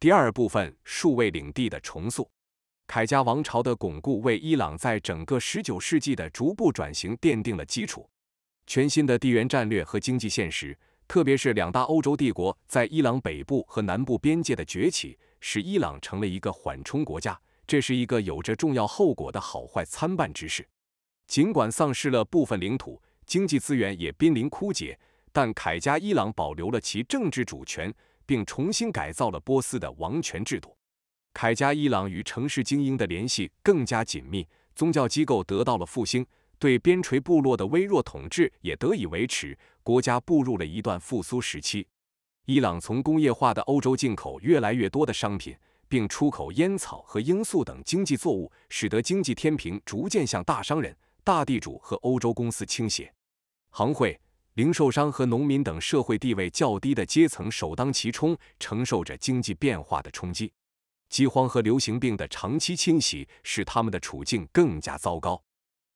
第二部分：数位领地的重塑，凯家王朝的巩固为伊朗在整个19世纪的逐步转型奠定了基础。全新的地缘战略和经济现实，特别是两大欧洲帝国在伊朗北部和南部边界的崛起，使伊朗成了一个缓冲国家。这是一个有着重要后果的好坏参半之事。尽管丧失了部分领土，经济资源也濒临枯竭，但凯家伊朗保留了其政治主权。并重新改造了波斯的王权制度，凯加伊朗与城市精英的联系更加紧密，宗教机构得到了复兴，对边陲部落的微弱统治也得以维持，国家步入了一段复苏时期。伊朗从工业化的欧洲进口越来越多的商品，并出口烟草和罂粟等经济作物，使得经济天平逐渐向大商人、大地主和欧洲公司倾斜。行会。零售商和农民等社会地位较低的阶层首当其冲，承受着经济变化的冲击。饥荒和流行病的长期侵袭使他们的处境更加糟糕。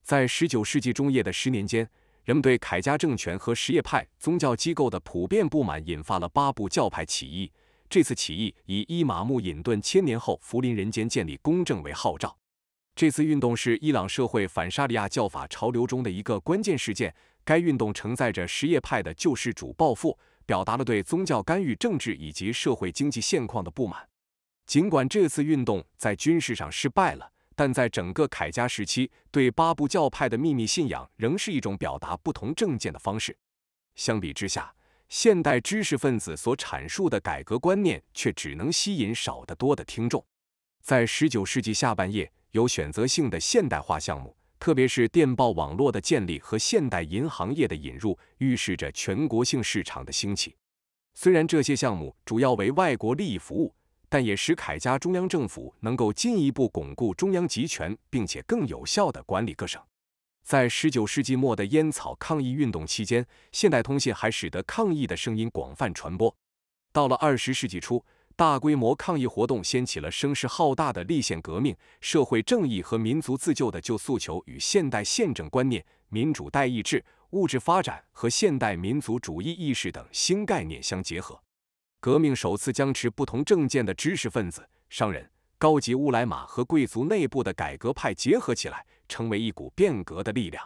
在19世纪中叶的十年间，人们对凯家政权和什叶派宗教机构的普遍不满引发了八部教派起义。这次起义以伊玛目隐遁千年后福临人间、建立公正为号召。这次运动是伊朗社会反沙利亚教法潮流中的一个关键事件。该运动承载着什叶派的救世主抱负，表达了对宗教干预政治以及社会经济现况的不满。尽管这次运动在军事上失败了，但在整个凯家时期，对八部教派的秘密信仰仍是一种表达不同政见的方式。相比之下，现代知识分子所阐述的改革观念却只能吸引少得多的听众。在19世纪下半叶，有选择性的现代化项目。特别是电报网络的建立和现代银行业的引入，预示着全国性市场的兴起。虽然这些项目主要为外国利益服务，但也使凯家中央政府能够进一步巩固中央集权，并且更有效地管理各省。在19世纪末的烟草抗议运动期间，现代通信还使得抗议的声音广泛传播。到了20世纪初，大规模抗议活动掀起了声势浩大的立宪革命，社会正义和民族自救的旧诉求与现代宪政观念、民主代议制、物质发展和现代民族主义意识等新概念相结合。革命首次将持不同政见的知识分子、商人、高级乌莱玛和贵族内部的改革派结合起来，成为一股变革的力量。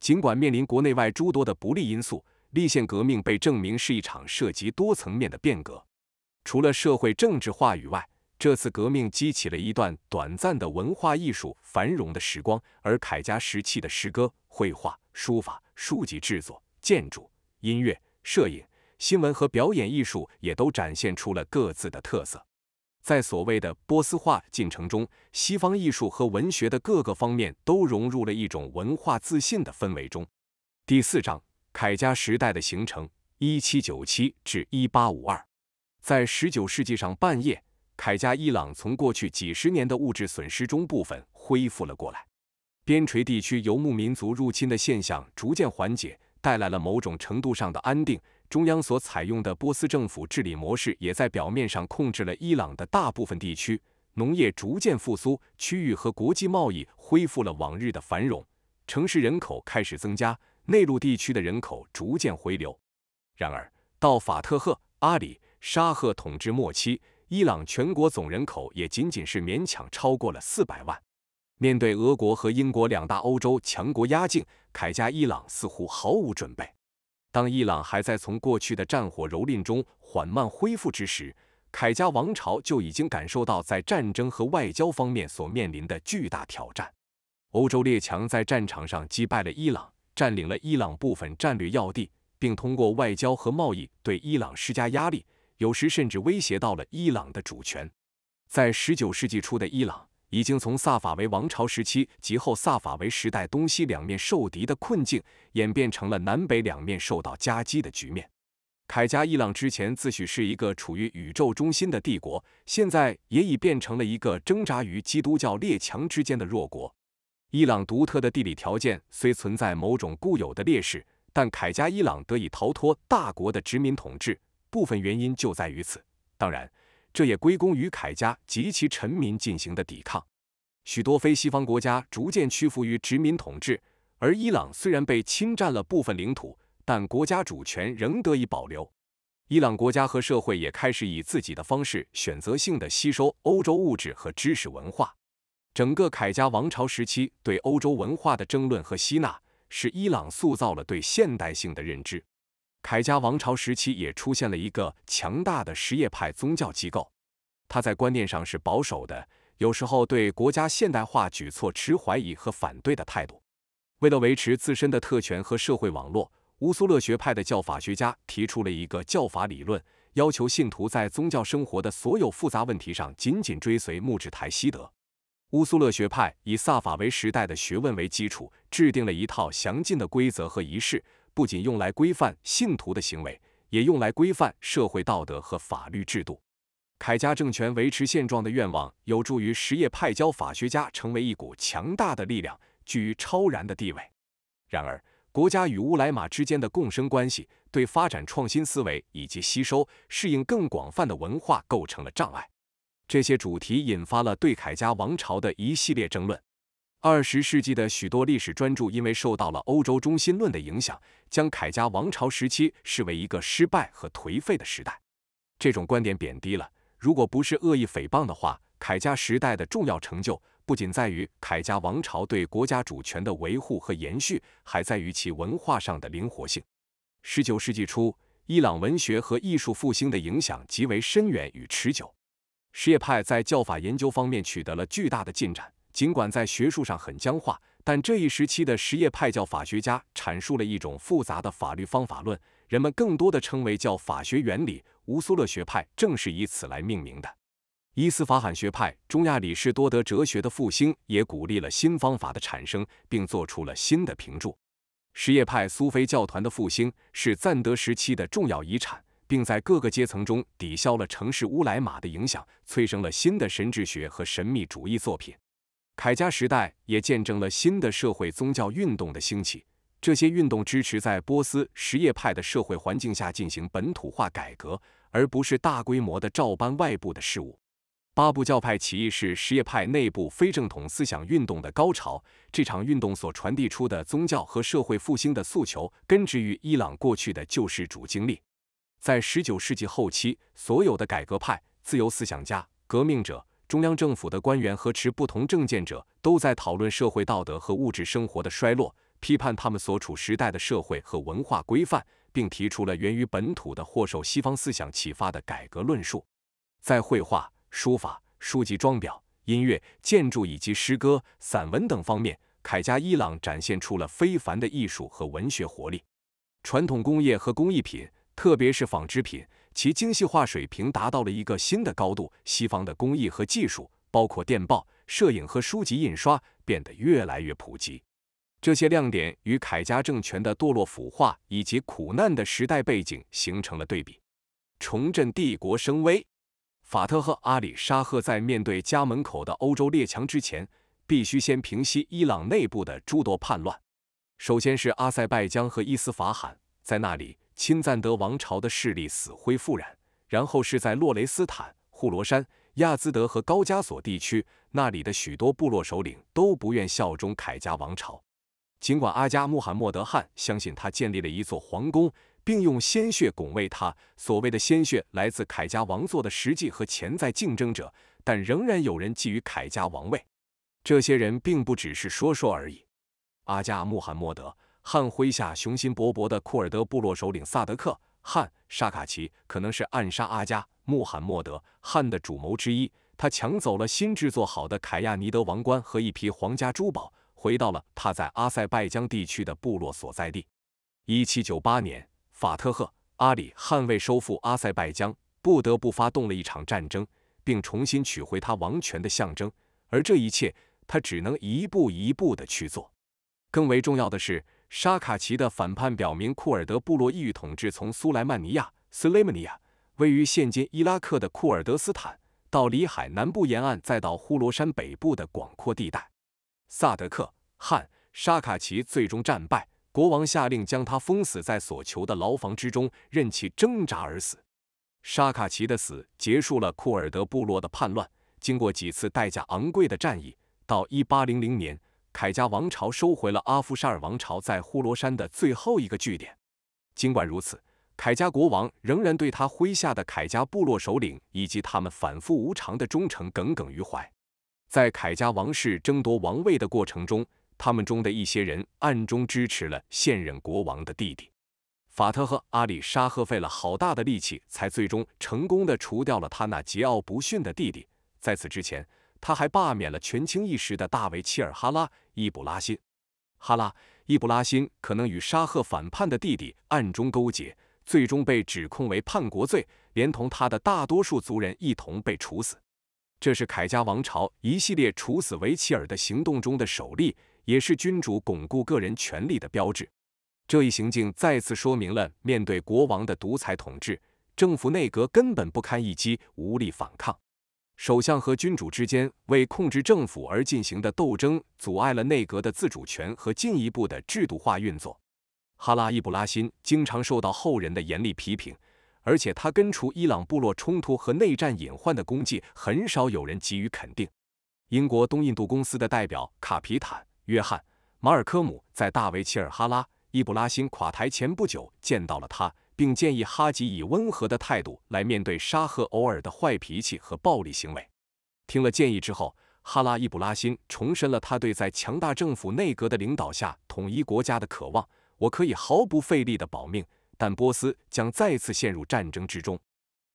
尽管面临国内外诸多的不利因素，立宪革命被证明是一场涉及多层面的变革。除了社会政治话语外，这次革命激起了一段短暂的文化艺术繁荣的时光，而凯家时期的诗歌、绘画、书法、书籍制作、建筑、音乐、摄影、新闻和表演艺术也都展现出了各自的特色。在所谓的波斯化进程中，西方艺术和文学的各个方面都融入了一种文化自信的氛围中。第四章：凯家时代的形成 （1797-1852）。在19世纪上半叶，凯加伊朗从过去几十年的物质损失中部分恢复了过来。边陲地区游牧民族入侵的现象逐渐缓解，带来了某种程度上的安定。中央所采用的波斯政府治理模式也在表面上控制了伊朗的大部分地区。农业逐渐复苏，区域和国际贸易恢复了往日的繁荣，城市人口开始增加，内陆地区的人口逐渐回流。然而，到法特赫·阿里。沙赫统治末期，伊朗全国总人口也仅仅是勉强超过了四百万。面对俄国和英国两大欧洲强国压境，凯加伊朗似乎毫无准备。当伊朗还在从过去的战火蹂躏中缓慢恢复之时，凯加王朝就已经感受到在战争和外交方面所面临的巨大挑战。欧洲列强在战场上击败了伊朗，占领了伊朗部分战略要地，并通过外交和贸易对伊朗施加压力。有时甚至威胁到了伊朗的主权。在十九世纪初的伊朗，已经从萨法维王朝时期及后萨法维时代东西两面受敌的困境，演变成了南北两面受到夹击的局面。凯加伊朗之前自诩是一个处于宇宙中心的帝国，现在也已变成了一个挣扎于基督教列强之间的弱国。伊朗独特的地理条件虽存在某种固有的劣势，但凯加伊朗得以逃脱大国的殖民统治。部分原因就在于此，当然，这也归功于凯家及其臣民进行的抵抗。许多非西方国家逐渐屈服于殖民统治，而伊朗虽然被侵占了部分领土，但国家主权仍得以保留。伊朗国家和社会也开始以自己的方式选择性的吸收欧洲物质和知识文化。整个凯家王朝时期对欧洲文化的争论和吸纳，使伊朗塑造了对现代性的认知。凯家王朝时期也出现了一个强大的什叶派宗教机构，它在观念上是保守的，有时候对国家现代化举措持怀疑和反对的态度。为了维持自身的特权和社会网络，乌苏勒学派的教法学家提出了一个教法理论，要求信徒在宗教生活的所有复杂问题上紧紧追随穆质台希德。乌苏勒学派以萨法维时代的学问为基础，制定了一套详尽的规则和仪式。不仅用来规范信徒的行为，也用来规范社会道德和法律制度。凯家政权维持现状的愿望有助于什叶派教法学家成为一股强大的力量，居于超然的地位。然而，国家与乌来玛之间的共生关系对发展创新思维以及吸收、适应更广泛的文化构成了障碍。这些主题引发了对凯家王朝的一系列争论。二十世纪的许多历史专著因为受到了欧洲中心论的影响，将凯家王朝时期视为一个失败和颓废的时代。这种观点贬低了，如果不是恶意诽谤的话，凯家时代的重要成就不仅在于凯家王朝对国家主权的维护和延续，还在于其文化上的灵活性。十九世纪初，伊朗文学和艺术复兴的影响极为深远与持久。什叶派在教法研究方面取得了巨大的进展。尽管在学术上很僵化，但这一时期的什叶派教法学家阐述了一种复杂的法律方法论，人们更多的称为叫法学原理。乌苏勒学派正是以此来命名的。伊斯法罕学派中亚亚里士多德哲学的复兴也鼓励了新方法的产生，并做出了新的评注。什叶派苏菲教团的复兴是赞德时期的重要遗产，并在各个阶层中抵消了城市乌莱玛的影响，催生了新的神智学和神秘主义作品。凯加时代也见证了新的社会宗教运动的兴起，这些运动支持在波斯什叶派的社会环境下进行本土化改革，而不是大规模的照搬外部的事物。巴布教派起义是什叶派内部非正统思想运动的高潮。这场运动所传递出的宗教和社会复兴的诉求，根植于伊朗过去的救世主经历。在19世纪后期，所有的改革派、自由思想家、革命者。中央政府的官员和持不同政见者都在讨论社会道德和物质生活的衰落，批判他们所处时代的社会和文化规范，并提出了源于本土的或受西方思想启发的改革论述。在绘画、书法、书籍装裱、音乐、建筑以及诗歌、散文等方面，凯加伊朗展现出了非凡的艺术和文学活力。传统工业和工艺品，特别是纺织品。其精细化水平达到了一个新的高度。西方的工艺和技术，包括电报、摄影和书籍印刷，变得越来越普及。这些亮点与凯家政权的堕落腐化以及苦难的时代背景形成了对比。重振帝国声威，法特赫阿里沙赫在面对家门口的欧洲列强之前，必须先平息伊朗内部的诸多叛乱。首先是阿塞拜疆和伊斯法罕，在那里。钦赞德王朝的势力死灰复燃，然后是在洛雷斯坦、护罗山、亚兹德和高加索地区，那里的许多部落首领都不愿效忠凯家王朝。尽管阿加穆罕默德汗相信他建立了一座皇宫，并用鲜血拱卫他，所谓的鲜血来自凯家王座的实际和潜在竞争者，但仍然有人觊觎凯家王位。这些人并不只是说说而已。阿加穆罕默德。汗麾下雄心勃勃的库尔德部落首领萨德克·汗·沙卡奇，可能是暗杀阿加·穆罕默德·汗的主谋之一。他抢走了新制作好的凯亚尼德王冠和一批皇家珠宝，回到了他在阿塞拜疆地区的部落所在地。一七九八年，法特赫·阿里汗为收复阿塞拜疆，不得不发动了一场战争，并重新取回他王权的象征。而这一切，他只能一步一步地去做。更为重要的是。沙卡奇的反叛表明，库尔德部落异域统治从苏莱曼尼亚 s u l a 亚 m a n i a 位于现今伊拉克的库尔德斯坦，到里海南部沿岸，再到呼罗山北部的广阔地带。萨德克·汗·沙卡奇最终战败，国王下令将他封死在所求的牢房之中，任其挣扎而死。沙卡奇的死结束了库尔德部落的叛乱。经过几次代价昂贵的战役，到一八零零年。凯加王朝收回了阿夫沙尔王朝在呼罗珊的最后一个据点。尽管如此，凯加国王仍然对他麾下的凯加部落首领以及他们反复无常的忠诚耿耿于怀。在凯加王室争夺王位的过程中，他们中的一些人暗中支持了现任国王的弟弟法特和阿里沙赫。费了好大的力气，才最终成功的除掉了他那桀骜不驯的弟弟。在此之前。他还罢免了权倾一时的大维齐尔哈拉伊卜拉辛。哈拉伊卜拉辛可能与沙赫反叛的弟弟暗中勾结，最终被指控为叛国罪，连同他的大多数族人一同被处死。这是凯家王朝一系列处死维齐尔的行动中的首例，也是君主巩固个人权力的标志。这一行径再次说明了，面对国王的独裁统治，政府内阁根本不堪一击，无力反抗。首相和君主之间为控制政府而进行的斗争，阻碍了内阁的自主权和进一步的制度化运作。哈拉伊布拉欣经常受到后人的严厉批评，而且他根除伊朗部落冲突和内战隐患的功绩，很少有人给予肯定。英国东印度公司的代表卡皮坦约翰马尔科姆在大维齐尔哈拉伊布拉欣垮台前不久见到了他。并建议哈吉以温和的态度来面对沙赫·偶尔的坏脾气和暴力行为。听了建议之后，哈拉伊卜拉欣重申了他对在强大政府内阁的领导下统一国家的渴望。我可以毫不费力地保命，但波斯将再次陷入战争之中。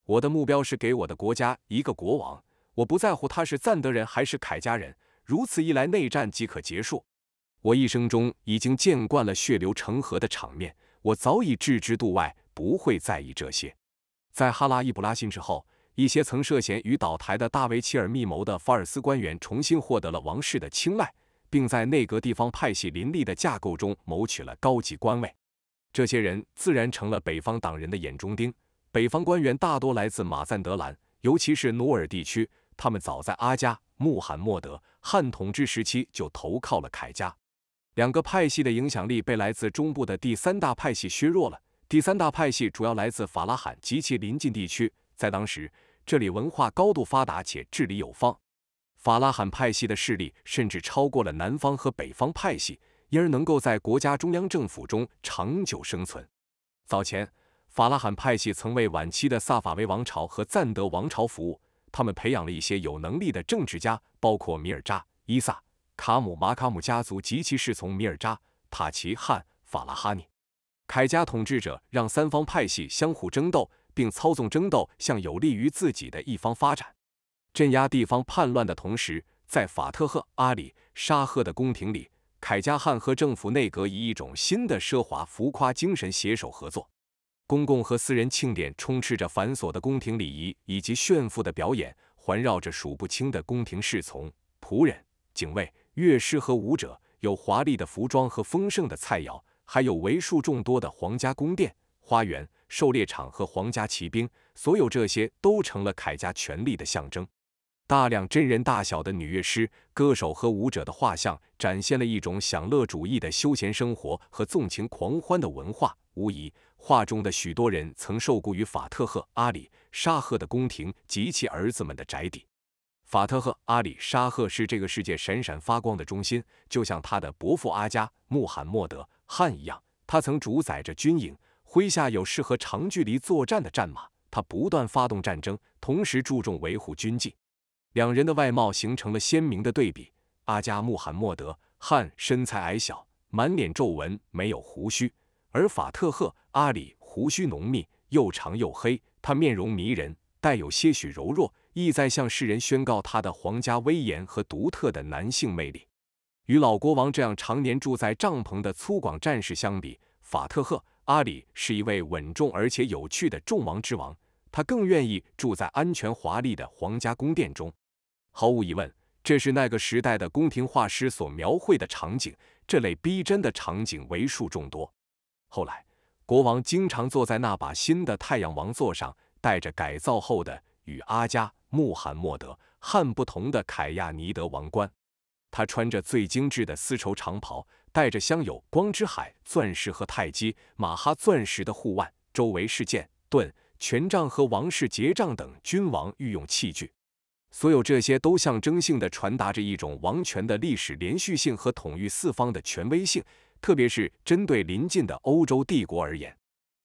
我的目标是给我的国家一个国王，我不在乎他是赞德人还是凯家人。如此一来，内战即可结束。我一生中已经见惯了血流成河的场面，我早已置之度外。不会在意这些。在哈拉伊布拉信之后，一些曾涉嫌与倒台的大维齐尔密谋的法尔斯官员重新获得了王室的青睐，并在内阁地方派系林立的架构中谋取了高级官位。这些人自然成了北方党人的眼中钉。北方官员大多来自马赞德兰，尤其是努尔地区，他们早在阿加、穆罕默德汉统治时期就投靠了凯家。两个派系的影响力被来自中部的第三大派系削弱了。第三大派系主要来自法拉罕及其邻近地区，在当时，这里文化高度发达且治理有方。法拉罕派系的势力甚至超过了南方和北方派系，因而能够在国家中央政府中长久生存。早前，法拉罕派系曾为晚期的萨法维王朝和赞德王朝服务，他们培养了一些有能力的政治家，包括米尔扎、伊萨、卡姆、马卡姆家族及其侍从米尔扎、塔奇汉、法拉哈尼。凯加统治者让三方派系相互争斗，并操纵争斗向有利于自己的一方发展，镇压地方叛乱的同时，在法特赫·阿里·沙赫的宫廷里，凯加汗和政府内阁以一种新的奢华、浮夸精神携手合作。公共和私人庆典充斥着繁琐的宫廷礼仪以及炫富的表演，环绕着数不清的宫廷侍从、仆人、警卫、乐师和舞者，有华丽的服装和丰盛的菜肴。还有为数众多的皇家宫殿、花园、狩猎场和皇家骑兵，所有这些都成了凯家权力的象征。大量真人大小的女乐师、歌手和舞者的画像，展现了一种享乐主义的休闲生活和纵情狂欢的文化。无疑，画中的许多人曾受雇于法特赫·阿里·沙赫的宫廷及其儿子们的宅邸。法特赫·阿里·沙赫是这个世界闪闪发光的中心，就像他的伯父阿加·穆罕默德。汉一样，他曾主宰着军营，麾下有适合长距离作战的战马。他不断发动战争，同时注重维护军纪。两人的外貌形成了鲜明的对比。阿加穆罕默德·汉身材矮小，满脸皱纹，没有胡须；而法特赫·阿里胡须浓密，又长又黑。他面容迷人，带有些许柔弱，意在向世人宣告他的皇家威严和独特的男性魅力。与老国王这样常年住在帐篷的粗犷战士相比，法特赫·阿里是一位稳重而且有趣的众王之王。他更愿意住在安全华丽的皇家宫殿中。毫无疑问，这是那个时代的宫廷画师所描绘的场景。这类逼真的场景为数众多。后来，国王经常坐在那把新的太阳王座上，带着改造后的与阿加·穆罕默德汗不同的凯亚尼德王冠。他穿着最精致的丝绸长袍，戴着镶有光之海钻石和泰姬马哈钻石的护腕，周围是剑、盾、权杖和王室结杖等君王御用器具。所有这些都象征性的传达着一种王权的历史连续性和统御四方的权威性，特别是针对邻近的欧洲帝国而言。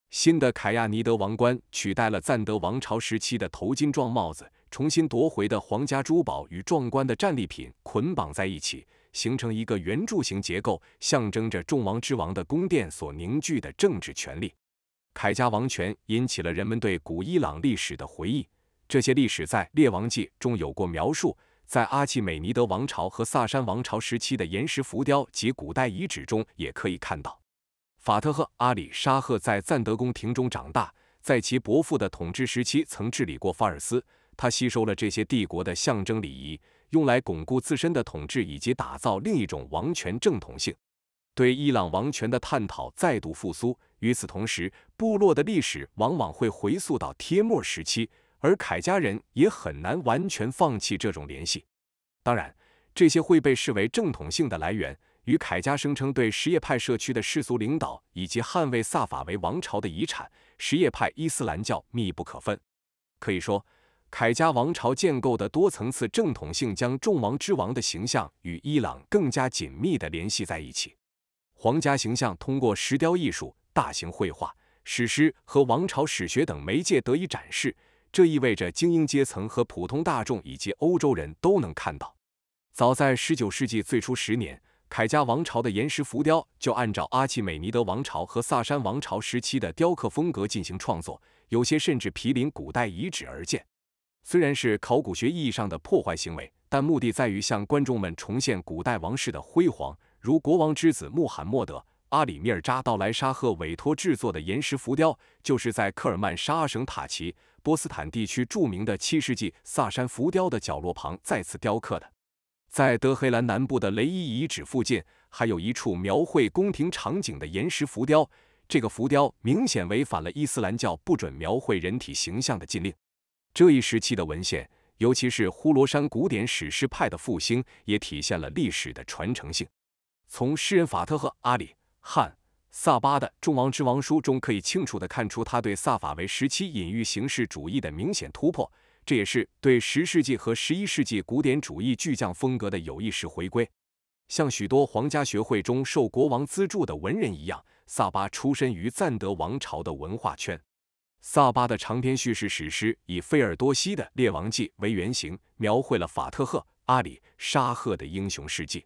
新的凯亚尼德王冠取代了赞德王朝时期的头巾状帽子。重新夺回的皇家珠宝与壮观的战利品捆绑在一起，形成一个圆柱形结构，象征着众王之王的宫殿所凝聚的政治权力。凯加王权引起了人们对古伊朗历史的回忆，这些历史在《列王纪》中有过描述，在阿契美尼德王朝和萨珊王朝时期的岩石浮雕及古代遗址中也可以看到。法特赫阿里沙赫在赞德宫廷中长大，在其伯父的统治时期曾治理过法尔斯。他吸收了这些帝国的象征礼仪，用来巩固自身的统治以及打造另一种王权正统性。对伊朗王权的探讨再度复苏。与此同时，部落的历史往往会回溯到帖木时期，而凯家人也很难完全放弃这种联系。当然，这些会被视为正统性的来源，与凯家声称对什叶派社区的世俗领导以及捍卫萨法维王朝的遗产，什叶派伊斯兰教密不可分。可以说。凯加王朝建构的多层次正统性，将众王之王的形象与伊朗更加紧密的联系在一起。皇家形象通过石雕艺术、大型绘画、史诗和王朝史学等媒介得以展示，这意味着精英阶层和普通大众以及欧洲人都能看到。早在19世纪最初十年，凯加王朝的岩石浮雕就按照阿契美尼德王朝和萨珊王朝时期的雕刻风格进行创作，有些甚至毗邻古代遗址而建。虽然是考古学意义上的破坏行为，但目的在于向观众们重现古代王室的辉煌，如国王之子穆罕默德·阿里米尔扎到莱沙赫委托制作的岩石浮雕，就是在克尔曼沙省塔奇波斯坦地区著名的七世纪萨珊浮雕的角落旁再次雕刻的。在德黑兰南部的雷伊遗址附近，还有一处描绘宫廷场景的岩石浮雕，这个浮雕明显违反了伊斯兰教不准描绘人体形象的禁令。这一时期的文献，尤其是呼罗珊古典史诗派的复兴，也体现了历史的传承性。从诗人法特和阿里汉·萨巴的《众王之王》书中，可以清楚地看出他对萨法维时期隐喻形式主义的明显突破，这也是对十世纪和十一世纪古典主义巨匠风格的有意识回归。像许多皇家学会中受国王资助的文人一样，萨巴出身于赞德王朝的文化圈。萨巴的长篇叙事史诗以费尔多西的《列王记》为原型，描绘了法特赫·阿里·沙赫的英雄事迹。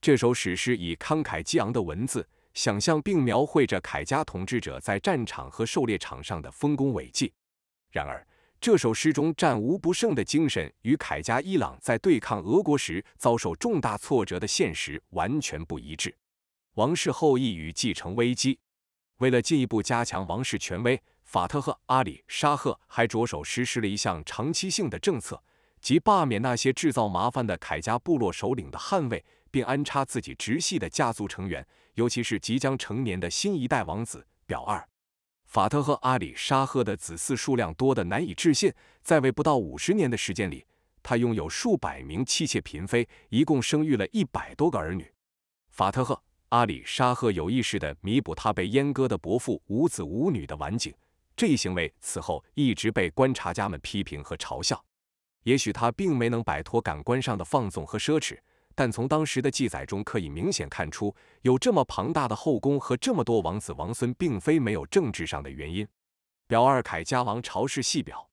这首史诗以慷慨激昂的文字，想象并描绘着凯加统治者在战场和狩猎场上的丰功伟绩。然而，这首诗中战无不胜的精神与凯加伊朗在对抗俄国时遭受重大挫折的现实完全不一致。王室后裔与继承危机，为了进一步加强王室权威。法特赫阿里沙赫还着手实施了一项长期性的政策，即罢免那些制造麻烦的凯家部落首领的捍卫，并安插自己直系的家族成员，尤其是即将成年的新一代王子。表二，法特赫阿里沙赫的子嗣数量多得难以置信，在位不到五十年的时间里，他拥有数百名妻妾嫔妃，一共生育了一百多个儿女。法特赫阿里沙赫有意识地弥补他被阉割的伯父无子无女的晚景。这一行为此后一直被观察家们批评和嘲笑。也许他并没能摆脱感官上的放纵和奢侈，但从当时的记载中可以明显看出，有这么庞大的后宫和这么多王子王孙，并非没有政治上的原因。表二凯家王朝氏系表，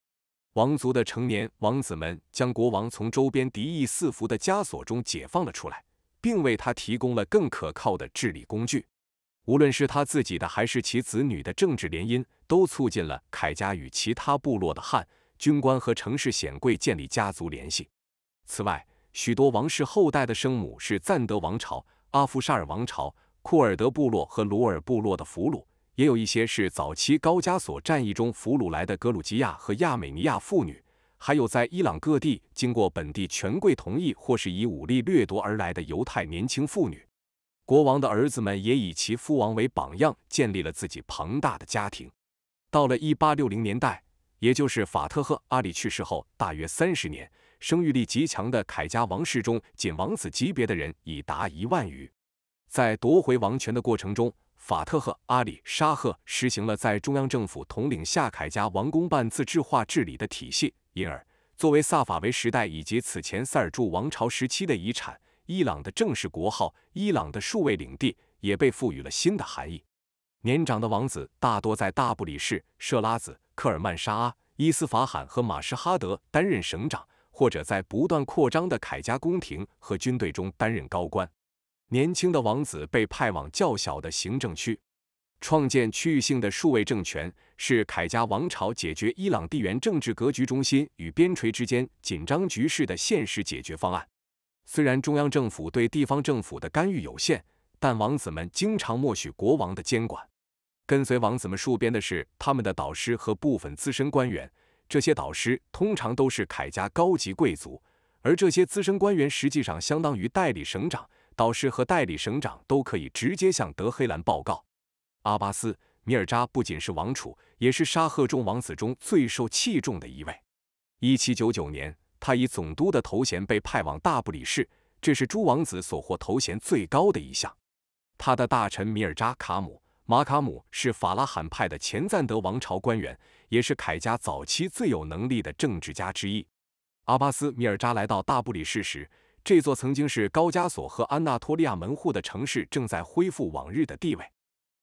王族的成年王子们将国王从周边敌意四伏的枷锁中解放了出来，并为他提供了更可靠的治理工具。无论是他自己的还是其子女的政治联姻，都促进了凯家与其他部落的汉军官和城市显贵建立家族联系。此外，许多王室后代的生母是赞德王朝、阿夫沙尔王朝、库尔德部落和鲁尔部落的俘虏，也有一些是早期高加索战役中俘虏来的格鲁吉亚和亚美尼亚妇女，还有在伊朗各地经过本地权贵同意或是以武力掠夺而来的犹太年轻妇女。国王的儿子们也以其父王为榜样，建立了自己庞大的家庭。到了一八六零年代，也就是法特赫阿里去世后大约三十年，生育力极强的凯家王室中，仅王子级别的人已达一万余。在夺回王权的过程中，法特赫阿里沙赫实行了在中央政府统领下，凯家王公办自治化治理的体系。因而，作为萨法维时代以及此前塞尔柱王朝时期的遗产。伊朗的正式国号，伊朗的数位领地也被赋予了新的含义。年长的王子大多在大布里士、设拉子、科尔曼沙阿、伊斯法罕和马什哈德担任省长，或者在不断扩张的凯加宫廷和军队中担任高官。年轻的王子被派往较小的行政区，创建区域性的数位政权，是凯加王朝解决伊朗地缘政治格局中心与边陲之间紧张局势的现实解决方案。虽然中央政府对地方政府的干预有限，但王子们经常默许国王的监管。跟随王子们戍边的是他们的导师和部分资深官员，这些导师通常都是凯家高级贵族，而这些资深官员实际上相当于代理省长。导师和代理省长都可以直接向德黑兰报告。阿巴斯·米尔扎不仅是王储，也是沙赫众王子中最受器重的一位。一七九九年。他以总督的头衔被派往大不里市，这是诸王子所获头衔最高的一项。他的大臣米尔扎卡姆·马卡姆是法拉罕派的前赞德王朝官员，也是凯家早期最有能力的政治家之一。阿巴斯米尔扎来到大不里市时，这座曾经是高加索和安纳托利亚门户的城市正在恢复往日的地位。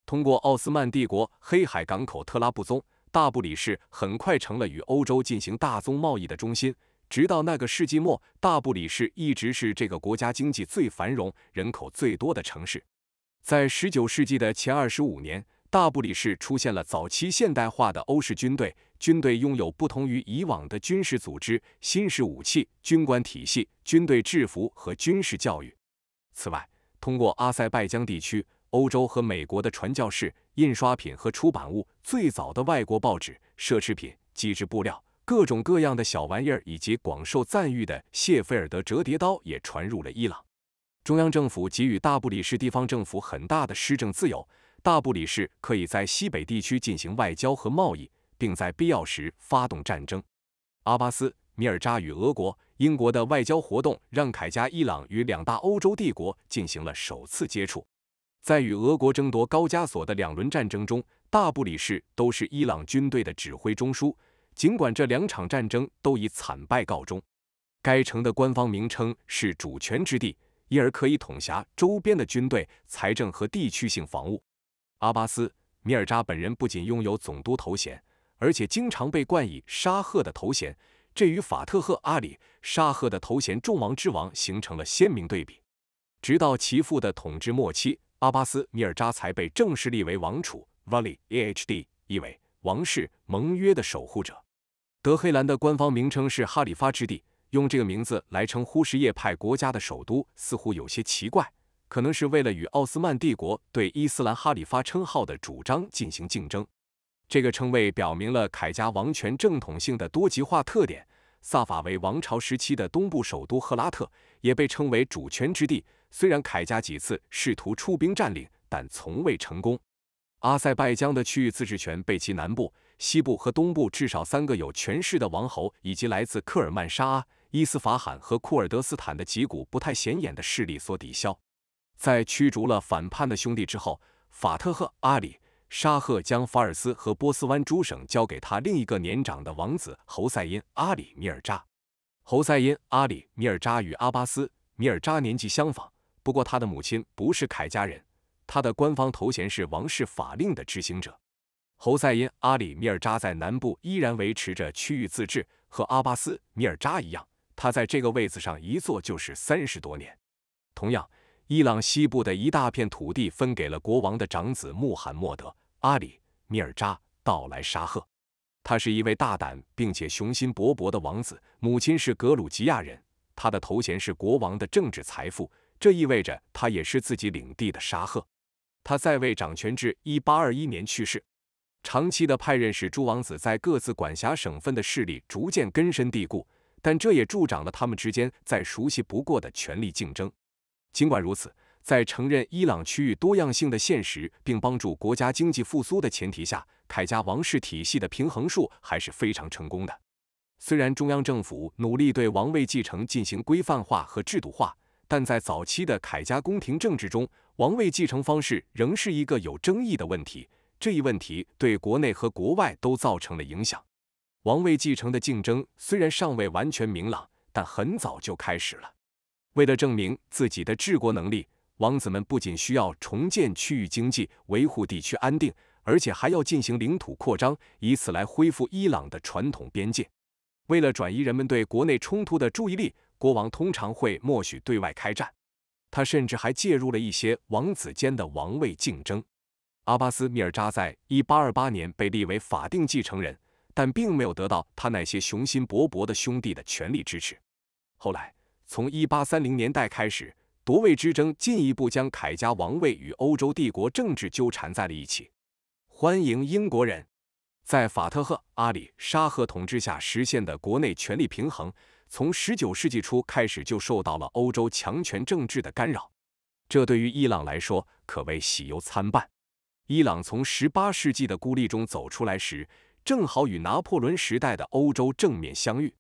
通过奥斯曼帝国黑海港口特拉布宗，大不里市很快成了与欧洲进行大宗贸易的中心。直到那个世纪末，大不里士一直是这个国家经济最繁荣、人口最多的城市。在19世纪的前25年，大不里士出现了早期现代化的欧式军队，军队拥有不同于以往的军事组织、新式武器、军官体系、军队制服和军事教育。此外，通过阿塞拜疆地区、欧洲和美国的传教士、印刷品和出版物，最早的外国报纸、奢侈品、机制布料。各种各样的小玩意儿，以及广受赞誉的谢菲尔德折叠刀也传入了伊朗。中央政府给予大不里士地方政府很大的施政自由，大不里士可以在西北地区进行外交和贸易，并在必要时发动战争。阿巴斯·米尔扎与俄国、英国的外交活动，让凯加伊朗与两大欧洲帝国进行了首次接触。在与俄国争夺高加索的两轮战争中，大不里士都是伊朗军队的指挥中枢。尽管这两场战争都以惨败告终，该城的官方名称是主权之地，因而可以统辖周边的军队、财政和地区性防务。阿巴斯米尔扎本人不仅拥有总督头衔，而且经常被冠以沙赫的头衔，这与法特赫阿里沙赫的头衔“众王之王”形成了鲜明对比。直到其父的统治末期，阿巴斯米尔扎才被正式立为王储，Vali A H D，意为“王室盟约的守护者”。德黑兰的官方名称是“哈里发之地”，用这个名字来称呼什叶派国家的首都似乎有些奇怪，可能是为了与奥斯曼帝国对伊斯兰哈里发称号的主张进行竞争。这个称谓表明了凯家王权正统性的多极化特点。萨法维王朝时期的东部首都赫拉特也被称为“主权之地”，虽然凯家几次试图出兵占领，但从未成功。阿塞拜疆的区域自治权被其南部。西部和东部至少三个有权势的王侯，以及来自科尔曼沙阿、伊斯法罕和库尔德斯坦的几股不太显眼的势力所抵消。在驱逐了反叛的兄弟之后，法特赫阿里沙赫将法尔斯和波斯湾诸省交给他另一个年长的王子侯赛因阿里米尔扎。侯赛因阿里米尔扎与阿巴斯米尔扎年纪相仿，不过他的母亲不是凯家人，他的官方头衔是王室法令的执行者。侯赛因·阿里·米尔扎在南部依然维持着区域自治，和阿巴斯·米尔扎一样，他在这个位子上一坐就是三十多年。同样，伊朗西部的一大片土地分给了国王的长子穆罕默德·阿里·米尔扎·道莱沙赫。他是一位大胆并且雄心勃勃的王子，母亲是格鲁吉亚人。他的头衔是国王的政治财富，这意味着他也是自己领地的沙赫。他在位掌权至一八二一年去世。长期的派任使诸王子在各自管辖省份的势力逐渐根深蒂固，但这也助长了他们之间再熟悉不过的权力竞争。尽管如此，在承认伊朗区域多样性的现实并帮助国家经济复苏的前提下，凯家王室体系的平衡术还是非常成功的。虽然中央政府努力对王位继承进行规范化和制度化，但在早期的凯家宫廷政治中，王位继承方式仍是一个有争议的问题。这一问题对国内和国外都造成了影响。王位继承的竞争虽然尚未完全明朗，但很早就开始了。为了证明自己的治国能力，王子们不仅需要重建区域经济、维护地区安定，而且还要进行领土扩张，以此来恢复伊朗的传统边界。为了转移人们对国内冲突的注意力，国王通常会默许对外开战。他甚至还介入了一些王子间的王位竞争。阿巴斯米尔扎在1828年被立为法定继承人，但并没有得到他那些雄心勃勃的兄弟的全力支持。后来，从1830年代开始，夺位之争进一步将凯家王位与欧洲帝国政治纠缠在了一起。欢迎英国人！在法特赫阿里沙赫统治下实现的国内权力平衡，从19世纪初开始就受到了欧洲强权政治的干扰。这对于伊朗来说可谓喜忧参半。伊朗从十八世纪的孤立中走出来时，正好与拿破仑时代的欧洲正面相遇。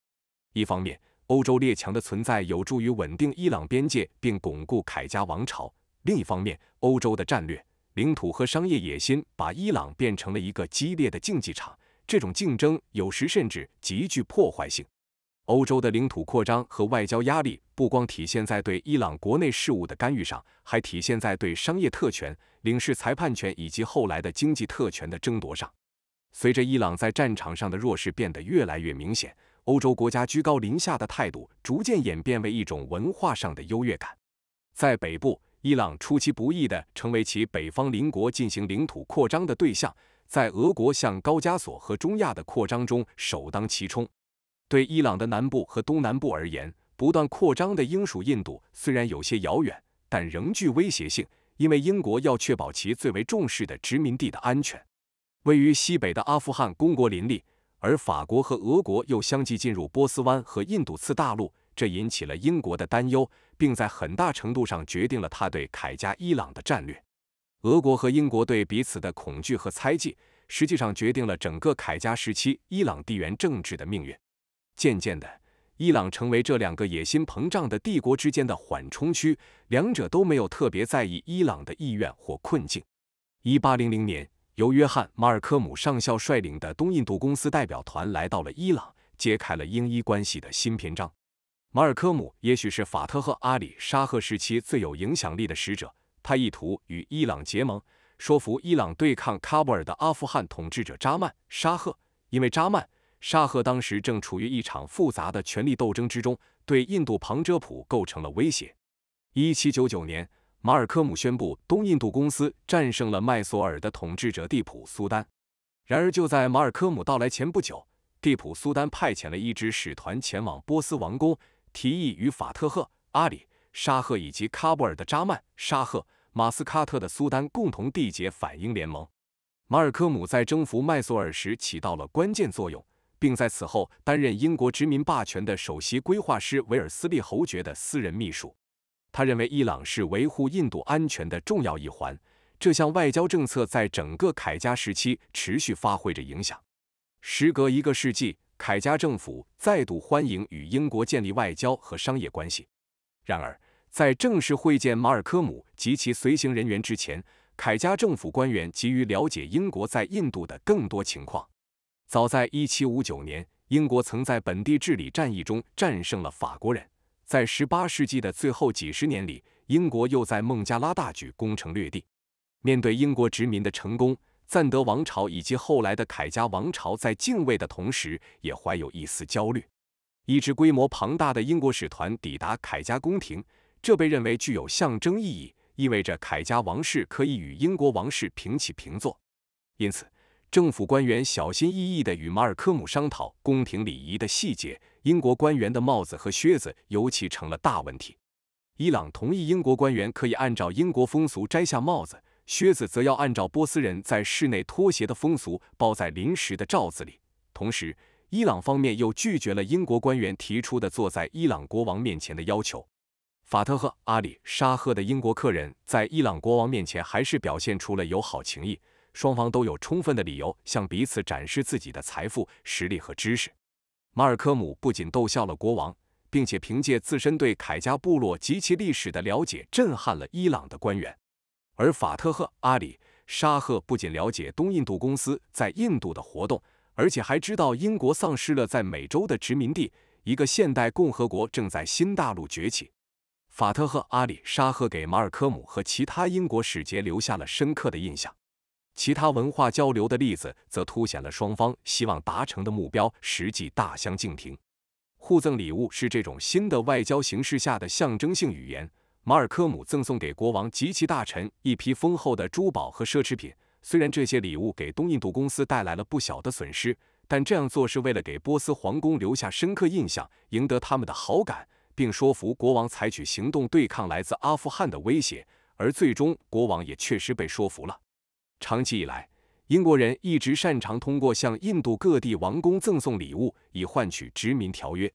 一方面，欧洲列强的存在有助于稳定伊朗边界并巩固凯加王朝；另一方面，欧洲的战略、领土和商业野心把伊朗变成了一个激烈的竞技场。这种竞争有时甚至极具破坏性。欧洲的领土扩张和外交压力不光体现在对伊朗国内事务的干预上，还体现在对商业特权、领事裁判权以及后来的经济特权的争夺上。随着伊朗在战场上的弱势变得越来越明显，欧洲国家居高临下的态度逐渐演变为一种文化上的优越感。在北部，伊朗出其不意地成为其北方邻国进行领土扩张的对象，在俄国向高加索和中亚的扩张中首当其冲。对伊朗的南部和东南部而言，不断扩张的英属印度虽然有些遥远，但仍具威胁性，因为英国要确保其最为重视的殖民地的安全。位于西北的阿富汗公国林立，而法国和俄国又相继进入波斯湾和印度次大陆，这引起了英国的担忧，并在很大程度上决定了他对凯加伊朗的战略。俄国和英国对彼此的恐惧和猜忌，实际上决定了整个凯加时期伊朗地缘政治的命运。渐渐的，伊朗成为这两个野心膨胀的帝国之间的缓冲区，两者都没有特别在意伊朗的意愿或困境。一八零零年，由约翰·马尔科姆上校率领的东印度公司代表团来到了伊朗，揭开了英伊关系的新篇章。马尔科姆也许是法特赫·阿里·沙赫时期最有影响力的使者，他意图与伊朗结盟，说服伊朗对抗喀布尔的阿富汗统治者扎曼·沙赫，因为扎曼。沙赫当时正处于一场复杂的权力斗争之中，对印度旁遮普构成了威胁。一七九九年，马尔科姆宣布东印度公司战胜了麦索尔的统治者蒂普苏丹。然而，就在马尔科姆到来前不久，蒂普苏丹派遣了一支使团前往波斯王宫，提议与法特赫、阿里、沙赫以及喀布尔的扎曼、沙赫、马斯卡特的苏丹共同缔结反英联盟。马尔科姆在征服麦索尔时起到了关键作用。并在此后担任英国殖民霸权的首席规划师维尔斯利侯爵的私人秘书。他认为伊朗是维护印度安全的重要一环。这项外交政策在整个凯加时期持续发挥着影响。时隔一个世纪，凯加政府再度欢迎与英国建立外交和商业关系。然而，在正式会见马尔科姆及其随行人员之前，凯加政府官员急于了解英国在印度的更多情况。早在1759年，英国曾在本地治理战役中战胜了法国人。在18世纪的最后几十年里，英国又在孟加拉大举攻城略地。面对英国殖民的成功，赞德王朝以及后来的凯家王朝在敬畏的同时，也怀有一丝焦虑。一支规模庞大的英国使团抵达凯家宫廷，这被认为具有象征意义，意味着凯家王室可以与英国王室平起平坐。因此。政府官员小心翼翼地与马尔科姆商讨宫廷礼仪的细节。英国官员的帽子和靴子尤其成了大问题。伊朗同意英国官员可以按照英国风俗摘下帽子，靴子则要按照波斯人在室内脱鞋的风俗包在临时的罩子里。同时，伊朗方面又拒绝了英国官员提出的坐在伊朗国王面前的要求。法特赫·阿里·沙赫的英国客人在伊朗国王面前还是表现出了友好情谊。双方都有充分的理由向彼此展示自己的财富、实力和知识。马尔科姆不仅逗笑了国王，并且凭借自身对凯加部落及其历史的了解，震撼了伊朗的官员。而法特赫·阿里·沙赫不仅了解东印度公司在印度的活动，而且还知道英国丧失了在美洲的殖民地，一个现代共和国正在新大陆崛起。法特赫·阿里·沙赫给马尔科姆和其他英国使节留下了深刻的印象。其他文化交流的例子则凸显了双方希望达成的目标实际大相径庭。互赠礼物是这种新的外交形式下的象征性语言。马尔科姆赠送给国王及其大臣一批丰厚的珠宝和奢侈品，虽然这些礼物给东印度公司带来了不小的损失，但这样做是为了给波斯皇宫留下深刻印象，赢得他们的好感，并说服国王采取行动对抗来自阿富汗的威胁。而最终，国王也确实被说服了。长期以来，英国人一直擅长通过向印度各地王公赠送礼物，以换取殖民条约。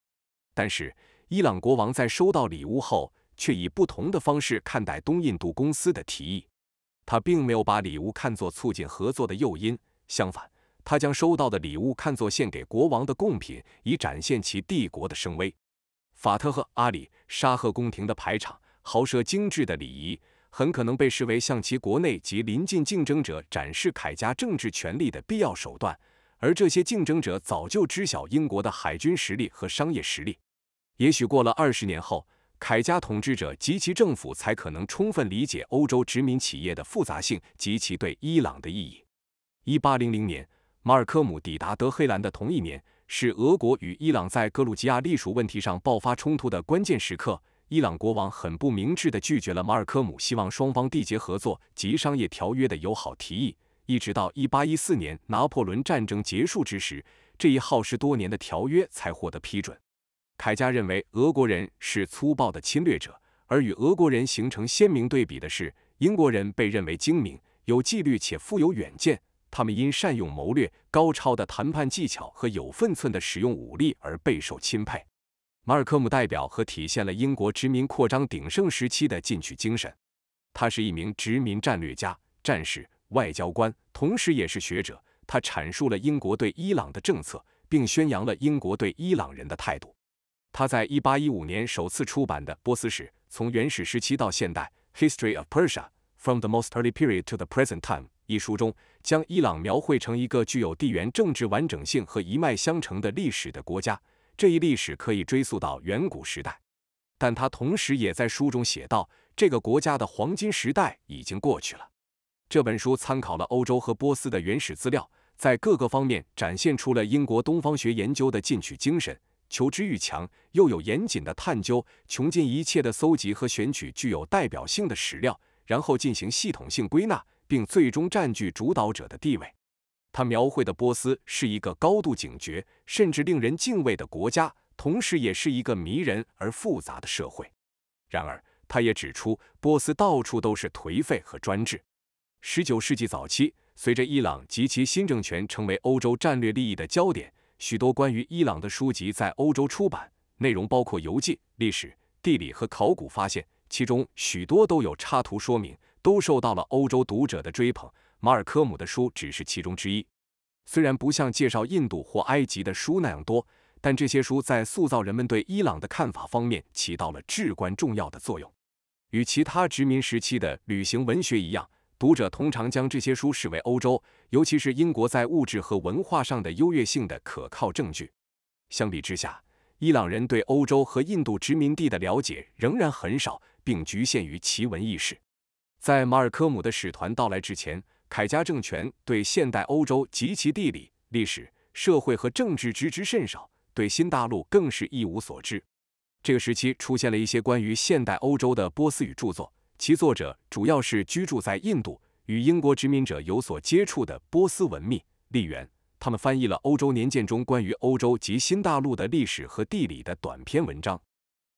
但是，伊朗国王在收到礼物后，却以不同的方式看待东印度公司的提议。他并没有把礼物看作促进合作的诱因，相反，他将收到的礼物看作献给国王的贡品，以展现其帝国的声威。法特赫阿里沙赫宫廷的排场、豪奢、精致的礼仪。很可能被视为向其国内及邻近竞争者展示凯家政治权力的必要手段，而这些竞争者早就知晓英国的海军实力和商业实力。也许过了二十年后，凯家统治者及其政府才可能充分理解欧洲殖民企业的复杂性及其对伊朗的意义。一八零零年，马尔科姆抵达德黑兰的同一年，是俄国与伊朗在格鲁吉亚隶属问题上爆发冲突的关键时刻。伊朗国王很不明智的拒绝了马尔科姆希望双方缔结合作及商业条约的友好提议，一直到一八一四年拿破仑战争结束之时，这一耗时多年的条约才获得批准。凯加认为俄国人是粗暴的侵略者，而与俄国人形成鲜明对比的是，英国人被认为精明、有纪律且富有远见。他们因善用谋略、高超的谈判技巧和有分寸的使用武力而备受钦佩。马尔科姆代表和体现了英国殖民扩张鼎盛时期的进取精神。他是一名殖民战略家、战士、外交官，同时也是学者。他阐述了英国对伊朗的政策，并宣扬了英国对伊朗人的态度。他在1815年首次出版的《波斯史：从原始时期到现代》（History of Persia from the Most Early Period to the Present Time） 一书中，将伊朗描绘成一个具有地缘政治完整性和一脉相承的历史的国家。这一历史可以追溯到远古时代，但他同时也在书中写道：“这个国家的黄金时代已经过去了。”这本书参考了欧洲和波斯的原始资料，在各个方面展现出了英国东方学研究的进取精神、求知欲强，又有严谨的探究，穷尽一切的搜集和选取具有代表性的史料，然后进行系统性归纳，并最终占据主导者的地位。他描绘的波斯是一个高度警觉甚至令人敬畏的国家，同时也是一个迷人而复杂的社会。然而，他也指出，波斯到处都是颓废和专制。十九世纪早期，随着伊朗及其新政权成为欧洲战略利益的焦点，许多关于伊朗的书籍在欧洲出版，内容包括游记、历史、地理和考古发现，其中许多都有插图说明，都受到了欧洲读者的追捧。马尔科姆的书只是其中之一，虽然不像介绍印度或埃及的书那样多，但这些书在塑造人们对伊朗的看法方面起到了至关重要的作用。与其他殖民时期的旅行文学一样，读者通常将这些书视为欧洲，尤其是英国在物质和文化上的优越性的可靠证据。相比之下，伊朗人对欧洲和印度殖民地的了解仍然很少，并局限于奇闻异事。在马尔科姆的使团到来之前，凯加政权对现代欧洲及其地理、历史、社会和政治知之甚少，对新大陆更是一无所知。这个时期出现了一些关于现代欧洲的波斯语著作，其作者主要是居住在印度、与英国殖民者有所接触的波斯文秘吏员。他们翻译了《欧洲年鉴》中关于欧洲及新大陆的历史和地理的短篇文章。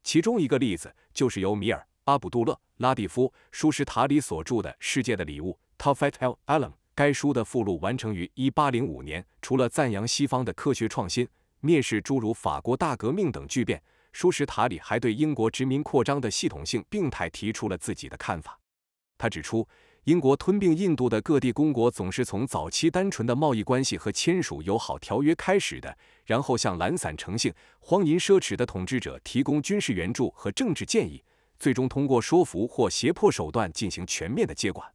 其中一个例子就是由米尔·阿卜杜勒·拉蒂夫·舒什塔里所著的《世界的礼物》。Tafel Allen。该书的附录完成于1805年。除了赞扬西方的科学创新，蔑视诸如法国大革命等巨变，舒什塔里还对英国殖民扩张的系统性病态提出了自己的看法。他指出，英国吞并印度的各地公国总是从早期单纯的贸易关系和签署友好条约开始的，然后向懒散成性、荒淫奢侈的统治者提供军事援助和政治建议，最终通过说服或胁迫手段进行全面的接管。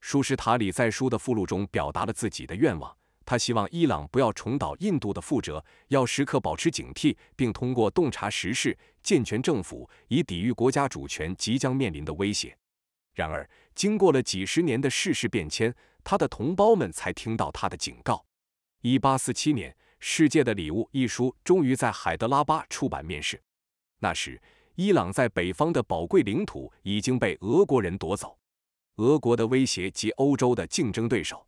舒施塔里在书的附录中表达了自己的愿望，他希望伊朗不要重蹈印度的覆辙，要时刻保持警惕，并通过洞察时事、健全政府，以抵御国家主权即将面临的威胁。然而，经过了几十年的世事变迁，他的同胞们才听到他的警告。1847年，《世界的礼物》一书终于在海德拉巴出版面世。那时，伊朗在北方的宝贵领土已经被俄国人夺走。俄国的威胁及欧洲的竞争对手，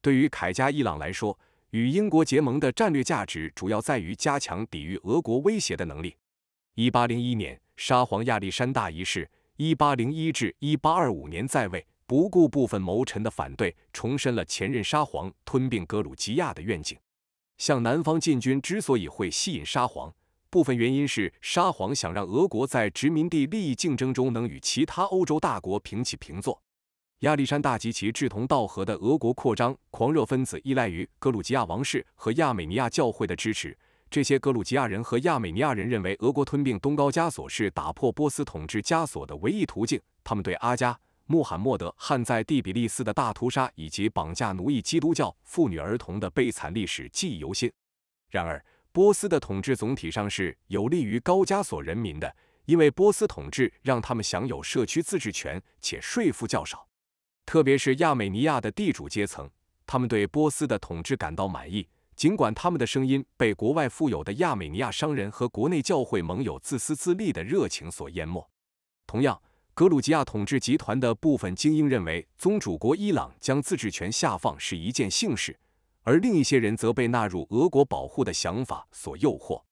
对于凯加伊朗来说，与英国结盟的战略价值主要在于加强抵御俄国威胁的能力。一八零一年，沙皇亚历山大一世（一八零一至一八二五年在位）不顾部分谋臣的反对，重申了前任沙皇吞并格鲁吉亚的愿景。向南方进军之所以会吸引沙皇，部分原因是沙皇想让俄国在殖民地利益竞争中能与其他欧洲大国平起平坐。亚历山大及其志同道合的俄国扩张狂热分子依赖于格鲁吉亚王室和亚美尼亚教会的支持。这些格鲁吉亚人和亚美尼亚人认为，俄国吞并东高加索是打破波斯统治枷锁的唯一途径。他们对阿加穆罕默德汉在第比利斯的大屠杀以及绑架奴役基督教妇女儿童的悲惨历史记忆犹新。然而，波斯的统治总体上是有利于高加索人民的，因为波斯统治让他们享有社区自治权，且税负较少。特别是亚美尼亚的地主阶层，他们对波斯的统治感到满意，尽管他们的声音被国外富有的亚美尼亚商人和国内教会盟友自私自利的热情所淹没。同样，格鲁吉亚统治集团的部分精英认为宗主国伊朗将自治权下放是一件幸事，而另一些人则被纳入俄国保护的想法所诱惑。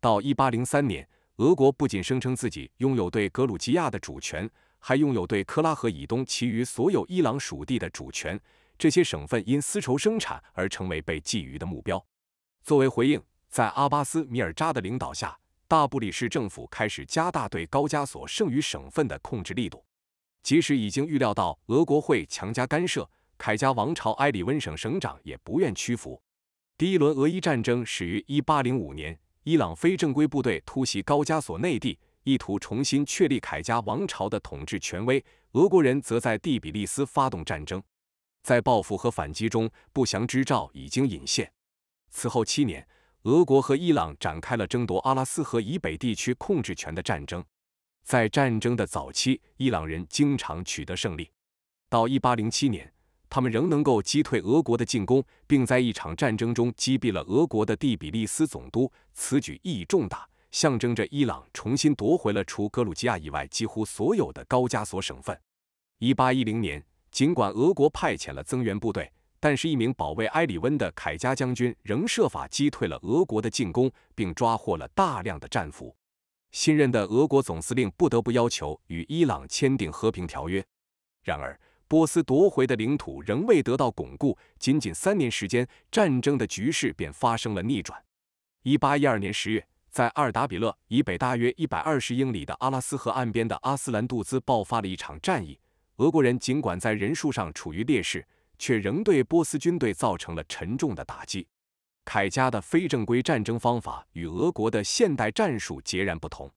到1803年，俄国不仅声称自己拥有对格鲁吉亚的主权。还拥有对科拉河以东其余所有伊朗属地的主权。这些省份因丝绸生产而成为被觊觎的目标。作为回应，在阿巴斯米尔扎的领导下，大布里士政府开始加大对高加索剩余省份的控制力度。即使已经预料到俄国会强加干涉，凯加王朝埃里温省省长也不愿屈服。第一轮俄伊战争始于1805年，伊朗非正规部队突袭高加索内地。意图重新确立凯加王朝的统治权威，俄国人则在第比利斯发动战争。在报复和反击中，不祥之兆已经隐现。此后七年，俄国和伊朗展开了争夺阿拉斯河以北地区控制权的战争。在战争的早期，伊朗人经常取得胜利。到1807年，他们仍能够击退俄国的进攻，并在一场战争中击毙了俄国的第比利斯总督，此举意义重大。象征着伊朗重新夺回了除格鲁吉亚以外几乎所有的高加索省份。1810年，尽管俄国派遣了增援部队，但是一名保卫埃里温的凯加将军仍设法击退了俄国的进攻，并抓获了大量的战俘。新任的俄国总司令不得不要求与伊朗签订和平条约。然而，波斯夺回的领土仍未得到巩固。仅仅三年时间，战争的局势便发生了逆转。1812年十月。在阿尔达比勒以北大约一百二十英里的阿拉斯河岸边的阿斯兰杜兹爆发了一场战役。俄国人尽管在人数上处于劣势，却仍对波斯军队造成了沉重的打击。凯加的非正规战争方法与俄国的现代战术截然不同。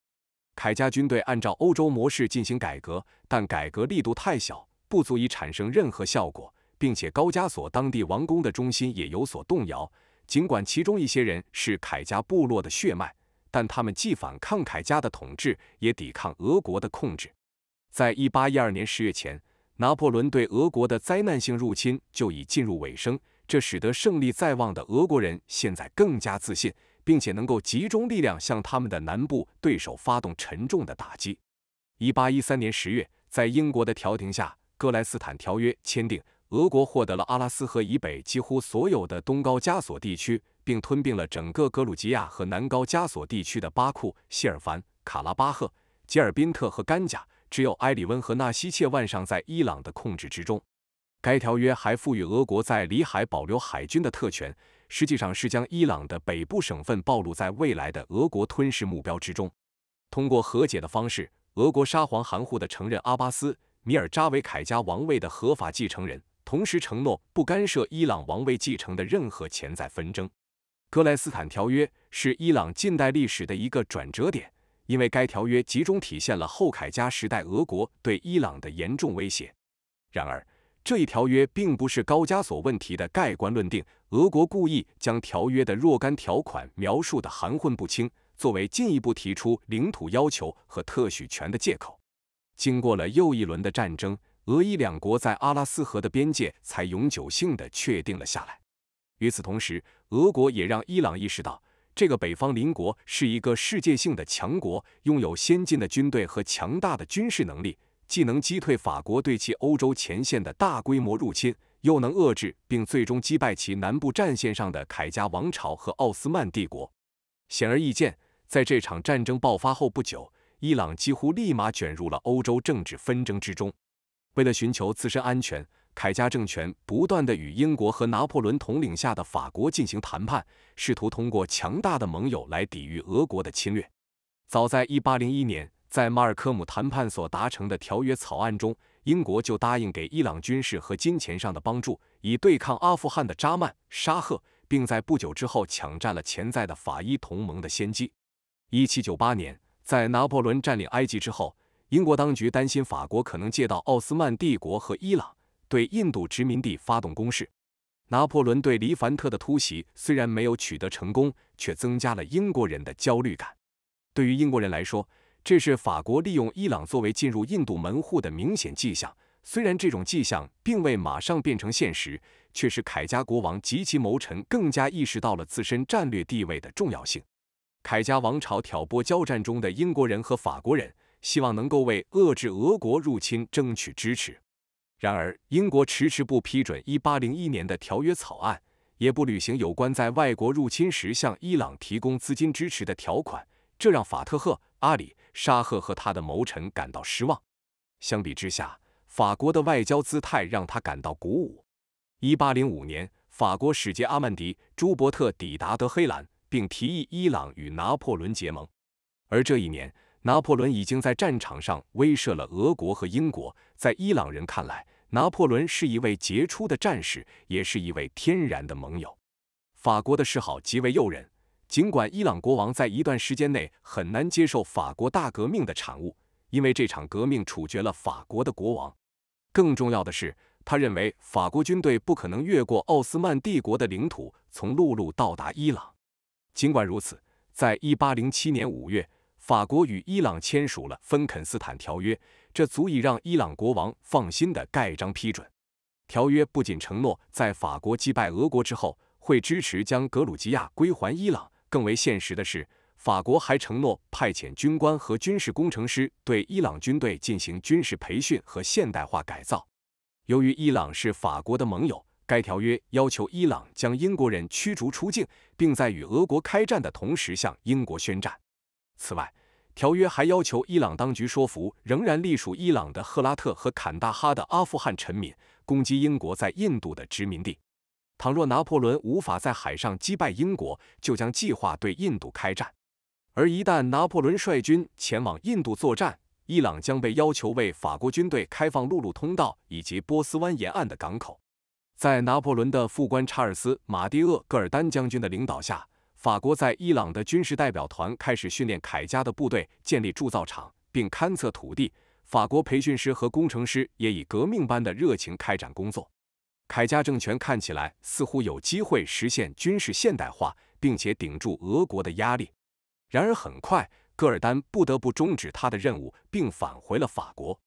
凯加军队按照欧洲模式进行改革，但改革力度太小，不足以产生任何效果，并且高加索当地王宫的中心也有所动摇。尽管其中一些人是凯加部落的血脉。但他们既反抗凯家的统治，也抵抗俄国的控制。在一八一二年十月前，拿破仑对俄国的灾难性入侵就已进入尾声，这使得胜利在望的俄国人现在更加自信，并且能够集中力量向他们的南部对手发动沉重的打击。一八一三年十月，在英国的调停下，《格莱斯坦条约》签订，俄国获得了阿拉斯河以北几乎所有的东高加索地区。并吞并了整个格鲁吉亚和南高加索地区的巴库、希尔凡、卡拉巴赫、吉尔宾特和甘贾，只有埃里温和纳希切万尚在伊朗的控制之中。该条约还赋予俄国在里海保留海军的特权，实际上是将伊朗的北部省份暴露在未来的俄国吞噬目标之中。通过和解的方式，俄国沙皇含糊地承认阿巴斯·米尔扎维凯加王位的合法继承人，同时承诺不干涉伊朗王位继承的任何潜在纷争。格莱斯坦条约是伊朗近代历史的一个转折点，因为该条约集中体现了后凯加时代俄国对伊朗的严重威胁。然而，这一条约并不是高加索问题的盖棺论定。俄国故意将条约的若干条款描述的含混不清，作为进一步提出领土要求和特许权的借口。经过了又一轮的战争，俄伊两国在阿拉斯河的边界才永久性的确定了下来。与此同时，俄国也让伊朗意识到，这个北方邻国是一个世界性的强国，拥有先进的军队和强大的军事能力，既能击退法国对其欧洲前线的大规模入侵，又能遏制并最终击败其南部战线上的凯加王朝和奥斯曼帝国。显而易见，在这场战争爆发后不久，伊朗几乎立马卷入了欧洲政治纷争之中，为了寻求自身安全。凯加政权不断地与英国和拿破仑统领下的法国进行谈判，试图通过强大的盟友来抵御俄国的侵略。早在1801年，在马尔科姆谈判所达成的条约草案中，英国就答应给伊朗军事和金钱上的帮助，以对抗阿富汗的扎曼沙赫，并在不久之后抢占了潜在的法伊同盟的先机。1798年，在拿破仑占领埃及之后，英国当局担心法国可能借到奥斯曼帝国和伊朗。对印度殖民地发动攻势，拿破仑对黎凡特的突袭虽然没有取得成功，却增加了英国人的焦虑感。对于英国人来说，这是法国利用伊朗作为进入印度门户的明显迹象。虽然这种迹象并未马上变成现实，却使凯加国王及其谋臣更加意识到了自身战略地位的重要性。凯加王朝挑拨交战中的英国人和法国人，希望能够为遏制俄国入侵争取支持。然而，英国迟迟不批准1801年的条约草案，也不履行有关在外国入侵时向伊朗提供资金支持的条款，这让法特赫·阿里·沙赫和他的谋臣感到失望。相比之下，法国的外交姿态让他感到鼓舞。1805年，法国使节阿曼迪·朱伯特抵达德黑兰，并提议伊朗与拿破仑结盟。而这一年，拿破仑已经在战场上威慑了俄国和英国。在伊朗人看来，拿破仑是一位杰出的战士，也是一位天然的盟友。法国的示好极为诱人。尽管伊朗国王在一段时间内很难接受法国大革命的产物，因为这场革命处决了法国的国王。更重要的是，他认为法国军队不可能越过奥斯曼帝国的领土，从陆路到达伊朗。尽管如此，在一八零七年五月。法国与伊朗签署了芬肯斯坦条约，这足以让伊朗国王放心地盖章批准。条约不仅承诺在法国击败俄国之后会支持将格鲁吉亚归还伊朗，更为现实的是，法国还承诺派遣军官和军事工程师对伊朗军队进行军事培训和现代化改造。由于伊朗是法国的盟友，该条约要求伊朗将英国人驱逐出境，并在与俄国开战的同时向英国宣战。此外，条约还要求伊朗当局说服仍然隶属伊朗的赫拉特和坎大哈的阿富汗臣民攻击英国在印度的殖民地。倘若拿破仑无法在海上击败英国，就将计划对印度开战。而一旦拿破仑率军前往印度作战，伊朗将被要求为法国军队开放陆路通道以及波斯湾沿岸的港口。在拿破仑的副官查尔斯·马蒂厄·戈尔丹将军的领导下。法国在伊朗的军事代表团开始训练凯加的部队，建立铸造厂，并勘测土地。法国培训师和工程师也以革命般的热情开展工作。凯加政权看起来似乎有机会实现军事现代化，并且顶住俄国的压力。然而，很快戈尔丹不得不终止他的任务，并返回了法国。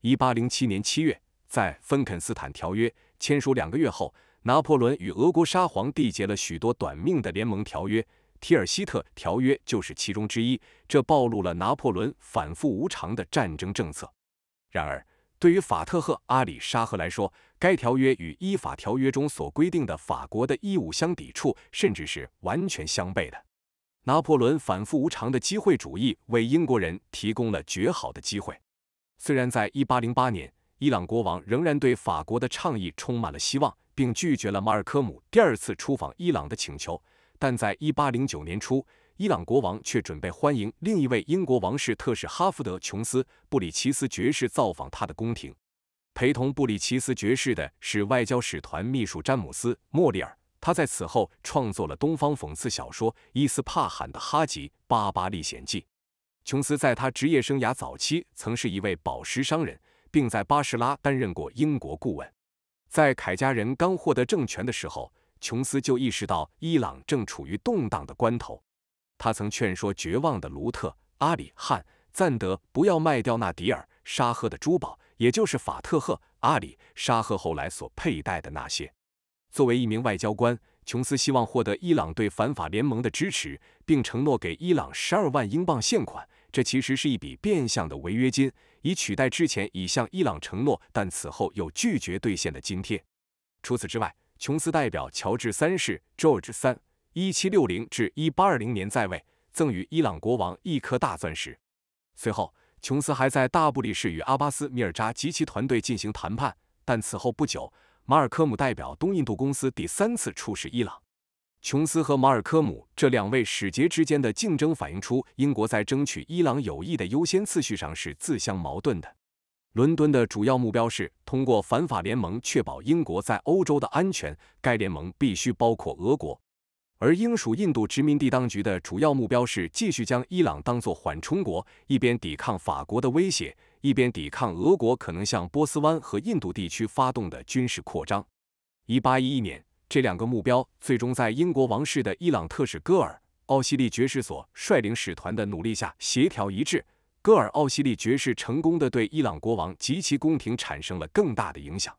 一八零七年七月，在芬肯斯坦条约签署两个月后。拿破仑与俄国沙皇缔结了许多短命的联盟条约，提尔西特条约就是其中之一。这暴露了拿破仑反复无常的战争政策。然而，对于法特赫阿里沙赫来说，该条约与依法条约中所规定的法国的义务相抵触，甚至是完全相悖的。拿破仑反复无常的机会主义为英国人提供了绝好的机会。虽然在1808年，伊朗国王仍然对法国的倡议充满了希望。并拒绝了马尔科姆第二次出访伊朗的请求，但在一八零九年初，伊朗国王却准备欢迎另一位英国王室特使哈福德·琼斯·布里奇斯爵士造访他的宫廷。陪同布里奇斯爵士的是外交使团秘书詹姆斯·莫里尔，他在此后创作了东方讽刺小说《伊斯帕罕的哈吉巴巴历险记》。琼斯在他职业生涯早期曾是一位宝石商人，并在巴士拉担任过英国顾问。在凯家人刚获得政权的时候，琼斯就意识到伊朗正处于动荡的关头。他曾劝说绝望的卢特·阿里汉、暂德不要卖掉纳迪尔·沙赫的珠宝，也就是法特赫·阿里沙赫后来所佩戴的那些。作为一名外交官，琼斯希望获得伊朗对反法联盟的支持，并承诺给伊朗十二万英镑现款。这其实是一笔变相的违约金，以取代之前已向伊朗承诺但此后又拒绝兑现的津贴。除此之外，琼斯代表乔治三世 （George 三，一七六零至一八二零年在位）赠与伊朗国王一颗大钻石。随后，琼斯还在大布里市与阿巴斯米尔扎及其团队进行谈判，但此后不久，马尔科姆代表东印度公司第三次出使伊朗。琼斯和马尔科姆这两位使节之间的竞争反映出英国在争取伊朗友谊的优先次序上是自相矛盾的。伦敦的主要目标是通过反法联盟确保英国在欧洲的安全，该联盟必须包括俄国；而英属印度殖民地当局的主要目标是继续将伊朗当作缓冲国，一边抵抗法国的威胁，一边抵抗俄国可能向波斯湾和印度地区发动的军事扩张。一八一一年。这两个目标最终在英国王室的伊朗特使戈尔·奥西利爵士所率领使团的努力下协调一致。戈尔·奥西利爵士成功的对伊朗国王及其宫廷产生了更大的影响。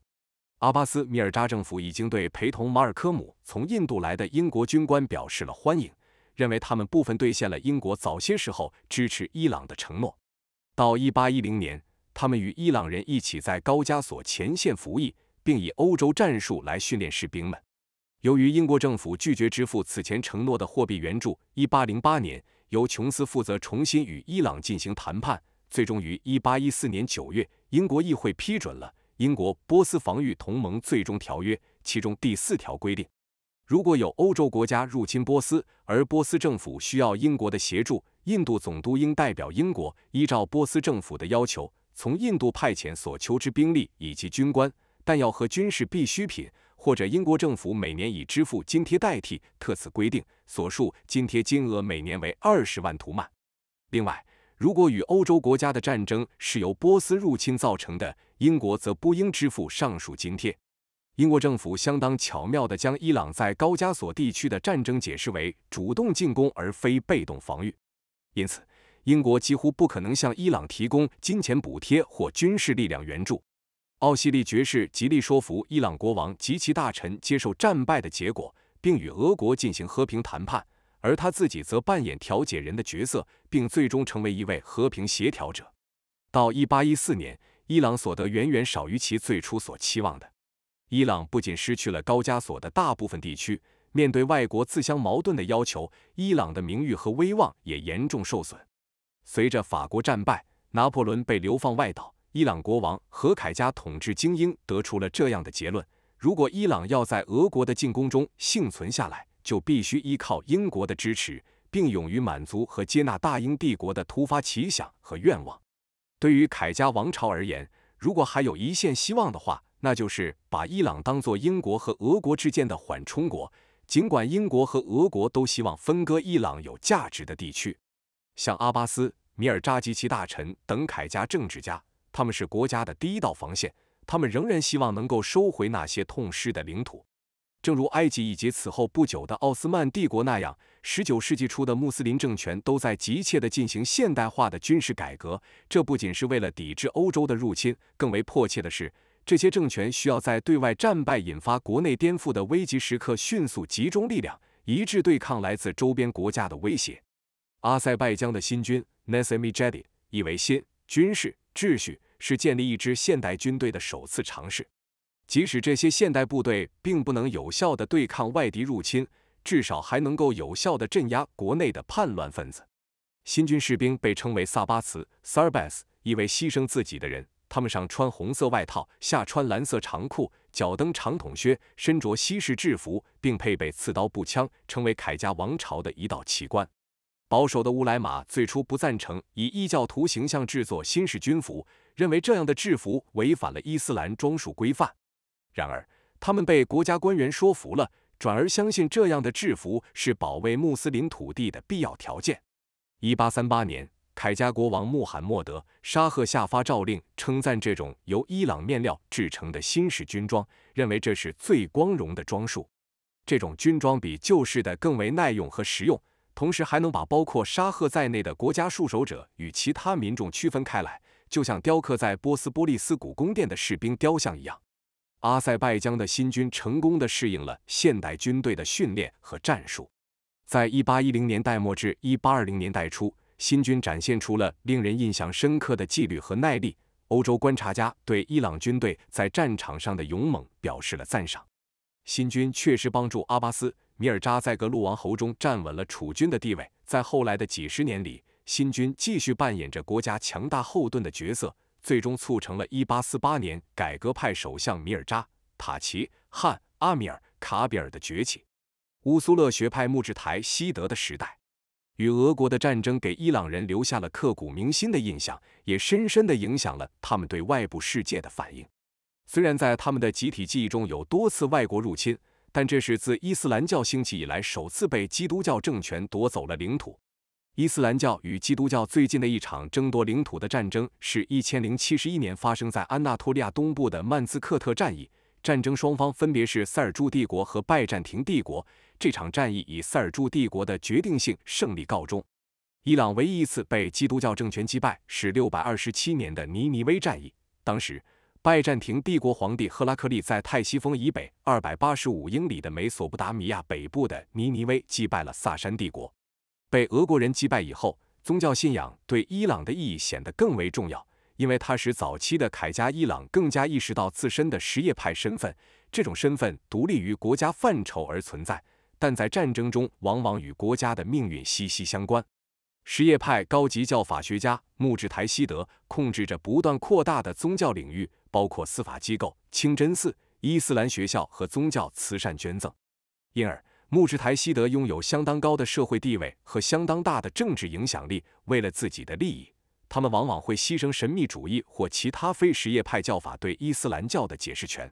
阿巴斯·米尔扎政府已经对陪同马尔科姆从印度来的英国军官表示了欢迎，认为他们部分兑现了英国早些时候支持伊朗的承诺。到1810年，他们与伊朗人一起在高加索前线服役，并以欧洲战术来训练士兵们。由于英国政府拒绝支付此前承诺的货币援助，1808年，由琼斯负责重新与伊朗进行谈判，最终于1814年9月，英国议会批准了《英国波斯防御同盟最终条约》，其中第四条规定：如果有欧洲国家入侵波斯，而波斯政府需要英国的协助，印度总督应代表英国，依照波斯政府的要求，从印度派遣所求之兵力以及军官，但要和军事必需品。或者英国政府每年以支付津贴代替，特此规定所述津贴金额每年为二十万图曼。另外，如果与欧洲国家的战争是由波斯入侵造成的，英国则不应支付上述津贴。英国政府相当巧妙地将伊朗在高加索地区的战争解释为主动进攻而非被动防御，因此英国几乎不可能向伊朗提供金钱补贴或军事力量援助。奥西利爵士极力说服伊朗国王及其大臣接受战败的结果，并与俄国进行和平谈判，而他自己则扮演调解人的角色，并最终成为一位和平协调者。到1814年，伊朗所得远远少于其最初所期望的。伊朗不仅失去了高加索的大部分地区，面对外国自相矛盾的要求，伊朗的名誉和威望也严重受损。随着法国战败，拿破仑被流放外岛。伊朗国王和凯家统治精英得出了这样的结论：如果伊朗要在俄国的进攻中幸存下来，就必须依靠英国的支持，并勇于满足和接纳大英帝国的突发奇想和愿望。对于凯家王朝而言，如果还有一线希望的话，那就是把伊朗当作英国和俄国之间的缓冲国。尽管英国和俄国都希望分割伊朗有价值的地区，像阿巴斯、米尔扎吉奇大臣等凯家政治家。他们是国家的第一道防线，他们仍然希望能够收回那些痛失的领土。正如埃及以及此后不久的奥斯曼帝国那样，19世纪初的穆斯林政权都在急切地进行现代化的军事改革。这不仅是为了抵制欧洲的入侵，更为迫切的是，这些政权需要在对外战败引发国内颠覆的危急时刻，迅速集中力量，一致对抗来自周边国家的威胁。阿塞拜疆的新军 Nasimi Jadi 意为新军事秩序。是建立一支现代军队的首次尝试，即使这些现代部队并不能有效的对抗外敌入侵，至少还能够有效的镇压国内的叛乱分子。新军士兵被称为萨巴茨 s a r b a s s 意为牺牲自己的人。他们上穿红色外套，下穿蓝色长裤，脚蹬长筒靴，身着西式制服，并配备刺刀步枪，成为凯家王朝的一道奇观。保守的乌莱马最初不赞成以异教徒形象制作新式军服。认为这样的制服违反了伊斯兰装束规范，然而他们被国家官员说服了，转而相信这样的制服是保卫穆斯林土地的必要条件。一八三八年，凯加国王穆罕默德沙赫下发诏令，称赞这种由伊朗面料制成的新式军装，认为这是最光荣的装束。这种军装比旧式的更为耐用和实用，同时还能把包括沙赫在内的国家戍守者与其他民众区分开来。就像雕刻在波斯波利斯古宫殿的士兵雕像一样，阿塞拜疆的新军成功地适应了现代军队的训练和战术。在1810年代末至1820年代初，新军展现出了令人印象深刻的纪律和耐力。欧洲观察家对伊朗军队在战场上的勇猛表示了赞赏。新军确实帮助阿巴斯米尔扎在格鲁王侯中站稳了储君的地位。在后来的几十年里，新军继续扮演着国家强大后盾的角色，最终促成了1848年改革派首相米尔扎塔奇、汉、阿米尔卡比尔的崛起。乌苏勒学派墓志台西德的时代，与俄国的战争给伊朗人留下了刻骨铭心的印象，也深深的影响了他们对外部世界的反应。虽然在他们的集体记忆中有多次外国入侵，但这是自伊斯兰教兴起以来首次被基督教政权夺走了领土。伊斯兰教与基督教最近的一场争夺领土的战争是1071年发生在安纳托利亚东部的曼兹克特战役。战争双方分别是塞尔柱帝国和拜占庭帝国。这场战役以塞尔柱帝国的决定性胜利告终。伊朗唯一一次被基督教政权击败是627年的尼尼微战役。当时，拜占庭帝国皇帝赫拉克利在泰西峰以北285英里的美索不达米亚北部的尼尼微击败了萨珊帝国。被俄国人击败以后，宗教信仰对伊朗的意义显得更为重要，因为它使早期的凯加伊朗更加意识到自身的什叶派身份。这种身份独立于国家范畴而存在，但在战争中往往与国家的命运息息相关。什叶派高级教法学家穆志台西德控制着不断扩大的宗教领域，包括司法机构、清真寺、伊斯兰学校和宗教慈善捐赠，因而。穆志台西德拥有相当高的社会地位和相当大的政治影响力。为了自己的利益，他们往往会牺牲神秘主义或其他非什叶派教法对伊斯兰教的解释权。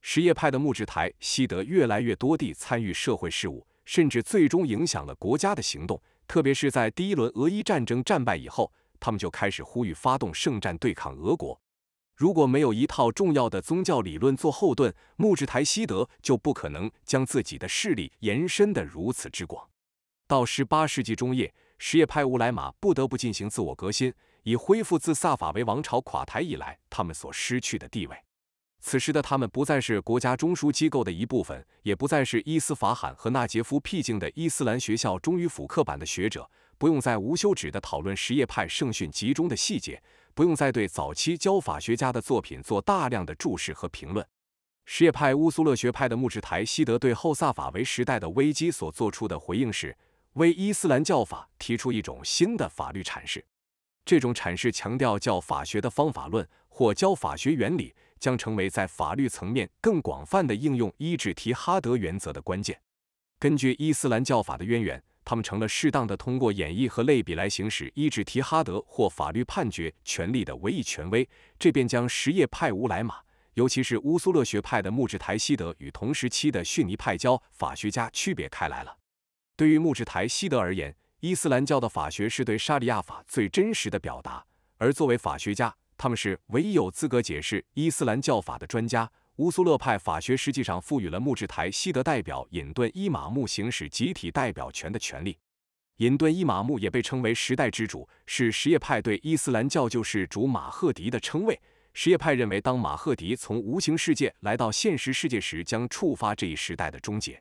什叶派的穆智台西德越来越多地参与社会事务，甚至最终影响了国家的行动。特别是在第一轮俄伊战争战败以后，他们就开始呼吁发动圣战对抗俄国。如果没有一套重要的宗教理论做后盾，木质台西德就不可能将自己的势力延伸得如此之广。到十八世纪中叶，什叶派乌莱玛不得不进行自我革新，以恢复自萨法维王朝垮台以来他们所失去的地位。此时的他们不再是国家中枢机构的一部分，也不再是伊斯法罕和纳杰夫僻静的伊斯兰学校忠于辅课版的学者，不用再无休止地讨论什叶派圣训集中的细节。不用再对早期教法学家的作品做大量的注释和评论。什叶派乌苏勒学派的穆质台西德对后萨法维时代的危机所做出的回应是，为伊斯兰教法提出一种新的法律阐释。这种阐释强调教法学的方法论或教法学原理将成为在法律层面更广泛的应用伊智提哈德原则的关键。根据伊斯兰教法的渊源。他们成了适当的通过演绎和类比来行使伊制提哈德或法律判决权力的唯一权威，这便将什叶派乌莱玛，尤其是乌苏勒学派的穆智台希德与同时期的逊尼派教法学家区别开来了。对于穆智台西德而言，伊斯兰教的法学是对沙利亚法最真实的表达，而作为法学家，他们是唯一有资格解释伊斯兰教法的专家。乌苏勒派法学实际上赋予了木制台西德代表隐遁伊玛目行使集体代表权的权利。隐遁伊玛目也被称为时代之主，是什叶派对伊斯兰教救世主马赫迪的称谓。什叶派认为，当马赫迪从无形世界来到现实世界时，将触发这一时代的终结。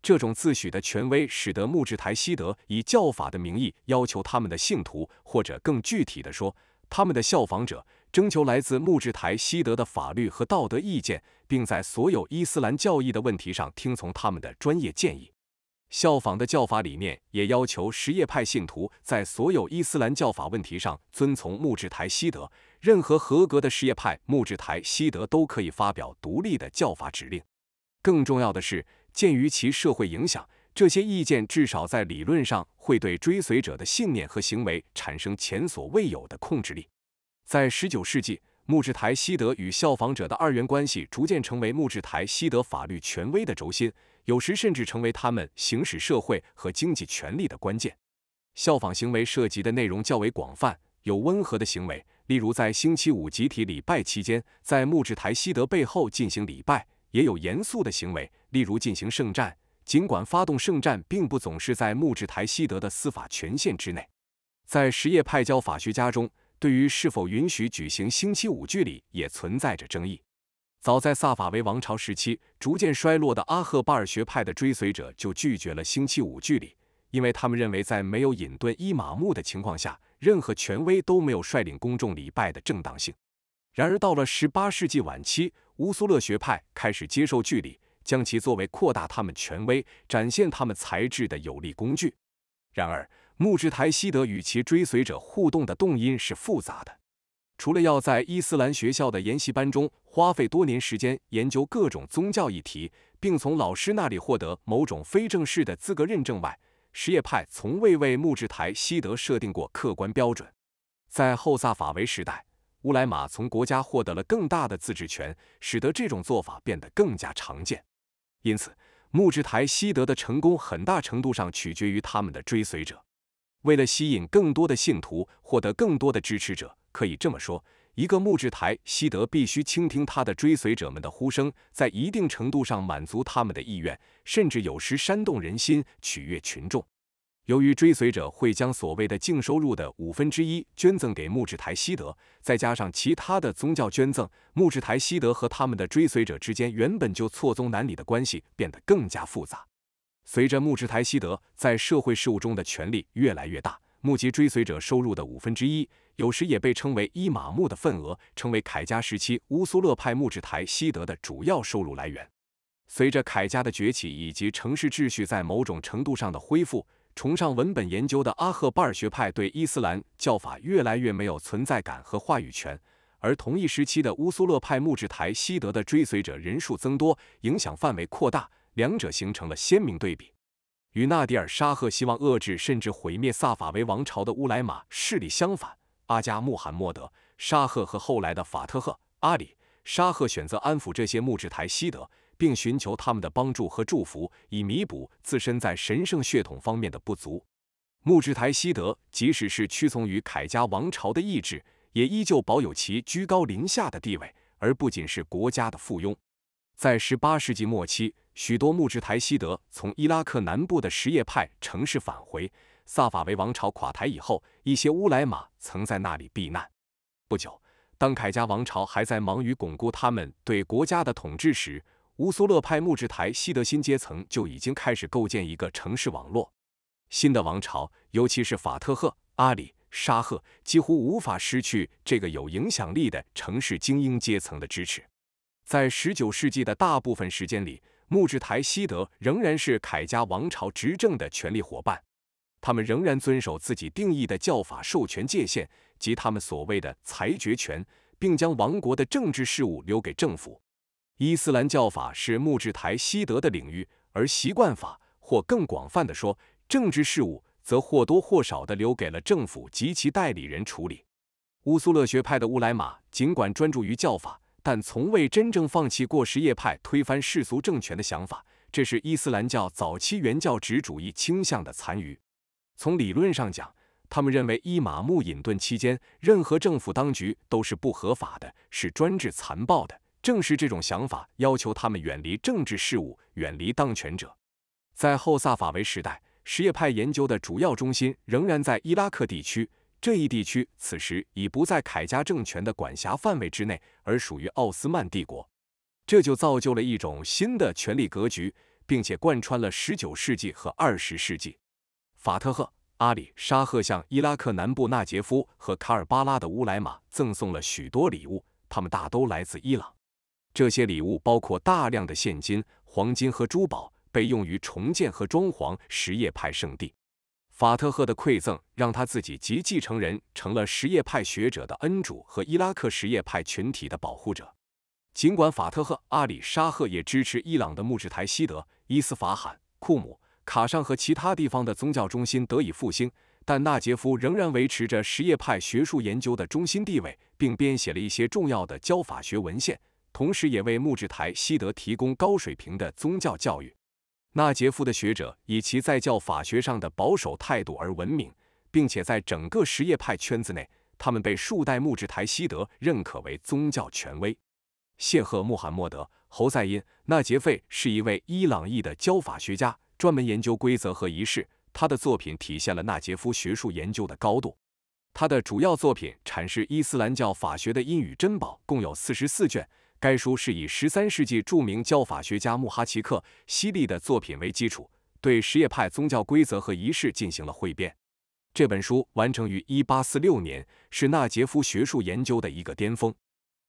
这种自诩的权威使得木制台西德以教法的名义要求他们的信徒，或者更具体的说，他们的效仿者。征求来自穆质台西德的法律和道德意见，并在所有伊斯兰教义的问题上听从他们的专业建议。效仿的教法理念也要求什叶派信徒在所有伊斯兰教法问题上遵从穆质台西德。任何合格的什叶派穆质台西德都可以发表独立的教法指令。更重要的是，鉴于其社会影响，这些意见至少在理论上会对追随者的信念和行为产生前所未有的控制力。在19世纪，木质台西德与效仿者的二元关系逐渐成为木质台西德法律权威的轴心，有时甚至成为他们行使社会和经济权利的关键。效仿行为涉及的内容较为广泛，有温和的行为，例如在星期五集体礼拜期间，在木质台西德背后进行礼拜；也有严肃的行为，例如进行圣战。尽管发动圣战并不总是在木质台西德的司法权限之内，在什叶派教法学家中。对于是否允许举行星期五聚礼也存在着争议。早在萨法维王朝时期，逐渐衰落的阿赫巴尔学派的追随者就拒绝了星期五聚礼，因为他们认为在没有隐遁伊玛目的情况下，任何权威都没有率领公众礼拜的正当性。然而，到了18世纪晚期，乌苏勒学派开始接受聚礼，将其作为扩大他们权威、展现他们才智的有力工具。然而，穆制台西德与其追随者互动的动因是复杂的，除了要在伊斯兰学校的研习班中花费多年时间研究各种宗教议题，并从老师那里获得某种非正式的资格认证外，什叶派从未为穆制台西德设定过客观标准。在后萨法维时代，乌莱玛从国家获得了更大的自治权，使得这种做法变得更加常见。因此，穆制台西德的成功很大程度上取决于他们的追随者。为了吸引更多的信徒，获得更多的支持者，可以这么说，一个木制台西德必须倾听他的追随者们的呼声，在一定程度上满足他们的意愿，甚至有时煽动人心，取悦群众。由于追随者会将所谓的净收入的五分之一捐赠给木制台西德，再加上其他的宗教捐赠，木制台西德和他们的追随者之间原本就错综难理的关系变得更加复杂。随着穆质台希德在社会事务中的权力越来越大，募集追随者收入的五分之一，有时也被称为伊玛目的份额，成为凯家时期乌苏勒派穆质台希德的主要收入来源。随着凯家的崛起以及城市秩序在某种程度上的恢复，崇尚文本研究的阿赫巴尔学派对伊斯兰教法越来越没有存在感和话语权，而同一时期的乌苏勒派穆质台希德的追随者人数增多，影响范围扩大。两者形成了鲜明对比。与纳迪尔沙赫希望遏制甚至毁灭萨法维王朝的乌莱玛势力相反，阿加穆罕默德沙赫和后来的法特赫阿里沙赫选择安抚这些木质台希德，并寻求他们的帮助和祝福，以弥补自身在神圣血统方面的不足。木制台希德即使是屈从于凯加王朝的意志，也依旧保有其居高临下的地位，而不仅是国家的附庸。在18世纪末期。许多穆智台西德从伊拉克南部的什叶派城市返回。萨法维王朝垮台以后，一些乌莱玛曾在那里避难。不久，当凯加王朝还在忙于巩固他们对国家的统治时，乌苏勒派穆质台西德新阶层就已经开始构建一个城市网络。新的王朝，尤其是法特赫、阿里、沙赫，几乎无法失去这个有影响力的城市精英阶层的支持。在19世纪的大部分时间里，穆智台西德仍然是凯家王朝执政的权力伙伴，他们仍然遵守自己定义的教法授权界限及他们所谓的裁决权，并将王国的政治事务留给政府。伊斯兰教法是穆智台西德的领域，而习惯法或更广泛的说政治事务则或多或少的留给了政府及其代理人处理。乌苏勒学派的乌莱玛尽管专注于教法。但从未真正放弃过什叶派推翻世俗政权的想法，这是伊斯兰教早期原教旨主义倾向的残余。从理论上讲，他们认为伊玛目隐遁期间，任何政府当局都是不合法的，是专制残暴的。正是这种想法，要求他们远离政治事务，远离当权者。在后萨法维时代，什叶派研究的主要中心仍然在伊拉克地区。这一地区此时已不在凯加政权的管辖范围之内，而属于奥斯曼帝国。这就造就了一种新的权力格局，并且贯穿了19世纪和20世纪。法特赫·阿里·沙赫向伊拉克南部纳杰夫和卡尔巴拉的乌莱玛赠送了许多礼物，他们大都来自伊朗。这些礼物包括大量的现金、黄金和珠宝，被用于重建和装潢什叶派圣地。法特赫的馈赠让他自己及继承人成了什叶派学者的恩主和伊拉克什叶派群体的保护者。尽管法特赫阿里沙赫也支持伊朗的穆兹台希德、伊斯法罕、库姆、卡尚和其他地方的宗教中心得以复兴，但纳杰夫仍然维持着什叶派学术研究的中心地位，并编写了一些重要的教法学文献，同时也为穆兹台希德提供高水平的宗教教育。纳杰夫的学者以其在教法学上的保守态度而闻名，并且在整个什叶派圈子内，他们被数代穆质台希德认可为宗教权威。谢赫穆罕默德·侯赛因·纳杰费是一位伊朗裔的教法学家，专门研究规则和仪式。他的作品体现了纳杰夫学术研究的高度。他的主要作品《阐释伊斯兰教法学的英语珍宝》共有四十四卷。该书是以十三世纪著名教法学家穆哈奇克·犀利的作品为基础，对什叶派宗教规则和仪式进行了汇编。这本书完成于一八四六年，是纳杰夫学术研究的一个巅峰。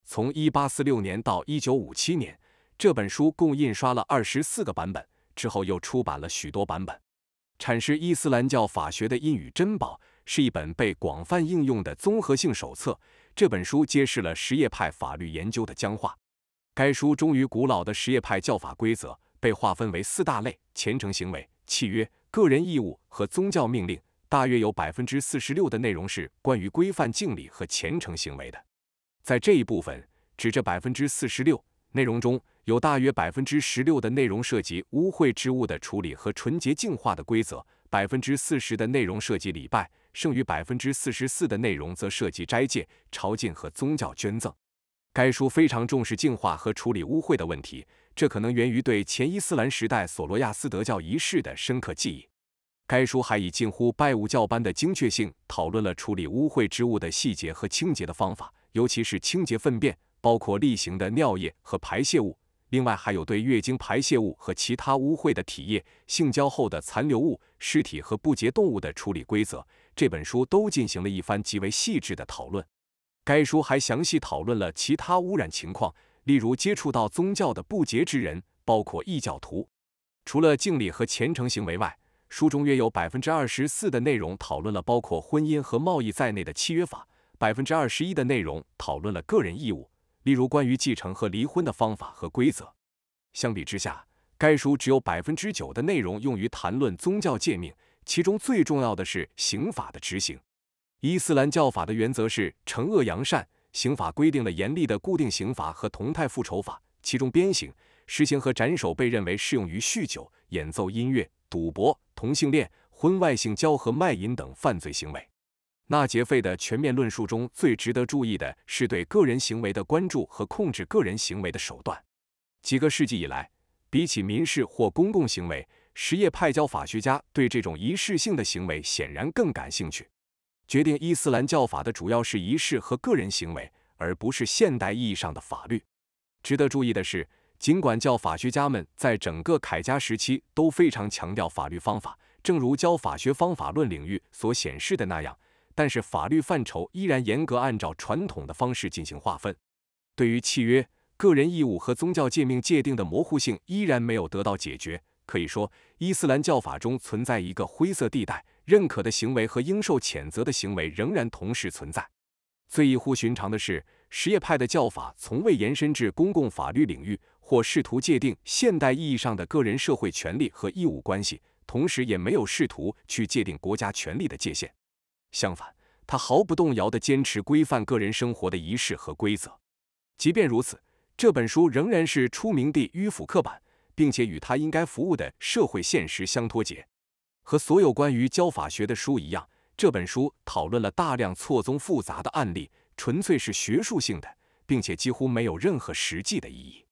从一八四六年到一九五七年，这本书共印刷了二十四个版本，之后又出版了许多版本。阐释伊斯兰教法学的印语珍宝是一本被广泛应用的综合性手册。这本书揭示了什叶派法律研究的僵化。该书忠于古老的什叶派教法规则，被划分为四大类：虔诚行为、契约、个人义务和宗教命令。大约有百分之四十六的内容是关于规范敬礼和虔诚行为的。在这一部分，指这百分之四十六内容中有大约百分之十六的内容涉及污秽之物的处理和纯洁净化的规则，百分之四十的内容涉及礼拜，剩余百分之四十四的内容则涉及斋戒、朝觐和宗教捐赠。该书非常重视净化和处理污秽的问题，这可能源于对前伊斯兰时代琐罗亚斯德教仪式的深刻记忆。该书还以近乎拜物教般的精确性，讨论了处理污秽之物的细节和清洁的方法，尤其是清洁粪便，包括例行的尿液和排泄物。另外，还有对月经排泄物和其他污秽的体液、性交后的残留物、尸体和不洁动物的处理规则。这本书都进行了一番极为细致的讨论。该书还详细讨论了其他污染情况，例如接触到宗教的不洁之人，包括异教徒。除了敬礼和虔诚行为外，书中约有百分之二十四的内容讨论了包括婚姻和贸易在内的契约法，百分之二十一的内容讨论了个人义务，例如关于继承和离婚的方法和规则。相比之下，该书只有百分之九的内容用于谈论宗教诫命，其中最重要的是刑法的执行。伊斯兰教法的原则是惩恶扬善，刑法规定了严厉的固定刑罚和同态复仇法，其中鞭刑、实行和斩首被认为适用于酗酒、演奏音乐、赌博、同性恋、婚外性交和卖淫等犯罪行为。纳杰费的全面论述中最值得注意的是对个人行为的关注和控制个人行为的手段。几个世纪以来，比起民事或公共行为，什叶派教法学家对这种仪式性的行为显然更感兴趣。决定伊斯兰教法的主要是仪式和个人行为，而不是现代意义上的法律。值得注意的是，尽管教法学家们在整个凯加时期都非常强调法律方法，正如教法学方法论领域所显示的那样，但是法律范畴依然严格按照传统的方式进行划分。对于契约、个人义务和宗教诫命界定的模糊性依然没有得到解决。可以说，伊斯兰教法中存在一个灰色地带。认可的行为和应受谴责的行为仍然同时存在。最异乎寻常的是，什叶派的教法从未延伸至公共法律领域，或试图界定现代意义上的个人社会权利和义务关系，同时也没有试图去界定国家权利的界限。相反，他毫不动摇地坚持规范个人生活的仪式和规则。即便如此，这本书仍然是出名地迂腐刻板，并且与他应该服务的社会现实相脱节。和所有关于教法学的书一样，这本书讨论了大量错综复杂的案例，纯粹是学术性的，并且几乎没有任何实际的意义。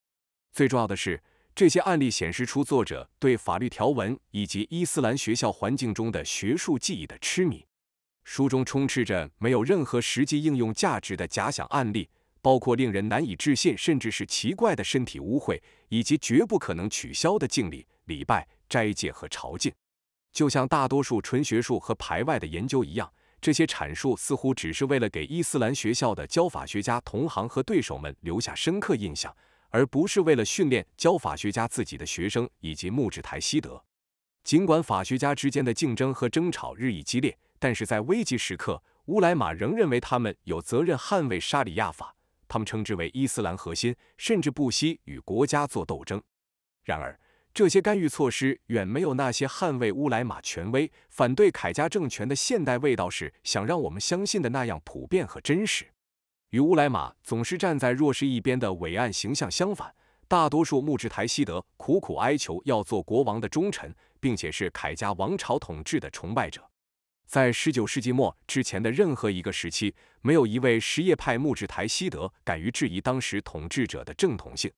最重要的是，这些案例显示出作者对法律条文以及伊斯兰学校环境中的学术技艺的痴迷。书中充斥着没有任何实际应用价值的假想案例，包括令人难以置信甚至是奇怪的身体污秽，以及绝不可能取消的敬礼、礼拜、斋戒和朝觐。就像大多数纯学术和排外的研究一样，这些阐述似乎只是为了给伊斯兰学校的教法学家同行和对手们留下深刻印象，而不是为了训练教法学家自己的学生以及穆智台希德。尽管法学家之间的竞争和争吵日益激烈，但是在危急时刻，乌莱玛仍认为他们有责任捍卫沙里亚法，他们称之为伊斯兰核心，甚至不惜与国家做斗争。然而，这些干预措施远没有那些捍卫乌莱马权威、反对凯家政权的现代味道是想让我们相信的那样普遍和真实。与乌莱马总是站在弱势一边的伟岸形象相反，大多数穆智台希德苦苦哀求要做国王的忠臣，并且是凯家王朝统治的崇拜者。在十九世纪末之前的任何一个时期，没有一位什叶派穆智台希德敢于质疑当时统治者的正统性。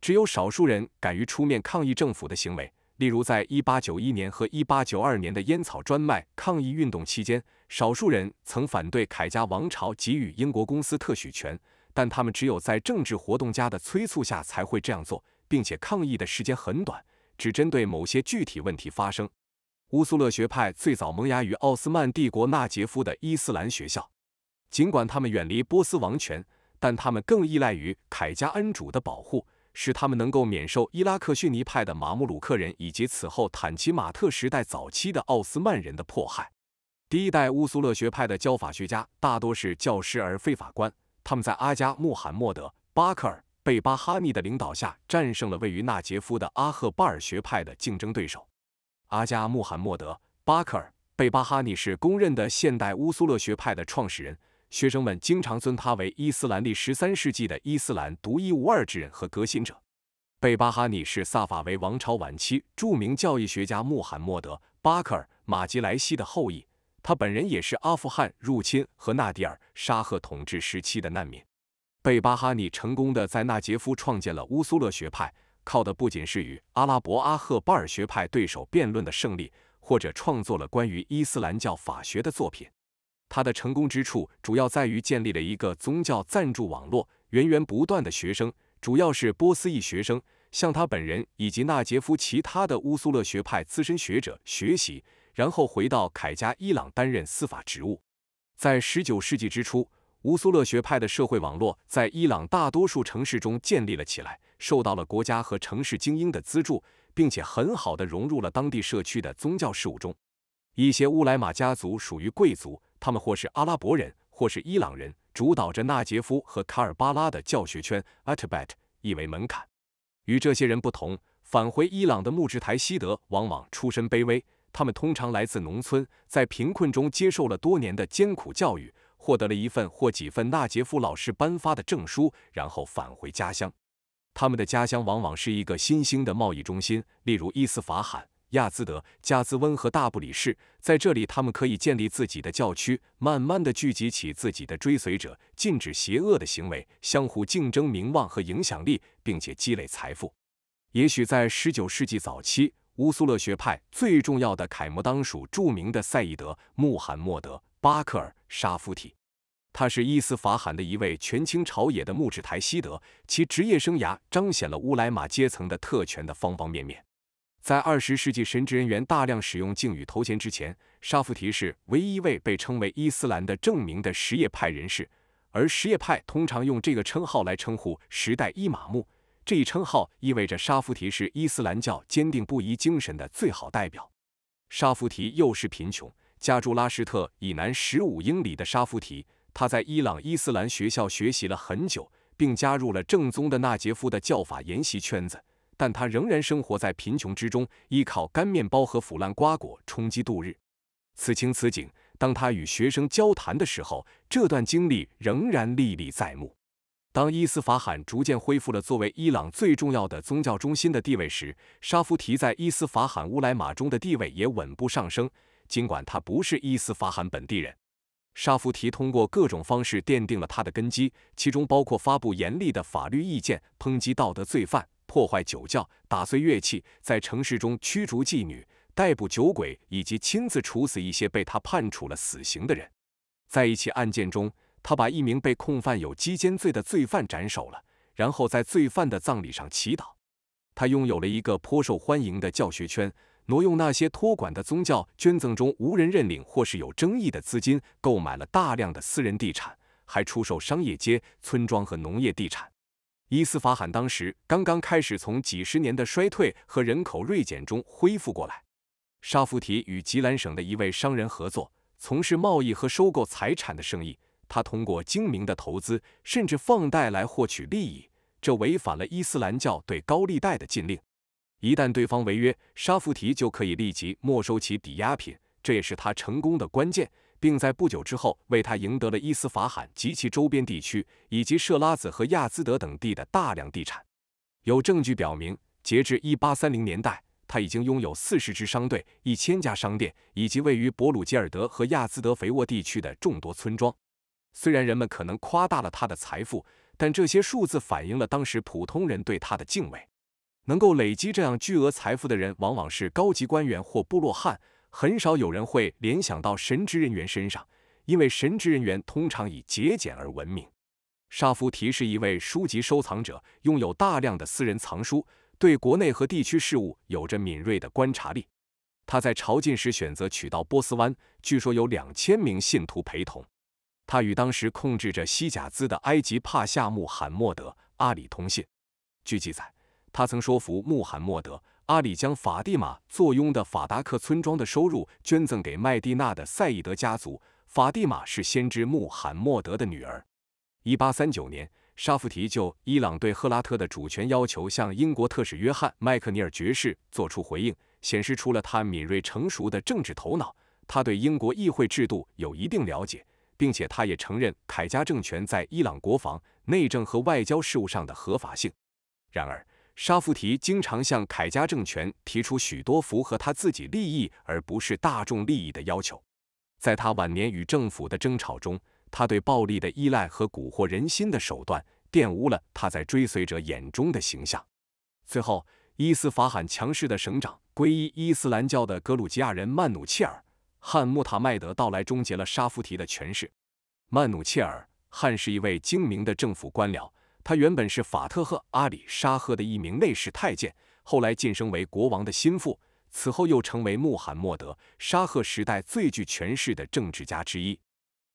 只有少数人敢于出面抗议政府的行为，例如在1891年和1892年的烟草专卖抗议运动期间，少数人曾反对凯家王朝给予英国公司特许权，但他们只有在政治活动家的催促下才会这样做，并且抗议的时间很短，只针对某些具体问题发生。乌苏勒学派最早萌芽于奥斯曼帝国纳杰夫的伊斯兰学校，尽管他们远离波斯王权，但他们更依赖于凯家恩主的保护。使他们能够免受伊拉克逊尼派的马穆鲁克人以及此后坦奇马特时代早期的奥斯曼人的迫害。第一代乌苏勒学派的教法学家大多是教师而非法官。他们在阿加穆罕默德·巴克尔·贝巴哈尼的领导下，战胜了位于纳杰夫的阿赫巴尔学派的竞争对手。阿加穆罕默德·巴克尔·贝巴哈尼是公认的现代乌苏勒学派的创始人。学生们经常尊他为伊斯兰历十三世纪的伊斯兰独一无二之人和革新者。贝巴哈尼是萨法维王朝晚期著名教育学家穆罕默德·巴克尔·马吉莱西的后裔，他本人也是阿富汗入侵和纳迪尔沙赫统治时期的难民。贝巴哈尼成功的在纳杰夫创建了乌苏勒学派，靠的不仅是与阿拉伯阿赫巴尔学派对手辩论的胜利，或者创作了关于伊斯兰教法学的作品。他的成功之处主要在于建立了一个宗教赞助网络，源源不断的学生，主要是波斯裔学生，向他本人以及纳杰夫其他的乌苏勒学派资深学者学习，然后回到凯加伊朗担任司法职务。在十九世纪之初，乌苏勒学派的社会网络在伊朗大多数城市中建立了起来，受到了国家和城市精英的资助，并且很好的融入了当地社区的宗教事务中。一些乌莱玛家族属于贵族。他们或是阿拉伯人，或是伊朗人，主导着纳杰夫和卡尔巴拉的教学圈。Atbat 意为门槛。与这些人不同，返回伊朗的木制台西德往往出身卑微，他们通常来自农村，在贫困中接受了多年的艰苦教育，获得了一份或几份纳杰夫老师颁发的证书，然后返回家乡。他们的家乡往往是一个新兴的贸易中心，例如伊斯法罕。亚兹德、加兹温和大布里士，在这里，他们可以建立自己的教区，慢慢地聚集起自己的追随者，禁止邪恶的行为，相互竞争名望和影响力，并且积累财富。也许在19世纪早期，乌苏勒学派最重要的楷模当属著名的赛义德·穆罕默德·巴克尔·沙夫体，他是伊斯法罕的一位权倾朝野的穆质台希德，其职业生涯彰显了乌莱玛阶层的特权的方方面面。在二十世纪，神职人员大量使用敬语头衔之前，沙夫提是唯一一位被称为伊斯兰的证明的什叶派人士。而什叶派通常用这个称号来称呼时代伊玛目。这一称号意味着沙夫提是伊斯兰教坚定不移精神的最好代表。沙夫提又是贫穷，家住拉什特以南十五英里的沙夫提。他在伊朗伊斯兰学校学习了很久，并加入了正宗的纳杰夫的教法研习圈子。但他仍然生活在贫穷之中，依靠干面包和腐烂瓜果充饥度日。此情此景，当他与学生交谈的时候，这段经历仍然历历在目。当伊斯法罕逐渐恢复了作为伊朗最重要的宗教中心的地位时，沙夫提在伊斯法罕乌莱玛中的地位也稳步上升。尽管他不是伊斯法罕本地人，沙夫提通过各种方式奠定了他的根基，其中包括发布严厉的法律意见，抨击道德罪犯。破坏酒窖，打碎乐器，在城市中驱逐妓女，逮捕酒鬼，以及亲自处死一些被他判处了死刑的人。在一起案件中，他把一名被控犯有姉奸罪的罪犯斩首了，然后在罪犯的葬礼上祈祷。他拥有了一个颇受欢迎的教学圈，挪用那些托管的宗教捐赠中无人认领或是有争议的资金，购买了大量的私人地产，还出售商业街、村庄和农业地产。伊斯法罕当时刚刚开始从几十年的衰退和人口锐减中恢复过来。沙夫提与吉兰省的一位商人合作，从事贸易和收购财产的生意。他通过精明的投资，甚至放贷来获取利益，这违反了伊斯兰教对高利贷的禁令。一旦对方违约，沙夫提就可以立即没收其抵押品，这也是他成功的关键。并在不久之后为他赢得了伊斯法罕及其周边地区，以及设拉子和亚兹德等地的大量地产。有证据表明，截至1830年代，他已经拥有40支商队、1000家商店，以及位于博鲁吉尔德和亚兹德肥沃地区的众多村庄。虽然人们可能夸大了他的财富，但这些数字反映了当时普通人对他的敬畏。能够累积这样巨额财富的人，往往是高级官员或部落汉。很少有人会联想到神职人员身上，因为神职人员通常以节俭而闻名。沙夫提是一位书籍收藏者，拥有大量的私人藏书，对国内和地区事务有着敏锐的观察力。他在朝觐时选择取道波斯湾，据说有两千名信徒陪同。他与当时控制着西甲兹的埃及帕夏穆罕默德·阿里通信。据记载，他曾说服穆罕默德。阿里将法蒂玛坐拥的法达克村庄的收入捐赠给麦地那的赛义德家族。法蒂玛是先知穆罕默德的女儿。一八三九年，沙夫提就伊朗对赫拉特的主权要求向英国特使约翰·麦克尼尔爵士作出回应，显示出了他敏锐成熟的政治头脑。他对英国议会制度有一定了解，并且他也承认凯加政权在伊朗国防、内政和外交事务上的合法性。然而，沙夫提经常向凯加政权提出许多符合他自己利益而不是大众利益的要求。在他晚年与政府的争吵中，他对暴力的依赖和蛊惑人心的手段玷污了他在追随者眼中的形象。最后，伊斯法罕强势的省长、皈依伊斯兰教的格鲁吉亚人曼努切尔·汉穆塔迈德到来，终结了沙夫提的权势。曼努切尔·汗是一位精明的政府官僚。他原本是法特赫·阿里·沙赫的一名内侍太监，后来晋升为国王的心腹，此后又成为穆罕默德·沙赫时代最具权势的政治家之一。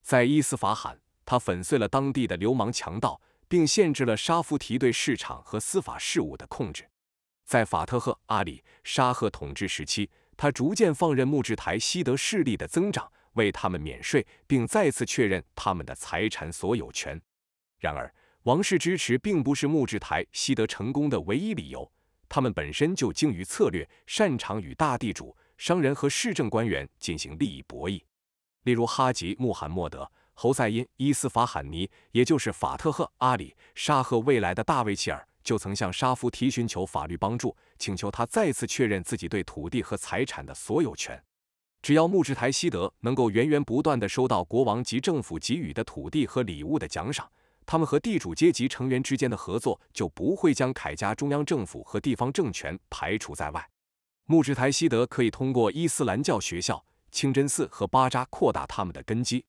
在伊斯法罕，他粉碎了当地的流氓强盗，并限制了沙夫提对市场和司法事务的控制。在法特赫·阿里·沙赫统治时期，他逐渐放任木制台西德势力的增长，为他们免税，并再次确认他们的财产所有权。然而，王室支持并不是穆志台西德成功的唯一理由。他们本身就精于策略，擅长与大地主、商人和市政官员进行利益博弈。例如，哈吉穆罕默德侯赛因伊斯法罕尼，也就是法特赫阿里沙赫，未来的大卫切尔，就曾向沙夫提寻求法律帮助，请求他再次确认自己对土地和财产的所有权。只要穆志台西德能够源源不断地收到国王及政府给予的土地和礼物的奖赏。他们和地主阶级成员之间的合作就不会将凯家中央政府和地方政权排除在外。穆什台西德可以通过伊斯兰教学校、清真寺和巴扎扩大他们的根基。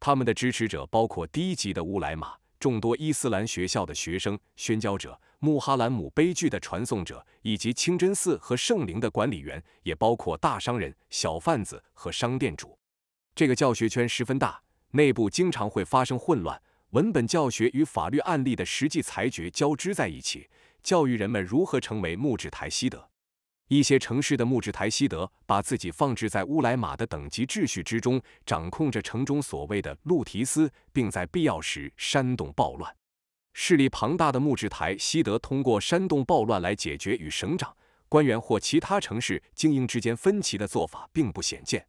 他们的支持者包括低级的乌莱玛、众多伊斯兰学校的学生、宣教者、穆哈兰姆悲剧的传送者，以及清真寺和圣灵的管理员，也包括大商人、小贩子和商店主。这个教学圈十分大，内部经常会发生混乱。文本教学与法律案例的实际裁决交织在一起，教育人们如何成为木质台西德。一些城市的木质台西德把自己放置在乌莱马的等级秩序之中，掌控着城中所谓的路提斯，并在必要时煽动暴乱。势力庞大的木质台西德通过煽动暴乱来解决与省长官员或其他城市精英之间分歧的做法，并不鲜见。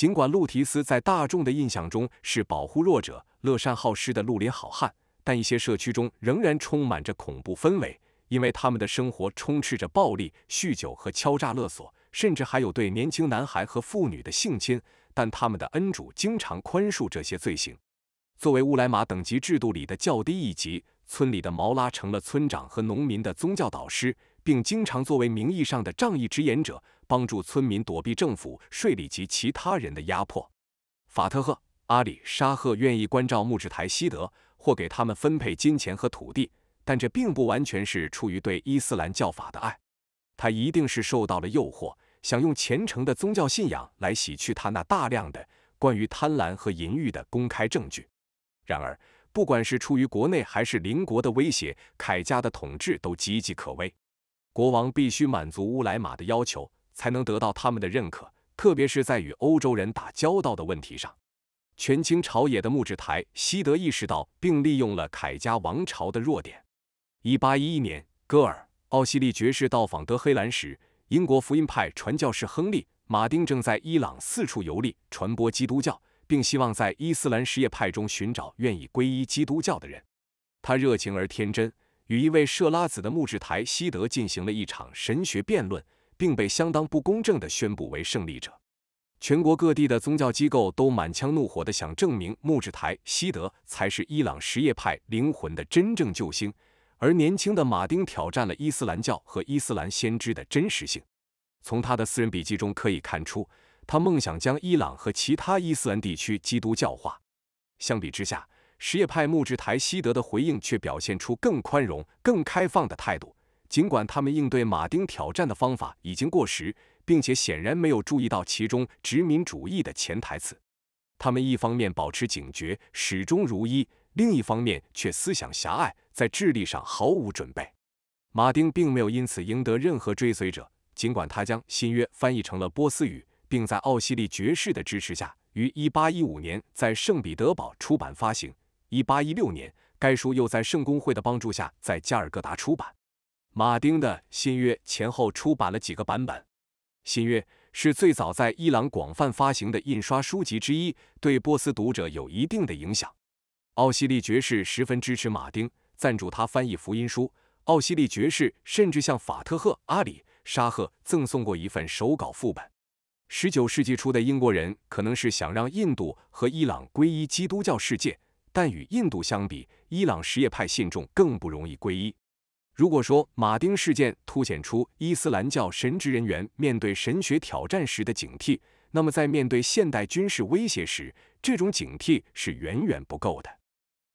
尽管路提斯在大众的印象中是保护弱者、乐善好施的绿林好汉，但一些社区中仍然充满着恐怖氛围，因为他们的生活充斥着暴力、酗酒和敲诈勒索，甚至还有对年轻男孩和妇女的性侵。但他们的恩主经常宽恕这些罪行。作为乌莱马等级制度里的较低一级，村里的毛拉成了村长和农民的宗教导师，并经常作为名义上的仗义执言者。帮助村民躲避政府税吏及其他人的压迫。法特赫·阿里·沙赫愿意关照穆质台西德，或给他们分配金钱和土地，但这并不完全是出于对伊斯兰教法的爱。他一定是受到了诱惑，想用虔诚的宗教信仰来洗去他那大量的关于贪婪和淫欲的公开证据。然而，不管是出于国内还是邻国的威胁，凯家的统治都岌岌可危。国王必须满足乌莱玛的要求。才能得到他们的认可，特别是在与欧洲人打交道的问题上。权倾朝野的木制台西德意识到并利用了凯家王朝的弱点。1811年，戈尔·奥西利爵士到访德黑兰时，英国福音派传教士亨利·马丁正在伊朗四处游历，传播基督教，并希望在伊斯兰什叶派中寻找愿意皈依基督教的人。他热情而天真，与一位设拉子的木制台西德进行了一场神学辩论。并被相当不公正地宣布为胜利者。全国各地的宗教机构都满腔怒火地想证明穆志台西德才是伊朗什叶派灵魂的真正救星，而年轻的马丁挑战了伊斯兰教和伊斯兰先知的真实性。从他的私人笔记中可以看出，他梦想将伊朗和其他伊斯兰地区基督教化。相比之下，什叶派穆志台西德的回应却表现出更宽容、更开放的态度。尽管他们应对马丁挑战的方法已经过时，并且显然没有注意到其中殖民主义的潜台词，他们一方面保持警觉，始终如一；另一方面却思想狭隘，在智力上毫无准备。马丁并没有因此赢得任何追随者，尽管他将新约翻译成了波斯语，并在奥西利爵士的支持下，于一八一五年在圣彼得堡出版发行。一八一六年，该书又在圣公会的帮助下在加尔各答出版。马丁的新约前后出版了几个版本。新约是最早在伊朗广泛发行的印刷书籍之一，对波斯读者有一定的影响。奥西利爵士十分支持马丁，赞助他翻译福音书。奥西利爵士甚至向法特赫·阿里·沙赫赠送过一份手稿副本。19世纪初的英国人可能是想让印度和伊朗皈依基督教世界，但与印度相比，伊朗什叶派信众更不容易皈依。如果说马丁事件凸显出伊斯兰教神职人员面对神学挑战时的警惕，那么在面对现代军事威胁时，这种警惕是远远不够的。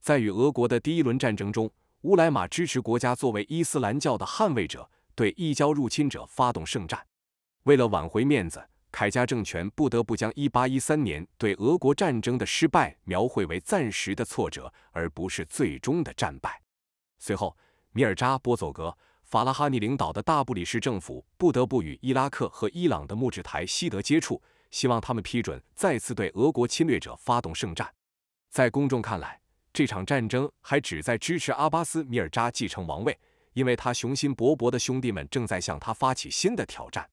在与俄国的第一轮战争中，乌莱玛支持国家作为伊斯兰教的捍卫者，对异教入侵者发动圣战。为了挽回面子，凯加政权不得不将1813年对俄国战争的失败描绘为暂时的挫折，而不是最终的战败。随后。米尔扎波佐格法拉哈尼领导的大布里市政府不得不与伊拉克和伊朗的木质台西德接触，希望他们批准再次对俄国侵略者发动圣战。在公众看来，这场战争还旨在支持阿巴斯米尔扎继承王位，因为他雄心勃勃的兄弟们正在向他发起新的挑战。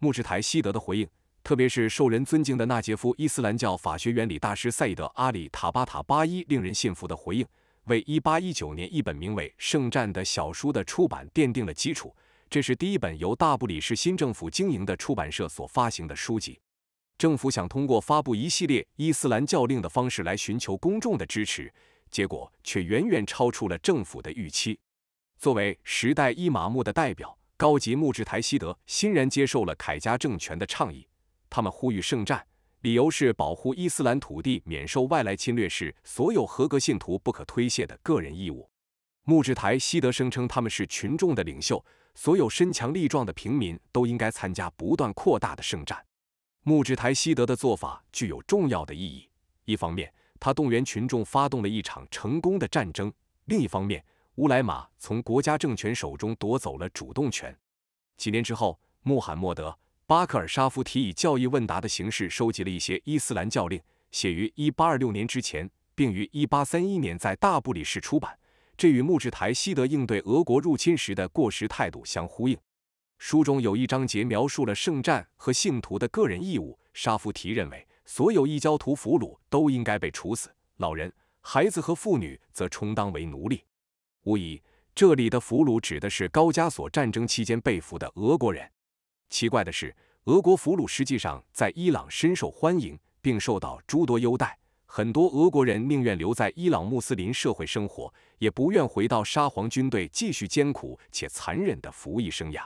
穆质台西德的回应，特别是受人尊敬的纳杰夫伊斯兰教法学原理大师赛义德阿里塔巴塔巴伊令人信服的回应。为1819年一本名为《圣战》的小书的出版奠定了基础。这是第一本由大布里市新政府经营的出版社所发行的书籍。政府想通过发布一系列伊斯兰教令的方式来寻求公众的支持，结果却远远超出了政府的预期。作为时代伊玛目的代表，高级木质台西德欣然接受了凯加政权的倡议，他们呼吁圣战。理由是保护伊斯兰土地免受外来侵略是所有合格信徒不可推卸的个人义务。穆智台希德声称他们是群众的领袖，所有身强力壮的平民都应该参加不断扩大的圣战。穆智台希德的做法具有重要的意义：一方面，他动员群众发动了一场成功的战争；另一方面，乌莱玛从国家政权手中夺走了主动权。几年之后，穆罕默德。巴克尔沙夫提以教义问答的形式收集了一些伊斯兰教令，写于一八二六年之前，并于一八三一年在大布里市出版。这与木质台西德应对俄国入侵时的过时态度相呼应。书中有一章节描述了圣战和信徒的个人义务。沙夫提认为，所有异教徒俘虏都应该被处死，老人、孩子和妇女则充当为奴隶。无疑，这里的俘虏指的是高加索战争期间被俘的俄国人。奇怪的是，俄国俘虏实际上在伊朗深受欢迎，并受到诸多优待。很多俄国人宁愿留在伊朗穆斯林社会生活，也不愿回到沙皇军队继续艰苦且残忍的服役生涯。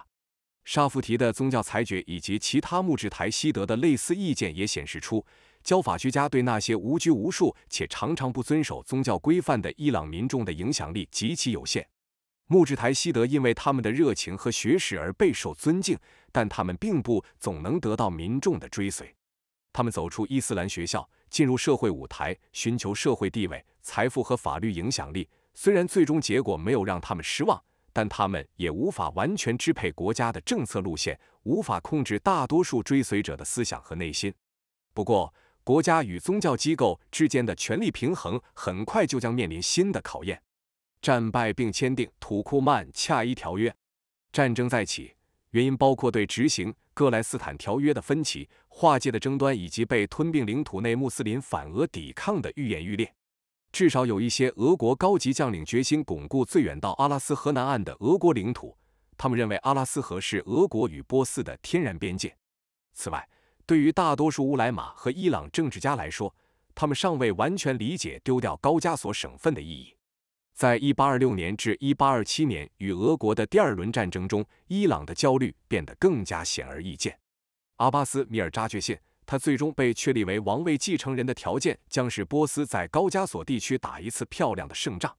沙夫提的宗教裁决以及其他木质台西德的类似意见也显示出，教法学家对那些无拘无束且常常不遵守宗教规范的伊朗民众的影响力极其有限。穆智台希德因为他们的热情和学识而备受尊敬，但他们并不总能得到民众的追随。他们走出伊斯兰学校，进入社会舞台，寻求社会地位、财富和法律影响力。虽然最终结果没有让他们失望，但他们也无法完全支配国家的政策路线，无法控制大多数追随者的思想和内心。不过，国家与宗教机构之间的权力平衡很快就将面临新的考验。战败并签订《土库曼恰伊条约》，战争再起，原因包括对执行《哥莱斯坦条约》的分歧、划界的争端，以及被吞并领土内穆斯林反俄抵抗的愈演愈烈。至少有一些俄国高级将领决心巩固最远到阿拉斯河南岸的俄国领土，他们认为阿拉斯河是俄国与波斯的天然边界。此外，对于大多数乌来马和伊朗政治家来说，他们尚未完全理解丢掉高加索省份的意义。在1826年至1827年与俄国的第二轮战争中，伊朗的焦虑变得更加显而易见。阿巴斯米尔扎确信，他最终被确立为王位继承人的条件将是波斯在高加索地区打一次漂亮的胜仗。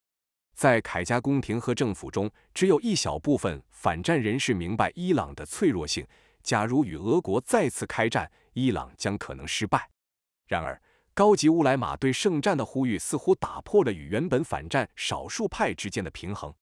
在凯加宫廷和政府中，只有一小部分反战人士明白伊朗的脆弱性。假如与俄国再次开战，伊朗将可能失败。然而，高级乌莱玛对圣战的呼吁似乎打破了与原本反战少数派之间的平衡。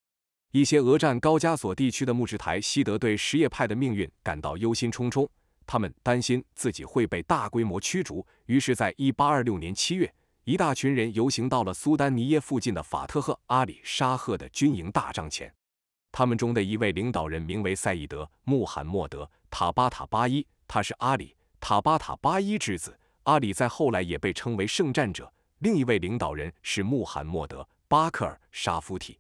一些俄占高加索地区的木质台西德对什叶派的命运感到忧心忡忡，他们担心自己会被大规模驱逐。于是，在1826年7月，一大群人游行到了苏丹尼耶附近的法特赫阿里沙赫的军营大帐前。他们中的一位领导人名为赛义德·穆罕默德·塔巴塔巴伊，他是阿里·塔巴塔巴伊之子。阿里在后来也被称为圣战者。另一位领导人是穆罕默德·巴克尔·沙夫体。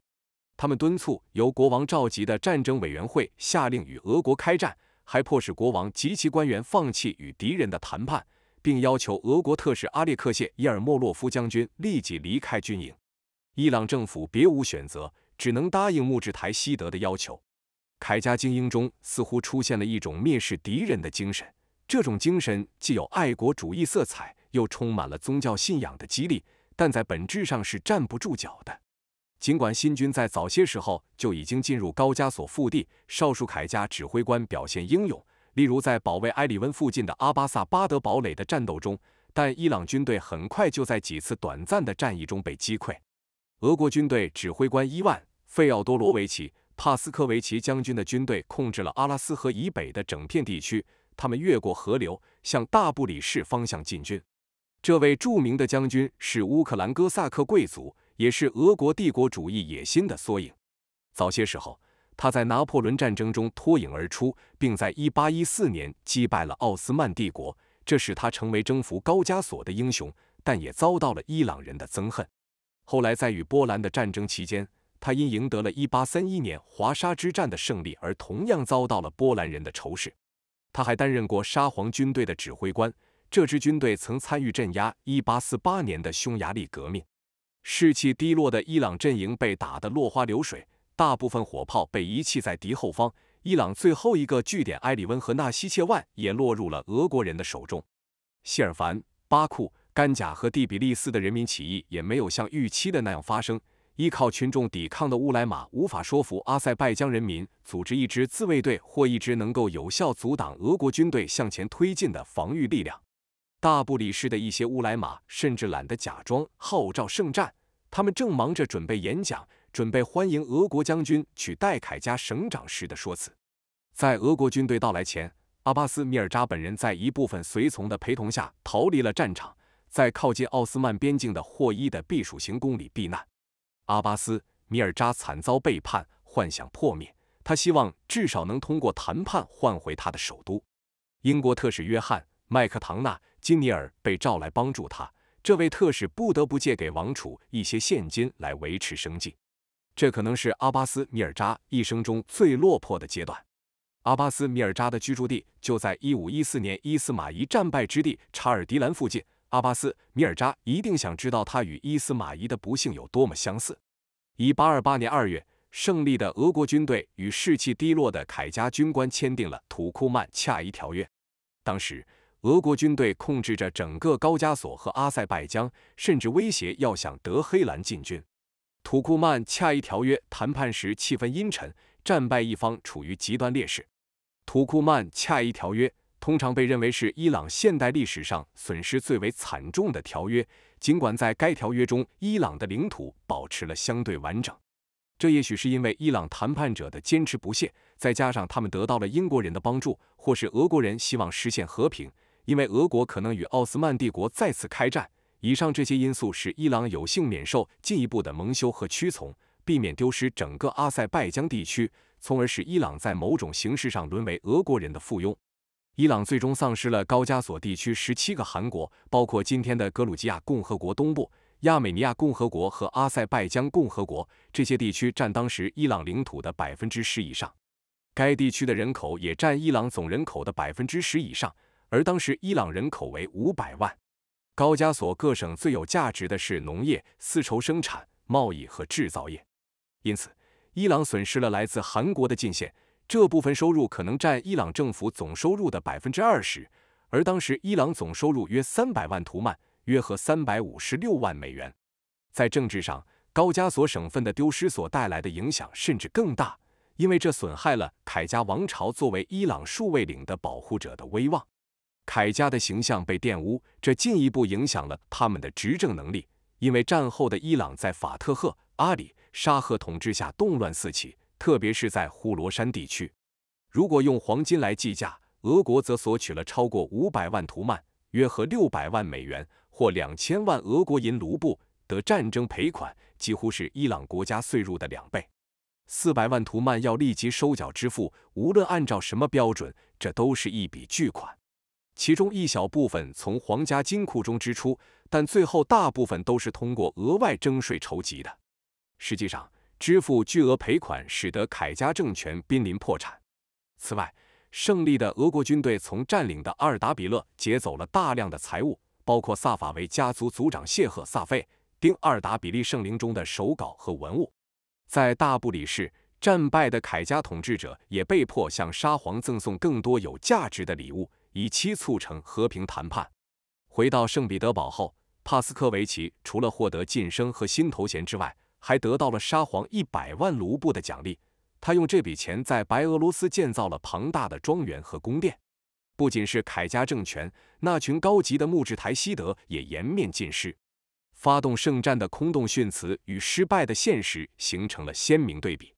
他们敦促由国王召集的战争委员会下令与俄国开战，还迫使国王及其官员放弃与敌人的谈判，并要求俄国特使阿列克谢·伊尔莫洛夫将军立即离开军营。伊朗政府别无选择，只能答应木质台希德的要求。凯加精英中似乎出现了一种蔑视敌人的精神。这种精神既有爱国主义色彩，又充满了宗教信仰的激励，但在本质上是站不住脚的。尽管新军在早些时候就已经进入高加索腹地，少数凯加指挥官表现英勇，例如在保卫埃里温附近的阿巴萨巴德堡垒的战斗中，但伊朗军队很快就在几次短暂的战役中被击溃。俄国军队指挥官伊万·费奥多罗维奇·帕斯科维奇将军的军队控制了阿拉斯河以北的整片地区。他们越过河流，向大布里市方向进军。这位著名的将军是乌克兰哥萨克贵族，也是俄国帝国主义野心的缩影。早些时候，他在拿破仑战争中脱颖而出，并在1814年击败了奥斯曼帝国，这使他成为征服高加索的英雄，但也遭到了伊朗人的憎恨。后来，在与波兰的战争期间，他因赢得了一八三一年华沙之战的胜利而同样遭到了波兰人的仇视。他还担任过沙皇军队的指挥官，这支军队曾参与镇压1848年的匈牙利革命。士气低落的伊朗阵营被打得落花流水，大部分火炮被遗弃在敌后方。伊朗最后一个据点埃里温和纳西切万也落入了俄国人的手中。谢尔凡、巴库、甘贾和第比利斯的人民起义也没有像预期的那样发生。依靠群众抵抗的乌莱马无法说服阿塞拜疆人民组织一支自卫队或一支能够有效阻挡俄国军队向前推进的防御力量。大布里市的一些乌莱马甚至懒得假装号召圣战，他们正忙着准备演讲，准备欢迎俄国将军取代凯加省长时的说辞。在俄国军队到来前，阿巴斯米尔扎本人在一部分随从的陪同下逃离了战场，在靠近奥斯曼边境的霍伊的避暑行宫里避难。阿巴斯米尔扎惨遭背叛，幻想破灭。他希望至少能通过谈判换回他的首都。英国特使约翰·麦克唐纳·金尼尔被召来帮助他。这位特使不得不借给王储一些现金来维持生计。这可能是阿巴斯米尔扎一生中最落魄的阶段。阿巴斯米尔扎的居住地就在一五一四年伊斯马伊战败之地查尔迪兰附近。阿巴斯·米尔扎一定想知道他与伊斯马伊的不幸有多么相似。一八二八年二月，胜利的俄国军队与士气低落的凯加军官签订了土库曼恰伊条约。当时，俄国军队控制着整个高加索和阿塞拜疆，甚至威胁要向德黑兰进军。土库曼恰伊条约谈判时气氛阴沉，战败一方处于极端劣势。土库曼恰伊条约。通常被认为是伊朗现代历史上损失最为惨重的条约。尽管在该条约中，伊朗的领土保持了相对完整，这也许是因为伊朗谈判者的坚持不懈，再加上他们得到了英国人的帮助，或是俄国人希望实现和平，因为俄国可能与奥斯曼帝国再次开战。以上这些因素使伊朗有幸免受进一步的蒙羞和屈从，避免丢失整个阿塞拜疆地区，从而使伊朗在某种形式上沦为俄国人的附庸。伊朗最终丧失了高加索地区十七个韩国，包括今天的格鲁吉亚共和国东部、亚美尼亚共和国和阿塞拜疆共和国。这些地区占当时伊朗领土的百分之十以上，该地区的人口也占伊朗总人口的百分之十以上。而当时伊朗人口为五百万。高加索各省最有价值的是农业、丝绸生产、贸易和制造业，因此伊朗损失了来自韩国的进献。这部分收入可能占伊朗政府总收入的百分之二十，而当时伊朗总收入约三百万图曼，约合三百五十六万美元。在政治上，高加索省份的丢失所带来的影响甚至更大，因为这损害了凯加王朝作为伊朗数位领的保护者的威望，凯加的形象被玷污，这进一步影响了他们的执政能力，因为战后的伊朗在法特赫·阿里·沙赫统治下动乱四起。特别是在呼罗珊地区，如果用黄金来计价，俄国则索取了超过五百万图曼，约合六百万美元或两千万俄国银卢布的战争赔款，几乎是伊朗国家税入的两倍。四百万图曼要立即收缴支付，无论按照什么标准，这都是一笔巨款。其中一小部分从皇家金库中支出，但最后大部分都是通过额外征税筹集的。实际上，支付巨额赔款，使得凯加政权濒临破产。此外，胜利的俄国军队从占领的阿尔达比勒劫走了大量的财物，包括萨法维家族族长谢赫·萨费丁阿尔达比利圣灵中的手稿和文物。在大布里市，战败的凯加统治者也被迫向沙皇赠送更多有价值的礼物，以期促成和平谈判。回到圣彼得堡后，帕斯科维奇除了获得晋升和新头衔之外，还得到了沙皇一百万卢布的奖励，他用这笔钱在白俄罗斯建造了庞大的庄园和宫殿。不仅是凯家政权，那群高级的穆智台西德也颜面尽失。发动圣战的空洞训词与失败的现实形成了鲜明对比。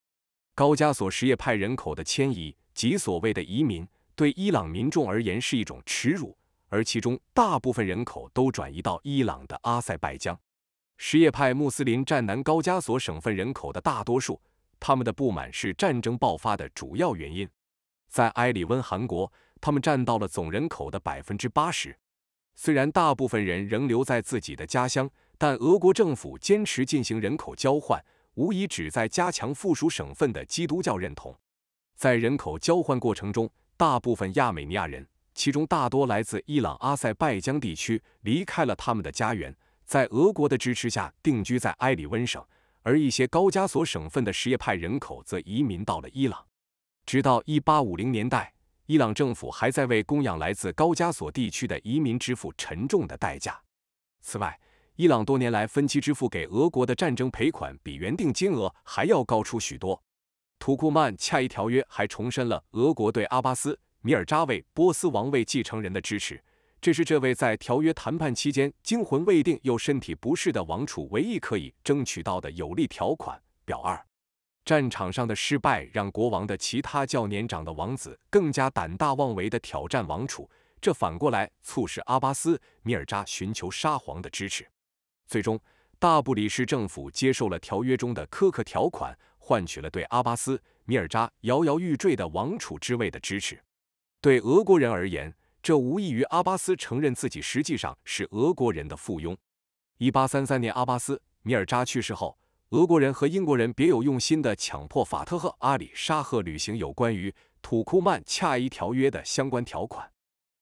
高加索什叶派人口的迁移及所谓的移民，对伊朗民众而言是一种耻辱，而其中大部分人口都转移到伊朗的阿塞拜疆。什叶派穆斯林占南高加索省份人口的大多数，他们的不满是战争爆发的主要原因。在埃里温汗国，他们占到了总人口的百分之八十。虽然大部分人仍留在自己的家乡，但俄国政府坚持进行人口交换，无疑旨在加强附属省份的基督教认同。在人口交换过程中，大部分亚美尼亚人，其中大多来自伊朗阿塞拜疆地区，离开了他们的家园。在俄国的支持下定居在埃里温省，而一些高加索省份的什叶派人口则移民到了伊朗。直到1850年代，伊朗政府还在为供养来自高加索地区的移民支付沉重的代价。此外，伊朗多年来分期支付给俄国的战争赔款比原定金额还要高出许多。土库曼恰伊条约还重申了俄国对阿巴斯·米尔扎韦波斯王位继承人的支持。这是这位在条约谈判期间惊魂未定又身体不适的王储唯一可以争取到的有利条款。表二，战场上的失败让国王的其他较年长的王子更加胆大妄为地挑战王储，这反过来促使阿巴斯米尔扎寻求沙皇的支持。最终，大布里士政府接受了条约中的苛刻条款，换取了对阿巴斯米尔扎摇摇欲坠的王储之位的支持。对俄国人而言。这无异于阿巴斯承认自己实际上是俄国人的附庸。一八三三年，阿巴斯米尔扎去世后，俄国人和英国人别有用心地强迫法特赫阿里沙赫履行有关于土库曼恰伊条约的相关条款。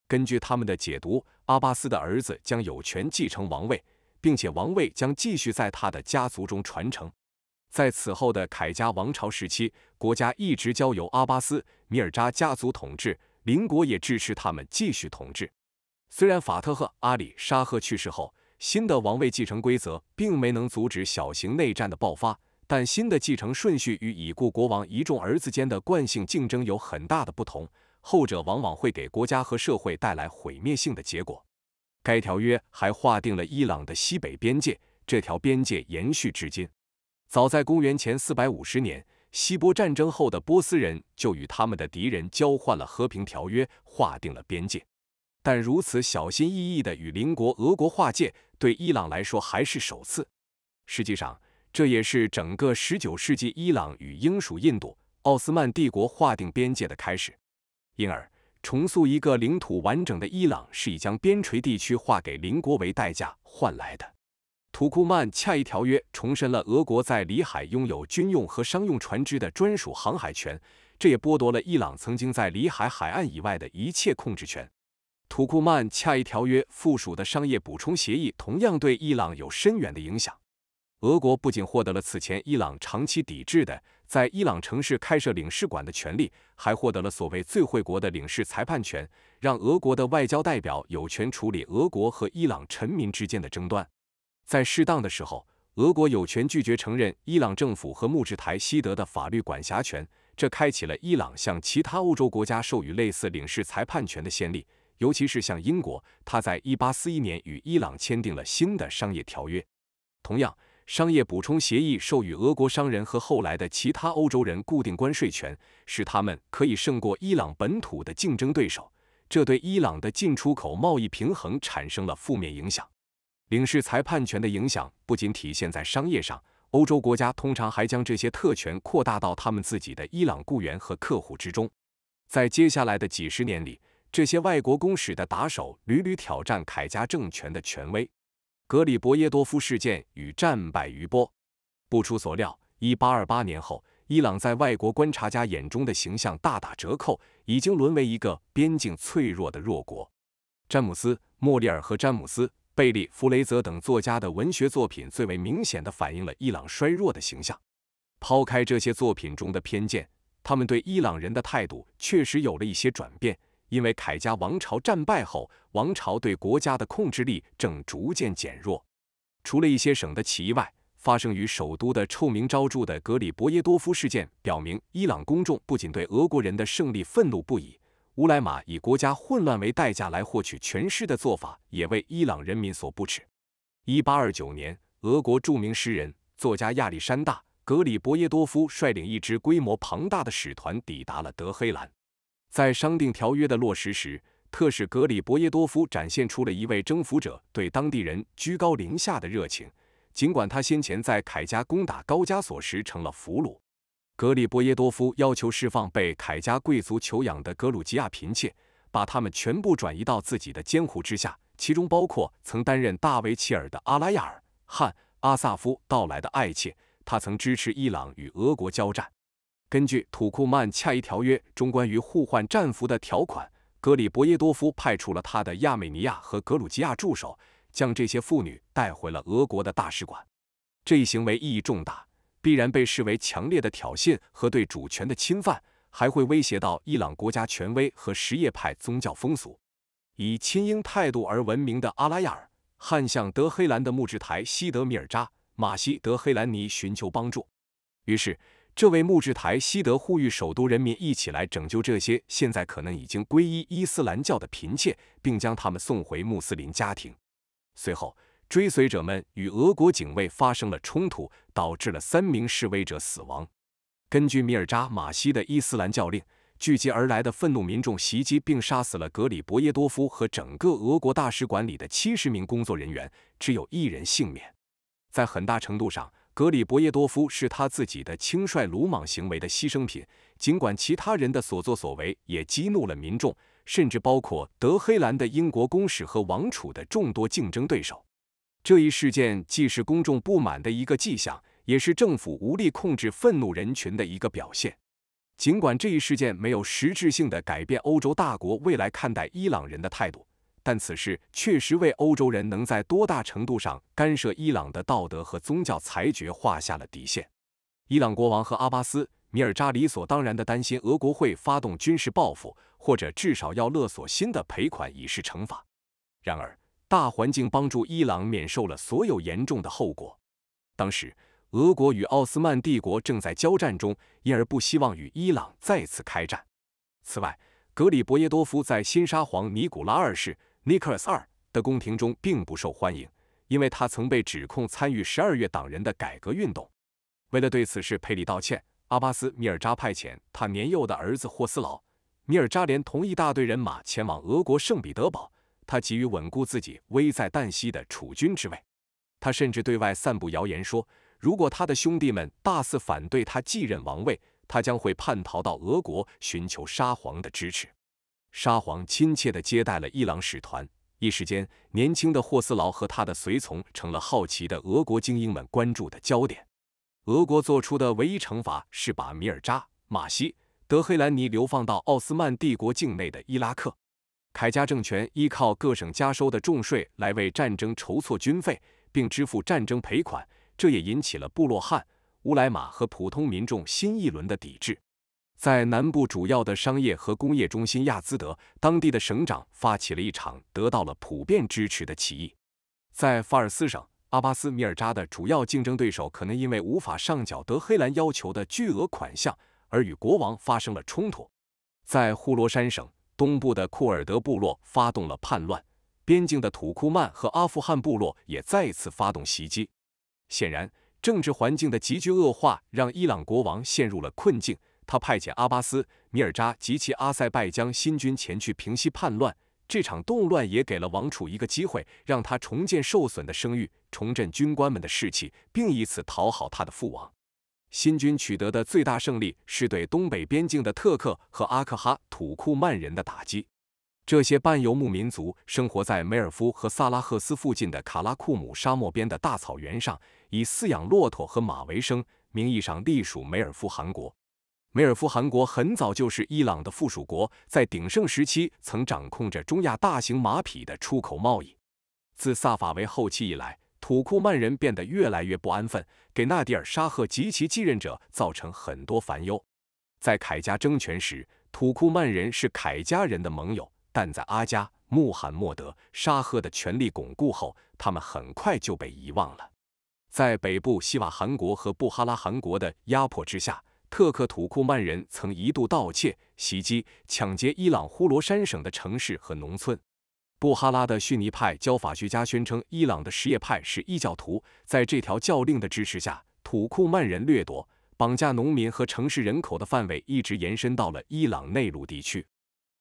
根据他们的解读，阿巴斯的儿子将有权继承王位，并且王位将继续在他的家族中传承。在此后的凯家王朝时期，国家一直交由阿巴斯米尔扎家族统治。邻国也支持他们继续统治。虽然法特赫·阿里·沙赫去世后，新的王位继承规则并没能阻止小型内战的爆发，但新的继承顺序与已故国王一众儿子间的惯性竞争有很大的不同，后者往往会给国家和社会带来毁灭性的结果。该条约还划定了伊朗的西北边界，这条边界延续至今。早在公元前450年。希波战争后的波斯人就与他们的敌人交换了和平条约，划定了边界。但如此小心翼翼地与邻国俄国划界，对伊朗来说还是首次。实际上，这也是整个19世纪伊朗与英属印度、奥斯曼帝国划定边界的开始。因而，重塑一个领土完整的伊朗，是以将边陲地区划给邻国为代价换来的。土库曼恰伊条约重申了俄国在里海拥有军用和商用船只的专属航海权，这也剥夺了伊朗曾经在里海海岸以外的一切控制权。土库曼恰伊条约附属的商业补充协议同样对伊朗有深远的影响。俄国不仅获得了此前伊朗长期抵制的在伊朗城市开设领事馆的权利，还获得了所谓“最惠国”的领事裁判权，让俄国的外交代表有权处理俄国和伊朗臣民之间的争端。在适当的时候，俄国有权拒绝承认伊朗政府和穆志台西德的法律管辖权。这开启了伊朗向其他欧洲国家授予类似领事裁判权的先例，尤其是像英国。他在1841年与伊朗签订了新的商业条约。同样，商业补充协议授予俄国商人和后来的其他欧洲人固定关税权，使他们可以胜过伊朗本土的竞争对手。这对伊朗的进出口贸易平衡产生了负面影响。领事裁判权的影响不仅体现在商业上，欧洲国家通常还将这些特权扩大到他们自己的伊朗雇员和客户之中。在接下来的几十年里，这些外国公使的打手屡屡挑战凯加政权的权威。格里伯耶多夫事件与战败余波。不出所料，一八二八年后，伊朗在外国观察家眼中的形象大打折扣，已经沦为一个边境脆弱的弱国。詹姆斯·莫利尔和詹姆斯。贝利弗雷泽等作家的文学作品最为明显地反映了伊朗衰弱的形象。抛开这些作品中的偏见，他们对伊朗人的态度确实有了一些转变。因为凯家王朝战败后，王朝对国家的控制力正逐渐减弱。除了一些省的起义外，发生于首都的臭名昭著的格里伯耶多夫事件表明，伊朗公众不仅对俄国人的胜利愤怒不已。乌莱马以国家混乱为代价来获取权势的做法，也为伊朗人民所不齿。一八二九年，俄国著名诗人、作家亚历山大·格里博耶多夫率领一支规模庞大的使团抵达了德黑兰。在商定条约的落实时，特使格里博耶多夫展现出了一位征服者对当地人居高临下的热情，尽管他先前在凯加攻打高加索时成了俘虏。格里波耶多夫要求释放被凯家贵族囚养的格鲁吉亚嫔妾，把她们全部转移到自己的监护之下，其中包括曾担任大维齐尔的阿拉亚尔汉阿萨夫到来的爱妾，他曾支持伊朗与俄国交战。根据土库曼恰伊条约中关于互换战俘的条款，格里波耶多夫派出了他的亚美尼亚和格鲁吉亚助手，将这些妇女带回了俄国的大使馆。这一行为意义重大。必然被视为强烈的挑衅和对主权的侵犯，还会威胁到伊朗国家权威和什叶派宗教风俗。以亲英态度而闻名的阿拉亚尔汗向德黑兰的木制台西德米尔扎马西德黑兰尼寻求帮助。于是，这位木制台西德呼吁首都人民一起来拯救这些现在可能已经皈依伊斯兰教的贫贱，并将他们送回穆斯林家庭。随后。追随者们与俄国警卫发生了冲突，导致了三名示威者死亡。根据米尔扎马西的伊斯兰教令，聚集而来的愤怒民众袭击并杀死了格里博耶多夫和整个俄国大使馆里的七十名工作人员，只有一人幸免。在很大程度上，格里博耶多夫是他自己的轻率鲁莽行为的牺牲品，尽管其他人的所作所为也激怒了民众，甚至包括德黑兰的英国公使和王储的众多竞争对手。这一事件既是公众不满的一个迹象，也是政府无力控制愤怒人群的一个表现。尽管这一事件没有实质性的改变欧洲大国未来看待伊朗人的态度，但此事确实为欧洲人能在多大程度上干涉伊朗的道德和宗教裁决画下了底线。伊朗国王和阿巴斯·米尔扎理所当然的担心俄国会发动军事报复，或者至少要勒索新的赔款以示惩罚。然而，大环境帮助伊朗免受了所有严重的后果。当时，俄国与奥斯曼帝国正在交战中，因而不希望与伊朗再次开战。此外，格里博耶多夫在新沙皇尼古拉二世 （Nicholas 的宫廷中并不受欢迎，因为他曾被指控参与十二月党人的改革运动。为了对此事赔礼道歉，阿巴斯米尔扎派遣他年幼的儿子霍斯劳米尔扎连同一大队人马前往俄国圣彼得堡。他急于稳固自己危在旦夕的储君之位，他甚至对外散布谣言说，如果他的兄弟们大肆反对他继任王位，他将会叛逃到俄国寻求沙皇的支持。沙皇亲切地接待了伊朗使团，一时间，年轻的霍斯劳和他的随从成了好奇的俄国精英们关注的焦点。俄国做出的唯一惩罚是把米尔扎、马西、德黑兰尼流放到奥斯曼帝国境内的伊拉克。凯加政权依靠各省加收的重税来为战争筹措军费，并支付战争赔款，这也引起了部落汉、乌莱马和普通民众新一轮的抵制。在南部主要的商业和工业中心亚兹德，当地的省长发起了一场得到了普遍支持的起义。在法尔斯省，阿巴斯米尔扎的主要竞争对手可能因为无法上缴德黑兰要求的巨额款项而与国王发生了冲突。在呼罗珊省。东部的库尔德部落发动了叛乱，边境的土库曼和阿富汗部落也再次发动袭击。显然，政治环境的急剧恶化让伊朗国王陷入了困境。他派遣阿巴斯·米尔扎及其阿塞拜疆新军前去平息叛乱。这场动乱也给了王储一个机会，让他重建受损的声誉，重振军官们的士气，并以此讨好他的父王。新军取得的最大胜利是对东北边境的特克和阿克哈土库曼人的打击。这些半游牧民族生活在梅尔夫和萨拉赫斯附近的卡拉库姆沙漠边的大草原上，以饲养骆驼和马为生，名义上隶属梅尔夫汗国。梅尔夫汗国很早就是伊朗的附属国，在鼎盛时期曾掌控着中亚大型马匹的出口贸易。自萨法维后期以来，土库曼人变得越来越不安分，给纳迪尔沙赫及其继任者造成很多烦忧。在凯家争权时，土库曼人是凯家人的盟友，但在阿加穆罕默德沙赫的权力巩固后，他们很快就被遗忘了。在北部希瓦汗国和布哈拉汗国的压迫之下，特克土库曼人曾一度盗窃、袭击、抢劫伊朗呼罗珊省的城市和农村。布哈拉的逊尼派教法学家宣称，伊朗的什叶派是异教徒。在这条教令的支持下，土库曼人掠夺、绑架农民和城市人口的范围一直延伸到了伊朗内陆地区。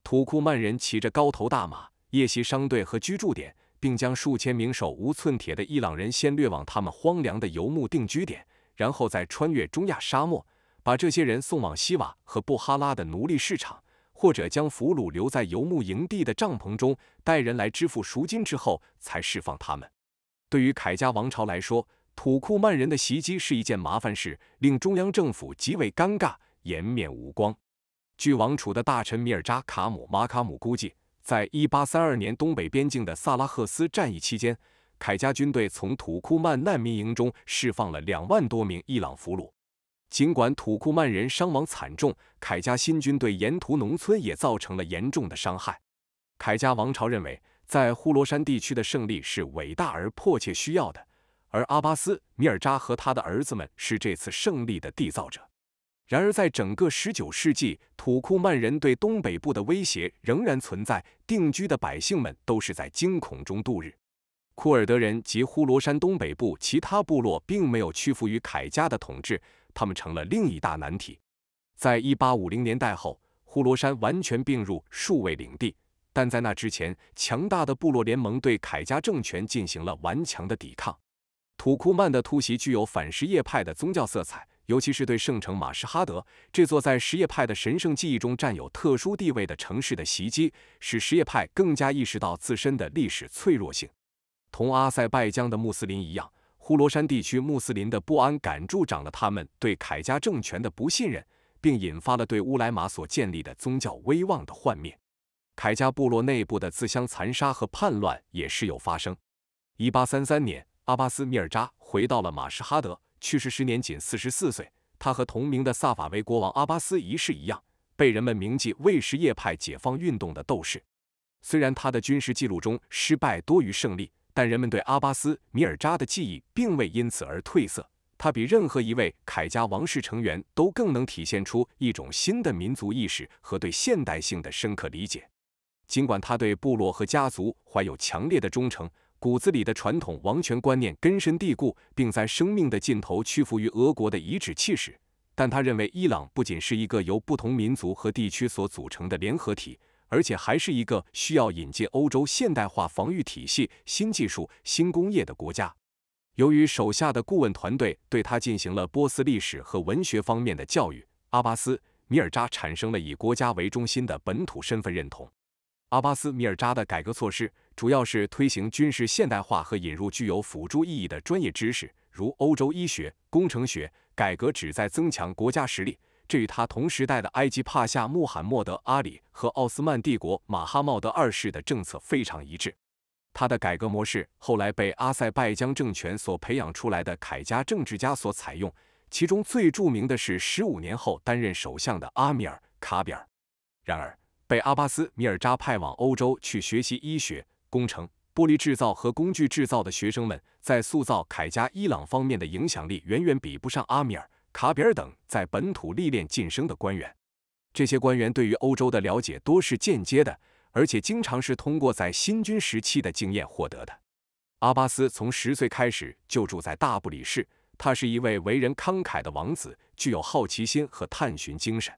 土库曼人骑着高头大马，夜袭商队和居住点，并将数千名手无寸铁的伊朗人先掠往他们荒凉的游牧定居点，然后再穿越中亚沙漠，把这些人送往希瓦和布哈拉的奴隶市场。或者将俘虏留在游牧营地的帐篷中，带人来支付赎金之后才释放他们。对于凯加王朝来说，土库曼人的袭击是一件麻烦事，令中央政府极为尴尬，颜面无光。据王储的大臣米尔扎卡姆·马卡姆估计，在1832年东北边境的萨拉赫斯战役期间，凯家军队从土库曼难民营中释放了两万多名伊朗俘虏。尽管土库曼人伤亡惨重，凯家新军对沿途农村也造成了严重的伤害。凯家王朝认为，在呼罗山地区的胜利是伟大而迫切需要的，而阿巴斯米尔扎和他的儿子们是这次胜利的缔造者。然而，在整个19世纪，土库曼人对东北部的威胁仍然存在，定居的百姓们都是在惊恐中度日。库尔德人及呼罗山东北部其他部落并没有屈服于凯家的统治。他们成了另一大难题。在一八五零年代后，呼罗珊完全并入数位领地，但在那之前，强大的部落联盟对凯加政权进行了顽强的抵抗。土库曼的突袭具有反什叶派的宗教色彩，尤其是对圣城马什哈德这座在什叶派的神圣记忆中占有特殊地位的城市的袭击，使什叶派更加意识到自身的历史脆弱性。同阿塞拜疆的穆斯林一样。呼罗珊地区穆斯林的不安感助长了他们对凯家政权的不信任，并引发了对乌莱玛所建立的宗教威望的幻灭。凯家部落内部的自相残杀和叛乱也时有发生。一八三三年，阿巴斯米尔扎回到了马什哈德，去世时年仅四十四岁。他和同名的萨法维国王阿巴斯一世一样，被人们铭记为什叶派解放运动的斗士。虽然他的军事记录中失败多于胜利。但人们对阿巴斯·米尔扎的记忆并未因此而褪色。他比任何一位凯家王室成员都更能体现出一种新的民族意识和对现代性的深刻理解。尽管他对部落和家族怀有强烈的忠诚，骨子里的传统王权观念根深蒂固，并在生命的尽头屈服于俄国的颐指气使，但他认为伊朗不仅是一个由不同民族和地区所组成的联合体。而且还是一个需要引进欧洲现代化防御体系、新技术、新工业的国家。由于手下的顾问团队对他进行了波斯历史和文学方面的教育，阿巴斯米尔扎产生了以国家为中心的本土身份认同。阿巴斯米尔扎的改革措施主要是推行军事现代化和引入具有辅助意义的专业知识，如欧洲医学、工程学。改革旨在增强国家实力。这与他同时代的埃及帕夏穆罕默德阿里和奥斯曼帝国马哈茂德二世的政策非常一致。他的改革模式后来被阿塞拜疆政权所培养出来的凯加政治家所采用，其中最著名的是十五年后担任首相的阿米尔·卡比尔。然而，被阿巴斯·米尔扎派往欧洲去学习医学、工程、玻璃制造和工具制造的学生们，在塑造凯加伊朗方面的影响力远远比不上阿米尔。卡比尔等在本土历练晋升的官员，这些官员对于欧洲的了解多是间接的，而且经常是通过在新军时期的经验获得的。阿巴斯从十岁开始就住在大布里市，他是一位为人慷慨的王子，具有好奇心和探寻精神。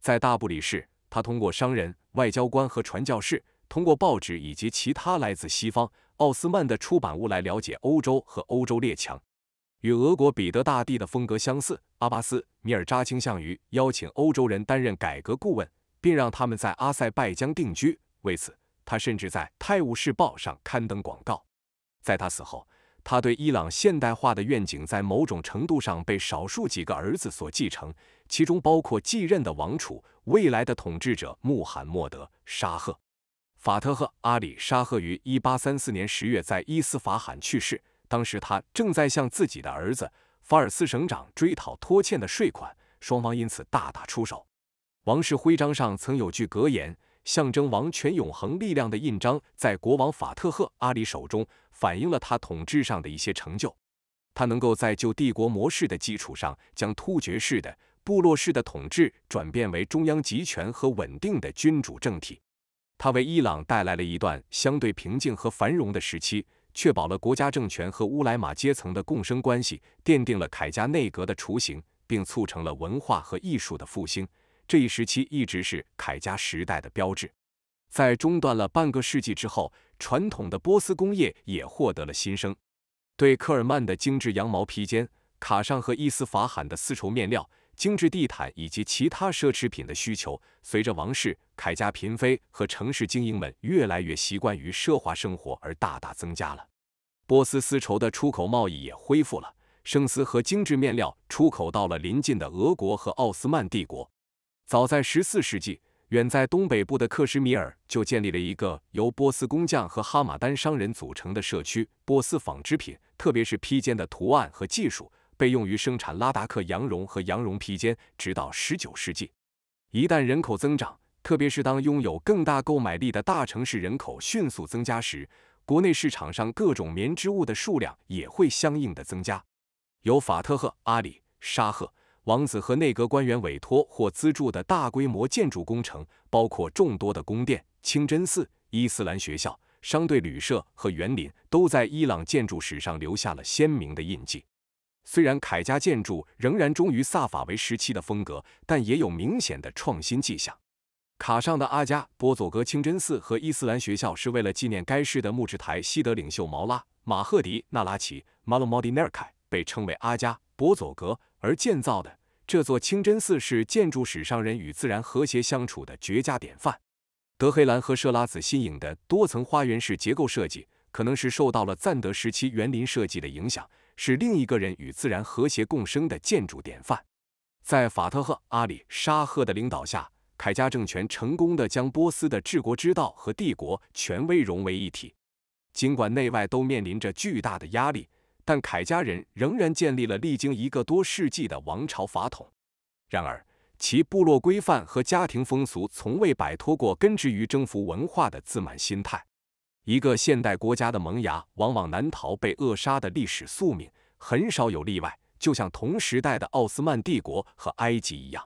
在大布里市，他通过商人、外交官和传教士，通过报纸以及其他来自西方奥斯曼的出版物来了解欧洲和欧洲列强。与俄国彼得大帝的风格相似，阿巴斯·米尔扎倾向于邀请欧洲人担任改革顾问，并让他们在阿塞拜疆定居。为此，他甚至在《泰晤士报》上刊登广告。在他死后，他对伊朗现代化的愿景在某种程度上被少数几个儿子所继承，其中包括继任的王储、未来的统治者穆罕默德·沙赫、法特赫·阿里·沙赫。于1834年10月在伊斯法罕去世。当时他正在向自己的儿子法尔斯省长追讨拖欠的税款，双方因此大打出手。王室徽章上曾有句格言，象征王权永恒力量的印章，在国王法特赫阿里手中，反映了他统治上的一些成就。他能够在旧帝国模式的基础上，将突厥式的部落式的统治转变为中央集权和稳定的君主政体。他为伊朗带来了一段相对平静和繁荣的时期。确保了国家政权和乌莱玛阶层的共生关系，奠定了凯加内阁的雏形，并促成了文化和艺术的复兴。这一时期一直是凯加时代的标志。在中断了半个世纪之后，传统的波斯工业也获得了新生。对科尔曼的精致羊毛披肩，卡上和伊斯法罕的丝绸面料。精致地毯以及其他奢侈品的需求，随着王室、凯家嫔妃和城市精英们越来越习惯于奢华生活而大大增加了。波斯丝绸的出口贸易也恢复了，生丝和精致面料出口到了邻近的俄国和奥斯曼帝国。早在14世纪，远在东北部的克什米尔就建立了一个由波斯工匠和哈马丹商人组成的社区。波斯纺织品，特别是披肩的图案和技术。被用于生产拉达克羊绒和羊绒披肩，直到十九世纪。一旦人口增长，特别是当拥有更大购买力的大城市人口迅速增加时，国内市场上各种棉织物的数量也会相应的增加。由法特赫·阿里·沙赫王子和内阁官员委托或资助的大规模建筑工程，包括众多的宫殿、清真寺、伊斯兰学校、商队旅社和园林，都在伊朗建筑史上留下了鲜明的印记。虽然凯家建筑仍然忠于萨法维时期的风格，但也有明显的创新迹象。卡上的阿加波佐格清真寺和伊斯兰学校是为了纪念该市的木质台西德领袖毛拉马赫迪纳拉奇 （Malumodin e r k a 被称为阿加波佐格而建造的。这座清真寺是建筑史上人与自然和谐相处的绝佳典范。德黑兰和设拉子新颖的多层花园式结构设计，可能是受到了赞德时期园林设计的影响。是另一个人与自然和谐共生的建筑典范。在法特赫·阿里·沙赫的领导下，凯家政权成功的将波斯的治国之道和帝国权威融为一体。尽管内外都面临着巨大的压力，但凯家人仍然建立了历经一个多世纪的王朝法统。然而，其部落规范和家庭风俗从未摆脱过根植于征服文化的自满心态。一个现代国家的萌芽，往往难逃被扼杀的历史宿命，很少有例外。就像同时代的奥斯曼帝国和埃及一样，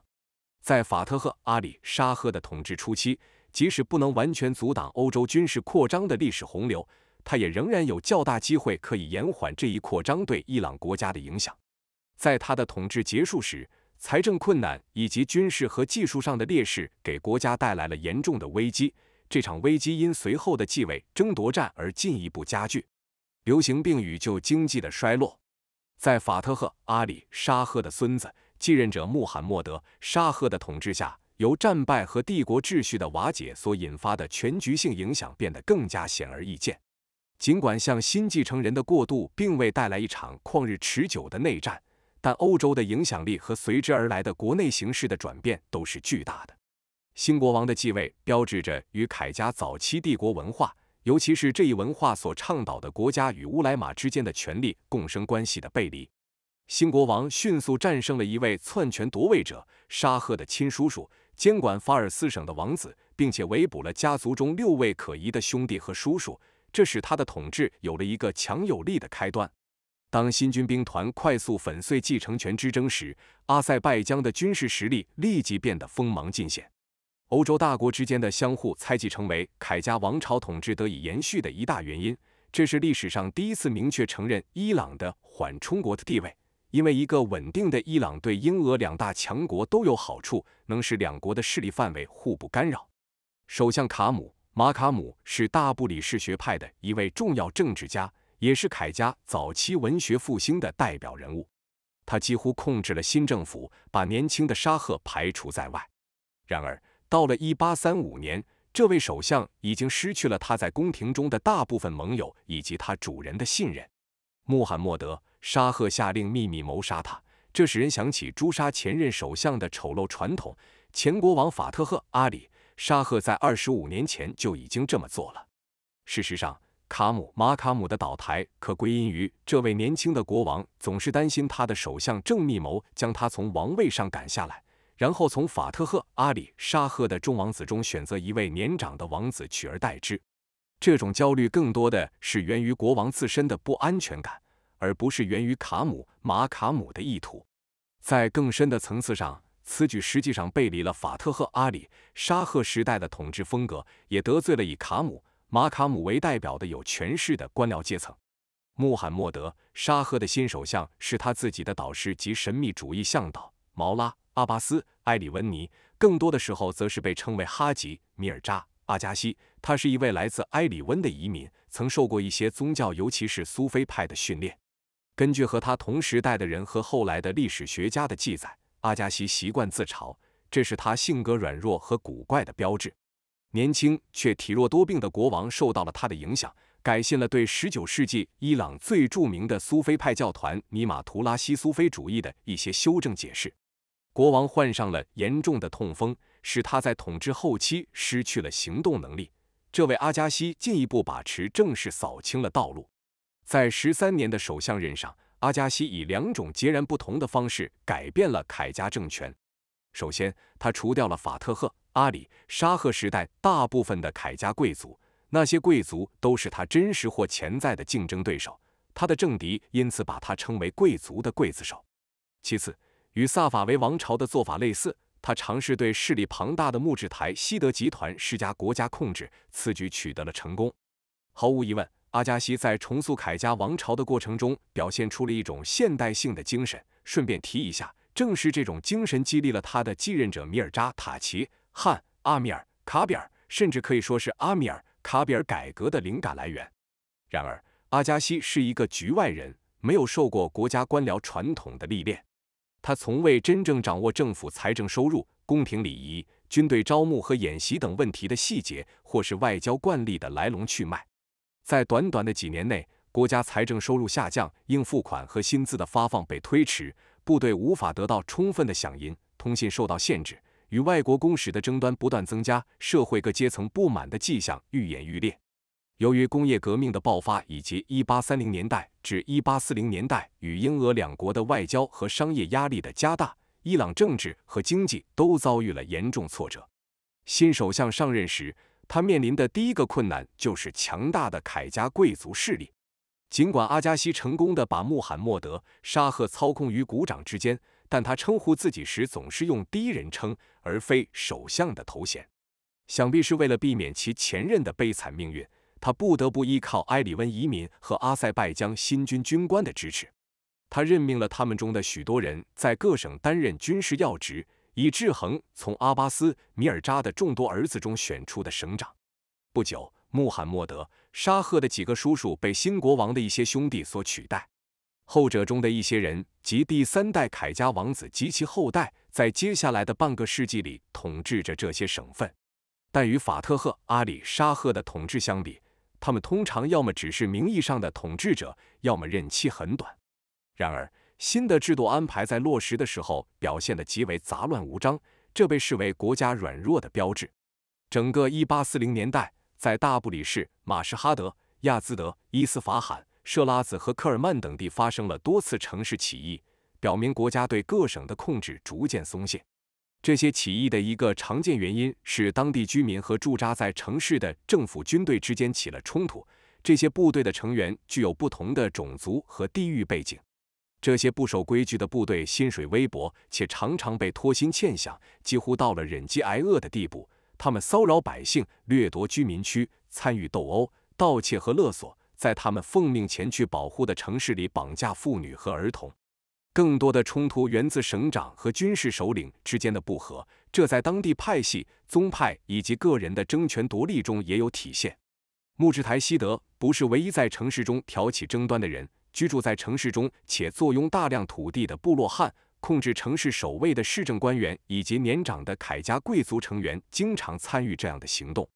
在法特赫阿里沙赫的统治初期，即使不能完全阻挡欧洲军事扩张的历史洪流，他也仍然有较大机会可以延缓这一扩张对伊朗国家的影响。在他的统治结束时，财政困难以及军事和技术上的劣势给国家带来了严重的危机。这场危机因随后的继位争夺战而进一步加剧，流行病与旧经济的衰落，在法特赫·阿里·沙赫的孙子、继任者穆罕默德·沙赫的统治下，由战败和帝国秩序的瓦解所引发的全局性影响变得更加显而易见。尽管向新继承人的过渡并未带来一场旷日持久的内战，但欧洲的影响力和随之而来的国内形势的转变都是巨大的。新国王的继位标志着与凯家早期帝国文化，尤其是这一文化所倡导的国家与乌莱马之间的权力共生关系的背离。新国王迅速战胜了一位篡权夺位者沙赫的亲叔叔，监管法尔斯省的王子，并且围捕了家族中六位可疑的兄弟和叔叔，这使他的统治有了一个强有力的开端。当新军兵团快速粉碎继承权之争时，阿塞拜疆的军事实力立即变得锋芒尽显。欧洲大国之间的相互猜忌成为凯家王朝统治得以延续的一大原因。这是历史上第一次明确承认伊朗的缓冲国的地位，因为一个稳定的伊朗对英俄两大强国都有好处，能使两国的势力范围互不干扰。首相卡姆马卡姆是大布里士学派的一位重要政治家，也是凯家早期文学复兴的代表人物。他几乎控制了新政府，把年轻的沙赫排除在外。然而，到了一八三五年，这位首相已经失去了他在宫廷中的大部分盟友以及他主人的信任。穆罕默德·沙赫下令秘密谋杀他，这使人想起诛杀前任首相的丑陋传统。前国王法特赫·阿里·沙赫在二十五年前就已经这么做了。事实上，卡姆·马卡姆的倒台可归因于这位年轻的国王总是担心他的首相正密谋将他从王位上赶下来。然后从法特赫·阿里·沙赫的众王子中选择一位年长的王子取而代之。这种焦虑更多的是源于国王自身的不安全感，而不是源于卡姆·马卡姆的意图。在更深的层次上，此举实际上背离了法特赫·阿里·沙赫时代的统治风格，也得罪了以卡姆·马卡姆为代表的有权势的官僚阶层。穆罕默德·沙赫的新首相是他自己的导师及神秘主义向导毛拉。阿巴斯·埃里温尼，更多的时候则是被称为哈吉·米尔扎·阿加西。他是一位来自埃里温的移民，曾受过一些宗教，尤其是苏菲派的训练。根据和他同时代的人和后来的历史学家的记载，阿加西习惯自嘲，这是他性格软弱和古怪的标志。年轻却体弱多病的国王受到了他的影响，改信了对19世纪伊朗最著名的苏菲派教团尼玛图拉西苏菲主义的一些修正解释。国王患上了严重的痛风，使他在统治后期失去了行动能力。这为阿加西进一步把持政事扫清了道路。在十三年的首相任上，阿加西以两种截然不同的方式改变了凯家政权。首先，他除掉了法特赫、阿里、沙赫时代大部分的凯家贵族，那些贵族都是他真实或潜在的竞争对手。他的政敌因此把他称为“贵族的刽子手”。其次，与萨法维王朝的做法类似，他尝试对势力庞大的木质台西德集团施加国家控制，此举取得了成功。毫无疑问，阿加西在重塑凯加王朝的过程中，表现出了一种现代性的精神。顺便提一下，正是这种精神激励了他的继任者米尔扎塔奇汉阿米尔卡比尔，甚至可以说是阿米尔卡比尔改革的灵感来源。然而，阿加西是一个局外人，没有受过国家官僚传统的历练。他从未真正掌握政府财政收入、宫廷礼仪、军队招募和演习等问题的细节，或是外交惯例的来龙去脉。在短短的几年内，国家财政收入下降，应付款和薪资的发放被推迟，部队无法得到充分的响应，通信受到限制，与外国公使的争端不断增加，社会各阶层不满的迹象愈演愈烈。由于工业革命的爆发，以及1830年代至1840年代与英、俄两国的外交和商业压力的加大，伊朗政治和经济都遭遇了严重挫折。新首相上任时，他面临的第一个困难就是强大的凯加贵族势力。尽管阿加西成功的把穆罕默德沙赫操控于股掌之间，但他称呼自己时总是用第一人称，而非首相的头衔，想必是为了避免其前任的悲惨命运。他不得不依靠埃里温移民和阿塞拜疆新军军官的支持。他任命了他们中的许多人在各省担任军事要职，以制衡从阿巴斯·米尔扎的众多儿子中选出的省长。不久，穆罕默德·沙赫的几个叔叔被新国王的一些兄弟所取代，后者中的一些人及第三代凯家王子及其后代，在接下来的半个世纪里统治着这些省份。但与法特赫·阿里·沙赫的统治相比，他们通常要么只是名义上的统治者，要么任期很短。然而，新的制度安排在落实的时候表现得极为杂乱无章，这被视为国家软弱的标志。整个1840年代，在大布里士、马什哈德、亚兹德、伊斯法罕、设拉子和科尔曼等地发生了多次城市起义，表明国家对各省的控制逐渐松懈。这些起义的一个常见原因是当地居民和驻扎在城市的政府军队之间起了冲突。这些部队的成员具有不同的种族和地域背景。这些不守规矩的部队薪水微薄，且常常被拖薪欠饷，几乎到了忍饥挨饿的地步。他们骚扰百姓，掠夺居民区，参与斗殴、盗窃和勒索，在他们奉命前去保护的城市里绑架妇女和儿童。更多的冲突源自省长和军事首领之间的不和，这在当地派系、宗派以及个人的争权夺利中也有体现。穆志台西德不是唯一在城市中挑起争端的人。居住在城市中且坐拥大量土地的部落汉，控制城市守卫的市政官员以及年长的凯家贵族成员，经常参与这样的行动。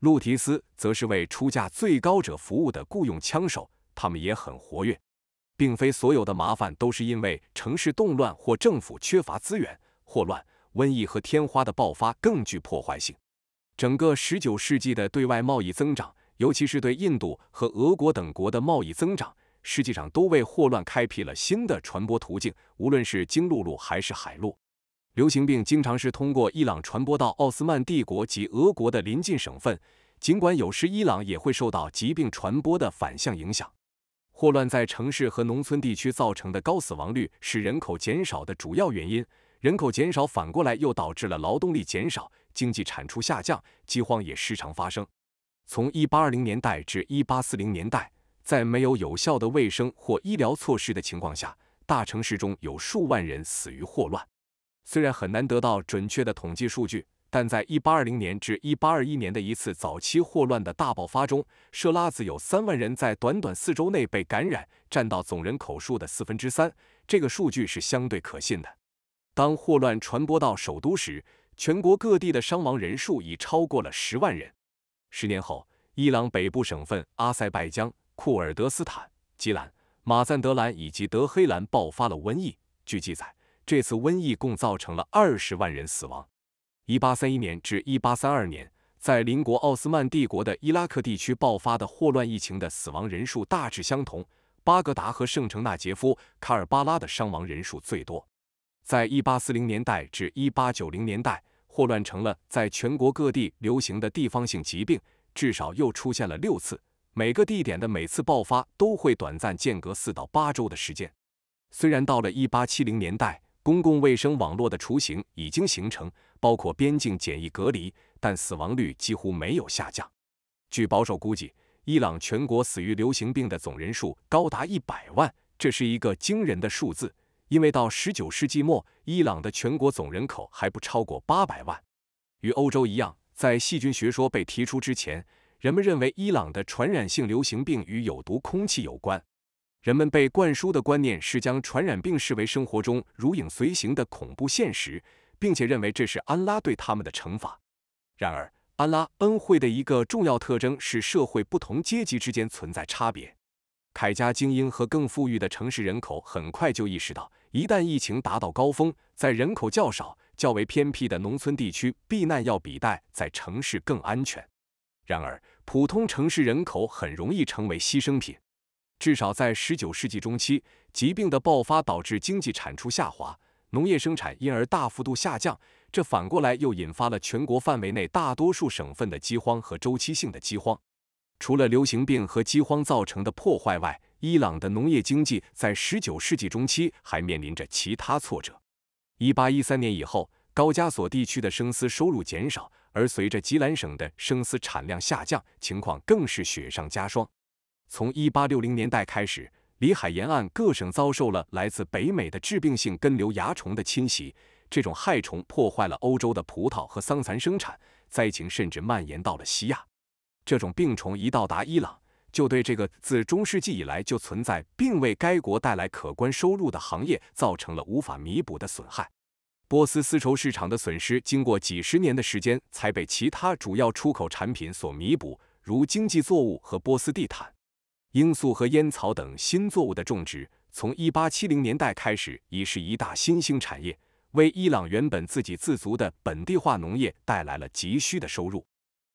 路提斯则是为出价最高者服务的雇佣枪手，他们也很活跃。并非所有的麻烦都是因为城市动乱或政府缺乏资源。霍乱、瘟疫和天花的爆发更具破坏性。整个19世纪的对外贸易增长，尤其是对印度和俄国等国的贸易增长，实际上都为霍乱开辟了新的传播途径，无论是经陆路还是海路。流行病经常是通过伊朗传播到奥斯曼帝国及俄国的邻近省份，尽管有时伊朗也会受到疾病传播的反向影响。霍乱在城市和农村地区造成的高死亡率是人口减少的主要原因，人口减少反过来又导致了劳动力减少、经济产出下降、饥荒也时常发生。从1820年代至1840年代，在没有有效的卫生或医疗措施的情况下，大城市中有数万人死于霍乱。虽然很难得到准确的统计数据。但在1820年至1821年的一次早期霍乱的大爆发中，设拉子有3万人在短短四周内被感染，占到总人口数的四分之三。这个数据是相对可信的。当霍乱传播到首都时，全国各地的伤亡人数已超过了10万人。十年后，伊朗北部省份阿塞拜疆、库尔德斯坦、基兰、马赞德兰以及德黑兰爆发了瘟疫。据记载，这次瘟疫共造成了20万人死亡。一八三一年至一八三二年，在邻国奥斯曼帝国的伊拉克地区爆发的霍乱疫情的死亡人数大致相同，巴格达和圣城纳杰夫、卡尔巴拉的伤亡人数最多。在一八四零年代至一八九零年代，霍乱成了在全国各地流行的地方性疾病，至少又出现了六次。每个地点的每次爆发都会短暂间隔四到八周的时间。虽然到了一八七零年代，公共卫生网络的雏形已经形成。包括边境检疫隔离，但死亡率几乎没有下降。据保守估计，伊朗全国死于流行病的总人数高达一百万，这是一个惊人的数字，因为到十九世纪末，伊朗的全国总人口还不超过八百万。与欧洲一样，在细菌学说被提出之前，人们认为伊朗的传染性流行病与有毒空气有关。人们被灌输的观念是将传染病视为生活中如影随形的恐怖现实。并且认为这是安拉对他们的惩罚。然而，安拉恩惠的一个重要特征是社会不同阶级之间存在差别。凯家精英和更富裕的城市人口很快就意识到，一旦疫情达到高峰，在人口较少、较为偏僻的农村地区避难要比待在城市更安全。然而，普通城市人口很容易成为牺牲品。至少在19世纪中期，疾病的爆发导致经济产出下滑。农业生产因而大幅度下降，这反过来又引发了全国范围内大多数省份的饥荒和周期性的饥荒。除了流行病和饥荒造成的破坏外，伊朗的农业经济在19世纪中期还面临着其他挫折。1813年以后，高加索地区的生丝收入减少，而随着吉兰省的生丝产量下降，情况更是雪上加霜。从1860年代开始。里海沿岸各省遭受了来自北美的致病性根瘤蚜虫的侵袭，这种害虫破坏了欧洲的葡萄和桑蚕生产，灾情甚至蔓延到了西亚。这种病虫一到达伊朗，就对这个自中世纪以来就存在并为该国带来可观收入的行业造成了无法弥补的损害。波斯丝绸市场的损失，经过几十年的时间才被其他主要出口产品所弥补，如经济作物和波斯地毯。罂粟和烟草等新作物的种植，从1870年代开始，已是一大新兴产业，为伊朗原本自给自足的本地化农业带来了急需的收入。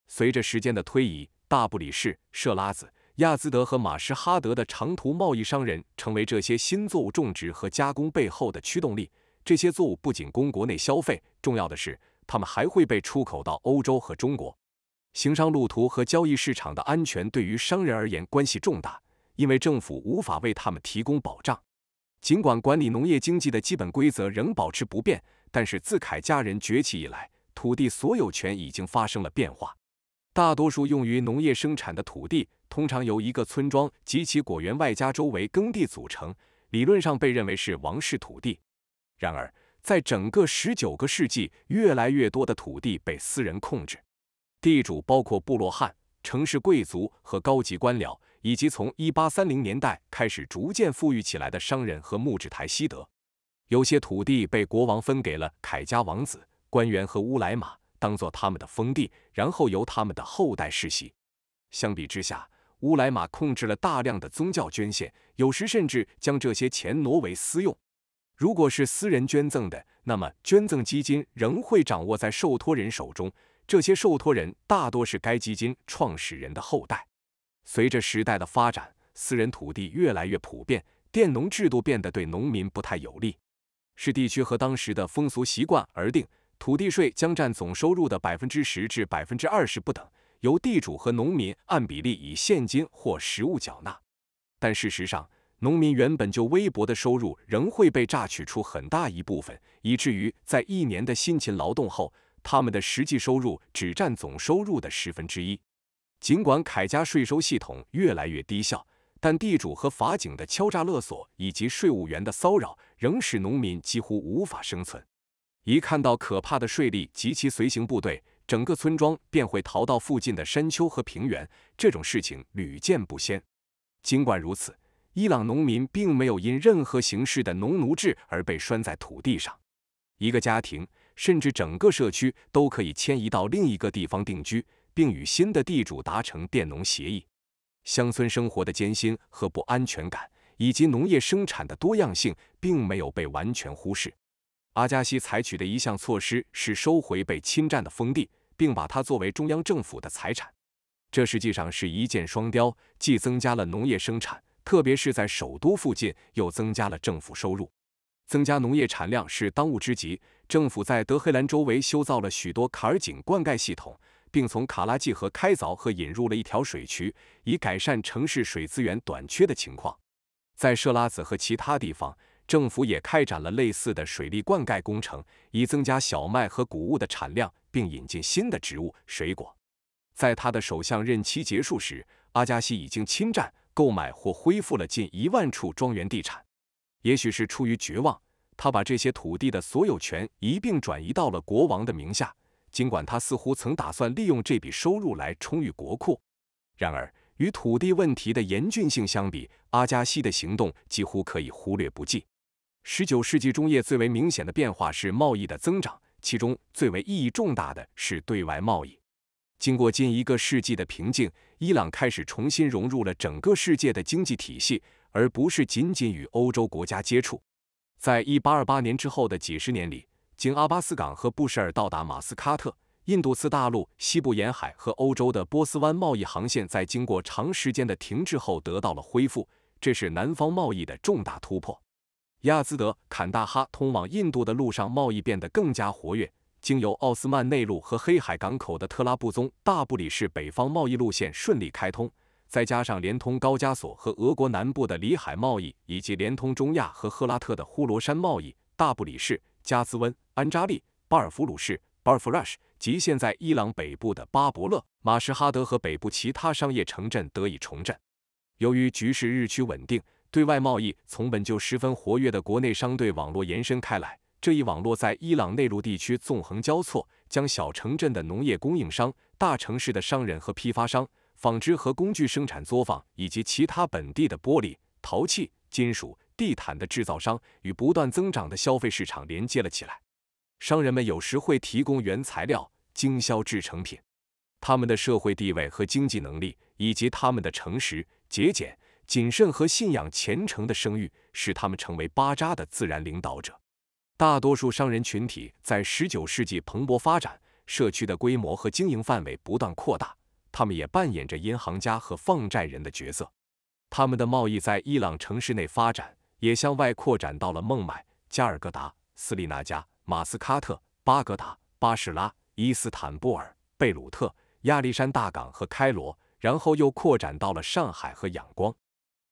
随着时间的推移，大不里士、设拉子、亚兹德和马什哈德的长途贸易商人成为这些新作物种植和加工背后的驱动力。这些作物不仅供国内消费，重要的是，它们还会被出口到欧洲和中国。行商路途和交易市场的安全对于商人而言关系重大，因为政府无法为他们提供保障。尽管管理农业经济的基本规则仍保持不变，但是自凯家人崛起以来，土地所有权已经发生了变化。大多数用于农业生产的土地通常由一个村庄及其果园外加周围耕地组成，理论上被认为是王室土地。然而，在整个19个世纪，越来越多的土地被私人控制。地主包括部落汉、城市贵族和高级官僚，以及从1830年代开始逐渐富裕起来的商人和木质台希德。有些土地被国王分给了凯家王子、官员和乌莱马，当做他们的封地，然后由他们的后代世袭。相比之下，乌莱马控制了大量的宗教捐献，有时甚至将这些钱挪为私用。如果是私人捐赠的，那么捐赠基金仍会掌握在受托人手中。这些受托人大多是该基金创始人的后代。随着时代的发展，私人土地越来越普遍，佃农制度变得对农民不太有利。视地区和当时的风俗习惯而定，土地税将占总收入的百分之十至百分之二十不等，由地主和农民按比例以现金或实物缴纳。但事实上，农民原本就微薄的收入仍会被榨取出很大一部分，以至于在一年的辛勤劳动后。他们的实际收入只占总收入的十分之一。尽管凯加税收系统越来越低效，但地主和法警的敲诈勒索以及税务员的骚扰，仍使农民几乎无法生存。一看到可怕的税吏及其随行部队，整个村庄便会逃到附近的山丘和平原，这种事情屡见不鲜。尽管如此，伊朗农民并没有因任何形式的农奴制而被拴在土地上。一个家庭。甚至整个社区都可以迁移到另一个地方定居，并与新的地主达成佃农协议。乡村生活的艰辛和不安全感，以及农业生产的多样性，并没有被完全忽视。阿加西采取的一项措施是收回被侵占的封地，并把它作为中央政府的财产。这实际上是一箭双雕，既增加了农业生产，特别是在首都附近，又增加了政府收入。增加农业产量是当务之急。政府在德黑兰周围修造了许多坎儿井灌溉系统，并从卡拉季河开凿和引入了一条水渠，以改善城市水资源短缺的情况。在设拉子和其他地方，政府也开展了类似的水利灌溉工程，以增加小麦和谷物的产量，并引进新的植物水果。在他的首相任期结束时，阿加西已经侵占、购买或恢复了近一万处庄园地产。也许是出于绝望，他把这些土地的所有权一并转移到了国王的名下。尽管他似乎曾打算利用这笔收入来充裕国库，然而与土地问题的严峻性相比，阿加西的行动几乎可以忽略不计。十九世纪中叶最为明显的变化是贸易的增长，其中最为意义重大的是对外贸易。经过近一个世纪的平静，伊朗开始重新融入了整个世界的经济体系。而不是仅仅与欧洲国家接触。在1828年之后的几十年里，经阿巴斯港和布什尔到达马斯喀特，印度次大陆西部沿海和欧洲的波斯湾贸易航线，在经过长时间的停滞后得到了恢复，这是南方贸易的重大突破。亚兹德、坎大哈通往印度的路上贸易变得更加活跃，经由奥斯曼内陆和黑海港口的特拉布宗、大布里市北方贸易路线顺利开通。再加上连通高加索和俄国南部的里海贸易，以及连通中亚和赫拉特的呼罗珊贸易，大布里市、加兹温、安扎利、巴尔弗鲁士巴尔弗拉什及现在伊朗北部的巴伯勒、马什哈德和北部其他商业城镇得以重振。由于局势日趋稳定，对外贸易从本就十分活跃的国内商队网络延伸开来。这一网络在伊朗内陆地区纵横交错，将小城镇的农业供应商、大城市的商人和批发商。纺织和工具生产作坊以及其他本地的玻璃、陶器、金属、地毯的制造商与不断增长的消费市场连接了起来。商人们有时会提供原材料，经销制成品。他们的社会地位和经济能力，以及他们的诚实、节俭、谨慎和信仰虔诚的声誉，使他们成为巴扎的自然领导者。大多数商人群体在19世纪蓬勃发展，社区的规模和经营范围不断扩大。他们也扮演着银行家和放债人的角色。他们的贸易在伊朗城市内发展，也向外扩展到了孟买、加尔各答、斯里那加、马斯卡特、巴格达、巴士拉、伊斯坦布尔、贝鲁特、亚历山大港和开罗，然后又扩展到了上海和仰光。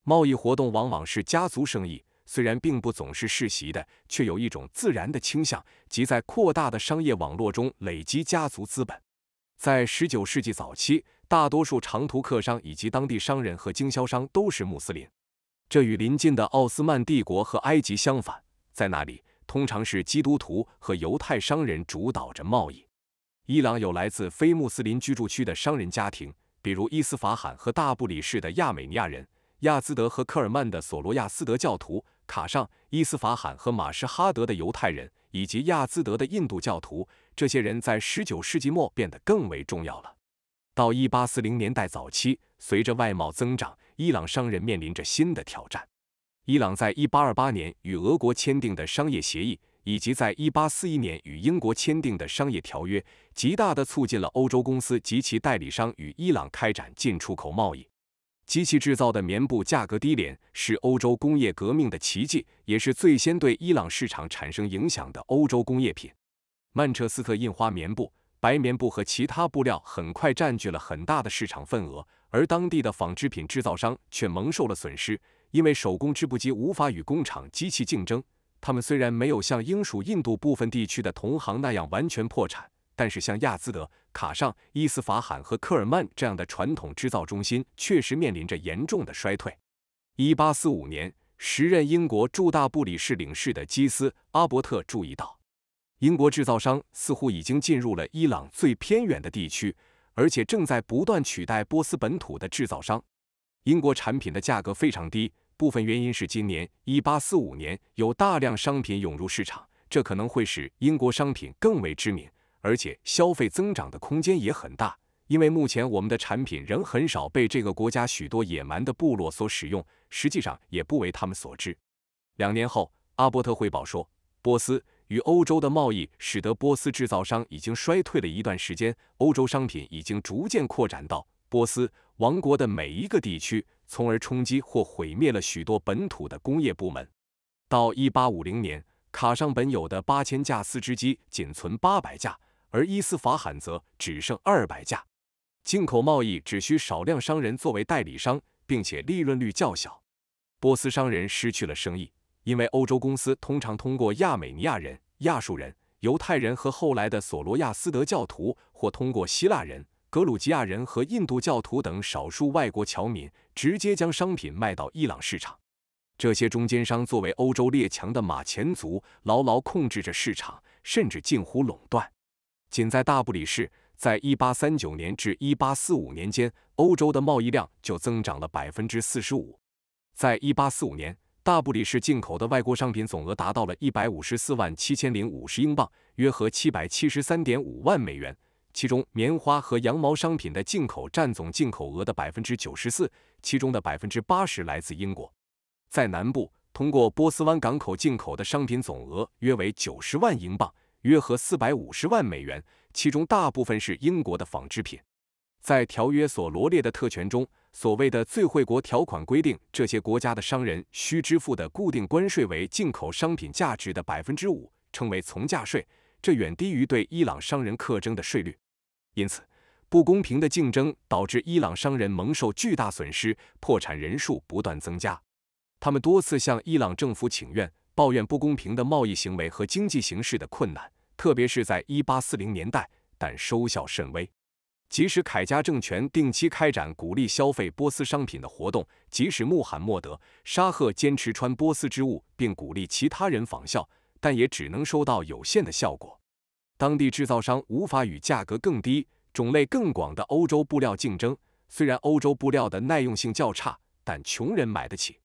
贸易活动往往是家族生意，虽然并不总是世袭的，却有一种自然的倾向，即在扩大的商业网络中累积家族资本。在19世纪早期。大多数长途客商以及当地商人和经销商都是穆斯林，这与邻近的奥斯曼帝国和埃及相反，在那里通常是基督徒和犹太商人主导着贸易。伊朗有来自非穆斯林居住区的商人家庭，比如伊斯法罕和大不里士的亚美尼亚人、亚兹德和科尔曼的索罗亚斯德教徒、卡尚、伊斯法罕和马什哈德的犹太人，以及亚兹德的印度教徒。这些人在19世纪末变得更为重要了。到一八四零年代早期，随着外贸增长，伊朗商人面临着新的挑战。伊朗在一八二八年与俄国签订的商业协议，以及在一八四一年与英国签订的商业条约，极大地促进了欧洲公司及其代理商与伊朗开展进出口贸易。机器制造的棉布价格低廉，是欧洲工业革命的奇迹，也是最先对伊朗市场产生影响的欧洲工业品——曼彻斯特印花棉布。白棉布和其他布料很快占据了很大的市场份额，而当地的纺织品制造商却蒙受了损失，因为手工织布机无法与工厂机器竞争。他们虽然没有像英属印度部分地区的同行那样完全破产，但是像亚兹德、卡尚、伊斯法罕和科尔曼这样的传统制造中心确实面临着严重的衰退。一八四五年，时任英国驻大布里士领事的基斯·阿伯特注意到。英国制造商似乎已经进入了伊朗最偏远的地区，而且正在不断取代波斯本土的制造商。英国产品的价格非常低，部分原因是今年一八四五年有大量商品涌入市场，这可能会使英国商品更为知名，而且消费增长的空间也很大。因为目前我们的产品仍很少被这个国家许多野蛮的部落所使用，实际上也不为他们所知。两年后，阿伯特汇报说，波斯。与欧洲的贸易使得波斯制造商已经衰退了一段时间，欧洲商品已经逐渐扩展到波斯王国的每一个地区，从而冲击或毁灭了许多本土的工业部门。到1850年，卡尚本有的8000架丝织机仅存800架，而伊斯法罕则只剩200架。进口贸易只需少量商人作为代理商，并且利润率较小，波斯商人失去了生意。因为欧洲公司通常通过亚美尼亚人、亚述人、犹太人和后来的索罗亚斯德教徒，或通过希腊人、格鲁吉亚人和印度教徒等少数外国侨民，直接将商品卖到伊朗市场。这些中间商作为欧洲列强的马前卒，牢牢控制着市场，甚至近乎垄断。仅在大不里士，在1839年至1845年间，欧洲的贸易量就增长了45%。在1845年。大不里士进口的外国商品总额达到了一百五十四万七千零五十英镑，约合七百七十三点五万美元。其中，棉花和羊毛商品的进口占总进口额的百分之九十四，其中的百分之八十来自英国。在南部，通过波斯湾港口进口的商品总额约为九十万英镑，约合四百五十万美元，其中大部分是英国的纺织品。在条约所罗列的特权中，所谓的最惠国条款规定，这些国家的商人需支付的固定关税为进口商品价值的百分之五，称为从价税。这远低于对伊朗商人课征的税率，因此不公平的竞争导致伊朗商人蒙受巨大损失，破产人数不断增加。他们多次向伊朗政府请愿，抱怨不公平的贸易行为和经济形势的困难，特别是在1840年代，但收效甚微。即使凯家政权定期开展鼓励消费波斯商品的活动，即使穆罕默德沙赫坚持穿波斯织物并鼓励其他人仿效，但也只能收到有限的效果。当地制造商无法与价格更低、种类更广的欧洲布料竞争。虽然欧洲布料的耐用性较差，但穷人买得起。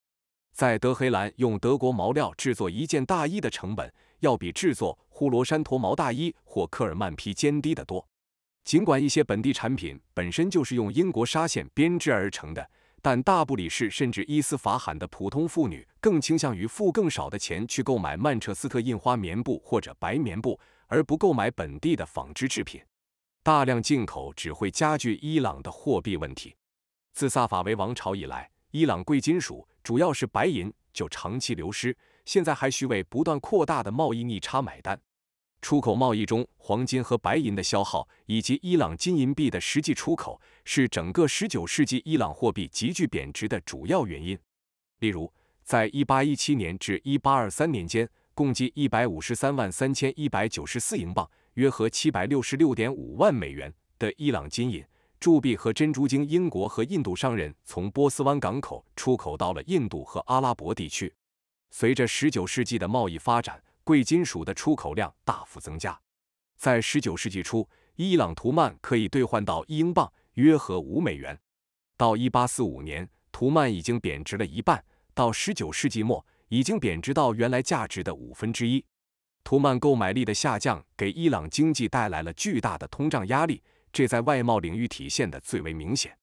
在德黑兰用德国毛料制作一件大衣的成本，要比制作呼罗山驼毛大衣或科尔曼披肩低得多。尽管一些本地产品本身就是用英国纱线编织而成的，但大不里士甚至伊斯法罕的普通妇女更倾向于付更少的钱去购买曼彻斯特印花棉布或者白棉布，而不购买本地的纺织制品。大量进口只会加剧伊朗的货币问题。自萨法维王朝以来，伊朗贵金属，主要是白银，就长期流失，现在还需为不断扩大的贸易逆差买单。出口贸易中黄金和白银的消耗，以及伊朗金银币的实际出口，是整个19世纪伊朗货币急剧贬值的主要原因。例如，在1817年至1823年间，共计153万3194英镑，约合766.5万美元的伊朗金银铸币和珍珠经英国和印度商人从波斯湾港口出口到了印度和阿拉伯地区。随着19世纪的贸易发展，贵金属的出口量大幅增加。在19世纪初，伊朗图曼可以兑换到一英镑，约合五美元。到1845年，图曼已经贬值了一半；到19世纪末，已经贬值到原来价值的五分之一。图曼购买力的下降给伊朗经济带来了巨大的通胀压力，这在外贸领域体现的最为明显。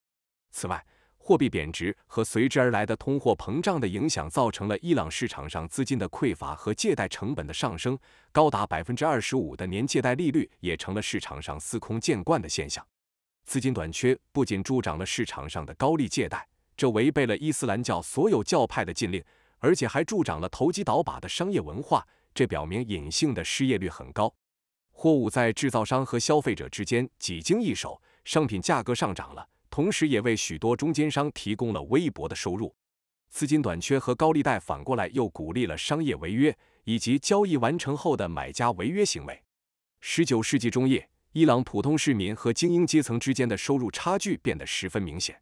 此外，货币贬值和随之而来的通货膨胀的影响，造成了伊朗市场上资金的匮乏和借贷成本的上升，高达百分之二十五的年借贷利率也成了市场上司空见惯的现象。资金短缺不仅助长了市场上的高利借贷，这违背了伊斯兰教所有教派的禁令，而且还助长了投机倒把的商业文化。这表明隐性的失业率很高，货物在制造商和消费者之间几经易手，商品价格上涨了。同时，也为许多中间商提供了微薄的收入。资金短缺和高利贷反过来又鼓励了商业违约以及交易完成后的买家违约行为。19世纪中叶，伊朗普通市民和精英阶层之间的收入差距变得十分明显。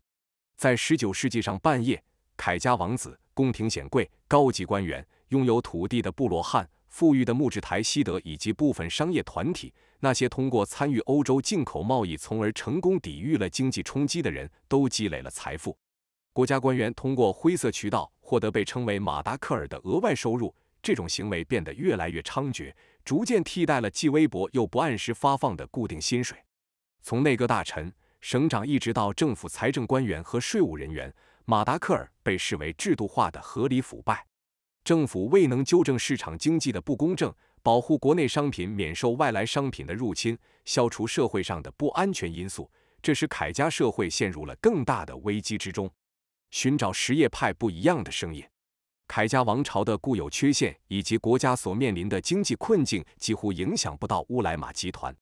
在19世纪上半叶，凯家王子、宫廷显贵、高级官员、拥有土地的部落汉。富裕的木质台西德以及部分商业团体，那些通过参与欧洲进口贸易从而成功抵御了经济冲击的人，都积累了财富。国家官员通过灰色渠道获得被称为马达克尔的额外收入，这种行为变得越来越猖獗，逐渐替代了既微薄又不按时发放的固定薪水。从内阁大臣、省长一直到政府财政官员和税务人员，马达克尔被视为制度化的合理腐败。政府未能纠正市场经济的不公正，保护国内商品免受外来商品的入侵，消除社会上的不安全因素，这使凯家社会陷入了更大的危机之中。寻找实业派不一样的声音，凯家王朝的固有缺陷以及国家所面临的经济困境几乎影响不到乌来马集团。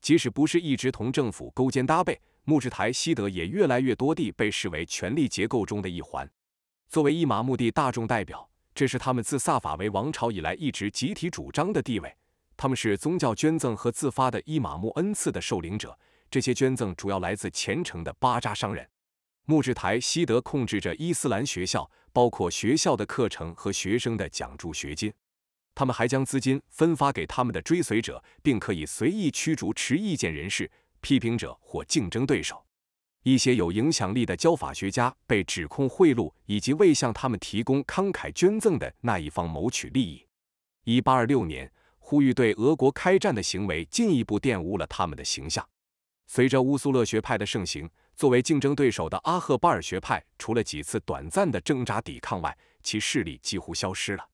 即使不是一直同政府勾肩搭背，穆志台西德也越来越多地被视为权力结构中的一环。作为一马目的大众代表。这是他们自萨法维王朝以来一直集体主张的地位。他们是宗教捐赠和自发的伊玛目恩赐的受领者。这些捐赠主要来自虔诚的巴扎商人。木质台西德控制着伊斯兰学校，包括学校的课程和学生的奖助学金。他们还将资金分发给他们的追随者，并可以随意驱逐持意见人士、批评者或竞争对手。一些有影响力的教法学家被指控贿赂，以及为向他们提供慷慨捐赠的那一方谋取利益。一八二六年，呼吁对俄国开战的行为进一步玷污了他们的形象。随着乌苏勒学派的盛行，作为竞争对手的阿赫巴尔学派，除了几次短暂的挣扎抵抗外，其势力几乎消失了。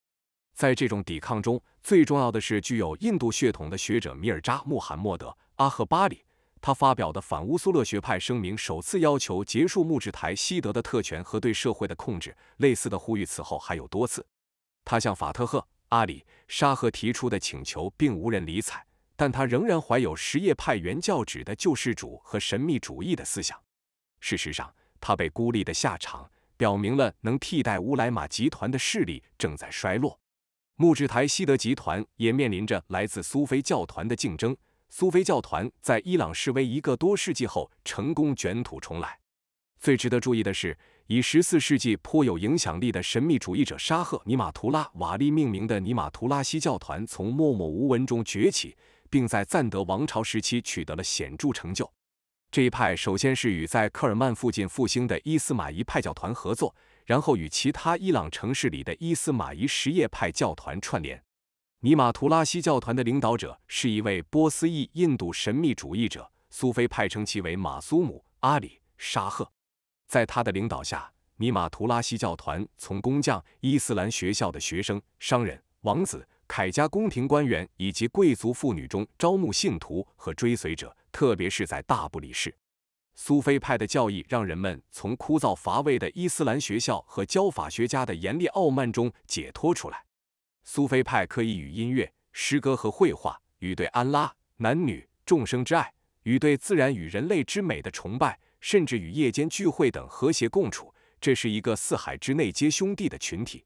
在这种抵抗中，最重要的是具有印度血统的学者米尔扎穆罕默德·阿赫巴里。他发表的反乌苏勒学派声明，首次要求结束穆智台西德的特权和对社会的控制。类似的呼吁此后还有多次。他向法特赫·阿里·沙赫提出的请求并无人理睬，但他仍然怀有什叶派原教旨的救世主和神秘主义的思想。事实上，他被孤立的下场表明了能替代乌莱玛集团的势力正在衰落。穆智台西德集团也面临着来自苏菲教团的竞争。苏菲教团在伊朗示威一个多世纪后成功卷土重来。最值得注意的是，以十四世纪颇有影响力的神秘主义者沙赫尼玛图拉瓦利命名的尼玛图拉西教团从默默无闻中崛起，并在赞德王朝时期取得了显著成就。这一派首先是与在科尔曼附近复兴的伊斯玛仪派教团合作，然后与其他伊朗城市里的伊斯玛仪什叶派教团串联。尼玛图拉西教团的领导者是一位波斯裔印度神秘主义者，苏菲派称其为马苏姆·阿里·沙赫。在他的领导下，尼玛图拉西教团从工匠、伊斯兰学校的学生、商人、王子、凯家宫廷官员以及贵族妇女中招募信徒和追随者，特别是在大不里士。苏菲派的教义让人们从枯燥乏味的伊斯兰学校和教法学家的严厉傲慢中解脱出来。苏菲派可以与音乐、诗歌和绘画，与对安拉、男女、众生之爱，与对自然与人类之美的崇拜，甚至与夜间聚会等和谐共处。这是一个四海之内皆兄弟的群体。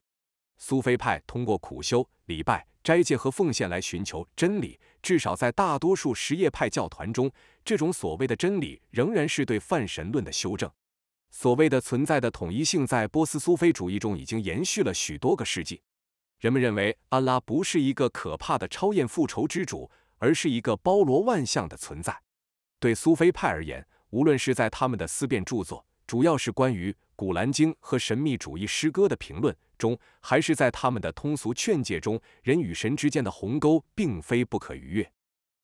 苏菲派通过苦修、礼拜、斋戒和奉献来寻求真理，至少在大多数什叶派教团中，这种所谓的真理仍然是对泛神论的修正。所谓的存在的统一性，在波斯苏菲主义中已经延续了许多个世纪。人们认为安拉不是一个可怕的超验复仇之主，而是一个包罗万象的存在。对苏菲派而言，无论是在他们的思辨著作（主要是关于《古兰经》和神秘主义诗歌的评论）中，还是在他们的通俗劝诫中，人与神之间的鸿沟并非不可逾越。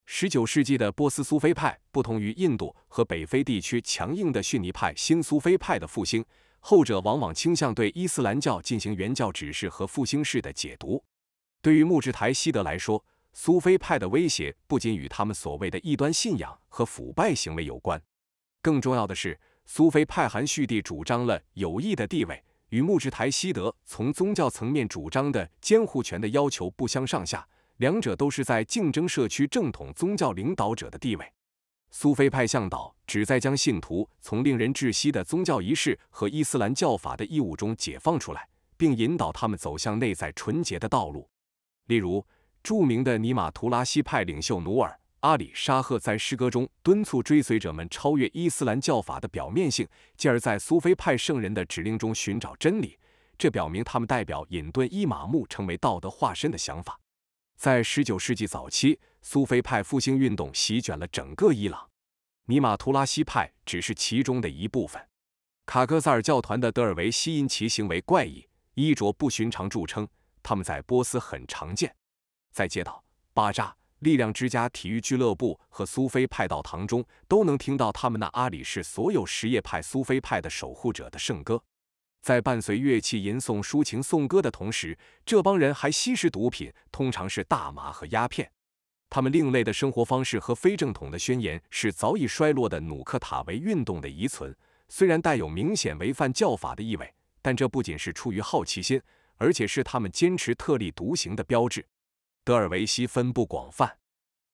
十九世纪的波斯苏菲派不同于印度和北非地区强硬的逊尼派，新苏菲派的复兴。后者往往倾向对伊斯兰教进行原教旨式和复兴式的解读。对于穆智台西德来说，苏菲派的威胁不仅与他们所谓的异端信仰和腐败行为有关，更重要的是，苏菲派含蓄地主张了有益的地位，与穆智台西德从宗教层面主张的监护权的要求不相上下。两者都是在竞争社区正统宗教领导者的地位。苏菲派向导旨在将信徒从令人窒息的宗教仪式和伊斯兰教法的义务中解放出来，并引导他们走向内在纯洁的道路。例如，著名的尼玛图拉西派领袖努尔阿里沙赫在诗歌中敦促追随者们超越伊斯兰教法的表面性，进而在苏菲派圣人的指令中寻找真理。这表明他们代表隐遁伊玛目成为道德化身的想法。在十九世纪早期，苏菲派复兴运动席卷了整个伊朗，尼玛图拉西派只是其中的一部分。卡格萨尔教团的德尔维希因其行为怪异、衣着不寻常著称，他们在波斯很常见，在街道、巴扎、力量之家、体育俱乐部和苏菲派道堂中都能听到他们那阿里是所有什叶派苏菲派的守护者的圣歌。在伴随乐器吟诵抒情颂歌的同时，这帮人还吸食毒品，通常是大麻和鸦片。他们另类的生活方式和非正统的宣言是早已衰落的努克塔维运动的遗存。虽然带有明显违反教法的意味，但这不仅是出于好奇心，而且是他们坚持特立独行的标志。德尔维西分布广泛，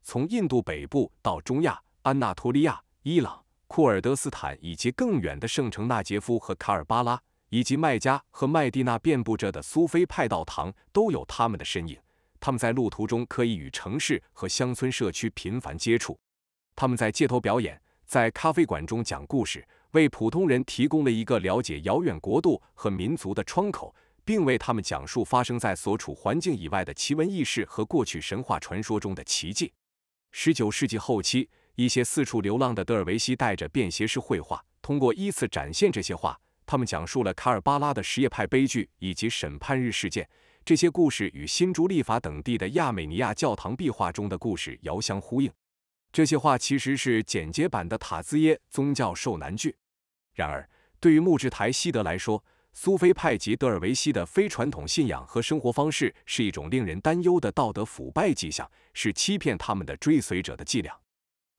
从印度北部到中亚、安纳托利亚、伊朗、库尔德斯坦以及更远的圣城纳杰夫和卡尔巴拉。以及麦加和麦地那遍布着的苏菲派道堂都有他们的身影。他们在路途中可以与城市和乡村社区频繁接触。他们在街头表演，在咖啡馆中讲故事，为普通人提供了一个了解遥远国度和民族的窗口，并为他们讲述发生在所处环境以外的奇闻异事和过去神话传说中的奇迹。十九世纪后期，一些四处流浪的德尔维西带着便携式绘画，通过依次展现这些画。他们讲述了卡尔巴拉的什叶派悲剧以及审判日事件，这些故事与新竹立法等地的亚美尼亚教堂壁画中的故事遥相呼应。这些画其实是简洁版的塔兹耶宗教受难剧。然而，对于穆智台希德来说，苏菲派及德尔维西的非传统信仰和生活方式是一种令人担忧的道德腐败迹象，是欺骗他们的追随者的伎俩。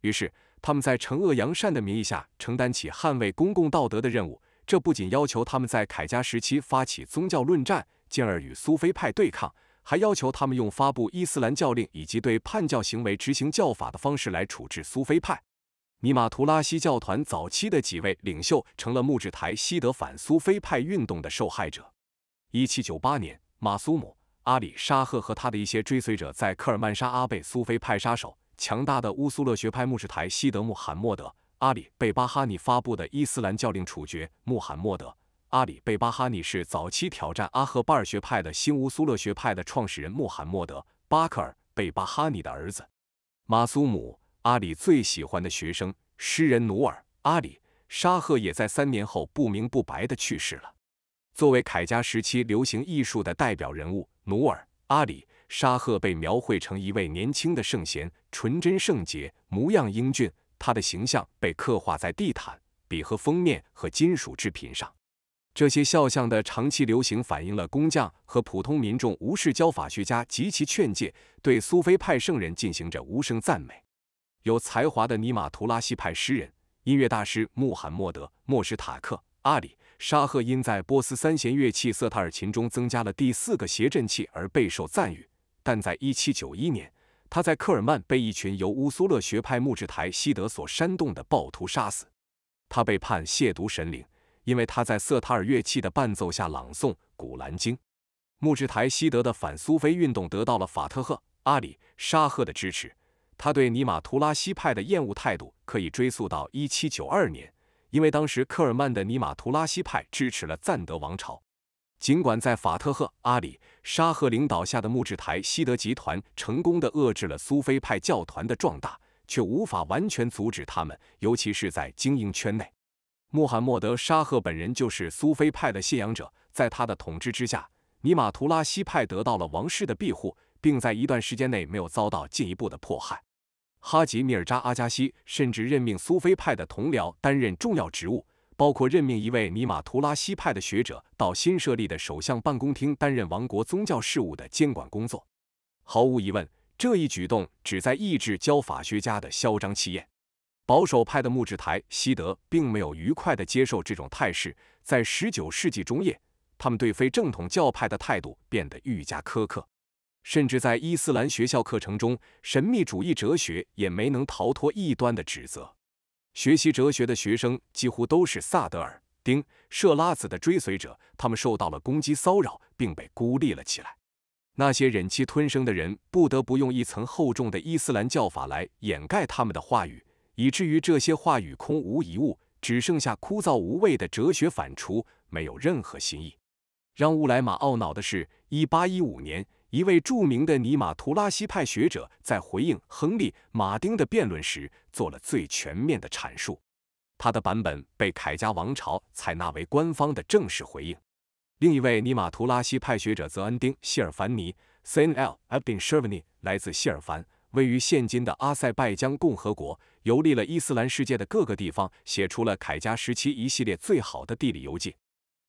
于是，他们在惩恶扬善的名义下承担起捍卫公共道德的任务。这不仅要求他们在凯加时期发起宗教论战，进而与苏菲派对抗，还要求他们用发布伊斯兰教令以及对叛教行为执行教法的方式来处置苏菲派。尼玛图拉西教团早期的几位领袖成了木质台西德反苏菲派运动的受害者。一七九八年，马苏姆·阿里沙赫和他的一些追随者在科尔曼沙阿被苏菲派杀手强大的乌苏勒学派木质台西德穆罕默德。阿里贝巴哈尼发布的伊斯兰教令处决穆罕默德。阿里贝巴哈尼是早期挑战阿赫巴尔学派的新乌苏勒学派的创始人穆罕默德·巴克尔贝巴哈尼的儿子。马苏姆阿里最喜欢的学生诗人努尔阿里沙赫也在三年后不明不白的去世了。作为凯加时期流行艺术的代表人物，努尔阿里沙赫被描绘成一位年轻的圣贤，纯真圣洁，模样英俊。他的形象被刻画在地毯、笔和封面和金属制品上。这些肖像的长期流行反映了工匠和普通民众无视教法学家及其劝诫，对苏菲派圣人进行着无声赞美。有才华的尼玛图拉西派诗人、音乐大师穆罕默德·莫什塔克·阿里·沙赫因在波斯三弦乐器瑟塔尔琴中增加了第四个谐振器而备受赞誉，但在1791年。他在科尔曼被一群由乌苏勒学派木制台西德所煽动的暴徒杀死，他被判亵渎神灵，因为他在瑟塔尔乐器的伴奏下朗诵古兰经。木制台西德的反苏菲运动得到了法特赫阿里沙赫的支持，他对尼玛图拉西派的厌恶态度可以追溯到一七九二年，因为当时科尔曼的尼玛图拉西派支持了赞德王朝。尽管在法特赫·阿里·沙赫领导下的穆智台西德集团成功的遏制了苏菲派教团的壮大，却无法完全阻止他们，尤其是在精英圈内。穆罕默德·沙赫本人就是苏菲派的信仰者，在他的统治之下，尼玛图拉西派得到了王室的庇护，并在一段时间内没有遭到进一步的迫害。哈吉米尔扎·阿加西甚至任命苏菲派的同僚担任重要职务。包括任命一位尼玛图拉西派的学者到新设立的首相办公厅担任王国宗教事务的监管工作。毫无疑问，这一举动旨在抑制教法学家的嚣张气焰。保守派的木制台西德并没有愉快地接受这种态势。在19世纪中叶，他们对非正统教派的态度变得愈加苛刻，甚至在伊斯兰学校课程中，神秘主义哲学也没能逃脱异端的指责。学习哲学的学生几乎都是萨德尔丁舍拉子的追随者，他们受到了攻击骚扰，并被孤立了起来。那些忍气吞声的人不得不用一层厚重的伊斯兰教法来掩盖他们的话语，以至于这些话语空无一物，只剩下枯燥无味的哲学反刍，没有任何新意。让乌来玛懊恼的是，一八一五年。一位著名的尼玛图拉西派学者在回应亨利·马丁的辩论时做了最全面的阐述，他的版本被凯加王朝采纳为官方的正式回应。另一位尼玛图拉西派学者泽恩丁·希尔凡尼 c a n l a b d i n s h i r v a n i 来自希尔凡，位于现今的阿塞拜疆共和国，游历了伊斯兰世界的各个地方，写出了凯加时期一系列最好的地理游记。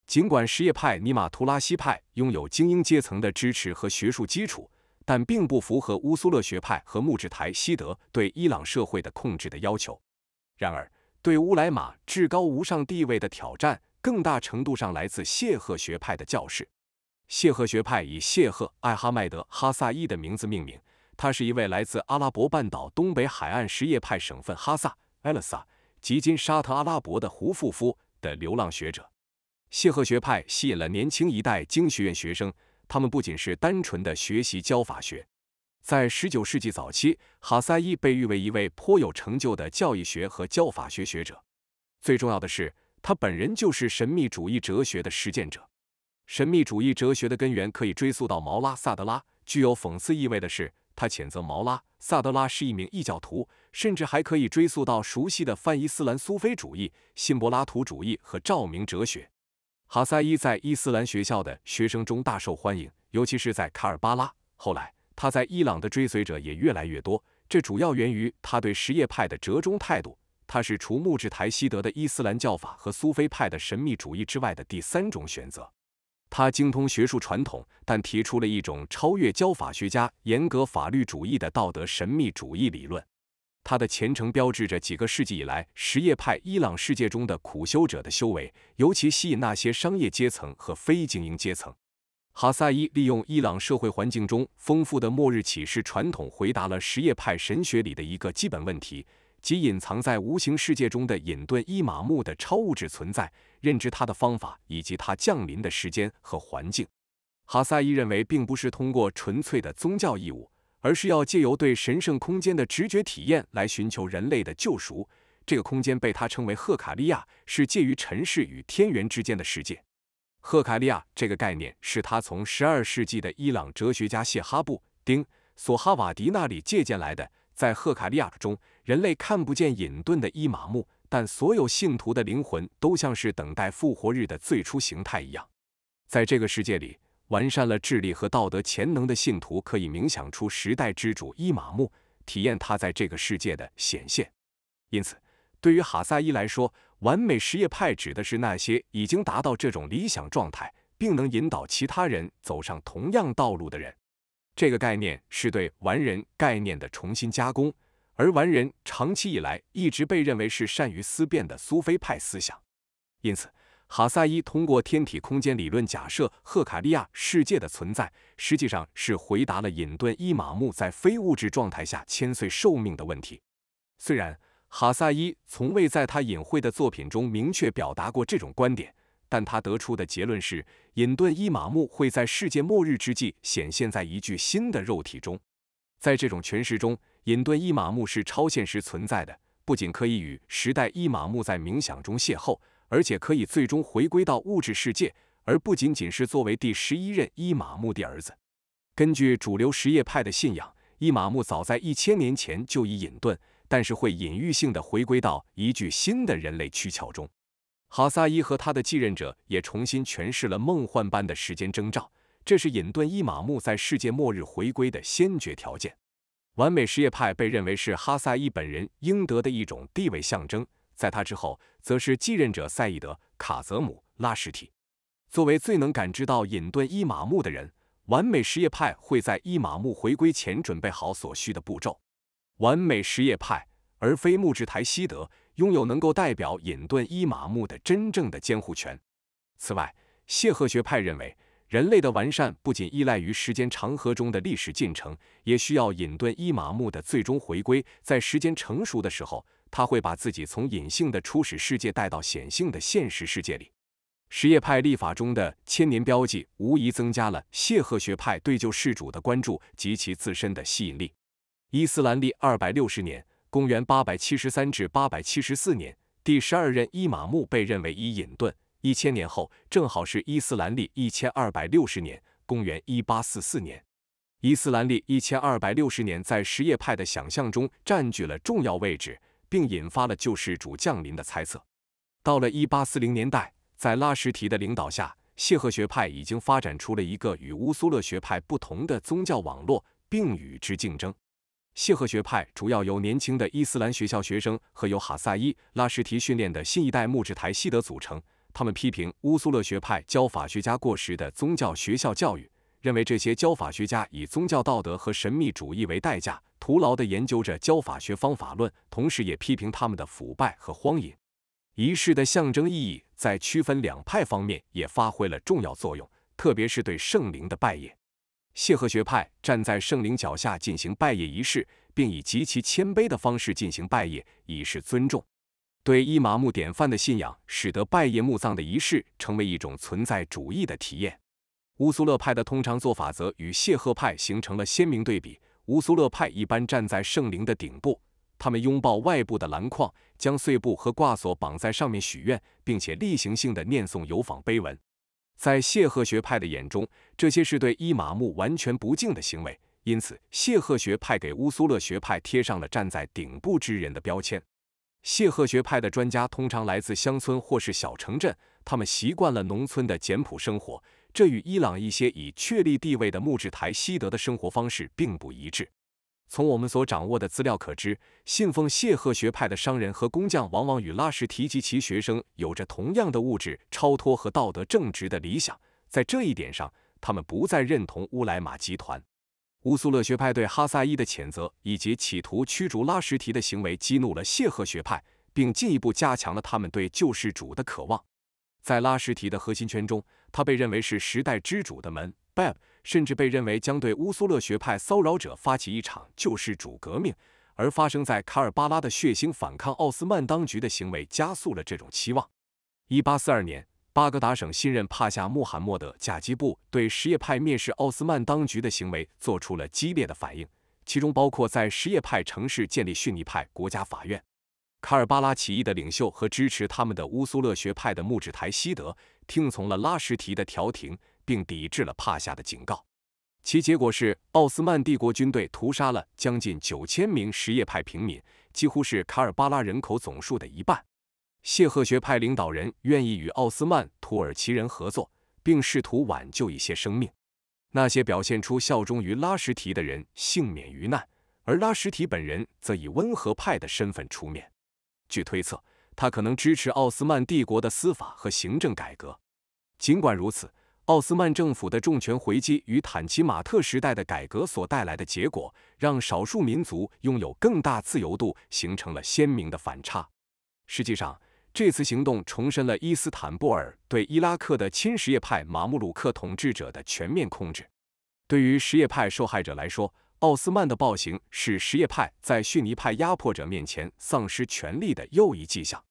尽管什叶派尼玛图拉西派拥有精英阶层的支持和学术基础，但并不符合乌苏勒学派和穆智台希德对伊朗社会的控制的要求。然而，对乌莱玛至高无上地位的挑战，更大程度上来自谢赫学派的教士。谢赫学派以谢赫艾哈迈德哈萨伊的名字命名，他是一位来自阿拉伯半岛东北海岸什叶派省份哈萨艾勒萨即今沙特阿拉伯的胡夫夫的流浪学者。谢赫学派吸引了年轻一代经学院学生，他们不仅是单纯的学习教法学。在19世纪早期，哈塞伊被誉为一位颇有成就的教育学和教法学学者。最重要的是，他本人就是神秘主义哲学的实践者。神秘主义哲学的根源可以追溯到毛拉萨德拉。具有讽刺意味的是，他谴责毛拉萨德拉是一名异教徒，甚至还可以追溯到熟悉的泛伊斯兰苏菲主义、新柏拉图主义和照明哲学。哈塞伊在伊斯兰学校的学生中大受欢迎，尤其是在卡尔巴拉。后来，他在伊朗的追随者也越来越多，这主要源于他对什叶派的折中态度。他是除穆智台希德的伊斯兰教法和苏菲派的神秘主义之外的第三种选择。他精通学术传统，但提出了一种超越教法学家严格法律主义的道德神秘主义理论。他的虔诚标志着几个世纪以来什叶派伊朗世界中的苦修者的修为，尤其吸引那些商业阶层和非精英阶层。哈萨伊利用伊朗社会环境中丰富的末日启示传统，回答了什叶派神学里的一个基本问题，即隐藏在无形世界中的隐遁伊玛目的超物质存在、认知它的方法以及它降临的时间和环境。哈萨伊认为，并不是通过纯粹的宗教义务。而是要借由对神圣空间的直觉体验来寻求人类的救赎。这个空间被他称为赫卡利亚，是介于尘世与天元之间的世界。赫卡利亚这个概念是他从12世纪的伊朗哲学家谢哈布丁·索哈瓦迪那里借鉴来的。在赫卡利亚中，人类看不见隐遁的伊玛目，但所有信徒的灵魂都像是等待复活日的最初形态一样。在这个世界里。完善了智力和道德潜能的信徒可以冥想出时代之主伊玛目，体验他在这个世界的显现。因此，对于哈萨伊来说，完美实业派指的是那些已经达到这种理想状态，并能引导其他人走上同样道路的人。这个概念是对完人概念的重新加工，而完人长期以来一直被认为是善于思辨的苏菲派思想。因此，哈萨伊通过天体空间理论假设赫卡利亚世界的存在，实际上是回答了隐遁伊玛目在非物质状态下千岁寿命的问题。虽然哈萨伊从未在他隐晦的作品中明确表达过这种观点，但他得出的结论是，隐遁伊玛目会在世界末日之际显现在一具新的肉体中。在这种诠释中，隐遁伊玛目是超现实存在的，不仅可以与时代伊玛目在冥想中邂逅。而且可以最终回归到物质世界，而不仅仅是作为第十一任伊玛目的儿子。根据主流什业派的信仰，伊玛目早在一千年前就已隐遁，但是会隐喻性的回归到一具新的人类躯壳中。哈萨伊和他的继任者也重新诠释了梦幻般的时间征兆，这是隐遁伊玛目在世界末日回归的先决条件。完美实业派被认为是哈萨伊本人应得的一种地位象征，在他之后。则是继任者赛义德·卡泽姆·拉什提。作为最能感知到隐遁伊玛目的人，完美实业派会在伊玛目回归前准备好所需的步骤。完美实业派而非木制台希德拥有能够代表隐遁伊玛目的真正的监护权。此外，谢赫学派认为，人类的完善不仅依赖于时间长河中的历史进程，也需要隐遁伊玛目的最终回归。在时间成熟的时候。他会把自己从隐性的初始世界带到显性的现实世界里。什叶派立法中的千年标记无疑增加了谢赫学派对救世主的关注及其自身的吸引力。伊斯兰历二百六十年（公元八百七十三至八百七十四年），第十二任伊玛目被认为已隐遁。一千年后，正好是伊斯兰历一千二百六十年（公元一八四四年）。伊斯兰历一千二百六十年在什叶派的想象中占据了重要位置。并引发了救世主降临的猜测。到了1840年代，在拉什提的领导下，谢赫学派已经发展出了一个与乌苏勒学派不同的宗教网络，并与之竞争。谢赫学派主要由年轻的伊斯兰学校学生和由哈萨伊、拉什提训练的新一代穆质台希德组成。他们批评乌苏勒学派教法学家过时的宗教学校教育。认为这些教法学家以宗教道德和神秘主义为代价，徒劳地研究着教法学方法论，同时也批评他们的腐败和荒淫。仪式的象征意义在区分两派方面也发挥了重要作用，特别是对圣灵的拜谒。谢赫学派站在圣灵脚下进行拜谒仪式，并以极其谦卑的方式进行拜谒，以示尊重。对伊玛目典范的信仰，使得拜谒墓葬的仪式成为一种存在主义的体验。乌苏勒派的通常做法则与谢赫派形成了鲜明对比。乌苏勒派一般站在圣灵的顶部，他们拥抱外部的篮筐，将碎布和挂锁绑在上面许愿，并且例行性的念诵有访碑文。在谢赫学派的眼中，这些是对伊玛目完全不敬的行为，因此谢赫学派给乌苏勒学派贴上了站在顶部之人的标签。谢赫学派的专家通常来自乡村或是小城镇，他们习惯了农村的简朴生活。这与伊朗一些已确立地位的木质台西德的生活方式并不一致。从我们所掌握的资料可知，信奉谢赫学派的商人和工匠往往与拉什提及其学生有着同样的物质超脱和道德正直的理想，在这一点上，他们不再认同乌莱玛集团。乌苏勒学派对哈萨伊的谴责以及企图驱逐拉什提的行为，激怒了谢赫学派，并进一步加强了他们对救世主的渴望。在拉什提的核心圈中，他被认为是时代之主的门 b a b 甚至被认为将对乌苏勒学派骚扰者发起一场救世主革命。而发生在卡尔巴拉的血腥反抗奥斯曼当局的行为加速了这种期望。一八四二年，巴格达省新任帕夏穆罕默德·贾基布对什叶派蔑视奥斯曼当局的行为做出了激烈的反应，其中包括在什叶派城市建立逊尼派国家法院。卡尔巴拉起义的领袖和支持他们的乌苏勒学派的穆智台希德听从了拉什提的调停，并抵制了帕夏的警告，其结果是奥斯曼帝国军队屠杀了将近九千名什叶派平民，几乎是卡尔巴拉人口总数的一半。谢赫学派领导人愿意与奥斯曼土耳其人合作，并试图挽救一些生命。那些表现出效忠于拉什提的人幸免于难，而拉什提本人则以温和派的身份出面。据推测，他可能支持奥斯曼帝国的司法和行政改革。尽管如此，奥斯曼政府的重拳回击与坦奇马特时代的改革所带来的结果，让少数民族拥有更大自由度，形成了鲜明的反差。实际上，这次行动重申了伊斯坦布尔对伊拉克的亲什叶派马穆鲁克统治者的全面控制。对于什叶派受害者来说，奥斯曼的暴行是什叶派在逊尼派压迫者面前丧失权力的又一迹象。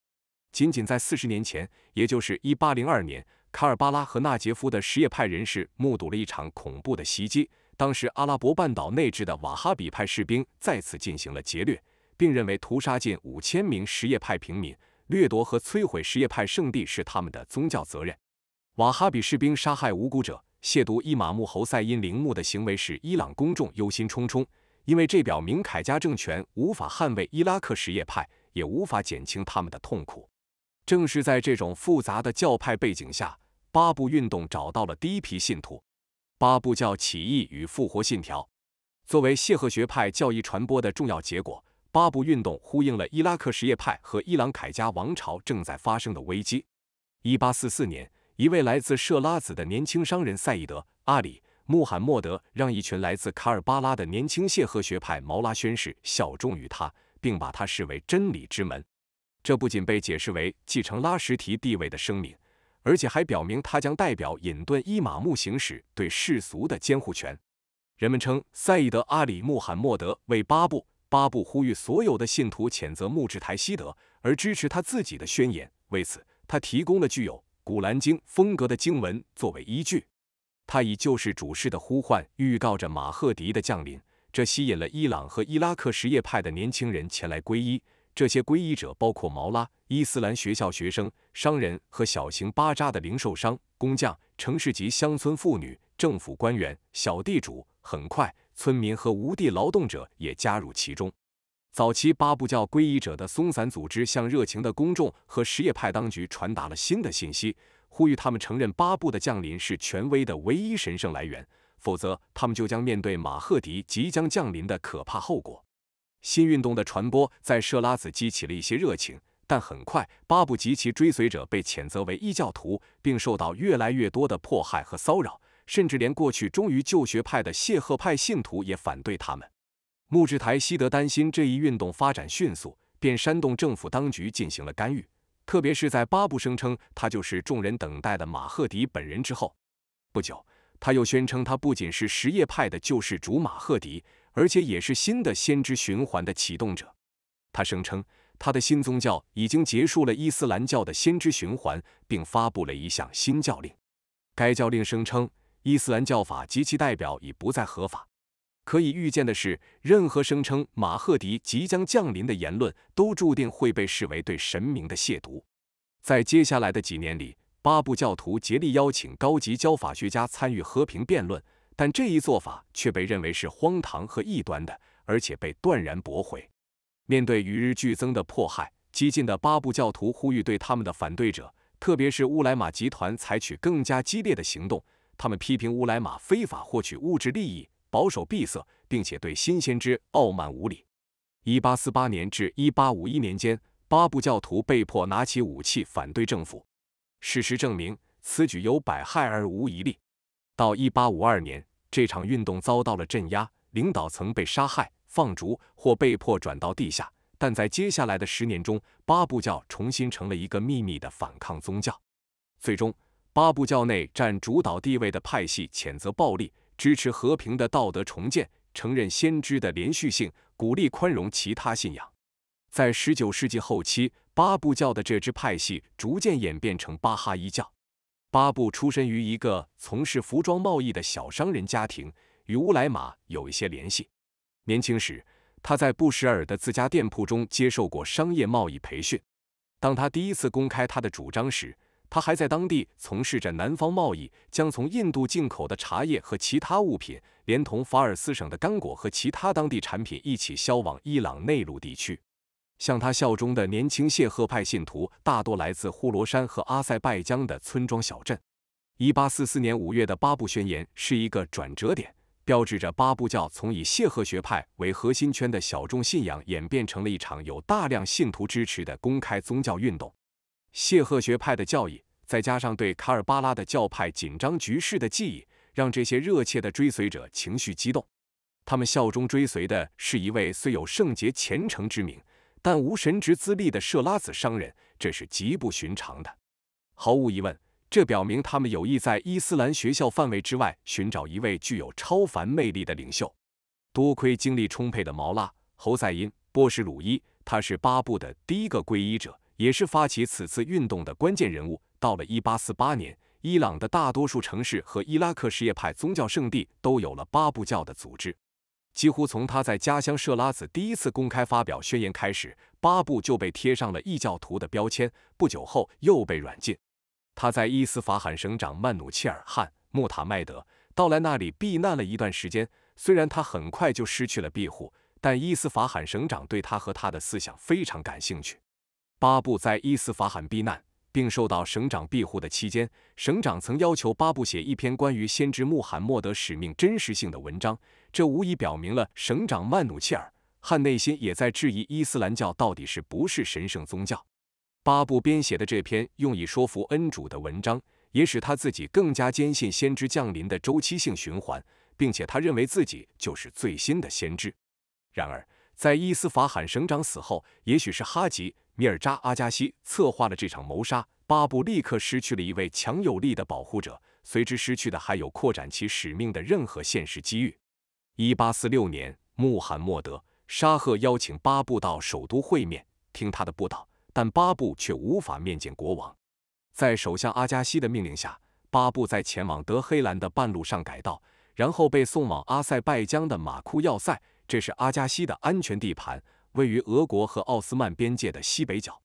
仅仅在四十年前，也就是一八零二年，卡尔巴拉和纳杰夫的什叶派人士目睹了一场恐怖的袭击。当时，阿拉伯半岛内置的瓦哈比派士兵再次进行了劫掠，并认为屠杀近五千名什叶派平民、掠夺和摧毁什叶派圣地是他们的宗教责任。瓦哈比士兵杀害无辜者。亵渎伊玛目侯赛因陵墓的行为使伊朗公众忧心忡忡，因为这表明凯加政权无法捍卫伊拉克什叶派，也无法减轻他们的痛苦。正是在这种复杂的教派背景下，巴布运动找到了第一批信徒。巴布教起义与复活信条，作为谢赫学派教义传播的重要结果，巴布运动呼应了伊拉克什叶派和伊朗凯加王朝正在发生的危机。一八四四年。一位来自设拉子的年轻商人赛义德·阿里·穆罕默德让一群来自卡尔巴拉的年轻谢赫学派毛拉宣誓效忠于他，并把他视为真理之门。这不仅被解释为继承拉什提地位的声明，而且还表明他将代表隐遁伊玛目行使对世俗的监护权。人们称赛义德·阿里·穆罕默德为巴布。巴布呼吁所有的信徒谴责穆智台希德，而支持他自己的宣言。为此，他提供了具有。古兰经风格的经文作为依据，他以救世主式的呼唤预告着马赫迪的降临，这吸引了伊朗和伊拉克什叶派的年轻人前来皈依。这些皈依者包括毛拉、伊斯兰学校学生、商人和小型巴扎的零售商、工匠、城市及乡村妇女、政府官员、小地主。很快，村民和无地劳动者也加入其中。早期八部教皈依者的松散组织向热情的公众和什叶派当局传达了新的信息，呼吁他们承认八部的降临是权威的唯一神圣来源，否则他们就将面对马赫迪即将降临的可怕后果。新运动的传播在设拉子激起了一些热情，但很快巴布及其追随者被谴责为异教徒，并受到越来越多的迫害和骚扰，甚至连过去忠于旧学派的谢赫派信徒也反对他们。穆志台西德担心这一运动发展迅速，便煽动政府当局进行了干预。特别是在巴布声称他就是众人等待的马赫迪本人之后，不久他又宣称他不仅是什叶派的救世主马赫迪，而且也是新的先知循环的启动者。他声称他的新宗教已经结束了伊斯兰教的先知循环，并发布了一项新教令。该教令声称伊斯兰教法及其代表已不再合法。可以预见的是，任何声称马赫迪即将降临的言论都注定会被视为对神明的亵渎。在接下来的几年里，巴布教徒竭力邀请高级教法学家参与和平辩论，但这一做法却被认为是荒唐和异端的，而且被断然驳回。面对与日俱增的迫害，激进的巴布教徒呼吁对他们的反对者，特别是乌莱玛集团，采取更加激烈的行动。他们批评乌莱玛非法获取物质利益。保守闭塞，并且对新先知傲慢无礼。一八四八年至一八五一年间，巴布教徒被迫拿起武器反对政府。事实证明，此举有百害而无一利。到一八五二年，这场运动遭到了镇压，领导层被杀害、放逐或被迫转到地下。但在接下来的十年中，巴布教重新成了一个秘密的反抗宗教。最终，巴布教内占主导地位的派系谴责暴力。支持和平的道德重建，承认先知的连续性，鼓励宽容其他信仰。在十九世纪后期，巴布教的这支派系逐渐演变成巴哈伊教。巴布出身于一个从事服装贸易的小商人家庭，与乌来马有一些联系。年轻时，他在布什尔的自家店铺中接受过商业贸易培训。当他第一次公开他的主张时，他还在当地从事着南方贸易，将从印度进口的茶叶和其他物品，连同法尔斯省的干果和其他当地产品一起销往伊朗内陆地区。向他效忠的年轻谢赫派信徒大多来自呼罗珊和阿塞拜疆的村庄小镇。一八四四年五月的八部宣言是一个转折点，标志着八部教从以谢赫学派为核心圈的小众信仰演变成了一场有大量信徒支持的公开宗教运动。谢赫学派的教义，再加上对卡尔巴拉的教派紧张局势的记忆，让这些热切的追随者情绪激动。他们效忠追随的是一位虽有圣洁虔诚之名，但无神职资历的设拉子商人，这是极不寻常的。毫无疑问，这表明他们有意在伊斯兰学校范围之外寻找一位具有超凡魅力的领袖。多亏精力充沛的毛拉侯赛因波什鲁伊，他是巴布的第一个皈依者。也是发起此次运动的关键人物。到了一八四八年，伊朗的大多数城市和伊拉克什叶派宗教圣地都有了巴布教的组织。几乎从他在家乡设拉子第一次公开发表宣言开始，巴布就被贴上了异教徒的标签。不久后又被软禁。他在伊斯法罕省长曼努切尔汗穆塔迈德到来那里避难了一段时间。虽然他很快就失去了庇护，但伊斯法罕省长对他和他的思想非常感兴趣。巴布在伊斯法罕避难并受到省长庇护的期间，省长曾要求巴布写一篇关于先知穆罕默德使命真实性的文章。这无疑表明了省长曼努切尔汗内心也在质疑伊斯兰教到底是不是神圣宗教。巴布编写的这篇用以说服恩主的文章，也使他自己更加坚信先知降临的周期性循环，并且他认为自己就是最新的先知。然而，在伊斯法罕省长死后，也许是哈吉。米尔扎阿加西策划了这场谋杀，巴布立刻失去了一位强有力的保护者，随之失去的还有扩展其使命的任何现实机遇。一八四六年，穆罕默德沙赫邀请巴布到首都会面，听他的布道，但巴布却无法面见国王。在首相阿加西的命令下，巴布在前往德黑兰的半路上改道，然后被送往阿塞拜疆的马库要塞，这是阿加西的安全地盘。位于俄国和奥斯曼边界的西北角，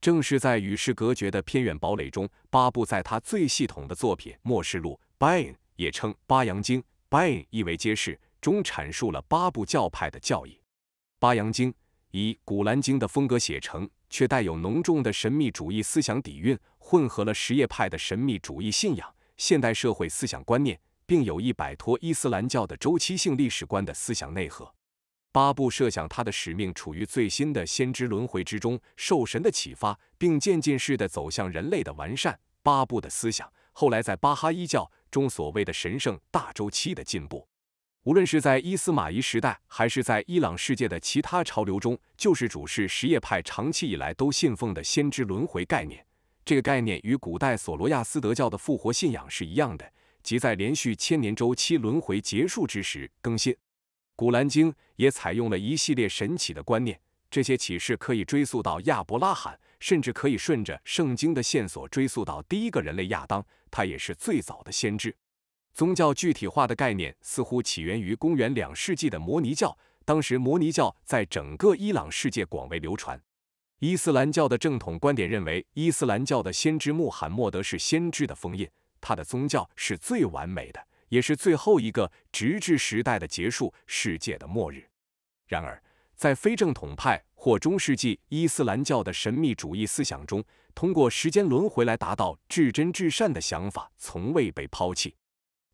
正是在与世隔绝的偏远堡垒中，巴布在他最系统的作品《末世录》（Bayn） 也称《八阳经》（Bayn） 意为揭示中，阐述了巴布教派的教义。《八阳经》以古兰经的风格写成，却带有浓重的神秘主义思想底蕴，混合了什叶派的神秘主义信仰、现代社会思想观念，并有意摆脱伊斯兰教的周期性历史观的思想内核。巴布设想他的使命处于最新的先知轮回之中，受神的启发，并渐进式的走向人类的完善。巴布的思想后来在巴哈伊教中所谓的神圣大周期的进步，无论是在伊斯玛仪时代还是在伊朗世界的其他潮流中，救世主是什叶派长期以来都信奉的先知轮回概念。这个概念与古代索罗亚斯德教的复活信仰是一样的，即在连续千年周期轮回结束之时更新。古兰经也采用了一系列神奇的观念，这些启示可以追溯到亚伯拉罕，甚至可以顺着圣经的线索追溯到第一个人类亚当，他也是最早的先知。宗教具体化的概念似乎起源于公元两世纪的摩尼教，当时摩尼教在整个伊朗世界广为流传。伊斯兰教的正统观点认为，伊斯兰教的先知穆罕默德是先知的封印，他的宗教是最完美的。也是最后一个，直至时代的结束，世界的末日。然而，在非正统派或中世纪伊斯兰教的神秘主义思想中，通过时间轮回来达到至真至善的想法从未被抛弃。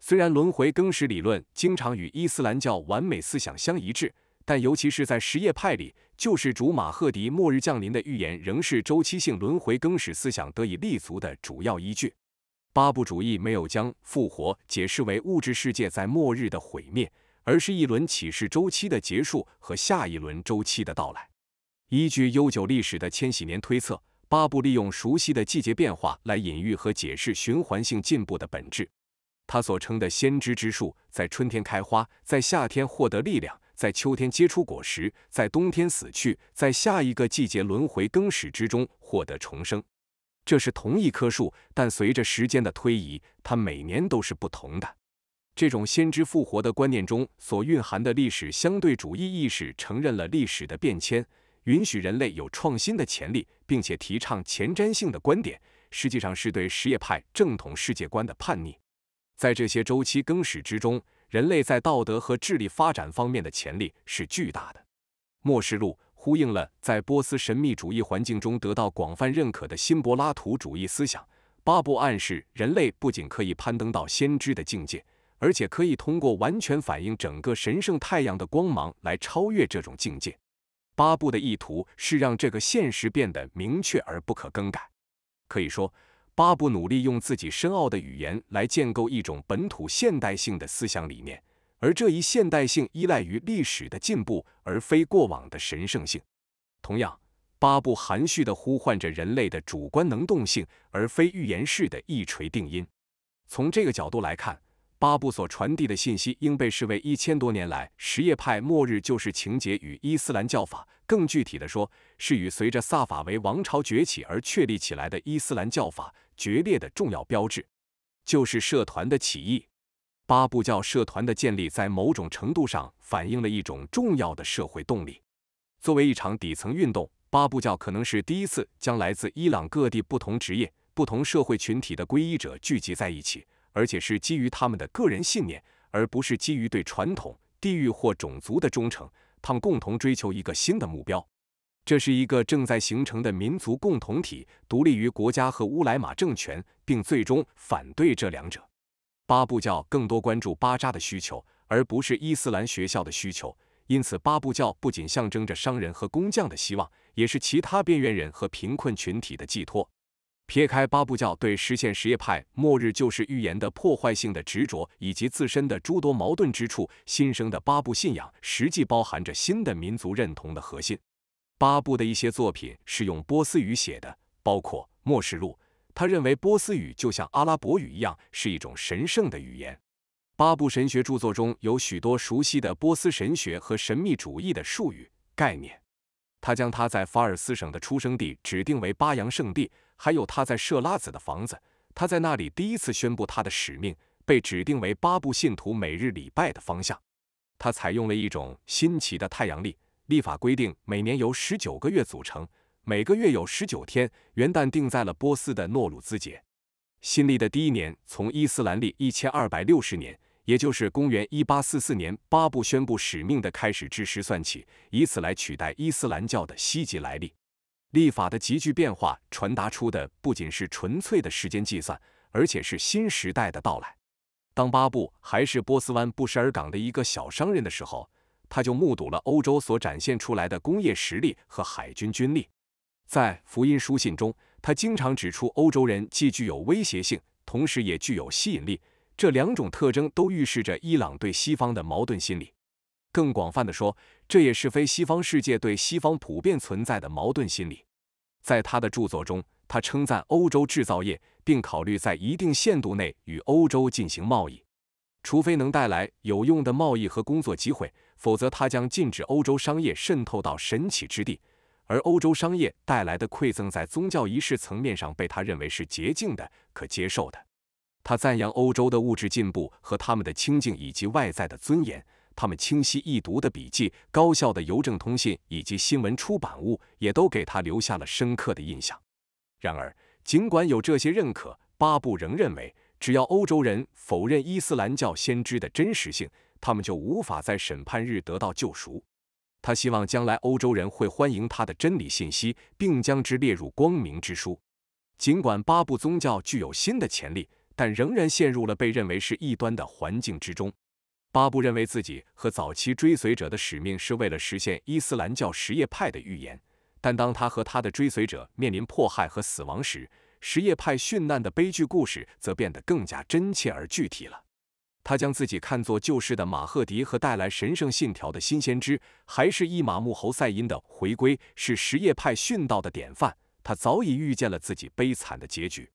虽然轮回更始理论经常与伊斯兰教完美思想相一致，但尤其是在什叶派里，救世主马赫迪末日降临的预言，仍是周期性轮回更始思想得以立足的主要依据。巴布主义没有将复活解释为物质世界在末日的毁灭，而是一轮启示周期的结束和下一轮周期的到来。依据悠久历史的千禧年推测，巴布利用熟悉的季节变化来隐喻和解释循环性进步的本质。他所称的先知之树在春天开花，在夏天获得力量，在秋天结出果实，在冬天死去，在下一个季节轮回更始之中获得重生。这是同一棵树，但随着时间的推移，它每年都是不同的。这种先知复活的观念中所蕴含的历史相对主义意识，承认了历史的变迁，允许人类有创新的潜力，并且提倡前瞻性的观点，实际上是对实业派正统世界观的叛逆。在这些周期更始之中，人类在道德和智力发展方面的潜力是巨大的。末世录。呼应了在波斯神秘主义环境中得到广泛认可的新柏拉图主义思想，巴布暗示人类不仅可以攀登到先知的境界，而且可以通过完全反映整个神圣太阳的光芒来超越这种境界。巴布的意图是让这个现实变得明确而不可更改。可以说，巴布努力用自己深奥的语言来建构一种本土现代性的思想理念。而这一现代性依赖于历史的进步，而非过往的神圣性。同样，巴布含蓄地呼唤着人类的主观能动性，而非预言式的一锤定音。从这个角度来看，巴布所传递的信息应被视为一千多年来什叶派末日救世情节与伊斯兰教法，更具体的说，是与随着萨法维王朝崛起而确立起来的伊斯兰教法决裂的重要标志，就是社团的起义。八部教社团的建立，在某种程度上反映了一种重要的社会动力。作为一场底层运动，八部教可能是第一次将来自伊朗各地不同职业、不同社会群体的皈依者聚集在一起，而且是基于他们的个人信念，而不是基于对传统、地域或种族的忠诚。他们共同追求一个新的目标，这是一个正在形成的民族共同体，独立于国家和乌来玛政权，并最终反对这两者。巴布教更多关注巴扎的需求，而不是伊斯兰学校的需求。因此，巴布教不仅象征着商人和工匠的希望，也是其他边缘人和贫困群体的寄托。撇开巴布教对实现什叶派末日救世预言的破坏性的执着以及自身的诸多矛盾之处，新生的巴布信仰实际包含着新的民族认同的核心。巴布的一些作品是用波斯语写的，包括《末世录》。他认为波斯语就像阿拉伯语一样是一种神圣的语言。八部神学著作中有许多熟悉的波斯神学和神秘主义的术语概念。他将他在法尔斯省的出生地指定为巴扬圣地，还有他在设拉子的房子，他在那里第一次宣布他的使命，被指定为八部信徒每日礼拜的方向。他采用了一种新奇的太阳历，历法规定每年由十九个月组成。每个月有十九天，元旦定在了波斯的诺鲁兹节。新历的第一年从伊斯兰历一千二百六十年，也就是公元一八四四年，巴布宣布使命的开始之时算起，以此来取代伊斯兰教的西极来历。历法的急剧变化传达出的不仅是纯粹的时间计算，而且是新时代的到来。当巴布还是波斯湾布什尔港的一个小商人的时候，他就目睹了欧洲所展现出来的工业实力和海军军力。在福音书信中，他经常指出欧洲人既具有威胁性，同时也具有吸引力。这两种特征都预示着伊朗对西方的矛盾心理。更广泛的说，这也是非西方世界对西方普遍存在的矛盾心理。在他的著作中，他称赞欧洲制造业，并考虑在一定限度内与欧洲进行贸易。除非能带来有用的贸易和工作机会，否则他将禁止欧洲商业渗透到神奇之地。而欧洲商业带来的馈赠，在宗教仪式层面上被他认为是洁净的、可接受的。他赞扬欧洲的物质进步和他们的清净以及外在的尊严，他们清晰易读的笔记、高效的邮政通信以及新闻出版物，也都给他留下了深刻的印象。然而，尽管有这些认可，巴布仍认为，只要欧洲人否认伊斯兰教先知的真实性，他们就无法在审判日得到救赎。他希望将来欧洲人会欢迎他的真理信息，并将之列入光明之书。尽管巴布宗教具有新的潜力，但仍然陷入了被认为是异端的环境之中。巴布认为自己和早期追随者的使命是为了实现伊斯兰教什叶派的预言，但当他和他的追随者面临迫害和死亡时，什叶派殉难的悲剧故事则变得更加真切而具体了。他将自己看作旧世的马赫迪和带来神圣信条的新先知，还是伊马木侯赛因的回归，是什叶派殉道的典范。他早已预见了自己悲惨的结局。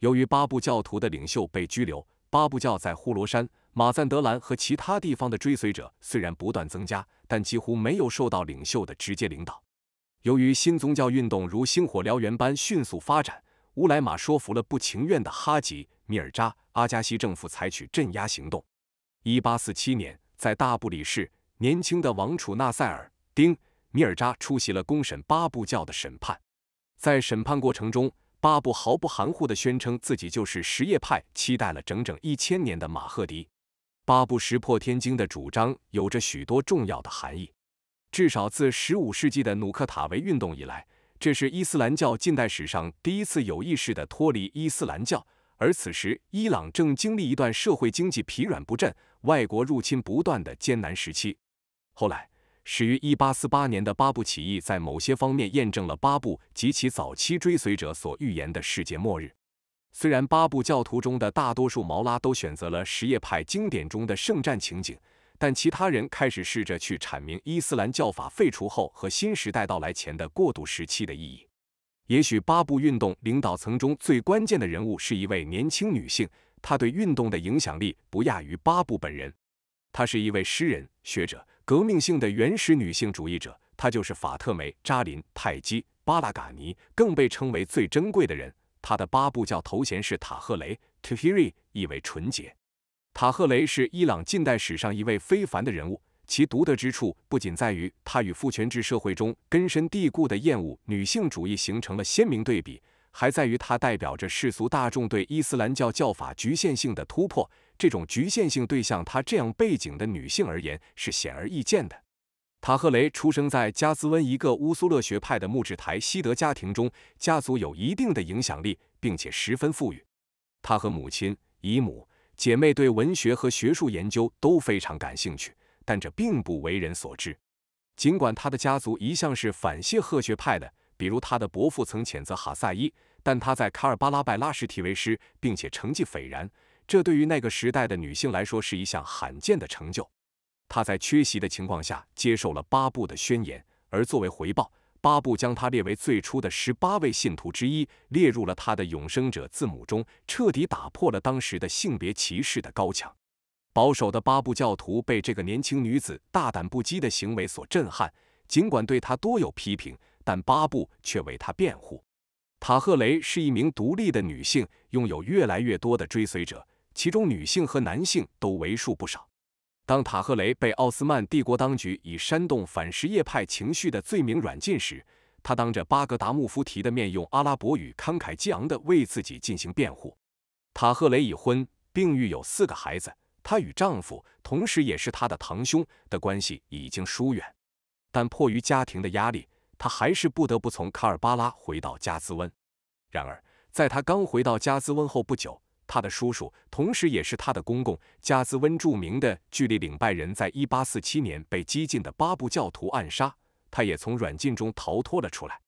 由于巴布教徒的领袖被拘留，巴布教在呼罗山、马赞德兰和其他地方的追随者虽然不断增加，但几乎没有受到领袖的直接领导。由于新宗教运动如星火燎原般迅速发展，乌莱玛说服了不情愿的哈吉。米尔扎阿加西政府采取镇压行动。一八四七年，在大布里市，年轻的王储纳塞尔丁米尔扎出席了公审巴布教的审判。在审判过程中，巴布毫不含糊的宣称自己就是什叶派期待了整整一千年的马赫迪。巴布石破天惊的主张有着许多重要的含义。至少自十五世纪的努克塔维运动以来，这是伊斯兰教近代史上第一次有意识的脱离伊斯兰教。而此时，伊朗正经历一段社会经济疲软不振、外国入侵不断的艰难时期。后来，始于1848年的巴布起义，在某些方面验证了巴布及其早期追随者所预言的世界末日。虽然巴布教徒中的大多数毛拉都选择了什叶派经典中的圣战情景，但其他人开始试着去阐明伊斯兰教法废除后和新时代到来前的过渡时期的意义。也许巴布运动领导层中最关键的人物是一位年轻女性，她对运动的影响力不亚于巴布本人。她是一位诗人、学者、革命性的原始女性主义者，她就是法特梅扎林泰基巴拉嘎尼，更被称为最珍贵的人。她的巴布教头衔是塔赫雷 （Taheri），意为纯洁。塔赫雷是伊朗近代史上一位非凡的人物。其独特之处不仅在于它与父权制社会中根深蒂固的厌恶女性主义形成了鲜明对比，还在于它代表着世俗大众对伊斯兰教教法局限性的突破。这种局限性对像她这样背景的女性而言是显而易见的。塔赫雷出生在加兹温一个乌苏勒学派的木质台西德家庭中，家族有一定的影响力，并且十分富裕。她和母亲、姨母、姐妹对文学和学术研究都非常感兴趣。但这并不为人所知。尽管他的家族一向是反谢赫学派的，比如他的伯父曾谴责哈萨伊，但他在卡尔巴拉拜拉什提为师，并且成绩斐然。这对于那个时代的女性来说是一项罕见的成就。他在缺席的情况下接受了巴布的宣言，而作为回报，巴布将他列为最初的十八位信徒之一，列入了他的永生者字母中，彻底打破了当时的性别歧视的高墙。保守的巴布教徒被这个年轻女子大胆不羁的行为所震撼，尽管对她多有批评，但巴布却为她辩护。塔赫雷是一名独立的女性，拥有越来越多的追随者，其中女性和男性都为数不少。当塔赫雷被奥斯曼帝国当局以煽动反什叶派情绪的罪名软禁时，他当着巴格达穆夫提的面用阿拉伯语慷慨激昂地为自己进行辩护。塔赫雷已婚，并育有四个孩子。她与丈夫，同时也是她的堂兄的关系已经疏远，但迫于家庭的压力，她还是不得不从卡尔巴拉回到加兹温。然而，在她刚回到加兹温后不久，她的叔叔，同时也是她的公公，加兹温著名的巨力领拜人，在一八四七年被激进的巴布教徒暗杀。他也从软禁中逃脱了出来。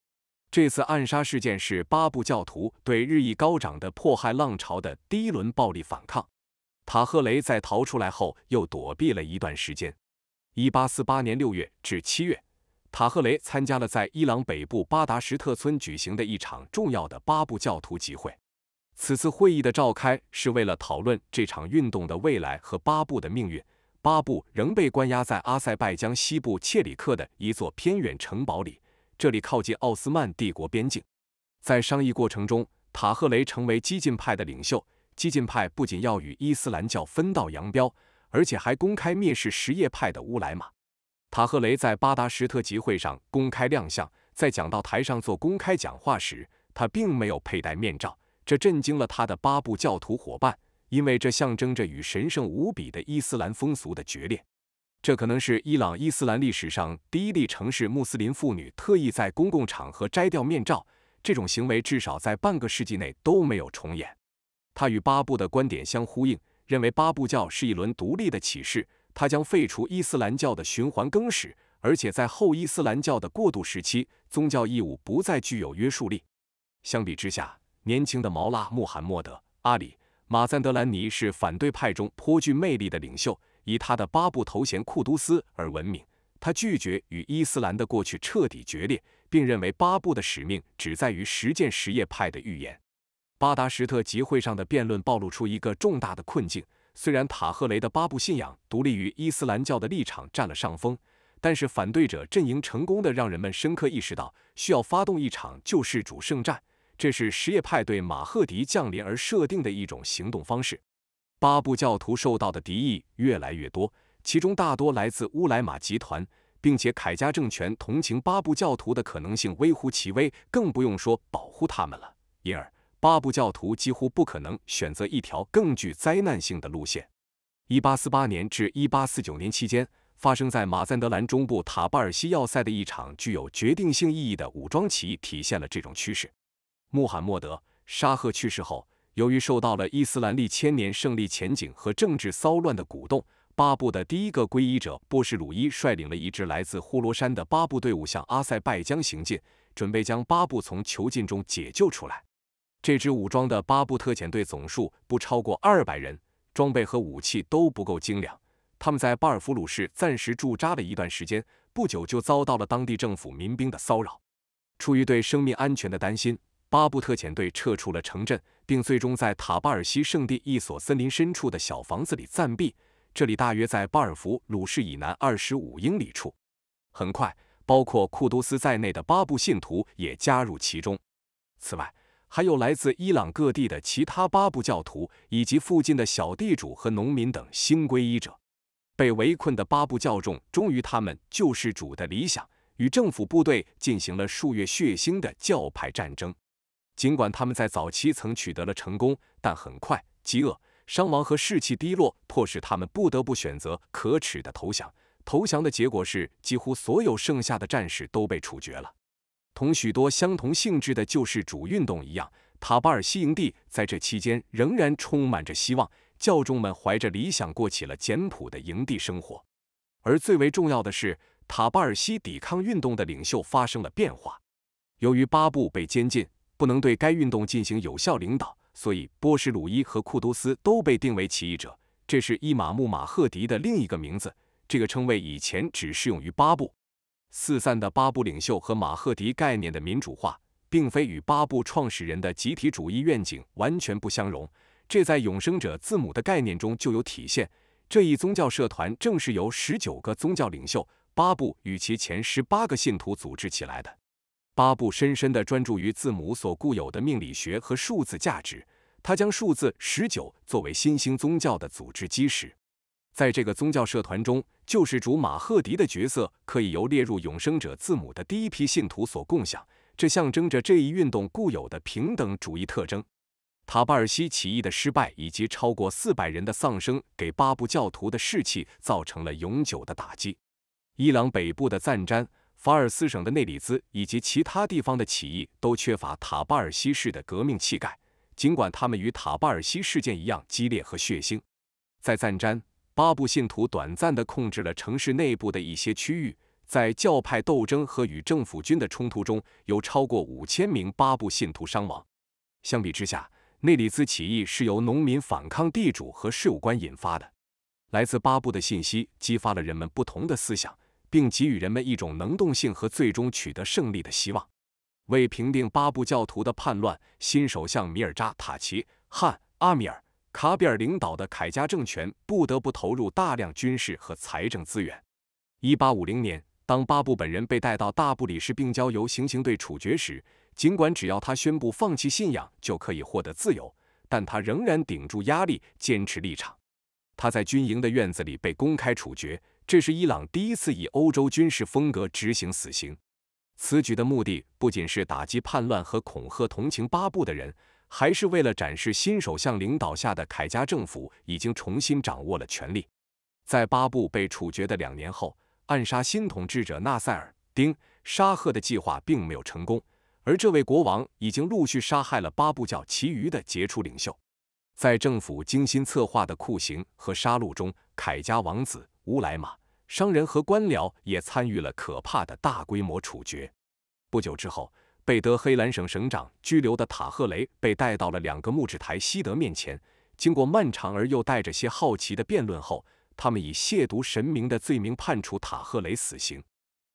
这次暗杀事件是巴布教徒对日益高涨的迫害浪潮的第一轮暴力反抗。塔赫雷在逃出来后又躲避了一段时间。1848年6月至7月，塔赫雷参加了在伊朗北部巴达什特村举行的一场重要的巴布教徒集会。此次会议的召开是为了讨论这场运动的未来和巴布的命运。巴布仍被关押在阿塞拜疆西部切里克的一座偏远城堡里，这里靠近奥斯曼帝国边境。在商议过程中，塔赫雷成为激进派的领袖。激进派不仅要与伊斯兰教分道扬镳，而且还公开蔑视什叶派的乌莱玛。塔赫雷在巴达什特集会上公开亮相，在讲到台上做公开讲话时，他并没有佩戴面罩，这震惊了他的巴布教徒伙伴，因为这象征着与神圣无比的伊斯兰风俗的决裂。这可能是伊朗伊斯兰历史上第一例城市穆斯林妇女特意在公共场合摘掉面罩。这种行为至少在半个世纪内都没有重演。他与巴布的观点相呼应，认为巴布教是一轮独立的启示，他将废除伊斯兰教的循环更始，而且在后伊斯兰教的过渡时期，宗教义务不再具有约束力。相比之下，年轻的毛拉穆罕默德·阿里·马赞德兰尼是反对派中颇具魅力的领袖，以他的巴布头衔库都斯而闻名。他拒绝与伊斯兰的过去彻底决裂，并认为巴布的使命只在于实践什叶派的预言。巴达什特集会上的辩论暴露出一个重大的困境。虽然塔赫雷的八部信仰独立于伊斯兰教的立场占了上风，但是反对者阵营成功的让人们深刻意识到，需要发动一场救世主圣战。这是什叶派对马赫迪降临而设定的一种行动方式。八部教徒受到的敌意越来越多，其中大多来自乌莱玛集团，并且凯加政权同情八部教徒的可能性微乎其微，更不用说保护他们了。因而。巴布教徒几乎不可能选择一条更具灾难性的路线。一八四八年至一八四九年期间，发生在马赞德兰中部塔巴尔西要塞的一场具有决定性意义的武装起义，体现了这种趋势。穆罕默德·沙赫去世后，由于受到了伊斯兰历千年胜利前景和政治骚乱的鼓动，巴布的第一个皈依者波什鲁伊率领了一支来自呼罗山的巴布队伍向阿塞拜疆行进，准备将巴布从囚禁中解救出来。这支武装的巴布特遣队总数不超过二百人，装备和武器都不够精良。他们在巴尔夫鲁市暂时驻扎了一段时间，不久就遭到了当地政府民兵的骚扰。出于对生命安全的担心，巴布特遣队撤出了城镇，并最终在塔巴尔西圣地一所森林深处的小房子里暂避。这里大约在巴尔福鲁市以南二十五英里处。很快，包括库都斯在内的巴布信徒也加入其中。此外，还有来自伊朗各地的其他巴布教徒，以及附近的小地主和农民等新皈依者。被围困的巴布教众忠于他们救世主的理想，与政府部队进行了数月血腥的教派战争。尽管他们在早期曾取得了成功，但很快饥饿、伤亡和士气低落迫使他们不得不选择可耻的投降。投降的结果是，几乎所有剩下的战士都被处决了。同许多相同性质的救世主运动一样，塔巴尔西营地在这期间仍然充满着希望。教众们怀着理想过起了简朴的营地生活，而最为重要的是，塔巴尔西抵抗运动的领袖发生了变化。由于巴布被监禁，不能对该运动进行有效领导，所以波什鲁伊和库都斯都被定为起义者。这是伊玛目马赫迪的另一个名字，这个称谓以前只适用于巴布。四散的巴布领袖和马赫迪概念的民主化，并非与巴布创始人的集体主义愿景完全不相容。这在永生者字母的概念中就有体现。这一宗教社团正是由十九个宗教领袖、巴布与其前十八个信徒组织起来的。巴布深深地专注于字母所固有的命理学和数字价值，他将数字十九作为新兴宗教的组织基石。在这个宗教社团中。救世主马赫迪的角色可以由列入永生者字母的第一批信徒所共享，这象征着这一运动固有的平等主义特征。塔巴尔西起义的失败以及超过四百人的丧生，给巴布教徒的士气造成了永久的打击。伊朗北部的赞詹、法尔斯省的内里兹以及其他地方的起义都缺乏塔巴尔西式的革命气概，尽管他们与塔巴尔西事件一样激烈和血腥。在赞詹。巴布信徒短暂的控制了城市内部的一些区域，在教派斗争和与政府军的冲突中，有超过五千名巴布信徒伤亡。相比之下，内里兹起义是由农民反抗地主和税务官引发的。来自巴布的信息激发了人们不同的思想，并给予人们一种能动性和最终取得胜利的希望。为平定巴布教徒的叛乱，新首相米尔扎塔奇汉阿米尔。卡比尔领导的凯加政权不得不投入大量军事和财政资源。一八五零年，当巴布本人被带到大布里士并交由行刑队处决时，尽管只要他宣布放弃信仰就可以获得自由，但他仍然顶住压力坚持立场。他在军营的院子里被公开处决，这是伊朗第一次以欧洲军事风格执行死刑。此举的目的不仅是打击叛乱和恐吓同情巴布的人。还是为了展示新首相领导下的凯加政府已经重新掌握了权力。在巴布被处决的两年后，暗杀新统治者纳塞尔丁沙赫的计划并没有成功，而这位国王已经陆续杀害了巴布教其余的杰出领袖。在政府精心策划的酷刑和杀戮中，凯加王子、乌莱马商人和官僚也参与了可怕的大规模处决。不久之后。被德黑兰省省长拘留的塔赫雷被带到了两个木质台西德面前。经过漫长而又带着些好奇的辩论后，他们以亵渎神明的罪名判处塔赫雷死刑。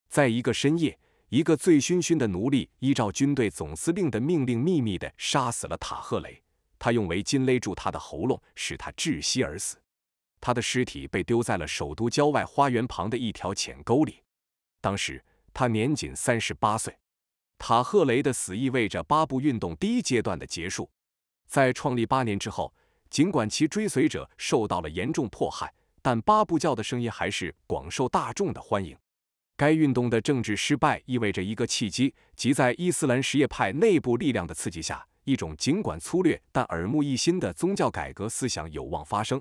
在一个深夜，一个醉醺醺的奴隶依照军队总司令的命令，秘密地杀死了塔赫雷。他用围巾勒住他的喉咙，使他窒息而死。他的尸体被丢在了首都郊外花园旁的一条浅沟里。当时他年仅三十八岁。塔赫雷的死意味着八部运动第一阶段的结束。在创立八年之后，尽管其追随者受到了严重迫害，但八部教的声音还是广受大众的欢迎。该运动的政治失败意味着一个契机，即在伊斯兰什叶派内部力量的刺激下，一种尽管粗略但耳目一新的宗教改革思想有望发生。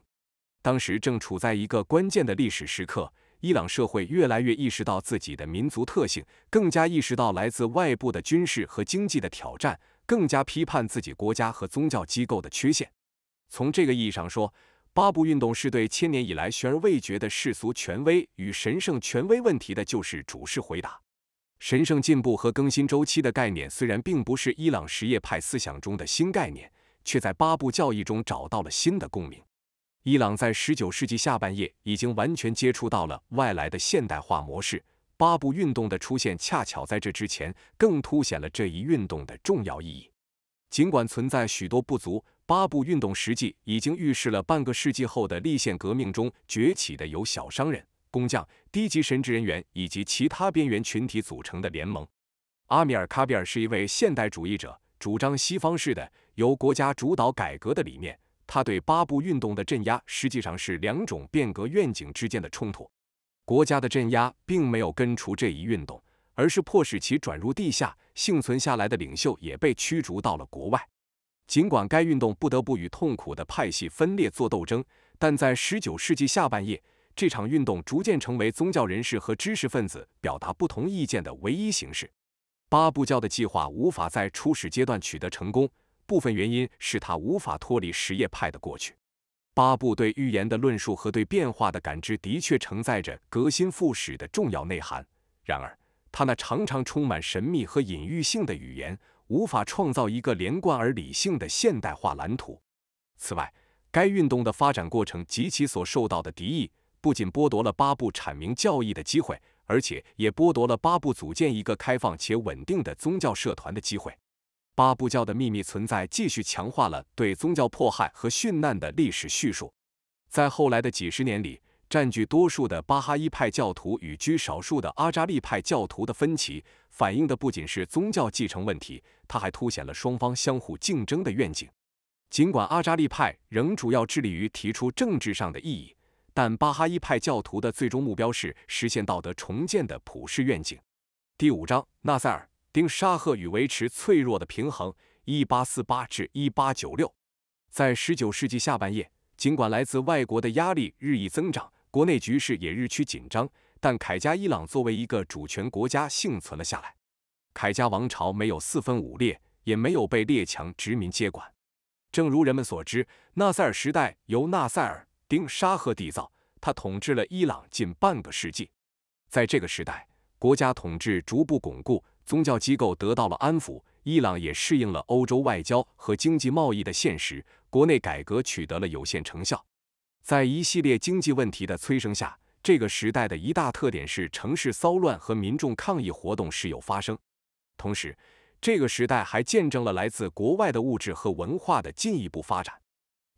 当时正处在一个关键的历史时刻。伊朗社会越来越意识到自己的民族特性，更加意识到来自外部的军事和经济的挑战，更加批判自己国家和宗教机构的缺陷。从这个意义上说，巴布运动是对千年以来悬而未决的世俗权威与神圣权威问题的救世主式回答。神圣进步和更新周期的概念虽然并不是伊朗什叶派思想中的新概念，却在巴布教义中找到了新的共鸣。伊朗在19世纪下半叶已经完全接触到了外来的现代化模式。巴布运动的出现恰巧在这之前，更凸显了这一运动的重要意义。尽管存在许多不足，巴布运动实际已经预示了半个世纪后的立宪革命中崛起的由小商人、工匠、低级神职人员以及其他边缘群体组成的联盟。阿米尔·卡比尔是一位现代主义者，主张西方式的由国家主导改革的理念。他对八部运动的镇压实际上是两种变革愿景之间的冲突。国家的镇压并没有根除这一运动，而是迫使其转入地下。幸存下来的领袖也被驱逐到了国外。尽管该运动不得不与痛苦的派系分裂作斗争，但在19世纪下半叶，这场运动逐渐成为宗教人士和知识分子表达不同意见的唯一形式。八部教的计划无法在初始阶段取得成功。部分原因是他无法脱离实业派的过去。巴布对预言的论述和对变化的感知的确承载着革新复始的重要内涵。然而，他那常常充满神秘和隐喻性的语言，无法创造一个连贯而理性的现代化蓝图。此外，该运动的发展过程及其所受到的敌意，不仅剥夺了巴布阐明教义的机会，而且也剥夺了巴布组建一个开放且稳定的宗教社团的机会。巴布教的秘密存在继续强化了对宗教迫害和殉难的历史叙述。在后来的几十年里，占据多数的巴哈伊派教徒与居少数的阿扎利派教徒的分歧，反映的不仅是宗教继承问题，它还凸显了双方相互竞争的愿景。尽管阿扎利派仍主要致力于提出政治上的意义，但巴哈伊派教徒的最终目标是实现道德重建的普世愿景。第五章，纳赛尔。丁沙赫与维持脆弱的平衡 （1848-1896）。在19世纪下半叶，尽管来自外国的压力日益增长，国内局势也日趋紧张，但凯加伊朗作为一个主权国家幸存了下来。凯加王朝没有四分五裂，也没有被列强殖民接管。正如人们所知，纳赛尔时代由纳赛尔丁沙赫缔造，他统治了伊朗近半个世纪。在这个时代，国家统治逐步巩固。宗教机构得到了安抚，伊朗也适应了欧洲外交和经济贸易的现实，国内改革取得了有限成效。在一系列经济问题的催生下，这个时代的一大特点是城市骚乱和民众抗议活动时有发生。同时，这个时代还见证了来自国外的物质和文化的进一步发展。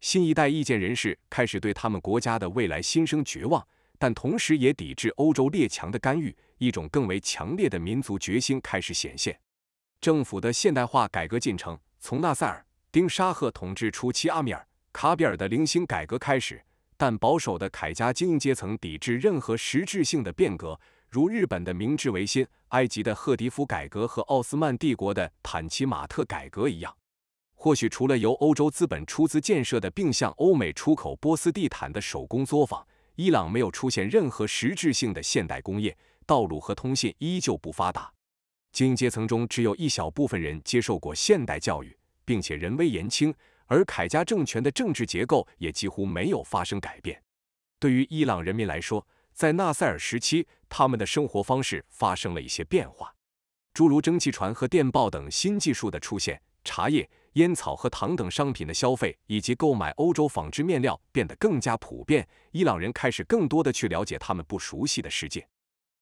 新一代意见人士开始对他们国家的未来心生绝望，但同时也抵制欧洲列强的干预。一种更为强烈的民族决心开始显现。政府的现代化改革进程从纳赛尔、丁沙赫统治初期，阿米尔·卡比尔的零星改革开始，但保守的凯家精英阶层抵制任何实质性的变革，如日本的明治维新、埃及的赫迪夫改革和奥斯曼帝国的坦奇马特改革一样。或许除了由欧洲资本出资建设的并向欧美出口波斯地毯的手工作坊，伊朗没有出现任何实质性的现代工业。道路和通信依旧不发达，精英阶层中只有一小部分人接受过现代教育，并且人微言轻，而凯家政权的政治结构也几乎没有发生改变。对于伊朗人民来说，在纳塞尔时期，他们的生活方式发生了一些变化，诸如蒸汽船和电报等新技术的出现，茶叶、烟草和糖等商品的消费，以及购买欧洲纺织面料变得更加普遍。伊朗人开始更多的去了解他们不熟悉的世界。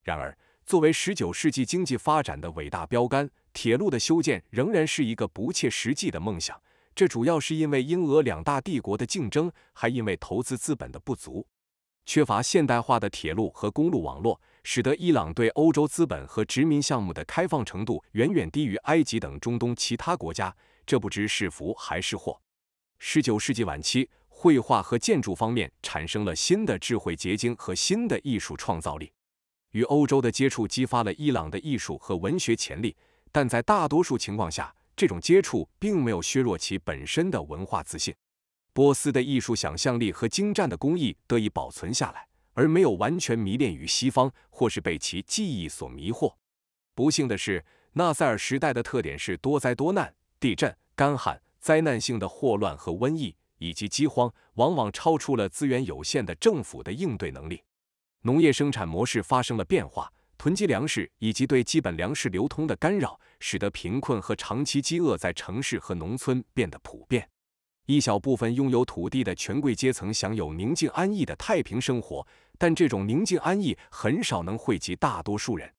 然而，作为十九世纪经济发展的伟大标杆，铁路的修建仍然是一个不切实际的梦想。这主要是因为英俄两大帝国的竞争，还因为投资资本的不足，缺乏现代化的铁路和公路网络，使得伊朗对欧洲资本和殖民项目的开放程度远远低于埃及等中东其他国家。这不知是福还是祸。十九世纪晚期，绘画和建筑方面产生了新的智慧结晶和新的艺术创造力。与欧洲的接触激发了伊朗的艺术和文学潜力，但在大多数情况下，这种接触并没有削弱其本身的文化自信。波斯的艺术想象力和精湛的工艺得以保存下来，而没有完全迷恋于西方，或是被其技艺所迷惑。不幸的是，纳塞尔时代的特点是多灾多难：地震、干旱、灾难性的霍乱和瘟疫，以及饥荒，往往超出了资源有限的政府的应对能力。农业生产模式发生了变化，囤积粮食以及对基本粮食流通的干扰，使得贫困和长期饥饿在城市和农村变得普遍。一小部分拥有土地的权贵阶层享有宁静安逸的太平生活，但这种宁静安逸很少能惠及大多数人。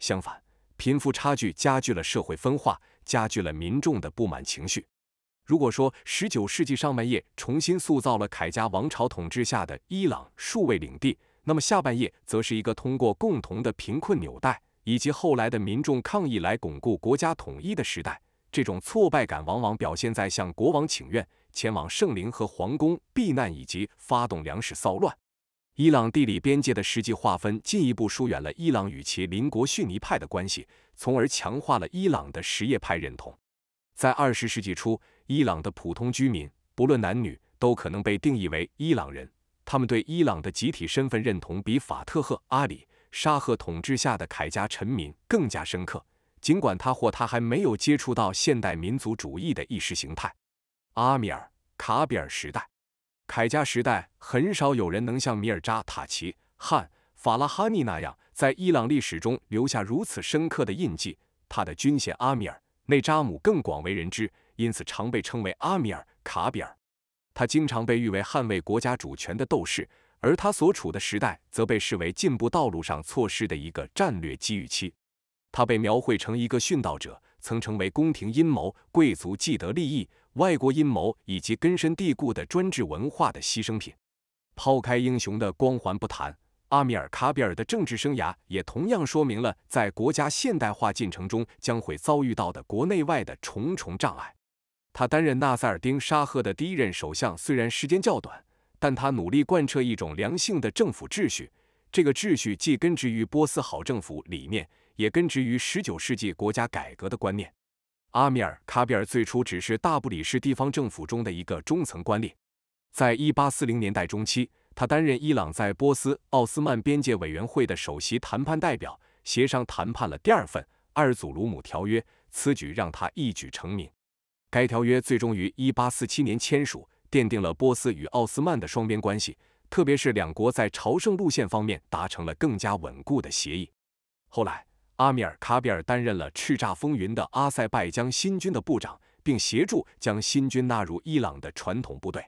相反，贫富差距加剧了社会分化，加剧了民众的不满情绪。如果说19世纪上半叶重新塑造了凯家王朝统治下的伊朗数位领地，那么下半夜则是一个通过共同的贫困纽带以及后来的民众抗议来巩固国家统一的时代。这种挫败感往往表现在向国王请愿、前往圣陵和皇宫避难，以及发动粮食骚乱。伊朗地理边界的实际划分进一步疏远了伊朗与其邻国逊尼派的关系，从而强化了伊朗的什叶派认同。在二十世纪初，伊朗的普通居民，不论男女，都可能被定义为伊朗人。他们对伊朗的集体身份认同比法特赫·阿里·沙赫统治下的凯加臣民更加深刻。尽管他或他还没有接触到现代民族主义的意识形态，阿米尔·卡比尔时代，凯加时代很少有人能像米尔扎·塔奇汉·法拉哈尼那样在伊朗历史中留下如此深刻的印记。他的军衔阿米尔·内扎姆更广为人知，因此常被称为阿米尔·卡比尔。他经常被誉为捍卫国家主权的斗士，而他所处的时代则被视为进步道路上错失的一个战略机遇期。他被描绘成一个殉道者，曾成为宫廷阴谋、贵族既得利益、外国阴谋以及根深蒂固的专制文化的牺牲品。抛开英雄的光环不谈，阿米尔·卡比尔的政治生涯也同样说明了在国家现代化进程中将会遭遇到的国内外的重重障碍。他担任纳赛尔丁·沙赫的第一任首相，虽然时间较短，但他努力贯彻一种良性的政府秩序。这个秩序既根植于波斯好政府理念，也根植于19世纪国家改革的观念。阿米尔·卡比尔最初只是大不里士地方政府中的一个中层官吏。在1840年代中期，他担任伊朗在波斯奥斯曼边界委员会的首席谈判代表，协商谈判了第二份《阿尔祖鲁姆条约》，此举让他一举成名。该条约最终于1847年签署，奠定了波斯与奥斯曼的双边关系，特别是两国在朝圣路线方面达成了更加稳固的协议。后来，阿米尔·卡比尔担任了叱咤风云的阿塞拜疆新军的部长，并协助将新军纳入伊朗的传统部队。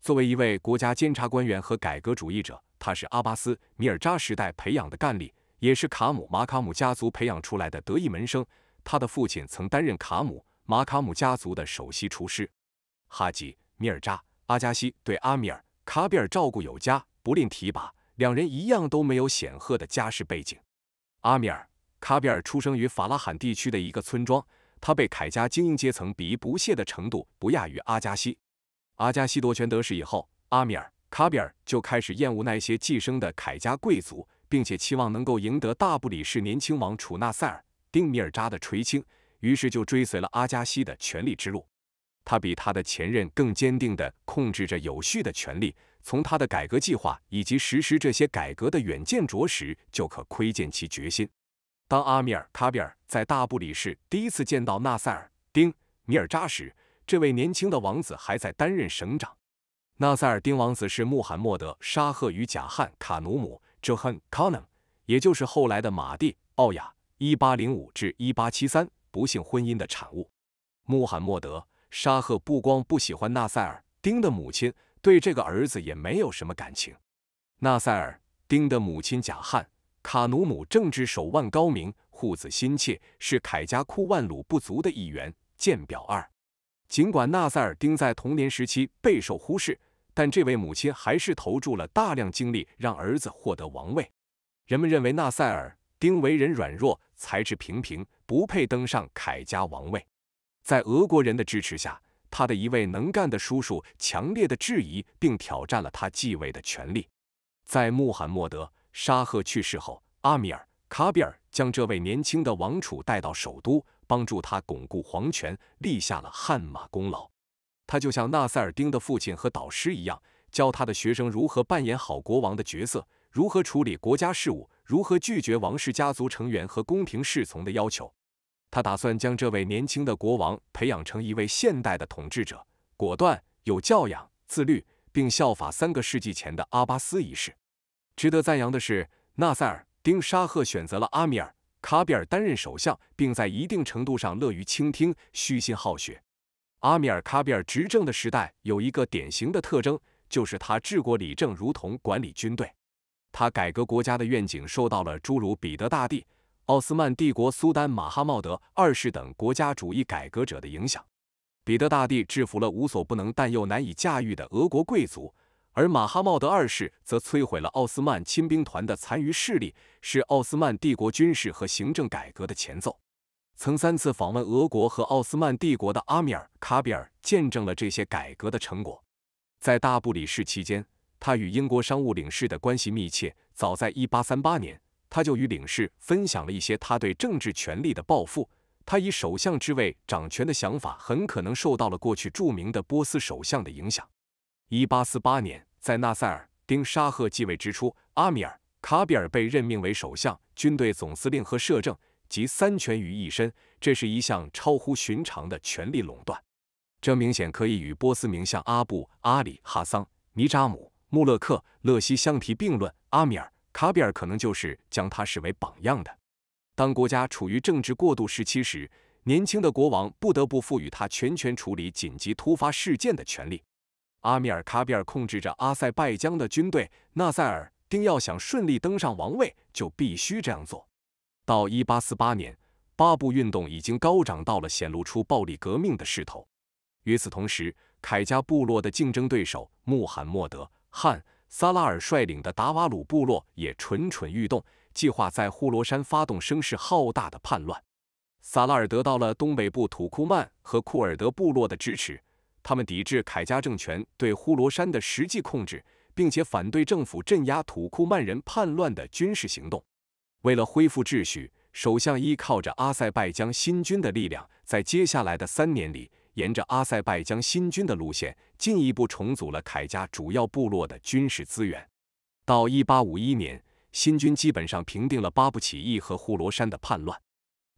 作为一位国家监察官员和改革主义者，他是阿巴斯·米尔扎时代培养的干吏，也是卡姆·马卡姆家族培养出来的得意门生。他的父亲曾担任卡姆。马卡姆家族的首席厨师哈吉米尔扎阿加西对阿米尔卡比尔照顾有加，不吝提拔。两人一样都没有显赫的家世背景。阿米尔卡比尔出生于法拉罕地区的一个村庄，他被凯家精英阶层鄙夷不屑的程度不亚于阿加西。阿加西夺权得势以后，阿米尔卡比尔就开始厌恶那些寄生的凯家贵族，并且期望能够赢得大不里士年轻王楚纳塞尔丁米尔扎的垂青。于是就追随了阿加西的权力之路。他比他的前任更坚定地控制着有序的权力，从他的改革计划以及实施这些改革的远见卓识就可窥见其决心。当阿米尔·卡比尔在大布里市第一次见到纳塞尔丁·米尔扎时，这位年轻的王子还在担任省长。纳塞尔丁王子是穆罕默德·沙赫与贾汉卡努姆·约翰· n 努姆，也就是后来的马蒂·奥雅1 8 0 5 1 8 7 3不幸婚姻的产物，穆罕默德沙赫不光不喜欢纳塞尔丁的母亲，对这个儿子也没有什么感情。纳塞尔丁的母亲贾汉卡努姆政治手腕高明，护子心切，是凯加库万鲁部族的一员。见表二。尽管纳塞尔丁在童年时期备受忽视，但这位母亲还是投注了大量精力让儿子获得王位。人们认为纳塞尔。丁为人软弱，才智平平，不配登上凯家王位。在俄国人的支持下，他的一位能干的叔叔强烈的质疑并挑战了他继位的权利。在穆罕默德沙赫去世后，阿米尔卡比尔将这位年轻的王储带到首都，帮助他巩固皇权，立下了汗马功劳。他就像纳赛尔丁的父亲和导师一样，教他的学生如何扮演好国王的角色。如何处理国家事务？如何拒绝王室家族成员和宫廷侍从的要求？他打算将这位年轻的国王培养成一位现代的统治者，果断、有教养、自律，并效法三个世纪前的阿巴斯一世。值得赞扬的是，纳赛尔丁沙赫选择了阿米尔卡比尔担任首相，并在一定程度上乐于倾听、虚心好学。阿米尔卡比尔执政的时代有一个典型的特征，就是他治国理政如同管理军队。他改革国家的愿景受到了诸如彼得大帝、奥斯曼帝国苏丹马哈茂德二世等国家主义改革者的影响。彼得大帝制服了无所不能但又难以驾驭的俄国贵族，而马哈茂德二世则摧毁了奥斯曼亲兵团的残余势力，是奥斯曼帝国军事和行政改革的前奏。曾三次访问俄国和奥斯曼帝国的阿米尔卡比尔见证了这些改革的成果。在大布里士期间。他与英国商务领事的关系密切，早在1838年，他就与领事分享了一些他对政治权力的抱负。他以首相之位掌权的想法，很可能受到了过去著名的波斯首相的影响。1848年，在纳赛尔丁沙赫继位之初，阿米尔卡比尔被任命为首相、军队总司令和摄政，集三权于一身，这是一项超乎寻常的权力垄断。这明显可以与波斯名相阿布阿里哈桑尼扎姆。穆勒克、勒西相提并论，阿米尔·卡比尔可能就是将他视为榜样的。当国家处于政治过渡时期时，年轻的国王不得不赋予他全权处理紧急突发事件的权利。阿米尔·卡比尔控制着阿塞拜疆的军队，纳赛尔定要想顺利登上王位，就必须这样做。到1848年，巴布运动已经高涨到了显露出暴力革命的势头。与此同时，凯加部落的竞争对手穆罕默德。汉·萨拉尔率领的达瓦鲁部落也蠢蠢欲动，计划在呼罗山发动声势浩大的叛乱。萨拉尔得到了东北部土库曼和库尔德部落的支持，他们抵制凯加政权对呼罗山的实际控制，并且反对政府镇压土库曼人叛乱的军事行动。为了恢复秩序，首相依靠着阿塞拜疆新军的力量，在接下来的三年里。沿着阿塞拜疆新军的路线，进一步重组了凯家主要部落的军事资源。到1851年，新军基本上平定了巴布起义和呼罗珊的叛乱。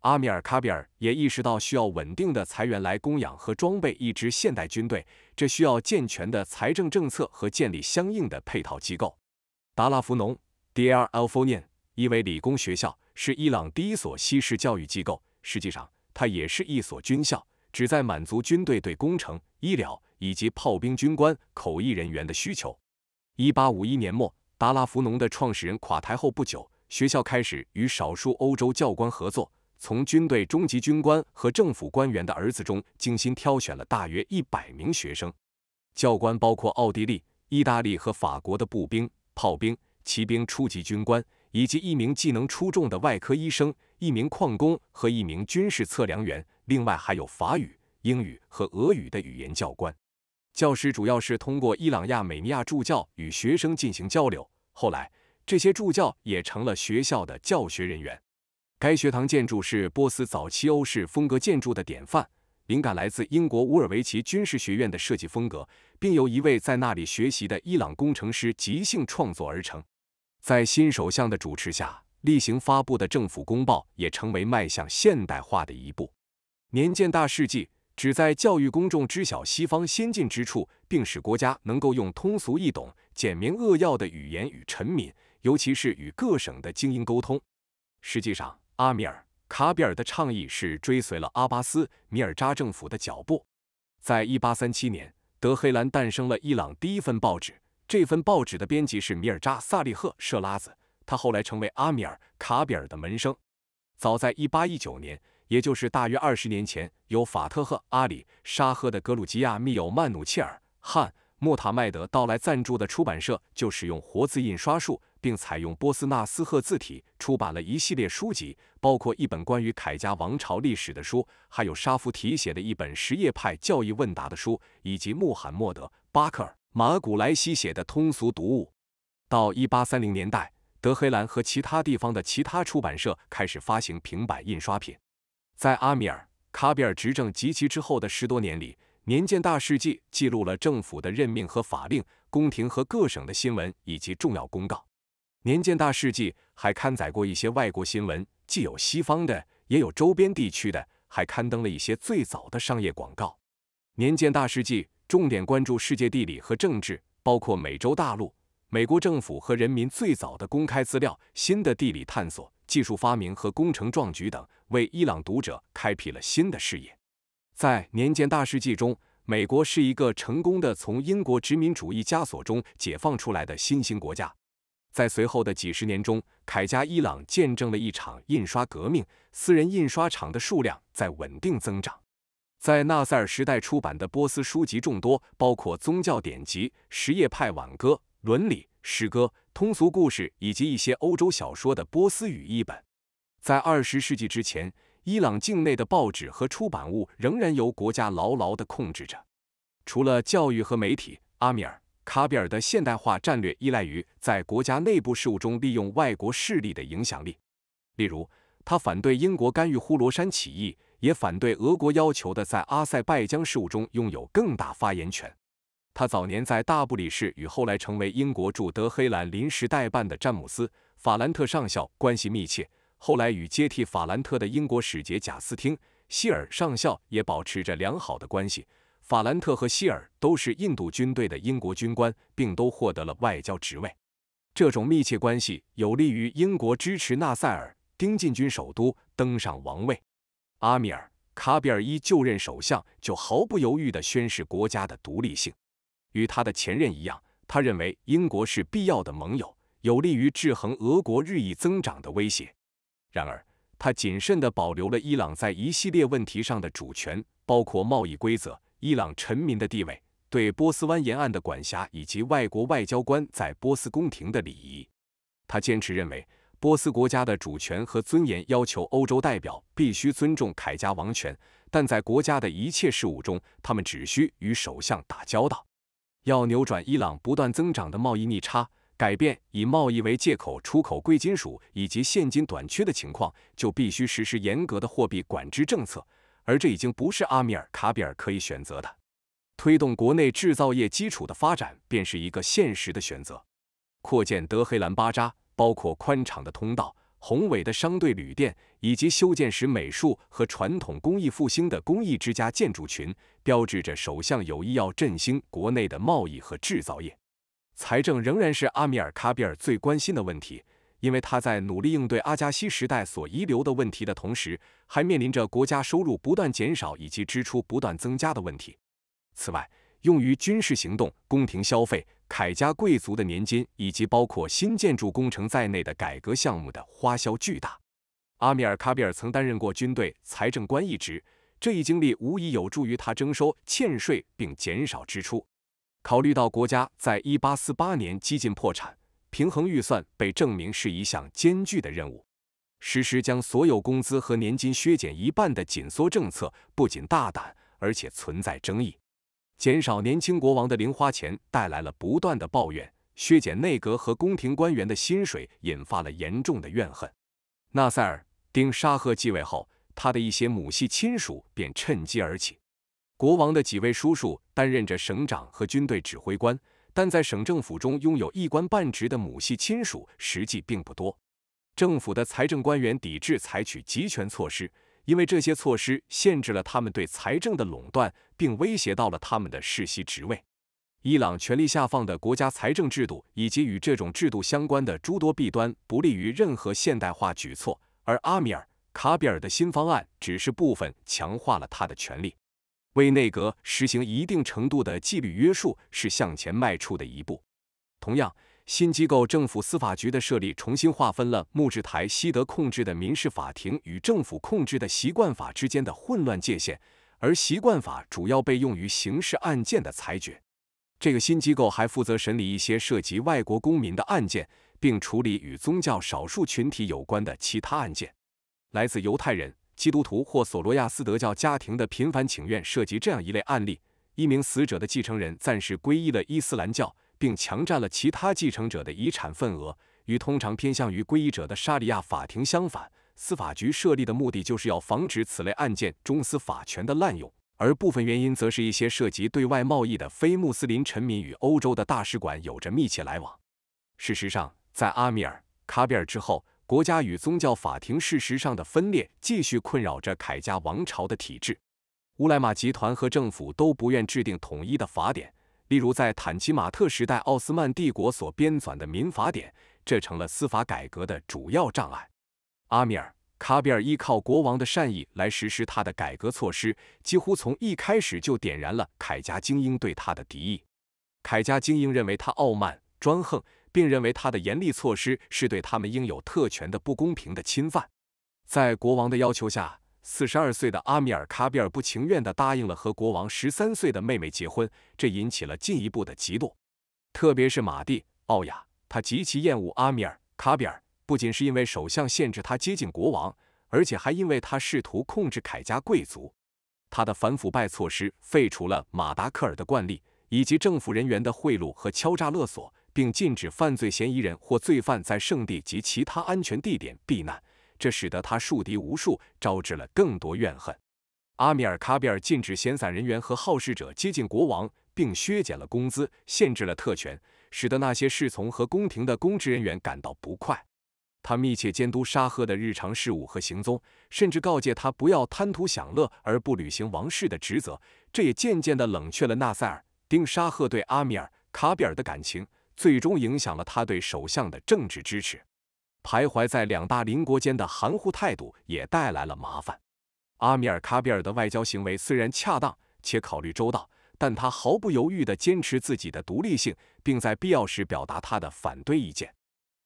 阿米尔·卡比尔也意识到需要稳定的财源来供养和装备一支现代军队，这需要健全的财政政策和建立相应的配套机构。达拉福农 （D. Alfonian） 意为理工学校，是伊朗第一所西式教育机构，实际上它也是一所军校。旨在满足军队对工程、医疗以及炮兵军官、口译人员的需求。一八五一年末，达拉福农的创始人垮台后不久，学校开始与少数欧洲教官合作，从军队中级军官和政府官员的儿子中精心挑选了大约一百名学生。教官包括奥地利、意大利和法国的步兵、炮兵、骑兵初级军官，以及一名技能出众的外科医生、一名矿工和一名军事测量员。另外还有法语、英语和俄语的语言教官、教师主要是通过伊朗亚美尼亚助教与学生进行交流。后来，这些助教也成了学校的教学人员。该学堂建筑是波斯早期欧式风格建筑的典范，灵感来自英国乌尔维奇军事学院的设计风格，并由一位在那里学习的伊朗工程师即兴创作而成。在新首相的主持下，例行发布的政府公报也成为迈向现代化的一步。年鉴大事记旨在教育公众知晓西方先进之处，并使国家能够用通俗易懂、简明扼要的语言与臣民，尤其是与各省的精英沟通。实际上，阿米尔·卡比尔的倡议是追随了阿巴斯·米尔扎政府的脚步。在一八三七年，德黑兰诞生了伊朗第一份报纸。这份报纸的编辑是米尔扎·萨利赫·舍拉子，他后来成为阿米尔·卡比尔的门生。早在一八一九年。也就是大约二十年前，由法特赫阿里沙赫的格鲁吉亚密友曼努切尔汗穆塔迈德到来赞助的出版社，就使用活字印刷术，并采用波斯纳斯赫字体出版了一系列书籍，包括一本关于凯家王朝历史的书，还有沙夫提写的一本什叶派教义问答的书，以及穆罕默德巴克尔马古莱西写的通俗读物。到一八三零年代，德黑兰和其他地方的其他出版社开始发行平板印刷品。在阿米尔·卡比尔执政及其之后的十多年里，《年鉴大事记》记录了政府的任命和法令、宫廷和各省的新闻以及重要公告。《年鉴大事记》还刊载过一些外国新闻，既有西方的，也有周边地区的，还刊登了一些最早的商业广告。《年鉴大事记》重点关注世界地理和政治，包括美洲大陆、美国政府和人民最早的公开资料、新的地理探索。技术发明和工程壮举等，为伊朗读者开辟了新的视野。在年鉴大事记中，美国是一个成功的从英国殖民主义枷锁中解放出来的新兴国家。在随后的几十年中，凯加伊朗见证了一场印刷革命，私人印刷厂的数量在稳定增长。在纳赛尔时代出版的波斯书籍众多，包括宗教典籍、什叶派挽歌、伦理。诗歌、通俗故事以及一些欧洲小说的波斯语译本，在二十世纪之前，伊朗境内的报纸和出版物仍然由国家牢牢地控制着。除了教育和媒体，阿米尔·卡比尔的现代化战略依赖于在国家内部事务中利用外国势力的影响力。例如，他反对英国干预呼罗珊起义，也反对俄国要求的在阿塞拜疆事务中拥有更大发言权。他早年在大布里士与后来成为英国驻德黑兰临时代办的詹姆斯·法兰特上校关系密切，后来与接替法兰特的英国使节贾斯汀·希尔上校也保持着良好的关系。法兰特和希尔都是印度军队的英国军官，并都获得了外交职位。这种密切关系有利于英国支持纳塞尔丁进军首都，登上王位。阿米尔·卡比尔一就任首相，就毫不犹豫地宣誓国家的独立性。与他的前任一样，他认为英国是必要的盟友，有利于制衡俄国日益增长的威胁。然而，他谨慎地保留了伊朗在一系列问题上的主权，包括贸易规则、伊朗臣民的地位、对波斯湾沿岸的管辖以及外国外交官在波斯宫廷的礼仪。他坚持认为，波斯国家的主权和尊严要求欧洲代表必须尊重凯家王权，但在国家的一切事务中，他们只需与首相打交道。要扭转伊朗不断增长的贸易逆差，改变以贸易为借口出口贵金属以及现金短缺的情况，就必须实施严格的货币管制政策。而这已经不是阿米尔·卡比尔可以选择的。推动国内制造业基础的发展，便是一个现实的选择。扩建德黑兰巴扎，包括宽敞的通道。宏伟的商队旅店以及修建时美术和传统工艺复兴的工艺之家建筑群，标志着首相有意要振兴国内的贸易和制造业。财政仍然是阿米尔卡比尔最关心的问题，因为他在努力应对阿加西时代所遗留的问题的同时，还面临着国家收入不断减少以及支出不断增加的问题。此外，用于军事行动、宫廷消费、凯家贵族的年金，以及包括新建筑工程在内的改革项目的花销巨大。阿米尔·卡比尔曾担任过军队财政官一职，这一经历无疑有助于他征收欠税并减少支出。考虑到国家在1848年几近破产，平衡预算被证明是一项艰巨的任务。实施将所有工资和年金削减一半的紧缩政策，不仅大胆，而且存在争议。减少年轻国王的零花钱带来了不断的抱怨，削减内阁和宫廷官员的薪水引发了严重的怨恨。纳赛尔丁沙赫继位后，他的一些母系亲属便趁机而起。国王的几位叔叔担任着省长和军队指挥官，但在省政府中拥有一官半职的母系亲属实际并不多。政府的财政官员抵制采取集权措施。因为这些措施限制了他们对财政的垄断，并威胁到了他们的世袭职位。伊朗权力下放的国家财政制度，以及与这种制度相关的诸多弊端，不利于任何现代化举措。而阿米尔·卡比尔的新方案只是部分强化了他的权力，为内阁实行一定程度的纪律约束是向前迈出的一步。同样，新机构——政府司法局的设立，重新划分了穆智台西德控制的民事法庭与政府控制的习惯法之间的混乱界限，而习惯法主要被用于刑事案件的裁决。这个新机构还负责审理一些涉及外国公民的案件，并处理与宗教少数群体有关的其他案件。来自犹太人、基督徒或索罗亚斯德教家庭的频繁请愿涉及这样一类案例：一名死者的继承人暂时皈依了伊斯兰教。并强占了其他继承者的遗产份额，与通常偏向于皈依者的沙里亚法庭相反。司法局设立的目的就是要防止此类案件中司法权的滥用，而部分原因则是一些涉及对外贸易的非穆斯林臣民与欧洲的大使馆有着密切来往。事实上，在阿米尔·卡比尔之后，国家与宗教法庭事实上的分裂继续困扰着凯家王朝的体制。乌莱玛集团和政府都不愿制定统一的法典。例如，在坦奇马特时代，奥斯曼帝国所编纂的民法典，这成了司法改革的主要障碍。阿米尔·卡比尔依靠国王的善意来实施他的改革措施，几乎从一开始就点燃了凯家精英对他的敌意。凯家精英认为他傲慢、专横，并认为他的严厉措施是对他们应有特权的不公平的侵犯。在国王的要求下，四十二岁的阿米尔·卡比尔不情愿地答应了和国王十三岁的妹妹结婚，这引起了进一步的嫉妒，特别是马蒂·奥雅，他极其厌恶阿米尔·卡比尔，不仅是因为首相限制他接近国王，而且还因为他试图控制凯家贵族。他的反腐败措施废除了马达克尔的惯例，以及政府人员的贿赂和敲诈勒索，并禁止犯罪嫌疑人或罪犯在圣地及其他安全地点避难。这使得他树敌无数，招致了更多怨恨。阿米尔·卡比尔禁止闲散人员和好事者接近国王，并削减了工资，限制了特权，使得那些侍从和宫廷的公职人员感到不快。他密切监督沙赫的日常事务和行踪，甚至告诫他不要贪图享乐而不履行王室的职责。这也渐渐地冷却了纳塞尔·丁·沙赫对阿米尔·卡比尔的感情，最终影响了他对首相的政治支持。徘徊在两大邻国间的含糊态度也带来了麻烦。阿米尔·卡比尔的外交行为虽然恰当且考虑周到，但他毫不犹豫地坚持自己的独立性，并在必要时表达他的反对意见。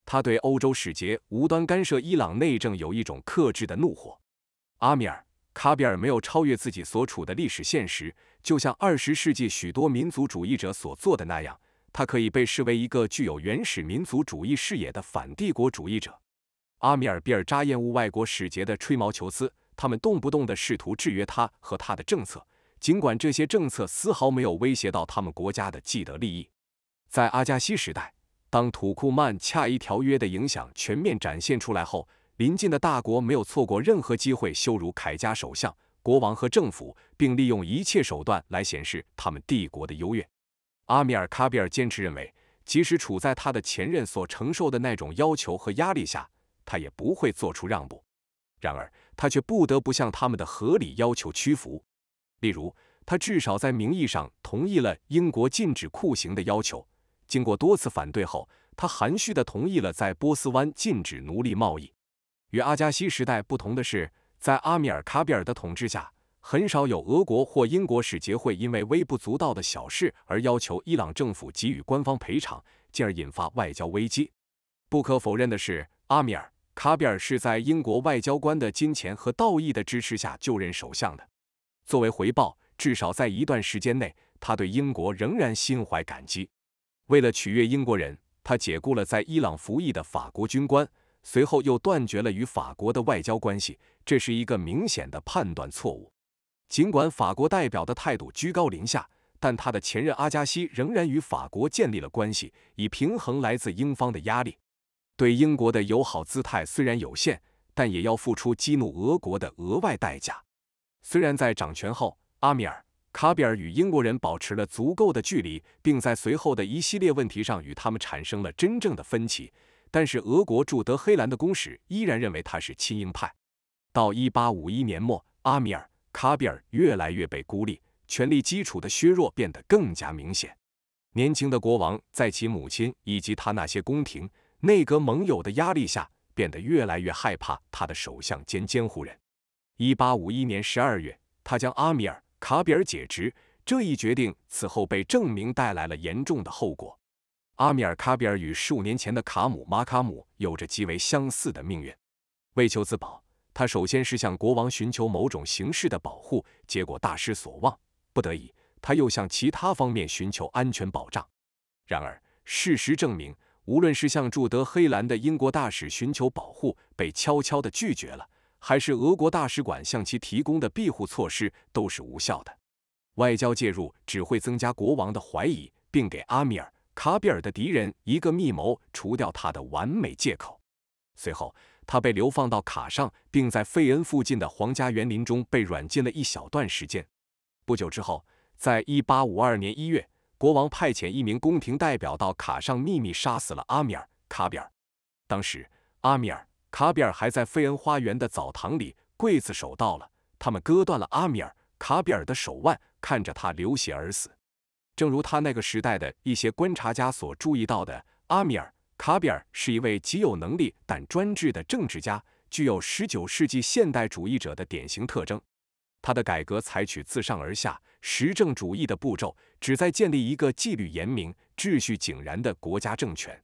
他对欧洲使节无端干涉伊朗内政有一种克制的怒火。阿米尔·卡比尔没有超越自己所处的历史现实，就像20世纪许多民族主义者所做的那样。他可以被视为一个具有原始民族主义视野的反帝国主义者。阿米尔比尔扎厌恶外国使节的吹毛求疵，他们动不动地试图制约他和他的政策，尽管这些政策丝毫没有威胁到他们国家的既得利益。在阿加西时代，当土库曼恰伊条约的影响全面展现出来后，邻近的大国没有错过任何机会羞辱凯加首相、国王和政府，并利用一切手段来显示他们帝国的优越。阿米尔·卡比尔坚持认为，即使处在他的前任所承受的那种要求和压力下，他也不会做出让步。然而，他却不得不向他们的合理要求屈服。例如，他至少在名义上同意了英国禁止酷刑的要求。经过多次反对后，他含蓄地同意了在波斯湾禁止奴隶贸易。与阿加西时代不同的是，在阿米尔·卡比尔的统治下。很少有俄国或英国使节会因为微不足道的小事而要求伊朗政府给予官方赔偿，进而引发外交危机。不可否认的是，阿米尔·卡比尔是在英国外交官的金钱和道义的支持下就任首相的。作为回报，至少在一段时间内，他对英国仍然心怀感激。为了取悦英国人，他解雇了在伊朗服役的法国军官，随后又断绝了与法国的外交关系。这是一个明显的判断错误。尽管法国代表的态度居高临下，但他的前任阿加西仍然与法国建立了关系，以平衡来自英方的压力。对英国的友好姿态虽然有限，但也要付出激怒俄国的额外代价。虽然在掌权后，阿米尔·卡比尔与英国人保持了足够的距离，并在随后的一系列问题上与他们产生了真正的分歧，但是俄国驻德黑兰的公使依然认为他是亲英派。到1851年末，阿米尔。卡比尔越来越被孤立，权力基础的削弱变得更加明显。年轻的国王在其母亲以及他那些宫廷内阁盟友的压力下，变得越来越害怕他的首相兼监护人。一八五一年十二月，他将阿米尔·卡比尔解职，这一决定此后被证明带来了严重的后果。阿米尔·卡比尔与十五年前的卡姆·马卡姆有着极为相似的命运，为求自保。他首先是向国王寻求某种形式的保护，结果大失所望。不得已，他又向其他方面寻求安全保障。然而，事实证明，无论是向驻德黑兰的英国大使寻求保护，被悄悄地拒绝了；还是俄国大使馆向其提供的庇护措施，都是无效的。外交介入只会增加国王的怀疑，并给阿米尔·卡比尔的敌人一个密谋除掉他的完美借口。随后。他被流放到卡上，并在费恩附近的皇家园林中被软禁了一小段时间。不久之后，在1852年1月，国王派遣一名宫廷代表到卡上秘密杀死了阿米尔·卡比尔。当时，阿米尔·卡比尔还在费恩花园的澡堂里。刽子手到了，他们割断了阿米尔·卡比尔的手腕，看着他流血而死。正如他那个时代的一些观察家所注意到的，阿米尔。卡比尔是一位极有能力但专制的政治家，具有19世纪现代主义者的典型特征。他的改革采取自上而下、实政主义的步骤，旨在建立一个纪律严明、秩序井然的国家政权。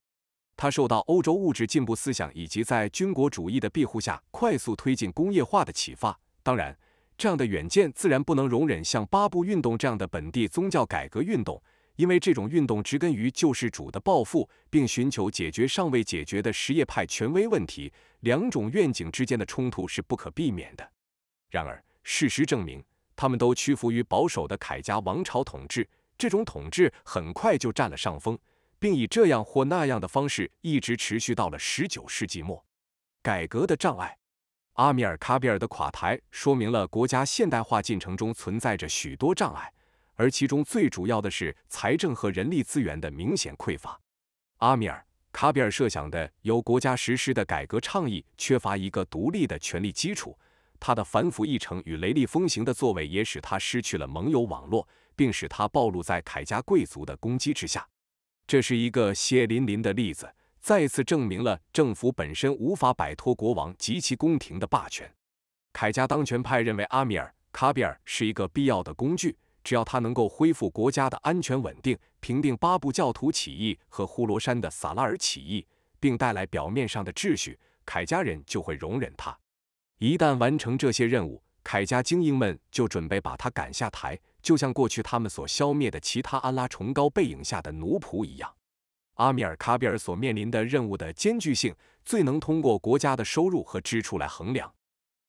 他受到欧洲物质进步思想以及在军国主义的庇护下快速推进工业化的启发。当然，这样的远见自然不能容忍像巴布运动这样的本地宗教改革运动。因为这种运动植根于救世主的抱负，并寻求解决尚未解决的什叶派权威问题，两种愿景之间的冲突是不可避免的。然而，事实证明，他们都屈服于保守的凯家王朝统治，这种统治很快就占了上风，并以这样或那样的方式一直持续到了十九世纪末。改革的障碍，阿米尔卡比尔的垮台说明了国家现代化进程中存在着许多障碍。而其中最主要的是财政和人力资源的明显匮乏。阿米尔·卡比尔设想的由国家实施的改革倡议缺乏一个独立的权力基础。他的反腐议程与雷厉风行的作为也使他失去了盟友网络，并使他暴露在凯家贵族的攻击之下。这是一个血淋淋的例子，再次证明了政府本身无法摆脱国王及其宫廷的霸权。凯家当权派认为阿米尔·卡比尔是一个必要的工具。只要他能够恢复国家的安全稳定，平定八部教徒起义和呼罗山的撒拉尔起义，并带来表面上的秩序，凯家人就会容忍他。一旦完成这些任务，凯家精英们就准备把他赶下台，就像过去他们所消灭的其他安拉崇高背影下的奴仆一样。阿米尔·卡比尔所面临的任务的艰巨性，最能通过国家的收入和支出来衡量。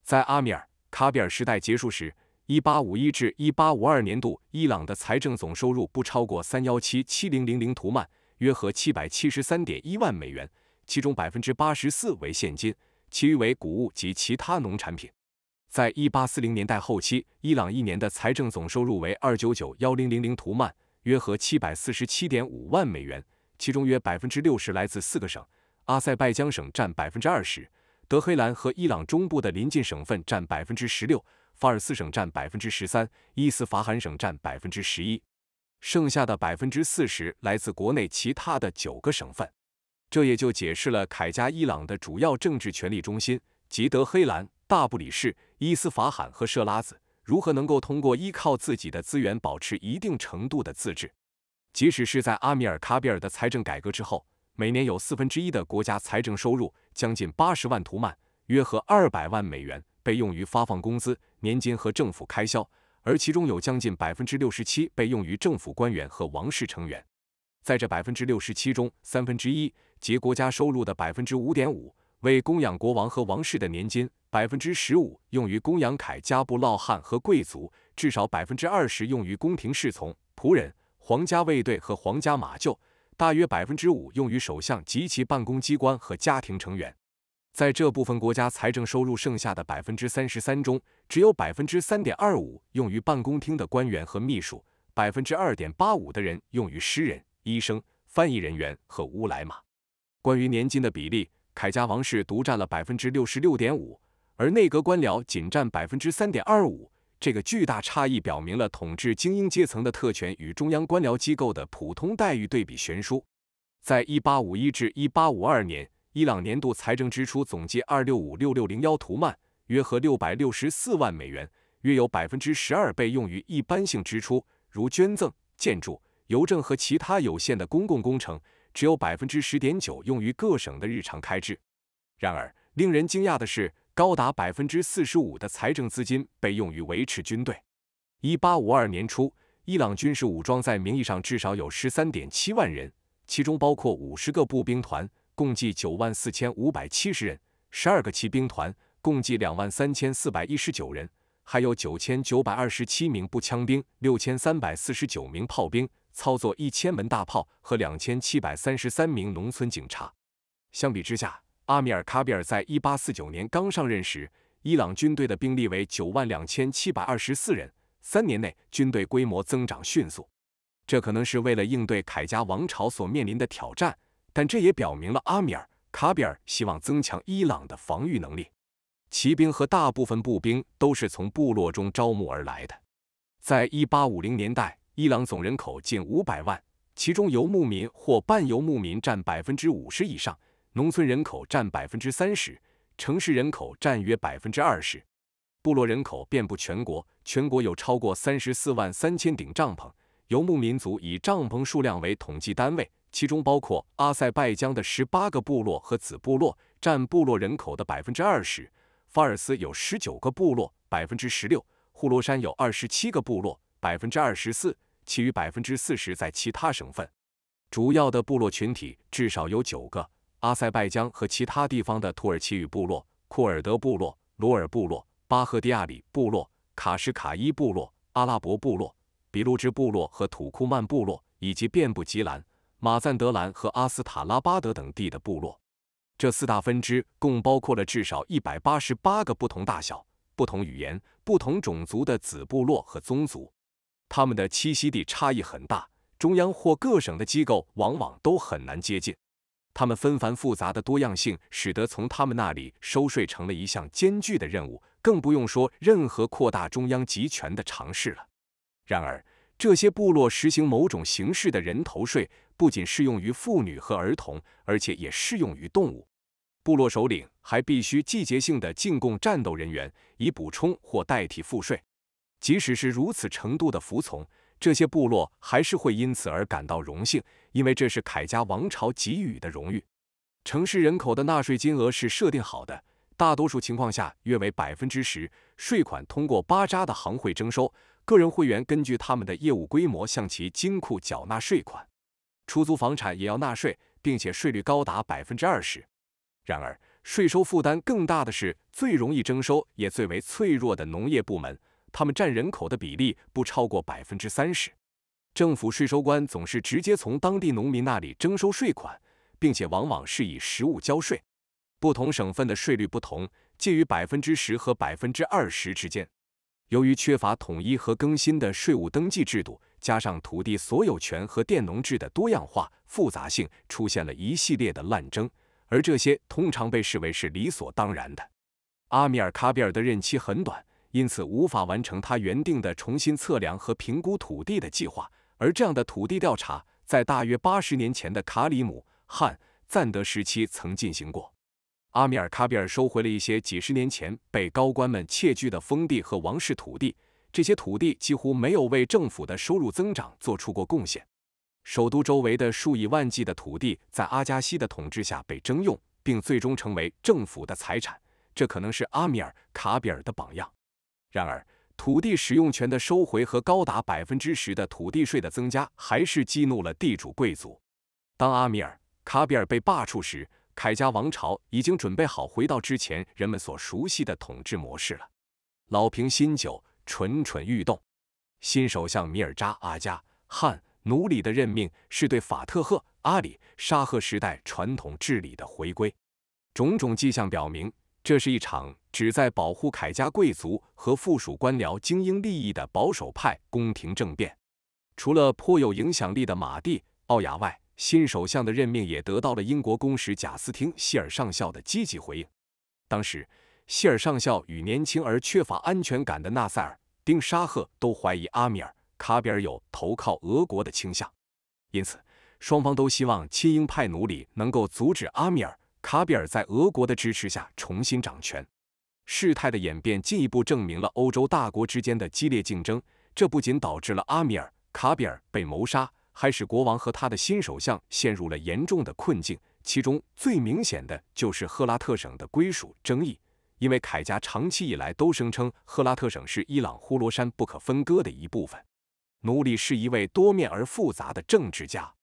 在阿米尔·卡比尔时代结束时，一八五一至一八五二年度，伊朗的财政总收入不超过三幺七七零零零图曼，约合七百七十三点一万美元，其中百分之八十四为现金，其余为谷物及其他农产品。在一八四零年代后期，伊朗一年的财政总收入为二九九幺零零零图曼，约合七百四十七点五万美元，其中约百分之六十来自四个省，阿塞拜疆省占百分之二十，德黑兰和伊朗中部的邻近省份占百分之十六。法尔斯省占百分之十三，伊斯法罕省占百分之十一，剩下的百分之四十来自国内其他的九个省份。这也就解释了凯加伊朗的主要政治权力中心吉德黑兰、大布里士、伊斯法罕和设拉子如何能够通过依靠自己的资源保持一定程度的自治，即使是在阿米尔卡比尔的财政改革之后，每年有四分之一的国家财政收入，将近八十万图曼，约合二百万美元。被用于发放工资年金和政府开销而其中有将近百分之六十七被用于政府官员和王室成员在这百分之六十七中三分之一即国家收入的百分之五点五为供养国王和王室的年金百分之十五用于供养凯加布劳汉和贵族至少百分之二十用于宫廷侍从仆人皇家卫队和皇家马厩大约百分之五用于首相及其办公机关和家庭成员在这部分国家财政收入剩下的百分之三十三中，只有百分之三点二五用于办公厅的官员和秘书，百分之二点八五的人用于诗人、医生、翻译人员和乌莱马。关于年金的比例，凯家王室独占了百分之六十六点五，而内阁官僚仅占百分之三点二五。这个巨大差异表明了统治精英阶层的特权与中央官僚机构的普通待遇对比悬殊。在一八五一至一八五二年。伊朗年度财政支出总计二六五六六零幺图曼，约合六百六十四万美元，约有百分之十二被用于一般性支出，如捐赠、建筑、邮政和其他有限的公共工程，只有百分之十点九用于各省的日常开支。然而，令人惊讶的是，高达百分之四十五的财政资金被用于维持军队。一八五二年初，伊朗军事武装在名义上至少有十三点七万人，其中包括五十个步兵团。共计九万四千五百七十人，十二个骑兵团，共计两万三千四百一十九人，还有九千九百二十七名步枪兵，六千三百四十九名炮兵，操作一千门大炮和两千七百三十三名农村警察。相比之下，阿米尔卡比尔在一八四九年刚上任时，伊朗军队的兵力为九万两千七百二十四人，三年内军队规模增长迅速，这可能是为了应对凯加王朝所面临的挑战。但这也表明了阿米尔·卡比尔希望增强伊朗的防御能力。骑兵和大部分步兵都是从部落中招募而来的。在一八五零年代，伊朗总人口近五百万，其中游牧民或半游牧民占百分之五十以上，农村人口占百分之三十，城市人口占约百分之二十。部落人口遍布全国，全国有超过三十四万三千顶帐篷。游牧民族以帐篷数量为统计单位。其中包括阿塞拜疆的十八个部落和子部落，占部落人口的百分之二十；法尔斯有十九个部落，百分之十六；呼罗珊有二十七个部落，百分之二十四；其余百分之四十在其他省份。主要的部落群体至少有九个：阿塞拜疆和其他地方的土耳其语部落、库尔德部落、鲁尔部落、巴赫迪亚里部落、卡什卡伊部落、阿拉伯部落、比鲁支部落和土库曼部落，以及遍布吉兰。马赞德兰和阿斯塔拉巴德等地的部落，这四大分支共包括了至少一百八十八个不同大小、不同语言、不同种族的子部落和宗族，他们的栖息地差异很大，中央或各省的机构往往都很难接近。他们纷繁复杂的多样性，使得从他们那里收税成了一项艰巨的任务，更不用说任何扩大中央集权的尝试了。然而，这些部落实行某种形式的人头税。不仅适用于妇女和儿童，而且也适用于动物。部落首领还必须季节性的进贡战斗人员，以补充或代替赋税。即使是如此程度的服从，这些部落还是会因此而感到荣幸，因为这是凯家王朝给予的荣誉。城市人口的纳税金额是设定好的，大多数情况下约为百分之十。税款通过巴扎的行会征收，个人会员根据他们的业务规模向其金库缴纳税款。出租房产也要纳税，并且税率高达百分之二十。然而，税收负担更大的是最容易征收也最为脆弱的农业部门，他们占人口的比例不超过百分之三十。政府税收官总是直接从当地农民那里征收税款，并且往往是以实物交税。不同省份的税率不同，介于百分之十和百分之二十之间。由于缺乏统一和更新的税务登记制度。加上土地所有权和佃农制的多样化、复杂性，出现了一系列的烂征，而这些通常被视为是理所当然的。阿米尔·卡比尔的任期很短，因此无法完成他原定的重新测量和评估土地的计划。而这样的土地调查，在大约八十年前的卡里姆汉赞德时期曾进行过。阿米尔·卡比尔收回了一些几十年前被高官们窃据的封地和王室土地。这些土地几乎没有为政府的收入增长做出过贡献。首都周围的数以万计的土地在阿加西的统治下被征用，并最终成为政府的财产。这可能是阿米尔·卡比尔的榜样。然而，土地使用权的收回和高达百分之十的土地税的增加，还是激怒了地主贵族。当阿米尔·卡比尔被罢黜时，凯家王朝已经准备好回到之前人们所熟悉的统治模式了。老瓶新酒。蠢蠢欲动。新首相米尔扎阿加汗努里的任命是对法特赫阿里沙赫时代传统治理的回归。种种迹象表明，这是一场旨在保护凯家贵族和附属官僚精英利益的保守派宫廷政变。除了颇有影响力的马蒂奥雅外，新首相的任命也得到了英国公使贾斯汀希尔上校的积极回应。当时。希尔上校与年轻而缺乏安全感的纳塞尔·丁沙赫都怀疑阿米尔·卡比尔有投靠俄国的倾向，因此双方都希望亲英派奴隶能够阻止阿米尔·卡比尔在俄国的支持下重新掌权。事态的演变进一步证明了欧洲大国之间的激烈竞争，这不仅导致了阿米尔·卡比尔被谋杀，还使国王和他的新首相陷入了严重的困境，其中最明显的就是赫拉特省的归属争议。因为凯家长期以来都声称赫拉特省是伊朗呼罗珊不可分割的一部分。奴隶是一位多面而复杂的政治家。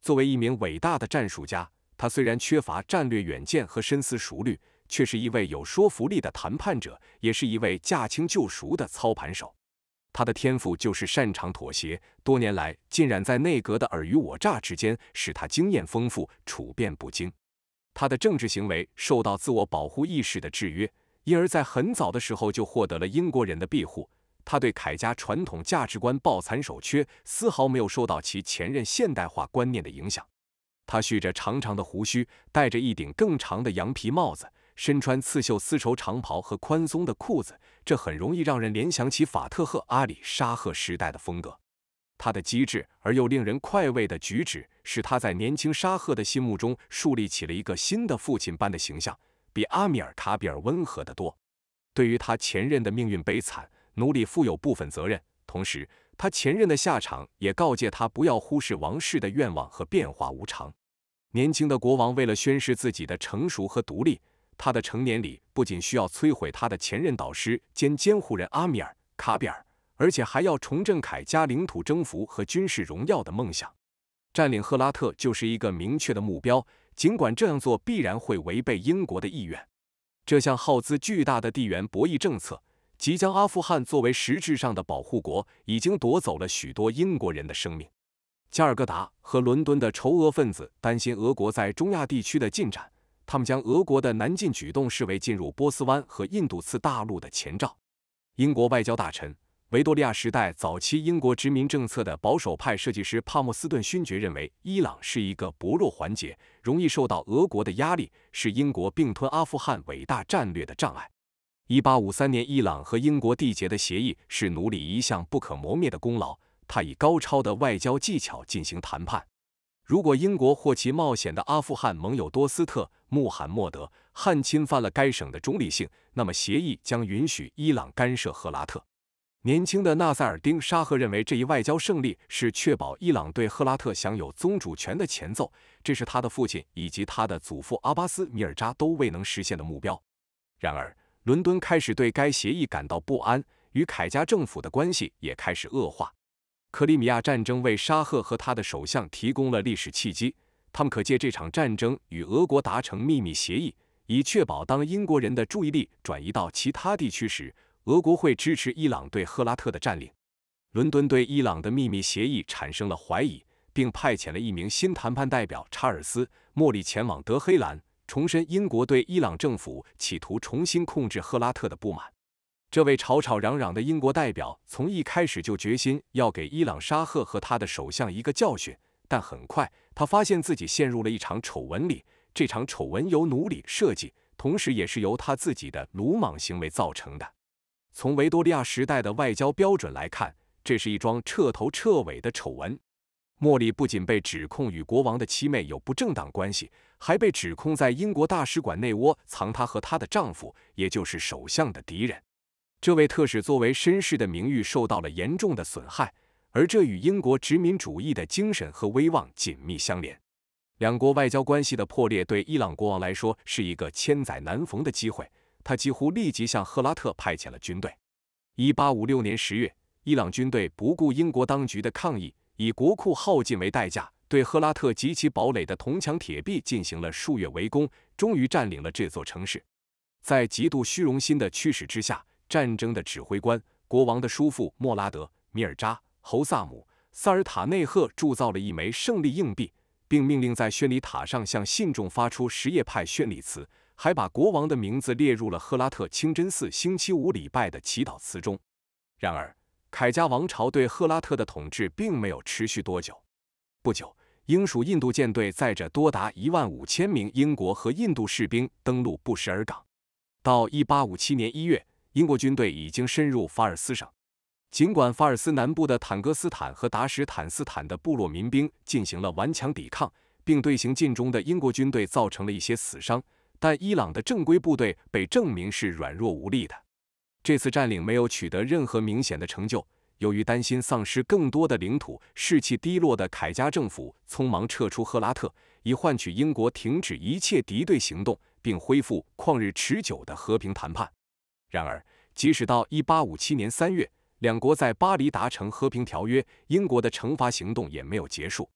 作为一名伟大的战术家，他虽然缺乏战略远见和深思熟虑，却是一位有说服力的谈判者，也是一位驾轻就熟的操盘手。他的天赋就是擅长妥协。多年来浸染在内阁的尔虞我诈之间，使他经验丰富，处变不惊。他的政治行为受到自我保护意识的制约。因而，在很早的时候就获得了英国人的庇护。他对凯家传统价值观抱残守缺，丝毫没有受到其前任现代化观念的影响。他蓄着长长的胡须，戴着一顶更长的羊皮帽子，身穿刺绣丝绸长袍和宽松的裤子，这很容易让人联想起法特赫阿里沙赫时代的风格。他的机智而又令人快慰的举止，使他在年轻沙赫的心目中树立起了一个新的父亲般的形象。比阿米尔·卡比尔温和得多。对于他前任的命运悲惨，奴隶负有部分责任。同时，他前任的下场也告诫他不要忽视王室的愿望和变化无常。年轻的国王为了宣示自己的成熟和独立，他的成年礼不仅需要摧毁他的前任导师兼监护人阿米尔·卡比尔，而且还要重振凯加领土征服和军事荣耀的梦想。占领赫拉特就是一个明确的目标。尽管这样做必然会违背英国的意愿，这项耗资巨大的地缘博弈政策，即将阿富汗作为实质上的保护国，已经夺走了许多英国人的生命。加尔各答和伦敦的仇俄分子担心俄国在中亚地区的进展，他们将俄国的南进举动视为进入波斯湾和印度次大陆的前兆。英国外交大臣。维多利亚时代早期，英国殖民政策的保守派设计师帕默斯顿勋爵认为，伊朗是一个薄弱环节，容易受到俄国的压力，是英国并吞阿富汗伟大战略的障碍。1853年，伊朗和英国缔结的协议是奴隶一项不可磨灭的功劳。他以高超的外交技巧进行谈判。如果英国或其冒险的阿富汗盟友多斯特·穆罕默德汗侵犯了该省的中立性，那么协议将允许伊朗干涉赫拉特。年轻的纳赛尔丁·沙赫认为这一外交胜利是确保伊朗对赫拉特享有宗主权的前奏，这是他的父亲以及他的祖父阿巴斯·米尔扎都未能实现的目标。然而，伦敦开始对该协议感到不安，与凯加政府的关系也开始恶化。克里米亚战争为沙赫和他的首相提供了历史契机，他们可借这场战争与俄国达成秘密协议，以确保当英国人的注意力转移到其他地区时。俄国会支持伊朗对赫拉特的占领。伦敦对伊朗的秘密协议产生了怀疑，并派遣了一名新谈判代表查尔斯·莫里前往德黑兰，重申英国对伊朗政府企图重新控制赫拉特的不满。这位吵吵嚷嚷的英国代表从一开始就决心要给伊朗沙赫和他的首相一个教训，但很快他发现自己陷入了一场丑闻里。这场丑闻由奴隶设计，同时也是由他自己的鲁莽行为造成的。从维多利亚时代的外交标准来看，这是一桩彻头彻尾的丑闻。莫里不仅被指控与国王的妻妹有不正当关系，还被指控在英国大使馆内窝藏她和她的丈夫，也就是首相的敌人。这位特使作为绅士的名誉受到了严重的损害，而这与英国殖民主义的精神和威望紧密相连。两国外交关系的破裂对伊朗国王来说是一个千载难逢的机会。他几乎立即向赫拉特派遣了军队。一八五六年十月，伊朗军队不顾英国当局的抗议，以国库耗尽为代价，对赫拉特及其堡垒的铜墙铁壁进行了数月围攻，终于占领了这座城市。在极度虚荣心的驱使之下，战争的指挥官、国王的叔父莫拉德·米尔扎·侯萨姆·萨尔塔内赫铸造了一枚胜利硬币，并命令在宣礼塔上向信众发出什叶派宣礼词。还把国王的名字列入了赫拉特清真寺星期五礼拜的祈祷词中。然而，凯家王朝对赫拉特的统治并没有持续多久。不久，英属印度舰队载着多达一万五千名英国和印度士兵登陆布什尔港。到一八五七年一月，英国军队已经深入法尔斯省。尽管法尔斯南部的坦格斯坦和达什坦斯坦的部落民兵进行了顽强抵抗，并对行进中的英国军队造成了一些死伤。但伊朗的正规部队被证明是软弱无力的，这次占领没有取得任何明显的成就。由于担心丧失更多的领土，士气低落的凯加政府匆忙撤出赫拉特，以换取英国停止一切敌对行动，并恢复旷日持久的和平谈判。然而，即使到1857年3月，两国在巴黎达成和平条约，英国的惩罚行动也没有结束。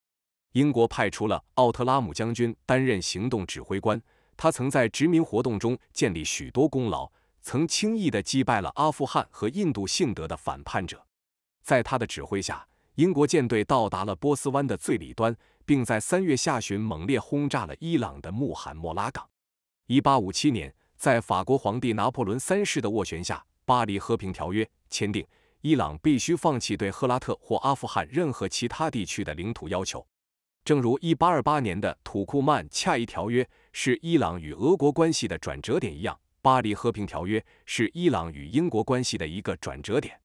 英国派出了奥特拉姆将军担任行动指挥官。他曾在殖民活动中建立许多功劳，曾轻易的击败了阿富汗和印度信德的反叛者。在他的指挥下，英国舰队到达了波斯湾的最里端，并在三月下旬猛烈轰炸了伊朗的穆罕默拉港。一八五七年，在法国皇帝拿破仑三世的斡旋下，《巴黎和平条约》签订，伊朗必须放弃对赫拉特或阿富汗任何其他地区的领土要求。正如一八二八年的土库曼恰伊条约是伊朗与俄国关系的转折点一样，巴黎和平条约是伊朗与英国关系的一个转折点。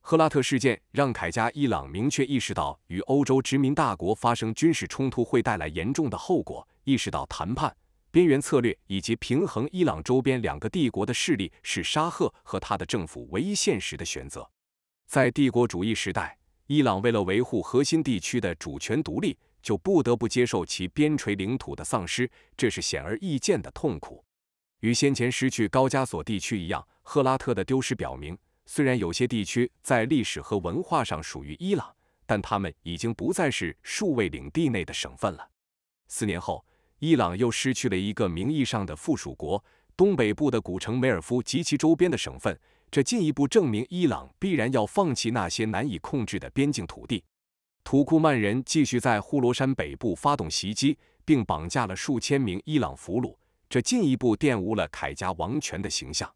赫拉特事件让凯加伊朗明确意识到，与欧洲殖民大国发生军事冲突会带来严重的后果，意识到谈判、边缘策略以及平衡伊朗周边两个帝国的势力是沙赫和他的政府唯一现实的选择。在帝国主义时代，伊朗为了维护核心地区的主权独立。就不得不接受其边陲领土的丧失，这是显而易见的痛苦。与先前失去高加索地区一样，赫拉特的丢失表明，虽然有些地区在历史和文化上属于伊朗，但他们已经不再是数位领地内的省份了。四年后，伊朗又失去了一个名义上的附属国——东北部的古城梅尔夫及其周边的省份，这进一步证明伊朗必然要放弃那些难以控制的边境土地。土库曼人继续在呼罗珊北部发动袭击，并绑架了数千名伊朗俘虏，这进一步玷污了凯家王权的形象。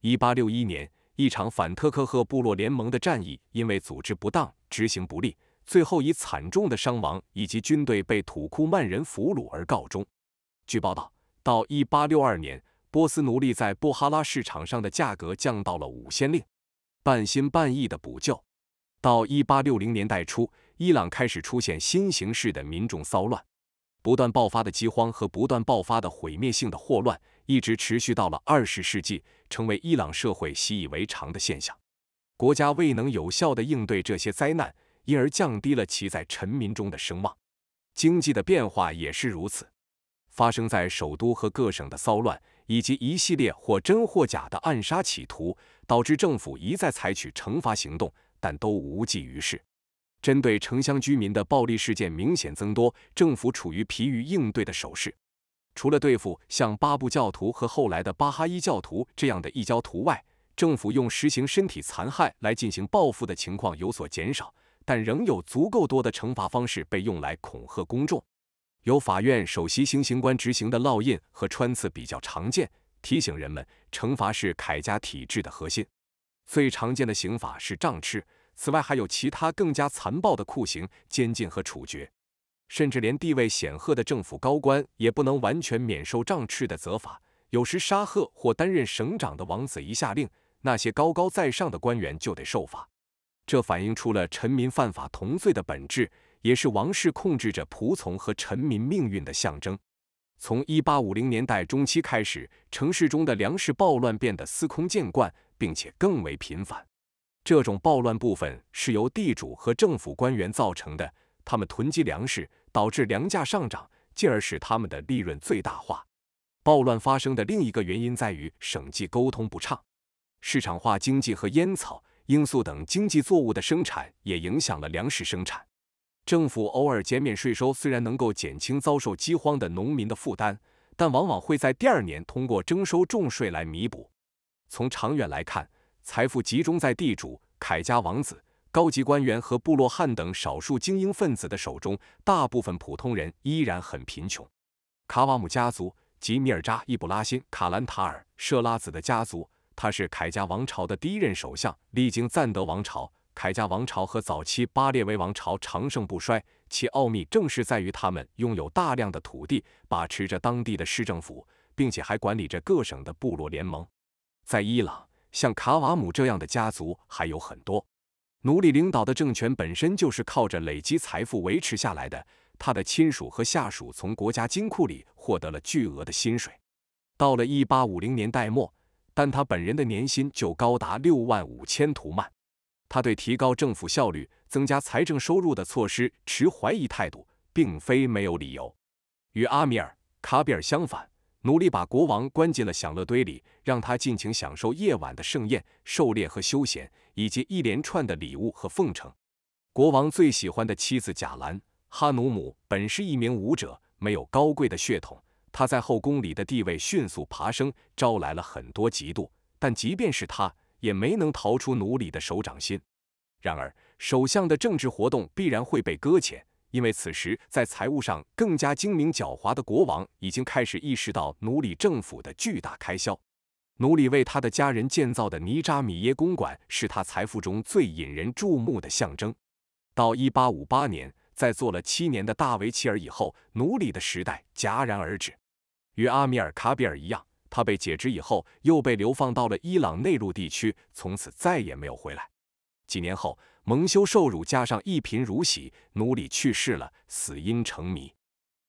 一八六一年，一场反特克赫部落联盟的战役因为组织不当、执行不力，最后以惨重的伤亡以及军队被土库曼人俘虏而告终。据报道，到一八六二年，波斯奴隶在波哈拉市场上的价格降到了五仙令。半心半意的补救，到一八六零年代初。伊朗开始出现新形式的民众骚乱，不断爆发的饥荒和不断爆发的毁灭性的霍乱一直持续到了二十世纪，成为伊朗社会习以为常的现象。国家未能有效地应对这些灾难，因而降低了其在臣民中的声望。经济的变化也是如此。发生在首都和各省的骚乱，以及一系列或真或假的暗杀企图，导致政府一再采取惩罚行动，但都无济于事。针对城乡居民的暴力事件明显增多，政府处于疲于应对的手势。除了对付像巴布教徒和后来的巴哈伊教徒这样的异教徒外，政府用实行身体残害来进行报复的情况有所减少，但仍有足够多的惩罚方式被用来恐吓公众。由法院首席行刑官执行的烙印和穿刺比较常见，提醒人们惩罚是凯家体制的核心。最常见的刑法是杖斥。此外，还有其他更加残暴的酷刑、监禁和处决，甚至连地位显赫的政府高官也不能完全免受杖斥的责罚。有时，沙赫或担任省长的王子一下令，那些高高在上的官员就得受罚。这反映出了臣民犯法同罪的本质，也是王室控制着仆从和臣民命运的象征。从1850年代中期开始，城市中的粮食暴乱变得司空见惯，并且更为频繁。这种暴乱部分是由地主和政府官员造成的，他们囤积粮食，导致粮价上涨，进而使他们的利润最大化。暴乱发生的另一个原因在于省际沟通不畅，市场化经济和烟草、罂粟等经济作物的生产也影响了粮食生产。政府偶尔减免税收，虽然能够减轻遭受饥荒的农民的负担，但往往会在第二年通过征收重税来弥补。从长远来看，财富集中在地主、凯家王子、高级官员和部落汉等少数精英分子的手中，大部分普通人依然很贫穷。卡瓦姆家族，吉米尔扎·伊布拉辛·卡兰塔尔·舍拉子的家族，他是凯家王朝的第一任首相，历经赞德王朝、凯家王朝和早期巴列维王朝长盛不衰。其奥秘正是在于他们拥有大量的土地，把持着当地的市政府，并且还管理着各省的部落联盟。在伊朗。像卡瓦姆这样的家族还有很多，奴隶领导的政权本身就是靠着累积财富维持下来的。他的亲属和下属从国家金库里获得了巨额的薪水。到了1850年代末，但他本人的年薪就高达6万五千图曼。他对提高政府效率、增加财政收入的措施持怀疑态度，并非没有理由。与阿米尔·卡比尔相反。努力把国王关进了享乐堆里，让他尽情享受夜晚的盛宴、狩猎和休闲，以及一连串的礼物和奉承。国王最喜欢的妻子贾兰哈努姆本是一名舞者，没有高贵的血统，她在后宫里的地位迅速爬升，招来了很多嫉妒。但即便是他，也没能逃出奴隶的手掌心。然而，首相的政治活动必然会被搁浅。因为此时，在财务上更加精明狡猾的国王已经开始意识到奴隶政府的巨大开销。奴隶为他的家人建造的尼扎米耶公馆是他财富中最引人注目的象征。到一八五八年，在做了七年的大维齐尔以后，奴隶的时代戛然而止。与阿米尔卡比尔一样，他被解职以后又被流放到了伊朗内陆地区，从此再也没有回来。几年后。蒙羞受辱，加上一贫如洗，奴隶去世了，死因成谜。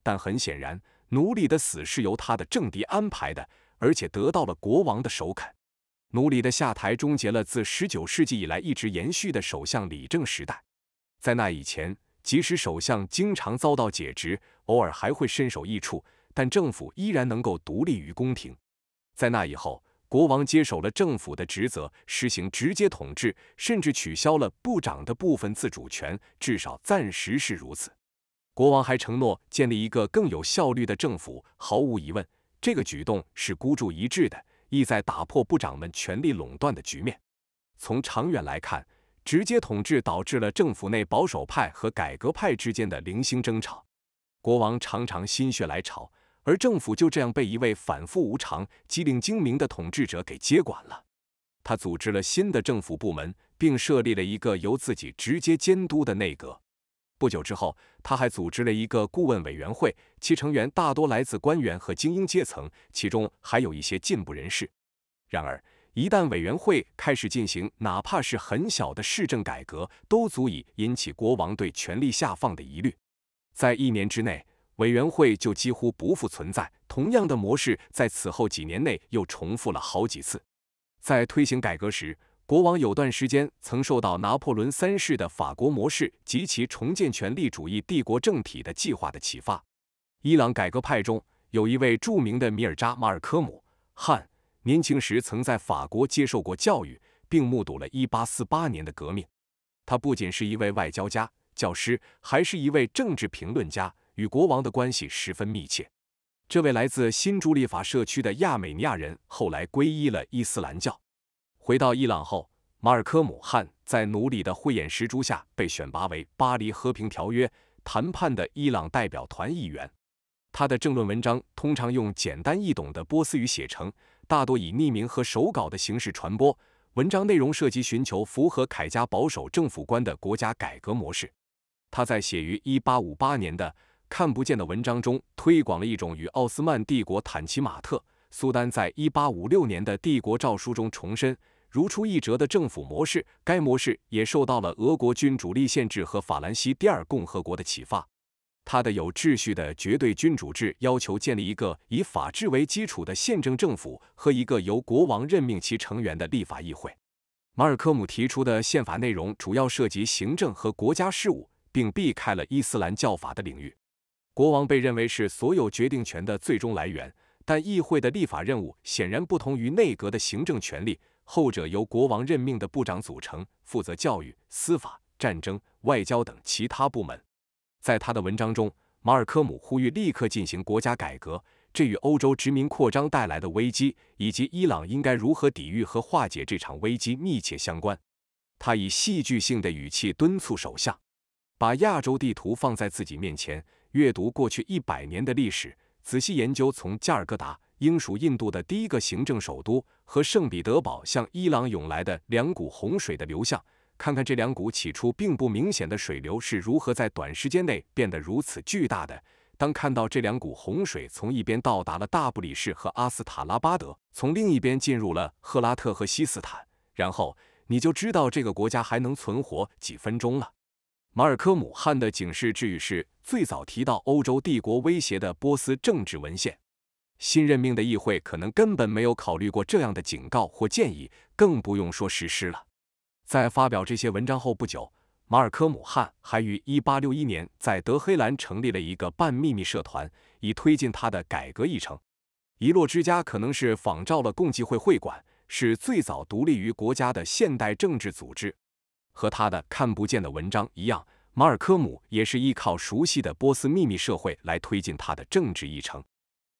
但很显然，奴隶的死是由他的政敌安排的，而且得到了国王的首肯。奴隶的下台终结了自19世纪以来一直延续的首相理政时代。在那以前，即使首相经常遭到解职，偶尔还会身首异处，但政府依然能够独立于宫廷。在那以后，国王接手了政府的职责，实行直接统治，甚至取消了部长的部分自主权，至少暂时是如此。国王还承诺建立一个更有效率的政府。毫无疑问，这个举动是孤注一掷的，意在打破部长们权力垄断的局面。从长远来看，直接统治导致了政府内保守派和改革派之间的零星争吵。国王常常心血来潮。而政府就这样被一位反复无常、机灵精明的统治者给接管了。他组织了新的政府部门，并设立了一个由自己直接监督的内阁。不久之后，他还组织了一个顾问委员会，其成员大多来自官员和精英阶层，其中还有一些进步人士。然而，一旦委员会开始进行哪怕是很小的市政改革，都足以引起国王对权力下放的疑虑。在一年之内。委员会就几乎不复存在。同样的模式在此后几年内又重复了好几次。在推行改革时，国王有段时间曾受到拿破仑三世的法国模式及其重建权力主义帝国政体的计划的启发。伊朗改革派中有一位著名的米尔扎马尔科姆汉，年轻时曾在法国接受过教育，并目睹了1848年的革命。他不仅是一位外交家、教师，还是一位政治评论家。与国王的关系十分密切。这位来自新朱利法社区的亚美尼亚人后来皈依了伊斯兰教。回到伊朗后，马尔科姆汗在努里的慧眼识珠下被选拔为巴黎和平条约谈判的伊朗代表团议员。他的政论文章通常用简单易懂的波斯语写成，大多以匿名和手稿的形式传播。文章内容涉及寻求符合凯加保守政府观的国家改革模式。他在写于1858年的。看不见的文章中推广了一种与奥斯曼帝国坦奇马特苏丹在1856年的帝国诏书中重申如出一辙的政府模式。该模式也受到了俄国君主立宪制和法兰西第二共和国的启发。他的有秩序的绝对君主制要求建立一个以法治为基础的宪政政府和一个由国王任命其成员的立法议会。马尔科姆提出的宪法内容主要涉及行政和国家事务，并避开了伊斯兰教法的领域。国王被认为是所有决定权的最终来源，但议会的立法任务显然不同于内阁的行政权力，后者由国王任命的部长组成，负责教育、司法、战争、外交等其他部门。在他的文章中，马尔科姆呼吁立刻进行国家改革，这与欧洲殖民扩张带来的危机以及伊朗应该如何抵御和化解这场危机密切相关。他以戏剧性的语气敦促首相，把亚洲地图放在自己面前。阅读过去一百年的历史，仔细研究从加尔各答（英属印度的第一个行政首都）和圣彼得堡向伊朗涌来的两股洪水的流向，看看这两股起初并不明显的水流是如何在短时间内变得如此巨大的。当看到这两股洪水从一边到达了大布里士和阿斯塔拉巴德，从另一边进入了赫拉特和西斯坦，然后你就知道这个国家还能存活几分钟了。马尔科姆·汉的警示之语是最早提到欧洲帝国威胁的波斯政治文献。新任命的议会可能根本没有考虑过这样的警告或建议，更不用说实施了。在发表这些文章后不久，马尔科姆·汉还于1861年在德黑兰成立了一个半秘密社团，以推进他的改革议程。遗落之家可能是仿照了共济会会馆，是最早独立于国家的现代政治组织。和他的看不见的文章一样，马尔科姆也是依靠熟悉的波斯秘密社会来推进他的政治议程。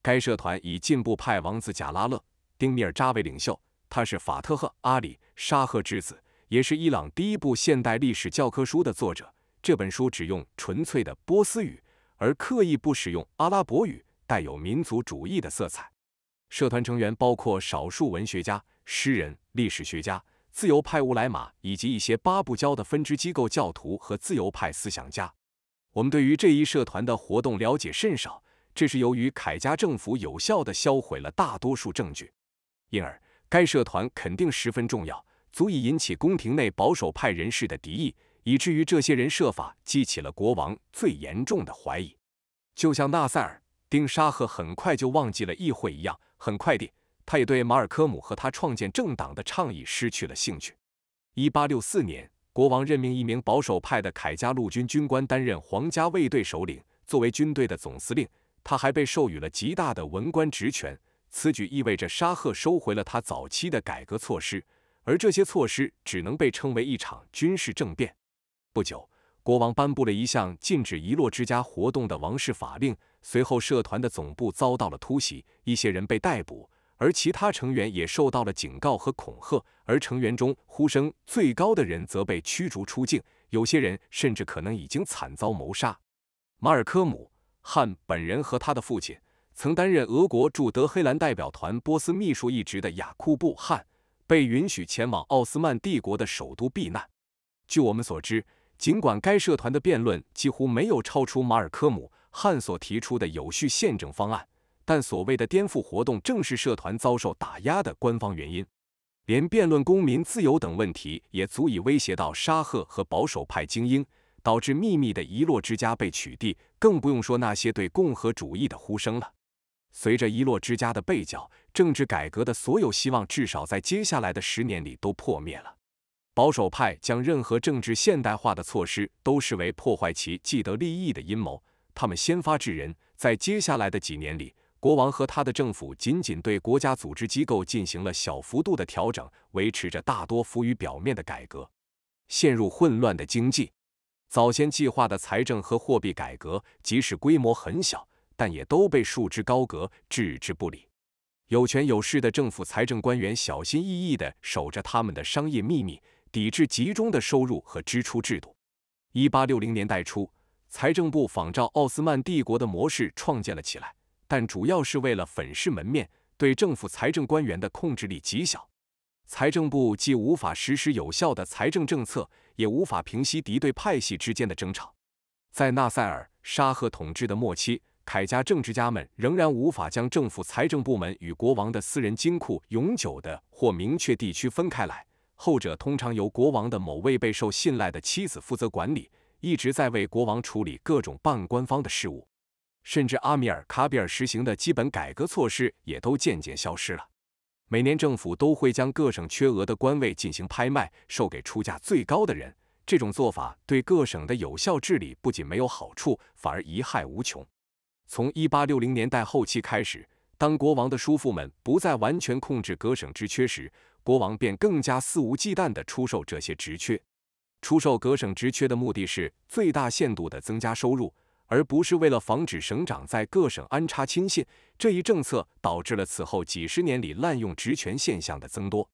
该社团以进步派王子贾拉勒·丁米尔扎为领袖，他是法特赫·阿里·沙赫之子，也是伊朗第一部现代历史教科书的作者。这本书只用纯粹的波斯语，而刻意不使用阿拉伯语，带有民族主义的色彩。社团成员包括少数文学家、诗人、历史学家。自由派乌莱玛以及一些巴布教的分支机构教徒和自由派思想家，我们对于这一社团的活动了解甚少，这是由于凯加政府有效地销毁了大多数证据，因而该社团肯定十分重要，足以引起宫廷内保守派人士的敌意，以至于这些人设法激起了国王最严重的怀疑。就像纳赛尔丁沙赫很快就忘记了议会一样，很快地。他也对马尔科姆和他创建政党的倡议失去了兴趣。一八六四年，国王任命一名保守派的凯加陆军军官担任皇家卫队首领。作为军队的总司令，他还被授予了极大的文官职权。此举意味着沙赫收回了他早期的改革措施，而这些措施只能被称为一场军事政变。不久，国王颁布了一项禁止遗落之家活动的王室法令。随后，社团的总部遭到了突袭，一些人被逮捕。而其他成员也受到了警告和恐吓，而成员中呼声最高的人则被驱逐出境，有些人甚至可能已经惨遭谋杀。马尔科姆·汉本人和他的父亲，曾担任俄国驻德黑兰代表团波斯秘书一职的雅库布·汉，被允许前往奥斯曼帝国的首都避难。据我们所知，尽管该社团的辩论几乎没有超出马尔科姆·汉所提出的有序宪政方案。但所谓的颠覆活动正是社团遭受打压的官方原因，连辩论公民自由等问题也足以威胁到沙赫和保守派精英，导致秘密的遗落之家被取缔，更不用说那些对共和主义的呼声了。随着遗落之家的被剿，政治改革的所有希望至少在接下来的十年里都破灭了。保守派将任何政治现代化的措施都视为破坏其既得利益的阴谋，他们先发制人，在接下来的几年里。国王和他的政府仅仅对国家组织机构进行了小幅度的调整，维持着大多浮于表面的改革，陷入混乱的经济。早先计划的财政和货币改革，即使规模很小，但也都被束之高阁，置之不理。有权有势的政府财政官员小心翼翼地守着他们的商业秘密，抵制集中的收入和支出制度。一八六零年代初，财政部仿照奥斯曼帝国的模式创建了起来。但主要是为了粉饰门面，对政府财政官员的控制力极小。财政部既无法实施有效的财政政策，也无法平息敌对派系之间的争吵。在纳赛尔沙赫统治的末期，凯家政治家们仍然无法将政府财政部门与国王的私人金库永久的或明确地区分开来，后者通常由国王的某位备受信赖的妻子负责管理，一直在为国王处理各种半官方的事务。甚至阿米尔·卡比尔实行的基本改革措施也都渐渐消失了。每年政府都会将各省缺额的官位进行拍卖，售给出价最高的人。这种做法对各省的有效治理不仅没有好处，反而贻害无穷。从一八六零年代后期开始，当国王的叔父们不再完全控制各省之缺时，国王便更加肆无忌惮地出售这些职缺。出售各省职缺的目的是最大限度地增加收入。而不是为了防止省长在各省安插亲信，这一政策导致了此后几十年里滥用职权现象的增多。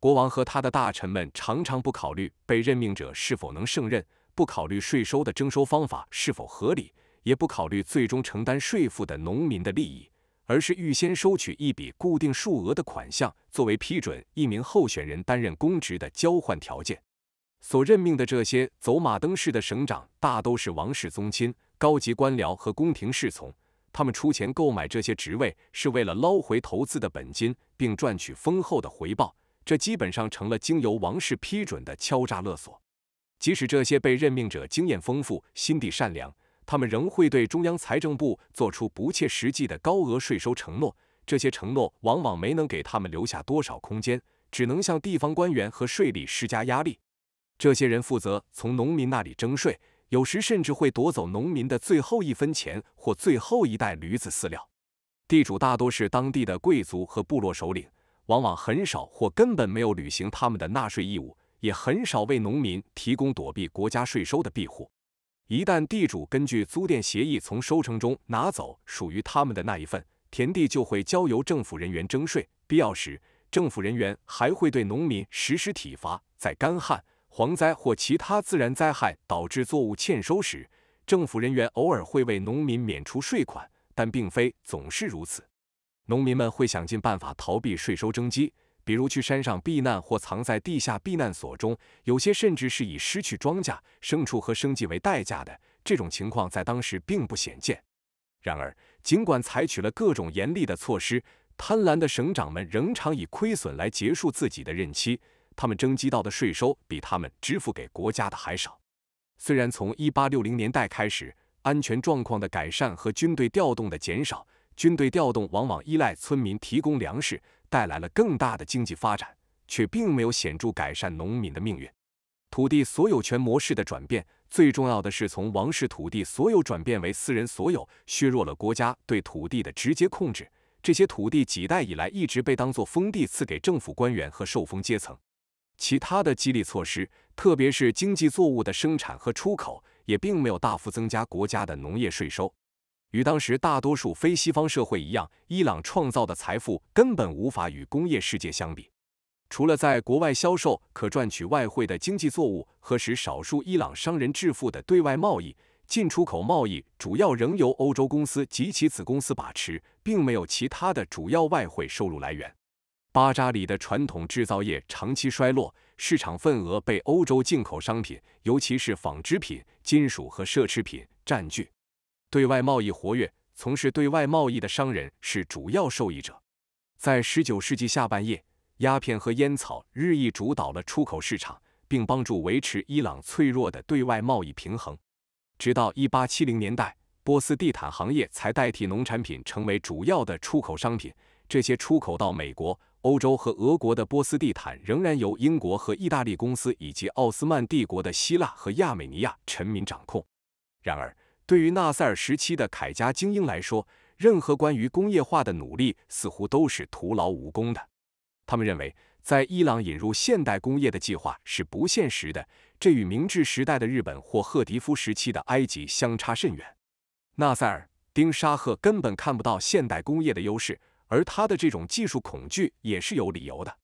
国王和他的大臣们常常不考虑被任命者是否能胜任，不考虑税收的征收方法是否合理，也不考虑最终承担税负的农民的利益，而是预先收取一笔固定数额的款项，作为批准一名候选人担任公职的交换条件。所任命的这些走马灯式的省长大都是王室宗亲。高级官僚和宫廷侍从，他们出钱购买这些职位，是为了捞回投资的本金，并赚取丰厚的回报。这基本上成了经由王室批准的敲诈勒索。即使这些被任命者经验丰富、心地善良，他们仍会对中央财政部做出不切实际的高额税收承诺。这些承诺往往没能给他们留下多少空间，只能向地方官员和税吏施加压力。这些人负责从农民那里征税。有时甚至会夺走农民的最后一分钱或最后一袋驴子饲料。地主大多是当地的贵族和部落首领，往往很少或根本没有履行他们的纳税义务，也很少为农民提供躲避国家税收的庇护。一旦地主根据租佃协议从收成中拿走属于他们的那一份田地，就会交由政府人员征税。必要时，政府人员还会对农民实施体罚。在干旱。蝗灾或其他自然灾害导致作物欠收时，政府人员偶尔会为农民免除税款，但并非总是如此。农民们会想尽办法逃避税收征机，比如去山上避难或藏在地下避难所中，有些甚至是以失去庄稼、牲畜和生计为代价的。这种情况在当时并不鲜见。然而，尽管采取了各种严厉的措施，贪婪的省长们仍常以亏损来结束自己的任期。他们征集到的税收比他们支付给国家的还少。虽然从1860年代开始，安全状况的改善和军队调动的减少，军队调动往往依赖村民提供粮食，带来了更大的经济发展，却并没有显著改善农民的命运。土地所有权模式的转变，最重要的是从王室土地所有转变为私人所有，削弱了国家对土地的直接控制。这些土地几代以来一直被当作封地赐给政府官员和受封阶层。其他的激励措施，特别是经济作物的生产和出口，也并没有大幅增加国家的农业税收。与当时大多数非西方社会一样，伊朗创造的财富根本无法与工业世界相比。除了在国外销售可赚取外汇的经济作物和使少数伊朗商人致富的对外贸易，进出口贸易主要仍由欧洲公司及其子公司把持，并没有其他的主要外汇收入来源。巴扎里的传统制造业长期衰落，市场份额被欧洲进口商品，尤其是纺织品、金属和奢侈品占据。对外贸易活跃，从事对外贸易的商人是主要受益者。在19世纪下半叶，鸦片和烟草日益主导了出口市场，并帮助维持伊朗脆弱的对外贸易平衡。直到1870年代，波斯地毯行业才代替农产品成为主要的出口商品，这些出口到美国。欧洲和俄国的波斯地毯仍然由英国和意大利公司以及奥斯曼帝国的希腊和亚美尼亚臣民掌控。然而，对于纳赛尔时期的凯家精英来说，任何关于工业化的努力似乎都是徒劳无功的。他们认为，在伊朗引入现代工业的计划是不现实的，这与明治时代的日本或赫迪夫时期的埃及相差甚远。纳赛尔、丁沙赫根本看不到现代工业的优势。而他的这种技术恐惧也是有理由的。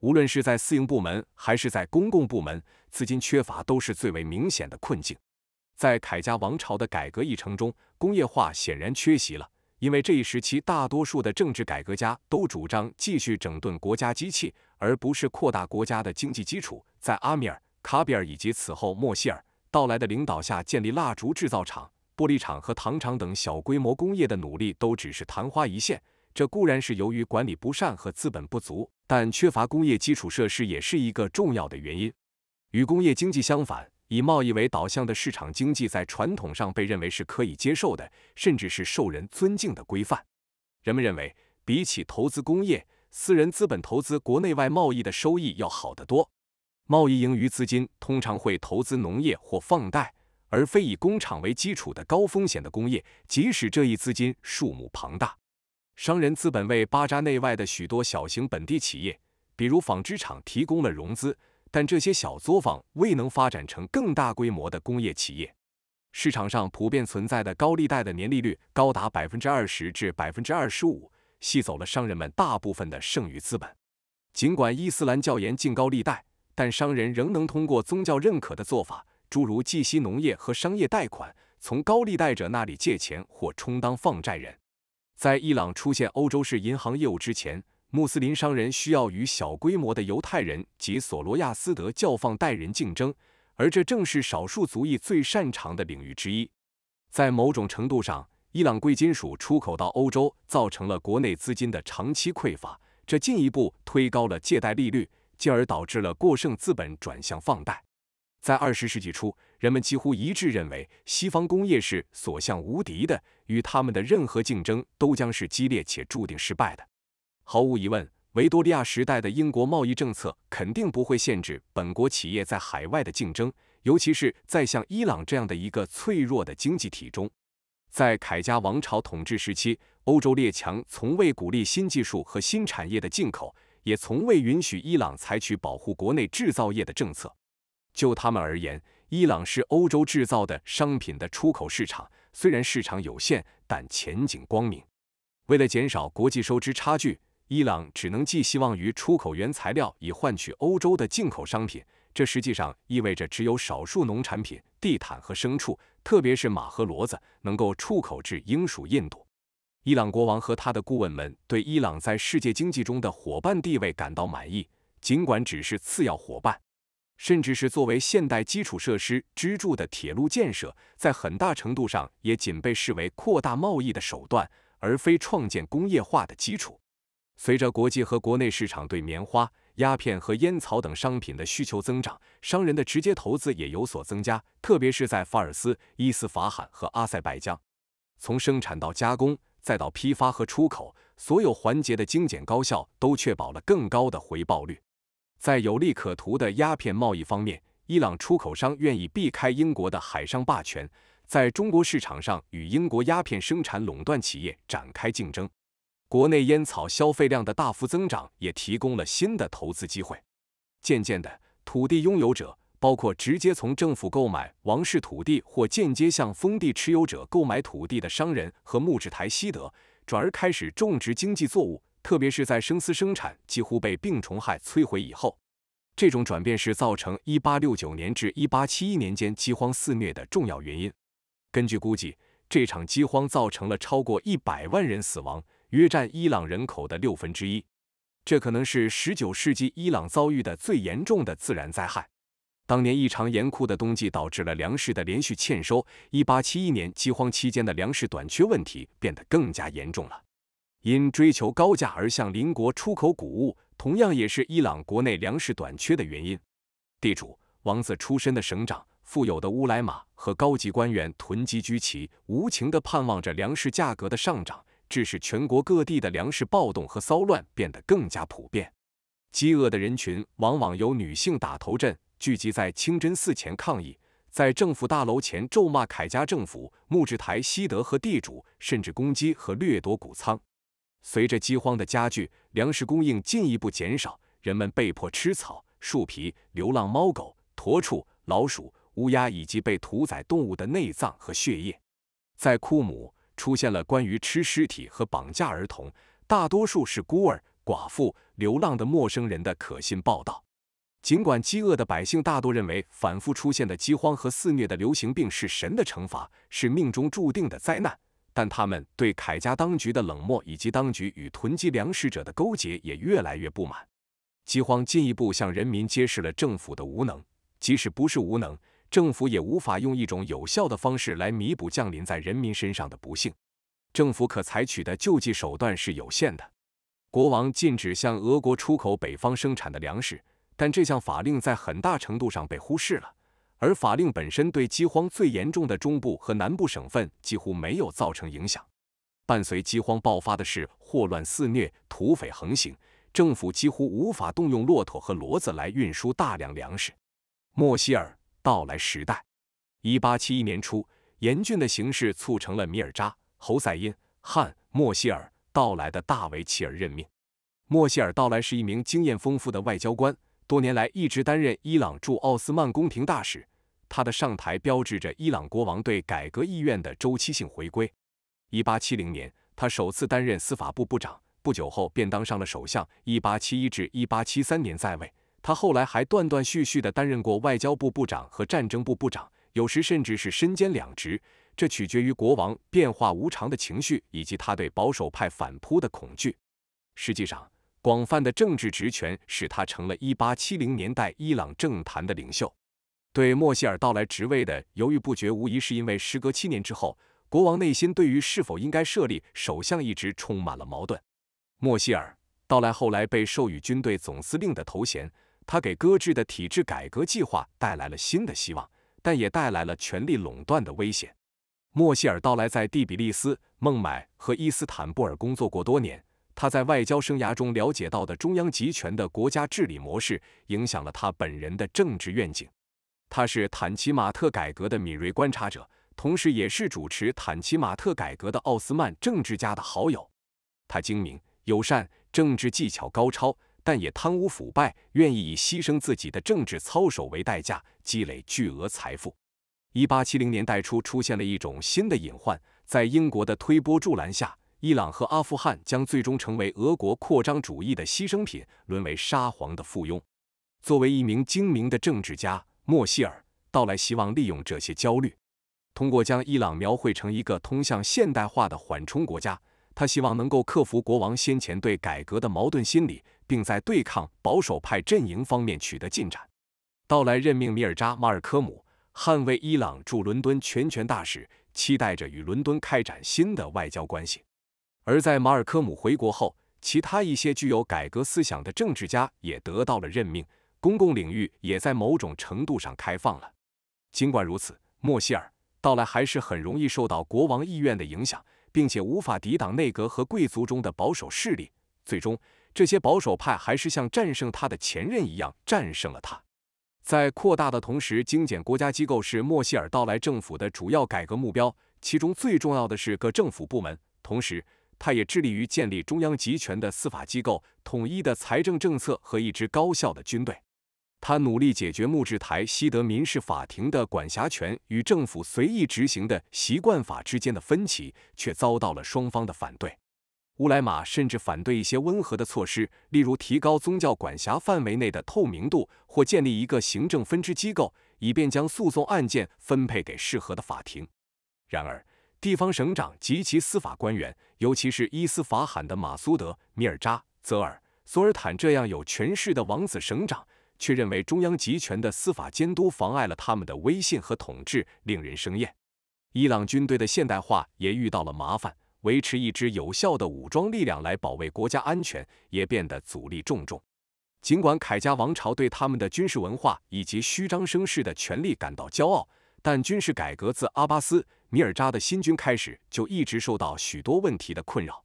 无论是在私营部门还是在公共部门，资金缺乏都是最为明显的困境。在凯家王朝的改革议程中，工业化显然缺席了，因为这一时期大多数的政治改革家都主张继续整顿国家机器，而不是扩大国家的经济基础。在阿米尔·卡比尔以及此后莫西尔到来的领导下，建立蜡烛制造厂、玻璃厂和糖厂等小规模工业的努力都只是昙花一现。这固然是由于管理不善和资本不足，但缺乏工业基础设施也是一个重要的原因。与工业经济相反，以贸易为导向的市场经济在传统上被认为是可以接受的，甚至是受人尊敬的规范。人们认为，比起投资工业，私人资本投资国内外贸易的收益要好得多。贸易盈余资金通常会投资农业或放贷，而非以工厂为基础的高风险的工业，即使这一资金数目庞大。商人资本为巴扎内外的许多小型本地企业，比如纺织厂，提供了融资，但这些小作坊未能发展成更大规模的工业企业。市场上普遍存在的高利贷的年利率高达百分之二十至百分之二十五，吸走了商人们大部分的剩余资本。尽管伊斯兰教严禁高利贷，但商人仍能通过宗教认可的做法，诸如计息农业和商业贷款，从高利贷者那里借钱或充当放债人。在伊朗出现欧洲式银行业务之前，穆斯林商人需要与小规模的犹太人及索罗亚斯德教放贷人竞争，而这正是少数族裔最擅长的领域之一。在某种程度上，伊朗贵金属出口到欧洲造成了国内资金的长期匮乏，这进一步推高了借贷利率，进而导致了过剩资本转向放贷。在二十世纪初。人们几乎一致认为，西方工业是所向无敌的，与他们的任何竞争都将是激烈且注定失败的。毫无疑问，维多利亚时代的英国贸易政策肯定不会限制本国企业在海外的竞争，尤其是在像伊朗这样的一个脆弱的经济体中。在凯家王朝统治时期，欧洲列强从未鼓励新技术和新产业的进口，也从未允许伊朗采取保护国内制造业的政策。就他们而言，伊朗是欧洲制造的商品的出口市场，虽然市场有限，但前景光明。为了减少国际收支差距，伊朗只能寄希望于出口原材料以换取欧洲的进口商品。这实际上意味着只有少数农产品、地毯和牲畜，特别是马和骡子，能够出口至英属印度。伊朗国王和他的顾问们对伊朗在世界经济中的伙伴地位感到满意，尽管只是次要伙伴。甚至是作为现代基础设施支柱的铁路建设，在很大程度上也仅被视为扩大贸易的手段，而非创建工业化的基础。随着国际和国内市场对棉花、鸦片和烟草等商品的需求增长，商人的直接投资也有所增加，特别是在法尔斯、伊斯法罕和阿塞拜疆。从生产到加工，再到批发和出口，所有环节的精简高效都确保了更高的回报率。在有利可图的鸦片贸易方面，伊朗出口商愿意避开英国的海上霸权，在中国市场上与英国鸦片生产垄断企业展开竞争。国内烟草消费量的大幅增长也提供了新的投资机会。渐渐的，土地拥有者，包括直接从政府购买王室土地或间接向封地持有者购买土地的商人和木制台西德，转而开始种植经济作物。特别是在生丝生产几乎被病虫害摧毁以后，这种转变是造成1869年至1871年间饥荒肆虐的重要原因。根据估计，这场饥荒造成了超过100万人死亡，约占伊朗人口的六分之一。这可能是19世纪伊朗遭遇的最严重的自然灾害。当年异常严酷的冬季导致了粮食的连续欠收，1871年饥荒期间的粮食短缺问题变得更加严重了。因追求高价而向邻国出口谷物，同样也是伊朗国内粮食短缺的原因。地主、王子出身的省长、富有的乌莱马和高级官员囤积居奇，无情的盼望着粮食价格的上涨，致使全国各地的粮食暴动和骚乱变得更加普遍。饥饿的人群往往由女性打头阵，聚集在清真寺前抗议，在政府大楼前咒骂凯加政府、木质台西德和地主，甚至攻击和掠夺谷仓。随着饥荒的加剧，粮食供应进一步减少，人们被迫吃草、树皮、流浪猫狗、驼畜、老鼠、乌鸦以及被屠宰动物的内脏和血液。在库姆出现了关于吃尸体和绑架儿童（大多数是孤儿、寡妇、流浪的陌生人的）可信报道。尽管饥饿的百姓大多认为反复出现的饥荒和肆虐的流行病是神的惩罚，是命中注定的灾难。但他们对凯家当局的冷漠以及当局与囤积粮食者的勾结也越来越不满。饥荒进一步向人民揭示了政府的无能，即使不是无能，政府也无法用一种有效的方式来弥补降临在人民身上的不幸。政府可采取的救济手段是有限的。国王禁止向俄国出口北方生产的粮食，但这项法令在很大程度上被忽视了。而法令本身对饥荒最严重的中部和南部省份几乎没有造成影响。伴随饥荒爆发的是霍乱肆虐、土匪横行，政府几乎无法动用骆驼和骡子来运输大量粮食。莫希尔到来时代，一八七一年初，严峻的形势促成了米尔扎侯赛因汉、莫希尔到来的大维齐尔任命。莫希尔到来是一名经验丰富的外交官。多年来一直担任伊朗驻奥斯曼宫廷大使。他的上台标志着伊朗国王对改革意愿的周期性回归。1870年，他首次担任司法部部长，不久后便当上了首相。1871至1873年在位，他后来还断断续续地担任过外交部部长和战争部部长，有时甚至是身兼两职，这取决于国王变化无常的情绪以及他对保守派反扑的恐惧。实际上，广泛的政治职权使他成了1870年代伊朗政坛的领袖。对莫希尔到来职位的犹豫不决，无疑是因为时隔七年之后，国王内心对于是否应该设立首相一职充满了矛盾。莫希尔到来后来被授予军队总司令的头衔，他给搁置的体制改革计划带来了新的希望，但也带来了权力垄断的危险。莫希尔到来在第比利斯、孟买和伊斯坦布尔工作过多年。他在外交生涯中了解到的中央集权的国家治理模式，影响了他本人的政治愿景。他是坦齐马特改革的敏锐观察者，同时也是主持坦齐马特改革的奥斯曼政治家的好友。他精明、友善，政治技巧高超，但也贪污腐败，愿意以牺牲自己的政治操守为代价积累巨额财富。一八七零年代初，出现了一种新的隐患，在英国的推波助澜下。伊朗和阿富汗将最终成为俄国扩张主义的牺牲品，沦为沙皇的附庸。作为一名精明的政治家，莫希尔到来希望利用这些焦虑，通过将伊朗描绘成一个通向现代化的缓冲国家，他希望能够克服国王先前对改革的矛盾心理，并在对抗保守派阵营方面取得进展。到来任命米尔扎马尔科姆捍卫伊朗驻伦敦全权大使，期待着与伦敦开展新的外交关系。而在马尔科姆回国后，其他一些具有改革思想的政治家也得到了任命，公共领域也在某种程度上开放了。尽管如此，莫希尔到来还是很容易受到国王意愿的影响，并且无法抵挡内阁和贵族中的保守势力。最终，这些保守派还是像战胜他的前任一样战胜了他。在扩大的同时，精简国家机构是莫希尔到来政府的主要改革目标，其中最重要的是各政府部门，同时。他也致力于建立中央集权的司法机构、统一的财政政策和一支高效的军队。他努力解决木质台西德民事法庭的管辖权与政府随意执行的习惯法之间的分歧，却遭到了双方的反对。乌莱马甚至反对一些温和的措施，例如提高宗教管辖范围内的透明度或建立一个行政分支机构，以便将诉讼案件分配给适合的法庭。然而，地方省长及其司法官员，尤其是伊斯法罕的马苏德、米尔扎、泽尔、索尔坦这样有权势的王子省长，却认为中央集权的司法监督妨碍了他们的威信和统治，令人生厌。伊朗军队的现代化也遇到了麻烦，维持一支有效的武装力量来保卫国家安全也变得阻力重重。尽管凯加王朝对他们的军事文化以及虚张声势的权力感到骄傲，但军事改革自阿巴斯。米尔扎的新军开始就一直受到许多问题的困扰：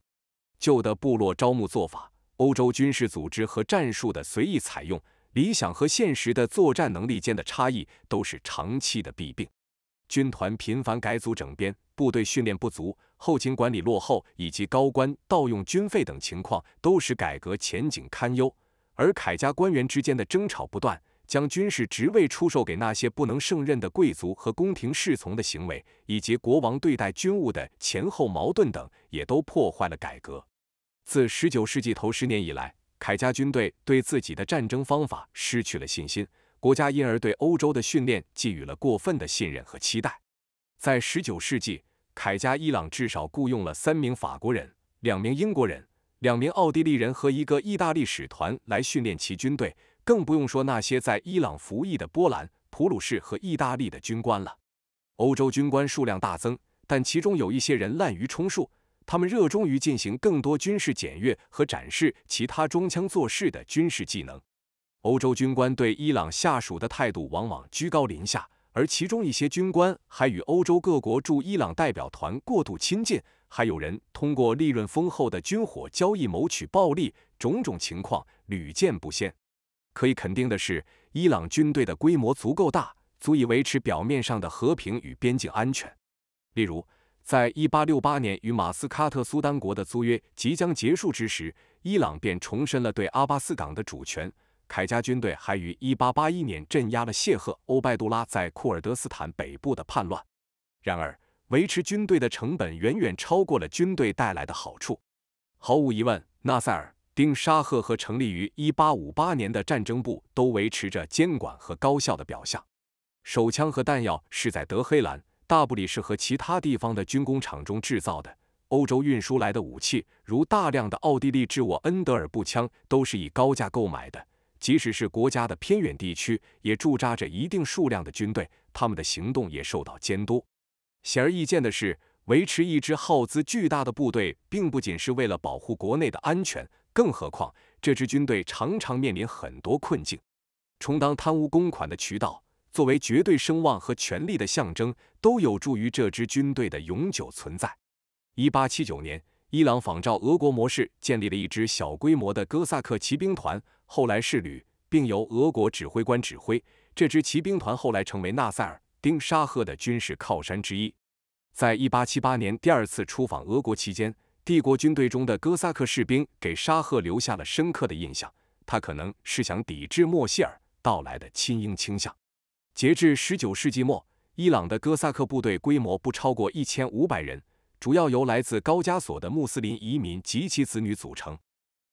旧的部落招募做法、欧洲军事组织和战术的随意采用、理想和现实的作战能力间的差异，都是长期的弊病。军团频繁改组整编，部队训练不足，后勤管理落后，以及高官盗用军费等情况，都使改革前景堪忧。而凯家官员之间的争吵不断。将军事职位出售给那些不能胜任的贵族和宫廷侍从的行为，以及国王对待军务的前后矛盾等，也都破坏了改革。自19世纪头十年以来，凯家军队对自己的战争方法失去了信心，国家因而对欧洲的训练寄予了过分的信任和期待。在19世纪，凯家伊朗至少雇佣了三名法国人、两名英国人、两名奥地利人和一个意大利使团来训练其军队。更不用说那些在伊朗服役的波兰、普鲁士和意大利的军官了。欧洲军官数量大增，但其中有一些人滥竽充数。他们热衷于进行更多军事检阅和展示其他装腔作势的军事技能。欧洲军官对伊朗下属的态度往往居高临下，而其中一些军官还与欧洲各国驻伊朗代表团过度亲近。还有人通过利润丰厚的军火交易谋取暴利，种种情况屡见不鲜。可以肯定的是，伊朗军队的规模足够大，足以维持表面上的和平与边境安全。例如，在1868年与马斯喀特苏丹国的租约即将结束之时，伊朗便重申了对阿巴斯港的主权。凯加军队还于1881年镇压了谢赫欧拜杜拉在库尔德斯坦北部的叛乱。然而，维持军队的成本远远超过了军队带来的好处。毫无疑问，纳赛尔。丁沙赫和成立于1858年的战争部都维持着监管和高效的表象。手枪和弹药是在德黑兰、大不里士和其他地方的军工厂中制造的。欧洲运输来的武器，如大量的奥地利制我恩德尔步枪，都是以高价购买的。即使是国家的偏远地区，也驻扎着一定数量的军队，他们的行动也受到监督。显而易见的是，维持一支耗资巨大的部队，并不仅是为了保护国内的安全。更何况，这支军队常常面临很多困境，充当贪污公款的渠道，作为绝对声望和权力的象征，都有助于这支军队的永久存在。一八七九年，伊朗仿照俄国模式建立了一支小规模的哥萨克骑兵团，后来是旅，并由俄国指挥官指挥。这支骑兵团后来成为纳赛尔丁沙赫的军事靠山之一。在一八七八年第二次出访俄国期间。帝国军队中的哥萨克士兵给沙赫留下了深刻的印象。他可能是想抵制莫谢尔到来的亲英倾向。截至19世纪末，伊朗的哥萨克部队规模不超过1500人，主要由来自高加索的穆斯林移民及其子女组成。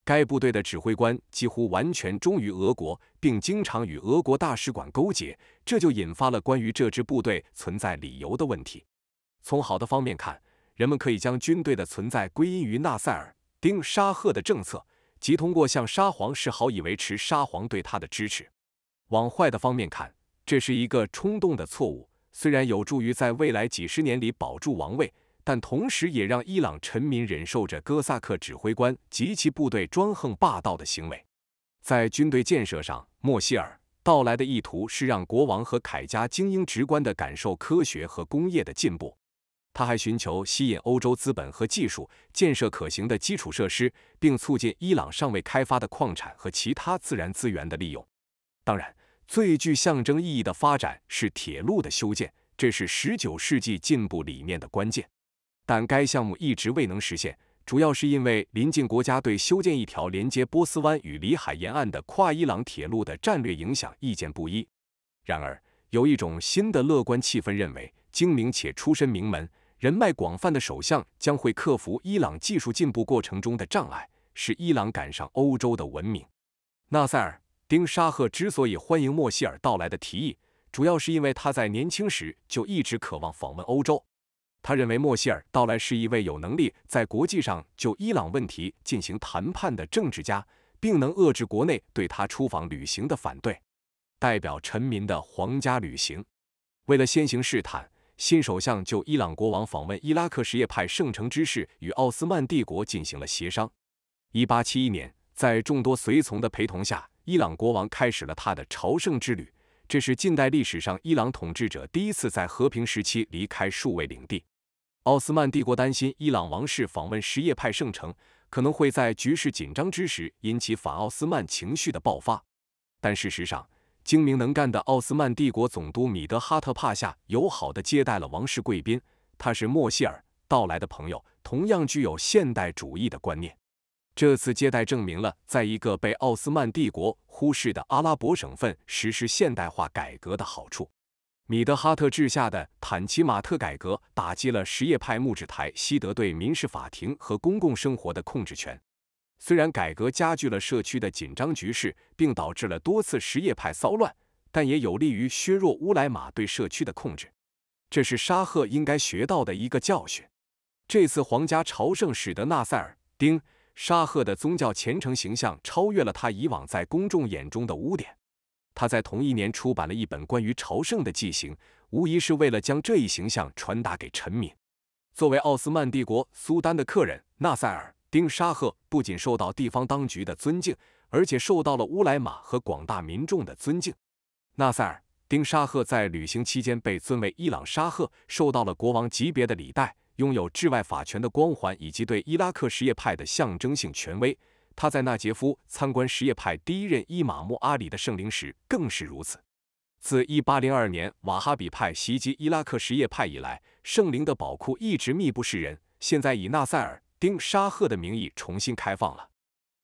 该部队的指挥官几乎完全忠于俄国，并经常与俄国大使馆勾结，这就引发了关于这支部队存在理由的问题。从好的方面看。人们可以将军队的存在归因于纳塞尔丁沙赫的政策，即通过向沙皇示好以维持沙皇对他的支持。往坏的方面看，这是一个冲动的错误，虽然有助于在未来几十年里保住王位，但同时也让伊朗臣民忍受着哥萨克指挥官及其部队专横霸道的行为。在军队建设上，莫希尔到来的意图是让国王和凯家精英直观地感受科学和工业的进步。他还寻求吸引欧洲资本和技术，建设可行的基础设施，并促进伊朗尚未开发的矿产和其他自然资源的利用。当然，最具象征意义的发展是铁路的修建，这是19世纪进步理念的关键。但该项目一直未能实现，主要是因为邻近国家对修建一条连接波斯湾与里海沿岸的跨伊朗铁路的战略影响意见不一。然而，有一种新的乐观气氛，认为精明且出身名门。人脉广泛的首相将会克服伊朗技术进步过程中的障碍，使伊朗赶上欧洲的文明。纳赛尔丁沙赫之所以欢迎莫希尔到来的提议，主要是因为他在年轻时就一直渴望访问欧洲。他认为莫希尔到来是一位有能力在国际上就伊朗问题进行谈判的政治家，并能遏制国内对他出访旅行的反对。代表臣民的皇家旅行，为了先行试探。新首相就伊朗国王访问伊拉克什叶派圣城之事与奥斯曼帝国进行了协商。一八七一年，在众多随从的陪同下，伊朗国王开始了他的朝圣之旅。这是近代历史上伊朗统治者第一次在和平时期离开数位领地。奥斯曼帝国担心伊朗王室访问什叶派圣城可能会在局势紧张之时引起反奥斯曼情绪的爆发，但事实上。精明能干的奥斯曼帝国总督米德哈特帕夏友好地接待了王室贵宾。他是莫谢尔到来的朋友，同样具有现代主义的观念。这次接待证明了，在一个被奥斯曼帝国忽视的阿拉伯省份实施现代化改革的好处。米德哈特治下的坦奇马特改革打击了什叶派穆智台西德对民事法庭和公共生活的控制权。虽然改革加剧了社区的紧张局势，并导致了多次什叶派骚乱，但也有利于削弱乌莱玛对社区的控制。这是沙赫应该学到的一个教训。这次皇家朝圣使得纳塞尔丁·沙赫的宗教虔诚形象超越了他以往在公众眼中的污点。他在同一年出版了一本关于朝圣的记行，无疑是为了将这一形象传达给臣民。作为奥斯曼帝国苏丹的客人，纳塞尔。丁沙赫不仅受到地方当局的尊敬，而且受到了乌莱玛和广大民众的尊敬。纳赛尔丁沙赫在旅行期间被尊为伊朗沙赫，受到了国王级别的礼待，拥有治外法权的光环以及对伊拉克什叶派的象征性权威。他在纳杰夫参观什叶派第一任伊玛目阿里的圣陵时更是如此。自1802年瓦哈比派袭击伊拉克什叶派以来，圣陵的宝库一直密不示人。现在以纳赛尔。丁沙赫的名义重新开放了。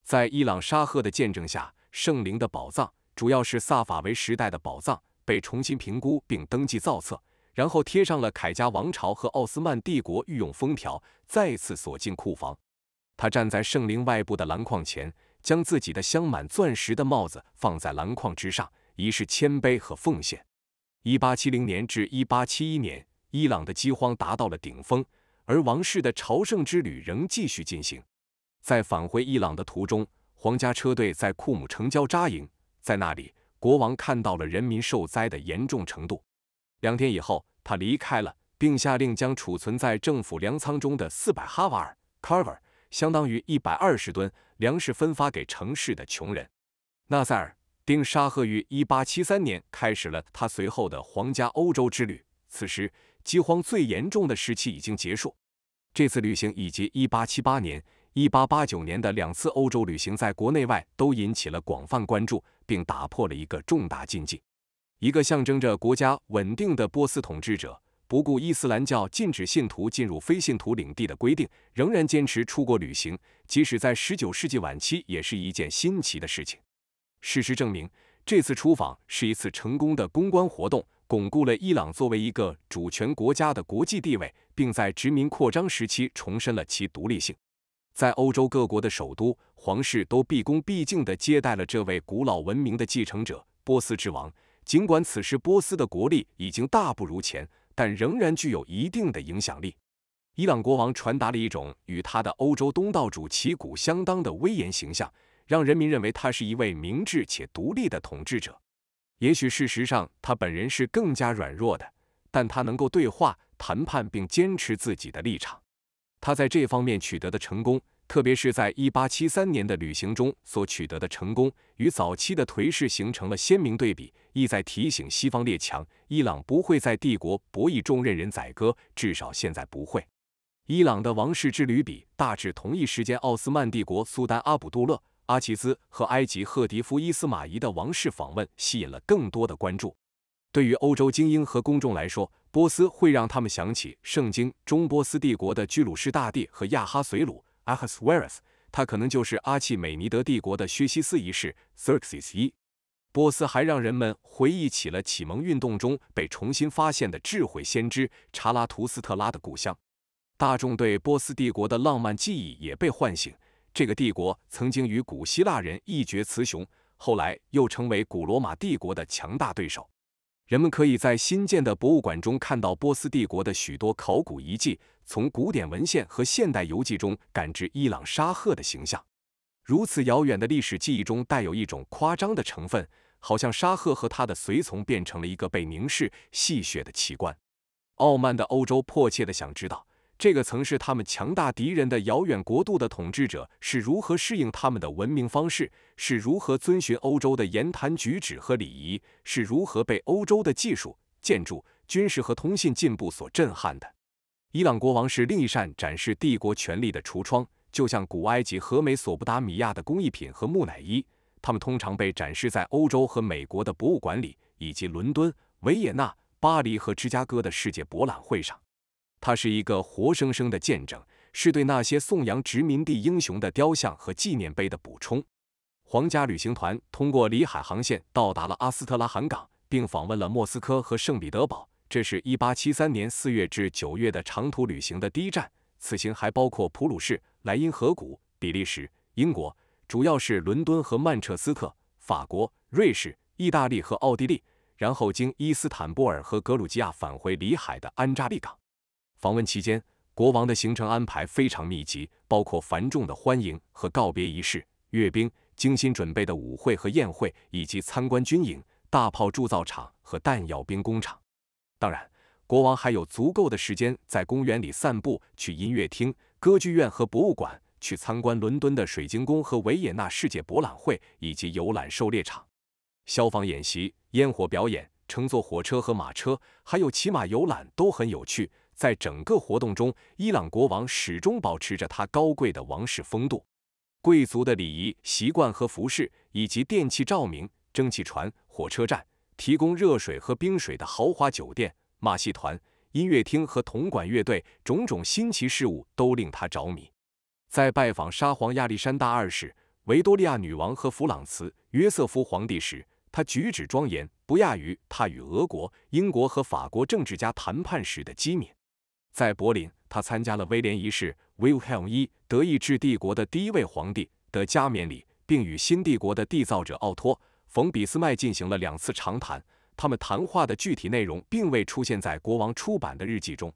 在伊朗沙赫的见证下，圣灵的宝藏，主要是萨法维时代的宝藏，被重新评估并登记造册，然后贴上了凯加王朝和奥斯曼帝国御用封条，再次锁进库房。他站在圣灵外部的篮框前，将自己的镶满钻石的帽子放在篮框之上，以示谦卑和奉献。1870年至1871年，伊朗的饥荒达到了顶峰。而王室的朝圣之旅仍继续进行，在返回伊朗的途中，皇家车队在库姆城郊扎营，在那里，国王看到了人民受灾的严重程度。两天以后，他离开了，并下令将储存在政府粮仓中的400哈瓦尔 c a r v e r 相当于120吨）粮食分发给城市的穷人。纳赛尔丁沙赫于1873年开始了他随后的皇家欧洲之旅。此时，饥荒最严重的时期已经结束。这次旅行以及1878年、1889年的两次欧洲旅行，在国内外都引起了广泛关注，并打破了一个重大禁忌：一个象征着国家稳定的波斯统治者，不顾伊斯兰教禁止信徒进入非信徒领地的规定，仍然坚持出国旅行，即使在19世纪晚期也是一件新奇的事情。事实证明，这次出访是一次成功的公关活动。巩固了伊朗作为一个主权国家的国际地位，并在殖民扩张时期重申了其独立性。在欧洲各国的首都，皇室都毕恭毕敬地接待了这位古老文明的继承者——波斯之王。尽管此时波斯的国力已经大不如前，但仍然具有一定的影响力。伊朗国王传达了一种与他的欧洲东道主旗鼓相当的威严形象，让人民认为他是一位明智且独立的统治者。也许事实上他本人是更加软弱的，但他能够对话、谈判并坚持自己的立场。他在这方面取得的成功，特别是在一八七三年的旅行中所取得的成功，与早期的颓势形成了鲜明对比，意在提醒西方列强，伊朗不会在帝国博弈中任人宰割，至少现在不会。伊朗的王室之旅比大致同一时间奥斯曼帝国苏丹阿卜杜勒。阿齐兹和埃及赫迪夫伊斯马仪的王室访问吸引了更多的关注。对于欧洲精英和公众来说，波斯会让他们想起圣经中波斯帝国的居鲁士大帝和亚哈随鲁 （Ahasuerus），他可能就是阿契美尼德帝国的薛西斯一世 （Xerxes 一）。波斯还让人们回忆起了启蒙运动中被重新发现的智慧先知查拉图斯特拉的故乡。大众对波斯帝国的浪漫记忆也被唤醒。这个帝国曾经与古希腊人一决雌雄，后来又成为古罗马帝国的强大对手。人们可以在新建的博物馆中看到波斯帝国的许多考古遗迹，从古典文献和现代游记中感知伊朗沙赫的形象。如此遥远的历史记忆中带有一种夸张的成分，好像沙赫和他的随从变成了一个被凝视、戏谑的奇观。傲慢的欧洲迫切地想知道。这个曾是他们强大敌人的遥远国度的统治者是如何适应他们的文明方式？是如何遵循欧洲的言谈举止和礼仪？是如何被欧洲的技术、建筑、军事和通信进步所震撼的？伊朗国王是另一扇展示帝国权力的橱窗，就像古埃及和美索不达米亚的工艺品和木乃伊，他们通常被展示在欧洲和美国的博物馆里，以及伦敦、维也纳、巴黎和芝加哥的世界博览会上。它是一个活生生的见证，是对那些颂扬殖民地英雄的雕像和纪念碑的补充。皇家旅行团通过里海航线到达了阿斯特拉罕港，并访问了莫斯科和圣彼得堡。这是一八七三年四月至九月的长途旅行的第一站。此行还包括普鲁士、莱茵河谷、比利时、英国，主要是伦敦和曼彻斯特、法国、瑞士、意大利和奥地利，然后经伊斯坦布尔和格鲁吉亚返回里海的安扎利港。访问期间，国王的行程安排非常密集，包括繁重的欢迎和告别仪式、阅兵、精心准备的舞会和宴会，以及参观军营、大炮铸造厂和弹药兵工厂。当然，国王还有足够的时间在公园里散步，去音乐厅、歌剧院和博物馆，去参观伦敦的水晶宫和维也纳世界博览会，以及游览狩猎场、消防演习、烟火表演、乘坐火车和马车，还有骑马游览，都很有趣。在整个活动中，伊朗国王始终保持着他高贵的王室风度、贵族的礼仪习惯和服饰，以及电器照明、蒸汽船、火车站、提供热水和冰水的豪华酒店、马戏团、音乐厅和铜管乐队，种种新奇事物都令他着迷。在拜访沙皇亚历山大二世、维多利亚女王和弗朗茨·约瑟夫皇帝时，他举止庄严，不亚于他与俄国、英国和法国政治家谈判时的机敏。在柏林，他参加了威廉一世 （Wilhelm I） 德意志帝国的第一位皇帝的加冕礼，并与新帝国的缔造者奥托·冯·俾斯麦进行了两次长谈。他们谈话的具体内容并未出现在国王出版的日记中。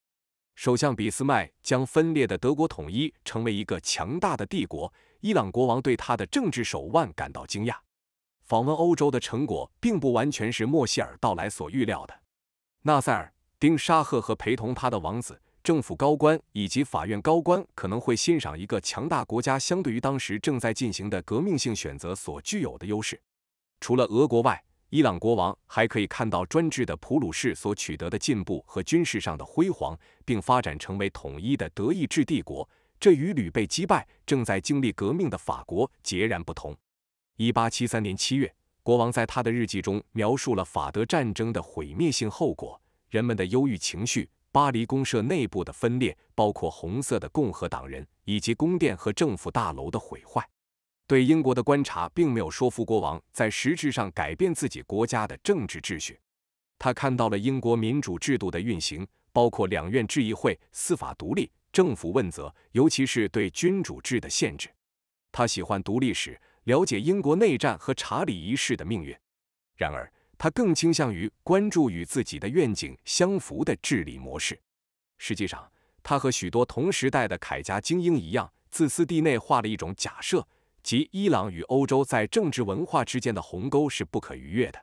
首相俾斯麦将分裂的德国统一成为一个强大的帝国。伊朗国王对他的政治手腕感到惊讶。访问欧洲的成果并不完全是莫希尔到来所预料的。纳赛尔丁·沙赫和陪同他的王子。政府高官以及法院高官可能会欣赏一个强大国家相对于当时正在进行的革命性选择所具有的优势。除了俄国外，伊朗国王还可以看到专制的普鲁士所取得的进步和军事上的辉煌，并发展成为统一的德意志帝国，这与屡被击败、正在经历革命的法国截然不同。1873年7月，国王在他的日记中描述了法德战争的毁灭性后果，人们的忧郁情绪。巴黎公社内部的分裂，包括红色的共和党人，以及宫殿和政府大楼的毁坏。对英国的观察并没有说服国王在实质上改变自己国家的政治秩序。他看到了英国民主制度的运行，包括两院制议会、司法独立、政府问责，尤其是对君主制的限制。他喜欢读历史，了解英国内战和查理一世的命运。然而，他更倾向于关注与自己的愿景相符的治理模式。实际上，他和许多同时代的凯家精英一样，自私地内化了一种假设，即伊朗与欧洲在政治文化之间的鸿沟是不可逾越的。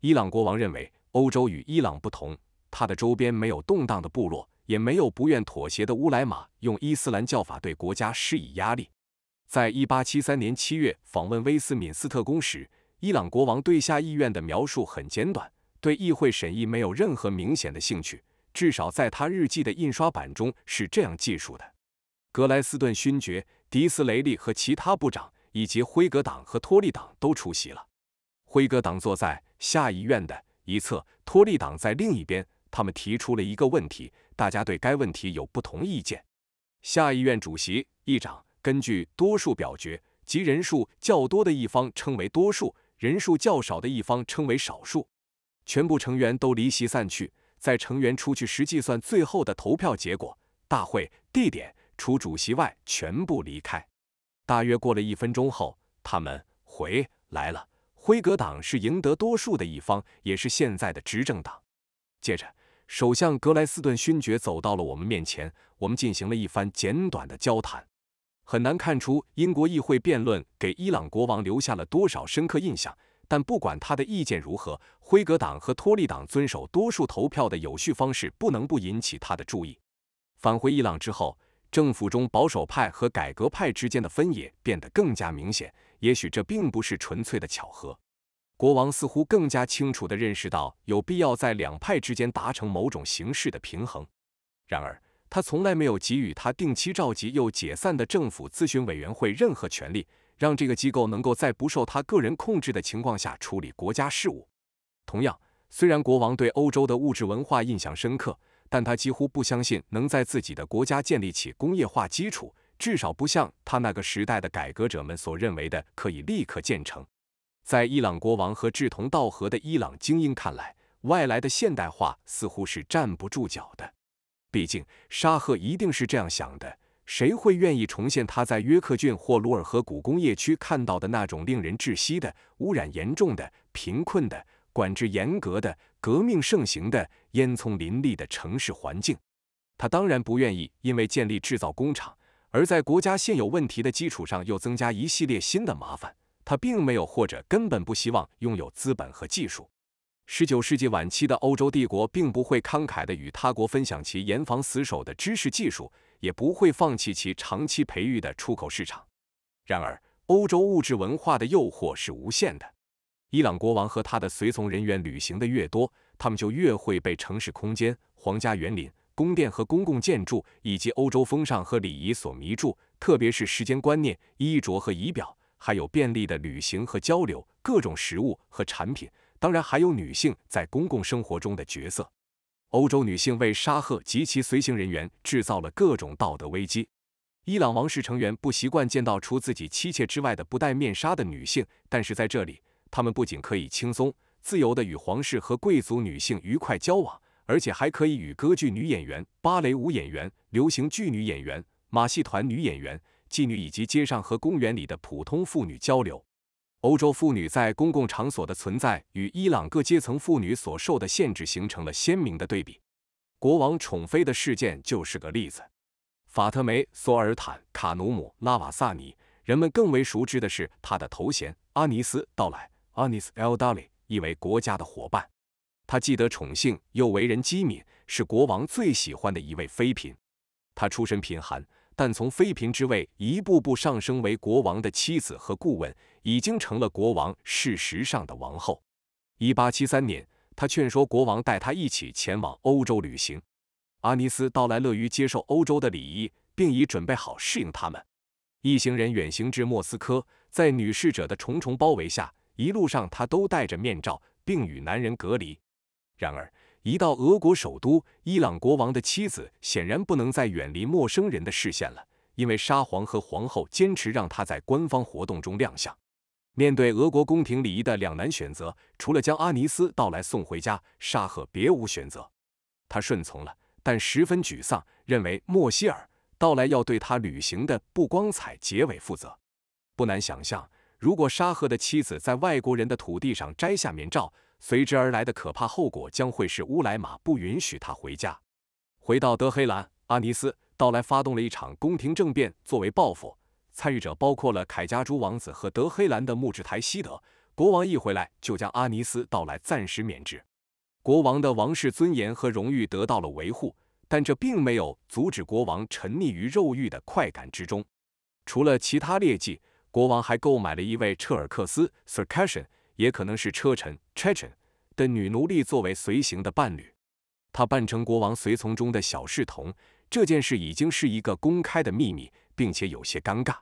伊朗国王认为，欧洲与伊朗不同，他的周边没有动荡的部落，也没有不愿妥协的乌莱玛用伊斯兰教法对国家施以压力。在一八七三年七月访问威斯敏斯特宫时，伊朗国王对下议院的描述很简短，对议会审议没有任何明显的兴趣。至少在他日记的印刷版中是这样记述的：格莱斯顿勋爵、迪斯雷利和其他部长，以及辉格党和托利党都出席了。辉格党坐在下议院的一侧，托利党在另一边。他们提出了一个问题，大家对该问题有不同意见。下议院主席、议长根据多数表决及人数较多的一方称为多数。人数较少的一方称为少数。全部成员都离席散去，在成员出去时计算最后的投票结果。大会地点除主席外全部离开。大约过了一分钟后，他们回来了。辉格党是赢得多数的一方，也是现在的执政党。接着，首相格莱斯顿勋爵走到了我们面前，我们进行了一番简短的交谈。很难看出英国议会辩论给伊朗国王留下了多少深刻印象，但不管他的意见如何，辉格党和托利党遵守多数投票的有序方式，不能不引起他的注意。返回伊朗之后，政府中保守派和改革派之间的分野变得更加明显。也许这并不是纯粹的巧合。国王似乎更加清楚地认识到，有必要在两派之间达成某种形式的平衡。然而，他从来没有给予他定期召集又解散的政府咨询委员会任何权利，让这个机构能够在不受他个人控制的情况下处理国家事务。同样，虽然国王对欧洲的物质文化印象深刻，但他几乎不相信能在自己的国家建立起工业化基础，至少不像他那个时代的改革者们所认为的可以立刻建成。在伊朗国王和志同道合的伊朗精英看来，外来的现代化似乎是站不住脚的。毕竟，沙赫一定是这样想的：谁会愿意重现他在约克郡或鲁尔河谷工业区看到的那种令人窒息的、污染严重的、贫困的、管制严格的、革命盛行的、烟囱林立的城市环境？他当然不愿意，因为建立制造工厂而在国家现有问题的基础上又增加一系列新的麻烦。他并没有，或者根本不希望拥有资本和技术。十九世纪晚期的欧洲帝国并不会慷慨地与他国分享其严防死守的知识技术，也不会放弃其长期培育的出口市场。然而，欧洲物质文化的诱惑是无限的。伊朗国王和他的随从人员旅行的越多，他们就越会被城市空间、皇家园林、宫殿和公共建筑，以及欧洲风尚和礼仪所迷住，特别是时间观念、衣着和仪表，还有便利的旅行和交流、各种食物和产品。当然，还有女性在公共生活中的角色。欧洲女性为沙赫及其随行人员制造了各种道德危机。伊朗王室成员不习惯见到除自己妻妾之外的不戴面纱的女性，但是在这里，他们不仅可以轻松、自由地与皇室和贵族女性愉快交往，而且还可以与歌剧女演员、芭蕾舞演员、流行剧女演员、马戏团女演员、妓女以及街上和公园里的普通妇女交流。欧洲妇女在公共场所的存在，与伊朗各阶层妇女所受的限制形成了鲜明的对比。国王宠妃的事件就是个例子。法特梅·索尔坦·卡努姆·拉瓦萨尼，人们更为熟知的是她的头衔阿尼斯·到来阿尼斯 l Dali），意为“国家的伙伴”。她既得宠幸，又为人机敏，是国王最喜欢的一位妃嫔。她出身贫寒。但从妃嫔之位一步步上升为国王的妻子和顾问，已经成了国王事实上的王后。一八七三年，他劝说国王带他一起前往欧洲旅行。阿尼斯到来，乐于接受欧洲的礼仪，并已准备好适应他们。一行人远行至莫斯科，在女侍者的重重包围下，一路上她都戴着面罩，并与男人隔离。然而，一到俄国首都，伊朗国王的妻子显然不能再远离陌生人的视线了，因为沙皇和皇后坚持让他在官方活动中亮相。面对俄国宫廷礼仪的两难选择，除了将阿尼斯到来送回家，沙赫别无选择。他顺从了，但十分沮丧，认为莫希尔到来要对他旅行的不光彩结尾负责。不难想象，如果沙赫的妻子在外国人的土地上摘下面罩，随之而来的可怕后果将会是乌莱马不允许他回家。回到德黑兰，阿尼斯到来发动了一场宫廷政变作为报复，参与者包括了凯加朱王子和德黑兰的木质台西德国王。一回来就将阿尼斯到来暂时免职。国王的王室尊严和荣誉得到了维护，但这并没有阻止国王沉溺于肉欲的快感之中。除了其他劣迹，国王还购买了一位彻尔克斯 （Circassian）。也可能是车臣 c h a n 的女奴隶作为随行的伴侣，她扮成国王随从中的小侍童。这件事已经是一个公开的秘密，并且有些尴尬。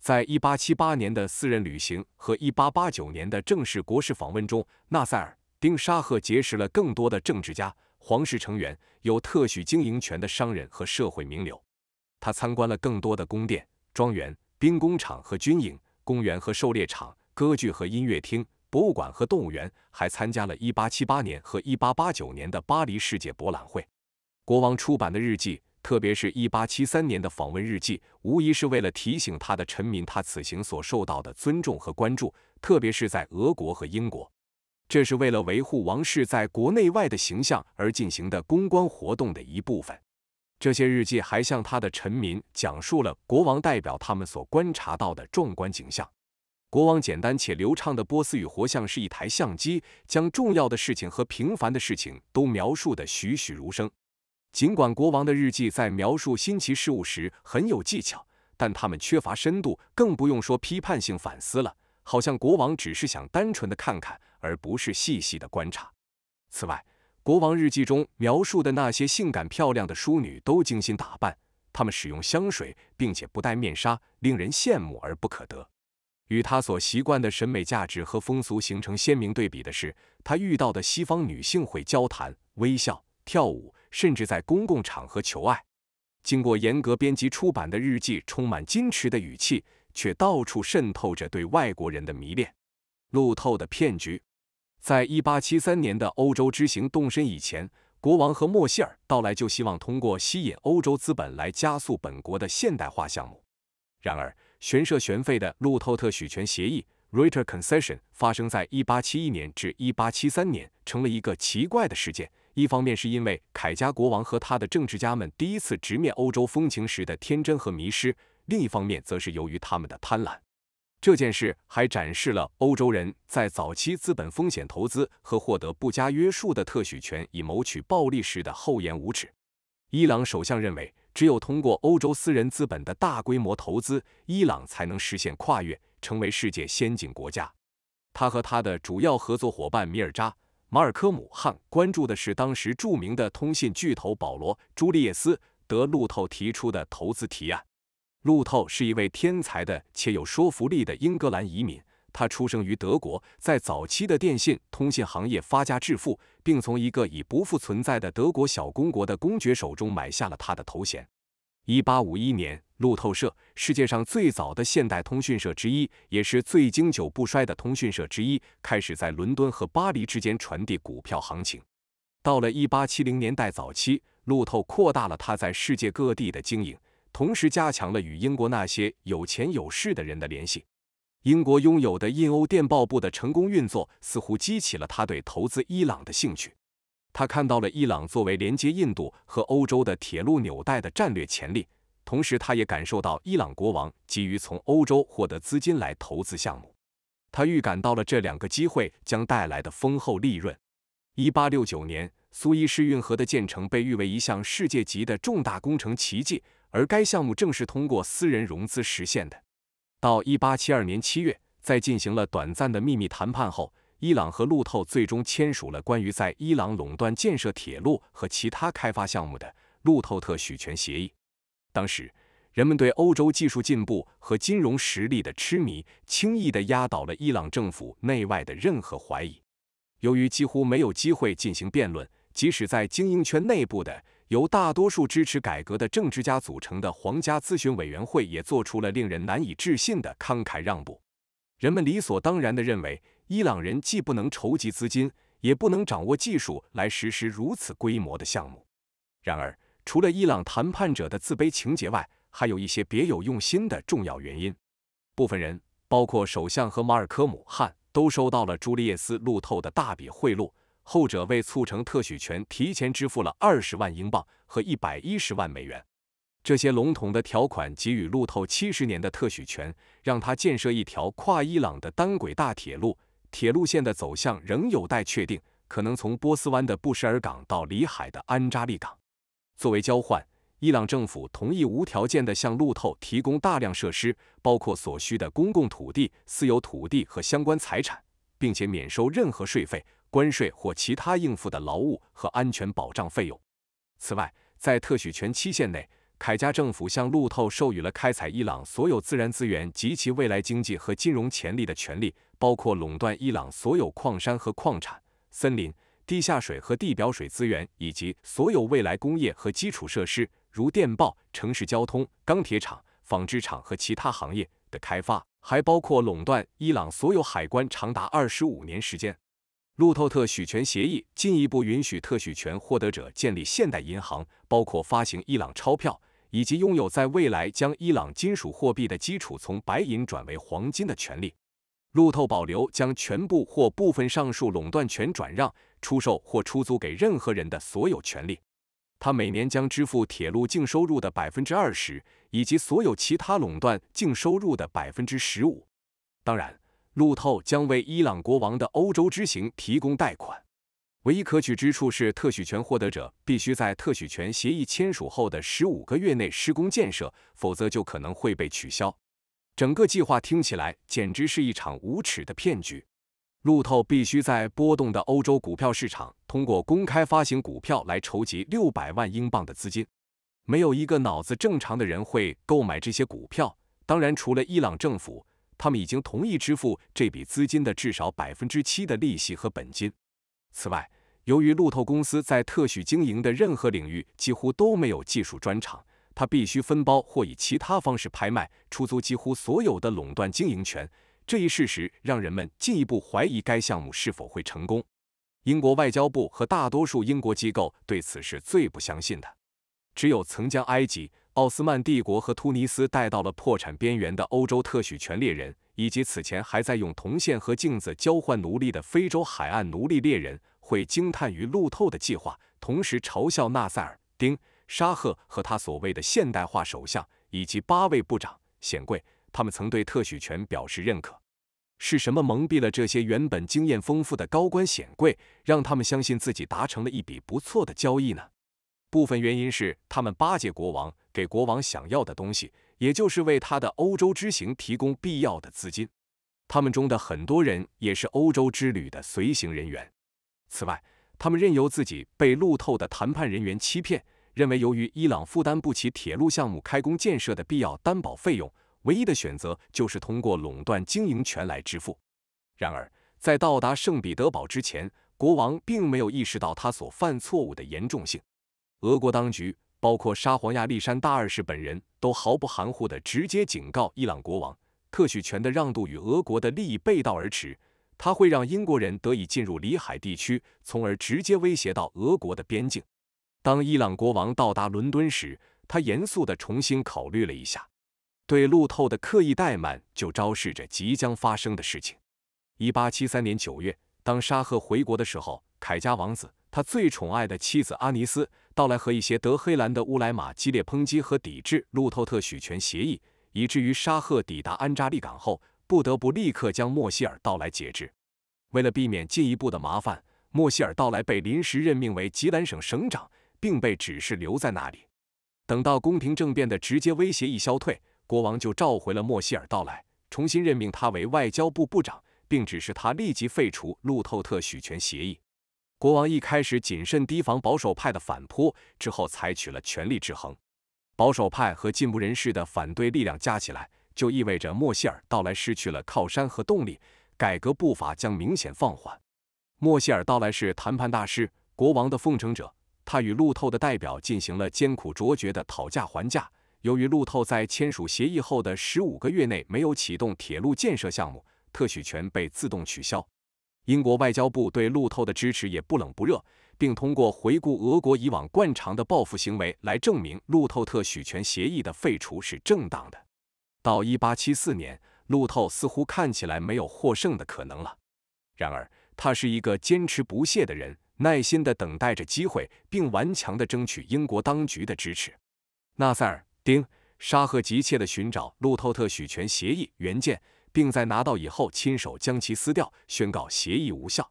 在1878年的私人旅行和1889年的正式国事访问中，纳赛尔丁沙赫结识了更多的政治家、皇室成员、有特许经营权的商人和社会名流。他参观了更多的宫殿、庄园、兵工厂和军营、公园和狩猎场、歌剧和音乐厅。博物馆和动物园，还参加了一八七八年和一八八九年的巴黎世界博览会。国王出版的日记，特别是一八七三年的访问日记，无疑是为了提醒他的臣民他此行所受到的尊重和关注，特别是在俄国和英国。这是为了维护王室在国内外的形象而进行的公关活动的一部分。这些日记还向他的臣民讲述了国王代表他们所观察到的壮观景象。国王简单且流畅的波斯语，活像是一台相机，将重要的事情和平凡的事情都描述得栩栩如生。尽管国王的日记在描述新奇事物时很有技巧，但他们缺乏深度，更不用说批判性反思了。好像国王只是想单纯的看看，而不是细细的观察。此外，国王日记中描述的那些性感漂亮的淑女，都精心打扮，她们使用香水，并且不戴面纱，令人羡慕而不可得。与他所习惯的审美价值和风俗形成鲜明对比的是，他遇到的西方女性会交谈、微笑、跳舞，甚至在公共场合求爱。经过严格编辑出版的日记，充满矜持的语气，却到处渗透着对外国人的迷恋。路透的骗局，在1873年的欧洲之行动身以前，国王和莫谢尔到来就希望通过吸引欧洲资本来加速本国的现代化项目。然而。悬设悬废的路透特许权协议 （Rater Concession） 发生在1871年至1873年，成了一个奇怪的事件。一方面是因为凯加国王和他的政治家们第一次直面欧洲风情时的天真和迷失；另一方面，则是由于他们的贪婪。这件事还展示了欧洲人在早期资本风险投资和获得不加约束的特许权以谋取暴利时的厚颜无耻。伊朗首相认为。只有通过欧洲私人资本的大规模投资，伊朗才能实现跨越，成为世界先进国家。他和他的主要合作伙伴米尔扎·马尔科姆汉关注的是当时著名的通信巨头保罗·朱利叶斯·德路透提出的投资提案。路透是一位天才的且有说服力的英格兰移民。他出生于德国，在早期的电信通信行业发家致富，并从一个已不复存在的德国小公国的公爵手中买下了他的头衔。一八五一年，路透社，世界上最早的现代通讯社之一，也是最经久不衰的通讯社之一，开始在伦敦和巴黎之间传递股票行情。到了一八七零年代早期，路透扩大了他在世界各地的经营，同时加强了与英国那些有钱有势的人的联系。英国拥有的印欧电报部的成功运作，似乎激起了他对投资伊朗的兴趣。他看到了伊朗作为连接印度和欧洲的铁路纽带的战略潜力，同时他也感受到伊朗国王急于从欧洲获得资金来投资项目。他预感到了这两个机会将带来的丰厚利润。一八六九年，苏伊士运河的建成被誉为一项世界级的重大工程奇迹，而该项目正是通过私人融资实现的。到一八七二年七月，在进行了短暂的秘密谈判后，伊朗和路透最终签署了关于在伊朗垄断建设铁路和其他开发项目的路透特许权协议。当时，人们对欧洲技术进步和金融实力的痴迷，轻易地压倒了伊朗政府内外的任何怀疑。由于几乎没有机会进行辩论，即使在精英圈内部的。由大多数支持改革的政治家组成的皇家咨询委员会也做出了令人难以置信的慷慨让步。人们理所当然地认为，伊朗人既不能筹集资金，也不能掌握技术来实施如此规模的项目。然而，除了伊朗谈判者的自卑情节外，还有一些别有用心的重要原因。部分人，包括首相和马尔科姆·汉，都收到了朱利叶斯·路透的大笔贿赂。后者为促成特许权，提前支付了二十万英镑和一百一十万美元。这些笼统的条款给予路透七十年的特许权，让他建设一条跨伊朗的单轨大铁路。铁路线的走向仍有待确定，可能从波斯湾的布什尔港到里海的安扎利港。作为交换，伊朗政府同意无条件地向路透提供大量设施，包括所需的公共土地、私有土地和相关财产，并且免收任何税费。关税或其他应付的劳务和安全保障费用。此外，在特许权期限内，凯加政府向路透授予了开采伊朗所有自然资源及其未来经济和金融潜力的权利，包括垄断伊朗所有矿山和矿产、森林、地下水和地表水资源，以及所有未来工业和基础设施，如电报、城市交通、钢铁厂、纺织厂和其他行业的开发，还包括垄断伊朗所有海关长达二十五年时间。路透特许权协议进一步允许特许权获得者建立现代银行，包括发行伊朗钞票，以及拥有在未来将伊朗金属货币的基础从白银转为黄金的权利。路透保留将全部或部分上述垄断权转让、出售或出租给任何人的所有权利。他每年将支付铁路净收入的百分之二十，以及所有其他垄断净收入的百分之十五。当然。路透将为伊朗国王的欧洲之行提供贷款。唯一可取之处是，特许权获得者必须在特许权协议签署后的十五个月内施工建设，否则就可能会被取消。整个计划听起来简直是一场无耻的骗局。路透必须在波动的欧洲股票市场通过公开发行股票来筹集六百万英镑的资金。没有一个脑子正常的人会购买这些股票，当然除了伊朗政府。他们已经同意支付这笔资金的至少百分之七的利息和本金。此外，由于路透公司在特许经营的任何领域几乎都没有技术专长，他必须分包或以其他方式拍卖、出租几乎所有的垄断经营权。这一事实让人们进一步怀疑该项目是否会成功。英国外交部和大多数英国机构对此是最不相信的。只有曾将埃及奥斯曼帝国和突尼斯带到了破产边缘的欧洲特许权猎人，以及此前还在用铜线和镜子交换奴隶的非洲海岸奴隶猎人，会惊叹于路透的计划，同时嘲笑纳塞尔丁沙赫和他所谓的现代化首相以及八位部长显贵。他们曾对特许权表示认可，是什么蒙蔽了这些原本经验丰富的高官显贵，让他们相信自己达成了一笔不错的交易呢？部分原因是他们巴结国王，给国王想要的东西，也就是为他的欧洲之行提供必要的资金。他们中的很多人也是欧洲之旅的随行人员。此外，他们任由自己被路透的谈判人员欺骗，认为由于伊朗负担不起铁路项目开工建设的必要担保费用，唯一的选择就是通过垄断经营权来支付。然而，在到达圣彼得堡之前，国王并没有意识到他所犯错误的严重性。俄国当局，包括沙皇亚历山大二世本人，都毫不含糊的直接警告伊朗国王，特许权的让渡与俄国的利益背道而驰，他会让英国人得以进入里海地区，从而直接威胁到俄国的边境。当伊朗国王到达伦敦时，他严肃的重新考虑了一下，对路透的刻意怠慢就昭示着即将发生的事情。一八七三年九月，当沙赫回国的时候，凯家王子他最宠爱的妻子阿尼斯。到来和一些德黑兰的乌莱马激烈抨击和抵制路透特许权协议，以至于沙赫抵达安扎利港后，不得不立刻将莫希尔到来解职。为了避免进一步的麻烦，莫希尔到来被临时任命为吉兰省省长，并被指示留在那里。等到宫廷政变的直接威胁一消退，国王就召回了莫希尔到来，重新任命他为外交部部长，并指示他立即废除路透特许权协议。国王一开始谨慎提防保守派的反扑，之后采取了权力制衡。保守派和进步人士的反对力量加起来，就意味着莫希尔到来失去了靠山和动力，改革步伐将明显放缓。莫希尔到来是谈判大师，国王的奉承者。他与路透的代表进行了艰苦卓绝的讨价还价。由于路透在签署协议后的十五个月内没有启动铁路建设项目，特许权被自动取消。英国外交部对路透的支持也不冷不热，并通过回顾俄国以往惯常的报复行为来证明路透特许权协议的废除是正当的。到一八七四年，路透似乎看起来没有获胜的可能了。然而，他是一个坚持不懈的人，耐心地等待着机会，并顽强地争取英国当局的支持。纳赛尔丁沙赫急切地寻找路透特许权协议原件。并在拿到以后亲手将其撕掉，宣告协议无效。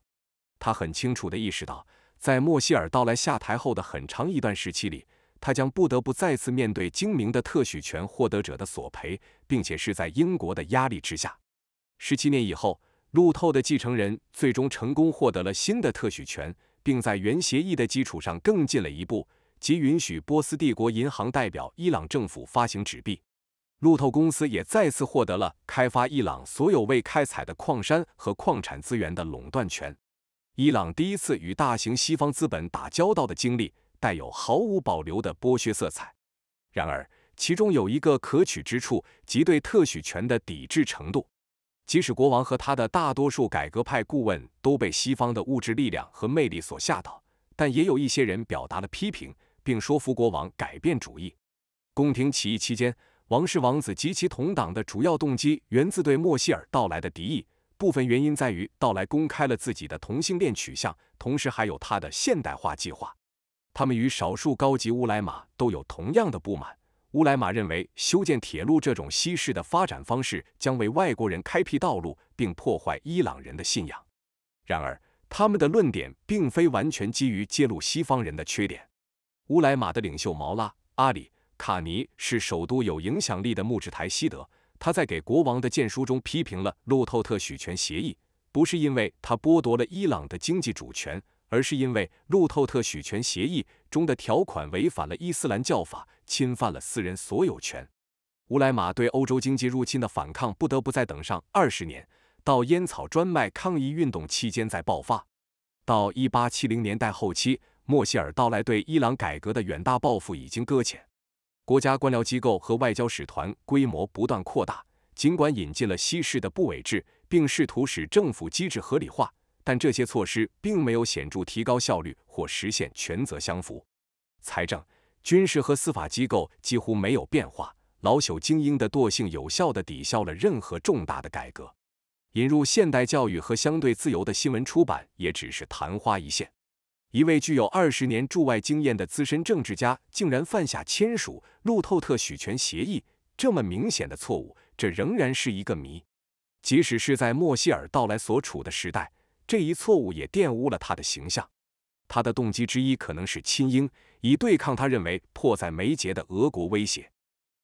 他很清楚地意识到，在莫希尔到来下台后的很长一段时期里，他将不得不再次面对精明的特许权获得者的索赔，并且是在英国的压力之下。十七年以后，路透的继承人最终成功获得了新的特许权，并在原协议的基础上更进了一步，即允许波斯帝国银行代表伊朗政府发行纸币。路透公司也再次获得了开发伊朗所有未开采的矿山和矿产资源的垄断权。伊朗第一次与大型西方资本打交道的经历带有毫无保留的剥削色彩。然而，其中有一个可取之处，即对特许权的抵制程度。即使国王和他的大多数改革派顾问都被西方的物质力量和魅力所吓倒，但也有一些人表达了批评，并说服国王改变主意。宫廷起义期间。王室王子及其同党的主要动机源自对莫西尔到来的敌意，部分原因在于到来公开了自己的同性恋取向，同时还有他的现代化计划。他们与少数高级乌莱马都有同样的不满。乌莱马认为修建铁路这种西式的发展方式将为外国人开辟道路，并破坏伊朗人的信仰。然而，他们的论点并非完全基于揭露西方人的缺点。乌莱马的领袖毛拉阿里。卡尼是首都有影响力的穆质台希德，他在给国王的谏书中批评了路透特许权协议，不是因为他剥夺了伊朗的经济主权，而是因为路透特许权协议中的条款违反了伊斯兰教法，侵犯了私人所有权。乌莱玛对欧洲经济入侵的反抗不得不再等上二十年，到烟草专卖抗议运动期间再爆发。到1870年代后期，莫希尔到来对伊朗改革的远大抱负已经搁浅。国家官僚机构和外交使团规模不断扩大，尽管引进了西式的部委制，并试图使政府机制合理化，但这些措施并没有显著提高效率或实现权责相符。财政、军事和司法机构几乎没有变化，老朽精英的惰性有效地抵消了任何重大的改革。引入现代教育和相对自由的新闻出版也只是昙花一现。一位具有二十年驻外经验的资深政治家，竟然犯下签署《路透特许权协议》这么明显的错误，这仍然是一个谜。即使是在莫希尔到来所处的时代，这一错误也玷污了他的形象。他的动机之一可能是亲英，以对抗他认为迫在眉睫的俄国威胁。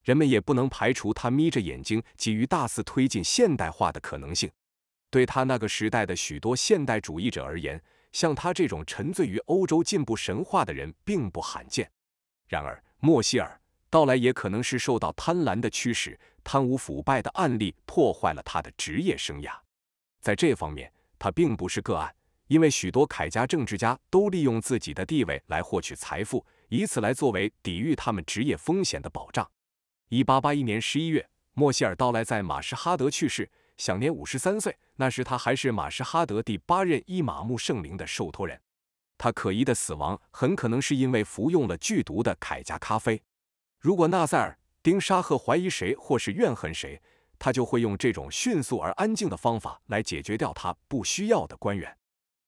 人们也不能排除他眯着眼睛，急于大肆推进现代化的可能性。对他那个时代的许多现代主义者而言，像他这种沉醉于欧洲进步神话的人并不罕见。然而，莫希尔到来也可能是受到贪婪的驱使，贪污腐败的案例破坏了他的职业生涯。在这方面，他并不是个案，因为许多凯家政治家都利用自己的地位来获取财富，以此来作为抵御他们职业风险的保障。一八八一年十一月，莫希尔到来在马什哈德去世。享年五十三岁，那时他还是马什哈德第八任伊玛目圣灵的受托人。他可疑的死亡很可能是因为服用了剧毒的凯加咖啡。如果纳赛尔丁沙赫怀疑谁或是怨恨谁，他就会用这种迅速而安静的方法来解决掉他不需要的官员。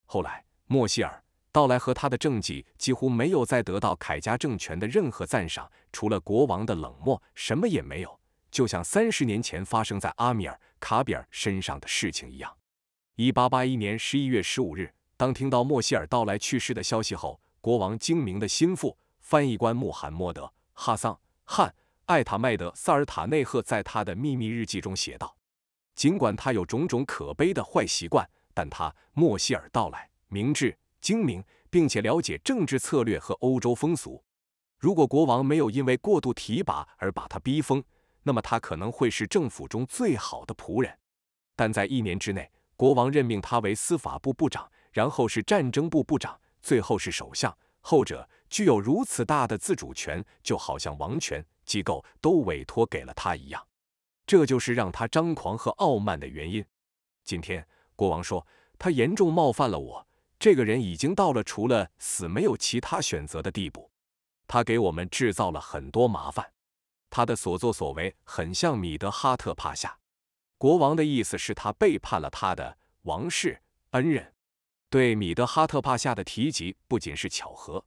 后来，莫西尔到来和他的政绩几乎没有再得到凯加政权的任何赞赏，除了国王的冷漠，什么也没有。就像三十年前发生在阿米尔·卡比尔身上的事情一样，一八八一年十一月十五日，当听到莫希尔到来去世的消息后，国王精明的心腹翻译官穆罕默德·哈桑·汗·艾塔迈德·萨尔塔内赫在他的秘密日记中写道：“尽管他有种种可悲的坏习惯，但他莫希尔到来明智、精明，并且了解政治策略和欧洲风俗。如果国王没有因为过度提拔而把他逼疯。”那么他可能会是政府中最好的仆人，但在一年之内，国王任命他为司法部部长，然后是战争部部长，最后是首相。后者具有如此大的自主权，就好像王权机构都委托给了他一样。这就是让他张狂和傲慢的原因。今天国王说，他严重冒犯了我。这个人已经到了除了死没有其他选择的地步。他给我们制造了很多麻烦。他的所作所为很像米德哈特帕夏。国王的意思是他背叛了他的王室恩人。对米德哈特帕夏的提及不仅是巧合。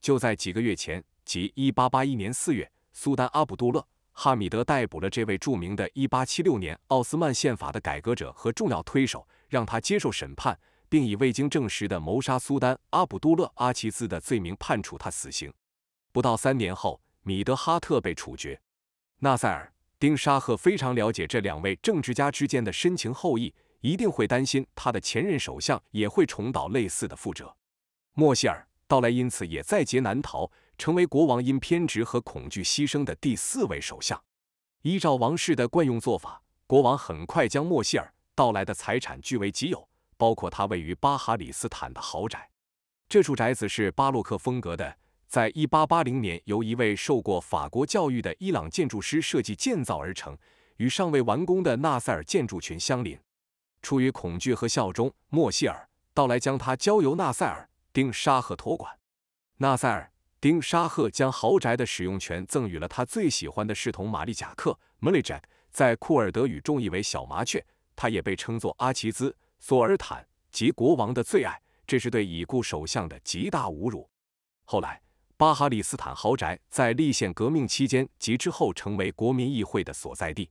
就在几个月前，即一八八一年四月，苏丹阿卜杜勒·哈米德逮捕了这位著名的一八七六年奥斯曼宪法的改革者和重要推手，让他接受审判，并以未经证实的谋杀苏丹阿卜杜勒·阿齐兹的罪名判处他死刑。不到三年后。米德哈特被处决，纳塞尔、丁沙赫非常了解这两位政治家之间的深情厚谊，一定会担心他的前任首相也会重蹈类似的覆辙。莫希尔道莱因此也在劫难逃，成为国王因偏执和恐惧牺牲的第四位首相。依照王室的惯用做法，国王很快将莫希尔道莱的财产据为己有，包括他位于巴哈里斯坦的豪宅。这处宅子是巴洛克风格的。在一八八零年，由一位受过法国教育的伊朗建筑师设计建造而成，与尚未完工的纳塞尔建筑群相邻。出于恐惧和效忠，莫希尔到来将他交由纳塞尔丁沙赫托管。纳塞尔丁沙赫将豪宅的使用权赠予了他最喜欢的侍童玛丽贾克 （Mali Jack，在库尔德语中译为小麻雀）。他也被称作阿齐兹·索尔坦及国王的最爱，这是对已故首相的极大侮辱。后来。巴哈里斯坦豪宅在立宪革命期间及之后成为国民议会的所在地。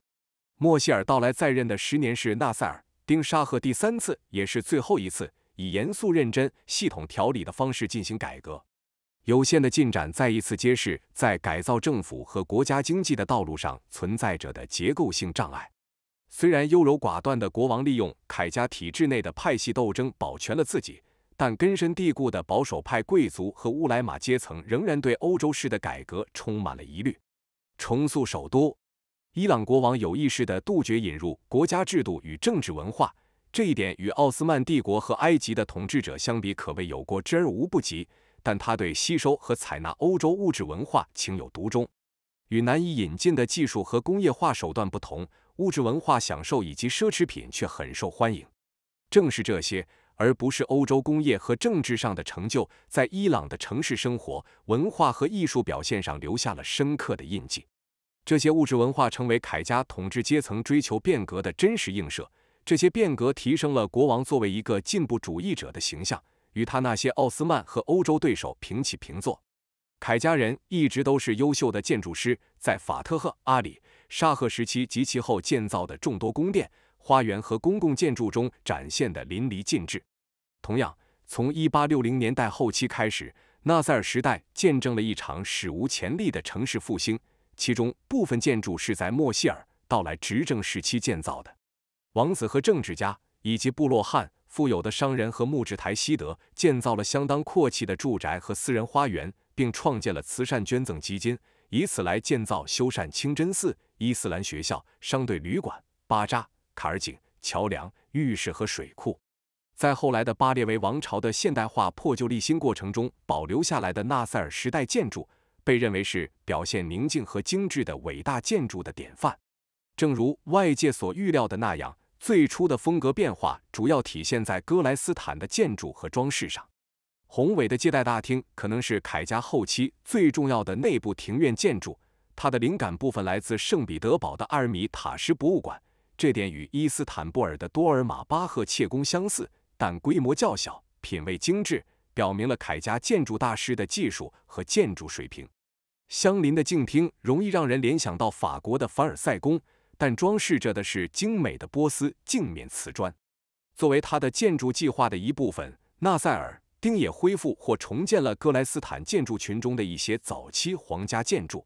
莫希尔到来在任的十年是纳塞尔丁沙赫第三次也是最后一次以严肃认真、系统条理的方式进行改革。有限的进展再一次揭示，在改造政府和国家经济的道路上存在着的结构性障碍。虽然优柔寡断的国王利用凯家体制内的派系斗争保全了自己。但根深蒂固的保守派贵族和乌莱马阶层仍然对欧洲式的改革充满了疑虑。重塑首都，伊朗国王有意识的杜绝引入国家制度与政治文化，这一点与奥斯曼帝国和埃及的统治者相比可谓有过之而无不及。但他对吸收和采纳欧洲物质文化情有独钟。与难以引进的技术和工业化手段不同，物质文化享受以及奢侈品却很受欢迎。正是这些。而不是欧洲工业和政治上的成就，在伊朗的城市生活、文化和艺术表现上留下了深刻的印记。这些物质文化成为凯家统治阶层追求变革的真实映射。这些变革提升了国王作为一个进步主义者的形象，与他那些奥斯曼和欧洲对手平起平坐。凯家人一直都是优秀的建筑师，在法特赫·阿里沙赫时期及其后建造的众多宫殿、花园和公共建筑中展现得淋漓尽致。同样，从一八六零年代后期开始，纳赛尔时代见证了一场史无前例的城市复兴。其中部分建筑是在莫希尔到来执政时期建造的。王子和政治家，以及部落汉富有的商人和木质台希德建造了相当阔气的住宅和私人花园，并创建了慈善捐赠基金，以此来建造、修缮清真寺、伊斯兰学校、商队旅馆、巴扎、卡尔井、桥梁、浴室和水库。在后来的巴列维王朝的现代化破旧立新过程中，保留下来的纳塞尔时代建筑被认为是表现宁静和精致的伟大建筑的典范。正如外界所预料的那样，最初的风格变化主要体现在哥莱斯坦的建筑和装饰上。宏伟的接待大厅可能是凯家后期最重要的内部庭院建筑，它的灵感部分来自圣彼得堡的阿尔米塔什博物馆，这点与伊斯坦布尔的多尔玛巴赫切宫相似。但规模较小，品味精致，表明了凯家建筑大师的技术和建筑水平。相邻的静厅容易让人联想到法国的凡尔赛宫，但装饰着的是精美的波斯镜面瓷砖。作为他的建筑计划的一部分，纳塞尔丁也恢复或重建了格莱斯坦建筑群中的一些早期皇家建筑，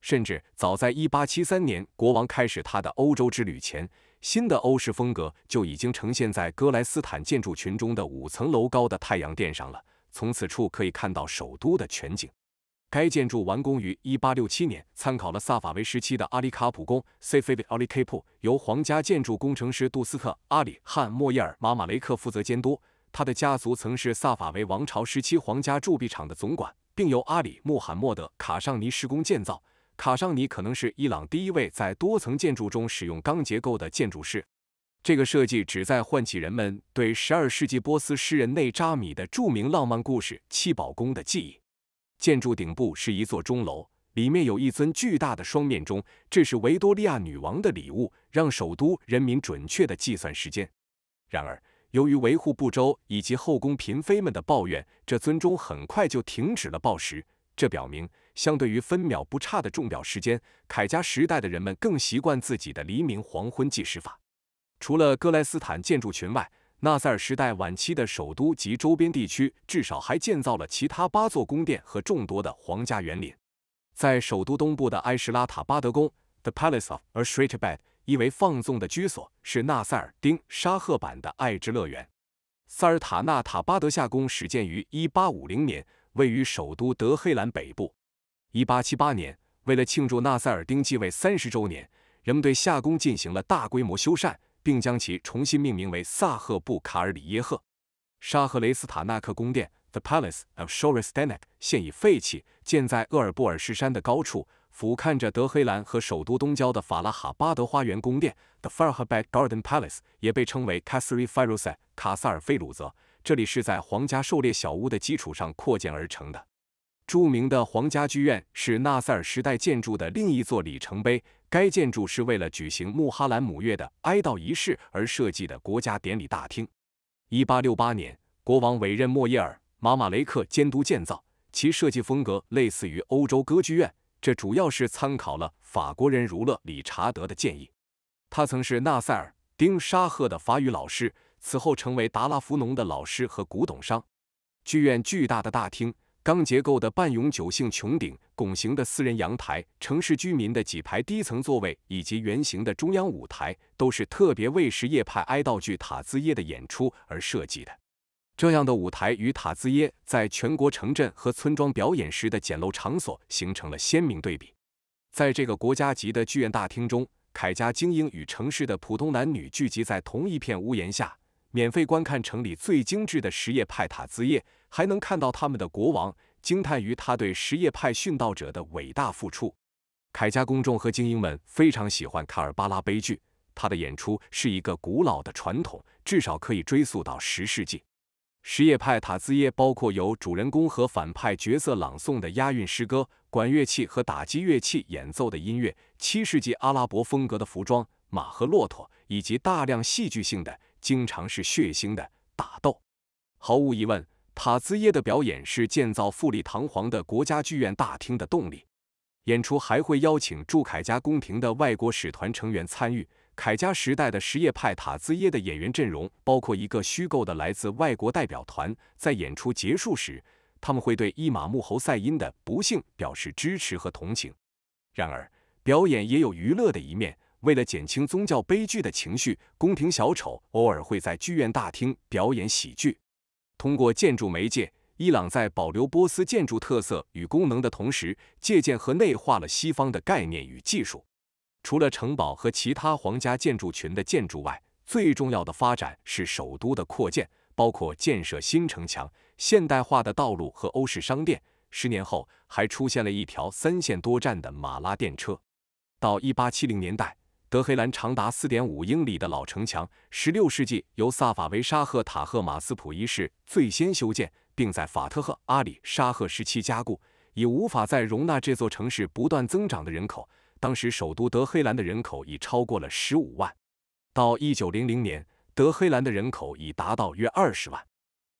甚至早在1873年，国王开始他的欧洲之旅前。新的欧式风格就已经呈现在哥莱斯坦建筑群中的五层楼高的太阳殿上了。从此处可以看到首都的全景。该建筑完工于1867年，参考了萨法维时期的阿里卡普宫 a l i k e p ū 由皇家建筑工程师杜斯克·阿里汉·莫耶尔·马马雷克负责监督。他的家族曾是萨法维王朝时期皇家铸币厂的总管，并由阿里·穆罕默德·卡尚尼施工建造。卡尚尼可能是伊朗第一位在多层建筑中使用钢结构的建筑师。这个设计旨在唤起人们对十二世纪波斯诗人内扎米的著名浪漫故事《七宝宫》的记忆。建筑顶部是一座钟楼，里面有一尊巨大的双面钟，这是维多利亚女王的礼物，让首都人民准确地计算时间。然而，由于维护不周以及后宫嫔妃们的抱怨，这尊钟很快就停止了报时。这表明。相对于分秒不差的钟表时间，凯加时代的人们更习惯自己的黎明、黄昏计时法。除了哥莱斯坦建筑群外，纳赛尔时代晚期的首都及周边地区至少还建造了其他八座宫殿和众多的皇家园林。在首都东部的埃什拉塔巴德宫 （The Palace of a s h r a t b e d 意为放纵的居所，是纳赛尔丁沙赫版的爱之乐园。萨尔塔纳塔巴德夏宫始建于1850年，位于首都德黑兰北部。一八七八年，为了庆祝纳赛尔丁继位三十周年，人们对夏宫进行了大规模修缮，并将其重新命名为萨赫布卡尔里耶赫。沙赫雷斯塔纳克宫殿 （The Palace of s h o r e s t a n a k 现已废弃，建在厄尔布尔士山的高处，俯瞰着德黑兰和首都东郊的法拉哈巴德花园宫殿 （The f a r h a b a d Garden Palace），也被称为 k a s r i Firuzeh（ 卡萨尔费鲁泽）。这里是在皇家狩猎小屋的基础上扩建而成的。著名的皇家剧院是纳赛尔时代建筑的另一座里程碑。该建筑是为了举行穆哈兰姆月的哀悼仪式而设计的国家典礼大厅。1868年，国王委任莫耶尔·马马雷克监督建造，其设计风格类似于欧洲歌剧院，这主要是参考了法国人儒勒·理查德的建议。他曾是纳赛尔·丁·沙赫的法语老师，此后成为达拉福农的老师和古董商。剧院巨大的大厅。钢结构的半永久性穹顶、拱形的私人阳台、城市居民的几排低层座位以及圆形的中央舞台，都是特别为什叶派哀悼剧塔兹耶的演出而设计的。这样的舞台与塔兹耶在全国城镇和村庄表演时的简陋场所形成了鲜明对比。在这个国家级的剧院大厅中，凯家精英与城市的普通男女聚集在同一片屋檐下，免费观看城里最精致的什叶派塔兹耶。还能看到他们的国王，惊叹于他对什叶派殉道者的伟大付出。凯家公众和精英们非常喜欢卡尔巴拉悲剧，他的演出是一个古老的传统，至少可以追溯到十世纪。什叶派塔兹耶包括由主人公和反派角色朗诵的押韵诗歌，管乐器和打击乐器演奏的音乐，七世纪阿拉伯风格的服装、马和骆驼，以及大量戏剧性的、经常是血腥的打斗。毫无疑问。塔兹耶的表演是建造富丽堂皇的国家剧院大厅的动力。演出还会邀请驻凯加宫廷的外国使团成员参与。凯加时代的实业派塔兹耶的演员阵容包括一个虚构的来自外国代表团。在演出结束时，他们会对伊玛目侯赛因的不幸表示支持和同情。然而，表演也有娱乐的一面。为了减轻宗教悲剧的情绪，宫廷小丑偶尔会在剧院大厅表演喜剧。通过建筑媒介，伊朗在保留波斯建筑特色与功能的同时，借鉴和内化了西方的概念与技术。除了城堡和其他皇家建筑群的建筑外，最重要的发展是首都的扩建，包括建设新城墙、现代化的道路和欧式商店。十年后，还出现了一条三线多站的马拉电车。到一八七零年代。德黑兰长达四点五英里的老城墙，十六世纪由萨法维沙赫塔赫马斯普一世最先修建，并在法特赫阿里沙赫时期加固，已无法再容纳这座城市不断增长的人口。当时首都德黑兰的人口已超过了十五万，到一九零零年，德黑兰的人口已达到约二十万。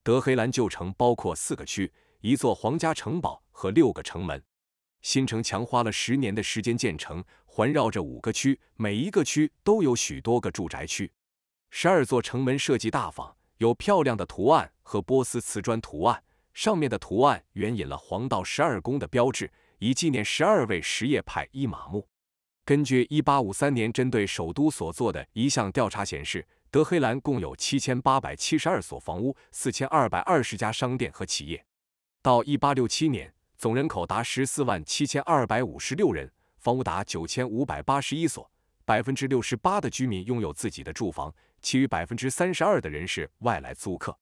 德黑兰旧城包括四个区、一座皇家城堡和六个城门。新城墙花了十年的时间建成。环绕着五个区，每一个区都有许多个住宅区。十二座城门设计大方，有漂亮的图案和波斯瓷砖图案，上面的图案援引了黄道十二宫的标志，以纪念十二位什叶派伊玛目。根据1853年针对首都所做的一项调查显示，德黑兰共有7872所房屋、4220家商店和企业。到1867年，总人口达147,256人。房屋达九千五百八十一所，百分之六十八的居民拥有自己的住房，其余百分之三十二的人是外来租客。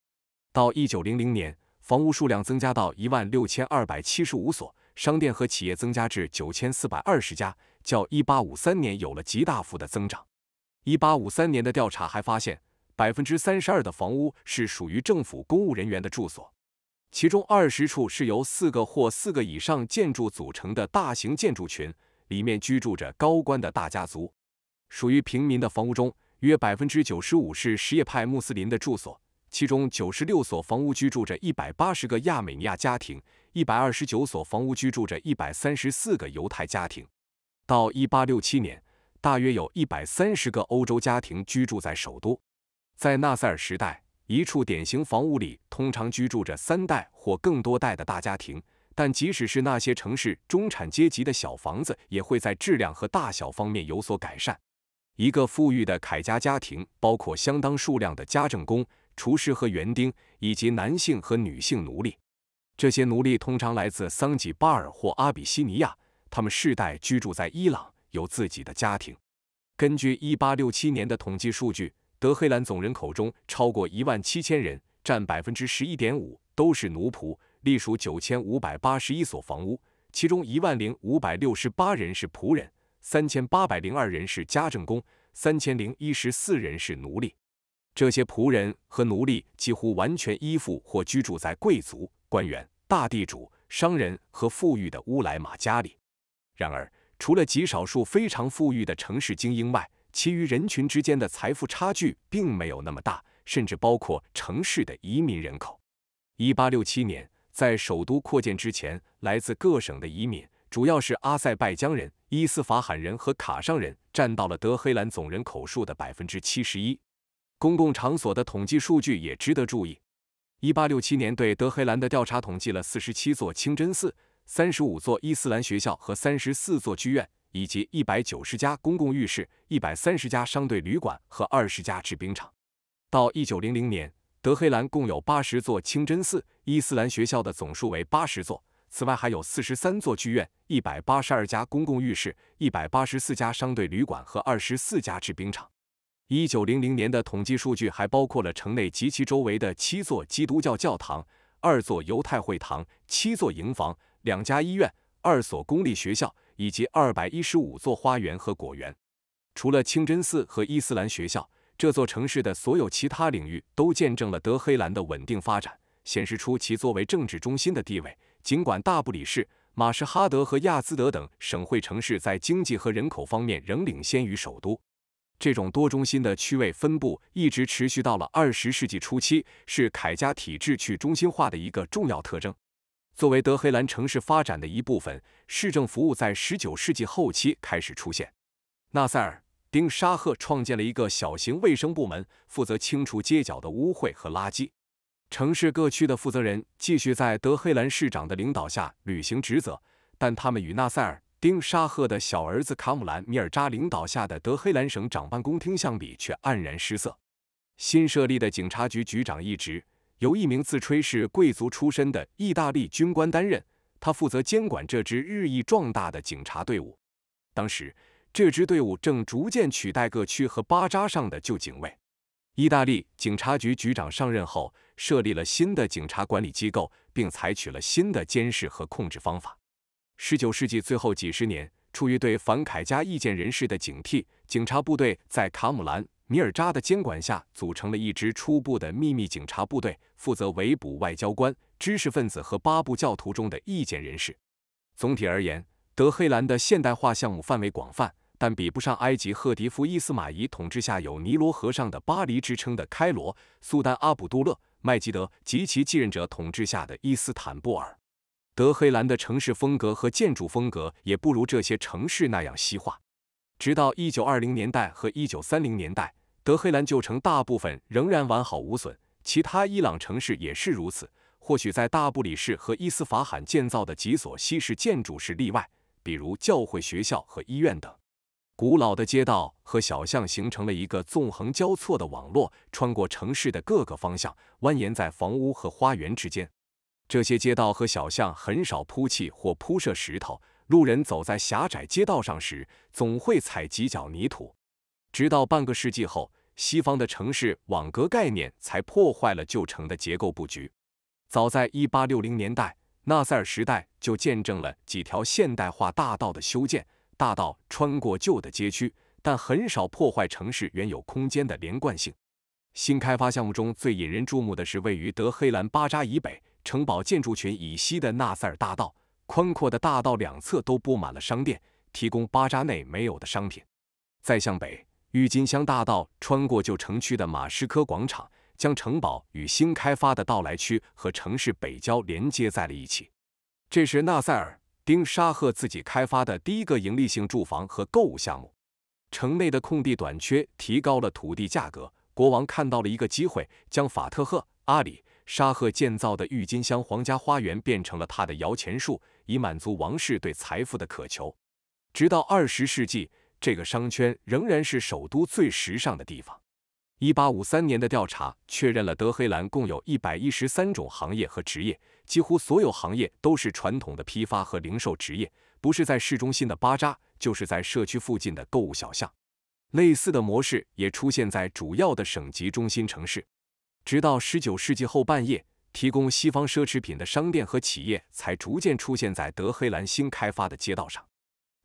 到一九零零年，房屋数量增加到一万六千二百七十五所，商店和企业增加至九千四百二十家，较一八五三年有了极大幅的增长。一八五三年的调查还发现，百分之三十二的房屋是属于政府公务人员的住所，其中二十处是由四个或四个以上建筑组成的大型建筑群。里面居住着高官的大家族，属于平民的房屋中，约百分之九十五是什叶派穆斯林的住所，其中九十六所房屋居住着一百八十个亚美尼亚家庭，一百二十九所房屋居住着一百三十四个犹太家庭。到一八六七年，大约有一百三十个欧洲家庭居住在首都。在纳塞尔时代，一处典型房屋里通常居住着三代或更多代的大家庭。但即使是那些城市中产阶级的小房子，也会在质量和大小方面有所改善。一个富裕的凯家家庭包括相当数量的家政工、厨师和园丁，以及男性和女性奴隶。这些奴隶通常来自桑吉巴尔或阿比西尼亚，他们世代居住在伊朗，有自己的家庭。根据1867年的统计数据，德黑兰总人口中超过1万7千人，占百分之11.5，都是奴仆。隶属九千五百八十一所房屋，其中一万零五百六十八人是仆人，三千八百零二人是家政工，三千零一十四人是奴隶。这些仆人和奴隶几乎完全依附或居住在贵族、官员、大地主、商人和富裕的乌莱马家里。然而，除了极少数非常富裕的城市精英外，其余人群之间的财富差距并没有那么大，甚至包括城市的移民人口。一八六七年。在首都扩建之前，来自各省的移民主要是阿塞拜疆人、伊斯法罕人和卡尚人，占到了德黑兰总人口数的百分之七十一。公共场所的统计数据也值得注意。一八六七年对德黑兰的调查统计了四十七座清真寺、三十五座伊斯兰学校和三十四座剧院，以及一百九十家公共浴室、一百三十家商队旅馆和二十家制冰厂。到一九零零年。德黑兰共有八十座清真寺，伊斯兰学校的总数为八十座。此外，还有四十三座剧院、一百八十二家公共浴室、一百八十四家商队旅馆和二十四家制冰厂。一九零零年的统计数据还包括了城内及其周围的七座基督教教堂、二座犹太会堂、七座营房、两家医院、二所公立学校以及二百一十五座花园和果园。除了清真寺和伊斯兰学校。这座城市的所有其他领域都见证了德黑兰的稳定发展，显示出其作为政治中心的地位。尽管大布里士、马什哈德和亚兹德等省会城市在经济和人口方面仍领先于首都，这种多中心的区位分布一直持续到了二十世纪初期，是凯加体制去中心化的一个重要特征。作为德黑兰城市发展的一部分，市政服务在十九世纪后期开始出现。纳赛尔。丁沙赫创建了一个小型卫生部门，负责清除街角的污秽和垃圾。城市各区的负责人继续在德黑兰市长的领导下履行职责，但他们与纳塞尔丁沙赫的小儿子卡姆兰米尔扎领导下的德黑兰省长办公厅相比，却黯然失色。新设立的警察局局长一职，由一名自吹是贵族出身的意大利军官担任，他负责监管这支日益壮大的警察队伍。当时。这支队伍正逐渐取代各区和巴扎上的旧警卫。意大利警察局局长上任后，设立了新的警察管理机构，并采取了新的监视和控制方法。19世纪最后几十年，出于对反凯加意见人士的警惕，警察部队在卡姆兰·米尔扎的监管下，组成了一支初步的秘密警察部队，负责围捕外交官、知识分子和巴布教徒中的意见人士。总体而言，德黑兰的现代化项目范围广泛。但比不上埃及赫迪夫伊斯马仪统治下有尼罗河上的巴黎之称的开罗，苏丹阿卜杜勒麦吉德及其继任者统治下的伊斯坦布尔，德黑兰的城市风格和建筑风格也不如这些城市那样西化。直到一九二零年代和一九三零年代，德黑兰旧城大部分仍然完好无损，其他伊朗城市也是如此。或许在大布里市和伊斯法罕建造的几所西式建筑是例外，比如教会学校和医院等。古老的街道和小巷形成了一个纵横交错的网络，穿过城市的各个方向，蜿蜒在房屋和花园之间。这些街道和小巷很少铺砌或铺设石头，路人走在狭窄街道上时，总会踩几脚泥土。直到半个世纪后，西方的城市网格概念才破坏了旧城的结构布局。早在1860年代，纳赛尔时代就见证了几条现代化大道的修建。大道穿过旧的街区，但很少破坏城市原有空间的连贯性。新开发项目中最引人注目的是位于德黑兰巴扎以北、城堡建筑群以西的纳赛尔大道。宽阔的大道两侧都布满了商店，提供巴扎内没有的商品。再向北，郁金香大道穿过旧城区的马什科广场，将城堡与新开发的到来区和城市北郊连接在了一起。这时，纳赛尔。丁沙赫自己开发的第一个盈利性住房和购物项目，城内的空地短缺提高了土地价格。国王看到了一个机会，将法特赫阿里沙赫建造的郁金香皇家花园变成了他的摇钱树，以满足王室对财富的渴求。直到二十世纪，这个商圈仍然是首都最时尚的地方。一八五三年的调查确认了德黑兰共有一百一十三种行业和职业。几乎所有行业都是传统的批发和零售职业，不是在市中心的巴扎，就是在社区附近的购物小巷。类似的模式也出现在主要的省级中心城市。直到19世纪后半叶，提供西方奢侈品的商店和企业才逐渐出现在德黑兰新开发的街道上。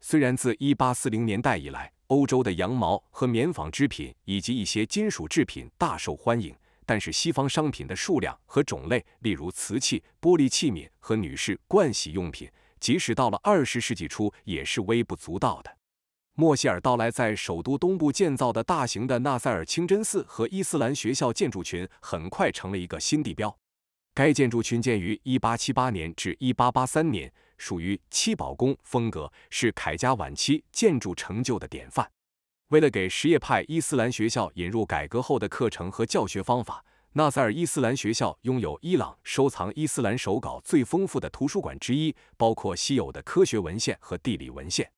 虽然自1840年代以来，欧洲的羊毛和棉纺织品以及一些金属制品大受欢迎。但是西方商品的数量和种类，例如瓷器、玻璃器皿和女士盥洗用品，即使到了二十世纪初也是微不足道的。莫歇尔到来，在首都东部建造的大型的纳塞尔清真寺和伊斯兰学校建筑群，很快成了一个新地标。该建筑群建于一八七八年至一八八三年，属于七宝宫风格，是凯家晚期建筑成就的典范。为了给什叶派伊斯兰学校引入改革后的课程和教学方法，纳塞尔伊斯兰学校拥有伊朗收藏伊斯兰手稿最丰富的图书馆之一，包括稀有的科学文献和地理文献。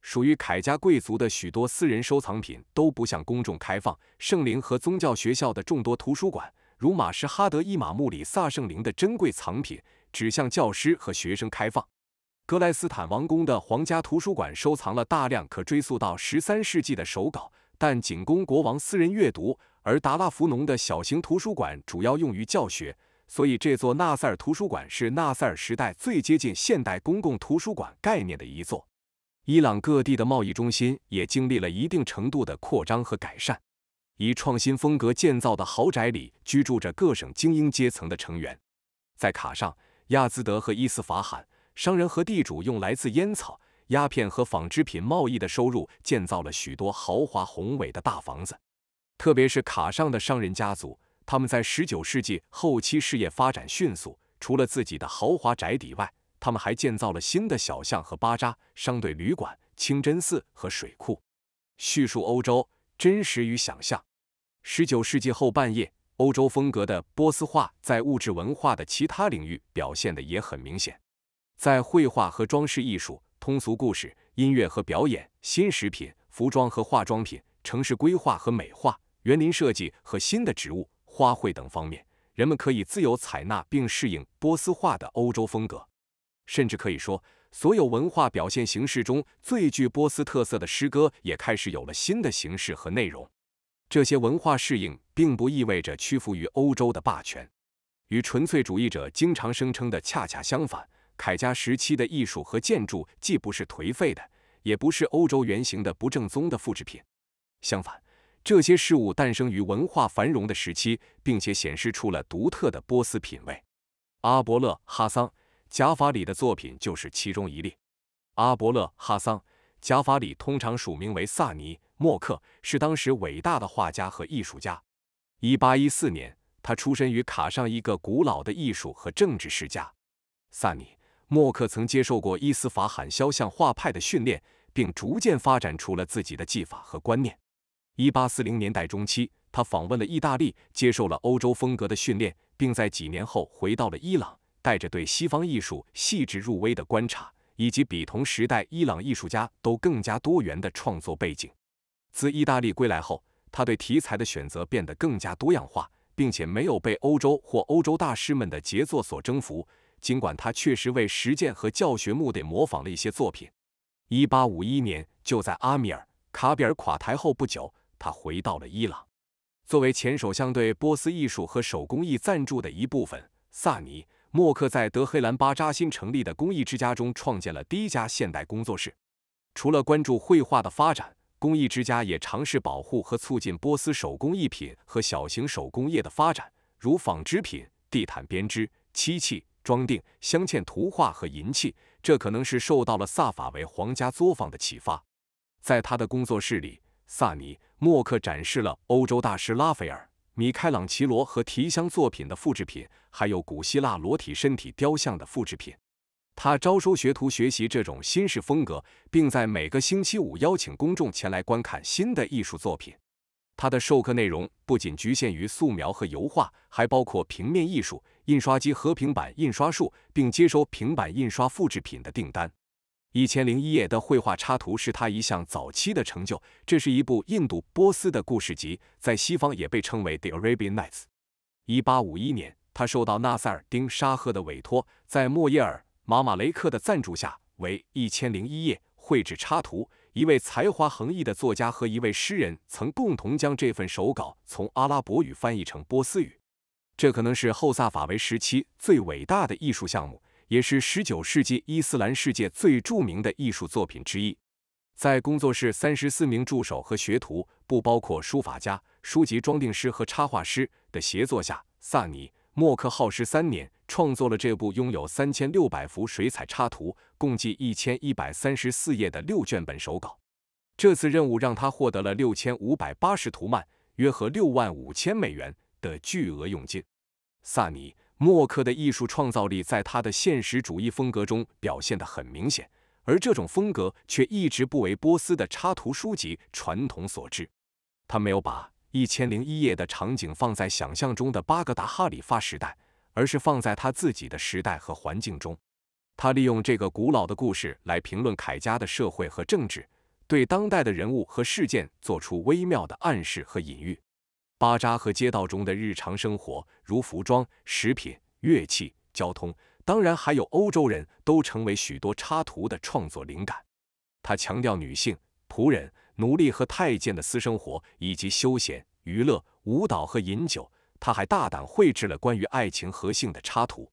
属于凯家贵族的许多私人收藏品都不向公众开放。圣灵和宗教学校的众多图书馆，如马什哈德伊马目里萨圣灵的珍贵藏品，只向教师和学生开放。格莱斯坦王宫的皇家图书馆收藏了大量可追溯到十三世纪的手稿，但仅供国王私人阅读。而达拉福农的小型图书馆主要用于教学，所以这座纳塞尔图书馆是纳塞尔时代最接近现代公共图书馆概念的一座。伊朗各地的贸易中心也经历了一定程度的扩张和改善。以创新风格建造的豪宅里居住着各省精英阶层的成员，在卡上，亚兹德和伊斯法罕。商人和地主用来自烟草、鸦片和纺织品贸易的收入建造了许多豪华宏伟的大房子，特别是卡上的商人家族，他们在19世纪后期事业发展迅速。除了自己的豪华宅邸外，他们还建造了新的小巷和巴扎、商队旅馆、清真寺和水库。叙述欧洲真实与想象。19世纪后半叶，欧洲风格的波斯化在物质文化的其他领域表现的也很明显。在绘画和装饰艺术、通俗故事、音乐和表演、新食品、服装和化妆品、城市规划和美化、园林设计和新的植物、花卉等方面，人们可以自由采纳并适应波斯化的欧洲风格。甚至可以说，所有文化表现形式中最具波斯特色的诗歌也开始有了新的形式和内容。这些文化适应并不意味着屈服于欧洲的霸权，与纯粹主义者经常声称的恰恰相反。凯加时期的艺术和建筑既不是颓废的，也不是欧洲原型的不正宗的复制品。相反，这些事物诞生于文化繁荣的时期，并且显示出了独特的波斯品味。阿伯勒哈桑贾法里的作品就是其中一例。阿伯勒哈桑贾法里通常署名为萨尼默克，是当时伟大的画家和艺术家。1814年，他出身于卡上一个古老的艺术和政治世家，萨尼。默克曾接受过伊斯法罕肖像画派的训练，并逐渐发展出了自己的技法和观念。一八四零年代中期，他访问了意大利，接受了欧洲风格的训练，并在几年后回到了伊朗，带着对西方艺术细致入微的观察，以及比同时代伊朗艺术家都更加多元的创作背景。自意大利归来后，他对题材的选择变得更加多样化，并且没有被欧洲或欧洲大师们的杰作所征服。尽管他确实为实践和教学目的模仿了一些作品，1851年就在阿米尔·卡比尔垮台后不久，他回到了伊朗。作为前首相对波斯艺术和手工艺赞助的一部分，萨尼·默克在德黑兰巴扎新成立的工艺之家中创建了第一家现代工作室。除了关注绘画的发展，工艺之家也尝试保护和促进波斯手工艺品和小型手工业的发展，如纺织品、地毯编织、漆器。装订、镶嵌图画和银器，这可能是受到了萨法维皇家作坊的启发。在他的工作室里，萨尼·默克展示了欧洲大师拉斐尔、米开朗奇罗和提香作品的复制品，还有古希腊裸体身体雕像的复制品。他招收学徒学习这种新式风格，并在每个星期五邀请公众前来观看新的艺术作品。他的授课内容不仅局限于素描和油画，还包括平面艺术、印刷机和平板印刷术，并接收平板印刷复制品的订单。一千零一夜的绘画插图是他一项早期的成就。这是一部印度波斯的故事集，在西方也被称为《The Arabian Nights》。一八五一年，他受到纳赛尔丁沙赫的委托，在莫耶尔马马雷克的赞助下，为《一千零一夜》绘制插图。一位才华横溢的作家和一位诗人曾共同将这份手稿从阿拉伯语翻译成波斯语。这可能是后萨法维时期最伟大的艺术项目，也是19世纪伊斯兰世界最著名的艺术作品之一。在工作室34名助手和学徒（不包括书法家、书籍装订师和插画师）的协作下，萨尼·默克耗时三年。创作了这部拥有三千六百幅水彩插图、共计一千一百三十四页的六卷本手稿。这次任务让他获得了六千五百八十图曼，约合六万五千美元的巨额佣金。萨尼·默克的艺术创造力在他的现实主义风格中表现得很明显，而这种风格却一直不为波斯的插图书籍传统所致。他没有把一千零一夜的场景放在想象中的巴格达哈里发时代。而是放在他自己的时代和环境中，他利用这个古老的故事来评论凯家的社会和政治，对当代的人物和事件做出微妙的暗示和隐喻。巴扎和街道中的日常生活，如服装、食品、乐器、交通，当然还有欧洲人都成为许多插图的创作灵感。他强调女性、仆人、奴隶和太监的私生活，以及休闲、娱乐、舞蹈和饮酒。他还大胆绘制了关于爱情和性的插图，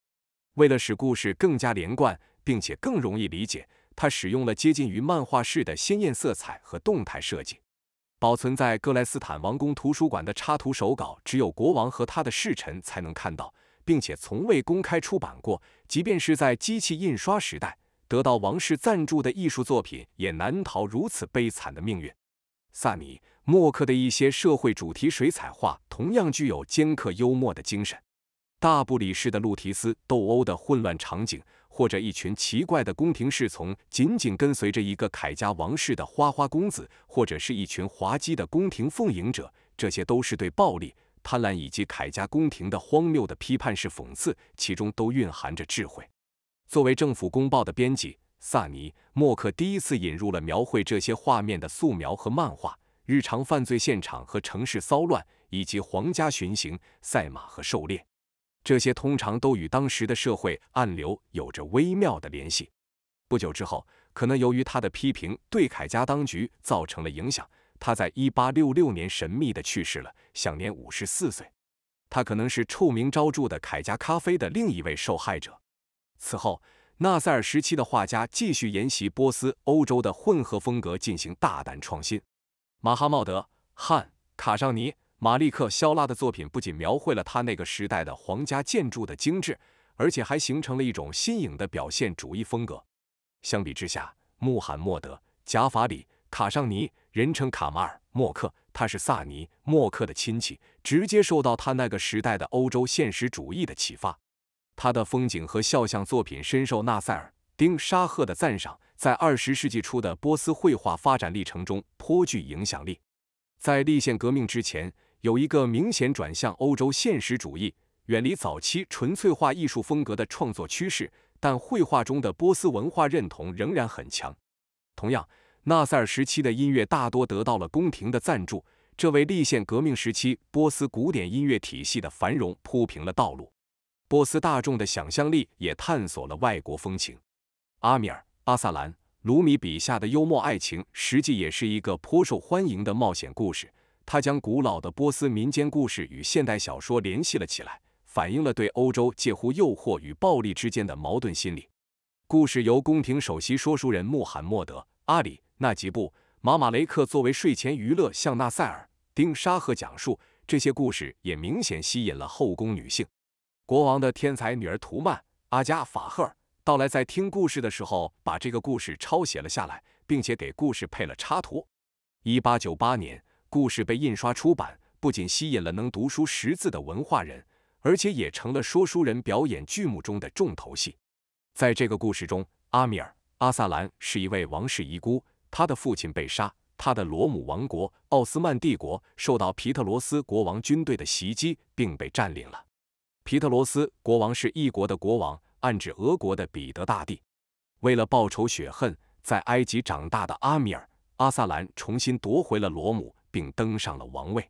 为了使故事更加连贯，并且更容易理解，他使用了接近于漫画式的鲜艳色彩和动态设计。保存在格莱斯坦王宫图书馆的插图手稿，只有国王和他的侍臣才能看到，并且从未公开出版过。即便是在机器印刷时代，得到王室赞助的艺术作品也难逃如此悲惨的命运。萨米。默克的一些社会主题水彩画同样具有尖刻幽默的精神。大不里士的路提斯斗殴的混乱场景，或者一群奇怪的宫廷侍从紧紧跟随着一个凯家王室的花花公子，或者是一群滑稽的宫廷奉迎者，这些都是对暴力、贪婪以及凯家宫廷的荒谬的批判式讽刺，其中都蕴含着智慧。作为政府公报的编辑，萨尼默克第一次引入了描绘这些画面的素描和漫画。日常犯罪现场和城市骚乱，以及皇家巡行、赛马和狩猎，这些通常都与当时的社会暗流有着微妙的联系。不久之后，可能由于他的批评对凯加当局造成了影响，他在1866年神秘的去世了，享年54岁。他可能是臭名昭著的凯加咖啡的另一位受害者。此后，纳赛尔时期的画家继续沿袭波斯、欧洲的混合风格进行大胆创新。马哈茂德·汉·卡尚尼、马利克·肖拉的作品不仅描绘了他那个时代的皇家建筑的精致，而且还形成了一种新颖的表现主义风格。相比之下，穆罕默德·贾法里·卡尚尼（人称卡马尔·默克）他是萨尼·默克的亲戚，直接受到他那个时代的欧洲现实主义的启发。他的风景和肖像作品深受纳塞尔。丁沙赫的赞赏在二十世纪初的波斯绘画发展历程中颇具影响力。在立宪革命之前，有一个明显转向欧洲现实主义、远离早期纯粹化艺术风格的创作趋势，但绘画中的波斯文化认同仍然很强。同样，纳塞尔时期的音乐大多得到了宫廷的赞助，这为立宪革命时期波斯古典音乐体系的繁荣铺平了道路。波斯大众的想象力也探索了外国风情。阿米尔·阿萨兰·卢米笔下的幽默爱情，实际也是一个颇受欢迎的冒险故事。他将古老的波斯民间故事与现代小说联系了起来，反映了对欧洲介乎诱惑与暴力之间的矛盾心理。故事由宫廷首席说书人穆罕默德·阿里·纳吉布·马马雷克作为睡前娱乐向纳赛尔·丁·沙赫讲述。这些故事也明显吸引了后宫女性。国王的天才女儿图曼·阿加·法赫尔。到来在听故事的时候，把这个故事抄写了下来，并且给故事配了插图。一八九八年，故事被印刷出版，不仅吸引了能读书识字的文化人，而且也成了说书人表演剧目中的重头戏。在这个故事中，阿米尔·阿萨兰是一位王室遗孤，他的父亲被杀，他的罗姆王国奥斯曼帝国受到皮特罗斯国王军队的袭击，并被占领了。皮特罗斯国王是一国的国王。暗指俄国的彼得大帝，为了报仇雪恨，在埃及长大的阿米尔·阿萨兰重新夺回了罗姆，并登上了王位。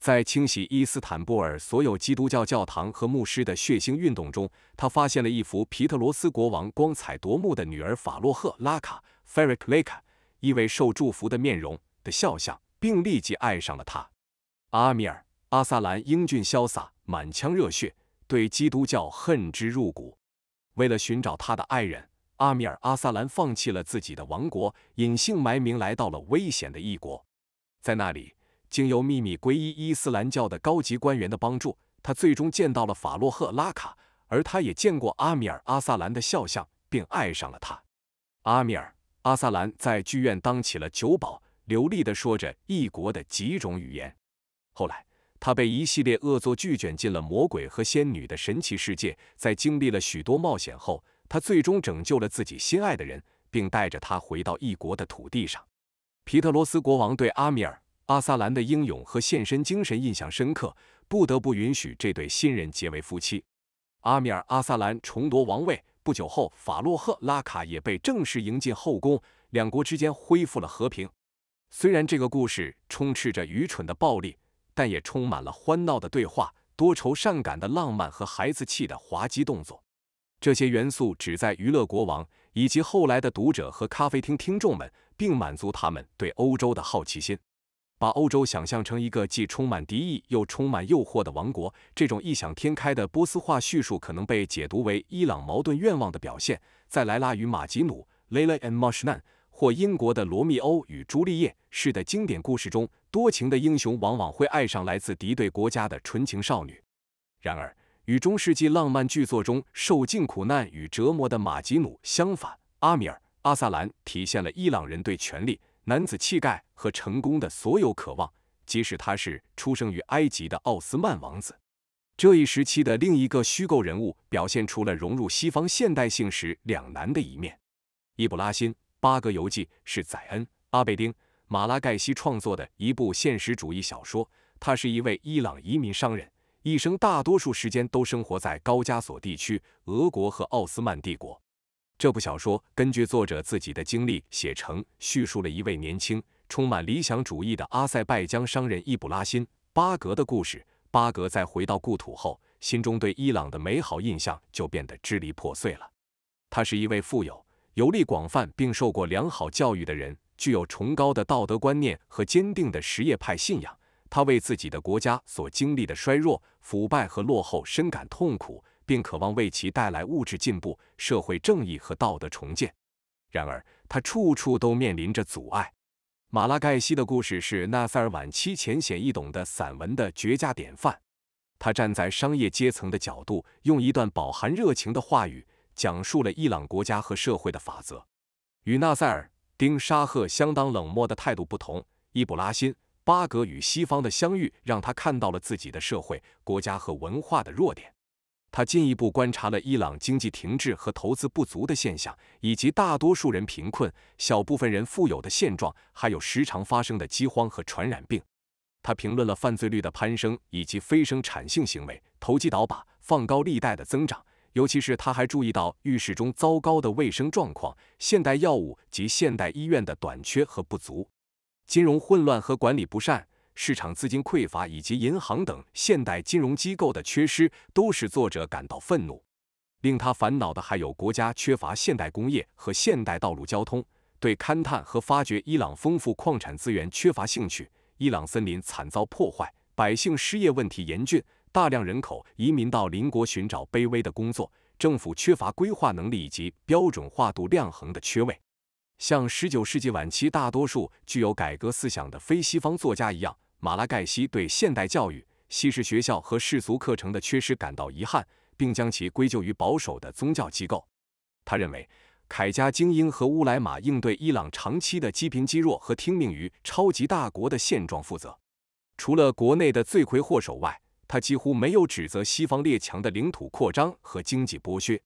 在清洗伊斯坦布尔所有基督教教堂和牧师的血腥运动中，他发现了一幅皮特罗斯国王光彩夺目的女儿法洛赫拉卡 f e r i c l e k a 意味受祝福的面容的肖像，并立即爱上了她。阿米尔·阿萨兰英俊潇洒，满腔热血，对基督教恨之入骨。为了寻找他的爱人，阿米尔·阿萨兰放弃了自己的王国，隐姓埋名来到了危险的异国。在那里，经由秘密皈依伊斯兰教的高级官员的帮助，他最终见到了法洛赫·拉卡，而他也见过阿米尔·阿萨兰的肖像，并爱上了他。阿米尔·阿萨兰在剧院当起了酒保，流利地说着异国的几种语言。后来，他被一系列恶作剧卷进了魔鬼和仙女的神奇世界，在经历了许多冒险后，他最终拯救了自己心爱的人，并带着他回到异国的土地上。皮特罗斯国王对阿米尔·阿萨兰的英勇和献身精神印象深刻，不得不允许这对新人结为夫妻。阿米尔·阿萨兰重夺王位不久后，法洛赫·拉卡也被正式迎进后宫，两国之间恢复了和平。虽然这个故事充斥着愚蠢的暴力。但也充满了欢闹的对话、多愁善感的浪漫和孩子气的滑稽动作。这些元素旨在娱乐国王以及后来的读者和咖啡厅听众们，并满足他们对欧洲的好奇心。把欧洲想象成一个既充满敌意又充满诱惑的王国，这种异想天开的波斯化叙述可能被解读为伊朗矛盾愿望的表现。在莱拉与马吉努，《a and a s h n a n 或英国的《罗密欧与朱丽叶》式的经典故事中，多情的英雄往往会爱上来自敌对国家的纯情少女。然而，与中世纪浪漫剧作中受尽苦难与折磨的马吉努相反，阿米尔·阿萨兰体现了伊朗人对权力、男子气概和成功的所有渴望，即使他是出生于埃及的奥斯曼王子。这一时期的另一个虚构人物表现出了融入西方现代性时两难的一面：伊布拉辛。《巴格游记》是宰恩·阿贝丁·马拉盖西创作的一部现实主义小说。他是一位伊朗移民商人，一生大多数时间都生活在高加索地区、俄国和奥斯曼帝国。这部小说根据作者自己的经历写成，叙述了一位年轻、充满理想主义的阿塞拜疆商人伊布拉辛·巴格的故事。巴格在回到故土后，心中对伊朗的美好印象就变得支离破碎了。他是一位富有。游历广泛并受过良好教育的人，具有崇高的道德观念和坚定的实业派信仰。他为自己的国家所经历的衰弱、腐败和落后深感痛苦，并渴望为其带来物质进步、社会正义和道德重建。然而，他处处都面临着阻碍。马拉盖西的故事是纳塞尔晚期浅显易懂的散文的绝佳典范。他站在商业阶层的角度，用一段饱含热情的话语。讲述了伊朗国家和社会的法则。与纳赛尔丁·沙赫相当冷漠的态度不同，伊布拉辛·巴格与西方的相遇让他看到了自己的社会、国家和文化的弱点。他进一步观察了伊朗经济停滞和投资不足的现象，以及大多数人贫困、小部分人富有的现状，还有时常发生的饥荒和传染病。他评论了犯罪率的攀升以及非生产性行为、投机倒把、放高利贷的增长。尤其是他还注意到浴室中糟糕的卫生状况、现代药物及现代医院的短缺和不足、金融混乱和管理不善、市场资金匮乏以及银行等现代金融机构的缺失，都使作者感到愤怒。令他烦恼的还有国家缺乏现代工业和现代道路交通，对勘探和发掘伊朗丰富矿产资源缺乏兴趣，伊朗森林惨遭破坏，百姓失业问题严峻。大量人口移民到邻国寻找卑微的工作，政府缺乏规划能力以及标准化度量衡的缺位。像19世纪晚期大多数具有改革思想的非西方作家一样，马拉盖西对现代教育、西式学校和世俗课程的缺失感到遗憾，并将其归咎于保守的宗教机构。他认为，凯加精英和乌来马应对伊朗长期的积贫积弱和听命于超级大国的现状负责。除了国内的罪魁祸首外，他几乎没有指责西方列强的领土扩张和经济剥削。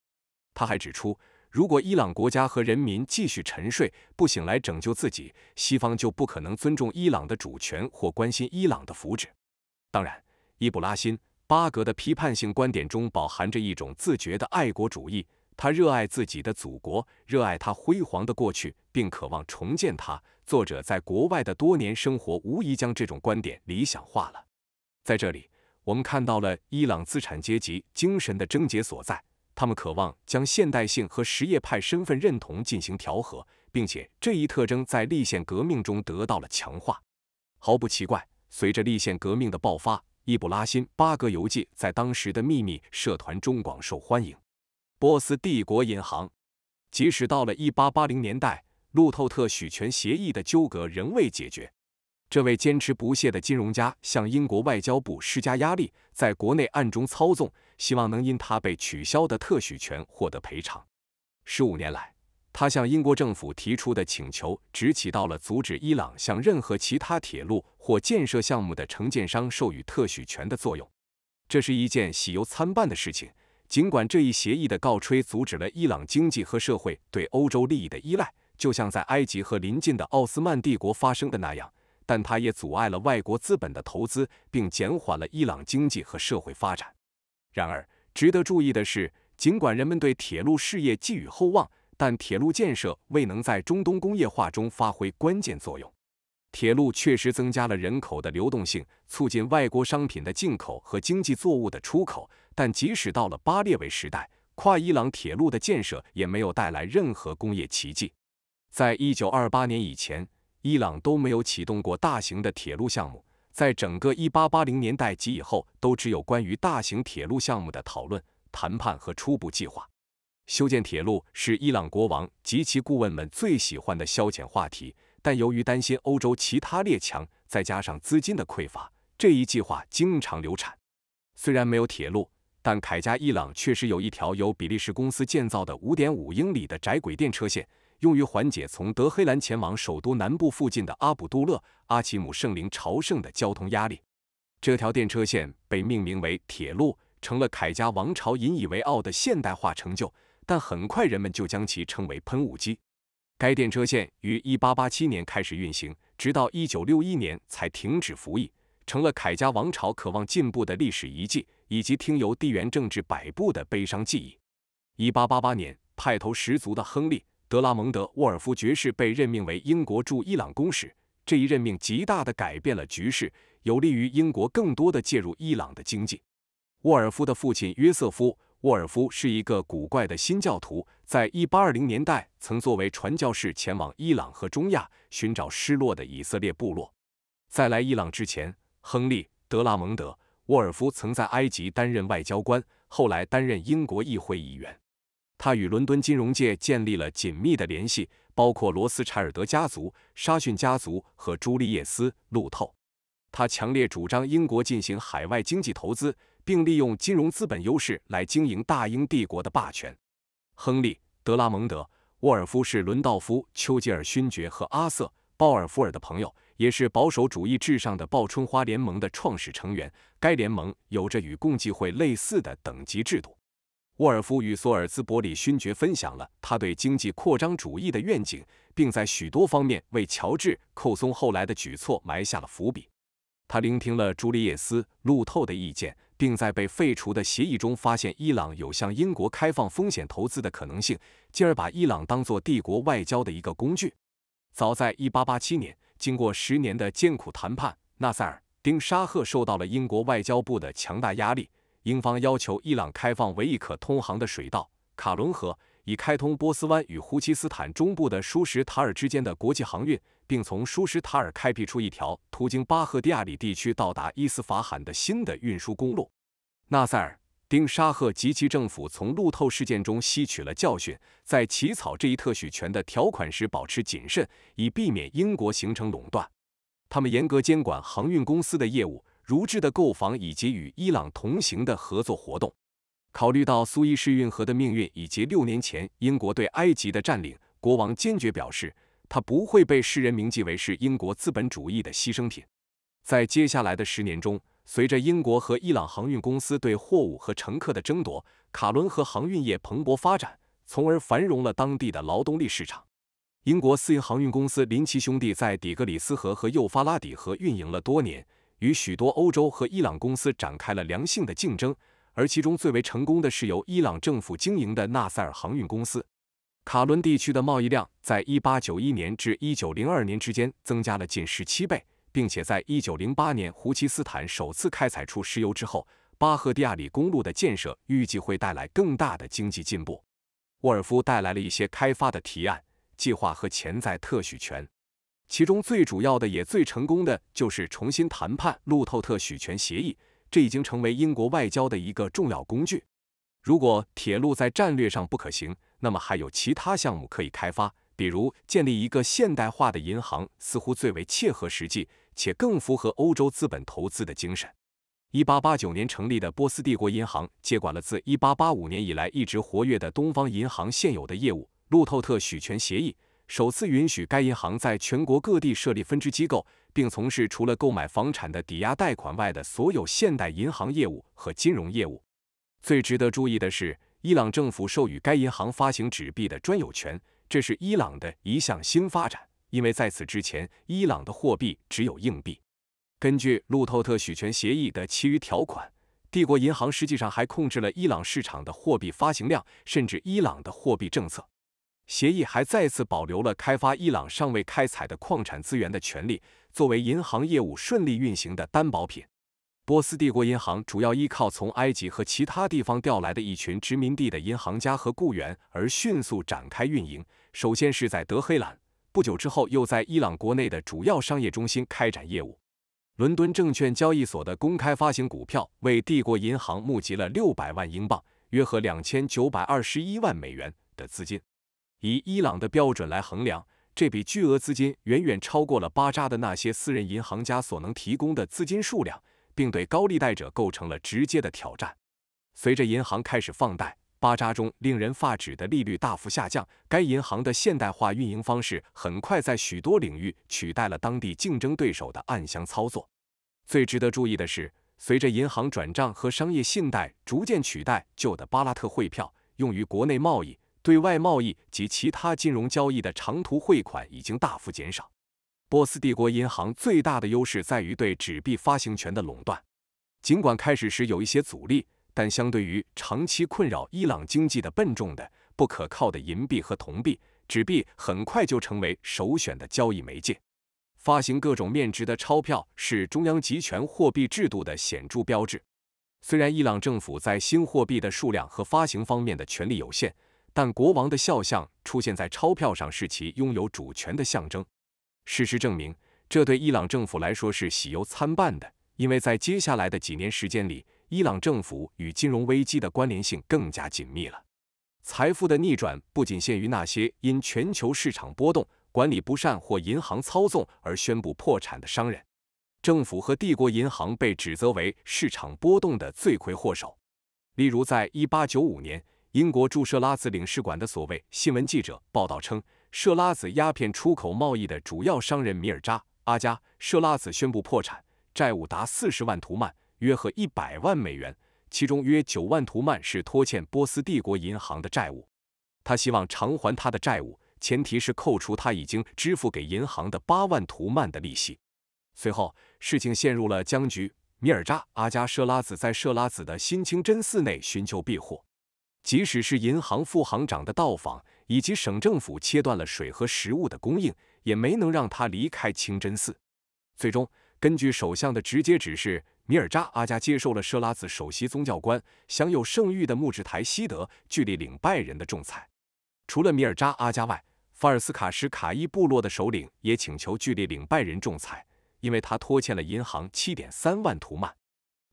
他还指出，如果伊朗国家和人民继续沉睡，不醒来拯救自己，西方就不可能尊重伊朗的主权或关心伊朗的福祉。当然，伊布拉辛·巴格的批判性观点中饱含着一种自觉的爱国主义。他热爱自己的祖国，热爱他辉煌的过去，并渴望重建它。作者在国外的多年生活无疑将这种观点理想化了。在这里。我们看到了伊朗资产阶级精神的症结所在，他们渴望将现代性和实业派身份认同进行调和，并且这一特征在立宪革命中得到了强化。毫不奇怪，随着立宪革命的爆发，易卜拉辛·巴格游记在当时的秘密社团中广受欢迎。波斯帝国银行，即使到了1880年代，路透特许权协议的纠葛仍未解决。这位坚持不懈的金融家向英国外交部施加压力，在国内暗中操纵，希望能因他被取消的特许权获得赔偿。十五年来，他向英国政府提出的请求只起到了阻止伊朗向任何其他铁路或建设项目的承建商授予特许权的作用。这是一件喜忧参半的事情，尽管这一协议的告吹阻止了伊朗经济和社会对欧洲利益的依赖，就像在埃及和邻近的奥斯曼帝国发生的那样。但它也阻碍了外国资本的投资，并减缓了伊朗经济和社会发展。然而，值得注意的是，尽管人们对铁路事业寄予厚望，但铁路建设未能在中东工业化中发挥关键作用。铁路确实增加了人口的流动性，促进外国商品的进口和经济作物的出口，但即使到了巴列维时代，跨伊朗铁路的建设也没有带来任何工业奇迹。在一九二八年以前。伊朗都没有启动过大型的铁路项目，在整个1880年代及以后，都只有关于大型铁路项目的讨论、谈判和初步计划。修建铁路是伊朗国王及其顾问们最喜欢的消遣话题，但由于担心欧洲其他列强，再加上资金的匮乏，这一计划经常流产。虽然没有铁路，但凯加伊朗确实有一条由比利时公司建造的5.5英里的窄轨电车线。用于缓解从德黑兰前往首都南部附近的阿卜杜勒阿奇姆圣陵朝圣的交通压力。这条电车线被命名为“铁路”，成了凯家王朝引以为傲的现代化成就。但很快，人们就将其称为“喷雾机”。该电车线于1887年开始运行，直到1961年才停止服役，成了凯家王朝渴望进步的历史遗迹，以及听由地缘政治摆布的悲伤记忆。1888年，派头十足的亨利。德拉蒙德·沃尔夫爵士被任命为英国驻伊朗公使，这一任命极大地改变了局势，有利于英国更多地介入伊朗的经济。沃尔夫的父亲约瑟夫·沃尔夫是一个古怪的新教徒，在1820年代曾作为传教士前往伊朗和中亚寻找失落的以色列部落。在来伊朗之前，亨利·德拉蒙德·沃尔夫曾在埃及担任外交官，后来担任英国议会议员。他与伦敦金融界建立了紧密的联系，包括罗斯柴尔德家族、沙逊家族和朱利叶斯·路透。他强烈主张英国进行海外经济投资，并利用金融资本优势来经营大英帝国的霸权。亨利·德拉蒙德·沃尔夫是伦道夫·丘吉尔勋爵和阿瑟·鲍尔福尔的朋友，也是保守主义至上的报春花联盟的创始成员。该联盟有着与共济会类似的等级制度。沃尔夫与索尔兹伯里勋爵分享了他对经济扩张主义的愿景，并在许多方面为乔治·寇松后来的举措埋下了伏笔。他聆听了朱利叶斯·路透的意见，并在被废除的协议中发现伊朗有向英国开放风险投资的可能性，进而把伊朗当作帝国外交的一个工具。早在1887年，经过十年的艰苦谈判，纳赛尔丁·沙赫受到了英国外交部的强大压力。英方要求伊朗开放唯一可通航的水道卡伦河，以开通波斯湾与呼奇斯坦中部的舒什塔尔之间的国际航运，并从舒什塔尔开辟出一条途经巴赫蒂亚里地区到达伊斯法罕的新的运输公路。纳赛尔丁沙赫及其政府从路透事件中吸取了教训，在起草这一特许权的条款时保持谨慎，以避免英国形成垄断。他们严格监管航运公司的业务。如制的购房以及与伊朗同行的合作活动，考虑到苏伊士运河的命运以及六年前英国对埃及的占领，国王坚决表示他不会被世人铭记为是英国资本主义的牺牲品。在接下来的十年中，随着英国和伊朗航运公司对货物和乘客的争夺，卡伦河航运业蓬勃发展，从而繁荣了当地的劳动力市场。英国私营航运公司林奇兄弟在底格里斯河和幼发拉底河运营了多年。与许多欧洲和伊朗公司展开了良性的竞争，而其中最为成功的是由伊朗政府经营的纳塞尔航运公司。卡伦地区的贸易量在一八九一年至一九零二年之间增加了近十七倍，并且在一九零八年胡奇斯坦首次开采出石油之后，巴赫蒂亚里公路的建设预计会带来更大的经济进步。沃尔夫带来了一些开发的提案、计划和潜在特许权。其中最主要的也最成功的，就是重新谈判路透特许权协议，这已经成为英国外交的一个重要工具。如果铁路在战略上不可行，那么还有其他项目可以开发，比如建立一个现代化的银行，似乎最为切合实际，且更符合欧洲资本投资的精神。一八八九年成立的波斯帝国银行接管了自一八八五年以来一直活跃的东方银行现有的业务，路透特许权协议。首次允许该银行在全国各地设立分支机构，并从事除了购买房产的抵押贷款外的所有现代银行业务和金融业务。最值得注意的是，伊朗政府授予该银行发行纸币的专有权，这是伊朗的一项新发展，因为在此之前，伊朗的货币只有硬币。根据路透特许权协议的其余条款，帝国银行实际上还控制了伊朗市场的货币发行量，甚至伊朗的货币政策。协议还再次保留了开发伊朗尚未开采的矿产资源的权利，作为银行业务顺利运行的担保品。波斯帝国银行主要依靠从埃及和其他地方调来的一群殖民地的银行家和雇员而迅速展开运营，首先是在德黑兰，不久之后又在伊朗国内的主要商业中心开展业务。伦敦证券交易所的公开发行股票为帝国银行募集了六百万英镑，约合两千九百二十一万美元的资金。以伊朗的标准来衡量，这笔巨额资金远远超过了巴扎的那些私人银行家所能提供的资金数量，并对高利贷者构成了直接的挑战。随着银行开始放贷，巴扎中令人发指的利率大幅下降。该银行的现代化运营方式很快在许多领域取代了当地竞争对手的暗箱操作。最值得注意的是，随着银行转账和商业信贷逐渐取代旧的巴拉特汇票，用于国内贸易。对外贸易及其他金融交易的长途汇款已经大幅减少。波斯帝国银行最大的优势在于对纸币发行权的垄断。尽管开始时有一些阻力，但相对于长期困扰伊朗经济的笨重的、不可靠的银币和铜币，纸币很快就成为首选的交易媒介。发行各种面值的钞票是中央集权货币制度的显著标志。虽然伊朗政府在新货币的数量和发行方面的权力有限。但国王的肖像出现在钞票上是其拥有主权的象征。事实证明，这对伊朗政府来说是喜忧参半的，因为在接下来的几年时间里，伊朗政府与金融危机的关联性更加紧密了。财富的逆转不仅限于那些因全球市场波动、管理不善或银行操纵而宣布破产的商人，政府和帝国银行被指责为市场波动的罪魁祸首。例如，在一八九五年。英国驻设拉子领事馆的所谓新闻记者报道称，设拉子鸦片出口贸易的主要商人米尔扎·阿加·设拉子宣布破产，债务达四十万图曼，约合一百万美元，其中约九万图曼是拖欠波斯帝国银行的债务。他希望偿还他的债务，前提是扣除他已经支付给银行的八万图曼的利息。随后，事情陷入了僵局。米尔扎·阿加·舍拉子在舍拉子的新清真寺内寻求庇护。即使是银行副行长的到访，以及省政府切断了水和食物的供应，也没能让他离开清真寺。最终，根据首相的直接指示，米尔扎阿加接受了设拉子首席宗教官、享有圣誉的木制台西德·巨利领拜人的仲裁。除了米尔扎阿加外，法尔斯卡什卡伊部落的首领也请求巨利领拜人仲裁，因为他拖欠了银行7.3万图曼，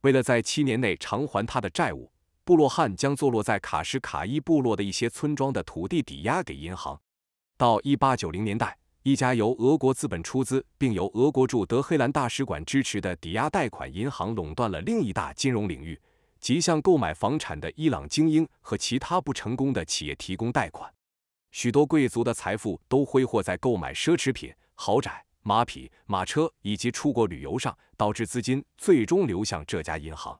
为了在七年内偿还他的债务。布洛汉将坐落在卡什卡伊部落的一些村庄的土地抵押给银行。到一八九零年代，一家由俄国资本出资并由俄国驻德黑兰大使馆支持的抵押贷款银行垄断了另一大金融领域，即向购买房产的伊朗精英和其他不成功的企业提供贷款。许多贵族的财富都挥霍在购买奢侈品、豪宅、马匹、马车以及出国旅游上，导致资金最终流向这家银行。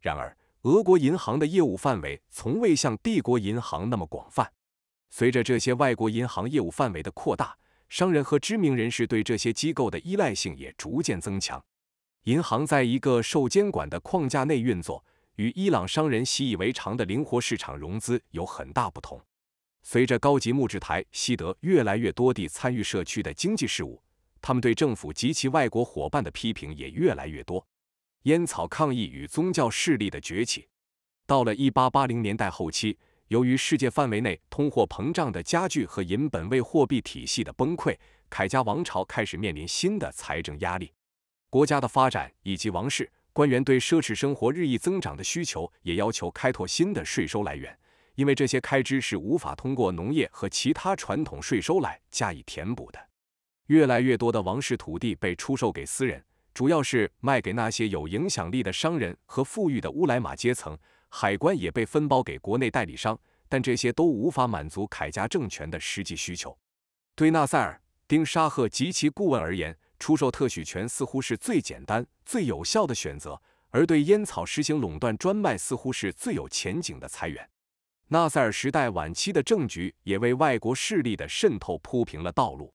然而，俄国银行的业务范围从未像帝国银行那么广泛。随着这些外国银行业务范围的扩大，商人和知名人士对这些机构的依赖性也逐渐增强。银行在一个受监管的框架内运作，与伊朗商人习以为常的灵活市场融资有很大不同。随着高级木质台西德越来越多地参与社区的经济事务，他们对政府及其外国伙伴的批评也越来越多。烟草抗议与宗教势力的崛起，到了一八八零年代后期，由于世界范围内通货膨胀的加剧和银本位货币体系的崩溃，凯家王朝开始面临新的财政压力。国家的发展以及王室官员对奢侈生活日益增长的需求，也要求开拓新的税收来源，因为这些开支是无法通过农业和其他传统税收来加以填补的。越来越多的王室土地被出售给私人。主要是卖给那些有影响力的商人和富裕的乌莱玛阶层，海关也被分包给国内代理商，但这些都无法满足凯家政权的实际需求。对纳赛尔、丁沙赫及其顾问而言，出售特许权似乎是最简单、最有效的选择；而对烟草实行垄断专卖似乎是最有前景的裁员。纳赛尔时代晚期的政局也为外国势力的渗透铺平了道路。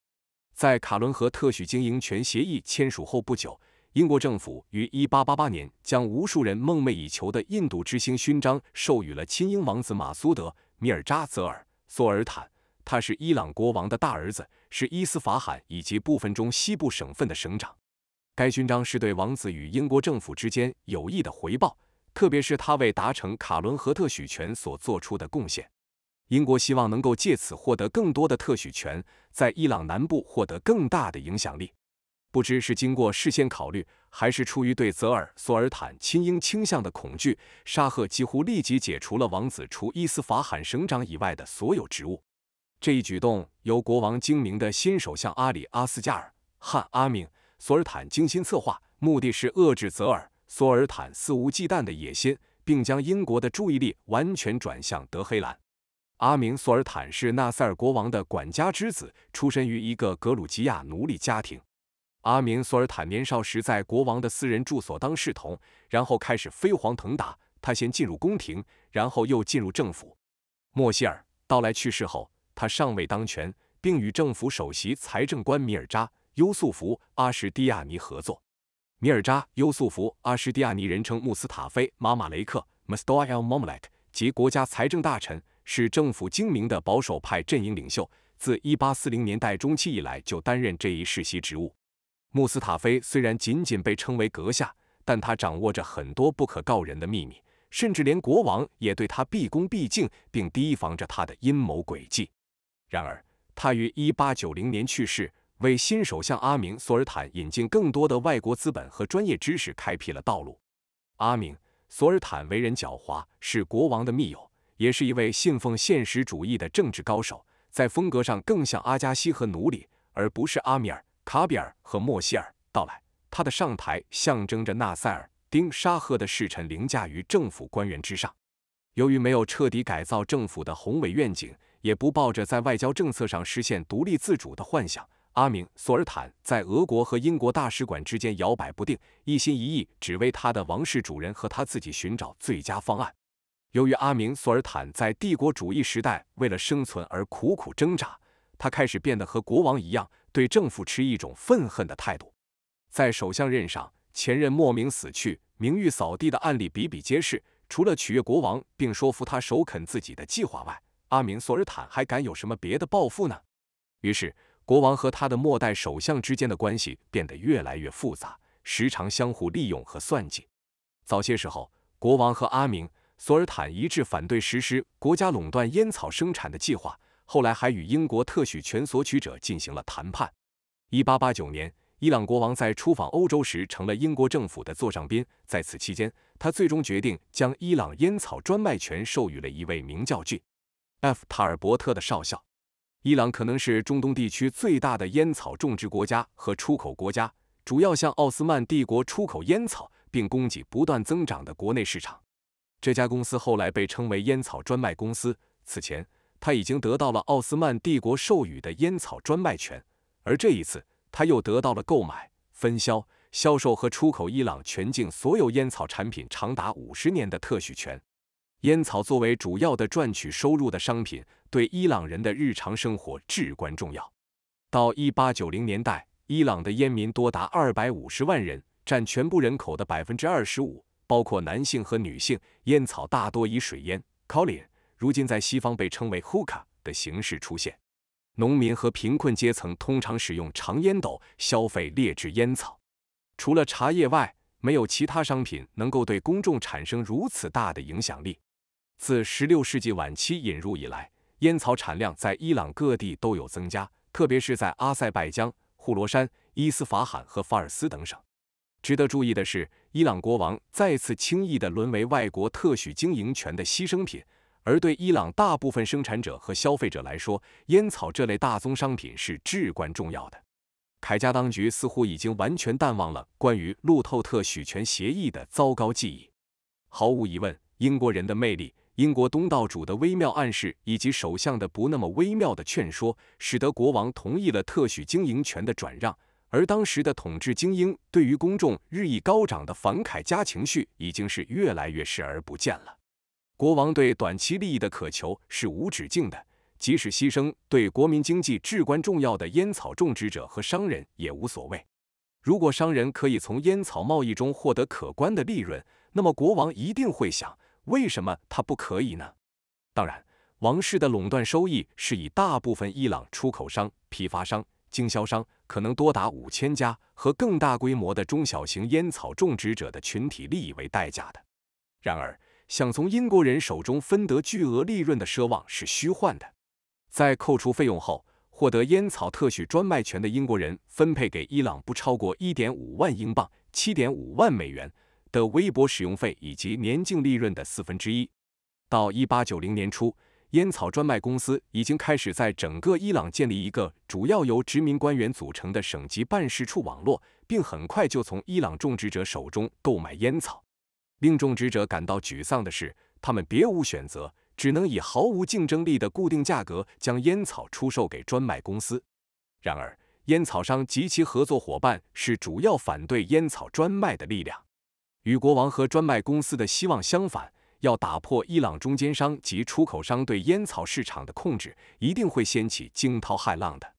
在卡伦和特许经营权协议签署后不久。英国政府于1888年将无数人梦寐以求的印度之星勋章授予了亲英王子马苏德·米尔扎·泽尔索尔坦。他是伊朗国王的大儿子，是伊斯法罕以及部分中西部省份的省长。该勋章是对王子与英国政府之间友谊的回报，特别是他为达成卡伦和特许权所做出的贡献。英国希望能够借此获得更多的特许权，在伊朗南部获得更大的影响力。不知是经过事先考虑，还是出于对泽尔索尔坦亲英倾向的恐惧，沙赫几乎立即解除了王子除伊斯法罕省长以外的所有职务。这一举动由国王精明的新首相阿里阿斯加尔汗阿明索尔坦精心策划，目的是遏制泽尔索尔坦肆无忌惮的野心，并将英国的注意力完全转向德黑兰。阿明索尔坦是纳塞尔国王的管家之子，出身于一个格鲁吉亚奴隶家庭。阿明·索尔坦年少时在国王的私人住所当侍童，然后开始飞黄腾达。他先进入宫廷，然后又进入政府。莫希尔到来去世后，他尚未当权，并与政府首席财政官米尔扎·优素福·阿什蒂亚尼合作。米尔扎·优素福·阿什蒂亚尼人称穆斯塔菲·马马雷克 m u s t o y a m o m l e k 及国家财政大臣是政府精明的保守派阵营领袖，自1840年代中期以来就担任这一世袭职务。穆斯塔菲虽然仅仅被称为阁下，但他掌握着很多不可告人的秘密，甚至连国王也对他毕恭毕敬，并提防着他的阴谋诡计。然而，他于1890年去世，为新首相阿明·索尔坦引进更多的外国资本和专业知识开辟了道路。阿明·索尔坦为人狡猾，是国王的密友，也是一位信奉现实主义的政治高手，在风格上更像阿加西和奴隶，而不是阿米尔。卡比尔和莫希尔到来，他的上台象征着纳塞尔丁沙赫的侍臣凌驾于政府官员之上。由于没有彻底改造政府的宏伟愿景，也不抱着在外交政策上实现独立自主的幻想，阿明索尔坦在俄国和英国大使馆之间摇摆不定，一心一意只为他的王室主人和他自己寻找最佳方案。由于阿明索尔坦在帝国主义时代为了生存而苦苦挣扎，他开始变得和国王一样。对政府持一种愤恨的态度，在首相任上，前任莫名死去、名誉扫地的案例比比皆是。除了取悦国王并说服他首肯自己的计划外，阿明·索尔坦还敢有什么别的报复呢？于是，国王和他的末代首相之间的关系变得越来越复杂，时常相互利用和算计。早些时候，国王和阿明·索尔坦一致反对实施国家垄断烟草生产的计划。后来还与英国特许权索取者进行了谈判。一八八九年，伊朗国王在出访欧洲时成了英国政府的座上宾。在此期间，他最终决定将伊朗烟草专卖权授予了一位名叫 F. 塔尔伯特的少校。伊朗可能是中东地区最大的烟草种植国家和出口国家，主要向奥斯曼帝国出口烟草，并供给不断增长的国内市场。这家公司后来被称为烟草专卖公司。此前。他已经得到了奥斯曼帝国授予的烟草专卖权，而这一次他又得到了购买、分销、销售和出口伊朗全境所有烟草产品长达五十年的特许权。烟草作为主要的赚取收入的商品，对伊朗人的日常生活至关重要。到一八九零年代，伊朗的烟民多达二百五十万人，占全部人口的百分之二十五，包括男性和女性。烟草大多以水烟、c o l i n 如今，在西方被称为 hookah 的形式出现，农民和贫困阶层通常使用长烟斗，消费劣质烟草。除了茶叶外，没有其他商品能够对公众产生如此大的影响力。自16世纪晚期引入以来，烟草产量在伊朗各地都有增加，特别是在阿塞拜疆、呼罗珊、伊斯法罕和法尔斯等省。值得注意的是，伊朗国王再次轻易地沦为外国特许经营权的牺牲品。而对伊朗大部分生产者和消费者来说，烟草这类大宗商品是至关重要的。凯加当局似乎已经完全淡忘了关于路透特许权协议的糟糕记忆。毫无疑问，英国人的魅力、英国东道主的微妙暗示以及首相的不那么微妙的劝说，使得国王同意了特许经营权的转让。而当时的统治精英对于公众日益高涨的反凯加情绪，已经是越来越视而不见了。国王对短期利益的渴求是无止境的，即使牺牲对国民经济至关重要的烟草种植者和商人也无所谓。如果商人可以从烟草贸易中获得可观的利润，那么国王一定会想：为什么他不可以呢？当然，王室的垄断收益是以大部分伊朗出口商、批发商、经销商（可能多达五千家）和更大规模的中小型烟草种植者的群体利益为代价的。然而，想从英国人手中分得巨额利润的奢望是虚幻的。在扣除费用后，获得烟草特许专卖权的英国人分配给伊朗不超过一点五万英镑（七点五万美元）的微薄使用费以及年净利润的四分之一。到一八九零年初，烟草专卖公司已经开始在整个伊朗建立一个主要由殖民官员组成的省级办事处网络，并很快就从伊朗种植者手中购买烟草。令种植者感到沮丧的是，他们别无选择，只能以毫无竞争力的固定价格将烟草出售给专卖公司。然而，烟草商及其合作伙伴是主要反对烟草专卖的力量。与国王和专卖公司的希望相反，要打破伊朗中间商及出口商对烟草市场的控制，一定会掀起惊涛骇浪的。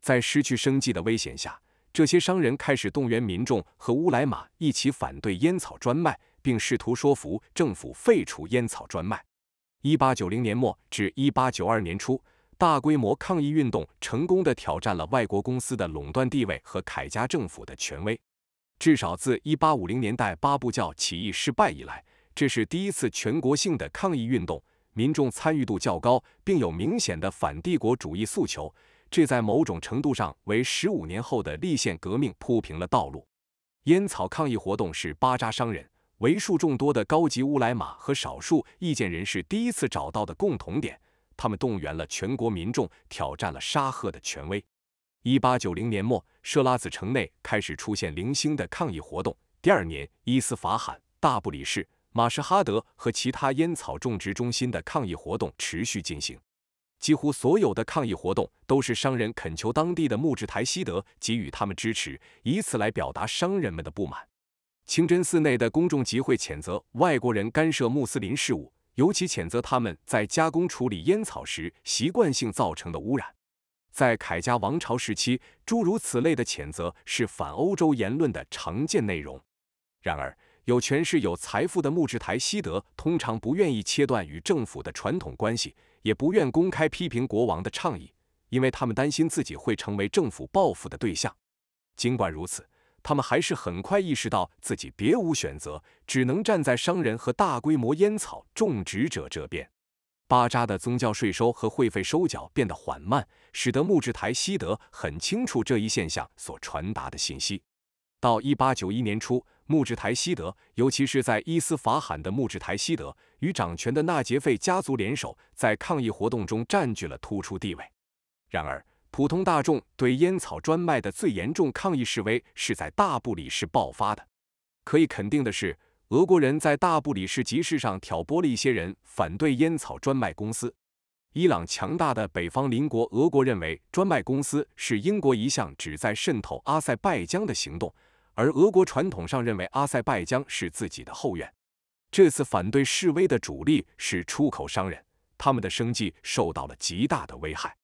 在失去生计的危险下，这些商人开始动员民众和乌莱玛一起反对烟草专卖。并试图说服政府废除烟草专卖。一八九零年末至一八九二年初，大规模抗议运动成功的挑战了外国公司的垄断地位和凯家政府的权威。至少自一八五零年代巴布教起义失败以来，这是第一次全国性的抗议运动，民众参与度较高，并有明显的反帝国主义诉求。这在某种程度上为十五年后的立宪革命铺平了道路。烟草抗议活动是巴扎商人。为数众多的高级乌来马和少数意见人士第一次找到的共同点，他们动员了全国民众，挑战了沙赫的权威。一八九零年末，设拉子城内开始出现零星的抗议活动。第二年，伊斯法罕、大布里士、马什哈德和其他烟草种植中心的抗议活动持续进行。几乎所有的抗议活动都是商人恳求当地的木质台希德给予他们支持，以此来表达商人们的不满。清真寺内的公众集会谴责外国人干涉穆斯林事务，尤其谴责他们在加工处理烟草时习惯性造成的污染。在凯加王朝时期，诸如此类的谴责是反欧洲言论的常见内容。然而，有权势有财富的穆志台西德通常不愿意切断与政府的传统关系，也不愿公开批评国王的倡议，因为他们担心自己会成为政府报复的对象。尽管如此。他们还是很快意识到自己别无选择，只能站在商人和大规模烟草种植者这边。巴扎的宗教税收和会费收缴变得缓慢，使得穆治台西德很清楚这一现象所传达的信息。到一八九一年初，穆治台西德，尤其是在伊斯法罕的穆治台西德，与掌权的纳杰费家族联手，在抗议活动中占据了突出地位。然而，普通大众对烟草专卖的最严重抗议示威是在大布里市爆发的。可以肯定的是，俄国人在大布里市集市上挑拨了一些人反对烟草专卖公司。伊朗强大的北方邻国俄国认为，专卖公司是英国一项旨在渗透阿塞拜疆的行动，而俄国传统上认为阿塞拜疆是自己的后院。这次反对示威的主力是出口商人，他们的生计受到了极大的危害。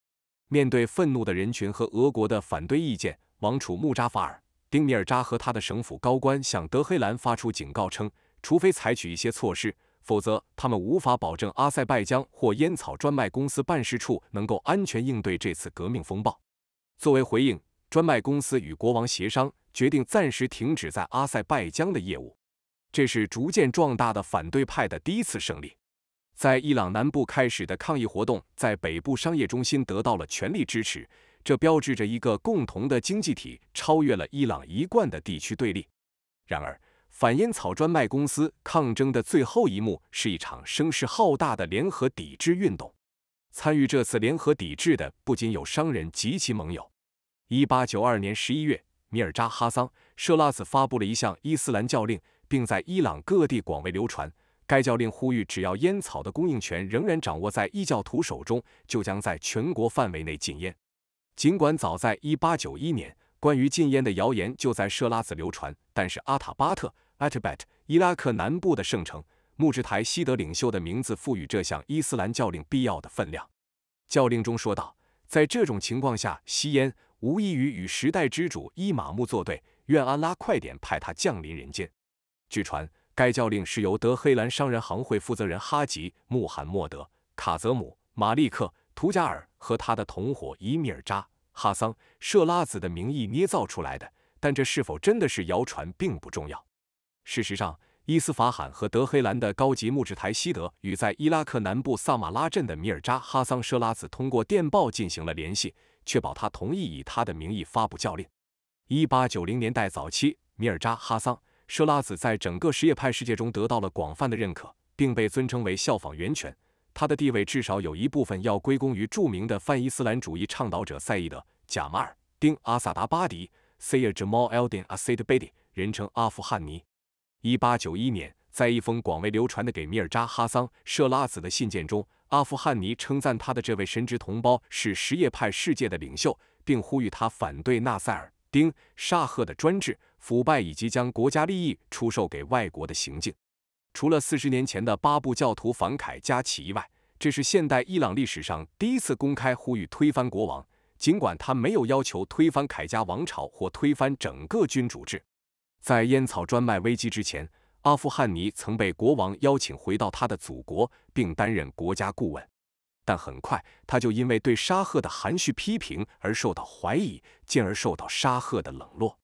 面对愤怒的人群和俄国的反对意见，王储穆扎法尔丁米尔扎和他的省府高官向德黑兰发出警告称，除非采取一些措施，否则他们无法保证阿塞拜疆或烟草专卖公司办事处能够安全应对这次革命风暴。作为回应，专卖公司与国王协商，决定暂时停止在阿塞拜疆的业务。这是逐渐壮大的反对派的第一次胜利。在伊朗南部开始的抗议活动，在北部商业中心得到了全力支持，这标志着一个共同的经济体超越了伊朗一贯的地区对立。然而，反烟草专卖公司抗争的最后一幕是一场声势浩大的联合抵制运动。参与这次联合抵制的不仅有商人及其盟友。一八九二年十一月，米尔扎哈桑·舍拉子发布了一项伊斯兰教令，并在伊朗各地广为流传。该教令呼吁，只要烟草的供应权仍然掌握在异教徒手中，就将在全国范围内禁烟。尽管早在1891年，关于禁烟的谣言就在设拉子流传，但是阿塔巴特 a t t a b t 伊拉克南部的圣城）木质台西德领袖的名字赋予这项伊斯兰教令必要的分量。教令中说道：“在这种情况下，吸烟无异于与时代之主伊玛目作对，愿安拉快点派他降临人间。”据传。该教令是由德黑兰商人行会负责人哈吉穆罕默德·卡泽姆·马利克·图加尔和他的同伙米尔扎·哈桑·舍拉子的名义捏造出来的，但这是否真的是谣传并不重要。事实上，伊斯法罕和德黑兰的高级木质台西德与在伊拉克南部萨马拉镇的米尔扎·哈桑·舍拉子通过电报进行了联系，确保他同意以他的名义发布教令。1890年代早期，米尔扎·哈桑。舍拉子在整个什叶派世界中得到了广泛的认可，并被尊称为效仿源泉。他的地位至少有一部分要归功于著名的泛伊斯兰主义倡导者赛义德·贾马尔丁·阿萨达巴迪 （Sayyid Jamal al Din a s a d b a d i 人称阿富汗尼。1891年，在一封广为流传的给米尔扎哈桑·设拉子的信件中，阿富汗尼称赞他的这位神职同胞是什叶派世界的领袖，并呼吁他反对纳塞尔丁·沙赫的专制。腐败以及将国家利益出售给外国的行径。除了四十年前的八部教徒反凯加起义外，这是现代伊朗历史上第一次公开呼吁推翻国王。尽管他没有要求推翻凯加王朝或推翻整个君主制，在烟草专卖危机之前，阿富汗尼曾被国王邀请回到他的祖国并担任国家顾问，但很快他就因为对沙赫的含蓄批评而受到怀疑，进而受到沙赫的冷落。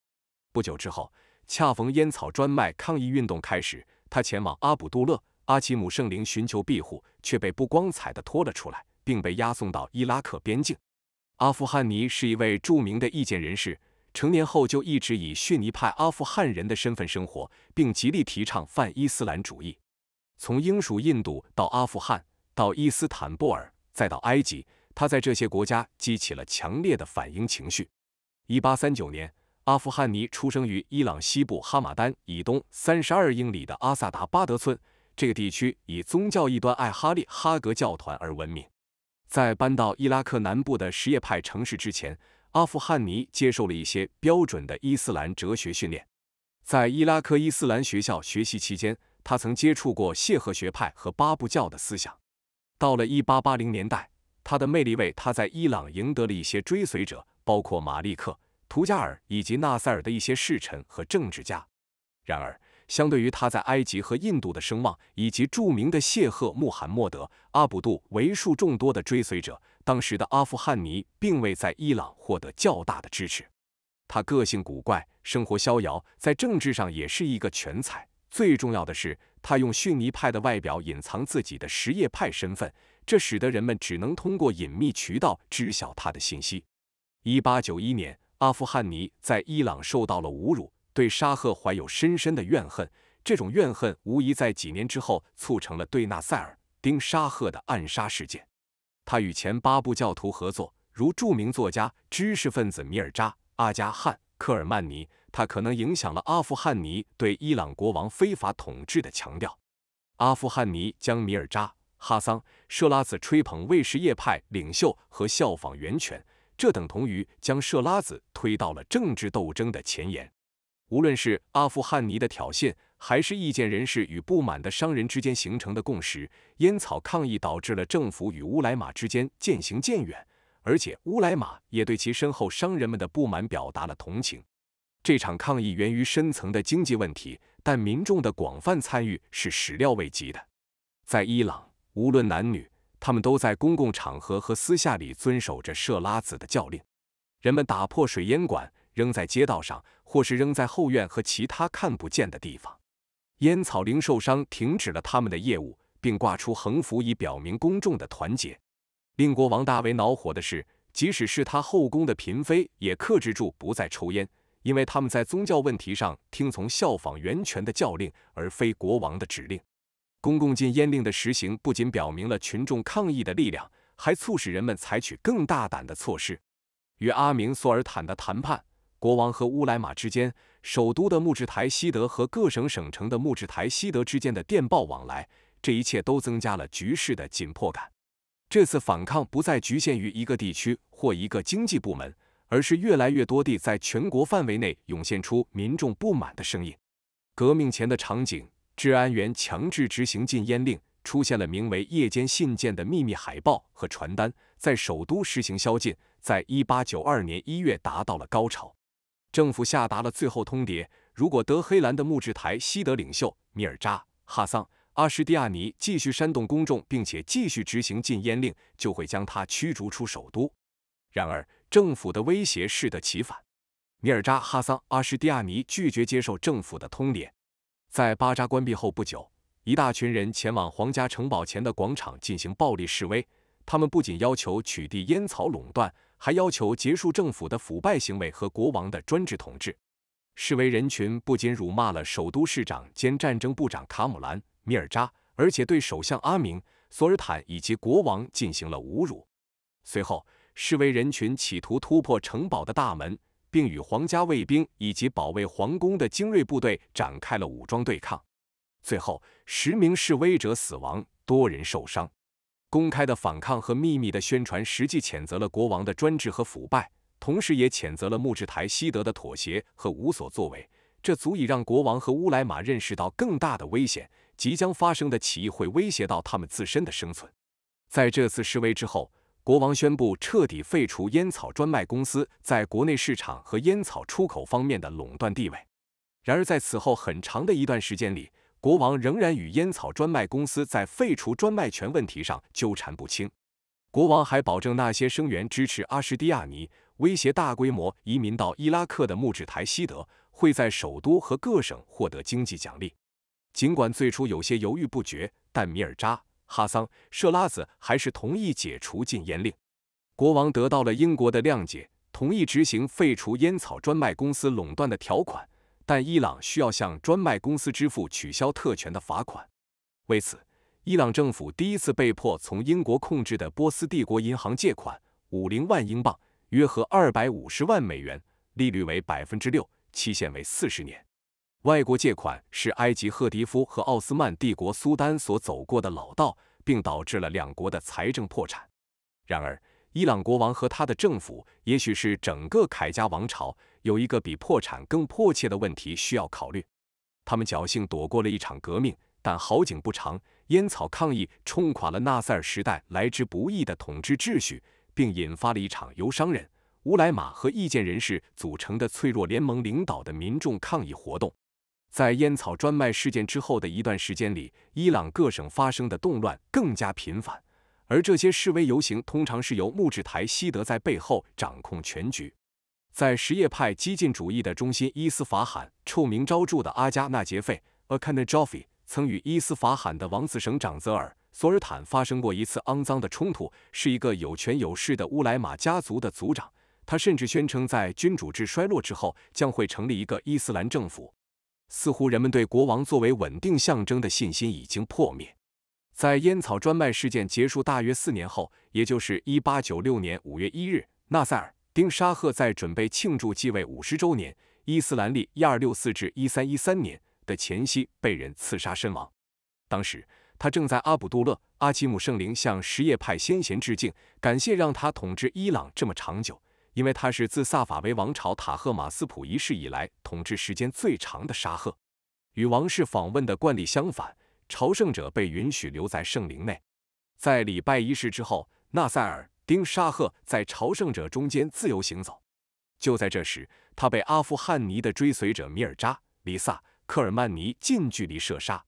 不久之后，恰逢烟草专卖抗议运动开始，他前往阿卜杜勒·阿奇姆圣陵寻求庇护，却被不光彩的拖了出来，并被押送到伊拉克边境。阿富汗尼是一位著名的意见人士，成年后就一直以逊尼派阿富汗人的身份生活，并极力提倡泛伊斯兰主义。从英属印度到阿富汗，到伊斯坦布尔，再到埃及，他在这些国家激起了强烈的反应情绪。一八三九年。阿富汗尼出生于伊朗西部哈马丹以东三十二英里的阿萨达巴德村。这个地区以宗教异端艾哈利哈格教团而闻名。在搬到伊拉克南部的什叶派城市之前，阿富汗尼接受了一些标准的伊斯兰哲学训练。在伊拉克伊斯兰学校学习期间，他曾接触过谢赫学派和巴布教的思想。到了1880年代，他的魅力为他在伊朗赢得了一些追随者，包括马利克。图加尔以及纳塞尔的一些侍臣和政治家。然而，相对于他在埃及和印度的声望，以及著名的谢赫穆罕默德·阿卜杜为数众多的追随者，当时的阿富汗尼并未在伊朗获得较大的支持。他个性古怪，生活逍遥，在政治上也是一个全才。最重要的是，他用逊尼派的外表隐藏自己的什叶派身份，这使得人们只能通过隐秘渠道知晓他的信息。一八九一年。阿富汗尼在伊朗受到了侮辱，对沙赫怀有深深的怨恨。这种怨恨无疑在几年之后促成了对纳塞尔丁沙赫的暗杀事件。他与前八部教徒合作，如著名作家、知识分子米尔扎阿加汗科尔曼尼。他可能影响了阿富汗尼对伊朗国王非法统治的强调。阿富汗尼将米尔扎哈桑舍拉子吹捧为什叶派领袖和效仿源泉。这等同于将设拉子推到了政治斗争的前沿。无论是阿富汗尼的挑衅，还是意见人士与不满的商人之间形成的共识，烟草抗议导致了政府与乌莱马之间渐行渐远，而且乌莱马也对其身后商人们的不满表达了同情。这场抗议源于深层的经济问题，但民众的广泛参与是始料未及的。在伊朗，无论男女。他们都在公共场合和私下里遵守着舍拉子的教令。人们打破水烟管，扔在街道上，或是扔在后院和其他看不见的地方。烟草零售商停止了他们的业务，并挂出横幅以表明公众的团结。令国王大为恼火的是，即使是他后宫的嫔妃也克制住不再抽烟，因为他们在宗教问题上听从效仿源泉的教令，而非国王的指令。公共禁烟令的实行不仅表明了群众抗议的力量，还促使人们采取更大胆的措施。与阿明·索尔坦的谈判，国王和乌莱马之间，首都的木质台西德和各省省城的木质台西德之间的电报往来，这一切都增加了局势的紧迫感。这次反抗不再局限于一个地区或一个经济部门，而是越来越多地在全国范围内涌现出民众不满的声音。革命前的场景。治安员强制执行禁烟令，出现了名为“夜间信件”的秘密海报和传单，在首都实行宵禁，在一八九二年一月达到了高潮。政府下达了最后通牒：如果德黑兰的木质台西德领袖米尔扎·哈桑·阿什蒂亚尼继续煽动公众，并且继续执行禁烟令，就会将他驱逐出首都。然而，政府的威胁适得其反，米尔扎·哈桑·阿什蒂亚尼拒绝接受政府的通牒。在巴扎关闭后不久，一大群人前往皇家城堡前的广场进行暴力示威。他们不仅要求取缔烟草垄断，还要求结束政府的腐败行为和国王的专制统治。示威人群不仅辱骂了首都市长兼战争部长卡姆兰·米尔扎，而且对首相阿明·索尔坦以及国王进行了侮辱。随后，示威人群企图突破城堡的大门。并与皇家卫兵以及保卫皇宫的精锐部队展开了武装对抗，最后十名示威者死亡，多人受伤。公开的反抗和秘密的宣传，实际谴责了国王的专制和腐败，同时也谴责了穆质台西德的妥协和无所作为。这足以让国王和乌莱玛认识到更大的危险即将发生的起义会威胁到他们自身的生存。在这次示威之后。国王宣布彻底废除烟草专卖公司在国内市场和烟草出口方面的垄断地位。然而，在此后很长的一段时间里，国王仍然与烟草专卖公司在废除专卖权问题上纠缠不清。国王还保证那些声援支持阿什蒂亚尼、威胁大规模移民到伊拉克的穆质台希德会在首都和各省获得经济奖励。尽管最初有些犹豫不决，但米尔扎。哈桑·设拉子还是同意解除禁烟令，国王得到了英国的谅解，同意执行废除烟草专卖公司垄断的条款，但伊朗需要向专卖公司支付取消特权的罚款。为此，伊朗政府第一次被迫从英国控制的波斯帝国银行借款五零万英镑，约合二百五十万美元，利率为百分之六，期限为四十年。外国借款是埃及赫迪夫和奥斯曼帝国苏丹所走过的老道，并导致了两国的财政破产。然而，伊朗国王和他的政府，也许是整个凯加王朝，有一个比破产更迫切的问题需要考虑。他们侥幸躲过了一场革命，但好景不长，烟草抗议冲垮了纳赛尔时代来之不易的统治秩序，并引发了一场由商人、乌莱马和意见人士组成的脆弱联盟领导的民众抗议活动。在烟草专卖事件之后的一段时间里，伊朗各省发生的动乱更加频繁，而这些示威游行通常是由穆制台西德在背后掌控全局。在什叶派激进主义的中心伊斯法罕，臭名昭著的阿加纳杰费 a k h t a j o f f 曾与伊斯法罕的王子省长泽尔·索尔坦发生过一次肮脏的冲突，是一个有权有势的乌莱玛家族的族长。他甚至宣称，在君主制衰落之后，将会成立一个伊斯兰政府。似乎人们对国王作为稳定象征的信心已经破灭。在烟草专卖事件结束大约四年后，也就是一八九六年五月一日，纳赛尔丁沙赫在准备庆祝继位五十周年（伊斯兰历一二六四至一三一三年）的前夕被人刺杀身亡。当时他正在阿卜杜勒阿齐姆圣陵向什叶派先贤致敬，感谢让他统治伊朗这么长久。因为他是自萨法维王朝塔赫马斯普一世以来统治时间最长的沙赫，与王室访问的惯例相反，朝圣者被允许留在圣陵内。在礼拜仪式之后，纳赛尔丁沙赫在朝圣者中间自由行走。就在这时，他被阿富汗尼的追随者米尔扎里萨科尔曼尼近距离射杀。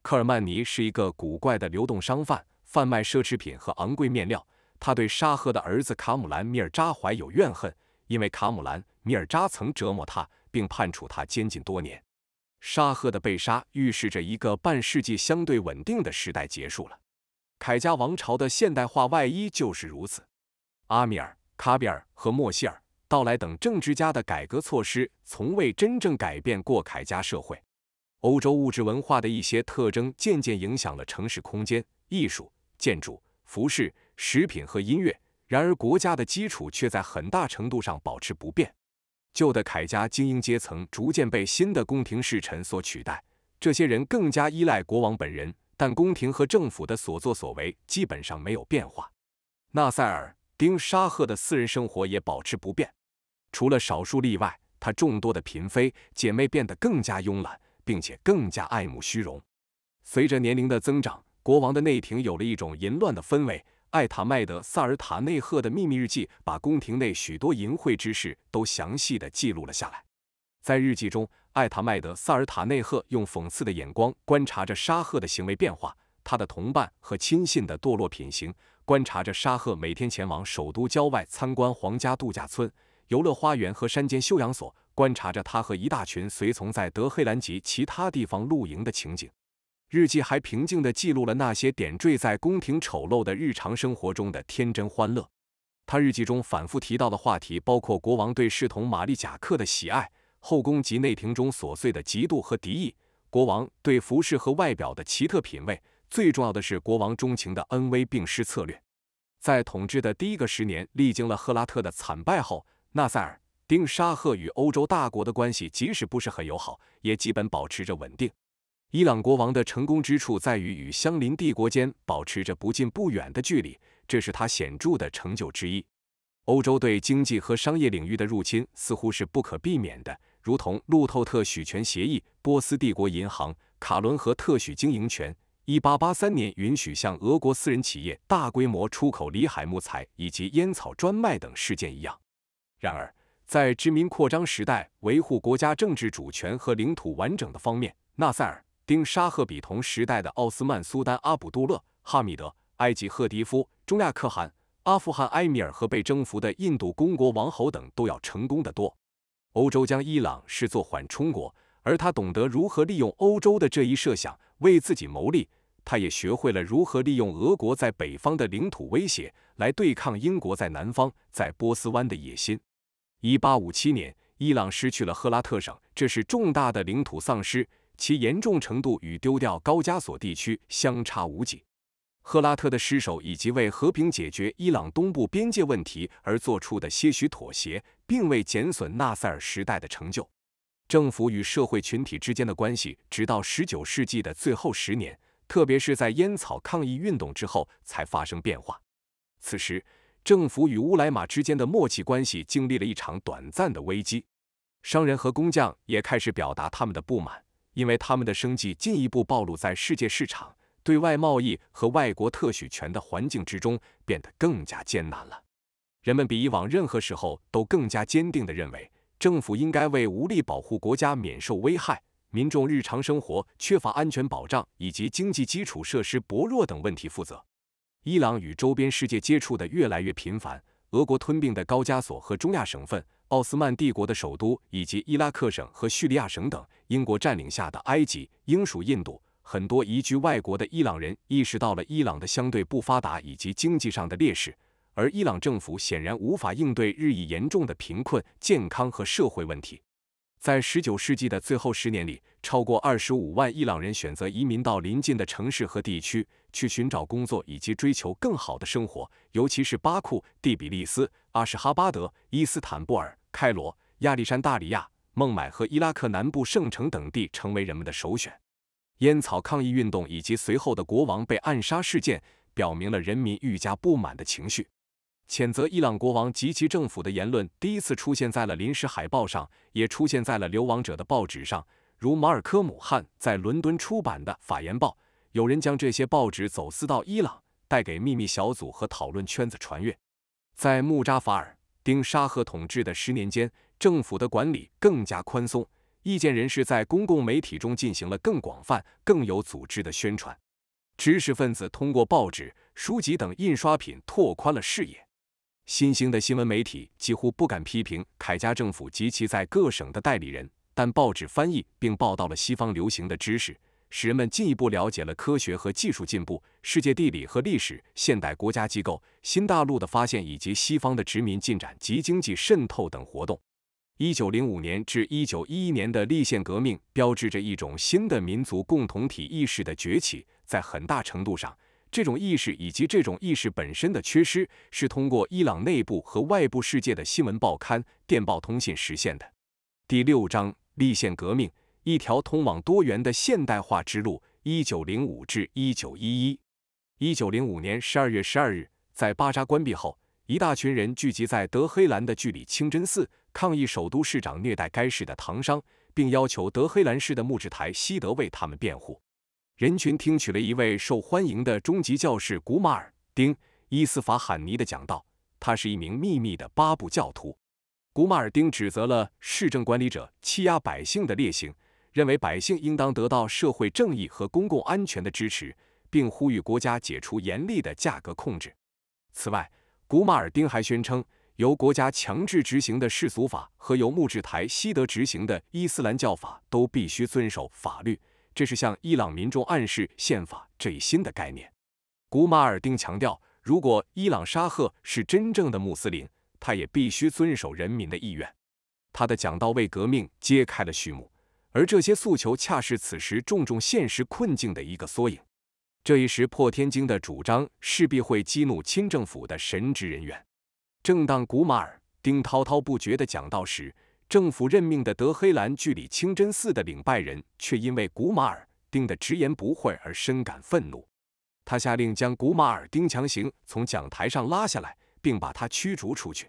科尔曼尼是一个古怪的流动商贩，贩卖奢侈品和昂贵面料。他对沙赫的儿子卡姆兰米尔扎怀有怨恨，因为卡姆兰米尔扎曾折磨他，并判处他监禁多年。沙赫的被杀预示着一个半世纪相对稳定的时代结束了。凯家王朝的现代化外衣就是如此。阿米尔、卡比尔和莫西尔到来等政治家的改革措施，从未真正改变过凯家社会。欧洲物质文化的一些特征渐渐影响了城市空间、艺术、建筑、服饰。食品和音乐，然而国家的基础却在很大程度上保持不变。旧的凯家精英阶层逐渐被新的宫廷侍臣所取代，这些人更加依赖国王本人，但宫廷和政府的所作所为基本上没有变化。纳赛尔丁沙赫的私人生活也保持不变，除了少数例外，他众多的嫔妃姐妹变得更加慵懒，并且更加爱慕虚荣。随着年龄的增长，国王的内廷有了一种淫乱的氛围。艾塔迈德·萨尔塔内赫的秘密日记把宫廷内许多淫秽之事都详细的记录了下来。在日记中，艾塔迈德·萨尔塔内赫用讽刺的眼光观察着沙赫的行为变化，他的同伴和亲信的堕落品行，观察着沙赫每天前往首都郊外参观皇家度假村、游乐花园和山间休养所，观察着他和一大群随从在德黑兰及其他地方露营的情景。日记还平静地记录了那些点缀在宫廷丑陋的日常生活中的天真欢乐。他日记中反复提到的话题包括国王对侍童玛丽贾克的喜爱、后宫及内廷中琐碎的嫉妒和敌意、国王对服饰和外表的奇特品味。最重要的是，国王钟情的恩威并施策略。在统治的第一个十年，历经了赫拉特的惨败后，纳赛尔丁沙赫与欧洲大国的关系，即使不是很友好，也基本保持着稳定。伊朗国王的成功之处在于与相邻帝国间保持着不近不远的距离，这是他显著的成就之一。欧洲对经济和商业领域的入侵似乎是不可避免的，如同路透特许权协议、波斯帝国银行、卡伦和特许经营权、1883年允许向俄国私人企业大规模出口里海木材以及烟草专卖等事件一样。然而，在殖民扩张时代维护国家政治主权和领土完整的方面，纳赛尔。丁沙赫比同时代的奥斯曼苏丹阿卜杜勒·哈米德、埃及赫迪夫、中亚可汗、阿富汗埃米尔和被征服的印度公国王侯等都要成功的多。欧洲将伊朗视作缓冲国，而他懂得如何利用欧洲的这一设想为自己谋利。他也学会了如何利用俄国在北方的领土威胁来对抗英国在南方、在波斯湾的野心。1857年，伊朗失去了赫拉特省，这是重大的领土丧失。其严重程度与丢掉高加索地区相差无几。赫拉特的失守以及为和平解决伊朗东部边界问题而做出的些许妥协，并未减损纳塞尔时代的成就。政府与社会群体之间的关系，直到19世纪的最后十年，特别是在烟草抗议运动之后，才发生变化。此时，政府与乌莱玛之间的默契关系经历了一场短暂的危机。商人和工匠也开始表达他们的不满。因为他们的生计进一步暴露在世界市场、对外贸易和外国特许权的环境之中，变得更加艰难了。人们比以往任何时候都更加坚定地认为，政府应该为无力保护国家免受危害、民众日常生活缺乏安全保障以及经济基础设施薄弱等问题负责。伊朗与周边世界接触的越来越频繁，俄国吞并的高加索和中亚省份。奥斯曼帝国的首都，以及伊拉克省和叙利亚省等英国占领下的埃及、英属印度，很多移居外国的伊朗人意识到了伊朗的相对不发达以及经济上的劣势，而伊朗政府显然无法应对日益严重的贫困、健康和社会问题。在19世纪的最后十年里，超过25万伊朗人选择移民到邻近的城市和地区，去寻找工作以及追求更好的生活，尤其是巴库、第比利斯、阿什哈巴德、伊斯坦布尔。开罗、亚历山大里亚、孟买和伊拉克南部圣城等地成为人们的首选。烟草抗议运动以及随后的国王被暗杀事件，表明了人民愈加不满的情绪。谴责伊朗国王及其政府的言论第一次出现在了临时海报上，也出现在了流亡者的报纸上，如马尔科姆·汉在伦敦出版的《法研报》。有人将这些报纸走私到伊朗，带给秘密小组和讨论圈子传阅。在穆扎法尔。丁沙赫统治的十年间，政府的管理更加宽松，意见人士在公共媒体中进行了更广泛、更有组织的宣传。知识分子通过报纸、书籍等印刷品拓宽了视野。新兴的新闻媒体几乎不敢批评凯加政府及其在各省的代理人，但报纸翻译并报道了西方流行的知识。使人们进一步了解了科学和技术进步、世界地理和历史、现代国家机构、新大陆的发现以及西方的殖民进展及经济渗透等活动。一九零五年至一九一一年的立宪革命标志着一种新的民族共同体意识的崛起，在很大程度上，这种意识以及这种意识本身的缺失是通过伊朗内部和外部世界的新闻报刊、电报通信实现的。第六章立宪革命。一条通往多元的现代化之路。一九零五至一九一一，一九零五年十二月十二日，在巴扎关闭后，一大群人聚集在德黑兰的距里清真寺，抗议首都市长虐待该市的唐商，并要求德黑兰市的木制台西德为他们辩护。人群听取了一位受欢迎的中级教士古马尔丁·伊斯法罕尼的讲道，他是一名秘密的八部教徒。古马尔丁指责了市政管理者欺压百姓的劣行。认为百姓应当得到社会正义和公共安全的支持，并呼吁国家解除严厉的价格控制。此外，古马尔丁还宣称，由国家强制执行的世俗法和由穆制台西德执行的伊斯兰教法都必须遵守法律，这是向伊朗民众暗示宪法这一新的概念。古马尔丁强调，如果伊朗沙赫是真正的穆斯林，他也必须遵守人民的意愿。他的讲道为革命揭开了序幕。而这些诉求恰是此时重重现实困境的一个缩影。这一时破天惊的主张势必会激怒清政府的神职人员。正当古马尔丁滔滔不绝地讲道时，政府任命的德黑兰距离清真寺的领拜人却因为古马尔丁的直言不讳而深感愤怒。他下令将古马尔丁强行从讲台上拉下来，并把他驱逐出去。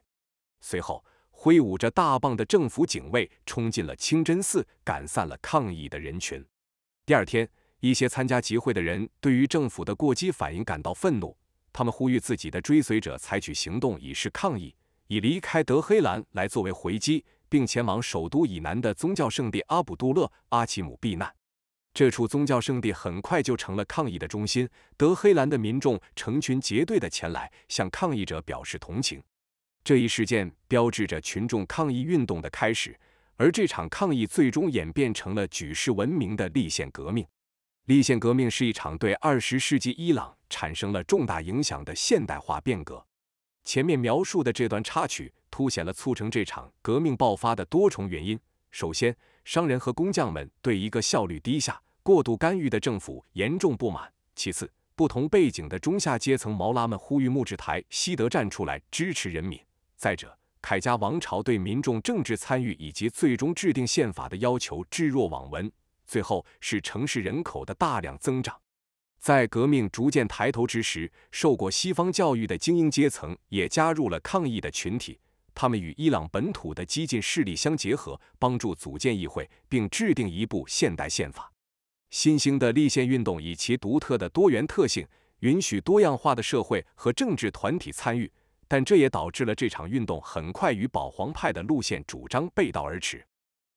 随后，挥舞着大棒的政府警卫冲进了清真寺，赶散了抗议的人群。第二天，一些参加集会的人对于政府的过激反应感到愤怒，他们呼吁自己的追随者采取行动以示抗议，以离开德黑兰来作为回击，并前往首都以南的宗教圣地阿卜杜勒阿齐姆避难。这处宗教圣地很快就成了抗议的中心，德黑兰的民众成群结队的前来向抗议者表示同情。这一事件标志着群众抗议运动的开始，而这场抗议最终演变成了举世闻名的立宪革命。立宪革命是一场对二十世纪伊朗产生了重大影响的现代化变革。前面描述的这段插曲凸显了促成这场革命爆发的多重原因。首先，商人和工匠们对一个效率低下、过度干预的政府严重不满；其次，不同背景的中下阶层毛拉们呼吁木制台西德站出来支持人民。再者，凯家王朝对民众政治参与以及最终制定宪法的要求置若罔闻。最后是城市人口的大量增长。在革命逐渐抬头之时，受过西方教育的精英阶层也加入了抗议的群体。他们与伊朗本土的激进势力相结合，帮助组建议会，并制定一部现代宪法。新兴的立宪运动以其独特的多元特性，允许多样化的社会和政治团体参与。但这也导致了这场运动很快与保皇派的路线主张背道而驰。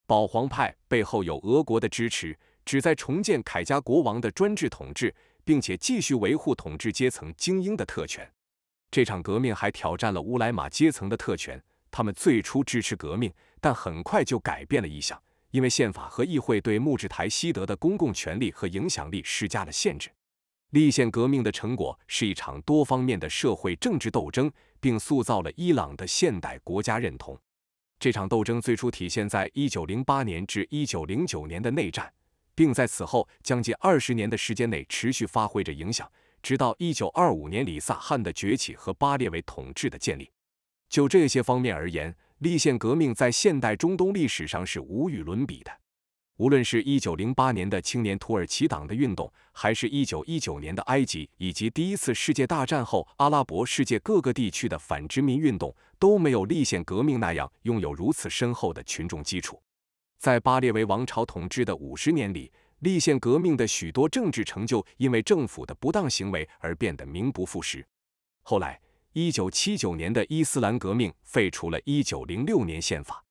保皇派背后有俄国的支持，旨在重建凯加国王的专制统治，并且继续维护统治阶层精英的特权。这场革命还挑战了乌莱马阶层的特权，他们最初支持革命，但很快就改变了意向，因为宪法和议会对穆志台西德的公共权利和影响力施加了限制。立宪革命的成果是一场多方面的社会政治斗争，并塑造了伊朗的现代国家认同。这场斗争最初体现在1908年至1909年的内战，并在此后将近二十年的时间内持续发挥着影响，直到1925年里萨汗的崛起和巴列维统治的建立。就这些方面而言，立宪革命在现代中东历史上是无与伦比的。无论是1908年的青年土耳其党的运动，还是一九一九年的埃及以及第一次世界大战后阿拉伯世界各个地区的反殖民运动，都没有立宪革命那样拥有如此深厚的群众基础。在巴列维王朝统治的五十年里，立宪革命的许多政治成就因为政府的不当行为而变得名不副实。后来，1979年的伊斯兰革命废除了一九零六年宪法，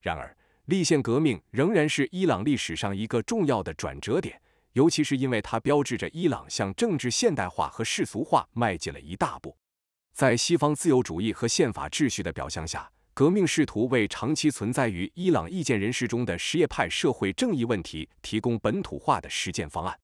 然而。立宪革命仍然是伊朗历史上一个重要的转折点，尤其是因为它标志着伊朗向政治现代化和世俗化迈进了一大步。在西方自由主义和宪法秩序的表象下，革命试图为长期存在于伊朗意见人士中的什叶派社会正义问题提供本土化的实践方案。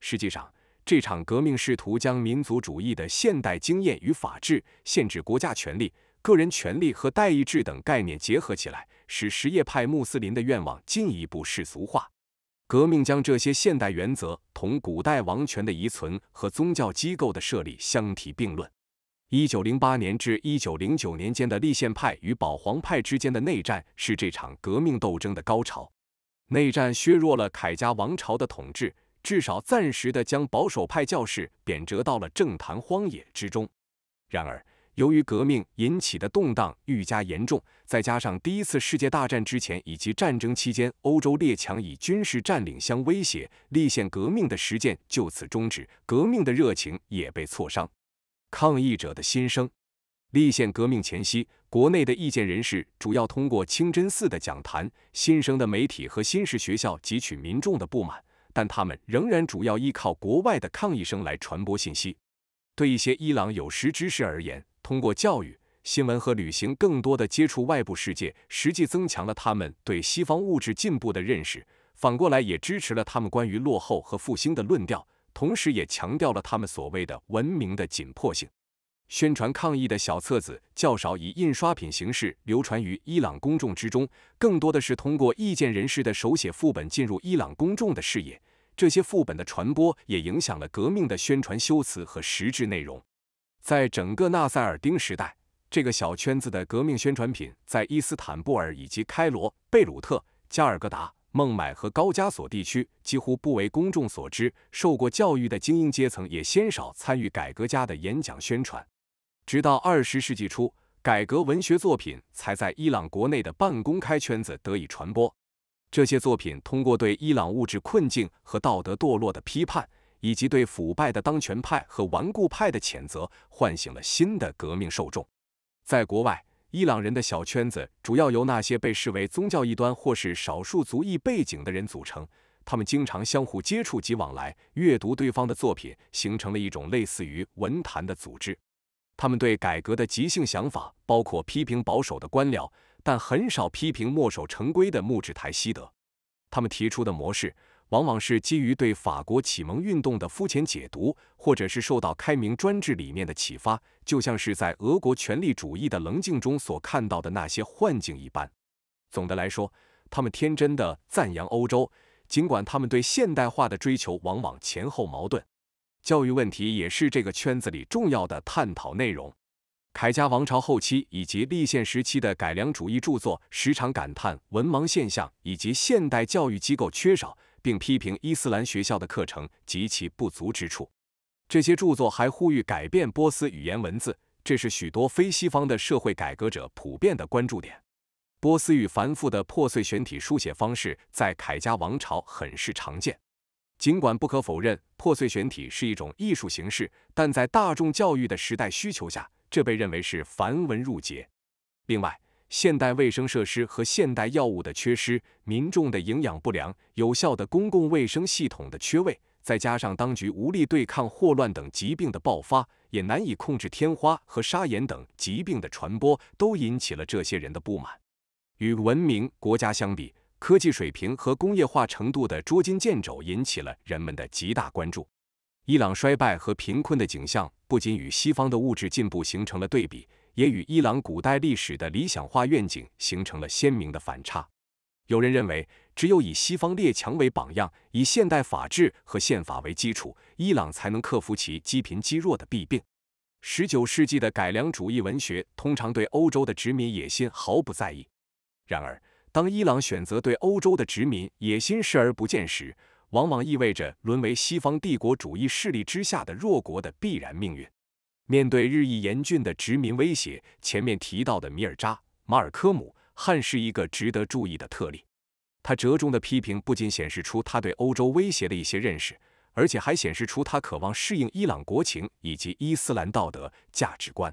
实际上，这场革命试图将民族主义的现代经验与法治、限制国家权力、个人权利和代议制等概念结合起来。使什叶派穆斯林的愿望进一步世俗化，革命将这些现代原则同古代王权的遗存和宗教机构的设立相提并论。一九零八年至一九零九年间的立宪派与保皇派之间的内战是这场革命斗争的高潮。内战削弱了凯家王朝的统治，至少暂时的将保守派教士贬谪到了政坛荒野之中。然而，由于革命引起的动荡愈加严重，再加上第一次世界大战之前以及战争期间，欧洲列强以军事占领相威胁，立宪革命的实践就此终止，革命的热情也被挫伤。抗议者的心声。立宪革命前夕，国内的意见人士主要通过清真寺的讲坛、新生的媒体和新式学校汲取民众的不满，但他们仍然主要依靠国外的抗议声来传播信息。对一些伊朗有识之士而言，通过教育、新闻和旅行，更多的接触外部世界，实际增强了他们对西方物质进步的认识，反过来也支持了他们关于落后和复兴的论调，同时也强调了他们所谓的文明的紧迫性。宣传抗议的小册子较少以印刷品形式流传于伊朗公众之中，更多的是通过意见人士的手写副本进入伊朗公众的视野。这些副本的传播也影响了革命的宣传修辞和实质内容。在整个纳赛尔丁时代，这个小圈子的革命宣传品在伊斯坦布尔以及开罗、贝鲁特、加尔各答、孟买和高加索地区几乎不为公众所知。受过教育的精英阶层也鲜少参与改革家的演讲宣传。直到二十世纪初，改革文学作品才在伊朗国内的半公开圈子得以传播。这些作品通过对伊朗物质困境和道德堕落的批判。以及对腐败的当权派和顽固派的谴责，唤醒了新的革命受众。在国外，伊朗人的小圈子主要由那些被视为宗教异端或是少数族裔背景的人组成，他们经常相互接触及往来，阅读对方的作品，形成了一种类似于文坛的组织。他们对改革的即兴想法包括批评保守的官僚，但很少批评墨守成规的穆质台希德。他们提出的模式。往往是基于对法国启蒙运动的肤浅解读，或者是受到开明专制理念的启发，就像是在俄国权力主义的棱镜中所看到的那些幻境一般。总的来说，他们天真的赞扬欧洲，尽管他们对现代化的追求往往前后矛盾。教育问题也是这个圈子里重要的探讨内容。凯家王朝后期以及立宪时期的改良主义著作，时常感叹文盲现象以及现代教育机构缺少。并批评伊斯兰学校的课程及其不足之处。这些著作还呼吁改变波斯语言文字，这是许多非西方的社会改革者普遍的关注点。波斯语繁复的破碎选体书写方式在凯加王朝很是常见。尽管不可否认，破碎选体是一种艺术形式，但在大众教育的时代需求下，这被认为是繁文缛节。另外，现代卫生设施和现代药物的缺失，民众的营养不良，有效的公共卫生系统的缺位，再加上当局无力对抗霍乱等疾病的爆发，也难以控制天花和沙眼等疾病的传播，都引起了这些人的不满。与文明国家相比，科技水平和工业化程度的捉襟见肘引起了人们的极大关注。伊朗衰败和贫困的景象不仅与西方的物质进步形成了对比。也与伊朗古代历史的理想化愿景形成了鲜明的反差。有人认为，只有以西方列强为榜样，以现代法治和宪法为基础，伊朗才能克服其积贫积弱的弊病。十九世纪的改良主义文学通常对欧洲的殖民野心毫不在意。然而，当伊朗选择对欧洲的殖民野心视而不见时，往往意味着沦为西方帝国主义势力之下的弱国的必然命运。面对日益严峻的殖民威胁，前面提到的米尔扎·马尔科姆·汉是一个值得注意的特例。他折中的批评不仅显示出他对欧洲威胁的一些认识，而且还显示出他渴望适应伊朗国情以及伊斯兰道德价值观。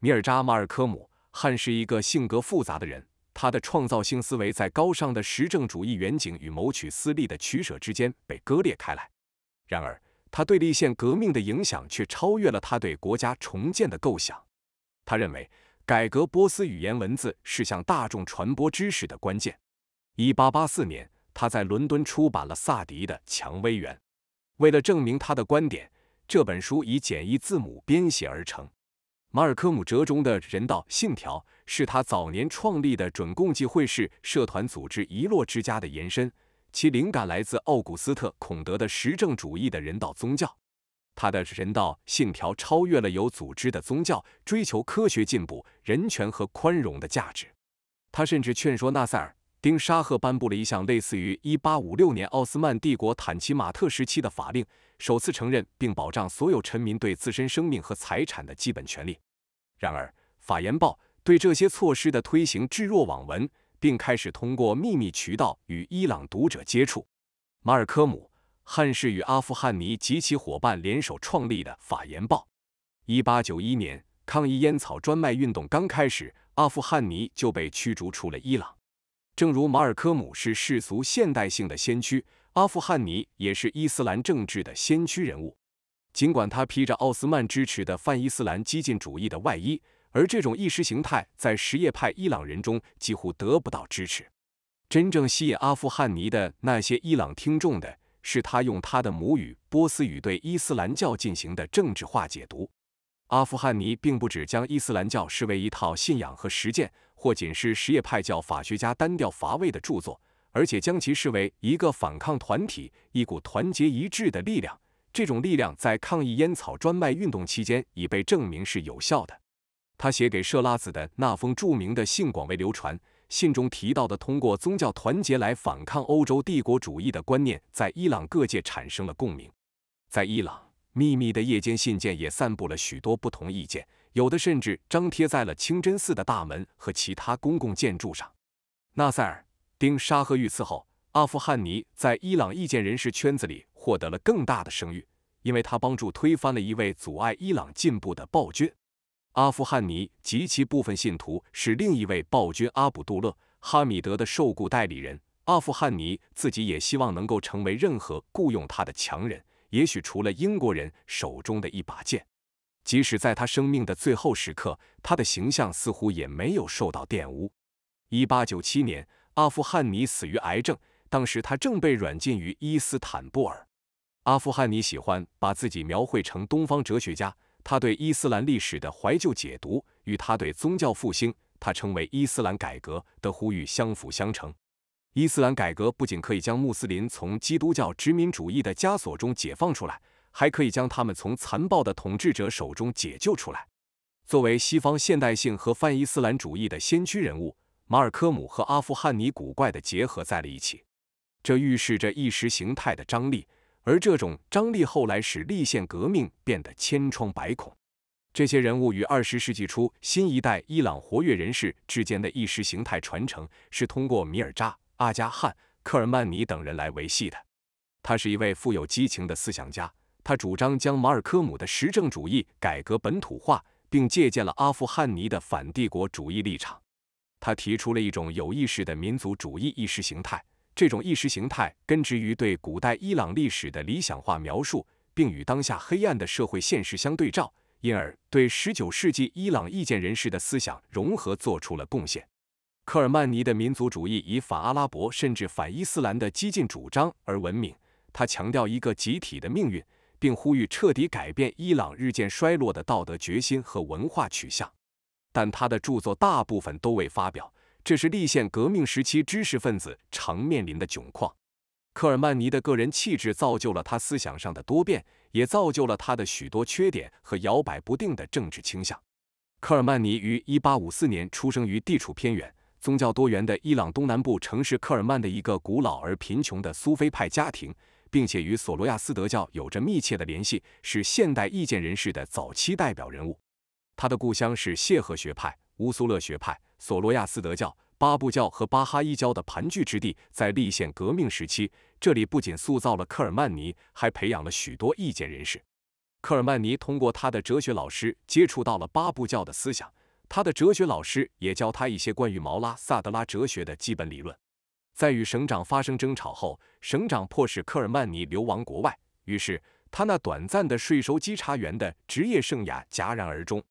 米尔扎·马尔科姆·汉是一个性格复杂的人，他的创造性思维在高尚的实证主义远景与谋取私利的取舍之间被割裂开来。然而，他对立宪革命的影响却超越了他对国家重建的构想。他认为改革波斯语言文字是向大众传播知识的关键。1884年，他在伦敦出版了萨迪的《蔷薇园》。为了证明他的观点，这本书以简易字母编写而成。马尔科姆折中的人道信条是他早年创立的准共济会式社团组织“遗落之家”的延伸。其灵感来自奥古斯特·孔德的实证主义的人道宗教，他的人道信条超越了有组织的宗教，追求科学进步、人权和宽容的价值。他甚至劝说纳赛尔丁沙赫颁布了一项类似于1856年奥斯曼帝国坦奇马特时期的法令，首次承认并保障所有臣民对自身生命和财产的基本权利。然而，《法研报》对这些措施的推行置若罔闻。并开始通过秘密渠道与伊朗读者接触。马尔科姆·汉士与阿富汗尼及其伙伴联手创立的《法研报》。一八九一年，抗议烟草专卖运动刚开始，阿富汗尼就被驱逐出了伊朗。正如马尔科姆是世俗现代性的先驱，阿富汗尼也是伊斯兰政治的先驱人物。尽管他披着奥斯曼支持的泛伊斯兰激进主义的外衣。而这种意识形态在什叶派伊朗人中几乎得不到支持。真正吸引阿富汗尼的那些伊朗听众的是他用他的母语波斯语对伊斯兰教进行的政治化解读。阿富汗尼并不只将伊斯兰教视为一套信仰和实践，或仅是什叶派教法学家单调乏味的著作，而且将其视为一个反抗团体，一股团结一致的力量。这种力量在抗议烟草专卖运动期间已被证明是有效的。他写给舍拉子的那封著名的信广为流传，信中提到的通过宗教团结来反抗欧洲帝国主义的观念在伊朗各界产生了共鸣。在伊朗，秘密的夜间信件也散布了许多不同意见，有的甚至张贴在了清真寺的大门和其他公共建筑上。纳赛尔丁沙赫遇刺后，阿富汗尼在伊朗意见人士圈子里获得了更大的声誉，因为他帮助推翻了一位阻碍伊朗进步的暴君。阿富汗尼及其部分信徒是另一位暴君阿卜杜勒·哈米德的受雇代理人。阿富汗尼自己也希望能够成为任何雇佣他的强人，也许除了英国人手中的一把剑。即使在他生命的最后时刻，他的形象似乎也没有受到玷污。1897年，阿富汗尼死于癌症，当时他正被软禁于伊斯坦布尔。阿富汗尼喜欢把自己描绘成东方哲学家。他对伊斯兰历史的怀旧解读，与他对宗教复兴，他称为伊斯兰改革的呼吁相辅相成。伊斯兰改革不仅可以将穆斯林从基督教殖民主义的枷锁中解放出来，还可以将他们从残暴的统治者手中解救出来。作为西方现代性和泛伊斯兰主义的先驱人物，马尔科姆和阿富汗尼古怪的结合在了一起，这预示着意识形态的张力。而这种张力后来使立宪革命变得千疮百孔。这些人物与二十世纪初新一代伊朗活跃人士之间的意识形态传承，是通过米尔扎、阿加汗、科尔曼尼等人来维系的。他是一位富有激情的思想家，他主张将马尔科姆的实证主义改革本土化，并借鉴了阿富汗尼的反帝国主义立场。他提出了一种有意识的民族主义意识形态。这种意识形态根植于对古代伊朗历史的理想化描述，并与当下黑暗的社会现实相对照，因而对19世纪伊朗意见人士的思想融合做出了贡献。科尔曼尼的民族主义以反阿拉伯甚至反伊斯兰的激进主张而闻名，他强调一个集体的命运，并呼吁彻底改变伊朗日渐衰落的道德决心和文化取向。但他的著作大部分都未发表。这是立宪革命时期知识分子常面临的窘况。科尔曼尼的个人气质造就了他思想上的多变，也造就了他的许多缺点和摇摆不定的政治倾向。科尔曼尼于1854年出生于地处偏远、宗教多元的伊朗东南部城市科尔曼的一个古老而贫穷的苏菲派家庭，并且与索罗亚斯德教有着密切的联系，是现代意见人士的早期代表人物。他的故乡是谢赫学派。乌苏勒学派、索罗亚斯德教、巴布教和巴哈伊教的盘踞之地，在立宪革命时期，这里不仅塑造了科尔曼尼，还培养了许多异见人士。科尔曼尼通过他的哲学老师接触到了巴布教的思想，他的哲学老师也教他一些关于毛拉萨德拉哲学的基本理论。在与省长发生争吵后，省长迫使科尔曼尼流亡国外，于是他那短暂的税收稽查员的职业生涯戛然而终。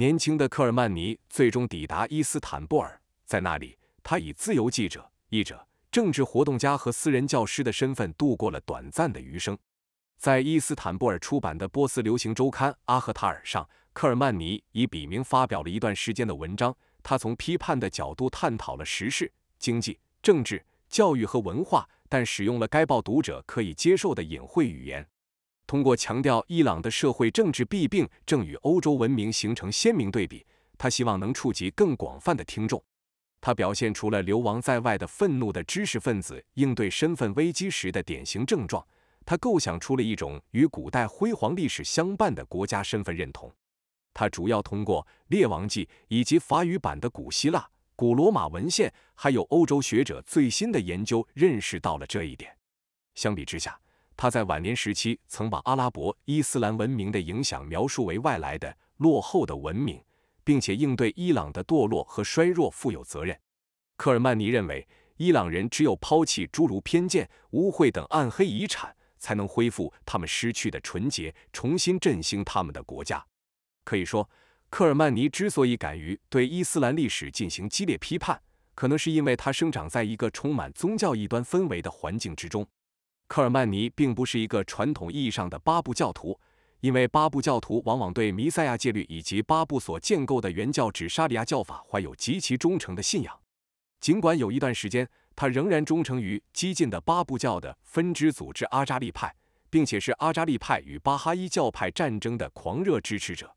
年轻的科尔曼尼最终抵达伊斯坦布尔，在那里，他以自由记者、译者、政治活动家和私人教师的身份度过了短暂的余生。在伊斯坦布尔出版的波斯流行周刊《阿赫塔尔》上，科尔曼尼以笔名发表了一段时间的文章。他从批判的角度探讨了时事、经济、政治、教育和文化，但使用了该报读者可以接受的隐晦语言。通过强调伊朗的社会政治弊病正与欧洲文明形成鲜明对比，他希望能触及更广泛的听众。他表现出了流亡在外的愤怒的知识分子应对身份危机时的典型症状。他构想出了一种与古代辉煌历史相伴的国家身份认同。他主要通过《列王纪》以及法语版的古希腊、古罗马文献，还有欧洲学者最新的研究，认识到了这一点。相比之下，他在晚年时期曾把阿拉伯伊斯兰文明的影响描述为外来的、落后的文明，并且应对伊朗的堕落和衰弱负有责任。科尔曼尼认为，伊朗人只有抛弃诸如偏见、污秽等暗黑遗产，才能恢复他们失去的纯洁，重新振兴他们的国家。可以说，科尔曼尼之所以敢于对伊斯兰历史进行激烈批判，可能是因为他生长在一个充满宗教异端氛围的环境之中。科尔曼尼并不是一个传统意义上的八部教徒，因为八部教徒往往对弥赛亚戒律以及八部所建构的原教旨沙里亚教法怀有极其忠诚的信仰。尽管有一段时间，他仍然忠诚于激进的八部教的分支组织阿扎利派，并且是阿扎利派与巴哈伊教派战争的狂热支持者。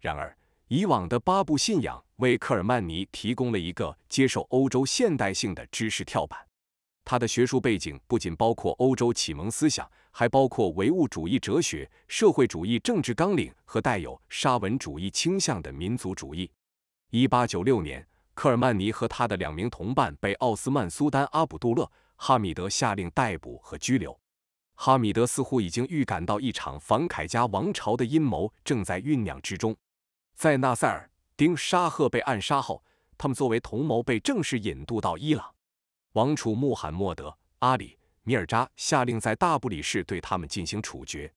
然而，以往的八部信仰为科尔曼尼提供了一个接受欧洲现代性的知识跳板。他的学术背景不仅包括欧洲启蒙思想，还包括唯物主义哲学、社会主义政治纲领和带有沙文主义倾向的民族主义。一八九六年，科尔曼尼和他的两名同伴被奥斯曼苏丹阿卜杜勒·哈米德下令逮捕和拘留。哈米德似乎已经预感到一场反凯家王朝的阴谋正在酝酿之中。在纳赛尔丁·沙赫被暗杀后，他们作为同谋被正式引渡到伊朗。王储穆罕默德·阿里·米尔扎下令在大不里士对他们进行处决。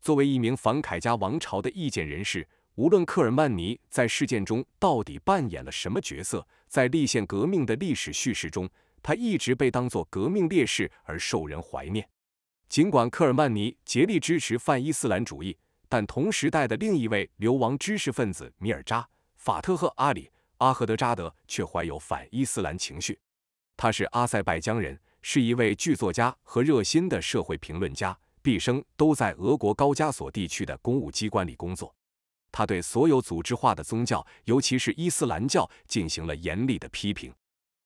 作为一名反凯家王朝的意见人士，无论科尔曼尼在事件中到底扮演了什么角色，在立宪革命的历史叙事中，他一直被当作革命烈士而受人怀念。尽管科尔曼尼竭力支持泛伊斯兰主义，但同时代的另一位流亡知识分子米尔扎·法特赫·阿里·阿赫德扎德却怀有反伊斯兰情绪。他是阿塞拜疆人，是一位剧作家和热心的社会评论家，毕生都在俄国高加索地区的公务机关里工作。他对所有组织化的宗教，尤其是伊斯兰教，进行了严厉的批评。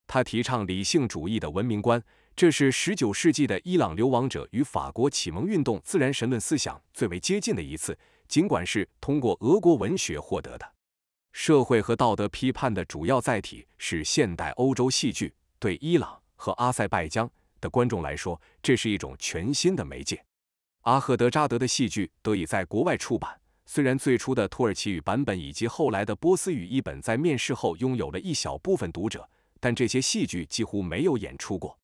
他提倡理性主义的文明观，这是19世纪的伊朗流亡者与法国启蒙运动自然神论思想最为接近的一次，尽管是通过俄国文学获得的。社会和道德批判的主要载体是现代欧洲戏剧。对伊朗和阿塞拜疆的观众来说，这是一种全新的媒介。阿赫德扎德的戏剧得以在国外出版，虽然最初的土耳其语版本以及后来的波斯语译本在面世后拥有了一小部分读者，但这些戏剧几乎没有演出过。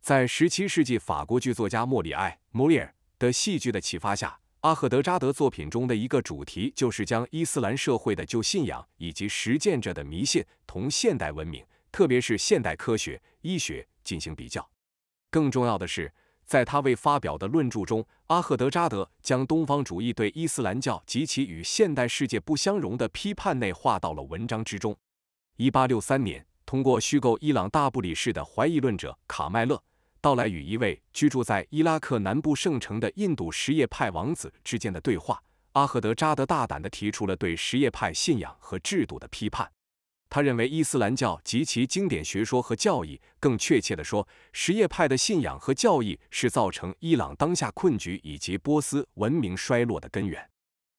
在十七世纪法国剧作家莫里埃·莫里尔的戏剧的启发下，阿赫德扎德作品中的一个主题就是将伊斯兰社会的旧信仰以及实践者的迷信同现代文明。特别是现代科学、医学进行比较。更重要的是，在他未发表的论著中，阿赫德扎德将东方主义对伊斯兰教及其与现代世界不相容的批判内化到了文章之中。一八六三年，通过虚构伊朗大不里士的怀疑论者卡麦勒到来与一位居住在伊拉克南部圣城的印度什叶派王子之间的对话，阿赫德扎德大胆地提出了对什叶派信仰和制度的批判。他认为伊斯兰教及其经典学说和教义，更确切地说，什叶派的信仰和教义是造成伊朗当下困局以及波斯文明衰落的根源。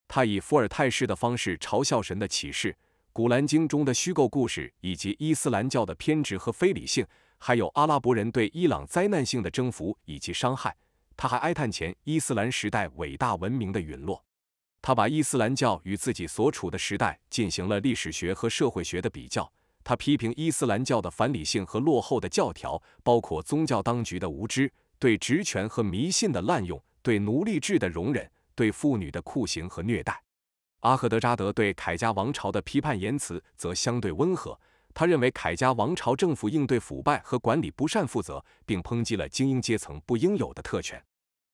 他以伏尔泰式的方式嘲笑神的启示、古兰经中的虚构故事，以及伊斯兰教的偏执和非理性，还有阿拉伯人对伊朗灾难性的征服以及伤害。他还哀叹前伊斯兰时代伟大文明的陨落。他把伊斯兰教与自己所处的时代进行了历史学和社会学的比较。他批评伊斯兰教的反理性和落后的教条，包括宗教当局的无知、对职权和迷信的滥用、对奴隶制的容忍、对妇女的酷刑和虐待。阿赫德扎德对凯家王朝的批判言辞则相对温和。他认为凯家王朝政府应对腐败和管理不善负责，并抨击了精英阶层不应有的特权。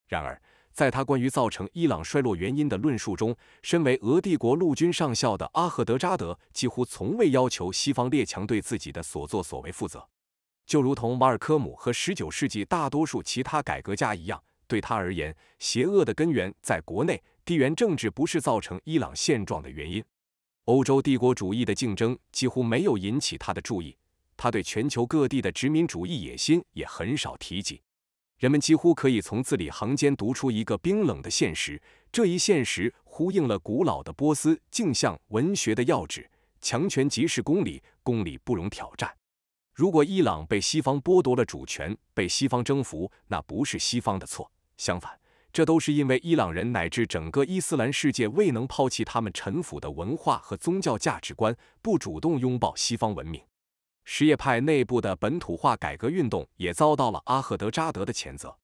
然而，在他关于造成伊朗衰落原因的论述中，身为俄帝国陆军上校的阿赫德扎德几乎从未要求西方列强对自己的所作所为负责，就如同马尔科姆和19世纪大多数其他改革家一样，对他而言，邪恶的根源在国内，地缘政治不是造成伊朗现状的原因，欧洲帝国主义的竞争几乎没有引起他的注意，他对全球各地的殖民主义野心也很少提及。人们几乎可以从字里行间读出一个冰冷的现实，这一现实呼应了古老的波斯镜像文学的要旨：强权即是公理，公理不容挑战。如果伊朗被西方剥夺了主权，被西方征服，那不是西方的错，相反，这都是因为伊朗人乃至整个伊斯兰世界未能抛弃他们陈腐的文化和宗教价值观，不主动拥抱西方文明。什叶派内部的本土化改革运动也遭到了阿赫德扎德的谴责。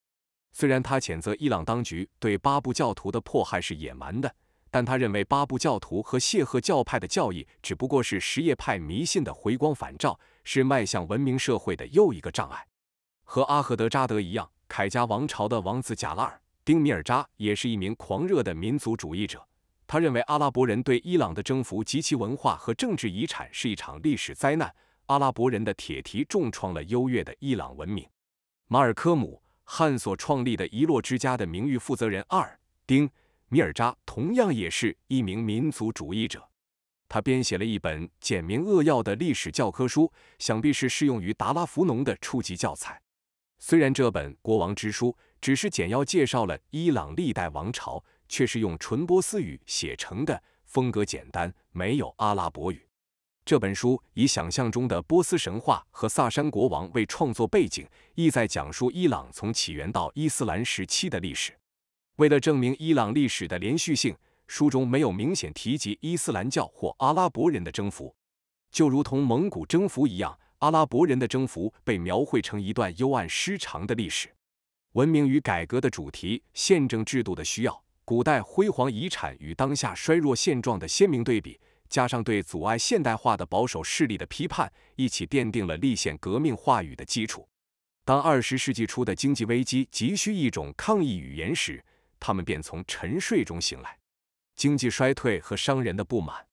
虽然他谴责伊朗当局对巴布教徒的迫害是野蛮的，但他认为巴布教徒和谢赫教派的教义只不过是什叶派迷信的回光返照，是迈向文明社会的又一个障碍。和阿赫德扎德一样，凯加王朝的王子贾拉尔丁米尔扎也是一名狂热的民族主义者。他认为阿拉伯人对伊朗的征服及其文化和政治遗产是一场历史灾难。阿拉伯人的铁蹄重创了优越的伊朗文明。马尔科姆·汉所创立的遗落之家的名誉负责人阿尔丁·米尔扎同样也是一名民族主义者。他编写了一本简明扼要的历史教科书，想必是适用于达拉福农的初级教材。虽然这本《国王之书》只是简要介绍了伊朗历代王朝，却是用纯波斯语写成的，风格简单，没有阿拉伯语。这本书以想象中的波斯神话和萨珊国王为创作背景，意在讲述伊朗从起源到伊斯兰时期的历史。为了证明伊朗历史的连续性，书中没有明显提及伊斯兰教或阿拉伯人的征服，就如同蒙古征服一样，阿拉伯人的征服被描绘成一段幽暗失常的历史。文明与改革的主题、宪政制度的需要、古代辉煌遗产与当下衰弱现状的鲜明对比。加上对阻碍现代化的保守势力的批判，一起奠定了立宪革命话语的基础。当二十世纪初的经济危机急需一种抗议语言时，他们便从沉睡中醒来。经济衰退和商人的不满，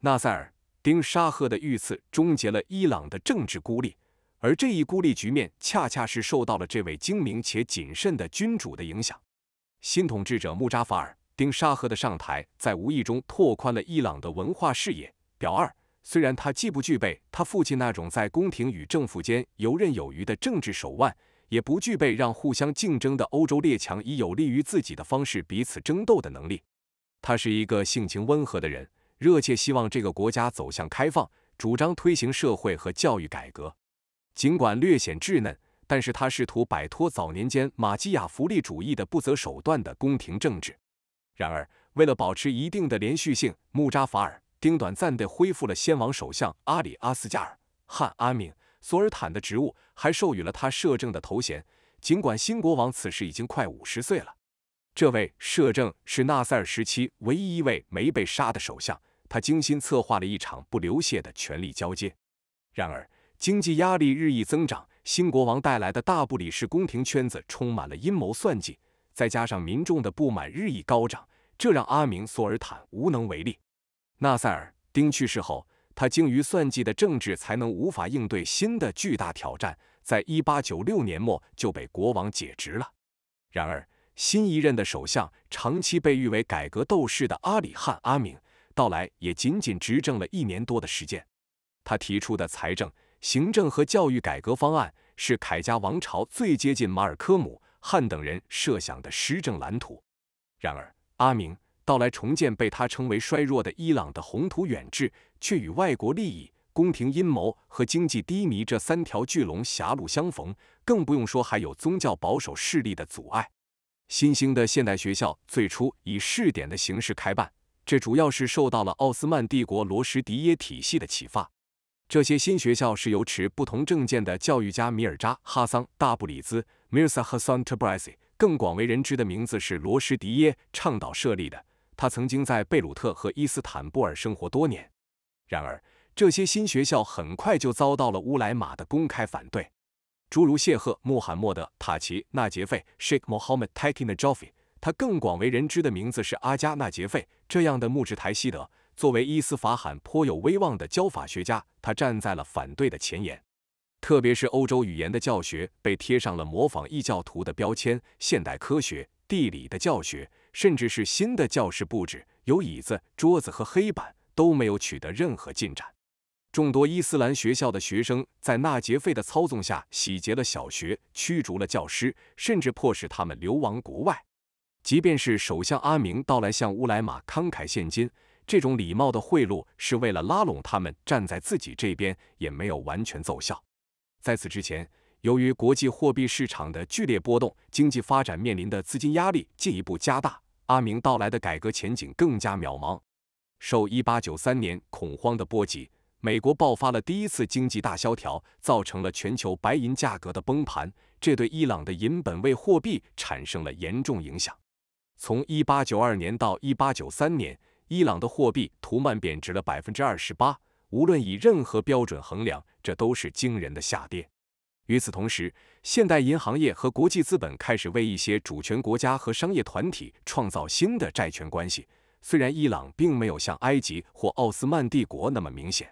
纳赛尔丁沙赫的遇刺终结了伊朗的政治孤立，而这一孤立局面恰恰是受到了这位精明且谨慎的君主的影响。新统治者穆扎法尔。丁沙赫的上台在无意中拓宽了伊朗的文化视野。表二，虽然他既不具备他父亲那种在宫廷与政府间游刃有余的政治手腕，也不具备让互相竞争的欧洲列强以有利于自己的方式彼此争斗的能力，他是一个性情温和的人，热切希望这个国家走向开放，主张推行社会和教育改革。尽管略显稚嫩，但是他试图摆脱早年间马基雅福利主义的不择手段的宫廷政治。然而，为了保持一定的连续性，穆扎法尔丁短暂地恢复了先王首相阿里阿斯加尔汗阿敏索尔坦的职务，还授予了他摄政的头衔。尽管新国王此时已经快五十岁了，这位摄政是纳赛尔时期唯一一位没被杀的首相。他精心策划了一场不流血的权力交接。然而，经济压力日益增长，新国王带来的大不里士宫廷圈子充满了阴谋算计，再加上民众的不满日益高涨。这让阿明索尔坦无能为力。纳塞尔丁去世后，他精于算计的政治才能无法应对新的巨大挑战，在一八九六年末就被国王解职了。然而，新一任的首相，长期被誉为改革斗士的阿里汉阿明到来，也仅仅执政了一年多的时间。他提出的财政、行政和教育改革方案是凯家王朝最接近马尔科姆汉等人设想的施政蓝图。然而。阿明到来重建被他称为衰弱的伊朗的宏图远志，却与外国利益、宫廷阴谋和经济低迷这三条巨龙狭路相逢，更不用说还有宗教保守势力的阻碍。新兴的现代学校最初以试点的形式开办，这主要是受到了奥斯曼帝国罗什迪耶体系的启发。这些新学校是由持不同政见的教育家米尔扎·哈桑·大布里兹 （Mirza Hasan t a b r a z i 更广为人知的名字是罗什迪耶倡导设立的。他曾经在贝鲁特和伊斯坦布尔生活多年。然而，这些新学校很快就遭到了乌莱玛的公开反对，诸如谢赫穆罕默德塔奇纳杰费 （Sheikh Mohammed t a k i Najafi），他更广为人知的名字是阿加纳杰费。这样的穆智台希德作为伊斯法罕颇有威望的教法学家，他站在了反对的前沿。特别是欧洲语言的教学被贴上了模仿异教徒的标签，现代科学、地理的教学，甚至是新的教室布置，有椅子、桌子和黑板，都没有取得任何进展。众多伊斯兰学校的学生在纳杰费的操纵下洗劫了小学，驱逐了教师，甚至迫使他们流亡国外。即便是首相阿明到来向乌莱玛慷慨献金，这种礼貌的贿赂是为了拉拢他们站在自己这边，也没有完全奏效。在此之前，由于国际货币市场的剧烈波动，经济发展面临的资金压力进一步加大，阿明到来的改革前景更加渺茫。受一八九三年恐慌的波及，美国爆发了第一次经济大萧条，造成了全球白银价格的崩盘，这对伊朗的银本位货币产生了严重影响。从一八九二年到一八九三年，伊朗的货币图曼贬值了百分之二十八。无论以任何标准衡量，这都是惊人的下跌。与此同时，现代银行业和国际资本开始为一些主权国家和商业团体创造新的债权关系。虽然伊朗并没有像埃及或奥斯曼帝国那么明显，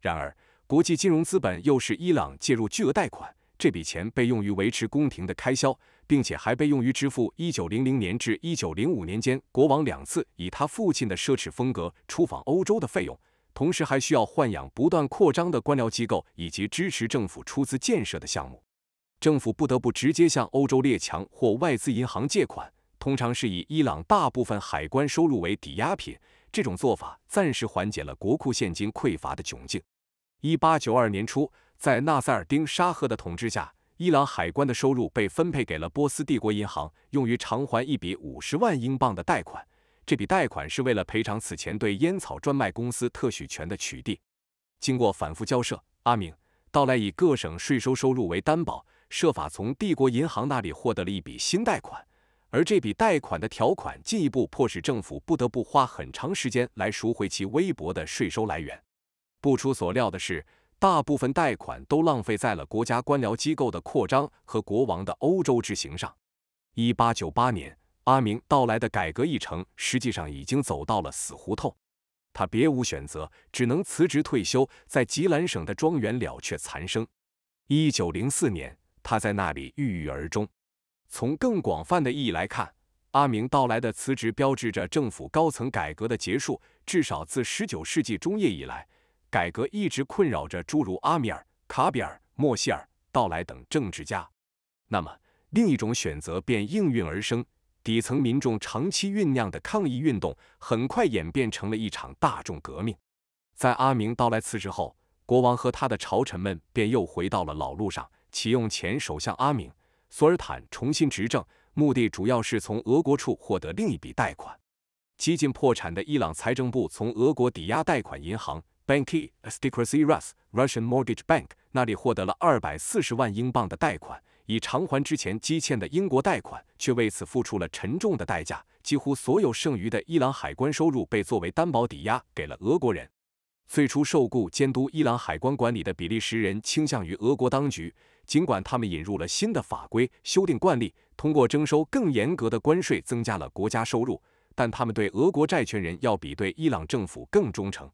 然而国际金融资本又是伊朗借入巨额贷款，这笔钱被用于维持宫廷的开销，并且还被用于支付1900年至1905年间国王两次以他父亲的奢侈风格出访欧洲的费用。同时还需要豢养不断扩张的官僚机构以及支持政府出资建设的项目，政府不得不直接向欧洲列强或外资银行借款，通常是以伊朗大部分海关收入为抵押品。这种做法暂时缓解了国库现金匮乏的窘境。一八九二年初，在纳赛尔丁沙赫的统治下，伊朗海关的收入被分配给了波斯帝国银行，用于偿还一笔五十万英镑的贷款。这笔贷款是为了赔偿此前对烟草专卖公司特许权的取缔。经过反复交涉，阿明到来以各省税收收入为担保，设法从帝国银行那里获得了一笔新贷款。而这笔贷款的条款进一步迫使政府不得不花很长时间来赎回其微薄的税收来源。不出所料的是，大部分贷款都浪费在了国家官僚机构的扩张和国王的欧洲之行上。一八九八年。阿明到来的改革议程实际上已经走到了死胡同，他别无选择，只能辞职退休，在吉兰省的庄园了却残生。一九零四年，他在那里郁郁而终。从更广泛的意义来看，阿明到来的辞职标志着政府高层改革的结束。至少自十九世纪中叶以来，改革一直困扰着诸如阿米尔、卡比尔、莫西尔、到来等政治家。那么，另一种选择便应运而生。底层民众长期酝酿的抗议运动，很快演变成了一场大众革命。在阿明到来辞职后，国王和他的朝臣们便又回到了老路上，启用前首相阿明，索尔坦重新执政，目的主要是从俄国处获得另一笔贷款。几近破产的伊朗财政部从俄国抵押贷款银行 Banki a s t i k r a s i Russ Russian Mortgage Bank 那里获得了二百四十万英镑的贷款。以偿还之前积欠的英国贷款，却为此付出了沉重的代价。几乎所有剩余的伊朗海关收入被作为担保抵押给了俄国人。最初受雇监督伊朗海关管理的比利时人倾向于俄国当局，尽管他们引入了新的法规、修订惯例，通过征收更严格的关税增加了国家收入，但他们对俄国债权人要比对伊朗政府更忠诚。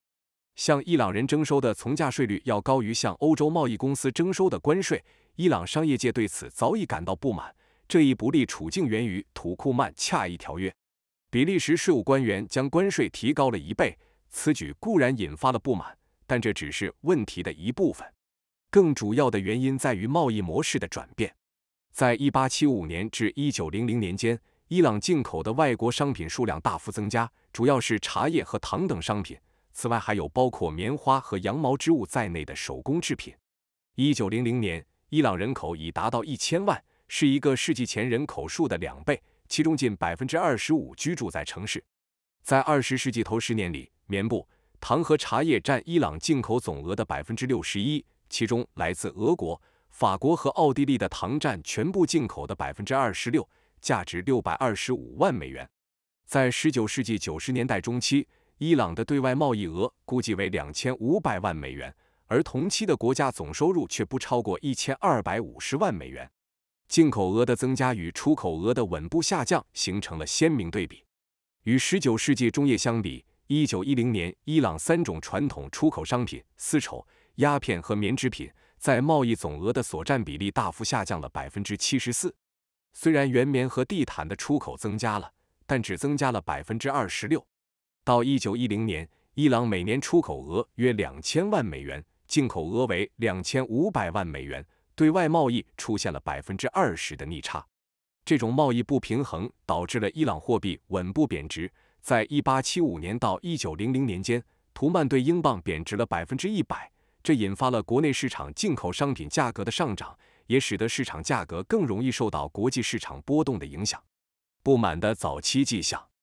向伊朗人征收的从价税率要高于向欧洲贸易公司征收的关税。伊朗商业界对此早已感到不满。这一不利处境源于土库曼恰伊条约。比利时税务官员将关税提高了一倍，此举固然引发了不满，但这只是问题的一部分。更主要的原因在于贸易模式的转变。在1875年至1900年间，伊朗进口的外国商品数量大幅增加，主要是茶叶和糖等商品，此外还有包括棉花和羊毛织物在内的手工制品。1900年。伊朗人口已达到一千万，是一个世纪前人口数的两倍，其中近百分之二十五居住在城市。在二十世纪头十年里，棉布、糖和茶叶占伊朗进口总额的百分之六十一，其中来自俄国、法国和奥地利的糖占全部进口的百分之二十六，价值六百二十五万美元。在十九世纪九十年代中期，伊朗的对外贸易额估计为两千五百万美元。而同期的国家总收入却不超过一千二百五十万美元，进口额的增加与出口额的稳步下降形成了鲜明对比。与十九世纪中叶相比，一九一零年伊朗三种传统出口商品——丝绸、鸦片和棉织品，在贸易总额的所占比例大幅下降了百分之七十四。虽然原棉和地毯的出口增加了，但只增加了百分之二十六。到一九一零年，伊朗每年出口额约两千万美元。进口额为两千五百万美元，对外贸易出现了百分之二十的逆差。这种贸易不平衡导致了伊朗货币稳步贬值。在一八七五年到一九零零年间，图曼对英镑贬值了百分之一百，这引发了国内市场进口商品价格的上涨，也使得市场价格更容易受到国际市场波动的影响。不满的早期迹象。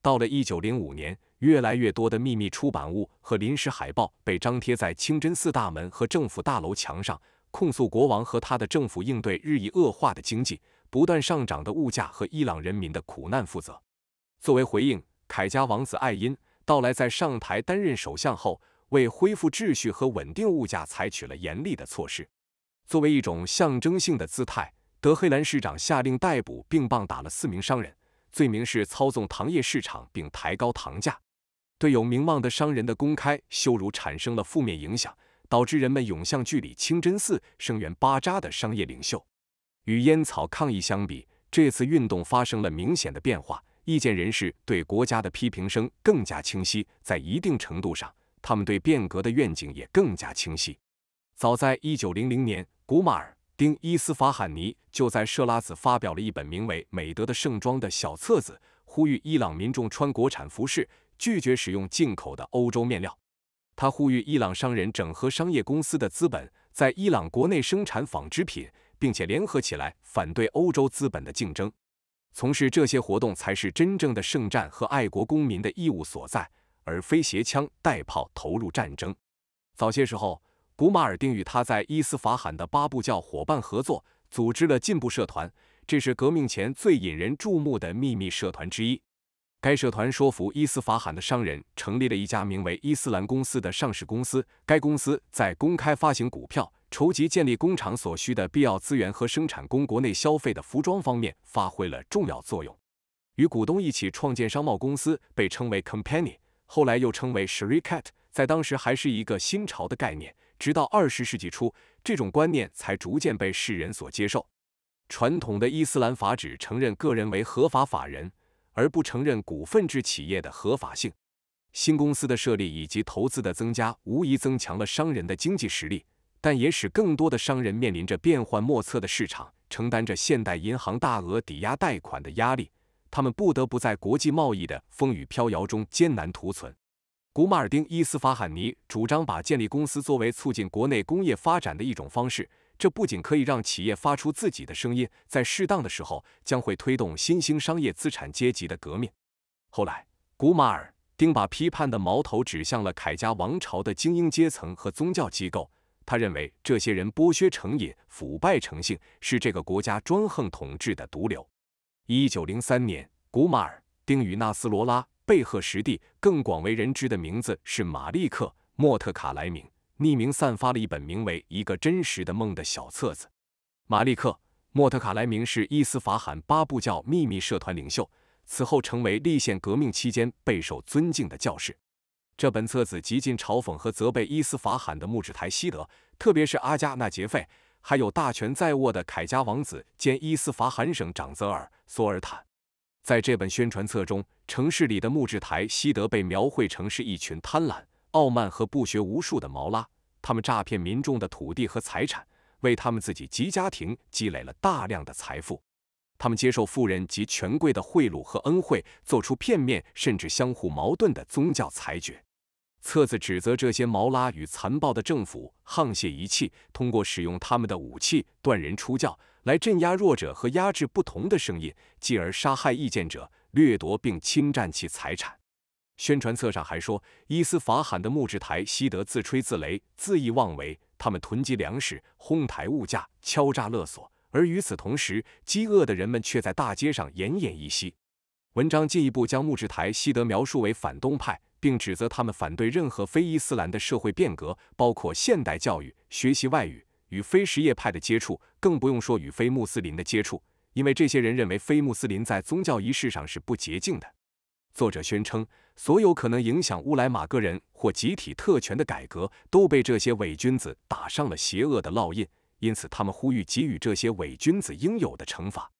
到了一九零五年，越来越多的秘密出版物和临时海报被张贴在清真寺大门和政府大楼墙上，控诉国王和他的政府应对日益恶化的经济、不断上涨的物价和伊朗人民的苦难负责。作为回应，凯加王子艾因到来，在上台担任首相后，为恢复秩序和稳定物价采取了严厉的措施。作为一种象征性的姿态，德黑兰市长下令逮捕并棒打了四名商人。罪名是操纵糖业市场并抬高糖价，对有名望的商人的公开羞辱产生了负面影响，导致人们涌向距离清真寺声援巴扎的商业领袖。与烟草抗议相比，这次运动发生了明显的变化，意见人士对国家的批评声更加清晰，在一定程度上，他们对变革的愿景也更加清晰。早在一九零零年，古马尔。丁伊斯法罕尼就在设拉子发表了一本名为《美德的盛装》的小册子，呼吁伊朗民众穿国产服饰，拒绝使用进口的欧洲面料。他呼吁伊朗商人整合商业公司的资本，在伊朗国内生产纺织品，并且联合起来反对欧洲资本的竞争。从事这些活动才是真正的圣战和爱国公民的义务所在，而非携枪带炮投入战争。早些时候。古马尔丁与他在伊斯法罕的巴布教伙伴合作，组织了进步社团，这是革命前最引人注目的秘密社团之一。该社团说服伊斯法罕的商人成立了一家名为伊斯兰公司的上市公司。该公司在公开发行股票、筹集建立工厂所需的必要资源和生产供国内消费的服装方面发挥了重要作用。与股东一起创建商贸公司被称为 company，后来又称为 s h i r i k a t 在当时还是一个新潮的概念。直到二十世纪初，这种观念才逐渐被世人所接受。传统的伊斯兰法只承认个人为合法法人，而不承认股份制企业的合法性。新公司的设立以及投资的增加，无疑增强了商人的经济实力，但也使更多的商人面临着变幻莫测的市场，承担着现代银行大额抵押贷款的压力。他们不得不在国际贸易的风雨飘摇中艰难图存。古马尔丁伊斯法罕尼主张把建立公司作为促进国内工业发展的一种方式，这不仅可以让企业发出自己的声音，在适当的时候将会推动新兴商业资产阶级的革命。后来，古马尔丁把批判的矛头指向了凯家王朝的精英阶层和宗教机构，他认为这些人剥削成瘾、腐败成性，是这个国家专横统治的毒瘤。一九零三年，古马尔丁与纳斯罗拉。贝赫什蒂更广为人知的名字是马利克·莫特卡莱明，匿名散发了一本名为《一个真实的梦》的小册子。马利克·莫特卡莱明是伊斯法罕巴布教秘密社团领袖，此后成为立宪革命期间备受尊敬的教士。这本册子极尽嘲讽和责备伊斯法罕的穆什台西德，特别是阿加纳杰费，还有大权在握的凯加王子兼伊斯法罕省长泽尔索尔坦。在这本宣传册中，城市里的木质台西德被描绘成是一群贪婪、傲慢和不学无术的毛拉，他们诈骗民众的土地和财产，为他们自己及家庭积累了大量的财富。他们接受富人及权贵的贿赂和恩惠，做出片面甚至相互矛盾的宗教裁决。册子指责这些毛拉与残暴的政府沆瀣一气，通过使用他们的武器断人出教。来镇压弱者和压制不同的声音，继而杀害意见者，掠夺并侵占其财产。宣传册上还说，伊斯法罕的木制台希德自吹自擂、恣意妄为，他们囤积粮食、哄抬物价、敲诈勒索，而与此同时，饥饿的人们却在大街上奄奄一息。文章进一步将穆制台希德描述为反动派，并指责他们反对任何非伊斯兰的社会变革，包括现代教育、学习外语。与非什叶派的接触，更不用说与非穆斯林的接触，因为这些人认为非穆斯林在宗教仪式上是不洁净的。作者宣称，所有可能影响乌莱玛个人或集体特权的改革，都被这些伪君子打上了邪恶的烙印。因此，他们呼吁给予这些伪君子应有的惩罚。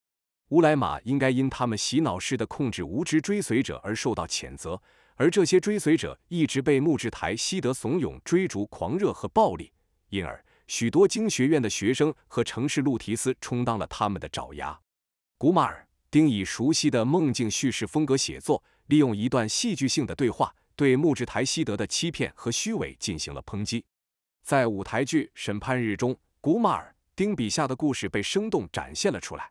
乌莱玛应该因他们洗脑式的控制无知追随者而受到谴责，而这些追随者一直被穆智台希德怂恿追逐狂热和暴力，因而。许多经学院的学生和城市路提斯充当了他们的爪牙。古马尔丁以熟悉的梦境叙事风格写作，利用一段戏剧性的对话，对木质台西德的欺骗和虚伪进行了抨击。在舞台剧《审判日》中，古马尔丁笔下的故事被生动展现了出来。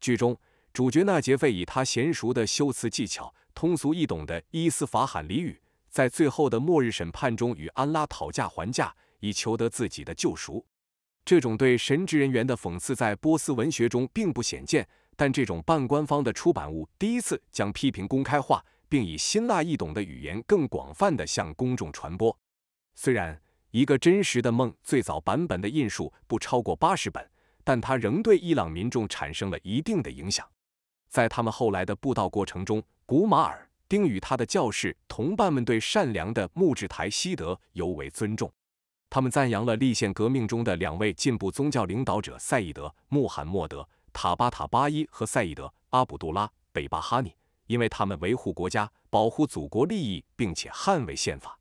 剧中主角纳杰费以他娴熟的修辞技巧、通俗易懂的伊斯法罕俚语，在最后的末日审判中与安拉讨价还价。以求得自己的救赎。这种对神职人员的讽刺在波斯文学中并不鲜见，但这种半官方的出版物第一次将批评公开化，并以辛辣易懂的语言更广泛地向公众传播。虽然一个真实的梦最早版本的印数不超过八十本，但它仍对伊朗民众产生了一定的影响。在他们后来的布道过程中，古马尔丁与他的教士同伴们对善良的木质台西德尤为尊重。他们赞扬了立宪革命中的两位进步宗教领导者赛义德·穆罕默德·塔巴塔巴伊和赛义德·阿卜杜拉·北巴哈尼，因为他们维护国家、保护祖国利益，并且捍卫宪法。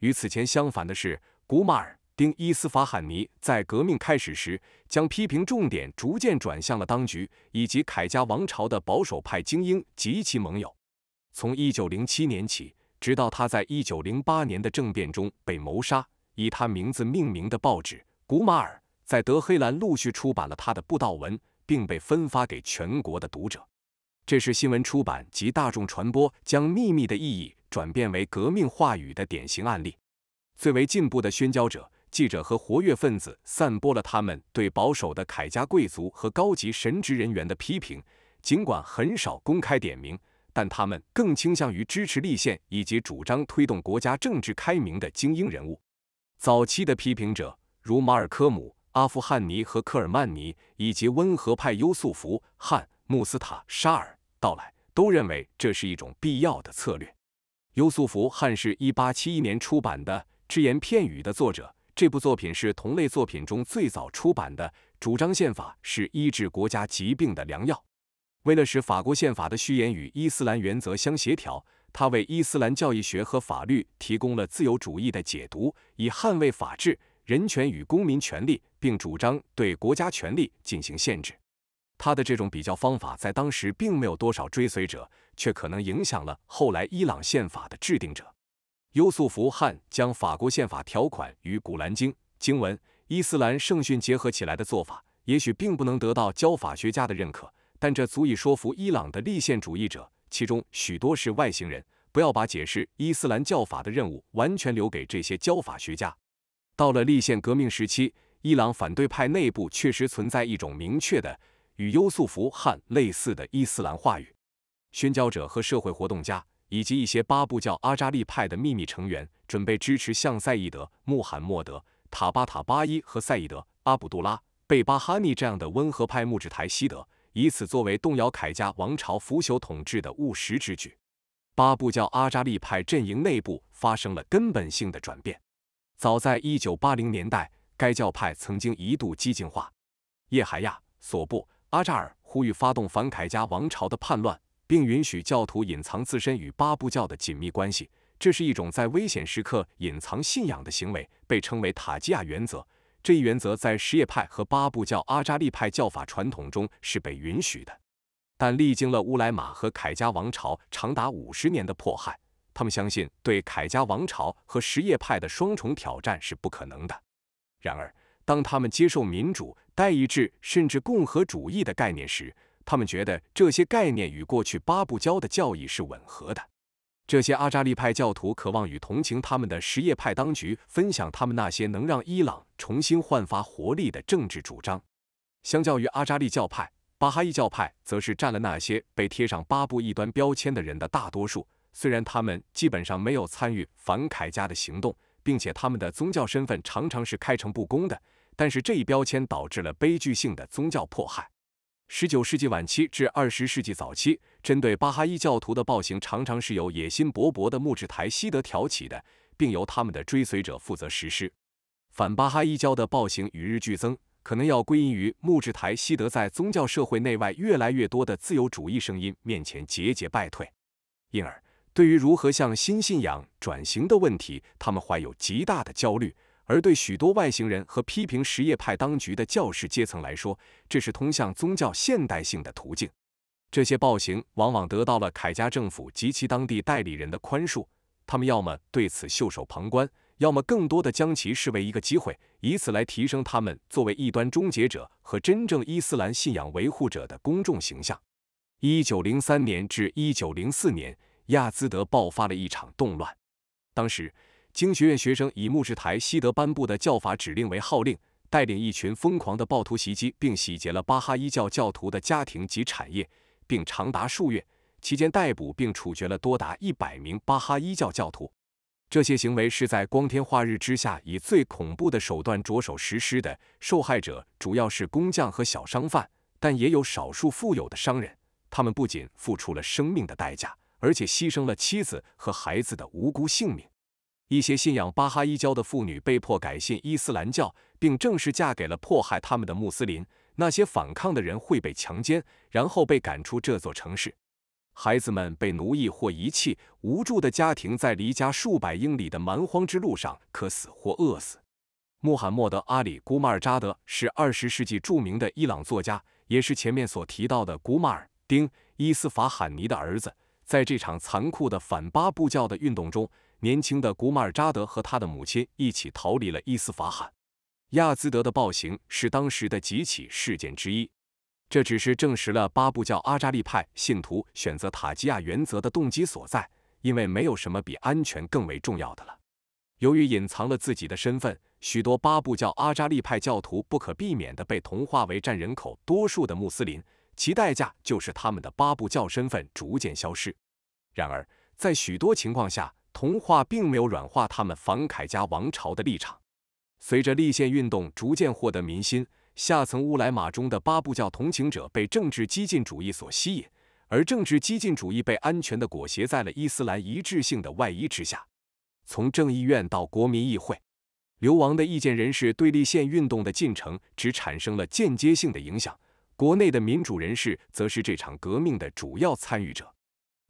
与此前相反的是，古马尔丁伊斯法罕尼在革命开始时将批评重点逐渐转向了当局以及凯家王朝的保守派精英及其盟友。从1907年起，直到他在1908年的政变中被谋杀。以他名字命名的报纸《古马尔》在德黑兰陆续出版了他的布道文，并被分发给全国的读者。这是新闻出版及大众传播将秘密的意义转变为革命话语的典型案例。最为进步的宣教者、记者和活跃分子散播了他们对保守的凯家贵族和高级神职人员的批评，尽管很少公开点名，但他们更倾向于支持立宪以及主张推动国家政治开明的精英人物。早期的批评者，如马尔科姆·阿富汗尼和科尔曼尼，以及温和派优素福·汉·穆斯塔沙尔到来，都认为这是一种必要的策略。优素福·汉是一八七一年出版的《只言片语》的作者，这部作品是同类作品中最早出版的，主张宪法是医治国家疾病的良药。为了使法国宪法的序言与伊斯兰原则相协调。他为伊斯兰教义学和法律提供了自由主义的解读，以捍卫法治、人权与公民权利，并主张对国家权力进行限制。他的这种比较方法在当时并没有多少追随者，却可能影响了后来伊朗宪法的制定者。优素福汉将法国宪法条款与古兰经经文、伊斯兰圣训结合起来的做法，也许并不能得到教法学家的认可，但这足以说服伊朗的立宪主义者。其中许多是外星人。不要把解释伊斯兰教法的任务完全留给这些教法学家。到了立宪革命时期，伊朗反对派内部确实存在一种明确的与优素福汗类似的伊斯兰话语。宣教者和社会活动家以及一些巴布教阿扎利派的秘密成员准备支持像赛义德、穆罕默德、塔巴塔巴伊和赛义德·阿卜杜拉·贝巴哈尼这样的温和派穆智台希德。以此作为动摇凯家王朝腐朽统治的务实之举，巴布教阿扎利派阵营内部发生了根本性的转变。早在1980年代，该教派曾经一度激进化，叶海亚·索布·阿扎尔呼吁发动反凯家王朝的叛乱，并允许教徒隐藏自身与巴布教的紧密关系，这是一种在危险时刻隐藏信仰的行为，被称为塔基亚原则。这一原则在什叶派和巴布教阿扎利派教法传统中是被允许的，但历经了乌莱玛和凯加王朝长达五十年的迫害，他们相信对凯加王朝和什叶派的双重挑战是不可能的。然而，当他们接受民主、代议制甚至共和主义的概念时，他们觉得这些概念与过去巴布教的教义是吻合的。这些阿扎利派教徒渴望与同情他们的什叶派当局分享他们那些能让伊朗重新焕发活力的政治主张。相较于阿扎利教派，巴哈伊教派则是占了那些被贴上“八部异端”标签的人的大多数。虽然他们基本上没有参与反凯家的行动，并且他们的宗教身份常常是开诚布公的，但是这一标签导致了悲剧性的宗教迫害。19世纪晚期至20世纪早期，针对巴哈伊教徒的暴行常常是由野心勃勃的穆志台希德挑起的，并由他们的追随者负责实施。反巴哈伊教的暴行与日俱增，可能要归因于穆志台西德在宗教社会内外越来越多的自由主义声音面前节节败退。因而，对于如何向新信仰转型的问题，他们怀有极大的焦虑。而对许多外星人和批评什叶派当局的教士阶层来说，这是通向宗教现代性的途径。这些暴行往往得到了凯加政府及其当地代理人的宽恕，他们要么对此袖手旁观，要么更多的将其视为一个机会，以此来提升他们作为异端终结者和真正伊斯兰信仰维护者的公众形象。一九零三年至一九零四年，亚兹德爆发了一场动乱，当时。经学院学生以穆志台西德颁布的教法指令为号令，带领一群疯狂的暴徒袭击并洗劫了巴哈伊教教徒的家庭及产业，并长达数月期间逮捕并处决了多达一百名巴哈伊教教徒。这些行为是在光天化日之下以最恐怖的手段着手实施的。受害者主要是工匠和小商贩，但也有少数富有的商人。他们不仅付出了生命的代价，而且牺牲了妻子和孩子的无辜性命。一些信仰巴哈伊教的妇女被迫改信伊斯兰教，并正式嫁给了迫害他们的穆斯林。那些反抗的人会被强奸，然后被赶出这座城市。孩子们被奴役或遗弃，无助的家庭在离家数百英里的蛮荒之路上渴死或饿死。穆罕默德·阿里·古马尔扎德是二十世纪著名的伊朗作家，也是前面所提到的古马尔丁·伊斯法罕尼的儿子。在这场残酷的反巴布教的运动中。年轻的古马尔扎德和他的母亲一起逃离了伊斯法罕。亚兹德的暴行是当时的几起事件之一。这只是证实了巴布教阿扎利派信徒选择塔吉亚原则的动机所在，因为没有什么比安全更为重要的了。由于隐藏了自己的身份，许多巴布教阿扎利派教徒不可避免地被同化为占人口多数的穆斯林，其代价就是他们的巴布教身份逐渐消失。然而，在许多情况下，同化并没有软化他们反凯家王朝的立场。随着立宪运动逐渐获得民心，下层乌来马中的八部教同情者被政治激进主义所吸引，而政治激进主义被安全的裹挟在了伊斯兰一致性的外衣之下。从正议院到国民议会，流亡的意见人士对立宪运动的进程只产生了间接性的影响。国内的民主人士则是这场革命的主要参与者。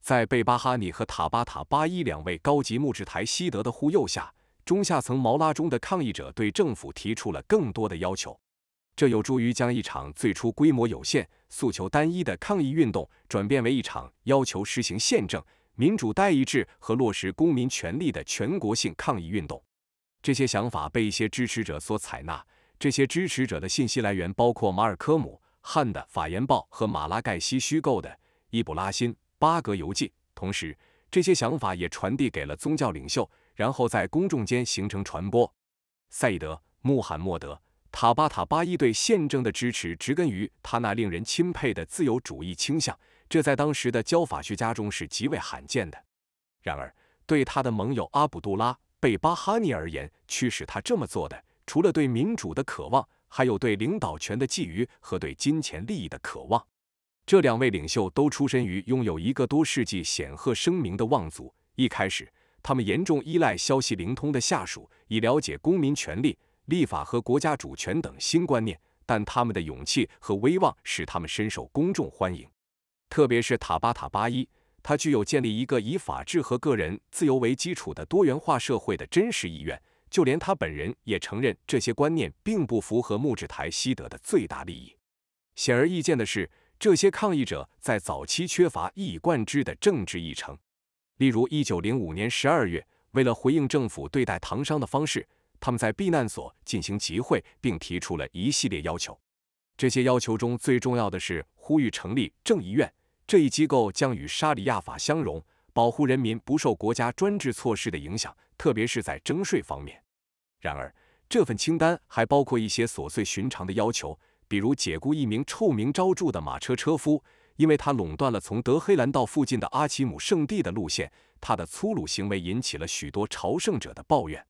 在贝巴哈尼和塔巴塔巴伊两位高级木质台西德的护佑下，中下层毛拉中的抗议者对政府提出了更多的要求。这有助于将一场最初规模有限、诉求单一的抗议运动，转变为一场要求实行宪政、民主代议制和落实公民权利的全国性抗议运动。这些想法被一些支持者所采纳。这些支持者的信息来源包括马尔科姆·汉的《法研报》和马拉盖西虚构的伊卜拉欣。八格游记。同时，这些想法也传递给了宗教领袖，然后在公众间形成传播。赛义德·穆罕默德·塔巴塔巴伊对宪政的支持植根于他那令人钦佩的自由主义倾向，这在当时的教法学家中是极为罕见的。然而，对他的盟友阿卜杜拉·贝巴哈尼而言，驱使他这么做的，除了对民主的渴望，还有对领导权的觊觎和对金钱利益的渴望。这两位领袖都出身于拥有一个多世纪显赫声名的望族。一开始，他们严重依赖消息灵通的下属以了解公民权利、立法和国家主权等新观念。但他们的勇气和威望使他们深受公众欢迎。特别是塔巴塔巴伊，他具有建立一个以法治和个人自由为基础的多元化社会的真实意愿。就连他本人也承认，这些观念并不符合穆兹台西德的最大利益。显而易见的是。这些抗议者在早期缺乏一以贯之的政治议程。例如，一九零五年十二月，为了回应政府对待唐商的方式，他们在避难所进行集会，并提出了一系列要求。这些要求中最重要的是呼吁成立正义院，这一机构将与沙里亚法相融，保护人民不受国家专制措施的影响，特别是在征税方面。然而，这份清单还包括一些琐碎、寻常的要求。比如解雇一名臭名昭著的马车车夫，因为他垄断了从德黑兰到附近的阿奇姆圣地的路线，他的粗鲁行为引起了许多朝圣者的抱怨。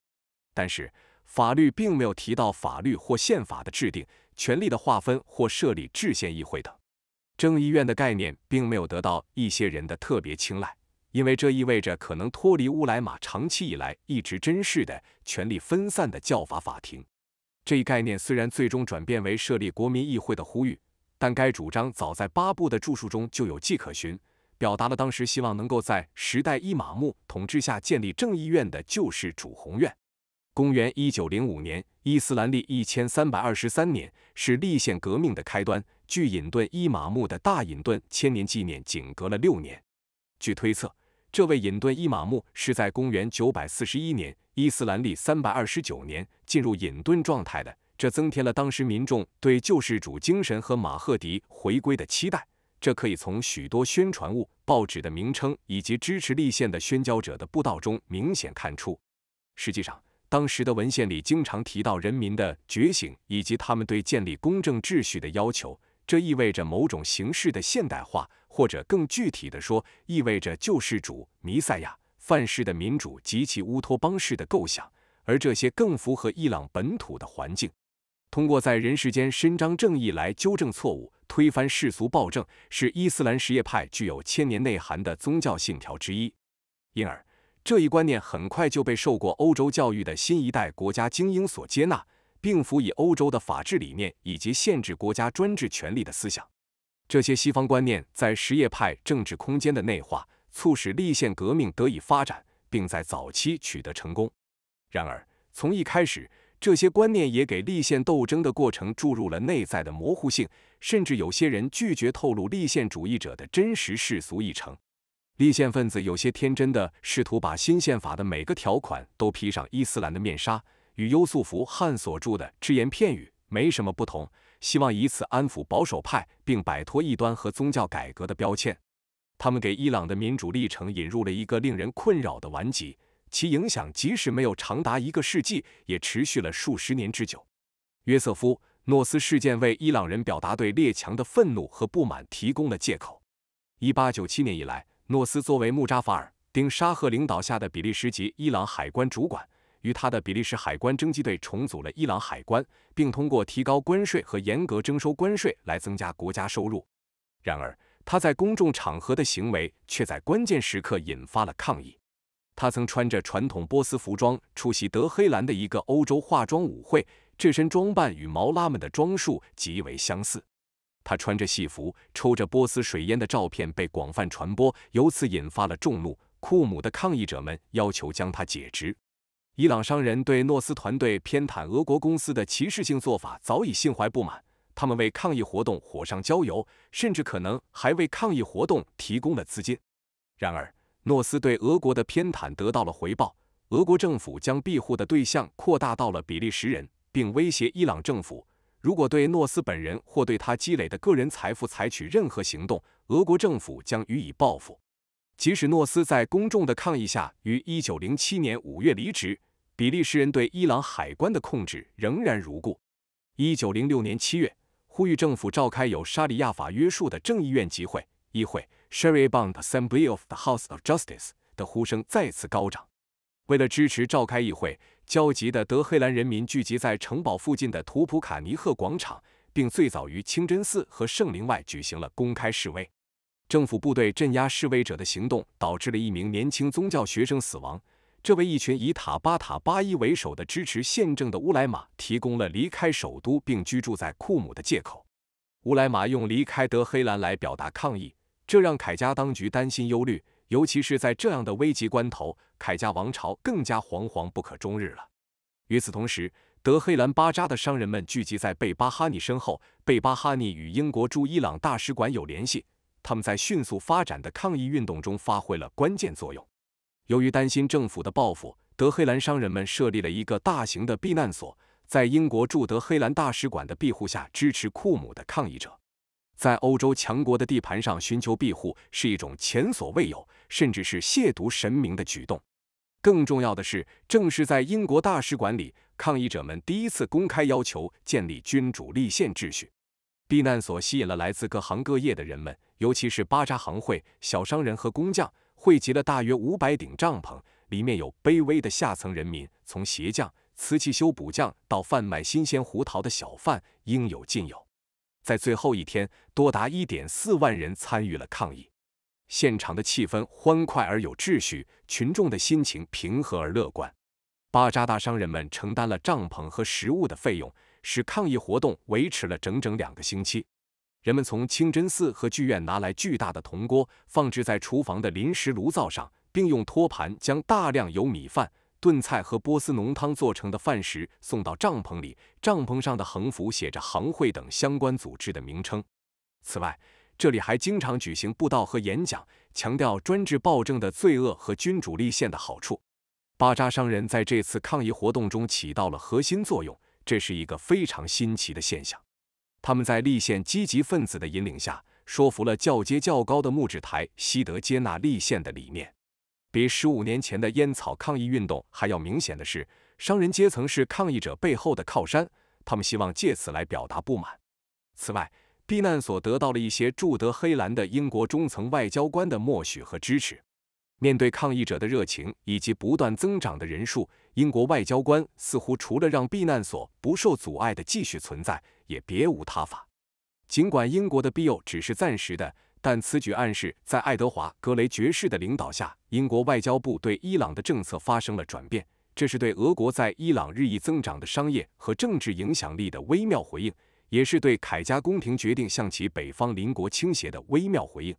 但是，法律并没有提到法律或宪法的制定、权力的划分或设立制宪议会等。众议院的概念并没有得到一些人的特别青睐，因为这意味着可能脱离乌来马长期以来一直珍视的权力分散的教法法庭。这一概念虽然最终转变为设立国民议会的呼吁，但该主张早在巴布的著述中就有迹可循，表达了当时希望能够在时代伊玛目统治下建立正义院的救世主宏愿。公元一九零五年，伊斯兰历一千三百二十三年，是立宪革命的开端，距隐遁伊玛目的大隐遁千年纪念仅隔了六年。据推测，这位隐遁伊玛目是在公元九百四十一年。伊斯兰历329年进入隐遁状态的，这增添了当时民众对救世主精神和马赫迪回归的期待。这可以从许多宣传物、报纸的名称以及支持立宪的宣教者的布道中明显看出。实际上，当时的文献里经常提到人民的觉醒以及他们对建立公正秩序的要求，这意味着某种形式的现代化，或者更具体的说，意味着救世主、弥赛亚。范式的民主及其乌托邦式的构想，而这些更符合伊朗本土的环境。通过在人世间伸张正义来纠正错误、推翻世俗暴政，是伊斯兰什叶派具有千年内涵的宗教信条之一。因而，这一观念很快就被受过欧洲教育的新一代国家精英所接纳，并辅以欧洲的法治理念以及限制国家专制权力的思想。这些西方观念在什叶派政治空间的内化。促使立宪革命得以发展，并在早期取得成功。然而，从一开始，这些观念也给立宪斗争的过程注入了内在的模糊性。甚至有些人拒绝透露立宪主义者的真实世俗议程。立宪分子有些天真的试图把新宪法的每个条款都披上伊斯兰的面纱，与优素福汉所著的只言片语没什么不同，希望以此安抚保守派，并摆脱异端和宗教改革的标签。他们给伊朗的民主历程引入了一个令人困扰的顽疾，其影响即使没有长达一个世纪，也持续了数十年之久。约瑟夫·诺斯事件为伊朗人表达对列强的愤怒和不满提供了借口。一八九七年以来，诺斯作为穆扎法尔丁沙赫领导下的比利时籍伊朗海关主管，与他的比利时海关征缉队重组了伊朗海关，并通过提高关税和严格征收关税来增加国家收入。然而，他在公众场合的行为却在关键时刻引发了抗议。他曾穿着传统波斯服装出席德黑兰的一个欧洲化妆舞会，这身装扮与毛拉们的装束极为相似。他穿着戏服、抽着波斯水烟的照片被广泛传播，由此引发了众怒。库姆的抗议者们要求将他解职。伊朗商人对诺斯团队偏袒俄国公司的歧视性做法早已心怀不满。他们为抗议活动火上浇油，甚至可能还为抗议活动提供了资金。然而，诺斯对俄国的偏袒得到了回报。俄国政府将庇护的对象扩大到了比利时人，并威胁伊朗政府：如果对诺斯本人或对他积累的个人财富采取任何行动，俄国政府将予以报复。即使诺斯在公众的抗议下于1907年5月离职，比利时人对伊朗海关的控制仍然如故。1906年7月。呼吁政府召开有沙里亚法约束的正义院集会，议会 （Sharia Bond Assembly of the House of Justice） 的呼声再次高涨。为了支持召开议会，焦急的德黑兰人民聚集在城堡附近的图普卡尼赫广场，并最早于清真寺和圣陵外举行了公开示威。政府部队镇压示威者的行动导致了一名年轻宗教学生死亡。这为一群以塔巴塔巴伊为首的支持宪政的乌莱玛提供了离开首都并居住在库姆的借口。乌莱玛用离开德黑兰来表达抗议，这让凯加当局担心忧虑，尤其是在这样的危急关头，凯加王朝更加惶惶不可终日了。与此同时，德黑兰巴扎的商人们聚集在贝巴哈尼身后，贝巴哈尼与英国驻伊朗大使馆有联系，他们在迅速发展的抗议运动中发挥了关键作用。由于担心政府的报复，德黑兰商人们设立了一个大型的避难所，在英国驻德黑兰大使馆的庇护下支持库姆的抗议者。在欧洲强国的地盘上寻求庇护是一种前所未有，甚至是亵渎神明的举动。更重要的是，正是在英国大使馆里，抗议者们第一次公开要求建立君主立宪秩序。避难所吸引了来自各行各业的人们，尤其是巴扎行会、小商人和工匠。汇集了大约五百顶帐篷，里面有卑微的下层人民，从鞋匠、瓷器修补匠到贩卖新鲜胡桃的小贩，应有尽有。在最后一天，多达一点四万人参与了抗议，现场的气氛欢快而有秩序，群众的心情平和而乐观。巴扎大商人们承担了帐篷和食物的费用，使抗议活动维持了整整两个星期。人们从清真寺和剧院拿来巨大的铜锅，放置在厨房的临时炉灶上，并用托盘将大量由米饭、炖菜和波斯浓汤做成的饭食送到帐篷里。帐篷上的横幅写着行会等相关组织的名称。此外，这里还经常举行布道和演讲，强调专制暴政的罪恶和君主立宪的好处。巴扎商人在这次抗议活动中起到了核心作用，这是一个非常新奇的现象。他们在立宪积极分子的引领下，说服了教阶较高的木制台西德接纳立宪的理念。比十五年前的烟草抗议运动还要明显的是，商人阶层是抗议者背后的靠山，他们希望借此来表达不满。此外，避难所得到了一些驻德黑兰的英国中层外交官的默许和支持。面对抗议者的热情以及不断增长的人数。英国外交官似乎除了让避难所不受阻碍的继续存在，也别无他法。尽管英国的庇佑只是暂时的，但此举暗示，在爱德华·格雷爵士的领导下，英国外交部对伊朗的政策发生了转变。这是对俄国在伊朗日益增长的商业和政治影响力的微妙回应，也是对凯加宫廷决定向其北方邻国倾斜的微妙回应。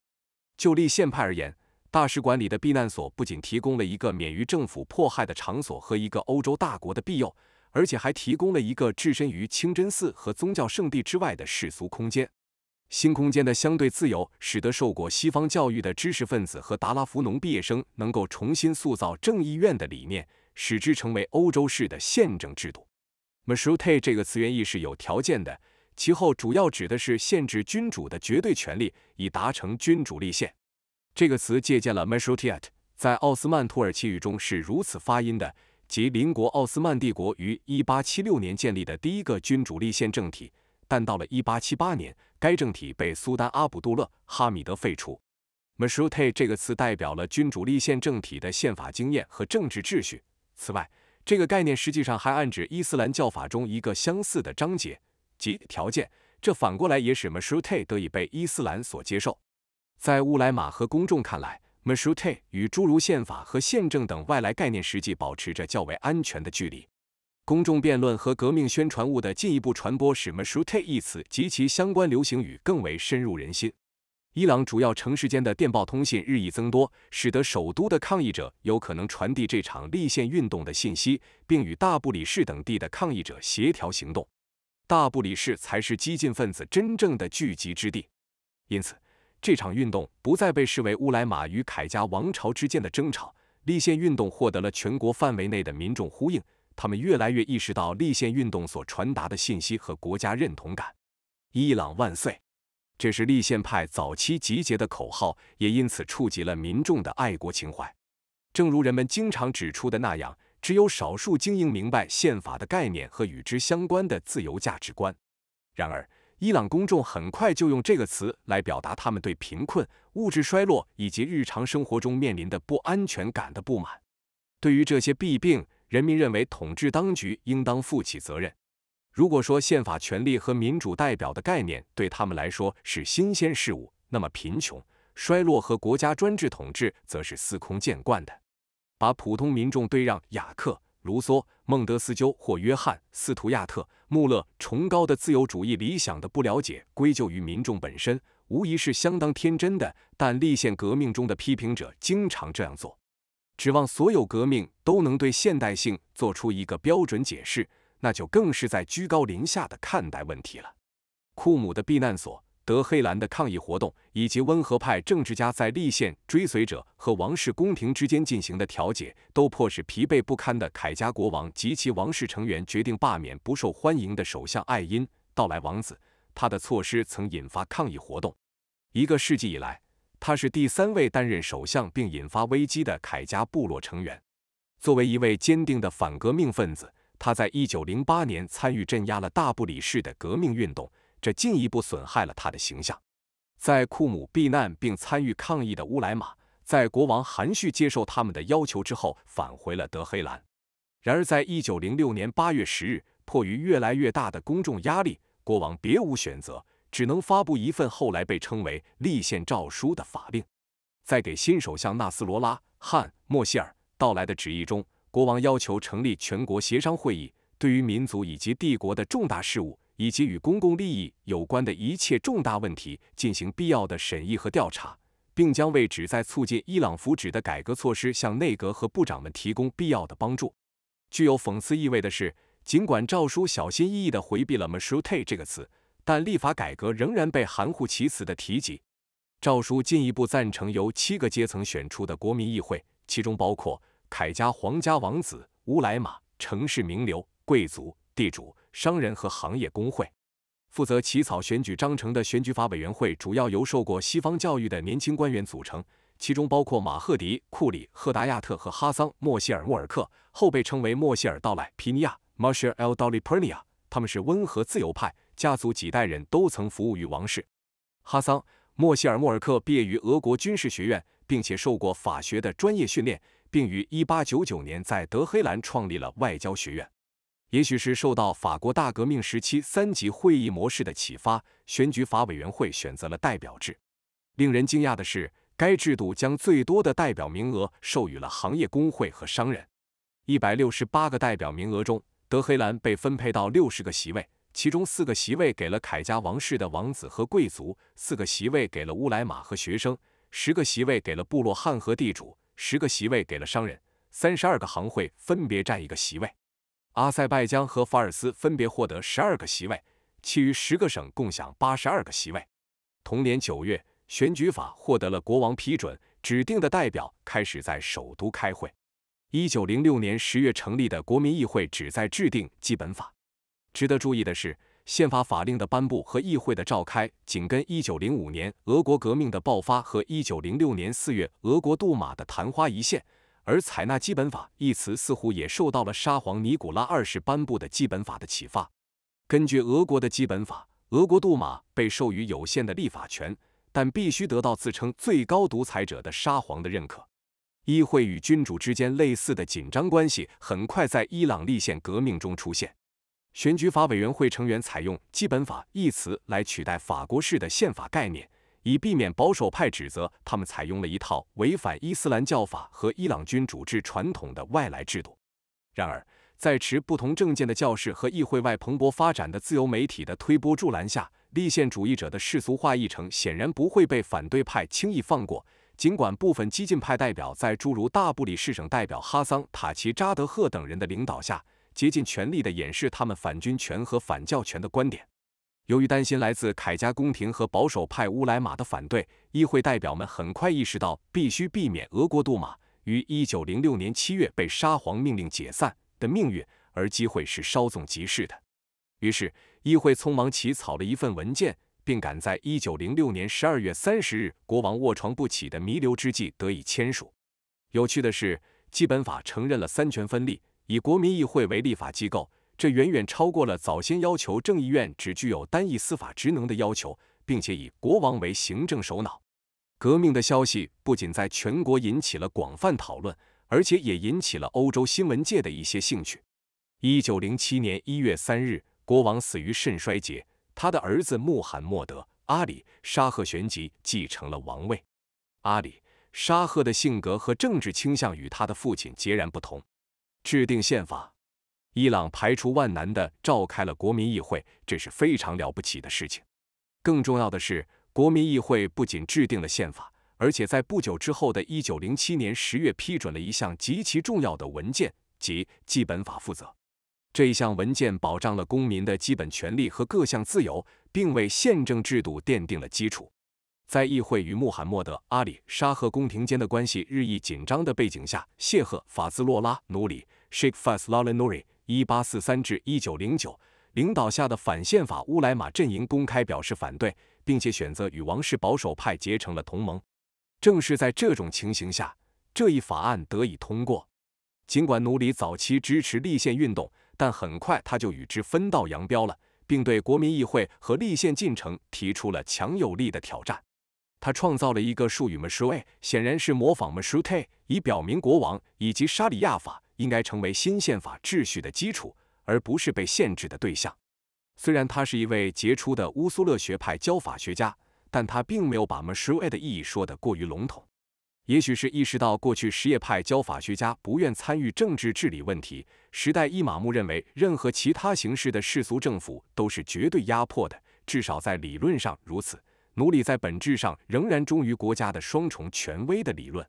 就立宪派而言，大使馆里的避难所不仅提供了一个免于政府迫害的场所和一个欧洲大国的庇佑，而且还提供了一个置身于清真寺和宗教圣地之外的世俗空间。新空间的相对自由，使得受过西方教育的知识分子和达拉福农毕业生能够重新塑造正义院的理念，使之成为欧洲式的宪政制度。m a c h u t e 这个词源意是有条件的，其后主要指的是限制君主的绝对权力，以达成君主立宪。这个词借鉴了 m ü s h u t a t 在奥斯曼土耳其语中是如此发音的，即邻国奥斯曼帝国于1876年建立的第一个君主立宪政体。但到了1878年，该政体被苏丹阿卜杜勒·哈米德废除。m ü s h u t i t 这个词代表了君主立宪政体的宪法经验和政治秩序。此外，这个概念实际上还暗指伊斯兰教法中一个相似的章节及条件，这反过来也使 m ü s h u t i t 得以被伊斯兰所接受。在乌来马和公众看来 m a s h u t i 与诸如宪法和宪政等外来概念实际保持着较为安全的距离。公众辩论和革命宣传物的进一步传播，使 m a s h u t i 一词及其相关流行语更为深入人心。伊朗主要城市间的电报通信日益增多，使得首都的抗议者有可能传递这场立宪运动的信息，并与大不里士等地的抗议者协调行动。大不里士才是激进分子真正的聚集之地，因此。这场运动不再被视为乌莱马与凯家王朝之间的争吵。立宪运动获得了全国范围内的民众呼应，他们越来越意识到立宪运动所传达的信息和国家认同感。伊朗万岁！这是立宪派早期集结的口号，也因此触及了民众的爱国情怀。正如人们经常指出的那样，只有少数精英明白宪法的概念和与之相关的自由价值观。然而，伊朗公众很快就用这个词来表达他们对贫困、物质衰落以及日常生活中面临的不安全感的不满。对于这些弊病，人民认为统治当局应当负起责任。如果说宪法权利和民主代表的概念对他们来说是新鲜事物，那么贫穷、衰落和国家专制统治则是司空见惯的。把普通民众对让·雅克·卢梭、孟德斯鸠或约翰·斯图亚特。穆勒崇高的自由主义理想的不了解，归咎于民众本身，无疑是相当天真的。但立宪革命中的批评者经常这样做，指望所有革命都能对现代性做出一个标准解释，那就更是在居高临下的看待问题了。库姆的避难所。德黑兰的抗议活动，以及温和派政治家在立宪追随者和王室宫廷之间进行的调解，都迫使疲惫不堪的凯加国王及其王室成员决定罢免不受欢迎的首相艾因到来王子。他的措施曾引发抗议活动。一个世纪以来，他是第三位担任首相并引发危机的凯加部落成员。作为一位坚定的反革命分子，他在1908年参与镇压了大不里士的革命运动。这进一步损害了他的形象。在库姆避难并参与抗议的乌莱马，在国王含蓄接受他们的要求之后，返回了德黑兰。然而，在一九零六年八月十日，迫于越来越大的公众压力，国王别无选择，只能发布一份后来被称为《立宪诏书》的法令。在给新首相纳斯罗拉汉·莫希尔到来的旨意中，国王要求成立全国协商会议，对于民族以及帝国的重大事务。以及与公共利益有关的一切重大问题进行必要的审议和调查，并将为旨在促进伊朗福祉的改革措施向内阁和部长们提供必要的帮助。具有讽刺意味的是，尽管诏书小心翼翼地回避了 m a s h t i 这个词，但立法改革仍然被含糊其辞地提及。诏书进一步赞成由七个阶层选出的国民议会，其中包括凯家皇家王子、乌莱玛、城市名流、贵族、地主。商人和行业工会负责起草选举章程的选举法委员会，主要由受过西方教育的年轻官员组成，其中包括马赫迪·库里·赫达亚特和哈桑·莫希尔·穆尔克，后被称为莫希尔·道莱皮尼亚 m r s h i l El Dali Pernia）。他们是温和自由派，家族几代人都曾服务于王室。哈桑·莫希尔·穆尔克毕业于俄国军事学院，并且受过法学的专业训练，并于1899年在德黑兰创立了外交学院。也许是受到法国大革命时期三级会议模式的启发，选举法委员会选择了代表制。令人惊讶的是，该制度将最多的代表名额授予了行业工会和商人。一百六十八个代表名额中，德黑兰被分配到六十个席位，其中四个席位给了凯家王室的王子和贵族，四个席位给了乌莱马和学生，十个席位给了部落汉和地主，十个席位给了商人，三十二个行会分别占一个席位。阿塞拜疆和法尔斯分别获得十二个席位，其余十个省共享八十二个席位。同年九月，选举法获得了国王批准，指定的代表开始在首都开会。一九零六年十月成立的国民议会旨在制定基本法。值得注意的是，宪法法令的颁布和议会的召开紧跟一九零五年俄国革命的爆发和一九零六年四月俄国杜马的昙花一现。而采纳“基本法”一词，似乎也受到了沙皇尼古拉二世颁布的基本法的启发。根据俄国的基本法，俄国杜马被授予有限的立法权，但必须得到自称最高独裁者的沙皇的认可。议会与君主之间类似的紧张关系很快在伊朗立宪革命中出现。选举法委员会成员采用“基本法”一词来取代法国式的宪法概念。以避免保守派指责他们采用了一套违反伊斯兰教法和伊朗君主制传统的外来制度。然而，在持不同政见的教士和议会外蓬勃发展的自由媒体的推波助澜下，立宪主义者的世俗化议程显然不会被反对派轻易放过。尽管部分激进派代表在诸如大不里士省代表哈桑·塔奇扎德赫等人的领导下，竭尽全力地掩饰他们反军权和反教权的观点。由于担心来自凯加宫廷和保守派乌莱马的反对，议会代表们很快意识到必须避免俄国杜马于1906年7月被沙皇命令解散的命运，而机会是稍纵即逝的。于是，议会匆忙起草了一份文件，并赶在1906年12月30日国王卧床不起的弥留之际得以签署。有趣的是，基本法承认了三权分立，以国民议会为立法机构。这远远超过了早先要求正议院只具有单一司法职能的要求，并且以国王为行政首脑。革命的消息不仅在全国引起了广泛讨论，而且也引起了欧洲新闻界的一些兴趣。一九零七年一月三日，国王死于肾衰竭，他的儿子穆罕默德·阿里·沙赫旋即继承了王位。阿里·沙赫的性格和政治倾向与他的父亲截然不同。制定宪法。伊朗排除万难地召开了国民议会，这是非常了不起的事情。更重要的是，国民议会不仅制定了宪法，而且在不久之后的1907年10月批准了一项极其重要的文件，即《基本法》。负责这一项文件，保障了公民的基本权利和各项自由，并为宪政制度奠定了基础。在议会与穆罕默德·阿里沙赫宫廷间的关系日益紧张的背景下，谢赫法兹洛拉努里 （Sheikh Fazlollah Nuri） 一八四三至一九零九领导下的反宪法乌莱玛阵营公开表示反对，并且选择与王室保守派结成了同盟。正是在这种情形下，这一法案得以通过。尽管努里早期支持立宪运动，但很快他就与之分道扬镳了，并对国民议会和立宪进程提出了强有力的挑战。他创造了一个术语 m u s h r 显然是模仿 “mushrik”，以表明国王以及沙里亚法。应该成为新宪法秩序的基础，而不是被限制的对象。虽然他是一位杰出的乌苏勒学派教法学家，但他并没有把 m 穆 r 韦的意义说得过于笼统。也许是意识到过去什叶派教法学家不愿参与政治治理问题，时代伊玛目认为任何其他形式的世俗政府都是绝对压迫的，至少在理论上如此。奴隶在本质上仍然忠于国家的双重权威的理论。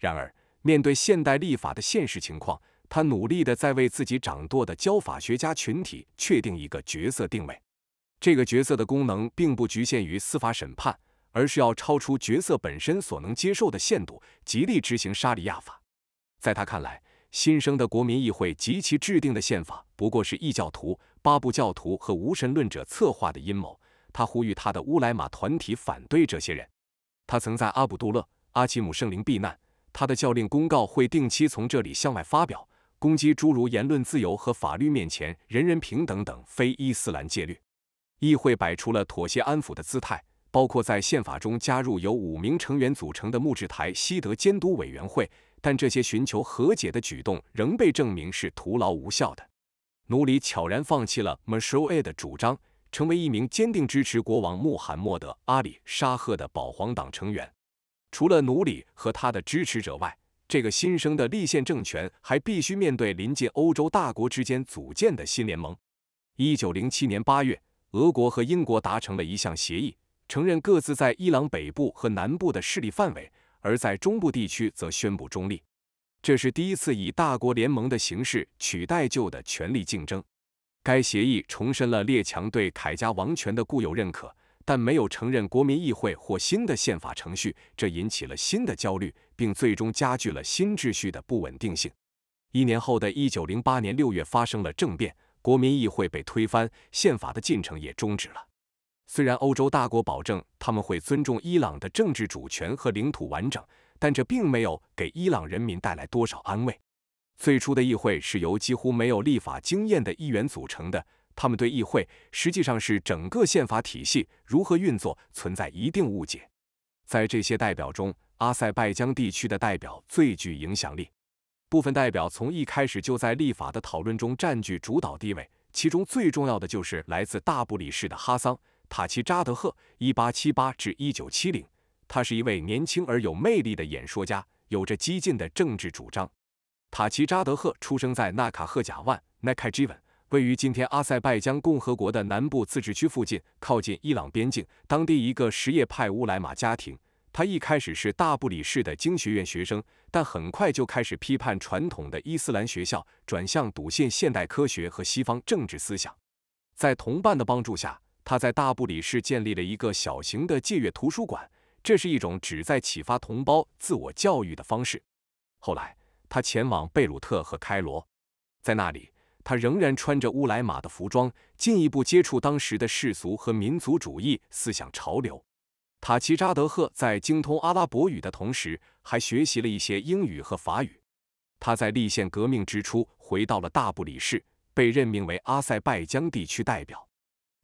然而。面对现代立法的现实情况，他努力的在为自己掌舵的教法学家群体确定一个角色定位。这个角色的功能并不局限于司法审判，而是要超出角色本身所能接受的限度，极力执行沙里亚法。在他看来，新生的国民议会及其制定的宪法不过是异教徒、巴布教徒和无神论者策划的阴谋。他呼吁他的乌莱玛团体反对这些人。他曾在阿卜杜勒·阿奇姆圣灵避难。他的教令公告会定期从这里向外发表，攻击诸如言论自由和法律面前人人平等等非伊斯兰戒律。议会摆出了妥协安抚的姿态，包括在宪法中加入由五名成员组成的木质台西德监督委员会，但这些寻求和解的举动仍被证明是徒劳无效的。努里悄然放弃了 m a s h r o u a 的主张，成为一名坚定支持国王穆罕默德阿里沙赫的保皇党成员。除了奴隶和他的支持者外，这个新生的立宪政权还必须面对临近欧洲大国之间组建的新联盟。一九零七年八月，俄国和英国达成了一项协议，承认各自在伊朗北部和南部的势力范围，而在中部地区则宣布中立。这是第一次以大国联盟的形式取代旧的权力竞争。该协议重申了列强对凯家王权的固有认可。但没有承认国民议会或新的宪法程序，这引起了新的焦虑，并最终加剧了新秩序的不稳定性。一年后的一九零八年六月发生了政变，国民议会被推翻，宪法的进程也终止了。虽然欧洲大国保证他们会尊重伊朗的政治主权和领土完整，但这并没有给伊朗人民带来多少安慰。最初的议会是由几乎没有立法经验的议员组成的。他们对议会，实际上是整个宪法体系如何运作，存在一定误解。在这些代表中，阿塞拜疆地区的代表最具影响力。部分代表从一开始就在立法的讨论中占据主导地位，其中最重要的就是来自大不里士的哈桑·塔奇扎德赫 （1878-1970）。他是一位年轻而有魅力的演说家，有着激进的政治主张。塔奇扎德赫出生在纳卡赫贾万 （Nakhchivan）。位于今天阿塞拜疆共和国的南部自治区附近，靠近伊朗边境。当地一个什叶派乌来马家庭，他一开始是大布里市的经学院学生，但很快就开始批判传统的伊斯兰学校，转向笃信现代科学和西方政治思想。在同伴的帮助下，他在大布里市建立了一个小型的借阅图书馆，这是一种旨在启发同胞自我教育的方式。后来，他前往贝鲁特和开罗，在那里。他仍然穿着乌莱马的服装，进一步接触当时的世俗和民族主义思想潮流。塔奇扎德赫在精通阿拉伯语的同时，还学习了一些英语和法语。他在立宪革命之初回到了大不里士，被任命为阿塞拜疆地区代表。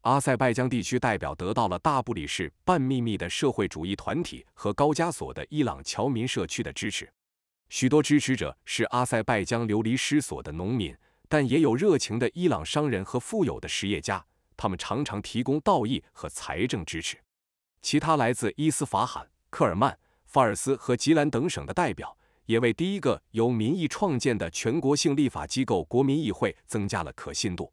阿塞拜疆地区代表得到了大不里士半秘密的社会主义团体和高加索的伊朗侨民社区的支持，许多支持者是阿塞拜疆流离失所的农民。但也有热情的伊朗商人和富有的实业家，他们常常提供道义和财政支持。其他来自伊斯法罕、科尔曼、法尔斯和吉兰等省的代表，也为第一个由民意创建的全国性立法机构——国民议会增加了可信度。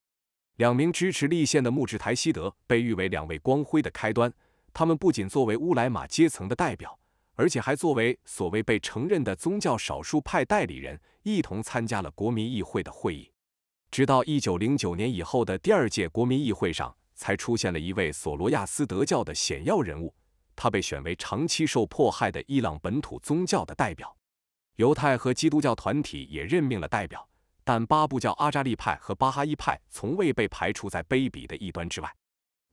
两名支持立宪的穆质台西德被誉为两位光辉的开端。他们不仅作为乌莱玛阶层的代表，而且还作为所谓被承认的宗教少数派代理人，一同参加了国民议会的会议。直到一九零九年以后的第二届国民议会上，才出现了一位索罗亚斯德教的显要人物，他被选为长期受迫害的伊朗本土宗教的代表。犹太和基督教团体也任命了代表，但巴布教阿扎利派和巴哈伊派从未被排除在卑鄙的异端之外。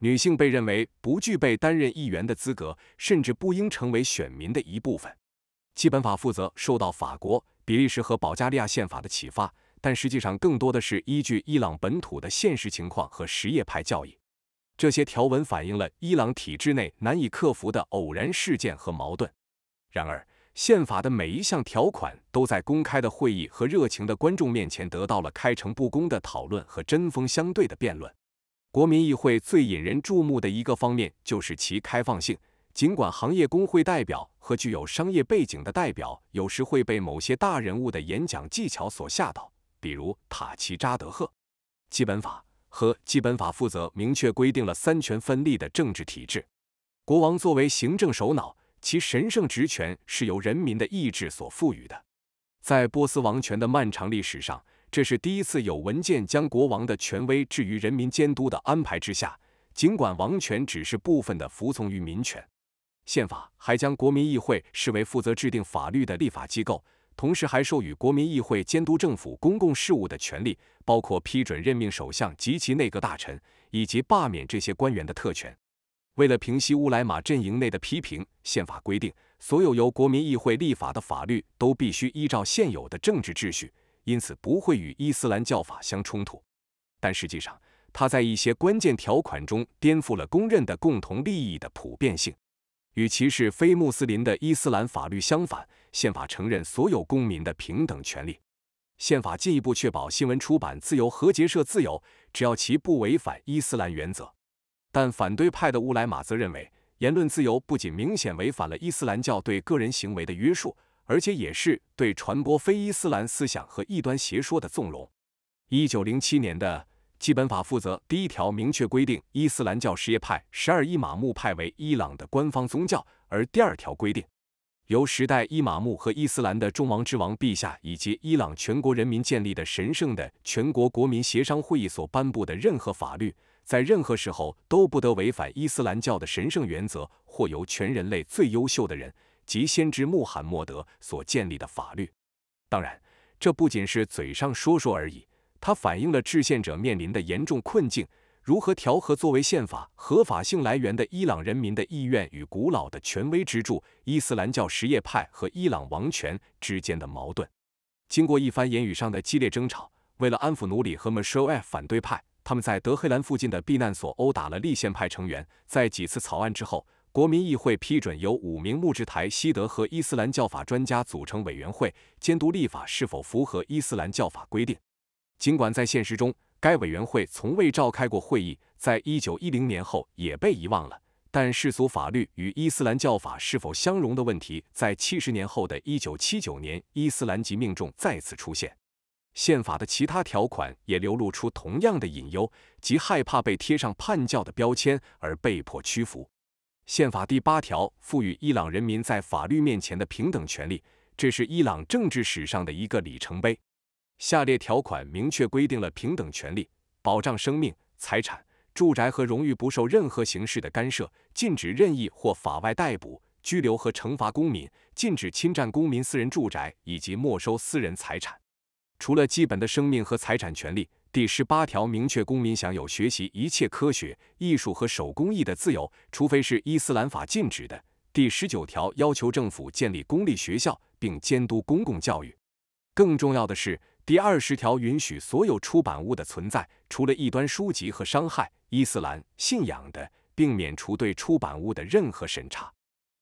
女性被认为不具备担任议员的资格，甚至不应成为选民的一部分。基本法负责受到法国、比利时和保加利亚宪法的启发。但实际上，更多的是依据伊朗本土的现实情况和什叶派教义。这些条文反映了伊朗体制内难以克服的偶然事件和矛盾。然而，宪法的每一项条款都在公开的会议和热情的观众面前得到了开诚布公的讨论和针锋相对的辩论。国民议会最引人注目的一个方面就是其开放性。尽管行业工会代表和具有商业背景的代表有时会被某些大人物的演讲技巧所吓到。比如塔奇扎德赫，基本法和基本法负责明确规定了三权分立的政治体制。国王作为行政首脑，其神圣职权是由人民的意志所赋予的。在波斯王权的漫长历史上，这是第一次有文件将国王的权威置于人民监督的安排之下。尽管王权只是部分的服从于民权，宪法还将国民议会视为负责制定法律的立法机构。同时还授予国民议会监督政府公共事务的权利，包括批准任命首相及其内阁大臣，以及罢免这些官员的特权。为了平息乌莱马阵营内的批评，宪法规定，所有由国民议会立法的法律都必须依照现有的政治秩序，因此不会与伊斯兰教法相冲突。但实际上，他在一些关键条款中颠覆了公认的共同利益的普遍性，与其是非穆斯林的伊斯兰法律相反。宪法承认所有公民的平等权利。宪法进一步确保新闻出版自由和结社自由，只要其不违反伊斯兰原则。但反对派的乌来玛则认为，言论自由不仅明显违反了伊斯兰教对个人行为的约束，而且也是对传播非伊斯兰思想和异端邪说的纵容。一九零七年的基本法负责第一条明确规定伊斯兰教什叶派十二伊玛目派为伊朗的官方宗教，而第二条规定。由时代伊玛目和伊斯兰的众王之王陛下以及伊朗全国人民建立的神圣的全国国民协商会议所颁布的任何法律，在任何时候都不得违反伊斯兰教的神圣原则，或由全人类最优秀的人及先知穆罕默德所建立的法律。当然，这不仅是嘴上说说而已，它反映了制宪者面临的严重困境。如何调和作为宪法合法性来源的伊朗人民的意愿与古老的权威支柱伊斯兰教什叶派和伊朗王权之间的矛盾？经过一番言语上的激烈争吵，为了安抚努里和 Mushrof 反对派，他们在德黑兰附近的避难所殴打了立宪派成员。在几次草案之后，国民议会批准由五名木制台西德和伊斯兰教法专家组成委员会，监督立法是否符合伊斯兰教法规定。尽管在现实中，该委员会从未召开过会议，在一九一零年后也被遗忘了。但世俗法律与伊斯兰教法是否相容的问题，在七十年后的一九七九年，伊斯兰极命中再次出现。宪法的其他条款也流露出同样的隐忧，即害怕被贴上叛教的标签而被迫屈服。宪法第八条赋予伊朗人民在法律面前的平等权利，这是伊朗政治史上的一个里程碑。下列条款明确规定了平等权利，保障生命、财产、住宅和荣誉不受任何形式的干涉，禁止任意或法外逮捕、拘留和惩罚公民，禁止侵占公民私人住宅以及没收私人财产。除了基本的生命和财产权利，第十八条明确公民享有学习一切科学、艺术和手工艺的自由，除非是伊斯兰法禁止的。第十九条要求政府建立公立学校，并监督公共教育。更重要的是。第二十条允许所有出版物的存在，除了异端书籍和伤害伊斯兰信仰的，并免除对出版物的任何审查。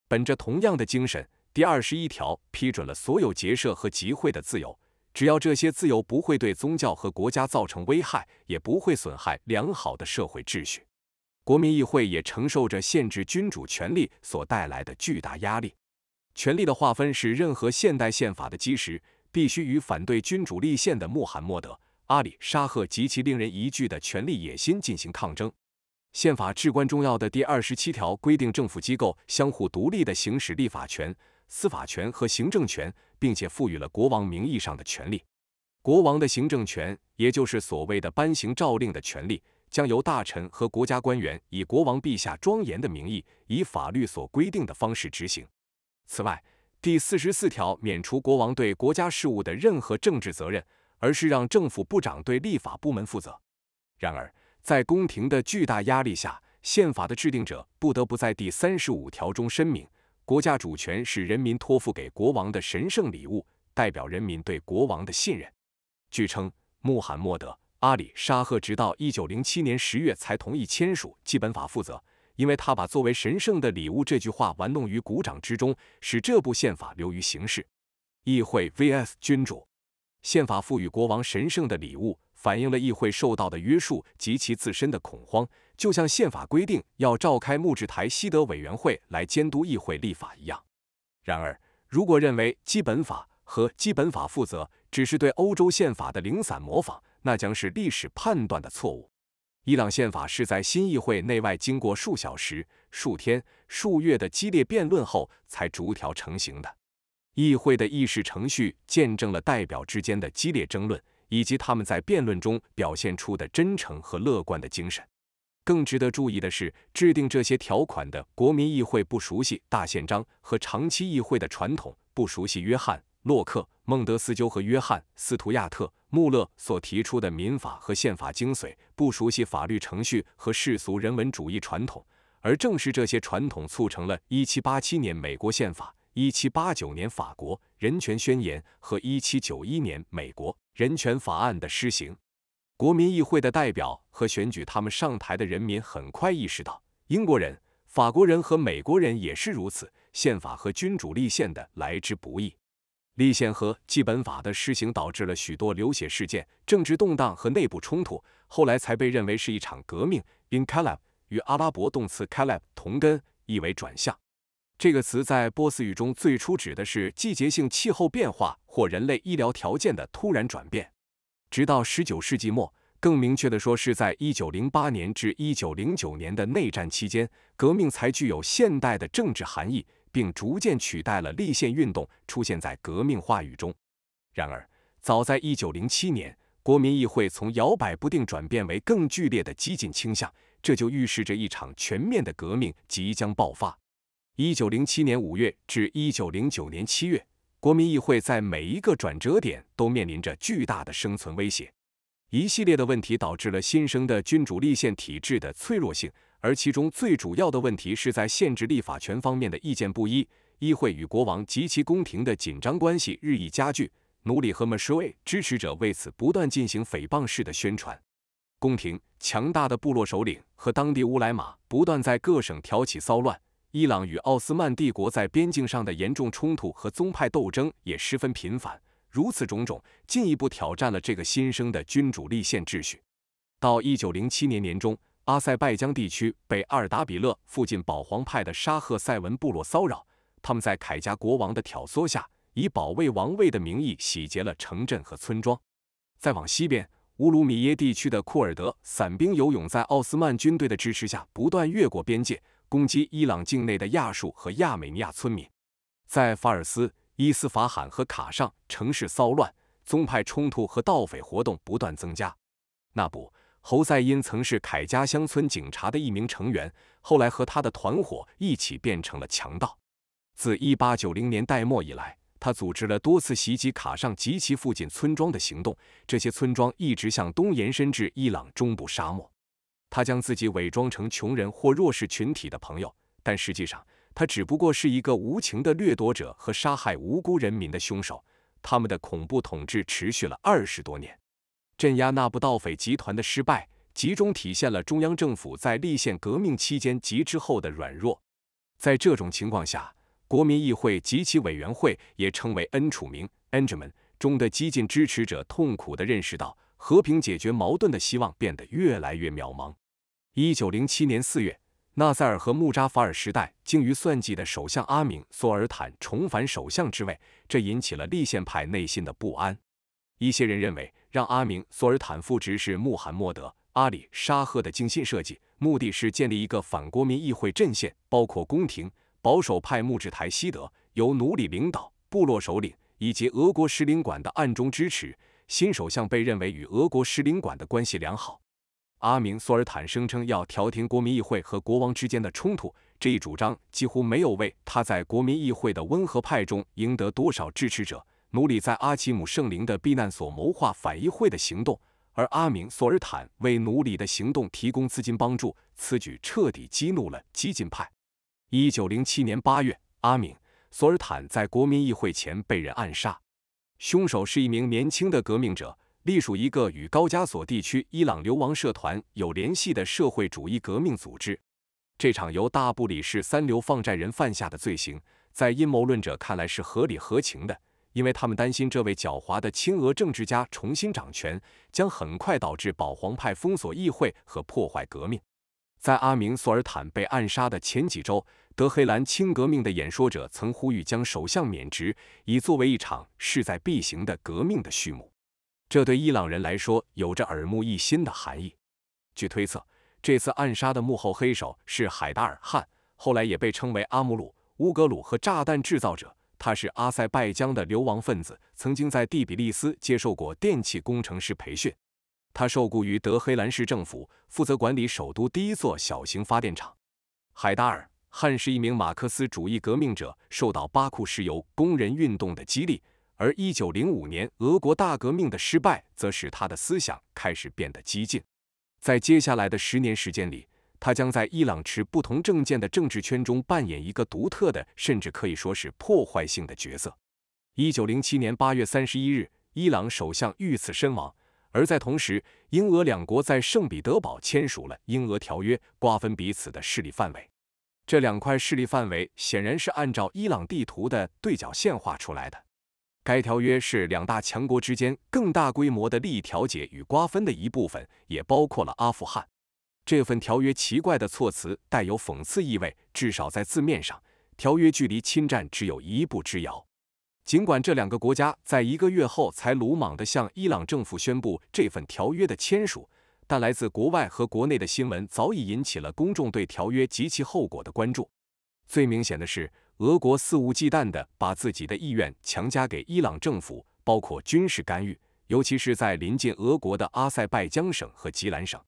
本着同样的精神，第二十一条批准了所有结社和集会的自由，只要这些自由不会对宗教和国家造成危害，也不会损害良好的社会秩序。国民议会也承受着限制君主权力所带来的巨大压力。权力的划分是任何现代宪法的基石。必须与反对君主立宪的穆罕默德、阿里、沙赫及其令人疑惧的权力野心进行抗争。宪法至关重要的第二十七条规定，政府机构相互独立的行使立法权、司法权和行政权，并且赋予了国王名义上的权利。国王的行政权，也就是所谓的颁行诏令的权利，将由大臣和国家官员以国王陛下庄严的名义，以法律所规定的方式执行。此外，第四十四条免除国王对国家事务的任何政治责任，而是让政府部长对立法部门负责。然而，在宫廷的巨大压力下，宪法的制定者不得不在第三十五条中声明，国家主权是人民托付给国王的神圣礼物，代表人民对国王的信任。据称，穆罕默德·阿里·沙赫直到1907年10月才同意签署基本法负责。因为他把作为神圣的礼物这句话玩弄于股掌之中，使这部宪法流于形式。议会 vs 君主，宪法赋予国王神圣的礼物，反映了议会受到的约束及其自身的恐慌，就像宪法规定要召开幕质台西德委员会来监督议会立法一样。然而，如果认为基本法和基本法负责只是对欧洲宪法的零散模仿，那将是历史判断的错误。伊朗宪法是在新议会内外经过数小时、数天、数月的激烈辩论后才逐条成型的。议会的议事程序见证了代表之间的激烈争论，以及他们在辩论中表现出的真诚和乐观的精神。更值得注意的是，制定这些条款的国民议会不熟悉大宪章和长期议会的传统，不熟悉约翰。洛克、孟德斯鸠和约翰·斯图亚特·穆勒所提出的民法和宪法精髓，不熟悉法律程序和世俗人文主义传统，而正是这些传统促成了1787年美国宪法、1789年法国人权宣言和1791年美国人权法案的施行。国民议会的代表和选举他们上台的人民很快意识到，英国人、法国人和美国人也是如此，宪法和君主立宪的来之不易。立宪和基本法的施行导致了许多流血事件、政治动荡和内部冲突，后来才被认为是一场革命。Incalab 与阿拉伯动词 calab 同根，意为转向。这个词在波斯语中最初指的是季节性气候变化或人类医疗条件的突然转变。直到19世纪末，更明确的说是在1908年至1909年的内战期间，革命才具有现代的政治含义。并逐渐取代了立宪运动出现在革命话语中。然而，早在1907年，国民议会从摇摆不定转变为更剧烈的激进倾向，这就预示着一场全面的革命即将爆发。1907年5月至1909年7月，国民议会在每一个转折点都面临着巨大的生存威胁。一系列的问题导致了新生的君主立宪体制的脆弱性。而其中最主要的问题是在限制立法权方面的意见不一，议会与国王及其宫廷的紧张关系日益加剧。奴隶和马什维支持者为此不断进行诽谤式的宣传。宫廷强大的部落首领和当地乌莱玛不断在各省挑起骚乱。伊朗与奥斯曼帝国在边境上的严重冲突和宗派斗争也十分频繁。如此种种，进一步挑战了这个新生的君主立宪秩序。到一九零七年年中。阿塞拜疆地区被阿尔达比勒附近保皇派的沙赫塞文部落骚扰，他们在凯加国王的挑唆下，以保卫王位的名义洗劫了城镇和村庄。再往西边，乌鲁米耶地区的库尔德散兵游勇在奥斯曼军队的支持下，不断越过边界，攻击伊朗境内的亚述和亚美尼亚村民。在法尔斯、伊斯法罕和卡尚，城市骚乱、宗派冲突和盗匪活动不断增加。那不。侯赛因曾是凯家乡村警察的一名成员，后来和他的团伙一起变成了强盗。自1890年代末以来，他组织了多次袭击卡尚及其附近村庄的行动，这些村庄一直向东延伸至伊朗中部沙漠。他将自己伪装成穷人或弱势群体的朋友，但实际上他只不过是一个无情的掠夺者和杀害无辜人民的凶手。他们的恐怖统治持续了二十多年。镇压那不盗匪集团的失败，集中体现了中央政府在立宪革命期间及之后的软弱。在这种情况下，国民议会及其委员会（也称为恩楚明，Angerman） 中的激进支持者痛苦地认识到，和平解决矛盾的希望变得越来越渺茫。一九零七年四月，纳赛尔和穆扎法尔时代精于算计的首相阿明·索尔坦重返首相之位，这引起了立宪派内心的不安。一些人认为。让阿明·索尔坦复职是穆罕默德·阿里·沙赫的精心设计，目的是建立一个反国民议会阵线，包括宫廷保守派、穆智台西德、由奴隶领导、部落首领以及俄国使领馆的暗中支持。新首相被认为与俄国使领馆的关系良好。阿明·索尔坦声称要调停国民议会和国王之间的冲突，这一主张几乎没有为他在国民议会的温和派中赢得多少支持者。努里在阿奇姆圣灵的避难所谋划反议会的行动，而阿明·索尔坦为努里的行动提供资金帮助，此举彻底激怒了激进派。一九零七年八月，阿明·索尔坦在国民议会前被人暗杀，凶手是一名年轻的革命者，隶属一个与高加索地区伊朗流亡社团有联系的社会主义革命组织。这场由大布里士三流放债人犯下的罪行，在阴谋论者看来是合理合情的。因为他们担心这位狡猾的亲俄政治家重新掌权，将很快导致保皇派封锁议会和破坏革命。在阿明·索尔坦被暗杀的前几周，德黑兰亲革命的演说者曾呼吁将首相免职，以作为一场势在必行的革命的序幕。这对伊朗人来说有着耳目一新的含义。据推测，这次暗杀的幕后黑手是海达尔汗，后来也被称为阿姆鲁、乌格鲁和炸弹制造者。他是阿塞拜疆的流亡分子，曾经在第比利斯接受过电气工程师培训。他受雇于德黑兰市政府，负责管理首都第一座小型发电厂。海达尔汗是一名马克思主义革命者，受到巴库石油工人运动的激励，而1905年俄国大革命的失败则使他的思想开始变得激进。在接下来的十年时间里，他将在伊朗持不同政见的政治圈中扮演一个独特的，甚至可以说是破坏性的角色。一九零七年八月三十一日，伊朗首相遇刺身亡，而在同时，英俄两国在圣彼得堡签署了英俄条约，瓜分彼此的势力范围。这两块势力范围显然是按照伊朗地图的对角线画出来的。该条约是两大强国之间更大规模的利益调节与瓜分的一部分，也包括了阿富汗。这份条约奇怪的措辞带有讽刺意味，至少在字面上，条约距离侵占只有一步之遥。尽管这两个国家在一个月后才鲁莽地向伊朗政府宣布这份条约的签署，但来自国外和国内的新闻早已引起了公众对条约及其后果的关注。最明显的是，俄国肆无忌惮地把自己的意愿强加给伊朗政府，包括军事干预，尤其是在临近俄国的阿塞拜疆省和吉兰省。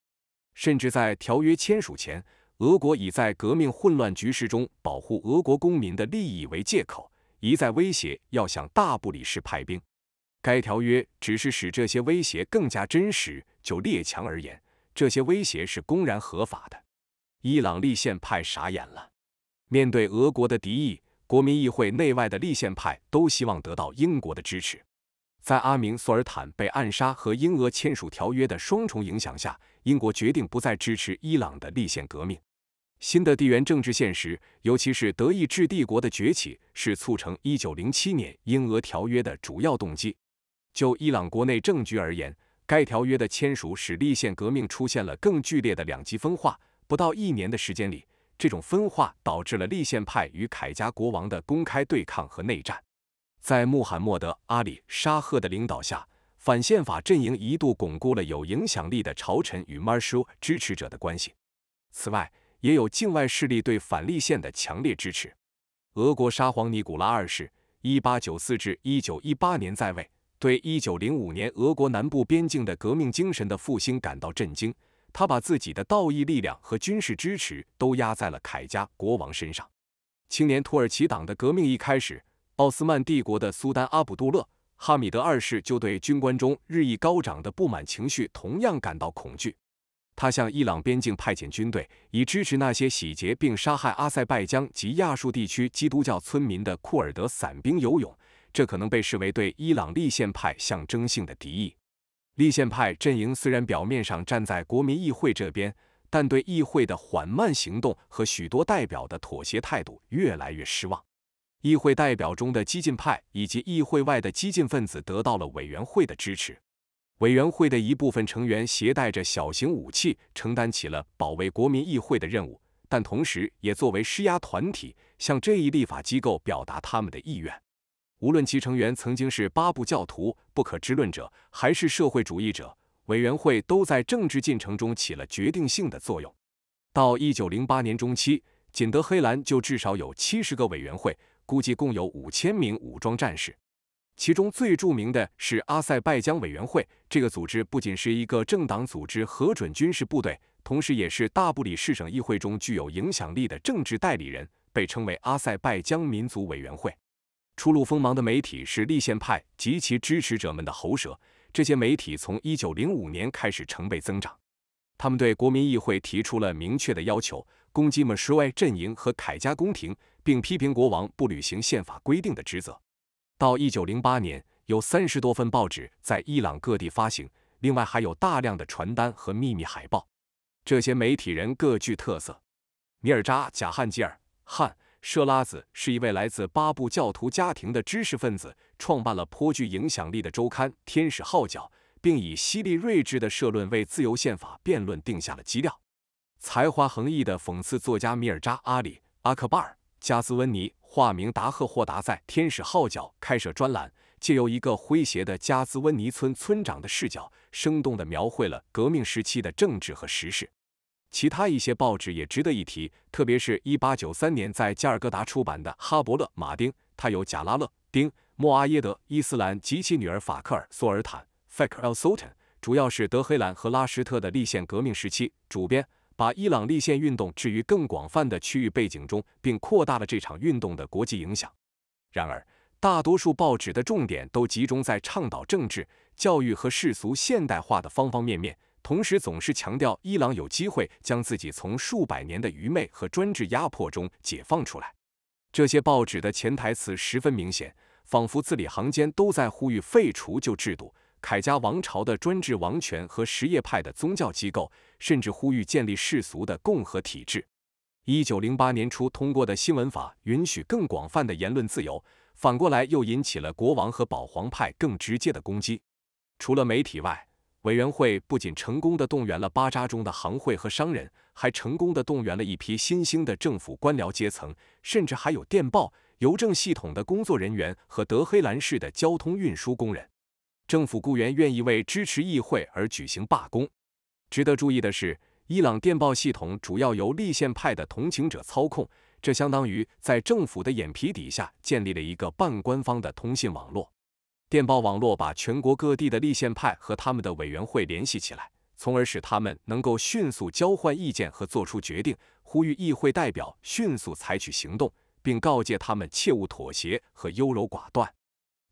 甚至在条约签署前，俄国以在革命混乱局势中保护俄国公民的利益为借口，一再威胁要想大不里士派兵。该条约只是使这些威胁更加真实。就列强而言，这些威胁是公然合法的。伊朗立宪派傻眼了，面对俄国的敌意，国民议会内外的立宪派都希望得到英国的支持。在阿明·苏尔坦被暗杀和英俄签署条约的双重影响下，英国决定不再支持伊朗的立宪革命。新的地缘政治现实，尤其是德意志帝国的崛起，是促成1907年英俄条约的主要动机。就伊朗国内政局而言，该条约的签署使立宪革命出现了更剧烈的两极分化。不到一年的时间里，这种分化导致了立宪派与凯加国王的公开对抗和内战。在穆罕默德·阿里·沙赫的领导下，反宪法阵营一度巩固了有影响力的朝臣与 m a r s h a l 支持者的关系。此外，也有境外势力对反立宪的强烈支持。俄国沙皇尼古拉二世 （1894-1918 年在位）对1905年俄国南部边境的革命精神的复兴感到震惊，他把自己的道义力量和军事支持都压在了凯加国王身上。青年土耳其党的革命一开始。奥斯曼帝国的苏丹阿卜杜勒·哈米德二世就对军官中日益高涨的不满情绪同样感到恐惧。他向伊朗边境派遣军队，以支持那些洗劫并杀害阿塞拜疆及亚述地区基督教村民的库尔德散兵游勇。这可能被视为对伊朗立宪派象征性的敌意。立宪派阵营虽然表面上站在国民议会这边，但对议会的缓慢行动和许多代表的妥协态度越来越失望。议会代表中的激进派以及议会外的激进分子得到了委员会的支持。委员会的一部分成员携带着小型武器，承担起了保卫国民议会的任务，但同时也作为施压团体，向这一立法机构表达他们的意愿。无论其成员曾经是巴布教徒、不可知论者，还是社会主义者，委员会都在政治进程中起了决定性的作用。到一九零八年中期，仅德黑兰就至少有七十个委员会。估计共有五千名武装战士，其中最著名的是阿塞拜疆委员会。这个组织不仅是一个政党组织核准军事部队，同时也是大布里市省议会中具有影响力的政治代理人，被称为阿塞拜疆民族委员会。初露锋芒的媒体是立宪派及其支持者们的喉舌。这些媒体从一九零五年开始成倍增长，他们对国民议会提出了明确的要求。攻击 m u s h u i 阵营和凯加宫廷，并批评国王不履行宪法规定的职责。到一九零八年，有三十多份报纸在伊朗各地发行，另外还有大量的传单和秘密海报。这些媒体人各具特色。米尔扎贾汉吉尔汗舍拉子是一位来自巴布教徒家庭的知识分子，创办了颇具影响力的周刊《天使号角》，并以犀利睿智的社论为自由宪法辩论定下了基调。才华横溢的讽刺作家米尔扎阿里·阿克巴尔·加兹温尼（化名达赫霍达）在《天使号角》开设专栏，借由一个诙谐的加兹温尼村村长的视角，生动地描绘了革命时期的政治和时事。其他一些报纸也值得一提，特别是1893年在加尔各答出版的《哈伯勒·马丁》。他有贾拉勒丁·莫阿耶德（伊斯兰及其女儿法克尔·索尔坦，Faker El Soltan） 主要是德黑兰和拉什特的立宪革命时期主编。把伊朗立宪运动置于更广泛的区域背景中，并扩大了这场运动的国际影响。然而，大多数报纸的重点都集中在倡导政治、教育和世俗现代化的方方面面，同时总是强调伊朗有机会将自己从数百年的愚昧和专制压迫中解放出来。这些报纸的潜台词十分明显，仿佛字里行间都在呼吁废除旧制度。凯家王朝的专制王权和什叶派的宗教机构，甚至呼吁建立世俗的共和体制。一九零八年初通过的新闻法，允许更广泛的言论自由，反过来又引起了国王和保皇派更直接的攻击。除了媒体外，委员会不仅成功的动员了巴扎中的行会和商人，还成功的动员了一批新兴的政府官僚阶层，甚至还有电报、邮政系统的工作人员和德黑兰市的交通运输工人。政府雇员愿意为支持议会而举行罢工。值得注意的是，伊朗电报系统主要由立宪派的同情者操控，这相当于在政府的眼皮底下建立了一个半官方的通信网络。电报网络把全国各地的立宪派和他们的委员会联系起来，从而使他们能够迅速交换意见和做出决定，呼吁议会代表迅速采取行动，并告诫他们切勿妥协和优柔寡断。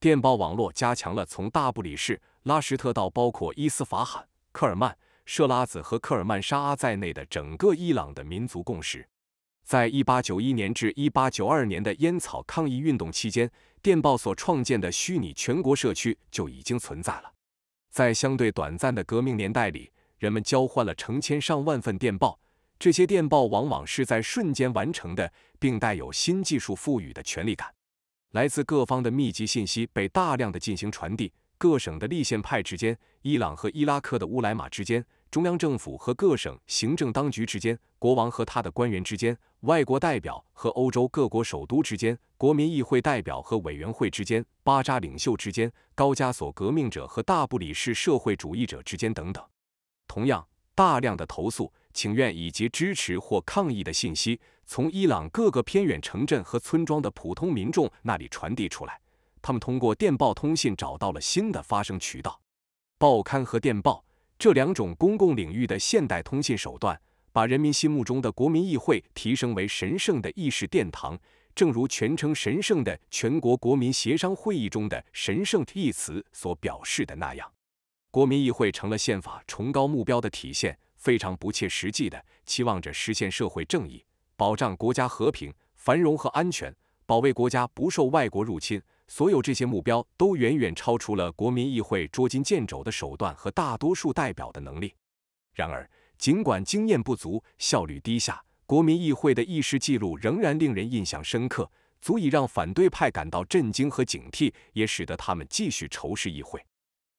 电报网络加强了从大布里士、拉什特到包括伊斯法罕、科尔曼、设拉子和科尔曼沙阿在内的整个伊朗的民族共识。在1891年至1892年的烟草抗议运动期间，电报所创建的虚拟全国社区就已经存在了。在相对短暂的革命年代里，人们交换了成千上万份电报，这些电报往往是在瞬间完成的，并带有新技术赋予的权利感。来自各方的密集信息被大量的进行传递，各省的立宪派之间，伊朗和伊拉克的乌莱马之间，中央政府和各省行政当局之间，国王和他的官员之间，外国代表和欧洲各国首都之间，国民议会代表和委员会之间，巴扎领袖之间，高加索革命者和大不里士社会主义者之间等等。同样，大量的投诉、请愿以及支持或抗议的信息。从伊朗各个偏远城镇和村庄的普通民众那里传递出来。他们通过电报通信找到了新的发声渠道。报刊和电报这两种公共领域的现代通信手段，把人民心目中的国民议会提升为神圣的议事殿堂，正如全称“神圣的全国国民协商会议”中的“神圣”一词所表示的那样。国民议会成了宪法崇高目标的体现，非常不切实际的期望着实现社会正义。保障国家和平、繁荣和安全，保卫国家不受外国入侵，所有这些目标都远远超出了国民议会捉襟见肘的手段和大多数代表的能力。然而，尽管经验不足、效率低下，国民议会的议事记录仍然令人印象深刻，足以让反对派感到震惊和警惕，也使得他们继续仇视议会。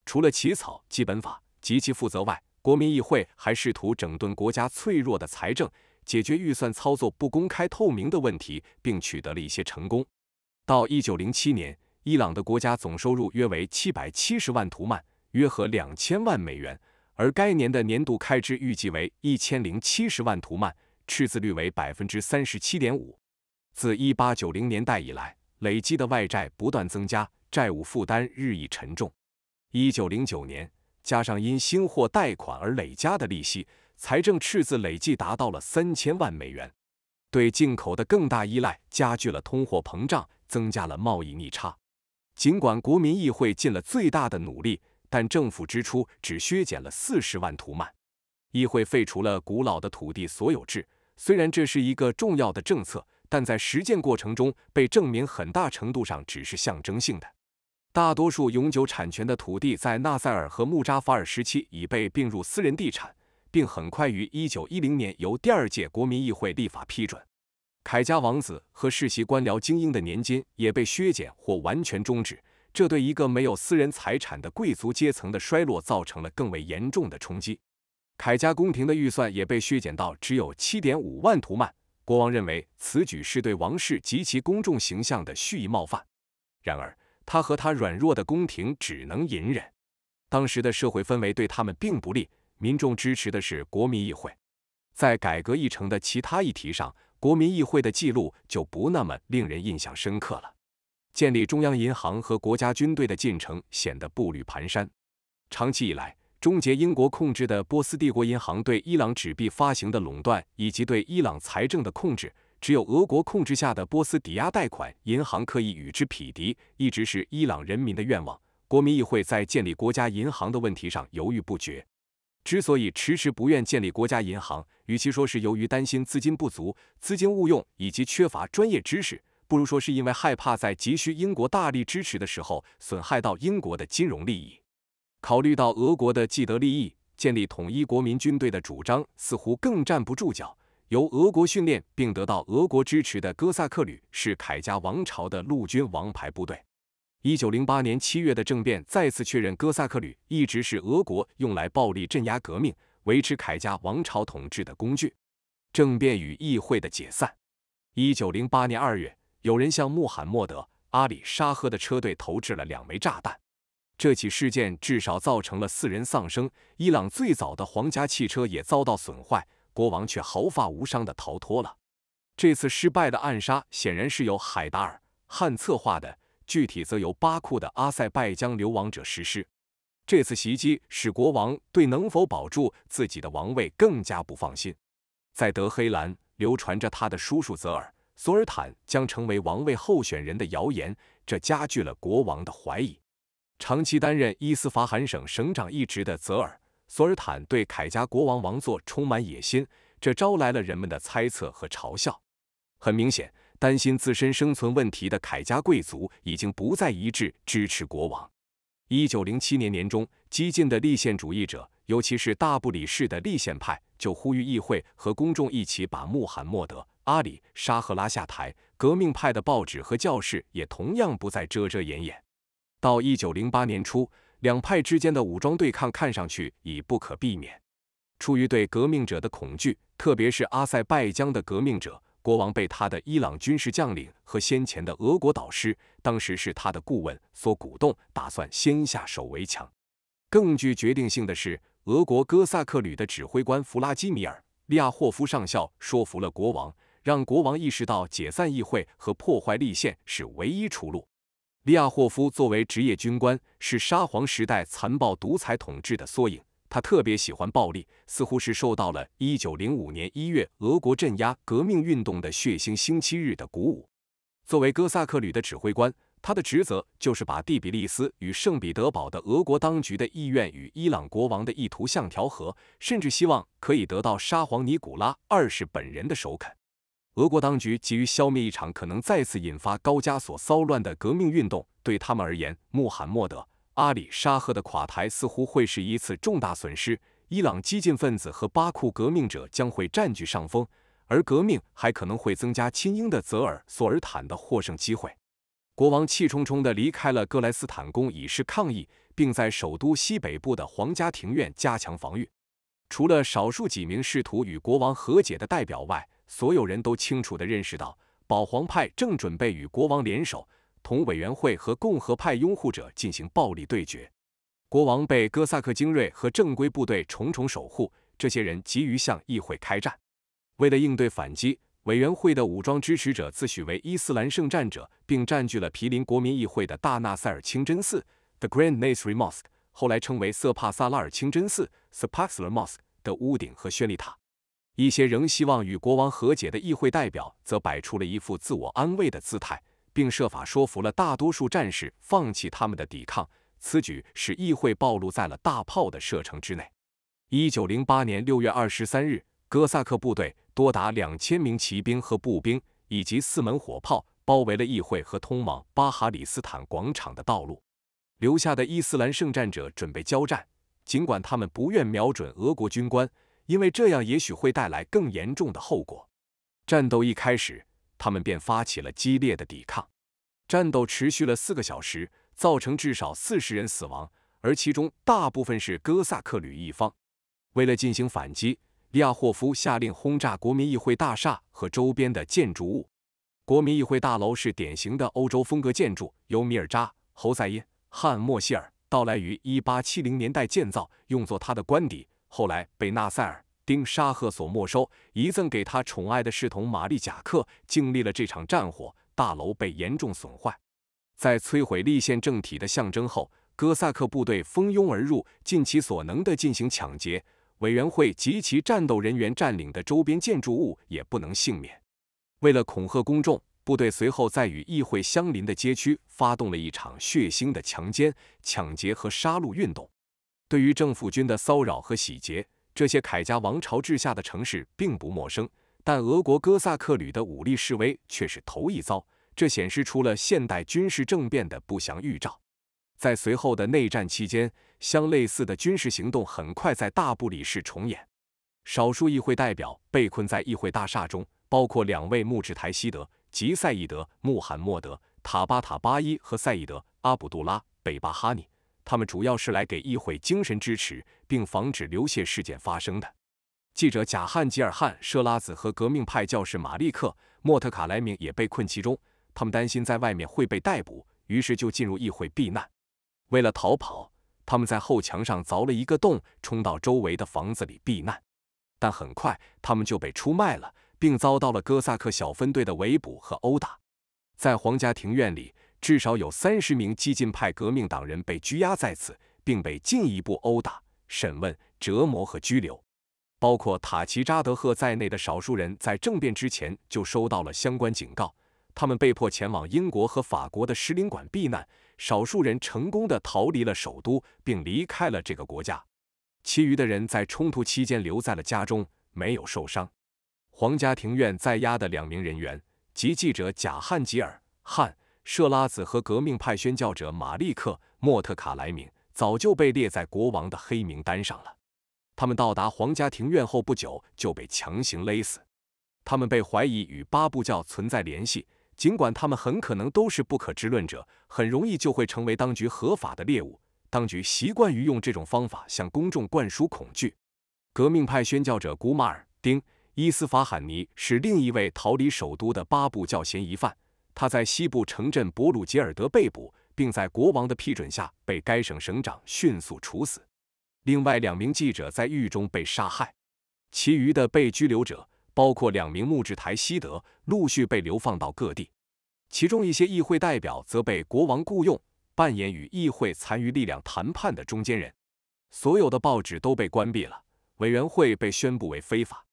除了起草基本法及其负责外，国民议会还试图整顿国家脆弱的财政。解决预算操作不公开透明的问题，并取得了一些成功。到1907年，伊朗的国家总收入约为770万图曼，约合2000万美元，而该年的年度开支预计为1070万图曼，赤字率为37.5%。自1890年代以来，累积的外债不断增加，债务负担日益沉重。1909年，加上因新货贷款而累加的利息。财政赤字累计达到了三千万美元，对进口的更大依赖加剧了通货膨胀，增加了贸易逆差。尽管国民议会尽了最大的努力，但政府支出只削减了四十万图曼。议会废除了古老的土地所有制，虽然这是一个重要的政策，但在实践过程中被证明很大程度上只是象征性的。大多数永久产权的土地在纳赛尔和穆扎法尔时期已被并入私人地产。并很快于一九一零年由第二届国民议会立法批准，凯家王子和世袭官僚精英的年金也被削减或完全终止，这对一个没有私人财产的贵族阶层的衰落造成了更为严重的冲击。凯家宫廷的预算也被削减到只有七点五万图曼，国王认为此举是对王室及其公众形象的蓄意冒犯。然而，他和他软弱的宫廷只能隐忍。当时的社会氛围对他们并不利。民众支持的是国民议会，在改革议程的其他议题上，国民议会的记录就不那么令人印象深刻了。建立中央银行和国家军队的进程显得步履蹒跚。长期以来，终结英国控制的波斯帝国银行对伊朗纸币发行的垄断以及对伊朗财政的控制，只有俄国控制下的波斯抵押贷款银行可以与之匹敌，一直是伊朗人民的愿望。国民议会在建立国家银行的问题上犹豫不决。之所以迟迟不愿建立国家银行，与其说是由于担心资金不足、资金误用以及缺乏专业知识，不如说是因为害怕在急需英国大力支持的时候损害到英国的金融利益。考虑到俄国的既得利益，建立统一国民军队的主张似乎更站不住脚。由俄国训练并得到俄国支持的哥萨克旅是凯家王朝的陆军王牌部队。一九零八年七月的政变再次确认，哥萨克旅一直是俄国用来暴力镇压革命、维持凯家王朝统治的工具。政变与议会的解散。一九零八年二月，有人向穆罕默德·阿里沙赫的车队投掷了两枚炸弹。这起事件至少造成了四人丧生，伊朗最早的皇家汽车也遭到损坏，国王却毫发无伤地逃脱了。这次失败的暗杀显然是由海达尔汉策划的。具体则由巴库的阿塞拜疆流亡者实施。这次袭击使国王对能否保住自己的王位更加不放心。在德黑兰流传着他的叔叔泽尔索尔坦将成为王位候选人的谣言，这加剧了国王的怀疑。长期担任伊斯法罕省省长一职的泽尔索尔坦对凯加国王王座充满野心，这招来了人们的猜测和嘲笑。很明显。担心自身生存问题的凯家贵族已经不再一致支持国王。一九零七年年中，激进的立宪主义者，尤其是大不里士的立宪派，就呼吁议会和公众一起把穆罕默德·阿里·沙赫拉下台。革命派的报纸和教士也同样不再遮遮掩掩。到一九零八年初，两派之间的武装对抗看上去已不可避免。出于对革命者的恐惧，特别是阿塞拜疆的革命者。国王被他的伊朗军事将领和先前的俄国导师（当时是他的顾问）所鼓动，打算先下手为强。更具决定性的是，俄国哥萨克旅的指挥官弗拉基米尔·利亚霍夫上校说服了国王，让国王意识到解散议会和破坏立宪是唯一出路。利亚霍夫作为职业军官，是沙皇时代残暴独裁统治的缩影。他特别喜欢暴力，似乎是受到了一九零五年一月俄国镇压革命运动的血腥星期日的鼓舞。作为哥萨克旅的指挥官，他的职责就是把蒂比利斯与圣彼得堡的俄国当局的意愿与伊朗国王的意图相调和，甚至希望可以得到沙皇尼古拉二世本人的首肯。俄国当局急于消灭一场可能再次引发高加索骚乱的革命运动，对他们而言，穆罕默德。阿里沙赫的垮台似乎会是一次重大损失，伊朗激进分子和巴库革命者将会占据上风，而革命还可能会增加亲英的泽尔索尔坦的获胜机会。国王气冲冲地离开了格莱斯坦宫以示抗议，并在首都西北部的皇家庭院加强防御。除了少数几名试图与国王和解的代表外，所有人都清楚地认识到保皇派正准备与国王联手。同委员会和共和派拥护者进行暴力对决。国王被哥萨克精锐和正规部队重重守护，这些人急于向议会开战。为了应对反击，委员会的武装支持者自诩为伊斯兰圣战者，并占据了毗邻国民议会的大纳塞尔清真寺 （The Grand n a s r i Mosque），后来称为色帕萨拉尔清真寺 （Sepasler Mosque） 的屋顶和宣礼塔。一些仍希望与国王和解的议会代表则摆出了一副自我安慰的姿态。并设法说服了大多数战士放弃他们的抵抗，此举使议会暴露在了大炮的射程之内。一九零八年六月二十三日，哥萨克部队多达两千名骑兵和步兵，以及四门火炮，包围了议会和通往巴哈里斯坦广场的道路。留下的伊斯兰圣战者准备交战，尽管他们不愿瞄准俄国军官，因为这样也许会带来更严重的后果。战斗一开始。他们便发起了激烈的抵抗，战斗持续了四个小时，造成至少四十人死亡，而其中大部分是哥萨克旅一方。为了进行反击，利亚霍夫下令轰炸国民议会大厦和周边的建筑物。国民议会大楼是典型的欧洲风格建筑，由米尔扎侯赛因汉莫希尔到来于一八七零年代建造，用作他的官邸，后来被纳赛尔。丁沙赫所没收，遗赠给他宠爱的侍童玛丽贾克。经历了这场战火，大楼被严重损坏。在摧毁立宪政体的象征后，哥萨克部队蜂拥而入，尽其所能地进行抢劫。委员会及其战斗人员占领的周边建筑物也不能幸免。为了恐吓公众，部队随后在与议会相邻的街区发动了一场血腥的强奸、抢劫和杀戮运动。对于政府军的骚扰和洗劫。这些凯家王朝治下的城市并不陌生，但俄国哥萨克旅的武力示威却是头一遭，这显示出了现代军事政变的不祥预兆。在随后的内战期间，相类似的军事行动很快在大布里市重演。少数议会代表被困在议会大厦中，包括两位穆质台西德、吉赛伊德、穆罕默德、塔巴塔巴伊和赛义德·阿卜杜拉·贝巴哈尼。他们主要是来给议会精神支持，并防止流血事件发生的。记者贾汉吉尔汗、舍拉子和革命派教士马利克、莫特卡莱明也被困其中。他们担心在外面会被逮捕，于是就进入议会避难。为了逃跑，他们在后墙上凿了一个洞，冲到周围的房子里避难。但很快，他们就被出卖了，并遭到了哥萨克小分队的围捕和殴打。在皇家庭院里。至少有三十名激进派革命党人被拘押在此，并被进一步殴打、审问、折磨和拘留。包括塔奇扎德赫在内的少数人在政变之前就收到了相关警告，他们被迫前往英国和法国的使领馆避难。少数人成功的逃离了首都，并离开了这个国家。其余的人在冲突期间留在了家中，没有受伤。皇家庭院在押的两名人员及记者贾汉吉尔·汗。设拉子和革命派宣教者马利克·莫特卡莱明早就被列在国王的黑名单上了。他们到达皇家庭院后不久就被强行勒死。他们被怀疑与八部教存在联系，尽管他们很可能都是不可知论者，很容易就会成为当局合法的猎物。当局习惯于用这种方法向公众灌输恐惧。革命派宣教者古马尔丁·伊斯法罕尼是另一位逃离首都的八部教嫌疑犯。他在西部城镇博鲁杰尔德被捕，并在国王的批准下被该省省长迅速处死。另外两名记者在狱中被杀害，其余的被拘留者包括两名木质台西德，陆续被流放到各地。其中一些议会代表则被国王雇用，扮演与议会残余力量谈判的中间人。所有的报纸都被关闭了，委员会被宣布为非法。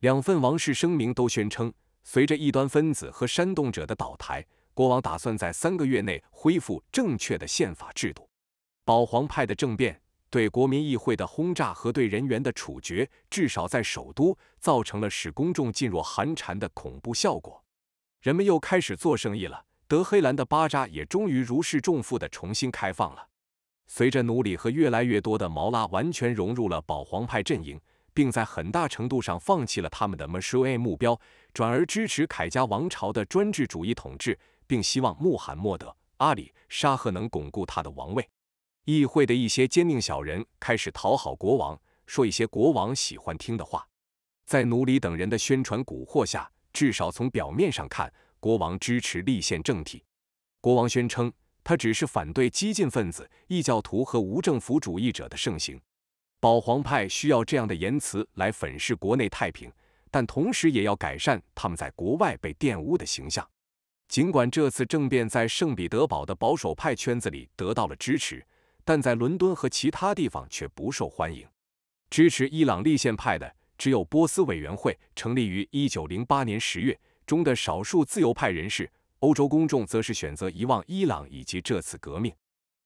两份王室声明都宣称。随着异端分子和煽动者的倒台，国王打算在三个月内恢复正确的宪法制度。保皇派的政变、对国民议会的轰炸和对人员的处决，至少在首都造成了使公众噤若寒蝉的恐怖效果。人们又开始做生意了，德黑兰的巴扎也终于如释重负地重新开放了。随着奴隶和越来越多的毛拉完全融入了保皇派阵营。并在很大程度上放弃了他们的 m h u a 目标，转而支持凯家王朝的专制主义统治，并希望穆罕默德、阿里、沙赫能巩固他的王位。议会的一些坚定小人开始讨好国王，说一些国王喜欢听的话。在努里等人的宣传蛊惑下，至少从表面上看，国王支持立宪政体。国王宣称，他只是反对激进分子、异教徒和无政府主义者的盛行。保皇派需要这样的言辞来粉饰国内太平，但同时也要改善他们在国外被玷污的形象。尽管这次政变在圣彼得堡的保守派圈子里得到了支持，但在伦敦和其他地方却不受欢迎。支持伊朗立宪派的只有波斯委员会，成立于1908年10月中的少数自由派人士。欧洲公众则是选择遗忘伊朗以及这次革命。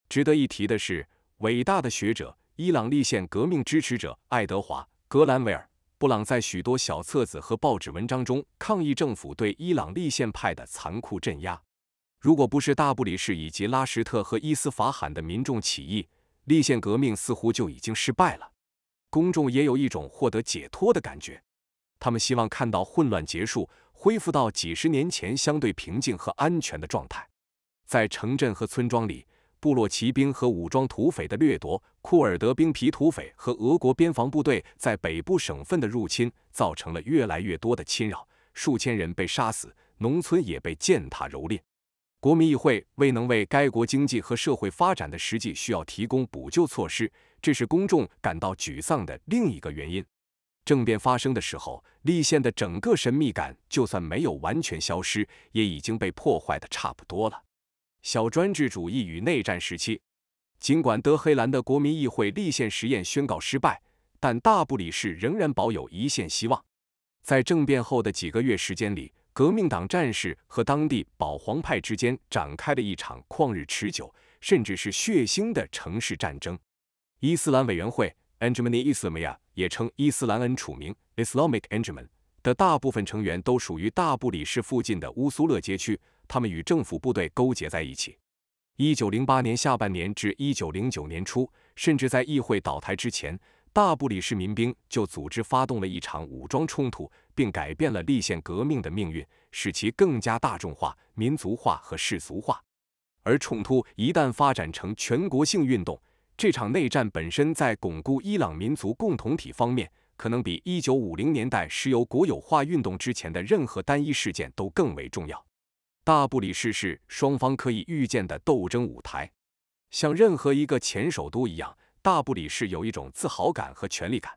值得一提的是，伟大的学者。伊朗立宪革命支持者爱德华·格兰维尔·布朗在许多小册子和报纸文章中抗议政府对伊朗立宪派的残酷镇压。如果不是大不里士以及拉什特和伊斯法罕的民众起义，立宪革命似乎就已经失败了。公众也有一种获得解脱的感觉，他们希望看到混乱结束，恢复到几十年前相对平静和安全的状态。在城镇和村庄里。部落骑兵和武装土匪的掠夺，库尔德兵皮土匪和俄国边防部队在北部省份的入侵，造成了越来越多的侵扰，数千人被杀死，农村也被践踏蹂躏。国民议会未能为该国经济和社会发展的实际需要提供补救措施，这是公众感到沮丧的另一个原因。政变发生的时候，立宪的整个神秘感，就算没有完全消失，也已经被破坏的差不多了。小专制主义与内战时期，尽管德黑兰的国民议会立宪实验宣告失败，但大不里士仍然保有一线希望。在政变后的几个月时间里，革命党战士和当地保皇派之间展开了一场旷日持久，甚至是血腥的城市战争。伊斯兰委员会 a n g e m a n e i s m a m i a 也称伊斯兰恩楚明 （Islamic a n g u m a n 的大部分成员都属于大不里士附近的乌苏勒街区。他们与政府部队勾结在一起。一九零八年下半年至一九零九年初，甚至在议会倒台之前，大不里士民兵就组织发动了一场武装冲突，并改变了立宪革命的命运，使其更加大众化、民族化和世俗化。而冲突一旦发展成全国性运动，这场内战本身在巩固伊朗民族共同体方面，可能比一九五零年代石油国有化运动之前的任何单一事件都更为重要。大不里士是双方可以预见的斗争舞台，像任何一个前首都一样，大不里士有一种自豪感和权力感。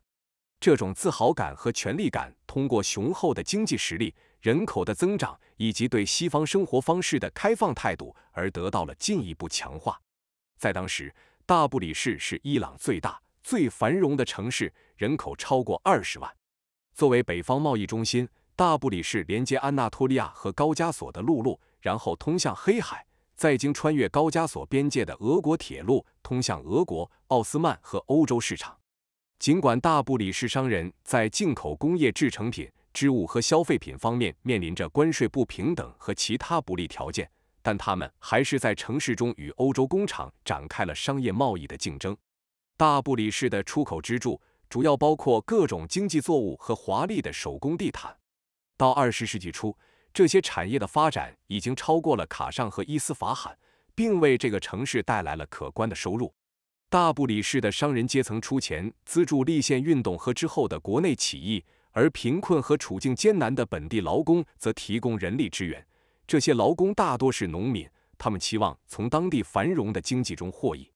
这种自豪感和权力感通过雄厚的经济实力、人口的增长以及对西方生活方式的开放态度而得到了进一步强化。在当时，大不里士是伊朗最大、最繁荣的城市，人口超过二十万，作为北方贸易中心。大布里市连接安纳托利亚和高加索的陆路，然后通向黑海，在经穿越高加索边界的俄国铁路，通向俄国、奥斯曼和欧洲市场。尽管大布里市商人在进口工业制成品、织物和消费品方面面临着关税不平等和其他不利条件，但他们还是在城市中与欧洲工厂展开了商业贸易的竞争。大布里市的出口支柱主要包括各种经济作物和华丽的手工地毯。到二十世纪初，这些产业的发展已经超过了卡尚和伊斯法罕，并为这个城市带来了可观的收入。大布里市的商人阶层出钱资助立宪运动和之后的国内起义，而贫困和处境艰难的本地劳工则提供人力支援。这些劳工大多是农民，他们期望从当地繁荣的经济中获益。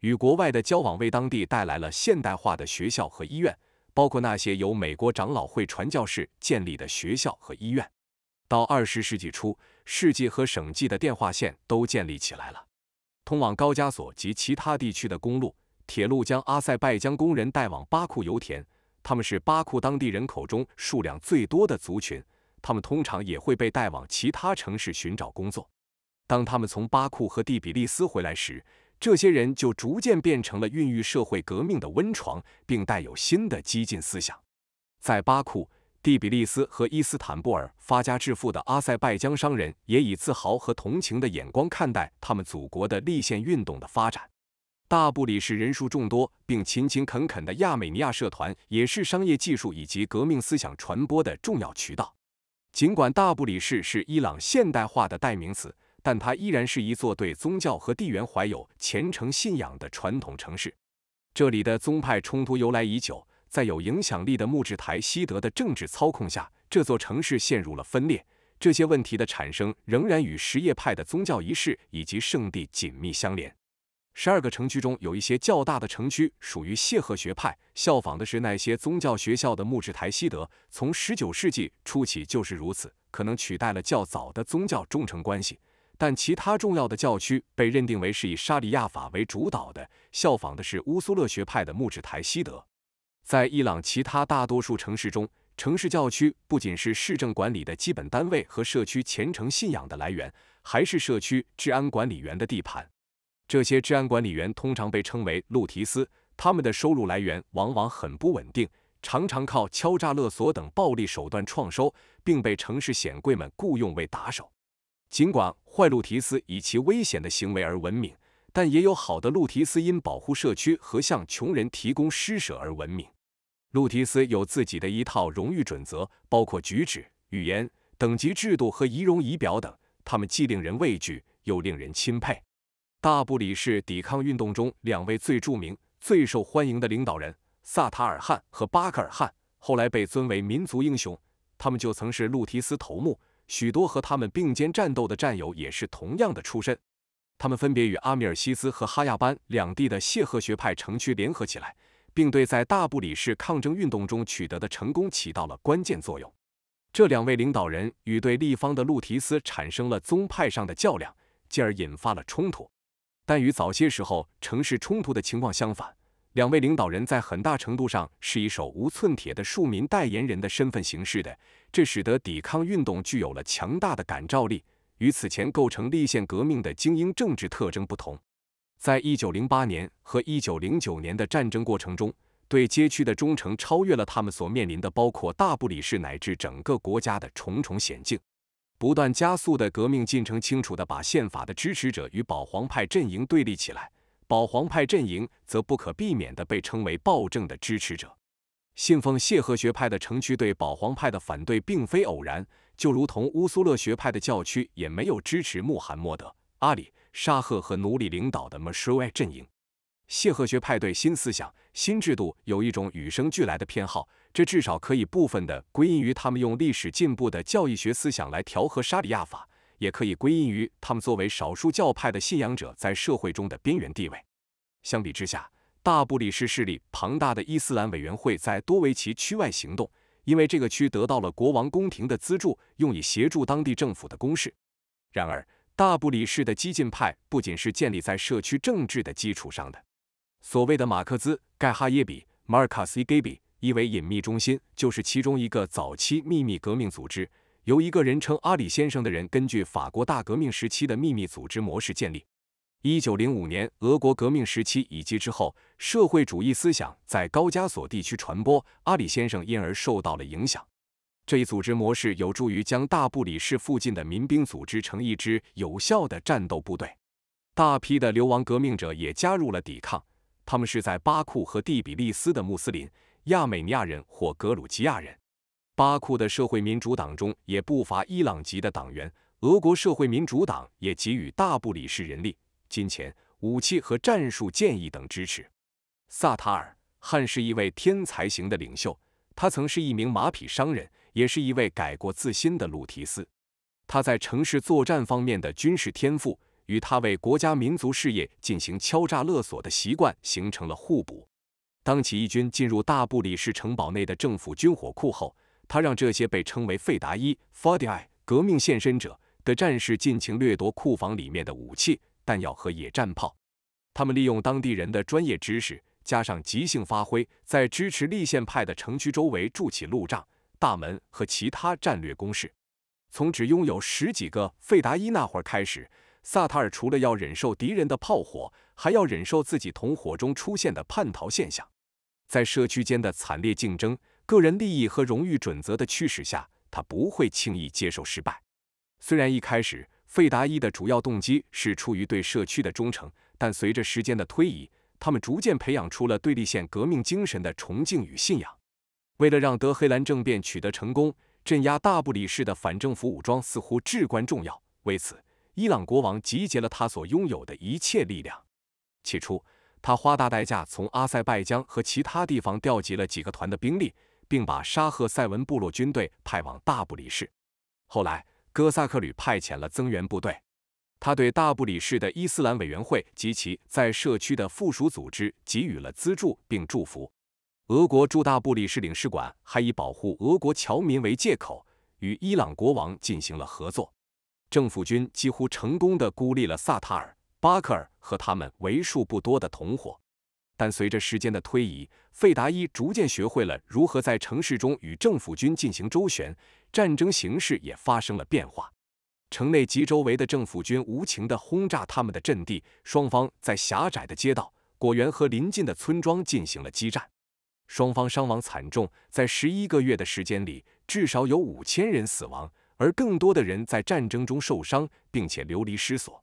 与国外的交往为当地带来了现代化的学校和医院。包括那些由美国长老会传教士建立的学校和医院。到二十世纪初，市际和省际的电话线都建立起来了。通往高加索及其他地区的公路、铁路将阿塞拜疆工人带往巴库油田。他们是巴库当地人口中数量最多的族群。他们通常也会被带往其他城市寻找工作。当他们从巴库和第比利斯回来时，这些人就逐渐变成了孕育社会革命的温床，并带有新的激进思想。在巴库、第比利斯和伊斯坦布尔发家致富的阿塞拜疆商人，也以自豪和同情的眼光看待他们祖国的立宪运动的发展。大布里士人数众多，并勤勤恳恳的亚美尼亚社团，也是商业技术以及革命思想传播的重要渠道。尽管大布里市是伊朗现代化的代名词。但它依然是一座对宗教和地缘怀有虔诚信仰的传统城市。这里的宗派冲突由来已久，在有影响力的穆尼台西德的政治操控下，这座城市陷入了分裂。这些问题的产生仍然与什叶派的宗教仪式以及圣地紧密相连。十二个城区中，有一些较大的城区属于谢赫学派，效仿的是那些宗教学校的穆尼台西德。从十九世纪初起就是如此，可能取代了较早的宗教忠诚关系。但其他重要的教区被认定为是以沙里亚法为主导的，效仿的是乌苏勒学派的穆智台希德。在伊朗其他大多数城市中，城市教区不仅是市政管理的基本单位和社区虔诚信仰的来源，还是社区治安管理员的地盘。这些治安管理员通常被称为路提斯，他们的收入来源往往很不稳定，常常靠敲诈勒索等暴力手段创收，并被城市显贵们雇佣为打手。尽管坏路提斯以其危险的行为而闻名，但也有好的路提斯因保护社区和向穷人提供施舍而闻名。路提斯有自己的一套荣誉准则，包括举止、语言、等级制度和仪容仪表等，他们既令人畏惧又令人钦佩。大布里是抵抗运动中两位最著名、最受欢迎的领导人萨塔尔汗和巴克尔汗后来被尊为民族英雄，他们就曾是路提斯头目。许多和他们并肩战斗的战友也是同样的出身，他们分别与阿米尔西斯和哈亚班两地的谢赫学派城区联合起来，并对在大布里市抗争运动中取得的成功起到了关键作用。这两位领导人与对立方的路提斯产生了宗派上的较量，进而引发了冲突。但与早些时候城市冲突的情况相反，两位领导人在很大程度上是以手无寸铁的庶民代言人的身份行事的。这使得抵抗运动具有了强大的感召力，与此前构成立宪革命的精英政治特征不同。在一九零八年和一九零九年的战争过程中，对街区的忠诚超越了他们所面临的包括大不里士乃至整个国家的重重险境。不断加速的革命进程清楚地把宪法的支持者与保皇派阵营对立起来，保皇派阵营则不可避免地被称为暴政的支持者。信奉谢赫学派的城区对保皇派的反对并非偶然，就如同乌苏勒学派的教区也没有支持穆罕默德、阿里、沙赫和奴隶领导的 m 穆斯韦阵营。谢赫学派对新思想、新制度有一种与生俱来的偏好，这至少可以部分的归因于他们用历史进步的教义学思想来调和沙里亚法，也可以归因于他们作为少数教派的信仰者在社会中的边缘地位。相比之下，大布里市势力庞大的伊斯兰委员会在多维奇区外行动，因为这个区得到了国王宫廷的资助，用以协助当地政府的攻势。然而，大布里市的激进派不仅是建立在社区政治的基础上的。所谓的马克兹盖哈耶比 （Markazi g a b y 意为隐秘中心，就是其中一个早期秘密革命组织，由一个人称阿里先生的人根据法国大革命时期的秘密组织模式建立。一九零五年，俄国革命时期以及之后，社会主义思想在高加索地区传播，阿里先生因而受到了影响。这一组织模式有助于将大布里市附近的民兵组织成一支有效的战斗部队。大批的流亡革命者也加入了抵抗，他们是在巴库和第比利斯的穆斯林、亚美尼亚人或格鲁吉亚人。巴库的社会民主党中也不乏伊朗籍的党员。俄国社会民主党也给予大布里市人力。金钱、武器和战术建议等支持。萨塔尔汗是一位天才型的领袖，他曾是一名马匹商人，也是一位改过自新的鲁提斯。他在城市作战方面的军事天赋与他为国家民族事业进行敲诈勒索的习惯形成了互补。当起义军进入大布里市城堡内的政府军火库后，他让这些被称为费达伊 f 迪 d i 革命献身者的战士尽情掠夺库房里面的武器。弹药和野战炮，他们利用当地人的专业知识，加上即兴发挥，在支持立宪派的城区周围筑起路障、大门和其他战略工事。从只拥有十几个费达伊那会儿开始，萨塔尔除了要忍受敌人的炮火，还要忍受自己同伙中出现的叛逃现象，在社区间的惨烈竞争、个人利益和荣誉准则的驱使下，他不会轻易接受失败。虽然一开始。费达伊的主要动机是出于对社区的忠诚，但随着时间的推移，他们逐渐培养出了对立宪革命精神的崇敬与信仰。为了让德黑兰政变取得成功，镇压大不里士的反政府武装似乎至关重要。为此，伊朗国王集结了他所拥有的一切力量。起初，他花大代价从阿塞拜疆和其他地方调集了几个团的兵力，并把沙赫塞文部落军队派往大不里士。后来，哥萨克旅派遣了增援部队。他对大布里士的伊斯兰委员会及其在社区的附属组织给予了资助并祝福。俄国驻大布里士领事馆还以保护俄国侨民为借口，与伊朗国王进行了合作。政府军几乎成功地孤立了萨塔尔、巴克尔和他们为数不多的同伙。但随着时间的推移，费达伊逐渐学会了如何在城市中与政府军进行周旋。战争形势也发生了变化，城内及周围的政府军无情地轰炸他们的阵地，双方在狭窄的街道、果园和邻近的村庄进行了激战，双方伤亡惨重，在十一个月的时间里，至少有五千人死亡，而更多的人在战争中受伤并且流离失所。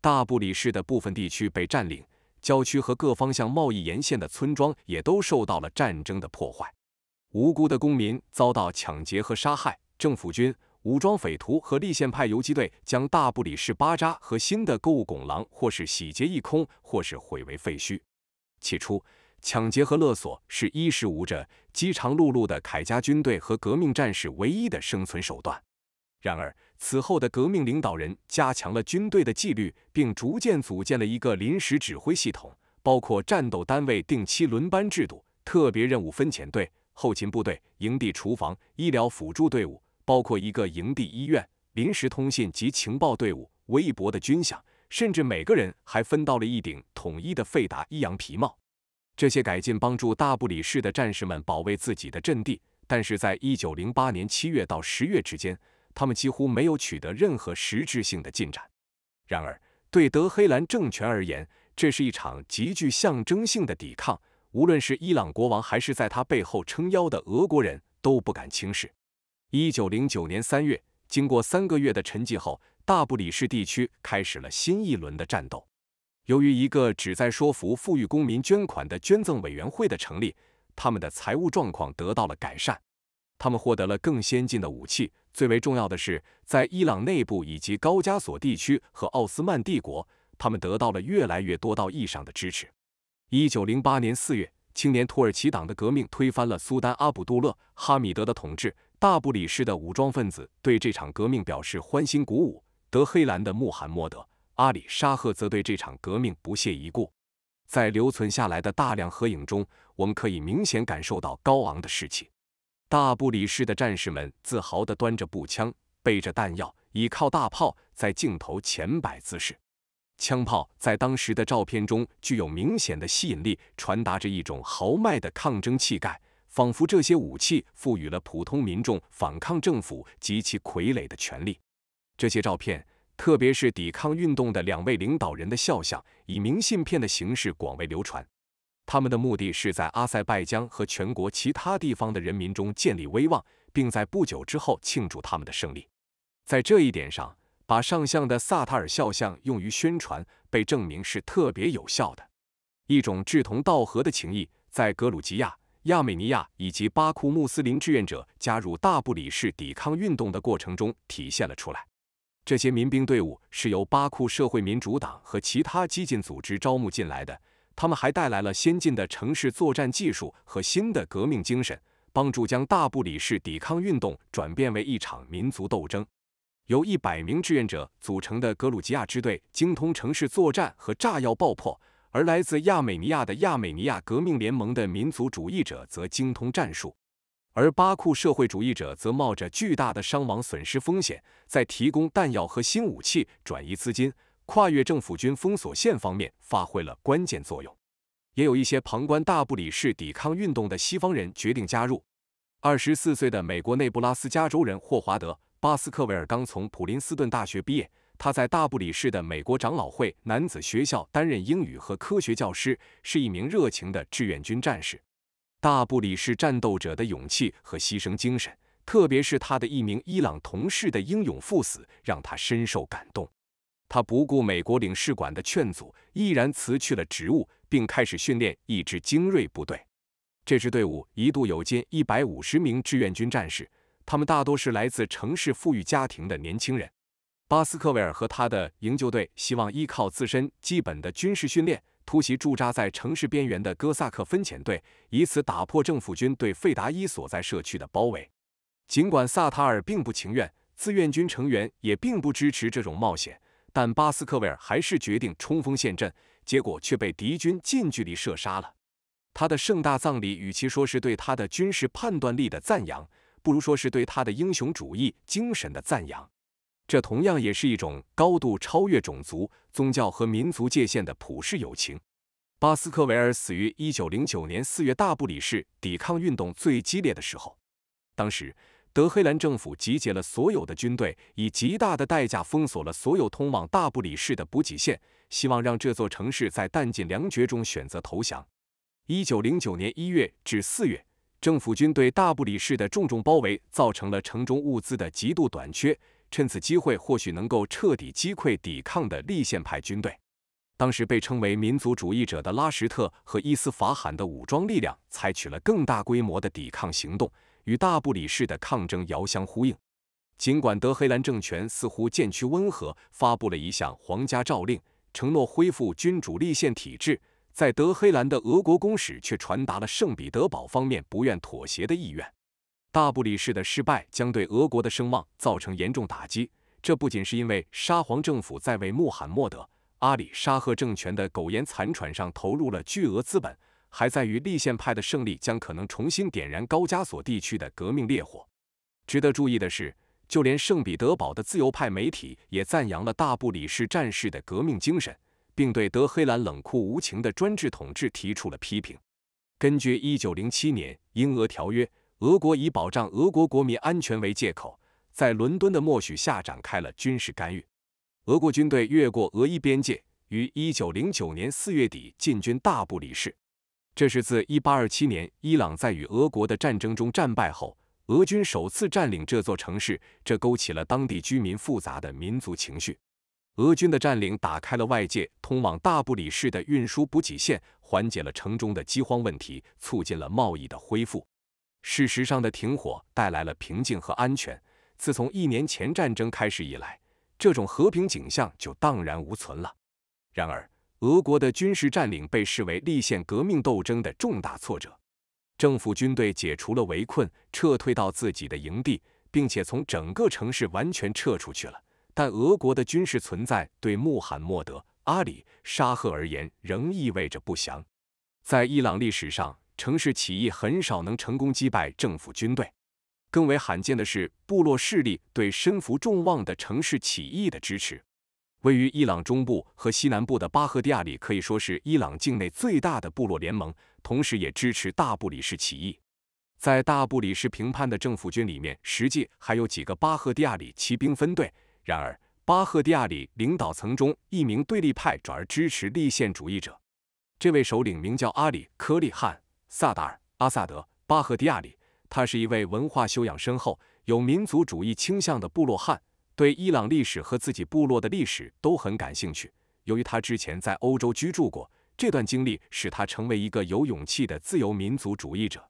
大布里市的部分地区被占领，郊区和各方向贸易沿线的村庄也都受到了战争的破坏。无辜的公民遭到抢劫和杀害，政府军、武装匪徒和立宪派游击队将大布里士巴扎和新的购物拱廊或是洗劫一空，或是毁为废墟。起初，抢劫和勒索是衣食无着、饥肠辘辘的凯家军队和革命战士唯一的生存手段。然而，此后的革命领导人加强了军队的纪律，并逐渐组建了一个临时指挥系统，包括战斗单位定期轮班制度、特别任务分遣队。后勤部队、营地厨房、医疗辅助队伍，包括一个营地医院、临时通信及情报队伍。微薄的军饷，甚至每个人还分到了一顶统一的费达伊羊皮帽。这些改进帮助大不里士的战士们保卫自己的阵地，但是在一九零八年七月到十月之间，他们几乎没有取得任何实质性的进展。然而，对德黑兰政权而言，这是一场极具象征性的抵抗。无论是伊朗国王，还是在他背后撑腰的俄国人都不敢轻视。一九零九年三月，经过三个月的沉寂后，大不里士地区开始了新一轮的战斗。由于一个旨在说服富裕公民捐款的捐赠委员会的成立，他们的财务状况得到了改善。他们获得了更先进的武器。最为重要的是，在伊朗内部以及高加索地区和奥斯曼帝国，他们得到了越来越多道义上的支持。一九零八年四月，青年土耳其党的革命推翻了苏丹阿卜杜勒·哈米德的统治。大不里士的武装分子对这场革命表示欢欣鼓舞。德黑兰的穆罕默德·阿里沙赫则对这场革命不屑一顾。在留存下来的大量合影中，我们可以明显感受到高昂的士气。大不里士的战士们自豪地端着步枪，背着弹药，倚靠大炮，在镜头前摆姿势。枪炮在当时的照片中具有明显的吸引力，传达着一种豪迈的抗争气概，仿佛这些武器赋予了普通民众反抗政府及其傀儡的权利。这些照片，特别是抵抗运动的两位领导人的肖像，以明信片的形式广为流传。他们的目的是在阿塞拜疆和全国其他地方的人民中建立威望，并在不久之后庆祝他们的胜利。在这一点上，把上相的萨塔尔肖像用于宣传，被证明是特别有效的。一种志同道合的情谊，在格鲁吉亚、亚美尼亚以及巴库穆斯林志愿者加入大布里士抵抗运动的过程中体现了出来。这些民兵队伍是由巴库社会民主党和其他激进组织招募进来的，他们还带来了先进的城市作战技术和新的革命精神，帮助将大布里士抵抗运动转变为一场民族斗争。由一百名志愿者组成的格鲁吉亚支队精通城市作战和炸药爆破，而来自亚美尼亚的亚美尼亚革命联盟的民族主义者则精通战术，而巴库社会主义者则冒着巨大的伤亡损失风险，在提供弹药和新武器、转移资金、跨越政府军封锁线方面发挥了关键作用。也有一些旁观大不里士抵抗运动的西方人决定加入。二十四岁的美国内布拉斯加州人霍华德。巴斯克维尔刚从普林斯顿大学毕业，他在大布里市的美国长老会男子学校担任英语和科学教师，是一名热情的志愿军战士。大布里市战斗者的勇气和牺牲精神，特别是他的一名伊朗同事的英勇赴死，让他深受感动。他不顾美国领事馆的劝阻，毅然辞去了职务，并开始训练一支精锐部队。这支队伍一度有近一百五十名志愿军战士。他们大多是来自城市富裕家庭的年轻人。巴斯克维尔和他的营救队希望依靠自身基本的军事训练，突袭驻扎在城市边缘的哥萨克分遣队，以此打破政府军对费达伊所在社区的包围。尽管萨塔尔并不情愿，志愿军成员也并不支持这种冒险，但巴斯克维尔还是决定冲锋陷阵，结果却被敌军近距离射杀了。他的盛大葬礼，与其说是对他的军事判断力的赞扬。不如说是对他的英雄主义精神的赞扬，这同样也是一种高度超越种族、宗教和民族界限的普世友情。巴斯克维尔死于一九零九年四月，大布里市抵抗运动最激烈的时候。当时，德黑兰政府集结了所有的军队，以极大的代价封锁了所有通往大布里市的补给线，希望让这座城市在弹尽粮绝中选择投降。一九零九年一月至四月。政府军对大布里士的重重包围，造成了城中物资的极度短缺。趁此机会，或许能够彻底击溃抵抗的立宪派军队。当时被称为民族主义者的拉什特和伊斯法罕的武装力量，采取了更大规模的抵抗行动，与大布里士的抗争遥相呼应。尽管德黑兰政权似乎渐趋温和，发布了一项皇家诏令，承诺恢复君主立宪体制。在德黑兰的俄国公使却传达了圣彼得堡方面不愿妥协的意愿。大不里士的失败将对俄国的声望造成严重打击。这不仅是因为沙皇政府在为穆罕默德·阿里沙赫政权的苟延残喘上投入了巨额资本，还在于立宪派的胜利将可能重新点燃高加索地区的革命烈火。值得注意的是，就连圣彼得堡的自由派媒体也赞扬了大不里士战士的革命精神。并对德黑兰冷酷无情的专制统治提出了批评。根据1907年英俄条约，俄国以保障俄国国民安全为借口，在伦敦的默许下展开了军事干预。俄国军队越过俄伊边界，于1909年4月底进军大不里士。这是自1827年伊朗在与俄国的战争中战败后，俄军首次占领这座城市，这勾起了当地居民复杂的民族情绪。俄军的占领打开了外界通往大布里市的运输补给线，缓解了城中的饥荒问题，促进了贸易的恢复。事实上的停火带来了平静和安全。自从一年前战争开始以来，这种和平景象就荡然无存了。然而，俄国的军事占领被视为立宪革命斗争的重大挫折。政府军队解除了围困，撤退到自己的营地，并且从整个城市完全撤出去了。但俄国的军事存在对穆罕默德·阿里·沙赫而言仍意味着不祥。在伊朗历史上，城市起义很少能成功击败政府军队。更为罕见的是，部落势力对身负众望的城市起义的支持。位于伊朗中部和西南部的巴赫蒂亚里可以说是伊朗境内最大的部落联盟，同时也支持大布里什起义。在大布里什平叛的政府军里面，实际还有几个巴赫蒂亚里骑兵分队。然而，巴赫蒂亚里领导层中一名对立派转而支持立宪主义者。这位首领名叫阿里·科利汉·萨达尔·阿萨德·巴赫蒂亚里，他是一位文化修养深厚、有民族主义倾向的部落汉，对伊朗历史和自己部落的历史都很感兴趣。由于他之前在欧洲居住过，这段经历使他成为一个有勇气的自由民族主义者。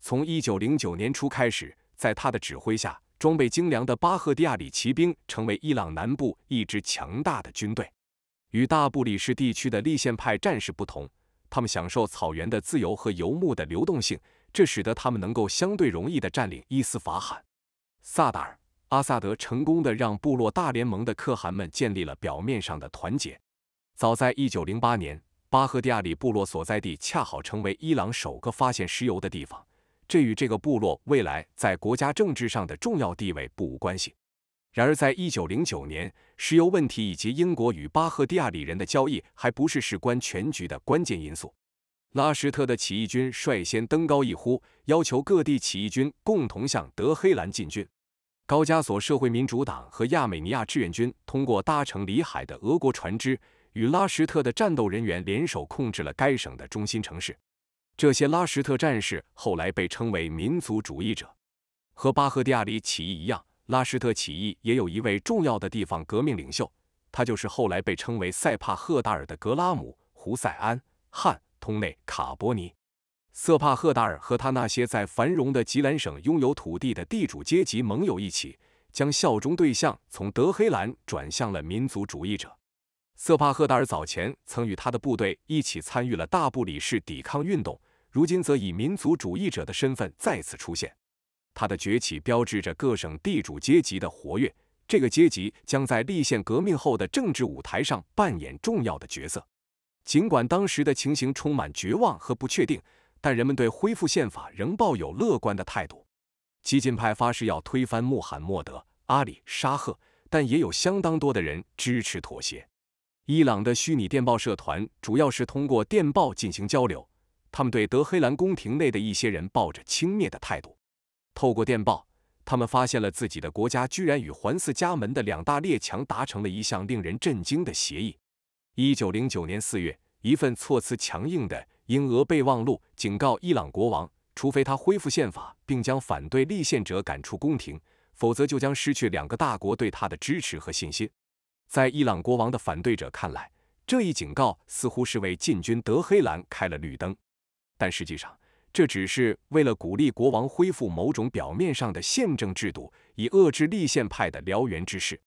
从1909年初开始，在他的指挥下。装备精良的巴赫迪亚里骑兵成为伊朗南部一支强大的军队。与大布里士地区的立宪派战士不同，他们享受草原的自由和游牧的流动性，这使得他们能够相对容易地占领伊斯法罕。萨达尔·阿萨德成功地让部落大联盟的可汗们建立了表面上的团结。早在1908年，巴赫迪亚里部落所在地恰好成为伊朗首个发现石油的地方。这与这个部落未来在国家政治上的重要地位不无关系。然而，在1909年，石油问题以及英国与巴赫蒂亚里人的交易还不是事关全局的关键因素。拉什特的起义军率先登高一呼，要求各地起义军共同向德黑兰进军。高加索社会民主党和亚美尼亚志愿军通过搭乘里海的俄国船只，与拉什特的战斗人员联手，控制了该省的中心城市。这些拉什特战士后来被称为民族主义者，和巴赫蒂亚里起义一样，拉什特起义也有一位重要的地方革命领袖，他就是后来被称为塞帕赫达尔的格拉姆胡塞安汗通内卡波尼。塞帕赫达尔和他那些在繁荣的吉兰省拥有土地的地主阶级盟友一起，将效忠对象从德黑兰转向了民族主义者。塞帕赫达尔早前曾与他的部队一起参与了大布里士抵抗运动。如今则以民族主义者的身份再次出现，他的崛起标志着各省地主阶级的活跃。这个阶级将在立宪革命后的政治舞台上扮演重要的角色。尽管当时的情形充满绝望和不确定，但人们对恢复宪法仍抱有乐观的态度。激进派发誓要推翻穆罕默德·阿里·沙赫，但也有相当多的人支持妥协。伊朗的虚拟电报社团主要是通过电报进行交流。他们对德黑兰宫廷内的一些人抱着轻蔑的态度。透过电报，他们发现了自己的国家居然与环伺家门的两大列强达成了一项令人震惊的协议。一九零九年四月，一份措辞强硬的英俄备忘录警告伊朗国王，除非他恢复宪法并将反对立宪者赶出宫廷，否则就将失去两个大国对他的支持和信心。在伊朗国王的反对者看来，这一警告似乎是为进军德黑兰开了绿灯。但实际上，这只是为了鼓励国王恢复某种表面上的宪政制度，以遏制立宪派的燎原之势，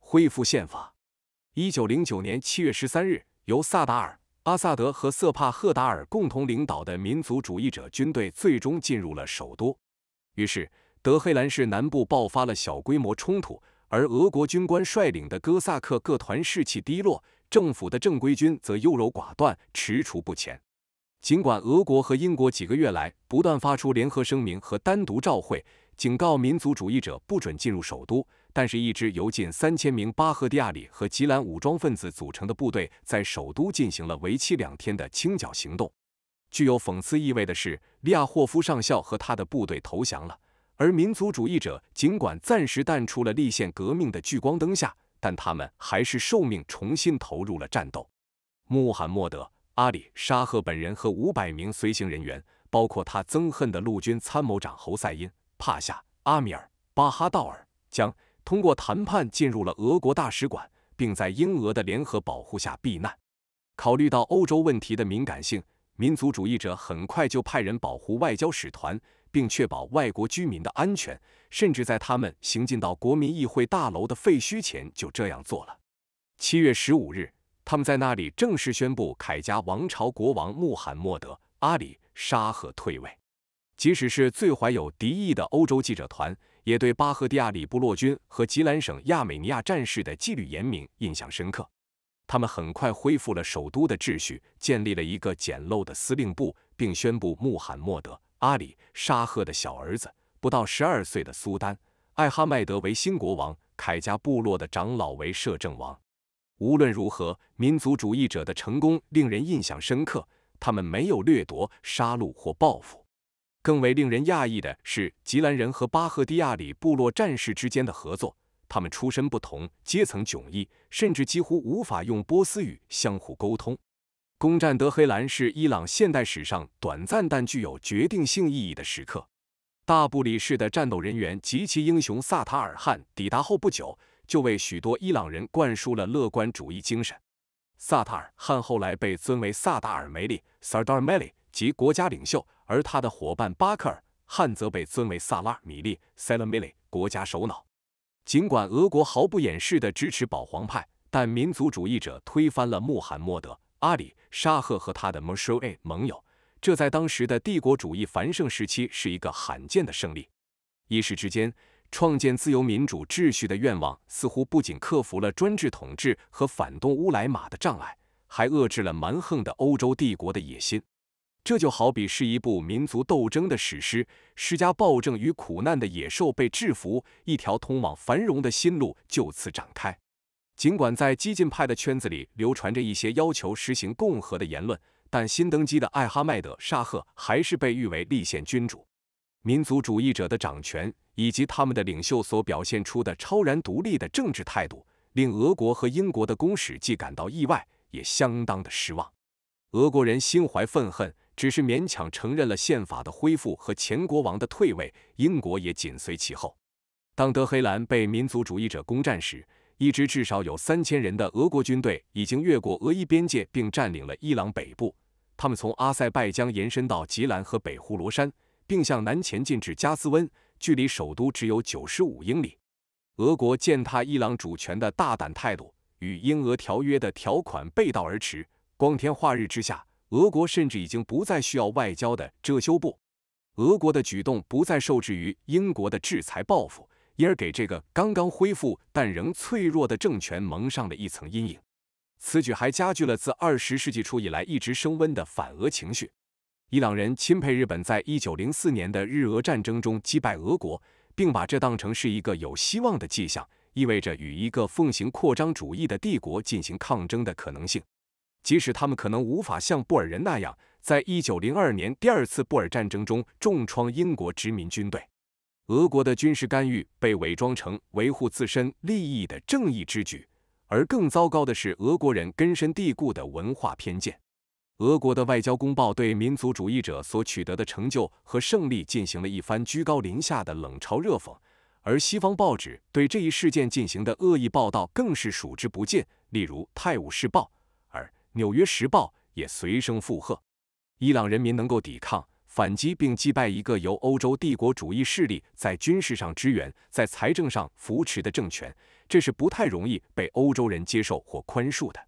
恢复宪法。一九零九年七月十三日，由萨达尔·阿萨德和瑟帕赫达尔共同领导的民族主义者军队最终进入了首都。于是，德黑兰市南部爆发了小规模冲突，而俄国军官率领的哥萨克各团士气低落，政府的正规军则优柔寡断，踟蹰不前。尽管俄国和英国几个月来不断发出联合声明和单独召会，警告民族主义者不准进入首都，但是一支由近三千名巴赫蒂亚里和吉兰武装分子组成的部队在首都进行了为期两天的清剿行动。具有讽刺意味的是，利亚霍夫上校和他的部队投降了，而民族主义者尽管暂时淡出了立宪革命的聚光灯下，但他们还是受命重新投入了战斗。穆罕默德。阿里沙赫本人和五百名随行人员，包括他憎恨的陆军参谋长侯赛因、帕夏、阿米尔、巴哈道尔将通过谈判进入了俄国大使馆，并在英俄的联合保护下避难。考虑到欧洲问题的敏感性，民族主义者很快就派人保护外交使团，并确保外国居民的安全，甚至在他们行进到国民议会大楼的废墟前就这样做了。七月十五日。他们在那里正式宣布凯家王朝国王穆罕默德·阿里·沙赫退位。即使是最怀有敌意的欧洲记者团，也对巴赫蒂亚里部落军和吉兰省亚美尼亚战士的纪律严明印象深刻。他们很快恢复了首都的秩序，建立了一个简陋的司令部，并宣布穆罕默德·阿里·沙赫的小儿子、不到十二岁的苏丹艾哈迈德为新国王，凯家部落的长老为摄政王。无论如何，民族主义者的成功令人印象深刻。他们没有掠夺、杀戮或报复。更为令人讶异的是，吉兰人和巴赫蒂亚里部落战士之间的合作。他们出身不同，阶层迥异，甚至几乎无法用波斯语相互沟通。攻占德黑兰是伊朗现代史上短暂但具有决定性意义的时刻。大布里市的战斗人员及其英雄萨塔尔汗抵达后不久。就为许多伊朗人灌输了乐观主义精神。萨塔尔汗后来被尊为萨达尔梅利 （Sardar m e l 及国家领袖，而他的伙伴巴克尔汗则被尊为萨拉米利 （Salam e l e 国家首脑。尽管俄国毫不掩饰地支持保皇派，但民族主义者推翻了穆罕默德·阿里·沙赫和他的 m 穆什维盟友，这在当时的帝国主义繁盛时期是一个罕见的胜利。一时之间。创建自由民主秩序的愿望似乎不仅克服了专制统治和反动乌莱马的障碍，还遏制了蛮横的欧洲帝国的野心。这就好比是一部民族斗争的史诗，施加暴政与苦难的野兽被制服，一条通往繁荣的新路就此展开。尽管在激进派的圈子里流传着一些要求实行共和的言论，但新登基的艾哈迈德沙赫还是被誉为立宪君主。民族主义者的掌权，以及他们的领袖所表现出的超然独立的政治态度，令俄国和英国的公使既感到意外，也相当的失望。俄国人心怀愤恨，只是勉强承认了宪法的恢复和前国王的退位。英国也紧随其后。当德黑兰被民族主义者攻占时，一支至少有三千人的俄国军队已经越过俄伊边界，并占领了伊朗北部。他们从阿塞拜疆延伸到吉兰和北呼罗山。并向南前进至加斯温，距离首都只有九十五英里。俄国践踏伊朗主权的大胆态度与英俄条约的条款背道而驰。光天化日之下，俄国甚至已经不再需要外交的遮羞布。俄国的举动不再受制于英国的制裁报复，因而给这个刚刚恢复但仍脆弱的政权蒙上了一层阴影。此举还加剧了自二十世纪初以来一直升温的反俄情绪。伊朗人钦佩日本在一九零四年的日俄战争中击败俄国，并把这当成是一个有希望的迹象，意味着与一个奉行扩张主义的帝国进行抗争的可能性。即使他们可能无法像布尔人那样，在一九零二年第二次布尔战争中重创英国殖民军队，俄国的军事干预被伪装成维护自身利益的正义之举，而更糟糕的是，俄国人根深蒂固的文化偏见。俄国的外交公报对民族主义者所取得的成就和胜利进行了一番居高临下的冷嘲热讽，而西方报纸对这一事件进行的恶意报道更是数之不尽。例如《泰晤士报》，而《纽约时报》也随声附和。伊朗人民能够抵抗、反击并击败一个由欧洲帝国主义势力在军事上支援、在财政上扶持的政权，这是不太容易被欧洲人接受或宽恕的。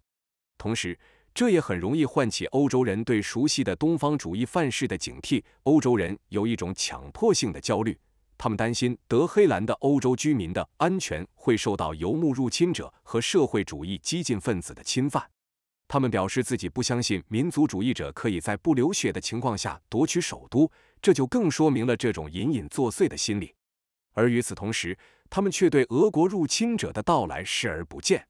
同时，这也很容易唤起欧洲人对熟悉的东方主义范式的警惕。欧洲人有一种强迫性的焦虑，他们担心德黑兰的欧洲居民的安全会受到游牧入侵者和社会主义激进分子的侵犯。他们表示自己不相信民族主义者可以在不流血的情况下夺取首都，这就更说明了这种隐隐作祟的心理。而与此同时，他们却对俄国入侵者的到来视而不见。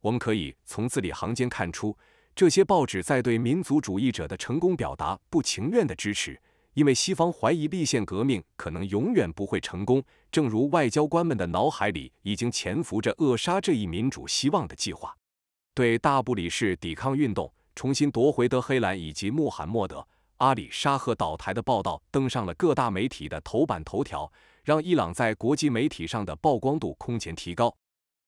我们可以从字里行间看出。这些报纸在对民族主义者的成功表达不情愿的支持，因为西方怀疑立宪革命可能永远不会成功，正如外交官们的脑海里已经潜伏着扼杀这一民主希望的计划。对大不里士抵抗运动重新夺回德黑兰以及穆罕默德·阿里沙赫倒台的报道登上了各大媒体的头版头条，让伊朗在国际媒体上的曝光度空前提高。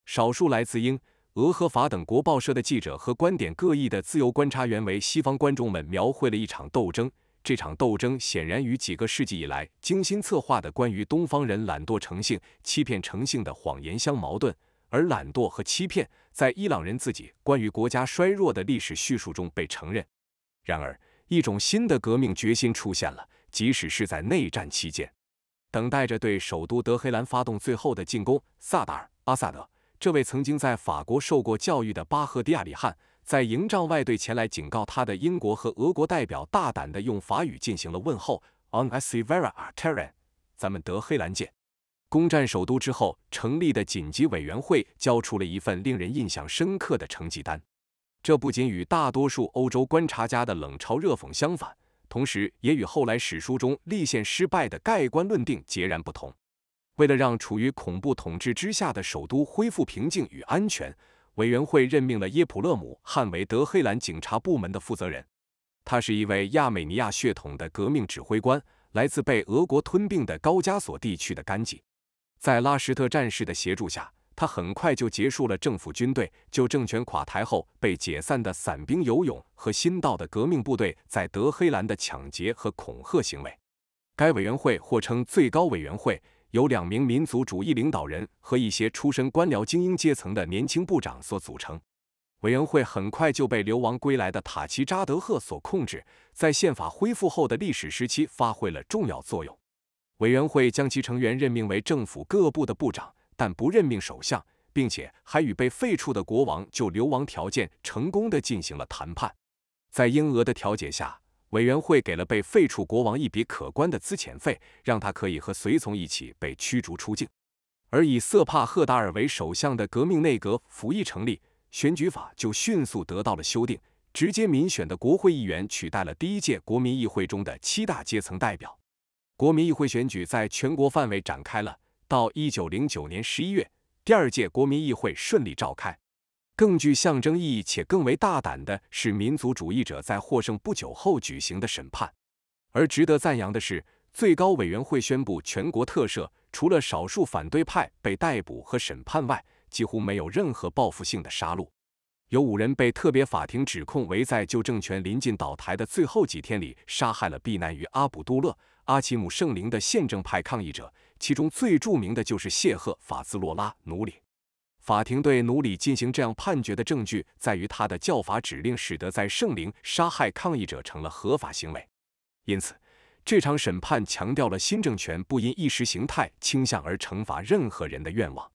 少数来自英。俄和法等国报社的记者和观点各异的自由观察员为西方观众们描绘了一场斗争。这场斗争显然与几个世纪以来精心策划的关于东方人懒惰成性、欺骗成性的谎言相矛盾。而懒惰和欺骗在伊朗人自己关于国家衰弱的历史叙述中被承认。然而，一种新的革命决心出现了，即使是在内战期间，等待着对首都德黑兰发动最后的进攻。萨达尔·阿萨德。这位曾经在法国受过教育的巴赫迪亚里汉，在营帐外对前来警告他的英国和俄国代表大胆地用法语进行了问候。On se v e r a Arterin r。咱们德黑兰见。攻占首都之后成立的紧急委员会交出了一份令人印象深刻的成绩单，这不仅与大多数欧洲观察家的冷嘲热讽相反，同时也与后来史书中立宪失败的盖棺论定截然不同。为了让处于恐怖统治之下的首都恢复平静与安全，委员会任命了耶普勒姆汉为德黑兰警察部门的负责人。他是一位亚美尼亚血统的革命指挥官，来自被俄国吞并的高加索地区的甘吉。在拉什特战士的协助下，他很快就结束了政府军队就政权垮台后被解散的散兵游勇和新到的革命部队在德黑兰的抢劫和恐吓行为。该委员会或称最高委员会。由两名民族主义领导人和一些出身官僚精英阶层的年轻部长所组成，委员会很快就被流亡归来的塔奇扎德赫所控制，在宪法恢复后的历史时期发挥了重要作用。委员会将其成员任命为政府各部的部长，但不任命首相，并且还与被废黜的国王就流亡条件成功的进行了谈判，在英俄的调解下。委员会给了被废黜国王一笔可观的资遣费，让他可以和随从一起被驱逐出境。而以色帕赫达尔为首相的革命内阁服役成立，选举法就迅速得到了修订，直接民选的国会议员取代了第一届国民议会中的七大阶层代表。国民议会选举在全国范围展开了，到一九零九年十一月，第二届国民议会顺利召开。更具象征意义且更为大胆的是，民族主义者在获胜不久后举行的审判。而值得赞扬的是，最高委员会宣布全国特赦，除了少数反对派被逮捕和审判外，几乎没有任何报复性的杀戮。有五人被特别法庭指控，为在旧政权临近倒台的最后几天里，杀害了避难于阿卜杜勒·阿奇姆圣灵的宪政派抗议者，其中最著名的就是谢赫·法兹洛拉·努里。法庭对努里进行这样判决的证据在于他的教法指令使得在圣灵杀害抗议者成了合法行为。因此，这场审判强调了新政权不因意识形态倾向而惩罚任何人的愿望。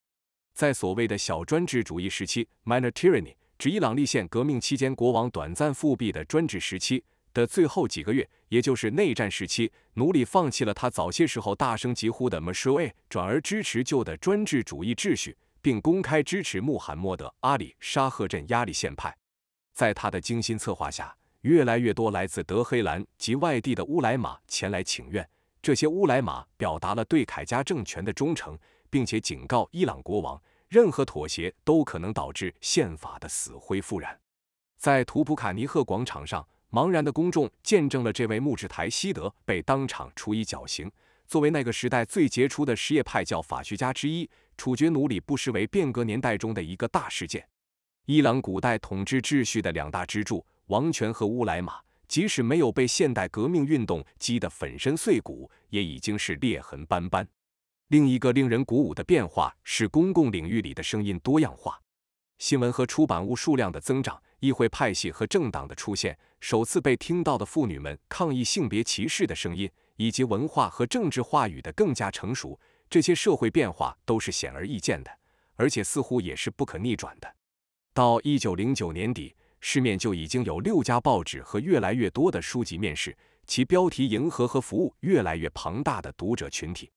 在所谓的小专制主义时期 （Minor Tyranny），指伊朗立宪革命期间国王短暂复辟的专制时期的最后几个月，也就是内战时期，努里放弃了他早些时候大声疾呼的 “Mashriq”，转而支持旧的专制主义秩序。并公开支持穆罕默德·阿里·沙赫镇压力线派，在他的精心策划下，越来越多来自德黑兰及外地的乌莱玛前来请愿。这些乌莱玛表达了对凯加政权的忠诚，并且警告伊朗国王，任何妥协都可能导致宪法的死灰复燃。在图普卡尼赫广场上，茫然的公众见证了这位木制台西德被当场处以绞刑。作为那个时代最杰出的什叶派教法学家之一，处决奴隶不失为变革年代中的一个大事件。伊朗古代统治秩序的两大支柱——王权和乌莱玛，即使没有被现代革命运动击得粉身碎骨，也已经是裂痕斑斑。另一个令人鼓舞的变化是公共领域里的声音多样化：新闻和出版物数量的增长，议会派系和政党的出现，首次被听到的妇女们抗议性别歧视的声音。以及文化和政治话语的更加成熟，这些社会变化都是显而易见的，而且似乎也是不可逆转的。到一九零九年底，市面就已经有六家报纸和越来越多的书籍面世，其标题迎合和服务越来越庞大的读者群体。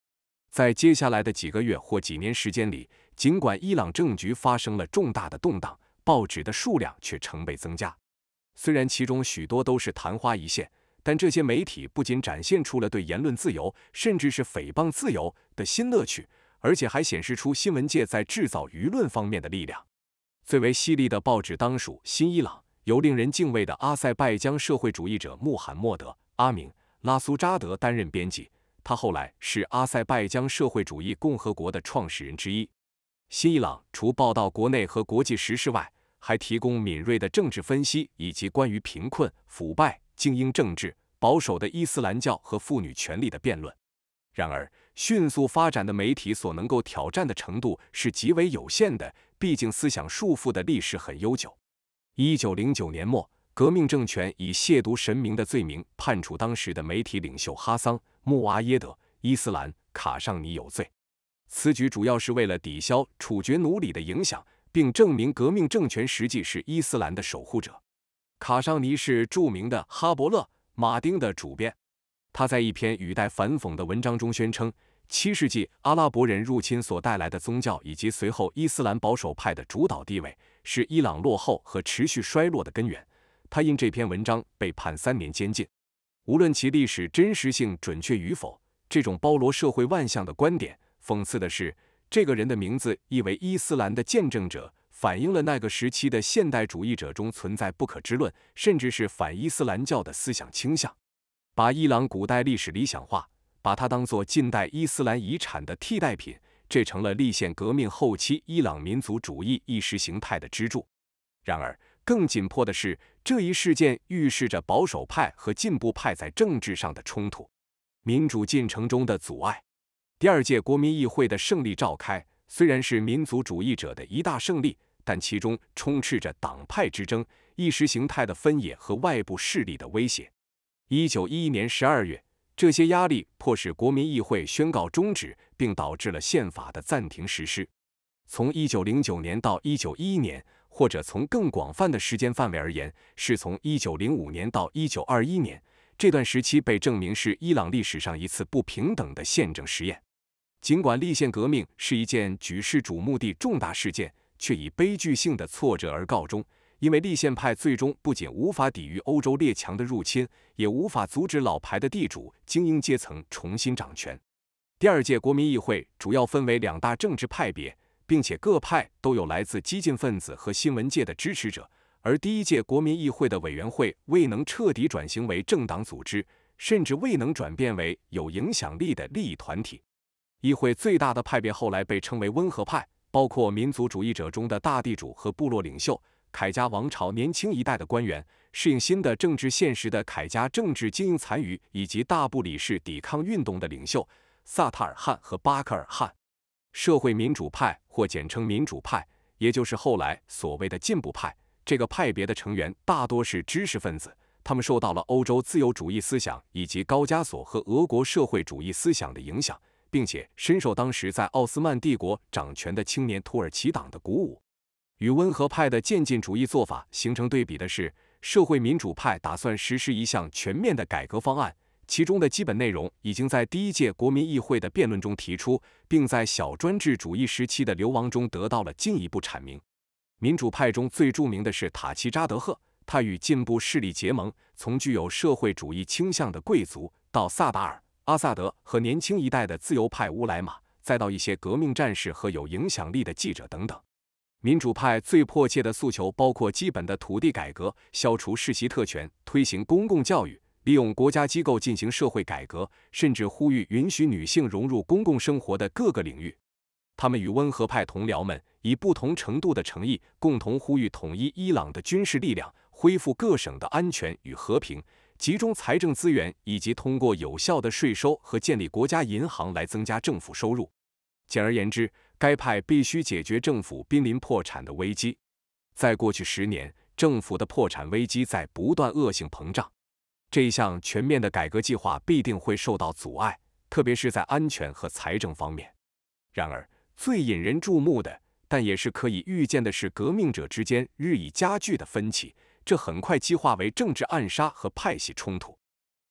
在接下来的几个月或几年时间里，尽管伊朗政局发生了重大的动荡，报纸的数量却成倍增加。虽然其中许多都是昙花一现。但这些媒体不仅展现出了对言论自由，甚至是诽谤自由的新乐趣，而且还显示出新闻界在制造舆论方面的力量。最为犀利的报纸当属《新伊朗》，由令人敬畏的阿塞拜疆社会主义者穆罕默德·阿明·拉苏扎德担任编辑，他后来是阿塞拜疆社会主义共和国的创始人之一。《新伊朗》除报道国内和国际时事外，还提供敏锐的政治分析以及关于贫困、腐败。精英政治、保守的伊斯兰教和妇女权利的辩论。然而，迅速发展的媒体所能够挑战的程度是极为有限的，毕竟思想束缚的历史很悠久。一九零九年末，革命政权以亵渎神明的罪名判处当时的媒体领袖哈桑·穆阿耶德·伊斯兰卡尚尼有罪。此举主要是为了抵消处决奴隶的影响，并证明革命政权实际是伊斯兰的守护者。卡尚尼是著名的哈伯勒·马丁的主编，他在一篇语带反讽的文章中宣称，七世纪阿拉伯人入侵所带来的宗教以及随后伊斯兰保守派的主导地位是伊朗落后和持续衰落的根源。他因这篇文章被判三年监禁。无论其历史真实性准确与否，这种包罗社会万象的观点，讽刺的是，这个人的名字意为“伊斯兰的见证者”。反映了那个时期的现代主义者中存在不可知论，甚至是反伊斯兰教的思想倾向，把伊朗古代历史理想化，把它当作近代伊斯兰遗产的替代品，这成了立宪革命后期伊朗民族主义意识形态的支柱。然而，更紧迫的是，这一事件预示着保守派和进步派在政治上的冲突，民主进程中的阻碍。第二届国民议会的胜利召开虽然是民族主义者的一大胜利。但其中充斥着党派之争、意识形态的分野和外部势力的威胁。一九一一年十二月，这些压力迫使国民议会宣告终止，并导致了宪法的暂停实施。从一九零九年到一九一一年，或者从更广泛的时间范围而言，是从一九零五年到一九二一年，这段时期被证明是伊朗历史上一次不平等的宪政实验。尽管立宪革命是一件举世瞩目的重大事件。却以悲剧性的挫折而告终，因为立宪派最终不仅无法抵御欧洲列强的入侵，也无法阻止老牌的地主精英阶层重新掌权。第二届国民议会主要分为两大政治派别，并且各派都有来自激进分子和新闻界的支持者。而第一届国民议会的委员会未能彻底转型为政党组织，甚至未能转变为有影响力的利益团体。议会最大的派别后来被称为温和派。包括民族主义者中的大地主和部落领袖、凯家王朝年轻一代的官员、适应新的政治现实的凯家政治精英残余，以及大部里事抵抗运动的领袖萨塔尔汗和巴克尔汗。社会民主派，或简称民主派，也就是后来所谓的进步派。这个派别的成员大多是知识分子，他们受到了欧洲自由主义思想以及高加索和俄国社会主义思想的影响。并且深受当时在奥斯曼帝国掌权的青年土耳其党的鼓舞，与温和派的渐进主义做法形成对比的是，社会民主派打算实施一项全面的改革方案，其中的基本内容已经在第一届国民议会的辩论中提出，并在小专制主义时期的流亡中得到了进一步阐明。民主派中最著名的是塔奇扎德赫，他与进步势力结盟，从具有社会主义倾向的贵族到萨达尔。阿萨德和年轻一代的自由派乌莱玛，再到一些革命战士和有影响力的记者等等，民主派最迫切的诉求包括基本的土地改革、消除世袭特权、推行公共教育、利用国家机构进行社会改革，甚至呼吁允许女性融入公共生活的各个领域。他们与温和派同僚们以不同程度的诚意，共同呼吁统一伊朗的军事力量，恢复各省的安全与和平。集中财政资源，以及通过有效的税收和建立国家银行来增加政府收入。简而言之，该派必须解决政府濒临破产的危机。在过去十年，政府的破产危机在不断恶性膨胀。这项全面的改革计划必定会受到阻碍，特别是在安全和财政方面。然而，最引人注目的，但也是可以预见的是，革命者之间日益加剧的分歧。这很快激化为政治暗杀和派系冲突。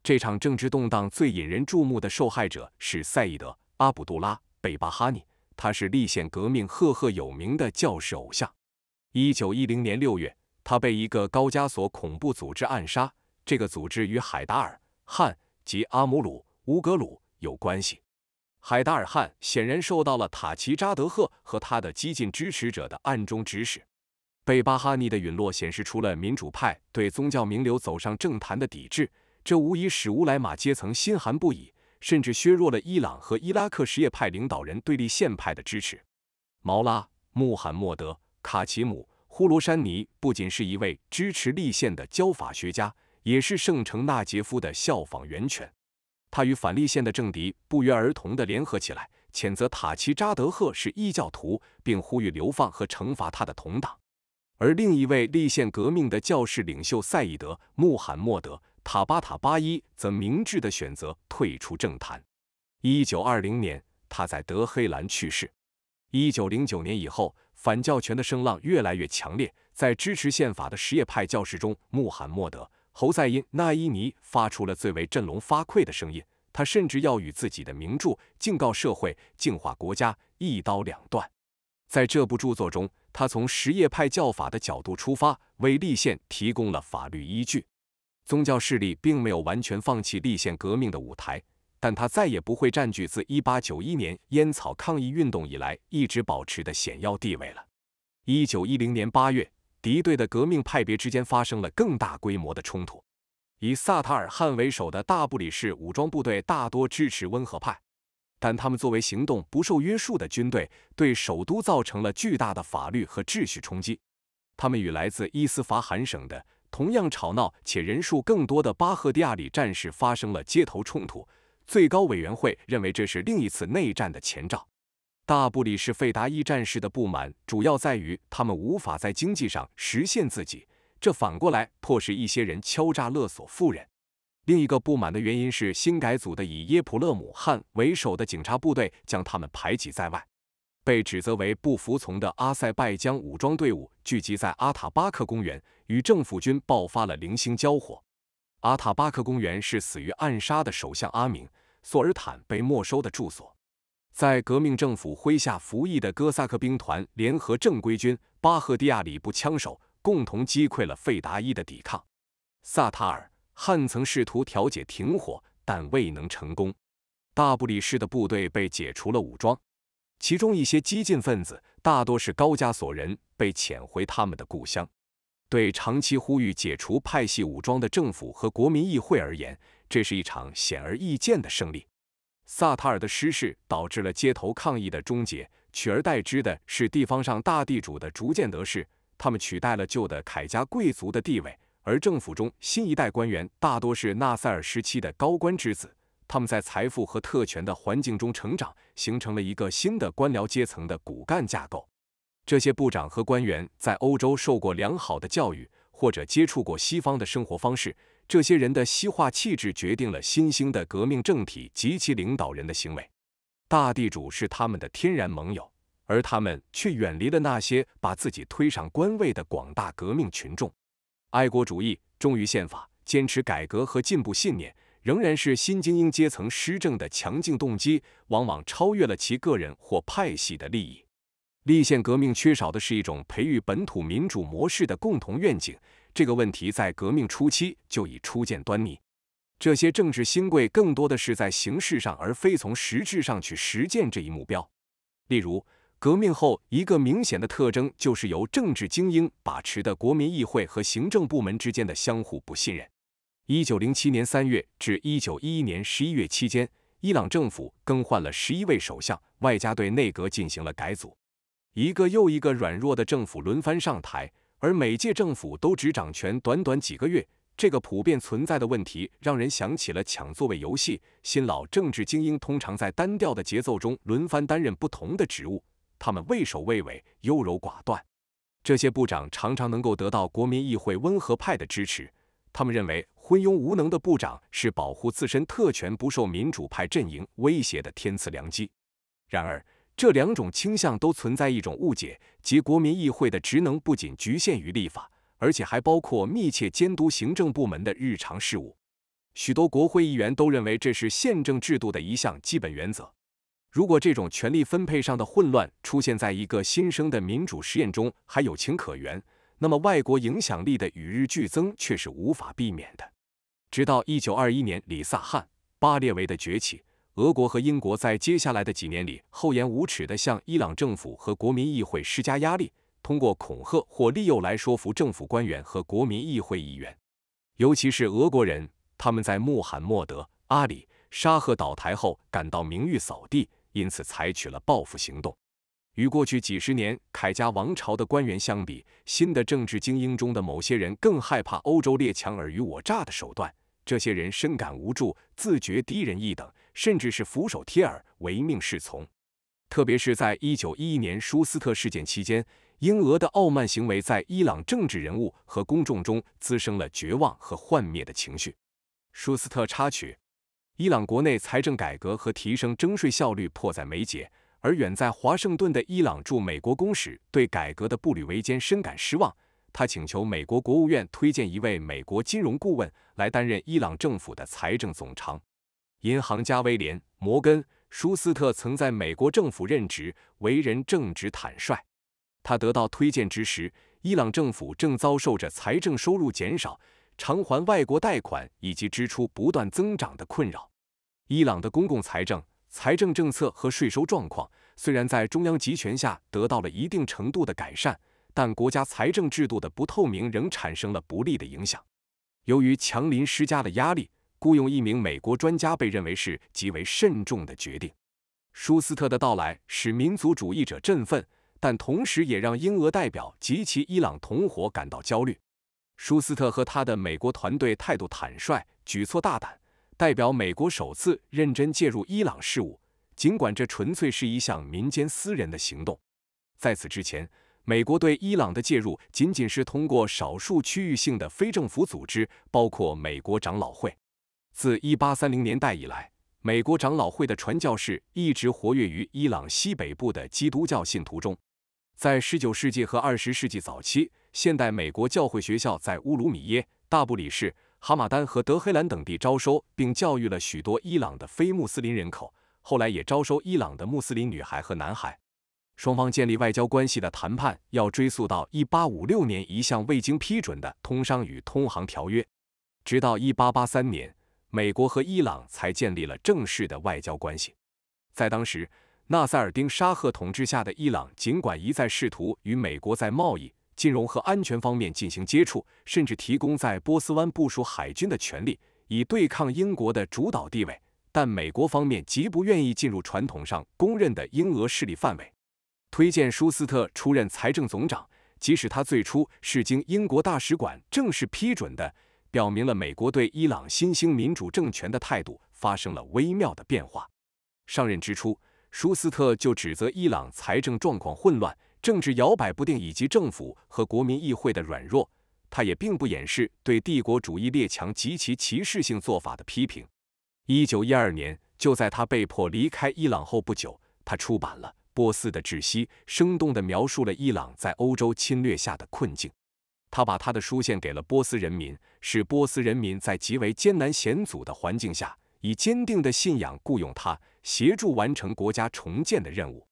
这场政治动荡最引人注目的受害者是赛义德·阿卜杜拉·贝巴哈尼，他是立宪革命赫赫有名的教士偶像。1910年6月，他被一个高加索恐怖组织暗杀，这个组织与海达尔汉及阿姆鲁乌格鲁有关系。海达尔汗显然受到了塔奇扎德赫和他的激进支持者的暗中指使。贝巴哈尼的陨落显示出了民主派对宗教名流走上政坛的抵制，这无疑使乌来马阶层心寒不已，甚至削弱了伊朗和伊拉克什叶派领导人对立宪派的支持。毛拉穆罕默德·卡奇姆·呼罗山尼不仅是一位支持立宪的教法学家，也是圣城纳杰夫的效仿源泉。他与反立宪的政敌不约而同地联合起来，谴责塔奇扎德赫是异教徒，并呼吁流放和惩罚他的同党。而另一位立宪革命的教士领袖赛义德·穆罕默德·塔巴塔巴伊则明智地选择退出政坛。一九二零年，他在德黑兰去世。一九零九年以后，反教权的声浪越来越强烈，在支持宪法的什叶派教士中，穆罕默德·侯赛因·纳伊尼发出了最为振聋发聩的声音。他甚至要与自己的名著《敬告社会，净化国家》一刀两断。在这部著作中，他从什叶派教法的角度出发，为立宪提供了法律依据。宗教势力并没有完全放弃立宪革命的舞台，但他再也不会占据自1891年烟草抗议运动以来一直保持的显要地位了。1910年8月，敌对的革命派别之间发生了更大规模的冲突。以萨塔尔汗为首的大不里士武装部队大多支持温和派。但他们作为行动不受约束的军队，对首都造成了巨大的法律和秩序冲击。他们与来自伊斯法罕省的同样吵闹且人数更多的巴赫蒂亚里战士发生了街头冲突。最高委员会认为这是另一次内战的前兆。大布里士费达伊战士的不满主要在于他们无法在经济上实现自己，这反过来迫使一些人敲诈勒索富人。另一个不满的原因是，新改组的以耶普勒姆汗为首的警察部队将他们排挤在外。被指责为不服从的阿塞拜疆武装队伍聚集在阿塔巴克公园，与政府军爆发了零星交火。阿塔巴克公园是死于暗杀的首相阿明·索尔坦被没收的住所。在革命政府麾下服役的哥萨克兵团联合正规军巴赫迪亚里步枪手，共同击溃了费达伊的抵抗。萨塔尔。汉曾试图调解停火，但未能成功。大不里氏的部队被解除了武装，其中一些激进分子，大多是高加索人，被遣回他们的故乡。对长期呼吁解除派系武装的政府和国民议会而言，这是一场显而易见的胜利。萨塔尔的失势导致了街头抗议的终结，取而代之的是地方上大地主的逐渐得势，他们取代了旧的凯家贵族的地位。而政府中新一代官员大多是纳赛尔时期的高官之子，他们在财富和特权的环境中成长，形成了一个新的官僚阶层的骨干架构。这些部长和官员在欧洲受过良好的教育，或者接触过西方的生活方式。这些人的西化气质决定了新兴的革命政体及其领导人的行为。大地主是他们的天然盟友，而他们却远离了那些把自己推上官位的广大革命群众。爱国主义、忠于宪法、坚持改革和进步信念，仍然是新精英阶层施政的强劲动机，往往超越了其个人或派系的利益。立宪革命缺少的是一种培育本土民主模式的共同愿景，这个问题在革命初期就已初见端倪。这些政治新贵更多的是在形式上，而非从实质上去实践这一目标。例如，革命后，一个明显的特征就是由政治精英把持的国民议会和行政部门之间的相互不信任。1907年3月至1911年11月期间，伊朗政府更换了十一位首相，外加对内阁进行了改组，一个又一个软弱的政府轮番上台，而每届政府都只掌权短短几个月。这个普遍存在的问题让人想起了抢座位游戏：新老政治精英通常在单调的节奏中轮番担任不同的职务。他们畏首畏尾、优柔寡断。这些部长常常能够得到国民议会温和派的支持。他们认为，昏庸无能的部长是保护自身特权不受民主派阵营威胁的天赐良机。然而，这两种倾向都存在一种误解，即国民议会的职能不仅局限于立法，而且还包括密切监督行政部门的日常事务。许多国会议员都认为这是宪政制度的一项基本原则。如果这种权力分配上的混乱出现在一个新生的民主实验中还有情可原，那么外国影响力的与日俱增却是无法避免的。直到一九二一年里萨汗·巴列维的崛起，俄国和英国在接下来的几年里厚颜无耻的向伊朗政府和国民议会施加压力，通过恐吓或利诱来说服政府官员和国民议会议员，尤其是俄国人，他们在穆罕默德·阿里·沙赫倒台后感到名誉扫地。因此采取了报复行动。与过去几十年凯家王朝的官员相比，新的政治精英中的某些人更害怕欧洲列强尔虞我诈的手段。这些人深感无助，自觉低人一等，甚至是俯首帖耳、唯命是从。特别是在1911年舒斯特事件期间，英俄的傲慢行为在伊朗政治人物和公众中滋生了绝望和幻灭的情绪。舒斯特插曲。伊朗国内财政改革和提升征税效率迫在眉睫，而远在华盛顿的伊朗驻美国公使对改革的步履维艰深感失望。他请求美国国务院推荐一位美国金融顾问来担任伊朗政府的财政总长。银行家威廉·摩根·舒斯特曾在美国政府任职，为人正直坦率。他得到推荐之时，伊朗政府正遭受着财政收入减少、偿还外国贷款以及支出不断增长的困扰。伊朗的公共财政、财政政策和税收状况虽然在中央集权下得到了一定程度的改善，但国家财政制度的不透明仍产生了不利的影响。由于强邻施加的压力，雇佣一名美国专家被认为是极为慎重的决定。舒斯特的到来使民族主义者振奋，但同时也让英俄代表及其伊朗同伙感到焦虑。舒斯特和他的美国团队态度坦率，举措大胆。代表美国首次认真介入伊朗事务，尽管这纯粹是一项民间私人的行动。在此之前，美国对伊朗的介入仅仅是通过少数区域性的非政府组织，包括美国长老会。自一八三零年代以来，美国长老会的传教士一直活跃于伊朗西北部的基督教信徒中。在十九世纪和二十世纪早期，现代美国教会学校在乌鲁米耶、大布里市、哈马丹和德黑兰等地招收并教育了许多伊朗的非穆斯林人口，后来也招收伊朗的穆斯林女孩和男孩。双方建立外交关系的谈判要追溯到1856年一项未经批准的通商与通航条约。直到1883年，美国和伊朗才建立了正式的外交关系。在当时，纳赛尔丁沙赫统治下的伊朗，尽管一再试图与美国在贸易。金融和安全方面进行接触，甚至提供在波斯湾部署海军的权利，以对抗英国的主导地位。但美国方面极不愿意进入传统上公认的英俄势力范围。推荐舒斯特出任财政总长，即使他最初是经英国大使馆正式批准的，表明了美国对伊朗新兴民主政权的态度发生了微妙的变化。上任之初，舒斯特就指责伊朗财政状况混乱。政治摇摆不定，以及政府和国民议会的软弱，他也并不掩饰对帝国主义列强及其歧视性做法的批评。一九一二年，就在他被迫离开伊朗后不久，他出版了《波斯的窒息》，生动地描述了伊朗在欧洲侵略下的困境。他把他的书献给了波斯人民，使波斯人民在极为艰难险阻的环境下，以坚定的信仰雇佣他，协助完成国家重建的任务。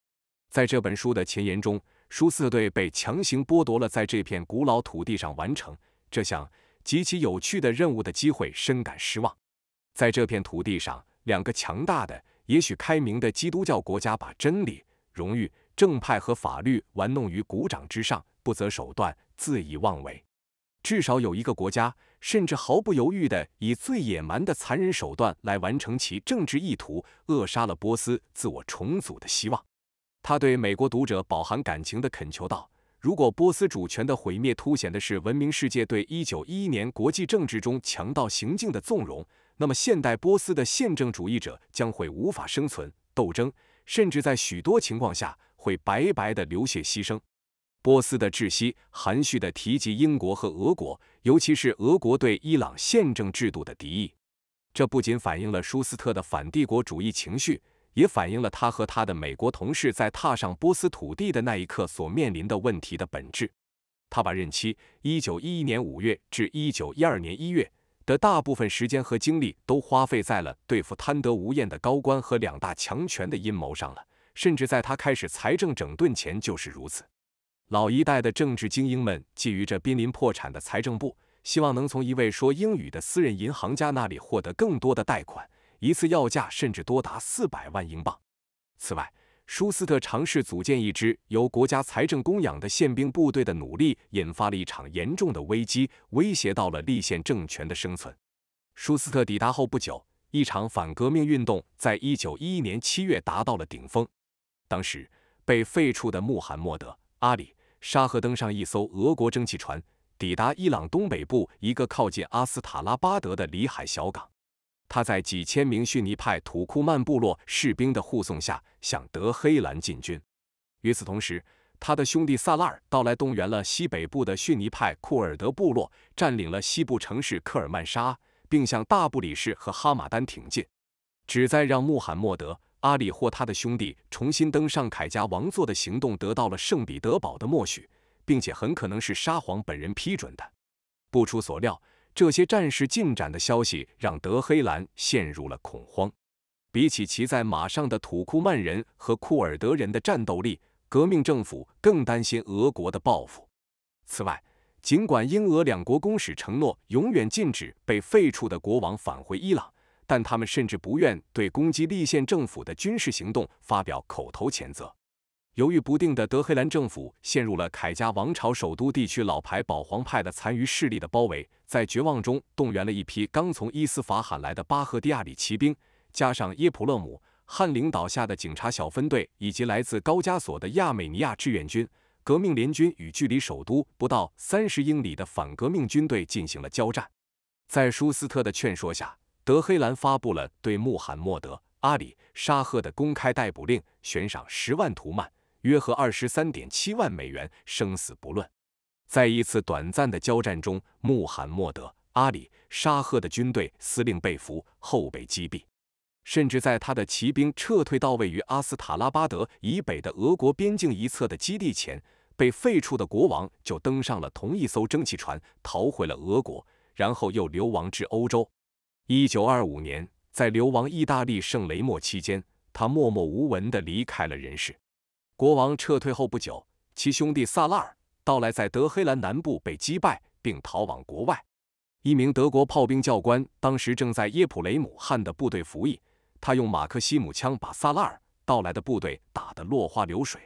在这本书的前言中。舒四队被强行剥夺了在这片古老土地上完成这项极其有趣的任务的机会，深感失望。在这片土地上，两个强大的、也许开明的基督教国家把真理、荣誉、正派和法律玩弄于股掌之上，不择手段，恣意妄为。至少有一个国家甚至毫不犹豫的以最野蛮的残忍手段来完成其政治意图，扼杀了波斯自我重组的希望。他对美国读者饱含感情的恳求道：“如果波斯主权的毁灭凸显的是文明世界对一九一一年国际政治中强盗行径的纵容，那么现代波斯的宪政主义者将会无法生存，斗争，甚至在许多情况下会白白的流血牺牲。”波斯的窒息含蓄地提及英国和俄国，尤其是俄国对伊朗宪政制度的敌意，这不仅反映了舒斯特的反帝国主义情绪。也反映了他和他的美国同事在踏上波斯土地的那一刻所面临的问题的本质。他把任期一九一一年五月至一九一二年一月的大部分时间和精力都花费在了对付贪得无厌的高官和两大强权的阴谋上了，甚至在他开始财政整顿前就是如此。老一代的政治精英们觊觎着濒临破产的财政部，希望能从一位说英语的私人银行家那里获得更多的贷款。一次要价甚至多达四百万英镑。此外，舒斯特尝试组建一支由国家财政供养的宪兵部队的努力，引发了一场严重的危机，威胁到了立宪政权的生存。舒斯特抵达后不久，一场反革命运动在一九一一年七月达到了顶峰。当时，被废黜的穆罕默德·阿里·沙赫登上一艘俄国蒸汽船，抵达伊朗东北部一个靠近阿斯塔拉巴德的里海小港。他在几千名逊尼派土库曼部落士兵的护送下向德黑兰进军。与此同时，他的兄弟萨拉尔到来，动员了西北部的逊尼派库尔德部落，占领了西部城市科尔曼沙，并向大布里士和哈马丹挺进，旨在让穆罕默德·阿里或他的兄弟重新登上凯家王座的行动得到了圣彼得堡的默许，并且很可能是沙皇本人批准的。不出所料。这些战事进展的消息让德黑兰陷入了恐慌。比起骑在马上的土库曼人和库尔德人的战斗力，革命政府更担心俄国的报复。此外，尽管英俄两国公使承诺永远禁止被废黜的国王返回伊朗，但他们甚至不愿对攻击立宪政府的军事行动发表口头谴责。犹豫不定的德黑兰政府陷入了凯家王朝首都地区老牌保皇派的残余势力的包围，在绝望中动员了一批刚从伊斯法罕来的巴赫蒂亚里骑兵，加上耶普勒姆汉领导下的警察小分队以及来自高加索的亚美尼亚志愿军，革命联军与距离首都不到三十英里的反革命军队进行了交战。在舒斯特的劝说下，德黑兰发布了对穆罕默德·阿里·沙赫的公开逮捕令，悬赏十万图曼。约合二十三点七万美元，生死不论。在一次短暂的交战中，穆罕默德·阿里·沙赫的军队司令被俘后被击毙。甚至在他的骑兵撤退到位于阿斯塔拉巴德以北的俄国边境一侧的基地前，被废黜的国王就登上了同一艘蒸汽船，逃回了俄国，然后又流亡至欧洲。一九二五年，在流亡意大利圣雷莫期间，他默默无闻地离开了人世。国王撤退后不久，其兄弟萨拉尔到来，在德黑兰南部被击败，并逃往国外。一名德国炮兵教官当时正在耶普雷姆汉的部队服役，他用马克西姆枪把萨拉尔到来的部队打得落花流水。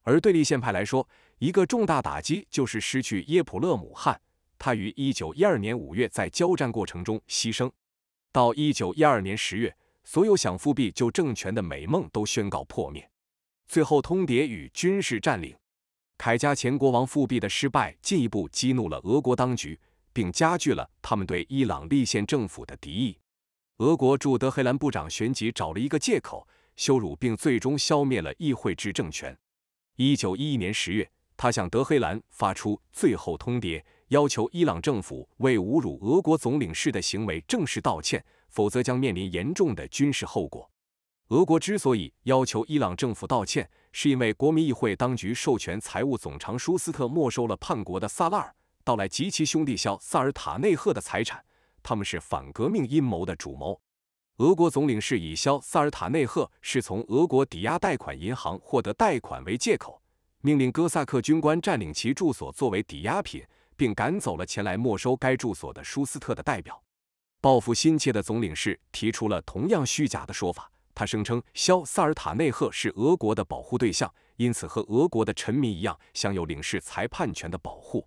而对立宪派来说，一个重大打击就是失去耶普勒姆汉，他于一九一二年五月在交战过程中牺牲。到一九一二年十月，所有想复辟旧政权的美梦都宣告破灭。最后通牒与军事占领，凯加前国王复辟的失败进一步激怒了俄国当局，并加剧了他们对伊朗立宪政府的敌意。俄国驻德黑兰部长旋即找了一个借口，羞辱并最终消灭了议会制政权。一九一一年十月，他向德黑兰发出最后通牒，要求伊朗政府为侮辱俄国总领事的行为正式道歉，否则将面临严重的军事后果。俄国之所以要求伊朗政府道歉，是因为国民议会当局授权财务总长舒斯特没收了叛国的萨拉尔到来及其兄弟肖萨尔塔内赫的财产，他们是反革命阴谋的主谋。俄国总领事以肖萨尔塔内赫是从俄国抵押贷款银行获得贷款为借口，命令哥萨克军官占领其住所作为抵押品，并赶走了前来没收该住所的舒斯特的代表。报复心切的总领事提出了同样虚假的说法。他声称，肖萨尔塔内赫是俄国的保护对象，因此和俄国的臣民一样，享有领事裁判权的保护。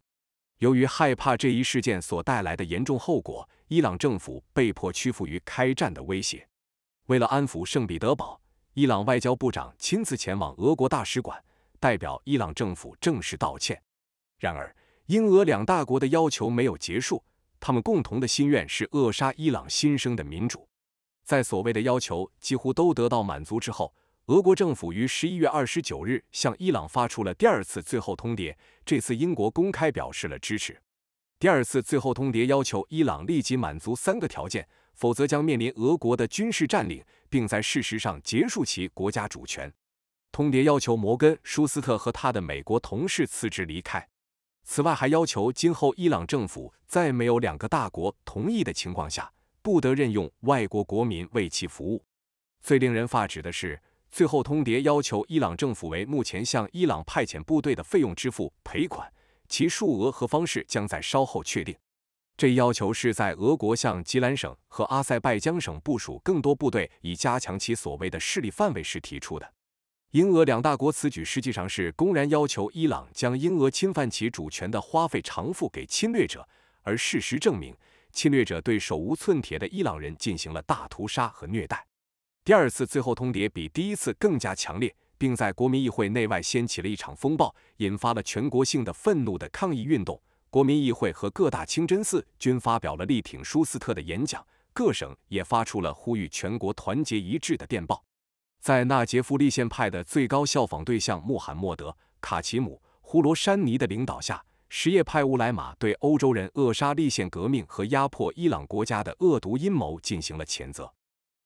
由于害怕这一事件所带来的严重后果，伊朗政府被迫屈服于开战的威胁。为了安抚圣彼得堡，伊朗外交部长亲自前往俄国大使馆，代表伊朗政府正式道歉。然而，英俄两大国的要求没有结束，他们共同的心愿是扼杀伊朗新生的民主。在所谓的要求几乎都得到满足之后，俄国政府于十一月二十九日向伊朗发出了第二次最后通牒。这次，英国公开表示了支持。第二次最后通牒要求伊朗立即满足三个条件，否则将面临俄国的军事占领，并在事实上结束其国家主权。通牒要求摩根·舒斯特和他的美国同事辞职离开。此外，还要求今后伊朗政府在没有两个大国同意的情况下。不得任用外国国民为其服务。最令人发指的是，最后通牒要求伊朗政府为目前向伊朗派遣部队的费用支付赔款，其数额和方式将在稍后确定。这要求是在俄国向吉兰省和阿塞拜疆省部署更多部队，以加强其所谓的势力范围时提出的。英俄两大国此举实际上是公然要求伊朗将英俄侵犯其主权的花费偿付给侵略者，而事实证明。侵略者对手无寸铁的伊朗人进行了大屠杀和虐待。第二次最后通牒比第一次更加强烈，并在国民议会内外掀起了一场风暴，引发了全国性的愤怒的抗议运动。国民议会和各大清真寺均发表了力挺舒斯特的演讲，各省也发出了呼吁全国团结一致的电报。在纳杰夫立宪派的最高效仿对象穆罕默德·卡齐姆·胡罗山尼的领导下。什叶派乌莱玛对欧洲人扼杀立宪革命和压迫伊朗国家的恶毒阴谋进行了谴责。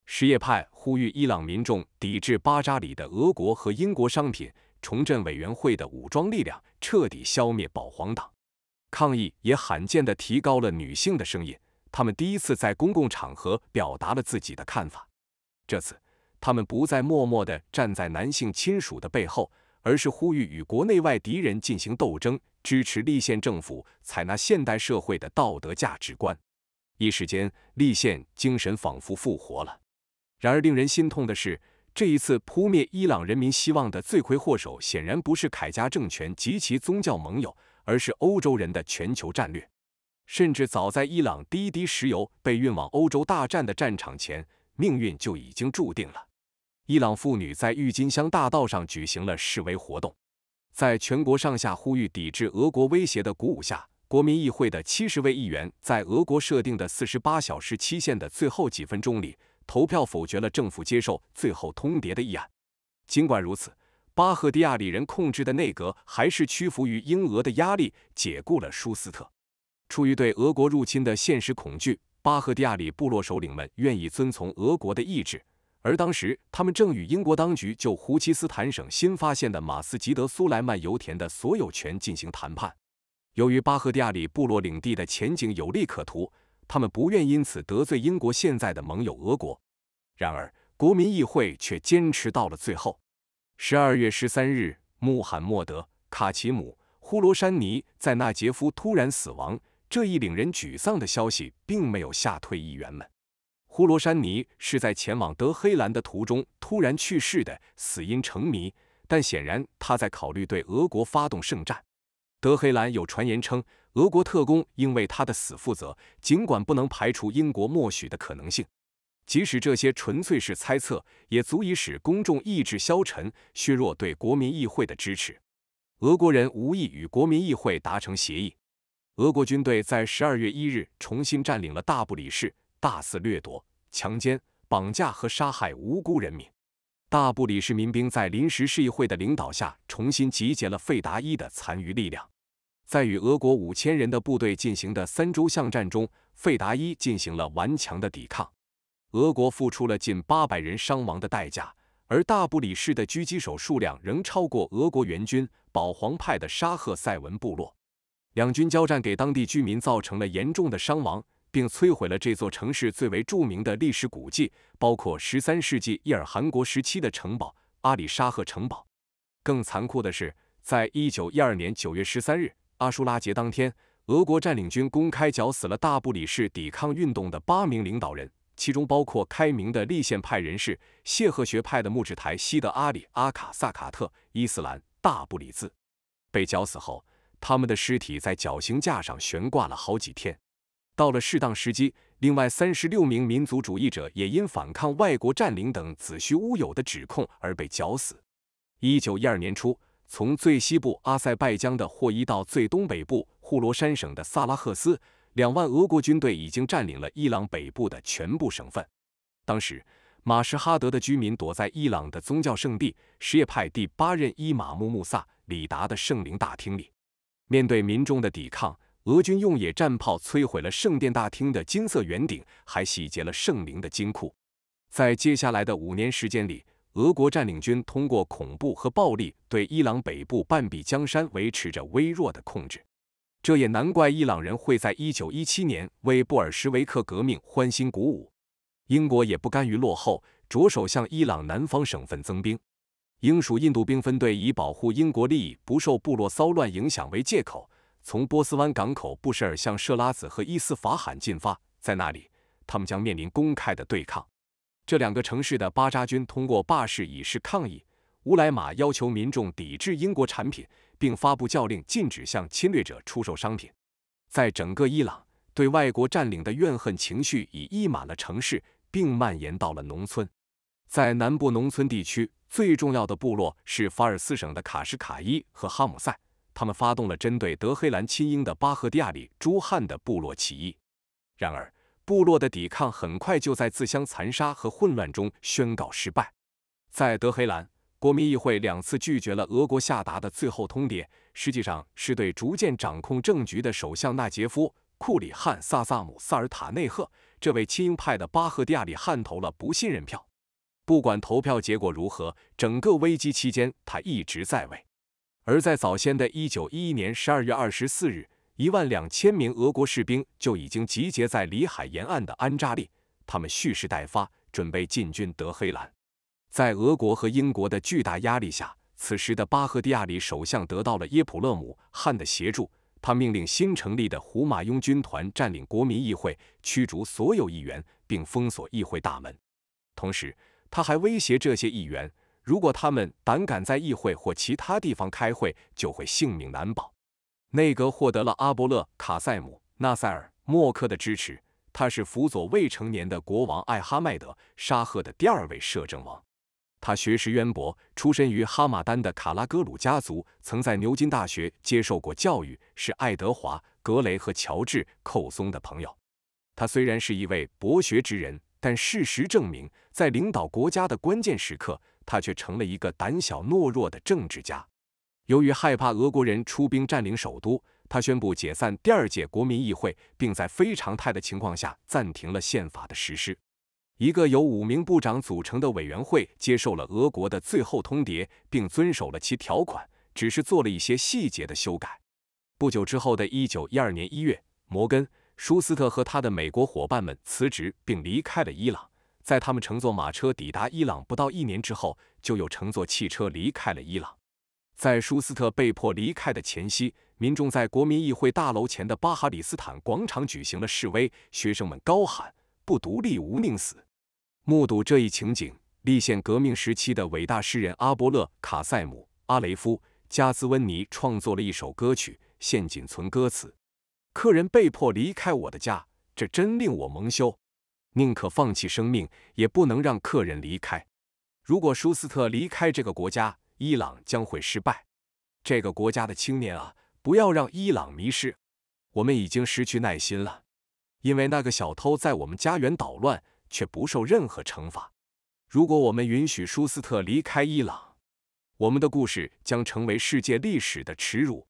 什叶派呼吁伊朗民众抵制巴扎里的俄国和英国商品，重振委员会的武装力量，彻底消灭保皇党。抗议也罕见地提高了女性的声音，她们第一次在公共场合表达了自己的看法。这次，他们不再默默地站在男性亲属的背后。而是呼吁与国内外敌人进行斗争，支持立宪政府，采纳现代社会的道德价值观。一时间，立宪精神仿佛复活了。然而，令人心痛的是，这一次扑灭伊朗人民希望的罪魁祸首，显然不是凯家政权及其宗教盟友，而是欧洲人的全球战略。甚至早在伊朗第一滴石油被运往欧洲大战的战场前，命运就已经注定了。伊朗妇女在郁金香大道上举行了示威活动，在全国上下呼吁抵制俄国威胁的鼓舞下，国民议会的七十位议员在俄国设定的四十八小时期限的最后几分钟里，投票否决了政府接受最后通牒的议案。尽管如此，巴赫蒂亚里人控制的内阁还是屈服于英俄的压力，解雇了舒斯特。出于对俄国入侵的现实恐惧，巴赫蒂亚里部落首领们愿意遵从俄国的意志。而当时，他们正与英国当局就胡奇斯坦省新发现的马斯吉德苏莱曼油田的所有权进行谈判。由于巴赫蒂亚里部落领地的前景有利可图，他们不愿因此得罪英国现在的盟友俄国。然而，国民议会却坚持到了最后。十二月十三日，穆罕默德·卡齐姆·呼罗山尼在纳杰夫突然死亡，这一令人沮丧的消息并没有吓退议员们。库罗山尼是在前往德黑兰的途中突然去世的，死因成谜。但显然他在考虑对俄国发动圣战。德黑兰有传言称，俄国特工应为他的死负责，尽管不能排除英国默许的可能性。即使这些纯粹是猜测，也足以使公众意志消沉，削弱对国民议会的支持。俄国人无意与国民议会达成协议。俄国军队在十二月一日重新占领了大布里市，大肆掠夺。强奸、绑架和杀害无辜人民。大布里士民兵在临时市议会的领导下，重新集结了费达伊的残余力量。在与俄国五千人的部队进行的三周巷战中，费达伊进行了顽强的抵抗。俄国付出了近八百人伤亡的代价，而大布里市的狙击手数量仍超过俄国援军。保皇派的沙赫塞文部落，两军交战给当地居民造成了严重的伤亡。并摧毁了这座城市最为著名的历史古迹，包括十三世纪伊尔汗国时期的城堡阿里沙赫城堡。更残酷的是，在一九一二年九月十三日阿舒拉节当天，俄国占领军公开绞死了大不里士抵抗运动的八名领导人，其中包括开明的立宪派人士谢赫学派的墓志台西德阿里阿卡萨卡特伊斯兰大不里兹。被绞死后，他们的尸体在绞刑架上悬挂了好几天。到了适当时机，另外三十六名民族主义者也因反抗外国占领等子虚乌有的指控而被绞死。一九一二年初，从最西部阿塞拜疆的霍伊到最东北部呼罗珊省的萨拉赫斯，两万俄国军队已经占领了伊朗北部的全部省份。当时，马什哈德的居民躲在伊朗的宗教圣地什叶派第八任伊玛目穆萨里达的圣灵大厅里，面对民众的抵抗。俄军用野战炮摧毁了圣殿大厅的金色圆顶，还洗劫了圣陵的金库。在接下来的五年时间里，俄国占领军通过恐怖和暴力对伊朗北部半壁江山维持着微弱的控制。这也难怪伊朗人会在一九一七年为布尔什维克革命欢欣鼓舞。英国也不甘于落后，着手向伊朗南方省份增兵。英属印度兵分队以保护英国利益不受部落骚乱影响为借口。从波斯湾港口布什尔向设拉子和伊斯法罕进发，在那里，他们将面临公开的对抗。这两个城市的巴扎军通过罢市以示抗议，乌莱马要求民众抵制英国产品，并发布教令禁止向侵略者出售商品。在整个伊朗，对外国占领的怨恨情绪已溢满了城市，并蔓延到了农村。在南部农村地区，最重要的部落是法尔斯省的卡什卡伊和哈姆赛。他们发动了针对德黑兰亲英的巴赫蒂亚里朱汉的部落起义，然而部落的抵抗很快就在自相残杀和混乱中宣告失败。在德黑兰，国民议会两次拒绝了俄国下达的最后通牒，实际上是对逐渐掌控政局的首相纳杰夫·库里汉·萨萨姆·萨尔塔内赫这位亲英派的巴赫蒂亚里汗投了不信任票。不管投票结果如何，整个危机期间他一直在位。而在早先的一九一一年十二月二十四日，一万两千名俄国士兵就已经集结在里海沿岸的安扎利，他们蓄势待发，准备进军德黑兰。在俄国和英国的巨大压力下，此时的巴赫蒂亚里首相得到了耶普勒姆汗的协助，他命令新成立的胡马雍军团占领国民议会，驱逐所有议员，并封锁议会大门。同时，他还威胁这些议员。如果他们胆敢在议会或其他地方开会，就会性命难保。内阁获得了阿伯勒、卡塞姆、纳塞尔、默克的支持。他是辅佐未成年的国王艾哈迈德·沙赫的第二位摄政王。他学识渊博，出身于哈马丹的卡拉格鲁家族，曾在牛津大学接受过教育，是爱德华·格雷和乔治·寇松的朋友。他虽然是一位博学之人，但事实证明，在领导国家的关键时刻。他却成了一个胆小懦弱的政治家。由于害怕俄国人出兵占领首都，他宣布解散第二届国民议会，并在非常态的情况下暂停了宪法的实施。一个由五名部长组成的委员会接受了俄国的最后通牒，并遵守了其条款，只是做了一些细节的修改。不久之后的1912年1月，摩根·舒斯特和他的美国伙伴们辞职并离开了伊朗。在他们乘坐马车抵达伊朗不到一年之后，就又乘坐汽车离开了伊朗。在舒斯特被迫离开的前夕，民众在国民议会大楼前的巴哈里斯坦广场举行了示威，学生们高喊“不独立无宁死”。目睹这一情景，立宪革命时期的伟大诗人阿伯勒卡塞姆·阿雷夫·加兹温尼创作了一首歌曲，现仅存歌词：“客人被迫离开我的家，这真令我蒙羞。”宁可放弃生命，也不能让客人离开。如果舒斯特离开这个国家，伊朗将会失败。这个国家的青年啊，不要让伊朗迷失。我们已经失去耐心了，因为那个小偷在我们家园捣乱，却不受任何惩罚。如果我们允许舒斯特离开伊朗，我们的故事将成为世界历史的耻辱。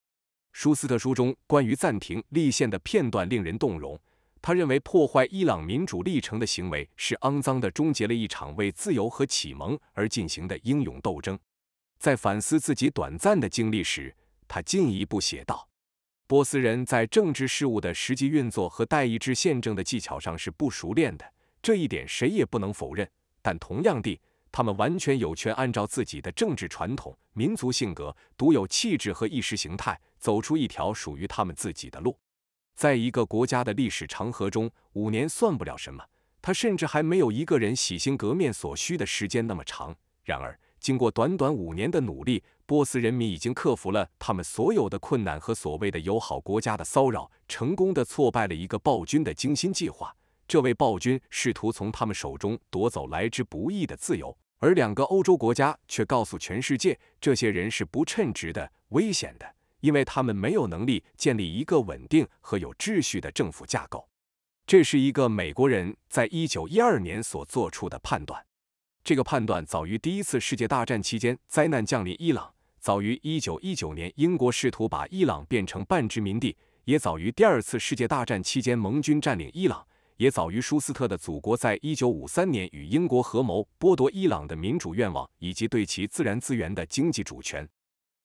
舒斯特书中关于暂停立宪的片段令人动容。他认为破坏伊朗民主历程的行为是肮脏的，终结了一场为自由和启蒙而进行的英勇斗争。在反思自己短暂的经历时，他进一步写道：“波斯人在政治事务的实际运作和代议制宪政的技巧上是不熟练的，这一点谁也不能否认。但同样地，他们完全有权按照自己的政治传统、民族性格、独有气质和意识形态，走出一条属于他们自己的路。”在一个国家的历史长河中，五年算不了什么，他甚至还没有一个人洗心革面所需的时间那么长。然而，经过短短五年的努力，波斯人民已经克服了他们所有的困难和所谓的友好国家的骚扰，成功的挫败了一个暴君的精心计划。这位暴君试图从他们手中夺走来之不易的自由，而两个欧洲国家却告诉全世界，这些人是不称职的、危险的。因为他们没有能力建立一个稳定和有秩序的政府架构，这是一个美国人在一九一二年所做出的判断。这个判断早于第一次世界大战期间灾难降临伊朗，早于一九一九年英国试图把伊朗变成半殖民地，也早于第二次世界大战期间盟军占领伊朗，也早于舒斯特的祖国在一九五三年与英国合谋剥夺伊朗的民主愿望以及对其自然资源的经济主权。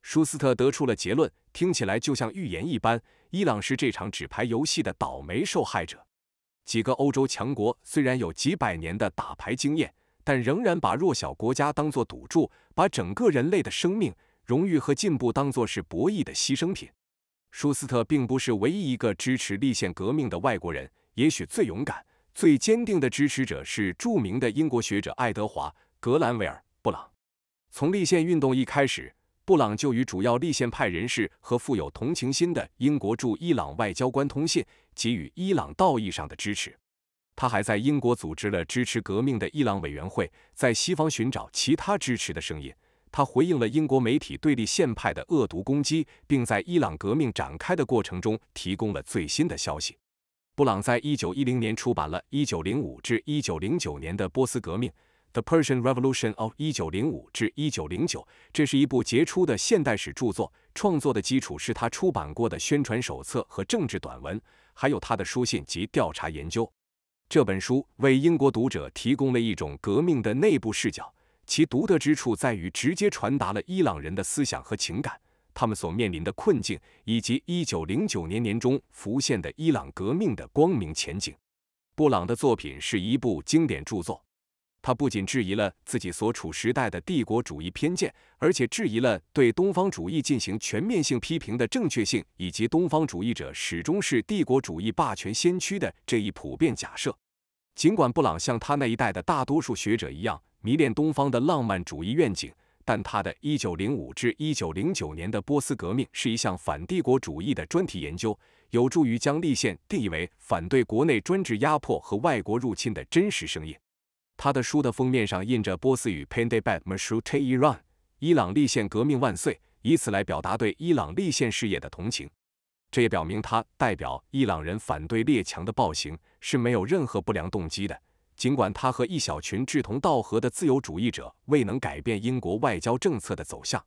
舒斯特得出了结论，听起来就像预言一般：伊朗是这场纸牌游戏的倒霉受害者。几个欧洲强国虽然有几百年的打牌经验，但仍然把弱小国家当作赌注，把整个人类的生命、荣誉和进步当作是博弈的牺牲品。舒斯特并不是唯一一个支持立宪革命的外国人，也许最勇敢、最坚定的支持者是著名的英国学者爱德华·格兰维尔·布朗。从立宪运动一开始。布朗就与主要立宪派人士和富有同情心的英国驻伊朗外交官通信，给予伊朗道义上的支持。他还在英国组织了支持革命的伊朗委员会，在西方寻找其他支持的声音。他回应了英国媒体对立宪派的恶毒攻击，并在伊朗革命展开的过程中提供了最新的消息。布朗在一九一零年出版了《一九零五至一九零九年的波斯革命》。The Persian Revolution of 1905-1909。这是一部杰出的现代史著作，创作的基础是他出版过的宣传手册和政治短文，还有他的书信及调查研究。这本书为英国读者提供了一种革命的内部视角，其独特之处在于直接传达了伊朗人的思想和情感，他们所面临的困境，以及一九零九年年中浮现的伊朗革命的光明前景。布朗的作品是一部经典著作。他不仅质疑了自己所处时代的帝国主义偏见，而且质疑了对东方主义进行全面性批评的正确性，以及东方主义者始终是帝国主义霸权先驱的这一普遍假设。尽管布朗像他那一代的大多数学者一样迷恋东方的浪漫主义愿景，但他的一九零五至一九零九年的波斯革命是一项反帝国主义的专题研究，有助于将立宪定义为反对国内专制压迫和外国入侵的真实声音。他的书的封面上印着波斯语 p e n d e b a t Mashu Te Iran”，伊朗立宪革命万岁，以此来表达对伊朗立宪事业的同情。这也表明他代表伊朗人反对列强的暴行，是没有任何不良动机的。尽管他和一小群志同道合的自由主义者未能改变英国外交政策的走向，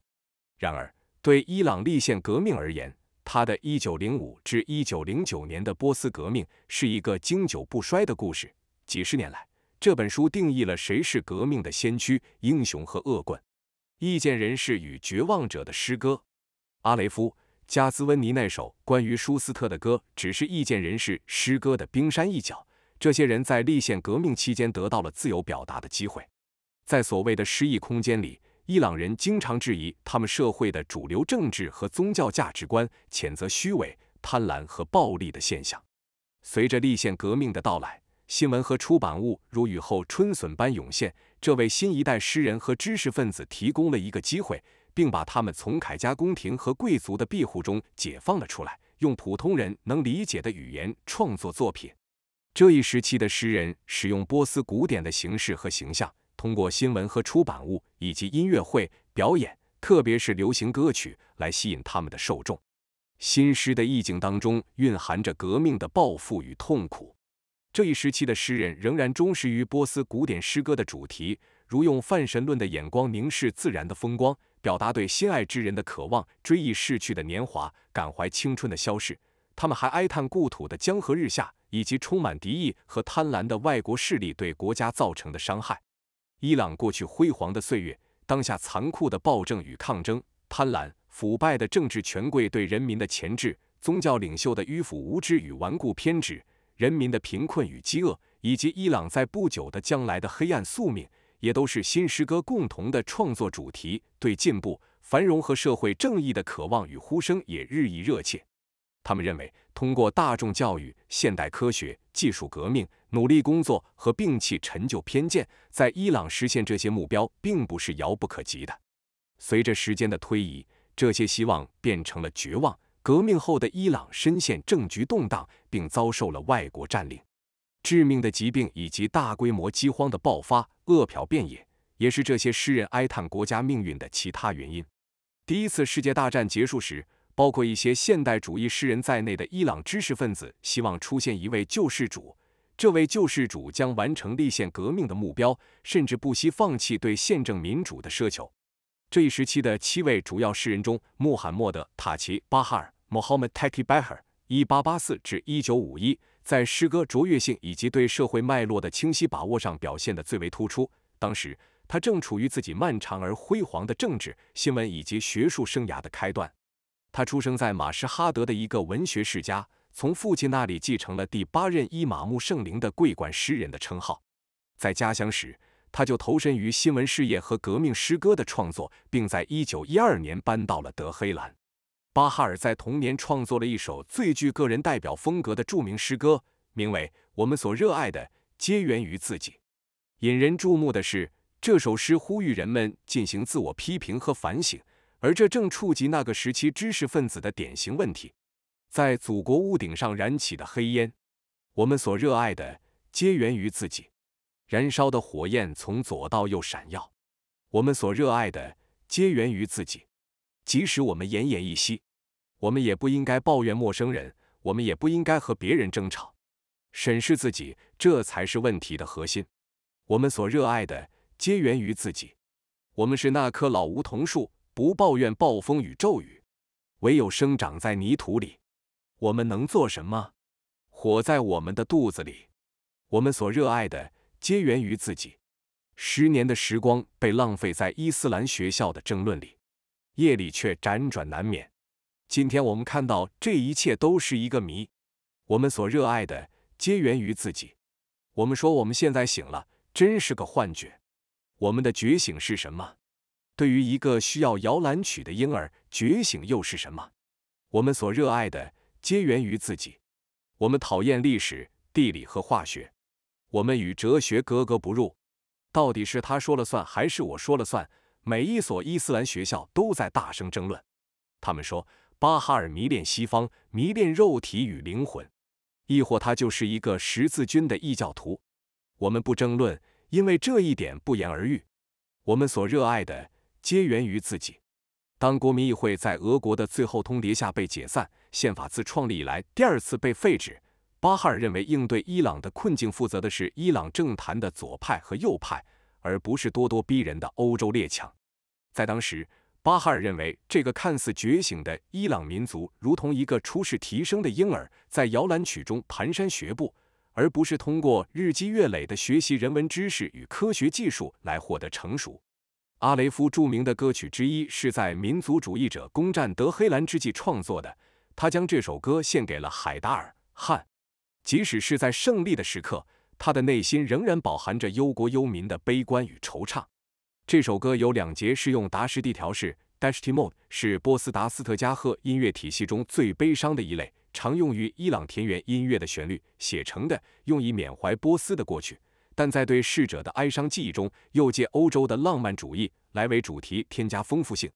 然而对伊朗立宪革命而言，他的一九零五至一九零九年的波斯革命是一个经久不衰的故事。几十年来。这本书定义了谁是革命的先驱、英雄和恶棍。意见人士与绝望者的诗歌。阿雷夫·加兹温尼那首关于舒斯特的歌，只是意见人士诗歌的冰山一角。这些人在立宪革命期间得到了自由表达的机会。在所谓的诗意空间里，伊朗人经常质疑他们社会的主流政治和宗教价值观，谴责虚伪、贪婪和暴力的现象。随着立宪革命的到来。新闻和出版物如雨后春笋般涌现，这为新一代诗人和知识分子提供了一个机会，并把他们从凯家宫廷和贵族的庇护中解放了出来，用普通人能理解的语言创作作品。这一时期的诗人使用波斯古典的形式和形象，通过新闻和出版物以及音乐会表演，特别是流行歌曲，来吸引他们的受众。新诗的意境当中蕴含着革命的抱负与痛苦。这一时期的诗人仍然忠实于波斯古典诗歌的主题，如用泛神论的眼光凝视自然的风光，表达对心爱之人的渴望，追忆逝去的年华，感怀青春的消逝。他们还哀叹故土的江河日下，以及充满敌意和贪婪的外国势力对国家造成的伤害。伊朗过去辉煌的岁月，当下残酷的暴政与抗争，贪婪、腐败的政治权贵对人民的钳制，宗教领袖的迂腐无知与顽固偏执。人民的贫困与饥饿，以及伊朗在不久的将来的黑暗宿命，也都是新诗歌共同的创作主题。对进步、繁荣和社会正义的渴望与呼声也日益热切。他们认为，通过大众教育、现代科学技术革命、努力工作和摒弃陈旧偏见，在伊朗实现这些目标并不是遥不可及的。随着时间的推移，这些希望变成了绝望。革命后的伊朗深陷政局动荡，并遭受了外国占领、致命的疾病以及大规模饥荒的爆发，饿殍遍野，也是这些诗人哀叹国家命运的其他原因。第一次世界大战结束时，包括一些现代主义诗人在内的伊朗知识分子希望出现一位救世主，这位救世主将完成立宪革命的目标，甚至不惜放弃对宪政民主的奢求。这一时期的七位主要诗人中，穆罕默德·塔奇巴哈尔。Mohammad t a k i Behr（1884-1951） 在诗歌卓越性以及对社会脉络的清晰把握上表现得最为突出。当时，他正处于自己漫长而辉煌的政治、新闻以及学术生涯的开端。他出生在马什哈德的一个文学世家，从父亲那里继承了第八任伊玛目圣灵的桂冠诗人的称号。在家乡时，他就投身于新闻事业和革命诗歌的创作，并在1912年搬到了德黑兰。巴哈尔在童年创作了一首最具个人代表风格的著名诗歌，名为《我们所热爱的皆源于自己》。引人注目的是，这首诗呼吁人们进行自我批评和反省，而这正触及那个时期知识分子的典型问题。在祖国屋顶上燃起的黑烟，我们所热爱的皆源于自己。燃烧的火焰从左到右闪耀，我们所热爱的皆源于自己，即使我们奄奄一息。我们也不应该抱怨陌生人，我们也不应该和别人争吵。审视自己，这才是问题的核心。我们所热爱的，皆源于自己。我们是那棵老梧桐树，不抱怨暴风雨骤雨，唯有生长在泥土里。我们能做什么？火在我们的肚子里。我们所热爱的，皆源于自己。十年的时光被浪费在伊斯兰学校的争论里，夜里却辗转难眠。今天我们看到这一切都是一个谜。我们所热爱的皆源于自己。我们说我们现在醒了，真是个幻觉。我们的觉醒是什么？对于一个需要摇篮曲的婴儿，觉醒又是什么？我们所热爱的皆源于自己。我们讨厌历史、地理和化学。我们与哲学格格不入。到底是他说了算，还是我说了算？每一所伊斯兰学校都在大声争论。他们说。巴哈尔迷恋西方，迷恋肉体与灵魂，亦或他就是一个十字军的异教徒。我们不争论，因为这一点不言而喻。我们所热爱的，皆源于自己。当国民议会，在俄国的最后通牒下被解散，宪法自创立以来第二次被废止。巴哈尔认为，应对伊朗的困境负责的是伊朗政坛的左派和右派，而不是咄咄逼人的欧洲列强。在当时。巴哈尔认为，这个看似觉醒的伊朗民族，如同一个初世提升的婴儿，在摇篮曲中蹒跚学步，而不是通过日积月累的学习人文知识与科学技术来获得成熟。阿雷夫著名的歌曲之一，是在民族主义者攻占德黑兰之际创作的。他将这首歌献给了海达尔汗。即使是在胜利的时刻，他的内心仍然饱含着忧国忧民的悲观与惆怅。这首歌有两节是用达什地调式，Dashti mode 是波斯达斯特加赫音乐体系中最悲伤的一类，常用于伊朗田园音乐的旋律写成的，用以缅怀波斯的过去。但在对逝者的哀伤记忆中，又借欧洲的浪漫主义来为主题添加丰富性。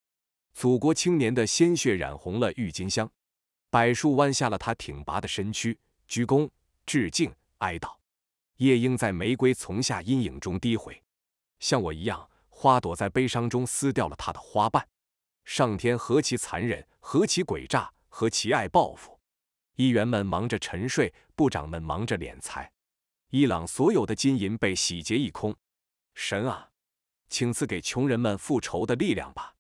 祖国青年的鲜血染红了郁金香，柏树弯下了它挺拔的身躯，鞠躬致敬哀悼。夜莺在玫瑰丛下阴影中低回，像我一样。花朵在悲伤中撕掉了它的花瓣。上天何其残忍，何其诡诈，何其爱报复！议员们忙着沉睡，部长们忙着敛财。伊朗所有的金银被洗劫一空。神啊，请赐给穷人们复仇的力量吧！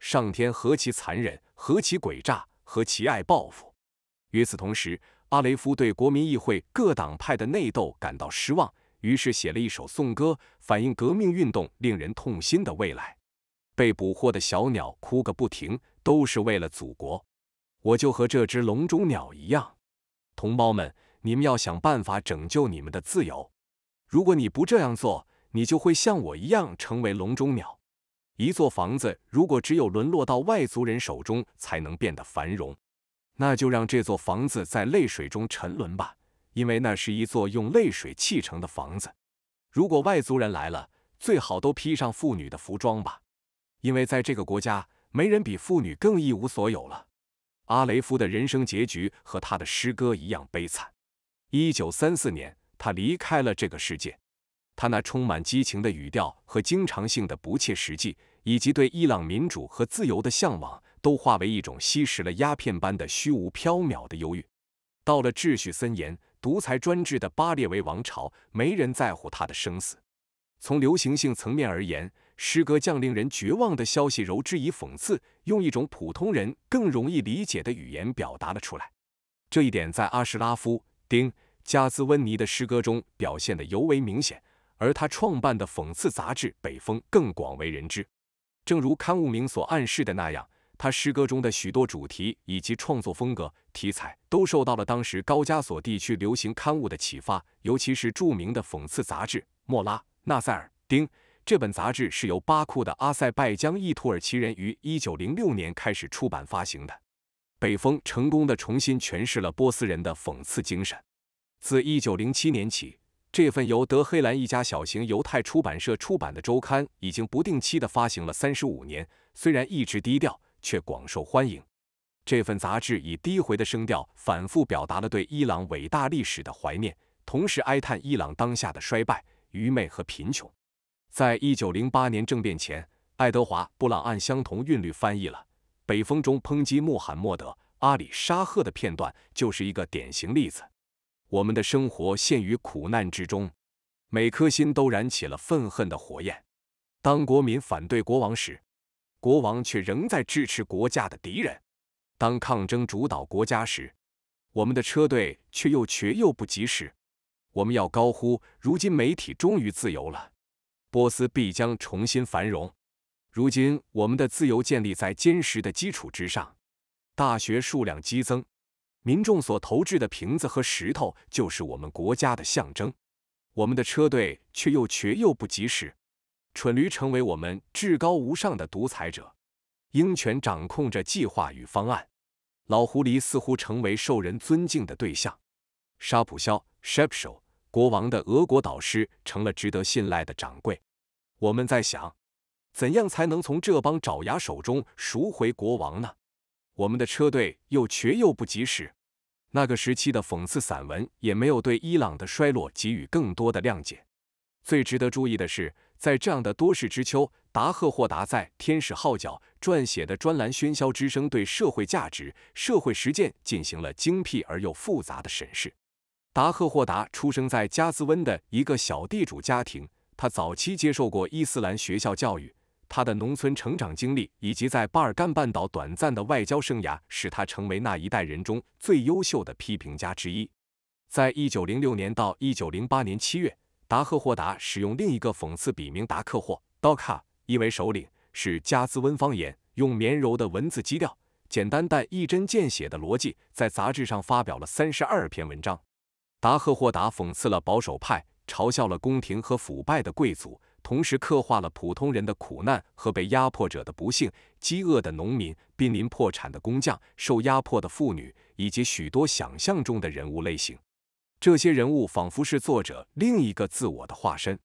上天何其残忍，何其诡诈，何其爱报复！与此同时，阿雷夫对国民议会各党派的内斗感到失望。于是写了一首颂歌，反映革命运动令人痛心的未来。被捕获的小鸟哭个不停，都是为了祖国。我就和这只笼中鸟一样，同胞们，你们要想办法拯救你们的自由。如果你不这样做，你就会像我一样成为笼中鸟。一座房子，如果只有沦落到外族人手中才能变得繁荣，那就让这座房子在泪水中沉沦吧。因为那是一座用泪水砌成的房子。如果外族人来了，最好都披上妇女的服装吧，因为在这个国家，没人比妇女更一无所有了。阿雷夫的人生结局和他的诗歌一样悲惨。一九三四年，他离开了这个世界。他那充满激情的语调和经常性的不切实际，以及对伊朗民主和自由的向往，都化为一种吸食了鸦片般的虚无缥缈的忧郁。到了秩序森严。独裁专制的巴列维王朝，没人在乎他的生死。从流行性层面而言，诗歌将令人绝望的消息揉之以讽刺，用一种普通人更容易理解的语言表达了出来。这一点在阿什拉夫丁·加兹温尼的诗歌中表现得尤为明显，而他创办的讽刺杂志《北风》更广为人知。正如刊物名所暗示的那样。他诗歌中的许多主题以及创作风格、题材都受到了当时高加索地区流行刊物的启发，尤其是著名的讽刺杂志《莫拉纳塞尔丁》。这本杂志是由巴库的阿塞拜疆裔土耳其人于1906年开始出版发行的。北风成功地重新诠释了波斯人的讽刺精神。自1907年起，这份由德黑兰一家小型犹太出版社出版的周刊已经不定期的发行了35年，虽然一直低调。却广受欢迎。这份杂志以低回的声调反复表达了对伊朗伟大历史的怀念，同时哀叹伊朗当下的衰败、愚昧和贫穷。在一九零八年政变前，爱德华·布朗按相同韵律翻译了《北风中抨击穆罕默德·阿里·沙赫》的片段，就是一个典型例子。我们的生活陷于苦难之中，每颗心都燃起了愤恨的火焰。当国民反对国王时，国王却仍在支持国家的敌人。当抗争主导国家时，我们的车队却又却又不及时。我们要高呼：如今媒体终于自由了，波斯必将重新繁荣。如今我们的自由建立在坚实的基础之上，大学数量激增，民众所投掷的瓶子和石头就是我们国家的象征。我们的车队却又却又不及时。蠢驴成为我们至高无上的独裁者，鹰犬掌控着计划与方案，老狐狸似乎成为受人尊敬的对象。沙普肖 s h e p s h o 国王的俄国导师成了值得信赖的掌柜。我们在想，怎样才能从这帮爪牙手中赎回国王呢？我们的车队又缺又不及时。那个时期的讽刺散文也没有对伊朗的衰落给予更多的谅解。最值得注意的是。在这样的多事之秋，达赫霍达在《天使号角》撰写的专栏《喧嚣之声》对社会价值、社会实践进行了精辟而又复杂的审视。达赫霍达出生在加兹温的一个小地主家庭，他早期接受过伊斯兰学校教育，他的农村成长经历以及在巴尔干半岛短暂的外交生涯，使他成为那一代人中最优秀的批评家之一。在一九零六年到一九零八年七月。达赫霍达使用另一个讽刺笔名达克霍 （Daka），意为首领，是加兹温方言。用绵柔的文字基调、简单但一针见血的逻辑，在杂志上发表了三十二篇文章。达赫霍达讽刺了保守派，嘲笑了宫廷和腐败的贵族，同时刻画了普通人的苦难和被压迫者的不幸：饥饿的农民、濒临破产的工匠、受压迫的妇女，以及许多想象中的人物类型。这些人物仿佛是作者另一个自我的化身。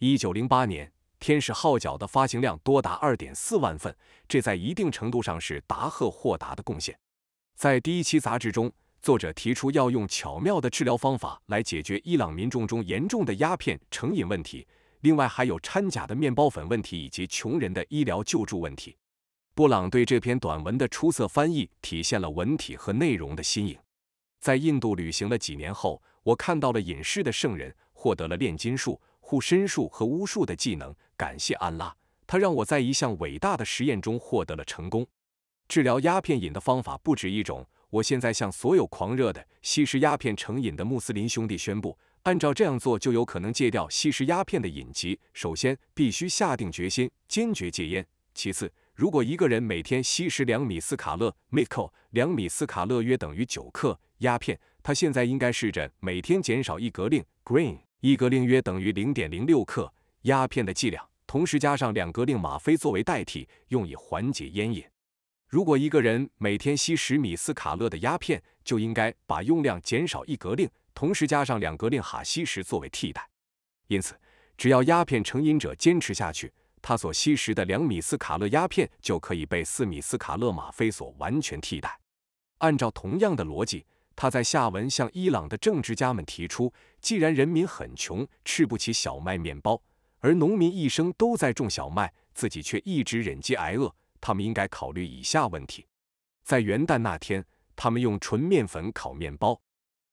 一九零八年，《天使号角》的发行量多达二点四万份，这在一定程度上是达赫霍达的贡献。在第一期杂志中，作者提出要用巧妙的治疗方法来解决伊朗民众中严重的鸦片成瘾问题，另外还有掺假的面包粉问题以及穷人的医疗救助问题。布朗对这篇短文的出色翻译，体现了文体和内容的新颖。在印度旅行了几年后，我看到了隐士的圣人，获得了炼金术、护身术和巫术的技能。感谢安拉，他让我在一项伟大的实验中获得了成功。治疗鸦片瘾的方法不止一种。我现在向所有狂热的吸食鸦片成瘾的穆斯林兄弟宣布：按照这样做，就有可能戒掉吸食鸦片的瘾疾。首先，必须下定决心，坚决戒烟。其次，如果一个人每天吸食两米斯卡勒 （miko），两米斯卡勒约等于九克。鸦片，他现在应该试着每天减少一格令 （green），一格令约等于零点零六克鸦片的剂量，同时加上两格令吗啡作为代替，用以缓解烟瘾。如果一个人每天吸十米斯卡勒的鸦片，就应该把用量减少一格令，同时加上两格令哈西石作为替代。因此，只要鸦片成瘾者坚持下去，他所吸食的两米斯卡勒鸦片就可以被四米斯卡勒吗啡所完全替代。按照同样的逻辑。他在下文向伊朗的政治家们提出，既然人民很穷，吃不起小麦面包，而农民一生都在种小麦，自己却一直忍饥挨饿，他们应该考虑以下问题：在元旦那天，他们用纯面粉烤面包；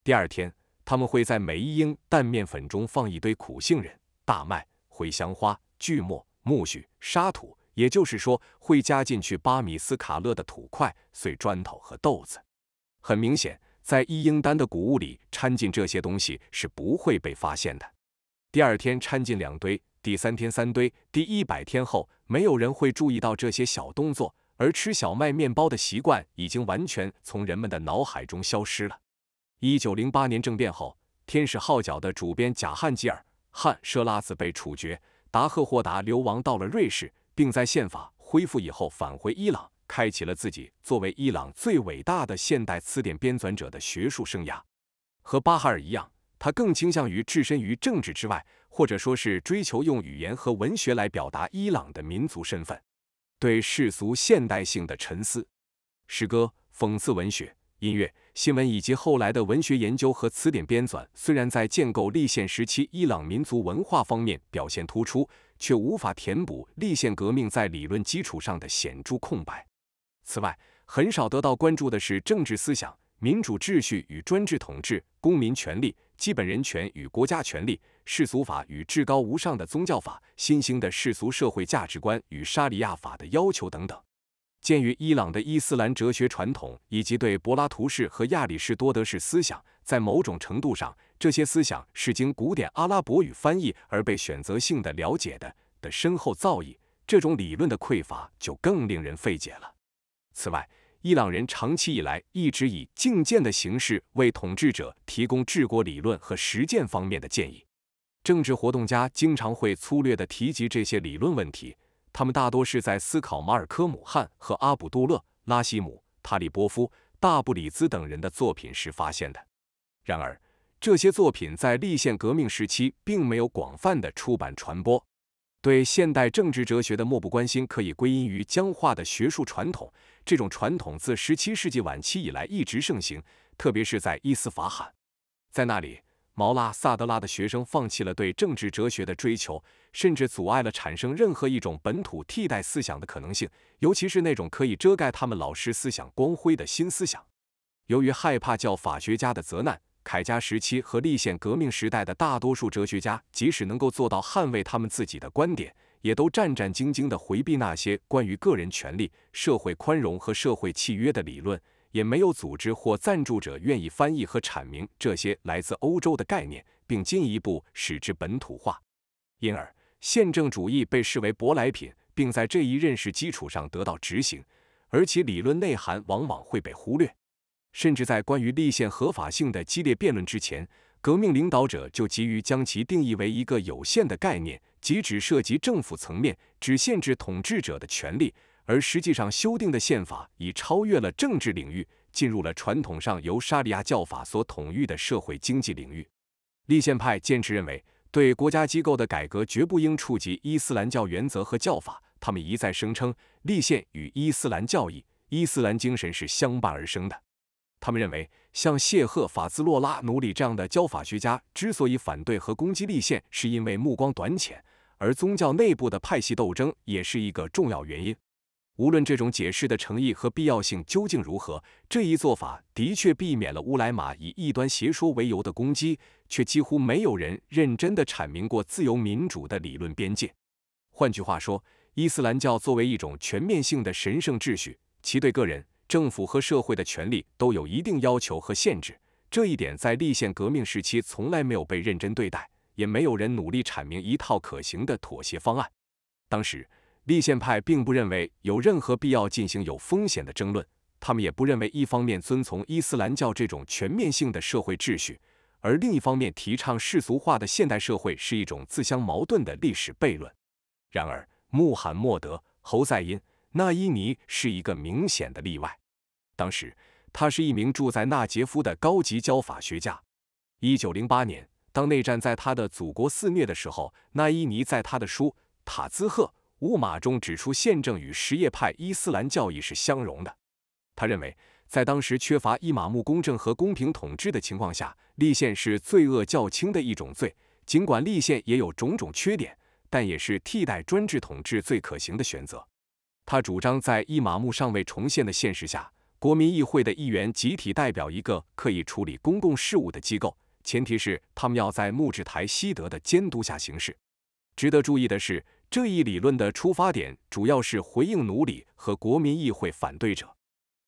第二天，他们会在每一英担面粉中放一堆苦杏仁、大麦、茴香花、锯末、苜蓿、沙土，也就是说，会加进去八米斯卡勒的土块、碎砖头和豆子。很明显。在一英丹的谷物里掺进这些东西是不会被发现的。第二天掺进两堆，第三天三堆，第一百天后，没有人会注意到这些小动作，而吃小麦面包的习惯已经完全从人们的脑海中消失了。一九零八年政变后，《天使号角》的主编贾汉吉尔汗舍拉子被处决，达赫霍达流亡到了瑞士，并在宪法恢复以后返回伊朗。开启了自己作为伊朗最伟大的现代词典编纂者的学术生涯。和巴哈尔一样，他更倾向于置身于政治之外，或者说是追求用语言和文学来表达伊朗的民族身份、对世俗现代性的沉思。诗歌、讽刺文学、音乐、新闻以及后来的文学研究和词典编纂，虽然在建构立宪时期伊朗民族文化方面表现突出，却无法填补立宪革命在理论基础上的显著空白。此外，很少得到关注的是政治思想、民主秩序与专制统治、公民权利、基本人权与国家权利、世俗法与至高无上的宗教法、新兴的世俗社会价值观与沙里亚法的要求等等。鉴于伊朗的伊斯兰哲学传统以及对柏拉图式和亚里士多德式思想，在某种程度上，这些思想是经古典阿拉伯语翻译而被选择性的了解的的深厚造诣，这种理论的匮乏就更令人费解了。此外，伊朗人长期以来一直以觐见的形式为统治者提供治国理论和实践方面的建议。政治活动家经常会粗略地提及这些理论问题，他们大多是在思考马尔科姆·汉和阿卜杜勒·拉希姆·塔利波夫、大布里兹等人的作品时发现的。然而，这些作品在立宪革命时期并没有广泛的出版传播。对现代政治哲学的漠不关心可以归因于僵化的学术传统。这种传统自17世纪晚期以来一直盛行，特别是在伊斯法罕，在那里，毛拉萨德拉的学生放弃了对政治哲学的追求，甚至阻碍了产生任何一种本土替代思想的可能性，尤其是那种可以遮盖他们老师思想光辉的新思想。由于害怕教法学家的责难，凯加时期和立宪革命时代的大多数哲学家，即使能够做到捍卫他们自己的观点。也都战战兢兢地回避那些关于个人权利、社会宽容和社会契约的理论，也没有组织或赞助者愿意翻译和阐明这些来自欧洲的概念，并进一步使之本土化。因而，宪政主义被视为舶来品，并在这一认识基础上得到执行，而其理论内涵往往会被忽略，甚至在关于立宪合法性的激烈辩论之前。革命领导者就急于将其定义为一个有限的概念，即只涉及政府层面，只限制统治者的权利。而实际上，修订的宪法已超越了政治领域，进入了传统上由沙里亚教法所统御的社会经济领域。立宪派坚持认为，对国家机构的改革绝不应触及伊斯兰教原则和教法。他们一再声称，立宪与伊斯兰教义、伊斯兰精神是相伴而生的。他们认为，像谢赫法兹洛拉努里这样的教法学家之所以反对和攻击立宪，是因为目光短浅，而宗教内部的派系斗争也是一个重要原因。无论这种解释的诚意和必要性究竟如何，这一做法的确避免了乌来玛以异端邪说为由的攻击，却几乎没有人认真地阐明过自由民主的理论边界。换句话说，伊斯兰教作为一种全面性的神圣秩序，其对个人。政府和社会的权利都有一定要求和限制，这一点在立宪革命时期从来没有被认真对待，也没有人努力阐明一套可行的妥协方案。当时，立宪派并不认为有任何必要进行有风险的争论，他们也不认为一方面遵从伊斯兰教这种全面性的社会秩序，而另一方面提倡世俗化的现代社会是一种自相矛盾的历史悖论。然而，穆罕默德·侯赛因。纳伊尼是一个明显的例外。当时，他是一名住在纳杰夫的高级教法学家。一九零八年，当内战在他的祖国肆虐的时候，纳伊尼在他的书《塔兹赫乌马》中指出，宪政与什叶派伊斯兰教义是相容的。他认为，在当时缺乏伊玛目公正和公平统治的情况下，立宪是罪恶较轻的一种罪。尽管立宪也有种种缺点，但也是替代专制统治最可行的选择。他主张在伊马目尚未重现的现实下，国民议会的议员集体代表一个可以处理公共事务的机构，前提是他们要在穆智台西德的监督下行事。值得注意的是，这一理论的出发点主要是回应奴隶和国民议会反对者。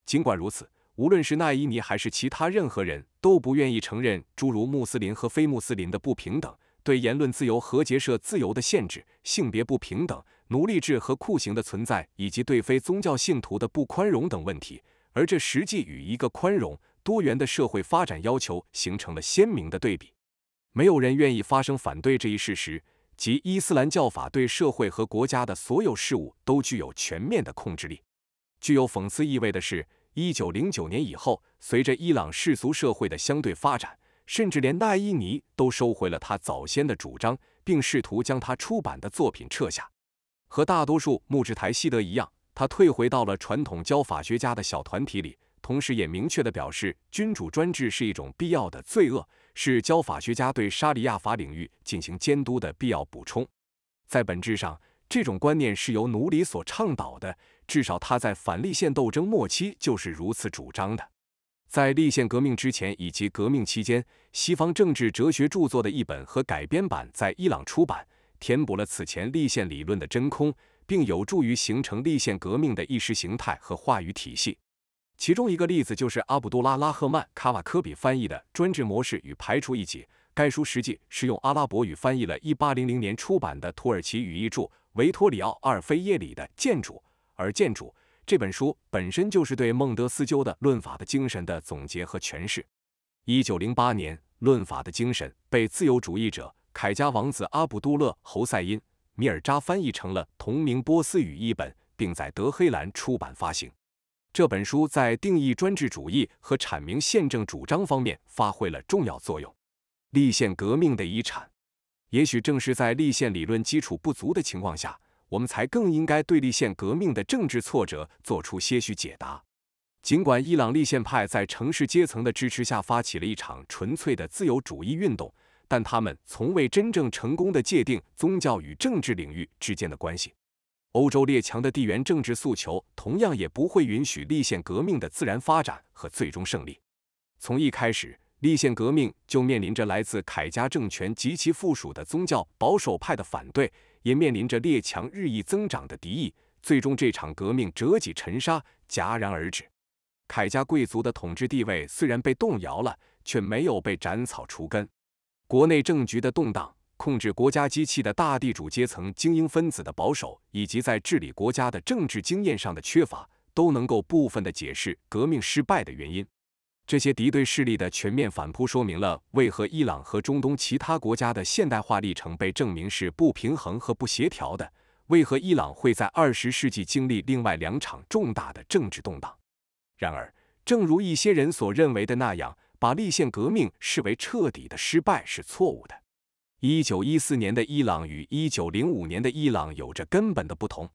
尽管如此，无论是奈伊尼还是其他任何人都不愿意承认诸如穆斯林和非穆斯林的不平等、对言论自由和结社自由的限制、性别不平等。奴隶制和酷刑的存在，以及对非宗教信徒的不宽容等问题，而这实际与一个宽容、多元的社会发展要求形成了鲜明的对比。没有人愿意发生反对这一事实，即伊斯兰教法对社会和国家的所有事物都具有全面的控制力。具有讽刺意味的是，一九零九年以后，随着伊朗世俗社会的相对发展，甚至连奈伊尼都收回了他早先的主张，并试图将他出版的作品撤下。和大多数穆质台希德一样，他退回到了传统教法学家的小团体里，同时也明确的表示，君主专制是一种必要的罪恶，是教法学家对沙里亚法领域进行监督的必要补充。在本质上，这种观念是由奴隶所倡导的，至少他在反立宪斗争末期就是如此主张的。在立宪革命之前以及革命期间，西方政治哲学著作的一本和改编版在伊朗出版。填补了此前立宪理论的真空，并有助于形成立宪革命的意识形态和话语体系。其中一个例子就是阿卜杜拉·拉赫曼·卡瓦科比翻译的《专制模式与排除异己》。该书实际是用阿拉伯语翻译了1800年出版的土耳其语译著《维托里奥·阿尔菲耶里的建筑》，而《建筑》这本书本身就是对孟德斯鸠的《论法的精神》的总结和诠释。1908年，《论法的精神》被自由主义者。凯加王子阿卜杜勒侯赛因米尔扎翻译成了同名波斯语译本，并在德黑兰出版发行。这本书在定义专制主义和阐明宪政主张方面发挥了重要作用。立宪革命的遗产，也许正是在立宪理论基础不足的情况下，我们才更应该对立宪革命的政治挫折做出些许解答。尽管伊朗立宪派在城市阶层的支持下发起了一场纯粹的自由主义运动。但他们从未真正成功的界定宗教与政治领域之间的关系。欧洲列强的地缘政治诉求同样也不会允许立宪革命的自然发展和最终胜利。从一开始，立宪革命就面临着来自凯家政权及其附属的宗教保守派的反对，也面临着列强日益增长的敌意。最终，这场革命折戟沉沙，戛然而止。凯家贵族的统治地位虽然被动摇了，却没有被斩草除根。国内政局的动荡、控制国家机器的大地主阶层精英分子的保守，以及在治理国家的政治经验上的缺乏，都能够部分地解释革命失败的原因。这些敌对势力的全面反扑，说明了为何伊朗和中东其他国家的现代化历程被证明是不平衡和不协调的。为何伊朗会在20世纪经历另外两场重大的政治动荡？然而，正如一些人所认为的那样。把立宪革命视为彻底的失败是错误的。一九一四年的伊朗与一九零五年的伊朗有着根本的不同。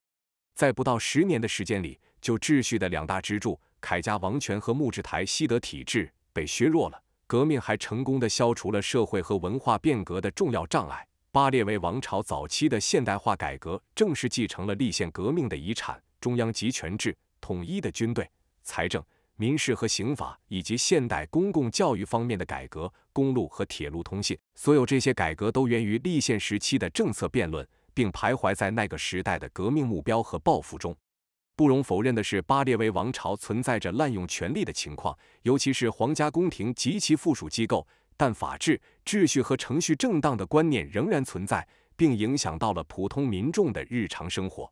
在不到十年的时间里，就秩序的两大支柱——凯家王权和木质台西德体制被削弱了。革命还成功地消除了社会和文化变革的重要障碍。巴列维王朝早期的现代化改革正式继承了立宪革命的遗产：中央集权制、统一的军队、财政。民事和刑法，以及现代公共教育方面的改革，公路和铁路通信，所有这些改革都源于立宪时期的政策辩论，并徘徊在那个时代的革命目标和抱负中。不容否认的是，巴列维王朝存在着滥用权力的情况，尤其是皇家宫廷及其附属机构。但法治、秩序和程序正当的观念仍然存在，并影响到了普通民众的日常生活。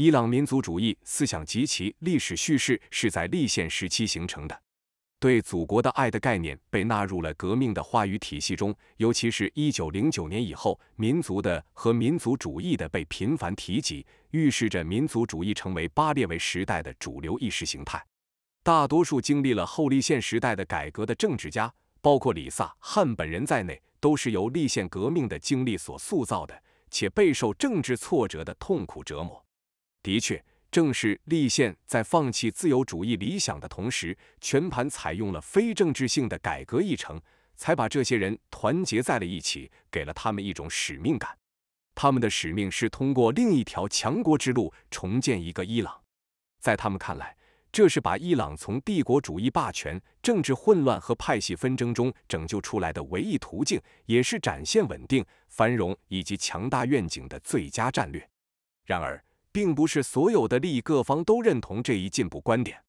伊朗民族主义思想及其历史叙事是在立宪时期形成的，对祖国的爱的概念被纳入了革命的话语体系中，尤其是一九零九年以后，民族的和民族主义的被频繁提及，预示着民族主义成为巴列维时代的主流意识形态。大多数经历了后立宪时代的改革的政治家，包括里萨汉本人在内，都是由立宪革命的经历所塑造的，且备受政治挫折的痛苦折磨。的确，正是立宪在放弃自由主义理想的同时，全盘采用了非政治性的改革议程，才把这些人团结在了一起，给了他们一种使命感。他们的使命是通过另一条强国之路，重建一个伊朗。在他们看来，这是把伊朗从帝国主义霸权、政治混乱和派系纷争中拯救出来的唯一途径，也是展现稳定、繁荣以及强大愿景的最佳战略。然而，并不是所有的利益各方都认同这一进步观点。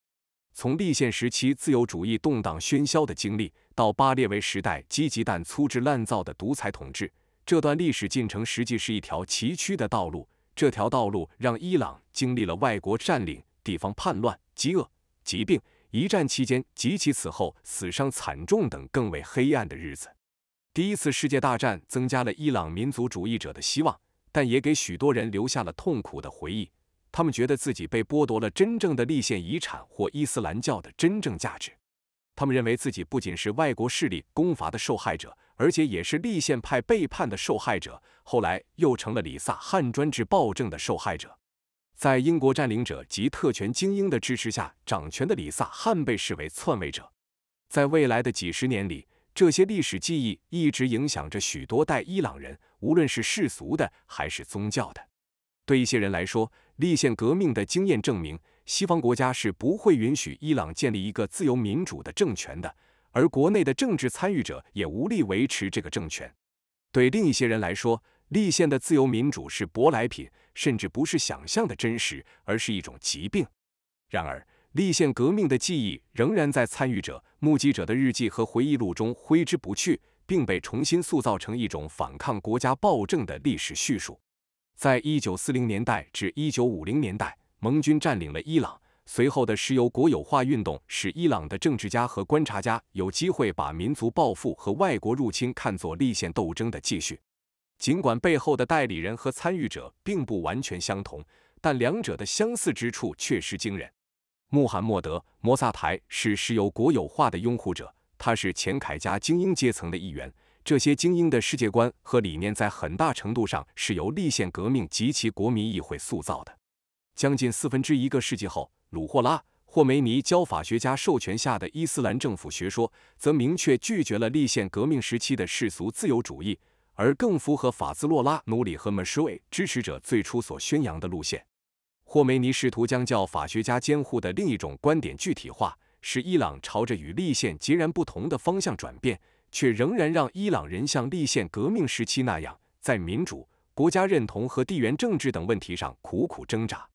从立宪时期自由主义动荡喧嚣的经历，到巴列维时代积极但粗制滥造的独裁统治，这段历史进程实际是一条崎岖的道路。这条道路让伊朗经历了外国占领、地方叛乱、饥饿、疾病、一战期间及其此后死伤惨重等更为黑暗的日子。第一次世界大战增加了伊朗民族主义者的希望。但也给许多人留下了痛苦的回忆。他们觉得自己被剥夺了真正的立宪遗产或伊斯兰教的真正价值。他们认为自己不仅是外国势力攻伐的受害者，而且也是立宪派背叛的受害者。后来又成了里萨汗专制暴政的受害者。在英国占领者及特权精英的支持下，掌权的里萨汗被视为篡位者。在未来的几十年里。这些历史记忆一直影响着许多代伊朗人，无论是世俗的还是宗教的。对一些人来说，立宪革命的经验证明，西方国家是不会允许伊朗建立一个自由民主的政权的，而国内的政治参与者也无力维持这个政权。对另一些人来说，立宪的自由民主是舶来品，甚至不是想象的真实，而是一种疾病。然而，立宪革命的记忆仍然在参与者、目击者的日记和回忆录中挥之不去，并被重新塑造成一种反抗国家暴政的历史叙述。在一九四零年代至一九五零年代，盟军占领了伊朗，随后的石油国有化运动使伊朗的政治家和观察家有机会把民族暴富和外国入侵看作立宪斗争的继续。尽管背后的代理人和参与者并不完全相同，但两者的相似之处确实惊人。穆罕默德·摩萨台是石油国有化的拥护者，他是前凯家精英阶层的一员。这些精英的世界观和理念在很大程度上是由立宪革命及其国民议会塑造的。将近四分之一个世纪后，鲁霍拉·霍梅尼教法学家授权下的伊斯兰政府学说，则明确拒绝了立宪革命时期的世俗自由主义，而更符合法兹洛拉努里和 m a s h u 支持者最初所宣扬的路线。霍梅尼试图将教法学家监护的另一种观点具体化，使伊朗朝着与立宪截然不同的方向转变，却仍然让伊朗人像立宪革命时期那样，在民主、国家认同和地缘政治等问题上苦苦挣扎。